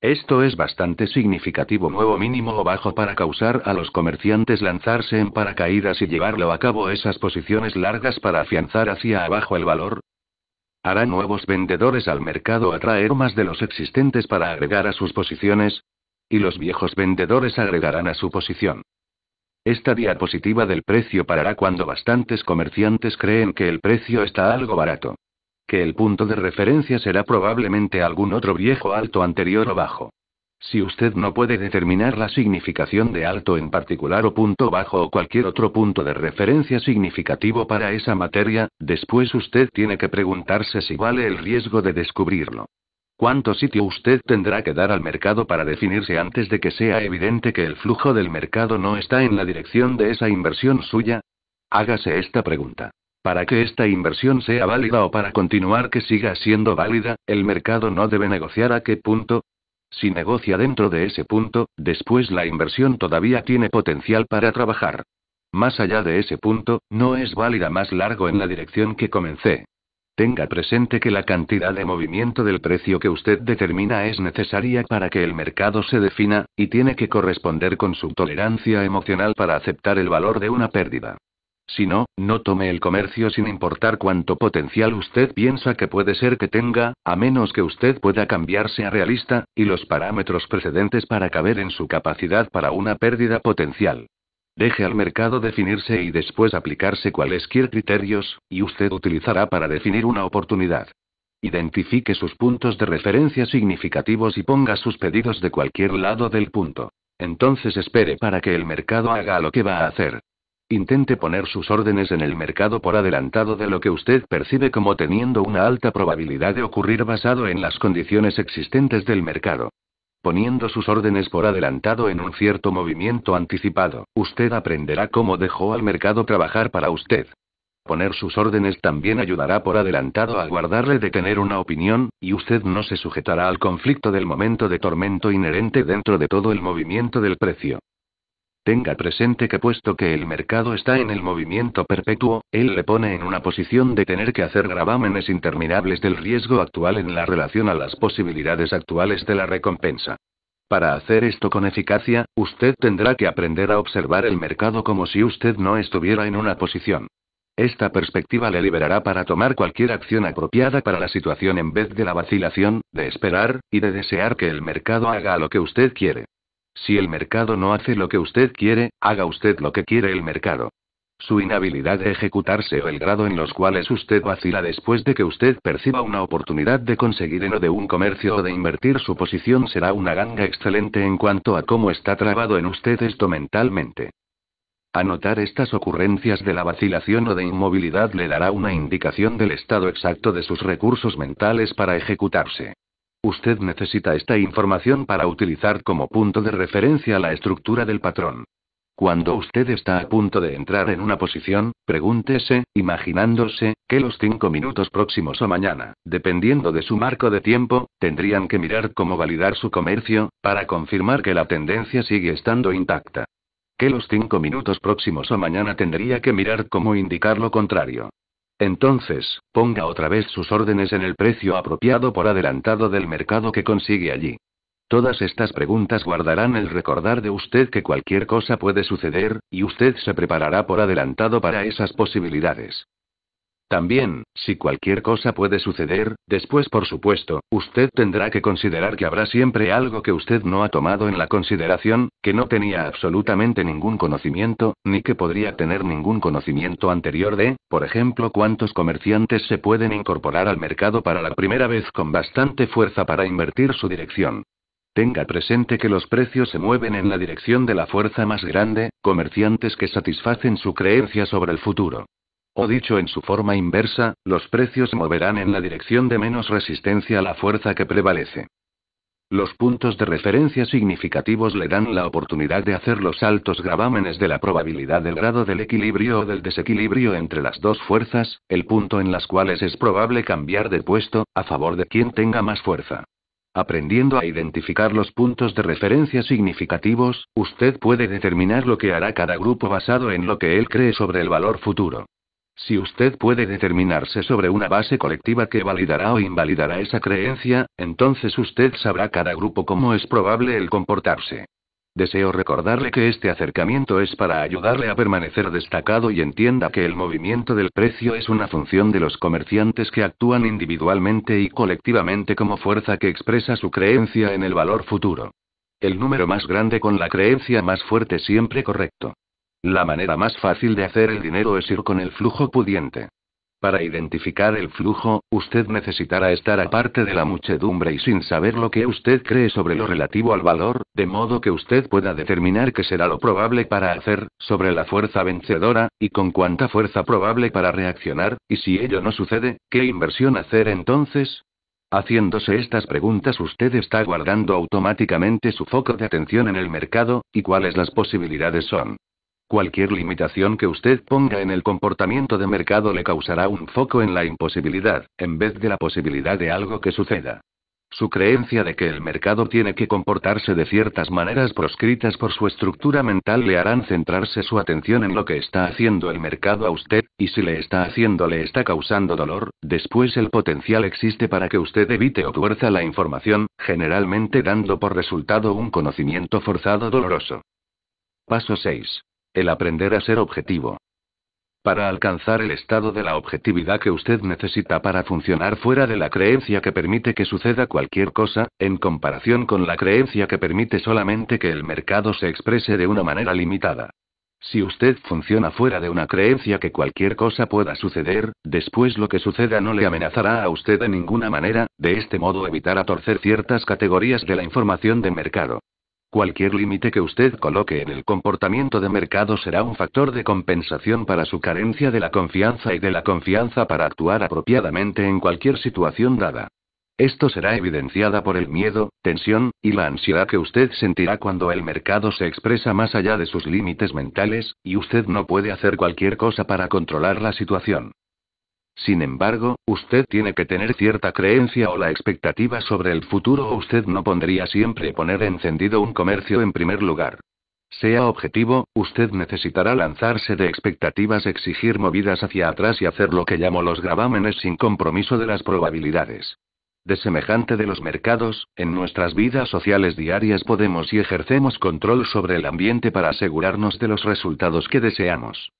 esto es bastante significativo nuevo mínimo o bajo para causar a los comerciantes lanzarse en paracaídas y llevarlo a cabo esas posiciones largas para afianzar hacia abajo el valor, hará nuevos vendedores al mercado atraer más de los existentes para agregar a sus posiciones, y los viejos vendedores agregarán a su posición. Esta diapositiva del precio parará cuando bastantes comerciantes creen que el precio está algo barato. Que el punto de referencia será probablemente algún otro viejo alto anterior o bajo. Si usted no puede determinar la significación de alto en particular o punto bajo o cualquier otro punto de referencia significativo para esa materia, después usted tiene que preguntarse si vale el riesgo de descubrirlo. ¿Cuánto sitio usted tendrá que dar al mercado para definirse antes de que sea evidente que el flujo del mercado no está en la dirección de esa inversión suya? Hágase esta pregunta. Para que esta inversión sea válida o para continuar que siga siendo válida, el mercado no debe negociar a qué punto, si negocia dentro de ese punto, después la inversión todavía tiene potencial para trabajar. Más allá de ese punto, no es válida más largo en la dirección que comencé. Tenga presente que la cantidad de movimiento del precio que usted determina es necesaria para que el mercado se defina, y tiene que corresponder con su tolerancia emocional para aceptar el valor de una pérdida. Si no, no tome el comercio sin importar cuánto potencial usted piensa que puede ser que tenga, a menos que usted pueda cambiarse a realista, y los parámetros precedentes para caber en su capacidad para una pérdida potencial. Deje al mercado definirse y después aplicarse cualesquier criterios, y usted utilizará para definir una oportunidad. Identifique sus puntos de referencia significativos y ponga sus pedidos de cualquier lado del punto. Entonces espere para que el mercado haga lo que va a hacer. Intente poner sus órdenes en el mercado por adelantado de lo que usted percibe como teniendo una alta probabilidad de ocurrir basado en las condiciones existentes del mercado. Poniendo sus órdenes por adelantado en un cierto movimiento anticipado, usted aprenderá cómo dejó al mercado trabajar para usted. Poner sus órdenes también ayudará por adelantado a guardarle de tener una opinión, y usted no se sujetará al conflicto del momento de tormento inherente dentro de todo el movimiento del precio. Tenga presente que puesto que el mercado está en el movimiento perpetuo, él le pone en una posición de tener que hacer gravámenes interminables del riesgo actual en la relación a las posibilidades actuales de la recompensa. Para hacer esto con eficacia, usted tendrá que aprender a observar el mercado como si usted no estuviera en una posición. Esta perspectiva le liberará para tomar cualquier acción apropiada para la situación en vez de la vacilación, de esperar, y de desear que el mercado haga lo que usted quiere. Si el mercado no hace lo que usted quiere, haga usted lo que quiere el mercado. Su inhabilidad de ejecutarse o el grado en los cuales usted vacila después de que usted perciba una oportunidad de conseguir en o de un comercio o de invertir su posición será una ganga excelente en cuanto a cómo está trabado en usted esto mentalmente. Anotar estas ocurrencias de la vacilación o de inmovilidad le dará una indicación del estado exacto de sus recursos mentales para ejecutarse. Usted necesita esta información para utilizar como punto de referencia la estructura del patrón. Cuando usted está a punto de entrar en una posición, pregúntese, imaginándose, que los cinco minutos próximos o mañana, dependiendo de su marco de tiempo, tendrían que mirar cómo validar su comercio, para confirmar que la tendencia sigue estando intacta. Que los cinco minutos próximos o mañana tendría que mirar cómo indicar lo contrario. Entonces, ponga otra vez sus órdenes en el precio apropiado por adelantado del mercado que consigue allí. Todas estas preguntas guardarán el recordar de usted que cualquier cosa puede suceder, y usted se preparará por adelantado para esas posibilidades. También, si cualquier cosa puede suceder, después por supuesto, usted tendrá que considerar que habrá siempre algo que usted no ha tomado en la consideración, que no tenía absolutamente ningún conocimiento, ni que podría tener ningún conocimiento anterior de, por ejemplo, cuántos comerciantes se pueden incorporar al mercado para la primera vez con bastante fuerza para invertir su dirección. Tenga presente que los precios se mueven en la dirección de la fuerza más grande, comerciantes que satisfacen su creencia sobre el futuro. O dicho en su forma inversa, los precios moverán en la dirección de menos resistencia a la fuerza que prevalece. Los puntos de referencia significativos le dan la oportunidad de hacer los altos gravámenes de la probabilidad del grado del equilibrio o del desequilibrio entre las dos fuerzas, el punto en las cuales es probable cambiar de puesto, a favor de quien tenga más fuerza. Aprendiendo a identificar los puntos de referencia significativos, usted puede determinar lo que hará cada grupo basado en lo que él cree sobre el valor futuro. Si usted puede determinarse sobre una base colectiva que validará o invalidará esa creencia, entonces usted sabrá cada grupo cómo es probable el comportarse. Deseo recordarle que este acercamiento es para ayudarle a permanecer destacado y entienda que el movimiento del precio es una función de los comerciantes que actúan individualmente y colectivamente como fuerza que expresa su creencia en el valor futuro. El número más grande con la creencia más fuerte siempre correcto. La manera más fácil de hacer el dinero es ir con el flujo pudiente. Para identificar el flujo, usted necesitará estar aparte de la muchedumbre y sin saber lo que usted cree sobre lo relativo al valor, de modo que usted pueda determinar qué será lo probable para hacer, sobre la fuerza vencedora, y con cuánta fuerza probable para reaccionar, y si ello no sucede, ¿qué inversión hacer entonces? Haciéndose estas preguntas usted está guardando automáticamente su foco de atención en el mercado, y cuáles las posibilidades son. Cualquier limitación que usted ponga en el comportamiento de mercado le causará un foco en la imposibilidad, en vez de la posibilidad de algo que suceda. Su creencia de que el mercado tiene que comportarse de ciertas maneras proscritas por su estructura mental le harán centrarse su atención en lo que está haciendo el mercado a usted, y si le está haciendo le está causando dolor, después el potencial existe para que usted evite o tuerza la información, generalmente dando por resultado un conocimiento forzado doloroso. Paso 6. El aprender a ser objetivo. Para alcanzar el estado de la objetividad que usted necesita para funcionar fuera de la creencia que permite que suceda cualquier cosa, en comparación con la creencia que permite solamente que el mercado se exprese de una manera limitada. Si usted funciona fuera de una creencia que cualquier cosa pueda suceder, después lo que suceda no le amenazará a usted de ninguna manera, de este modo evitará torcer ciertas categorías de la información de mercado. Cualquier límite que usted coloque en el comportamiento de mercado será un factor de compensación para su carencia de la confianza y de la confianza para actuar apropiadamente en cualquier situación dada. Esto será evidenciada por el miedo, tensión, y la ansiedad que usted sentirá cuando el mercado se expresa más allá de sus límites mentales, y usted no puede hacer cualquier cosa para controlar la situación. Sin embargo, usted tiene que tener cierta creencia o la expectativa sobre el futuro o usted no pondría siempre poner encendido un comercio en primer lugar. Sea objetivo, usted necesitará lanzarse de expectativas, exigir movidas hacia atrás y hacer lo que llamo los gravámenes sin compromiso de las probabilidades. Desemejante de los mercados, en nuestras vidas sociales diarias podemos y ejercemos control sobre el ambiente para asegurarnos de los resultados que deseamos.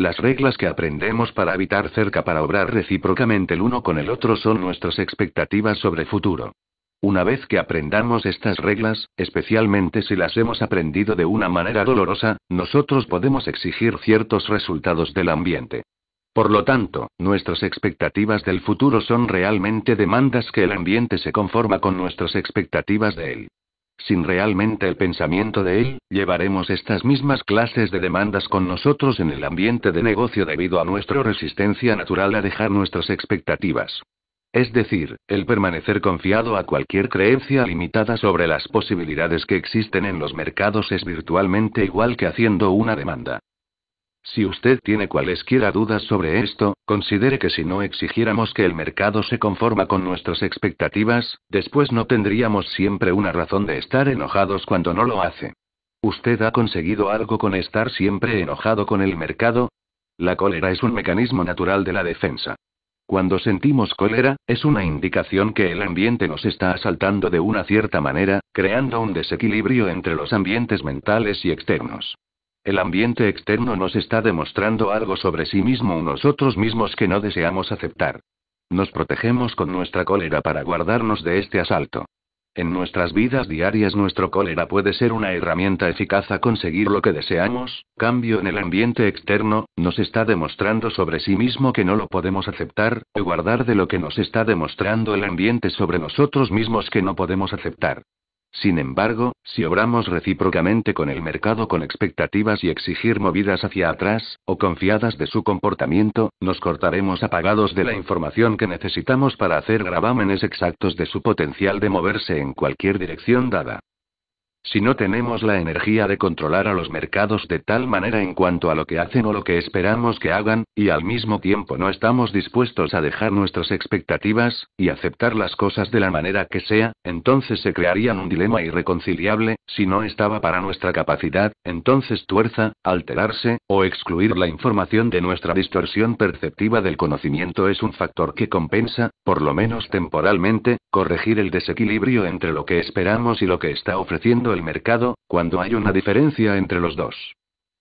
Las reglas que aprendemos para habitar cerca para obrar recíprocamente el uno con el otro son nuestras expectativas sobre futuro. Una vez que aprendamos estas reglas, especialmente si las hemos aprendido de una manera dolorosa, nosotros podemos exigir ciertos resultados del ambiente. Por lo tanto, nuestras expectativas del futuro son realmente demandas que el ambiente se conforma con nuestras expectativas de él sin realmente el pensamiento de él, llevaremos estas mismas clases de demandas con nosotros en el ambiente de negocio debido a nuestra resistencia natural a dejar nuestras expectativas. Es decir, el permanecer confiado a cualquier creencia limitada sobre las posibilidades que existen en los mercados es virtualmente igual que haciendo una demanda. Si usted tiene cualesquiera dudas sobre esto, considere que si no exigiéramos que el mercado se conforma con nuestras expectativas, después no tendríamos siempre una razón de estar enojados cuando no lo hace. ¿Usted ha conseguido algo con estar siempre enojado con el mercado? La cólera es un mecanismo natural de la defensa. Cuando sentimos cólera, es una indicación que el ambiente nos está asaltando de una cierta manera, creando un desequilibrio entre los ambientes mentales y externos. El ambiente externo nos está demostrando algo sobre sí mismo o nosotros mismos que no deseamos aceptar. Nos protegemos con nuestra cólera para guardarnos de este asalto. En nuestras vidas diarias nuestro cólera puede ser una herramienta eficaz a conseguir lo que deseamos, cambio en el ambiente externo, nos está demostrando sobre sí mismo que no lo podemos aceptar, o guardar de lo que nos está demostrando el ambiente sobre nosotros mismos que no podemos aceptar. Sin embargo, si obramos recíprocamente con el mercado con expectativas y exigir movidas hacia atrás, o confiadas de su comportamiento, nos cortaremos apagados de la información que necesitamos para hacer gravámenes exactos de su potencial de moverse en cualquier dirección dada. Si no tenemos la energía de controlar a los mercados de tal manera en cuanto a lo que hacen o lo que esperamos que hagan, y al mismo tiempo no estamos dispuestos a dejar nuestras expectativas, y aceptar las cosas de la manera que sea, entonces se crearían un dilema irreconciliable, si no estaba para nuestra capacidad, entonces tuerza, alterarse, o excluir la información de nuestra distorsión perceptiva del conocimiento es un factor que compensa, por lo menos temporalmente, corregir el desequilibrio entre lo que esperamos y lo que está ofreciendo el mercado, cuando hay una diferencia entre los dos.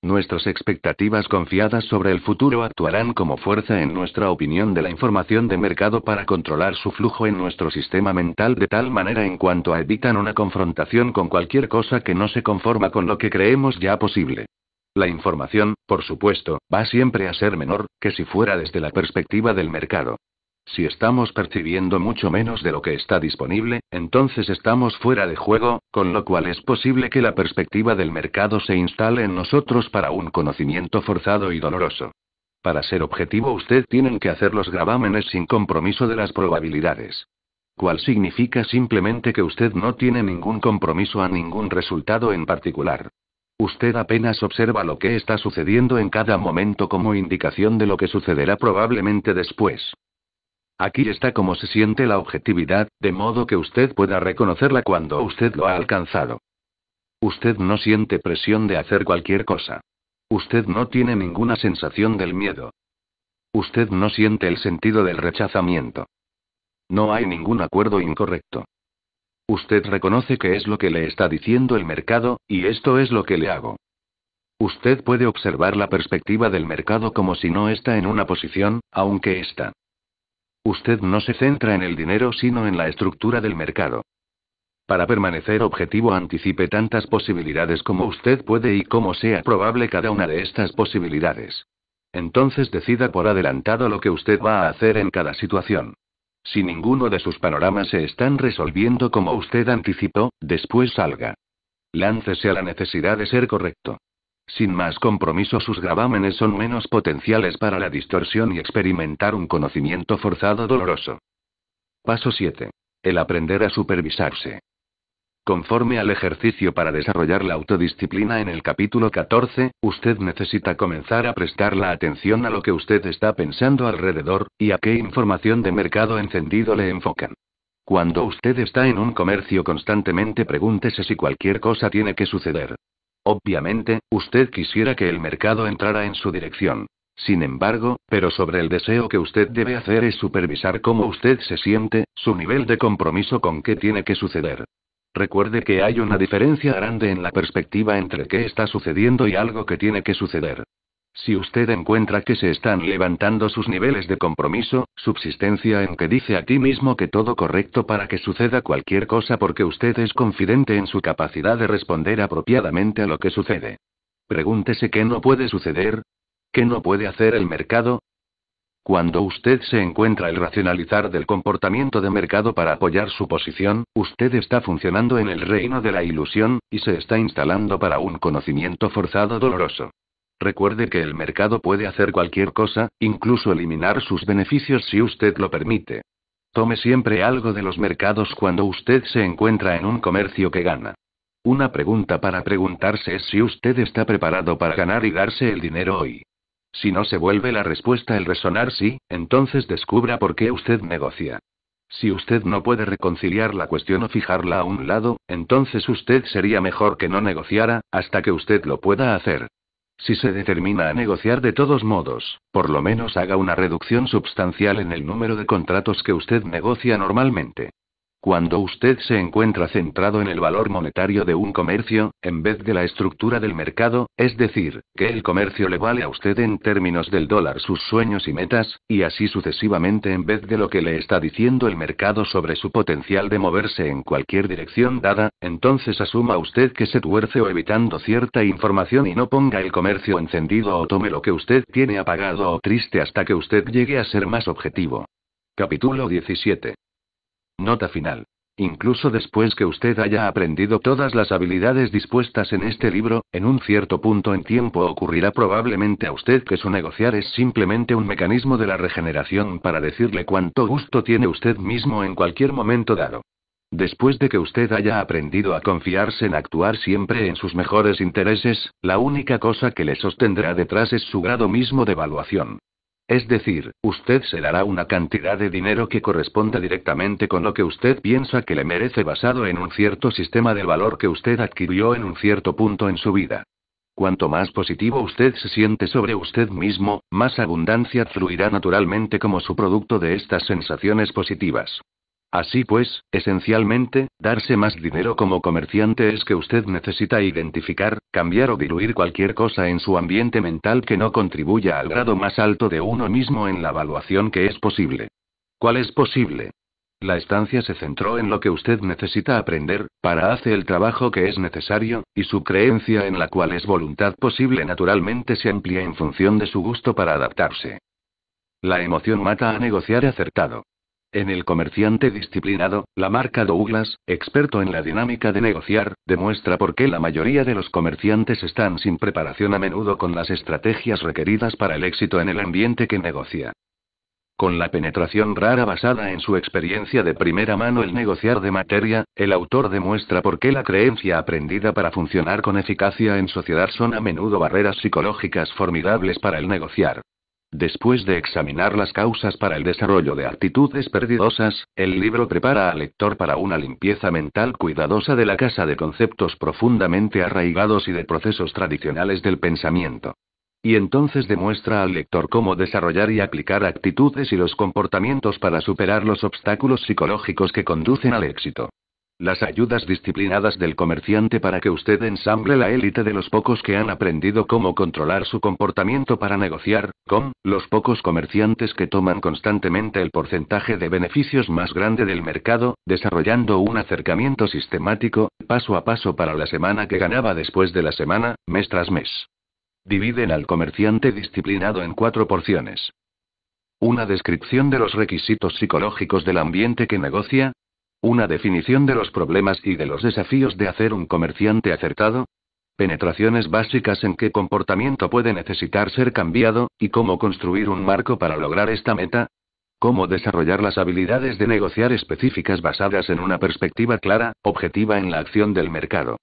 Nuestras expectativas confiadas sobre el futuro actuarán como fuerza en nuestra opinión de la información de mercado para controlar su flujo en nuestro sistema mental de tal manera en cuanto a evitan una confrontación con cualquier cosa que no se conforma con lo que creemos ya posible. La información, por supuesto, va siempre a ser menor que si fuera desde la perspectiva del mercado. Si estamos percibiendo mucho menos de lo que está disponible, entonces estamos fuera de juego, con lo cual es posible que la perspectiva del mercado se instale en nosotros para un conocimiento forzado y doloroso. Para ser objetivo usted tiene que hacer los gravámenes sin compromiso de las probabilidades. Cual significa simplemente que usted no tiene ningún compromiso a ningún resultado en particular. Usted apenas observa lo que está sucediendo en cada momento como indicación de lo que sucederá probablemente después. Aquí está cómo se siente la objetividad, de modo que usted pueda reconocerla cuando usted lo ha alcanzado. Usted no siente presión de hacer cualquier cosa. Usted no tiene ninguna sensación del miedo. Usted no siente el sentido del rechazamiento. No hay ningún acuerdo incorrecto. Usted reconoce que es lo que le está diciendo el mercado, y esto es lo que le hago. Usted puede observar la perspectiva del mercado como si no está en una posición, aunque está. Usted no se centra en el dinero sino en la estructura del mercado. Para permanecer objetivo anticipe tantas posibilidades como usted puede y como sea probable cada una de estas posibilidades. Entonces decida por adelantado lo que usted va a hacer en cada situación. Si ninguno de sus panoramas se están resolviendo como usted anticipó, después salga. Láncese a la necesidad de ser correcto. Sin más compromiso sus gravámenes son menos potenciales para la distorsión y experimentar un conocimiento forzado doloroso. Paso 7. El aprender a supervisarse. Conforme al ejercicio para desarrollar la autodisciplina en el capítulo 14, usted necesita comenzar a prestar la atención a lo que usted está pensando alrededor, y a qué información de mercado encendido le enfocan. Cuando usted está en un comercio constantemente pregúntese si cualquier cosa tiene que suceder. Obviamente, usted quisiera que el mercado entrara en su dirección. Sin embargo, pero sobre el deseo que usted debe hacer es supervisar cómo usted se siente, su nivel de compromiso con qué tiene que suceder. Recuerde que hay una diferencia grande en la perspectiva entre qué está sucediendo y algo que tiene que suceder. Si usted encuentra que se están levantando sus niveles de compromiso, subsistencia en que dice a ti mismo que todo correcto para que suceda cualquier cosa porque usted es confidente en su capacidad de responder apropiadamente a lo que sucede. Pregúntese qué no puede suceder, qué no puede hacer el mercado. Cuando usted se encuentra el racionalizar del comportamiento de mercado para apoyar su posición, usted está funcionando en el reino de la ilusión, y se está instalando para un conocimiento forzado doloroso. Recuerde que el mercado puede hacer cualquier cosa, incluso eliminar sus beneficios si usted lo permite. Tome siempre algo de los mercados cuando usted se encuentra en un comercio que gana. Una pregunta para preguntarse es si usted está preparado para ganar y darse el dinero hoy. Si no se vuelve la respuesta el resonar sí, entonces descubra por qué usted negocia. Si usted no puede reconciliar la cuestión o fijarla a un lado, entonces usted sería mejor que no negociara, hasta que usted lo pueda hacer. Si se determina a negociar de todos modos, por lo menos haga una reducción sustancial en el número de contratos que usted negocia normalmente. Cuando usted se encuentra centrado en el valor monetario de un comercio, en vez de la estructura del mercado, es decir, que el comercio le vale a usted en términos del dólar sus sueños y metas, y así sucesivamente en vez de lo que le está diciendo el mercado sobre su potencial de moverse en cualquier dirección dada, entonces asuma usted que se tuerce o evitando cierta información y no ponga el comercio encendido o tome lo que usted tiene apagado o triste hasta que usted llegue a ser más objetivo. Capítulo 17. Nota final. Incluso después que usted haya aprendido todas las habilidades dispuestas en este libro, en un cierto punto en tiempo ocurrirá probablemente a usted que su negociar es simplemente un mecanismo de la regeneración para decirle cuánto gusto tiene usted mismo en cualquier momento dado. Después de que usted haya aprendido a confiarse en actuar siempre en sus mejores intereses, la única cosa que le sostendrá detrás es su grado mismo de evaluación. Es decir, usted se dará una cantidad de dinero que corresponda directamente con lo que usted piensa que le merece basado en un cierto sistema de valor que usted adquirió en un cierto punto en su vida. Cuanto más positivo usted se siente sobre usted mismo, más abundancia fluirá naturalmente como su producto de estas sensaciones positivas. Así pues, esencialmente, darse más dinero como comerciante es que usted necesita identificar, cambiar o diluir cualquier cosa en su ambiente mental que no contribuya al grado más alto de uno mismo en la evaluación que es posible. ¿Cuál es posible? La estancia se centró en lo que usted necesita aprender, para hacer el trabajo que es necesario, y su creencia en la cual es voluntad posible naturalmente se amplía en función de su gusto para adaptarse. La emoción mata a negociar acertado. En el comerciante disciplinado, la marca Douglas, experto en la dinámica de negociar, demuestra por qué la mayoría de los comerciantes están sin preparación a menudo con las estrategias requeridas para el éxito en el ambiente que negocia. Con la penetración rara basada en su experiencia de primera mano el negociar de materia, el autor demuestra por qué la creencia aprendida para funcionar con eficacia en sociedad son a menudo barreras psicológicas formidables para el negociar. Después de examinar las causas para el desarrollo de actitudes perdidosas, el libro prepara al lector para una limpieza mental cuidadosa de la casa de conceptos profundamente arraigados y de procesos tradicionales del pensamiento. Y entonces demuestra al lector cómo desarrollar y aplicar actitudes y los comportamientos para superar los obstáculos psicológicos que conducen al éxito. Las ayudas disciplinadas del comerciante para que usted ensamble la élite de los pocos que han aprendido cómo controlar su comportamiento para negociar, con, los pocos comerciantes que toman constantemente el porcentaje de beneficios más grande del mercado, desarrollando un acercamiento sistemático, paso a paso para la semana que ganaba después de la semana, mes tras mes. Dividen al comerciante disciplinado en cuatro porciones. Una descripción de los requisitos psicológicos del ambiente que negocia, una definición de los problemas y de los desafíos de hacer un comerciante acertado. Penetraciones básicas en qué comportamiento puede necesitar ser cambiado, y cómo construir un marco para lograr esta meta. Cómo desarrollar las habilidades de negociar específicas basadas en una perspectiva clara, objetiva en la acción del mercado.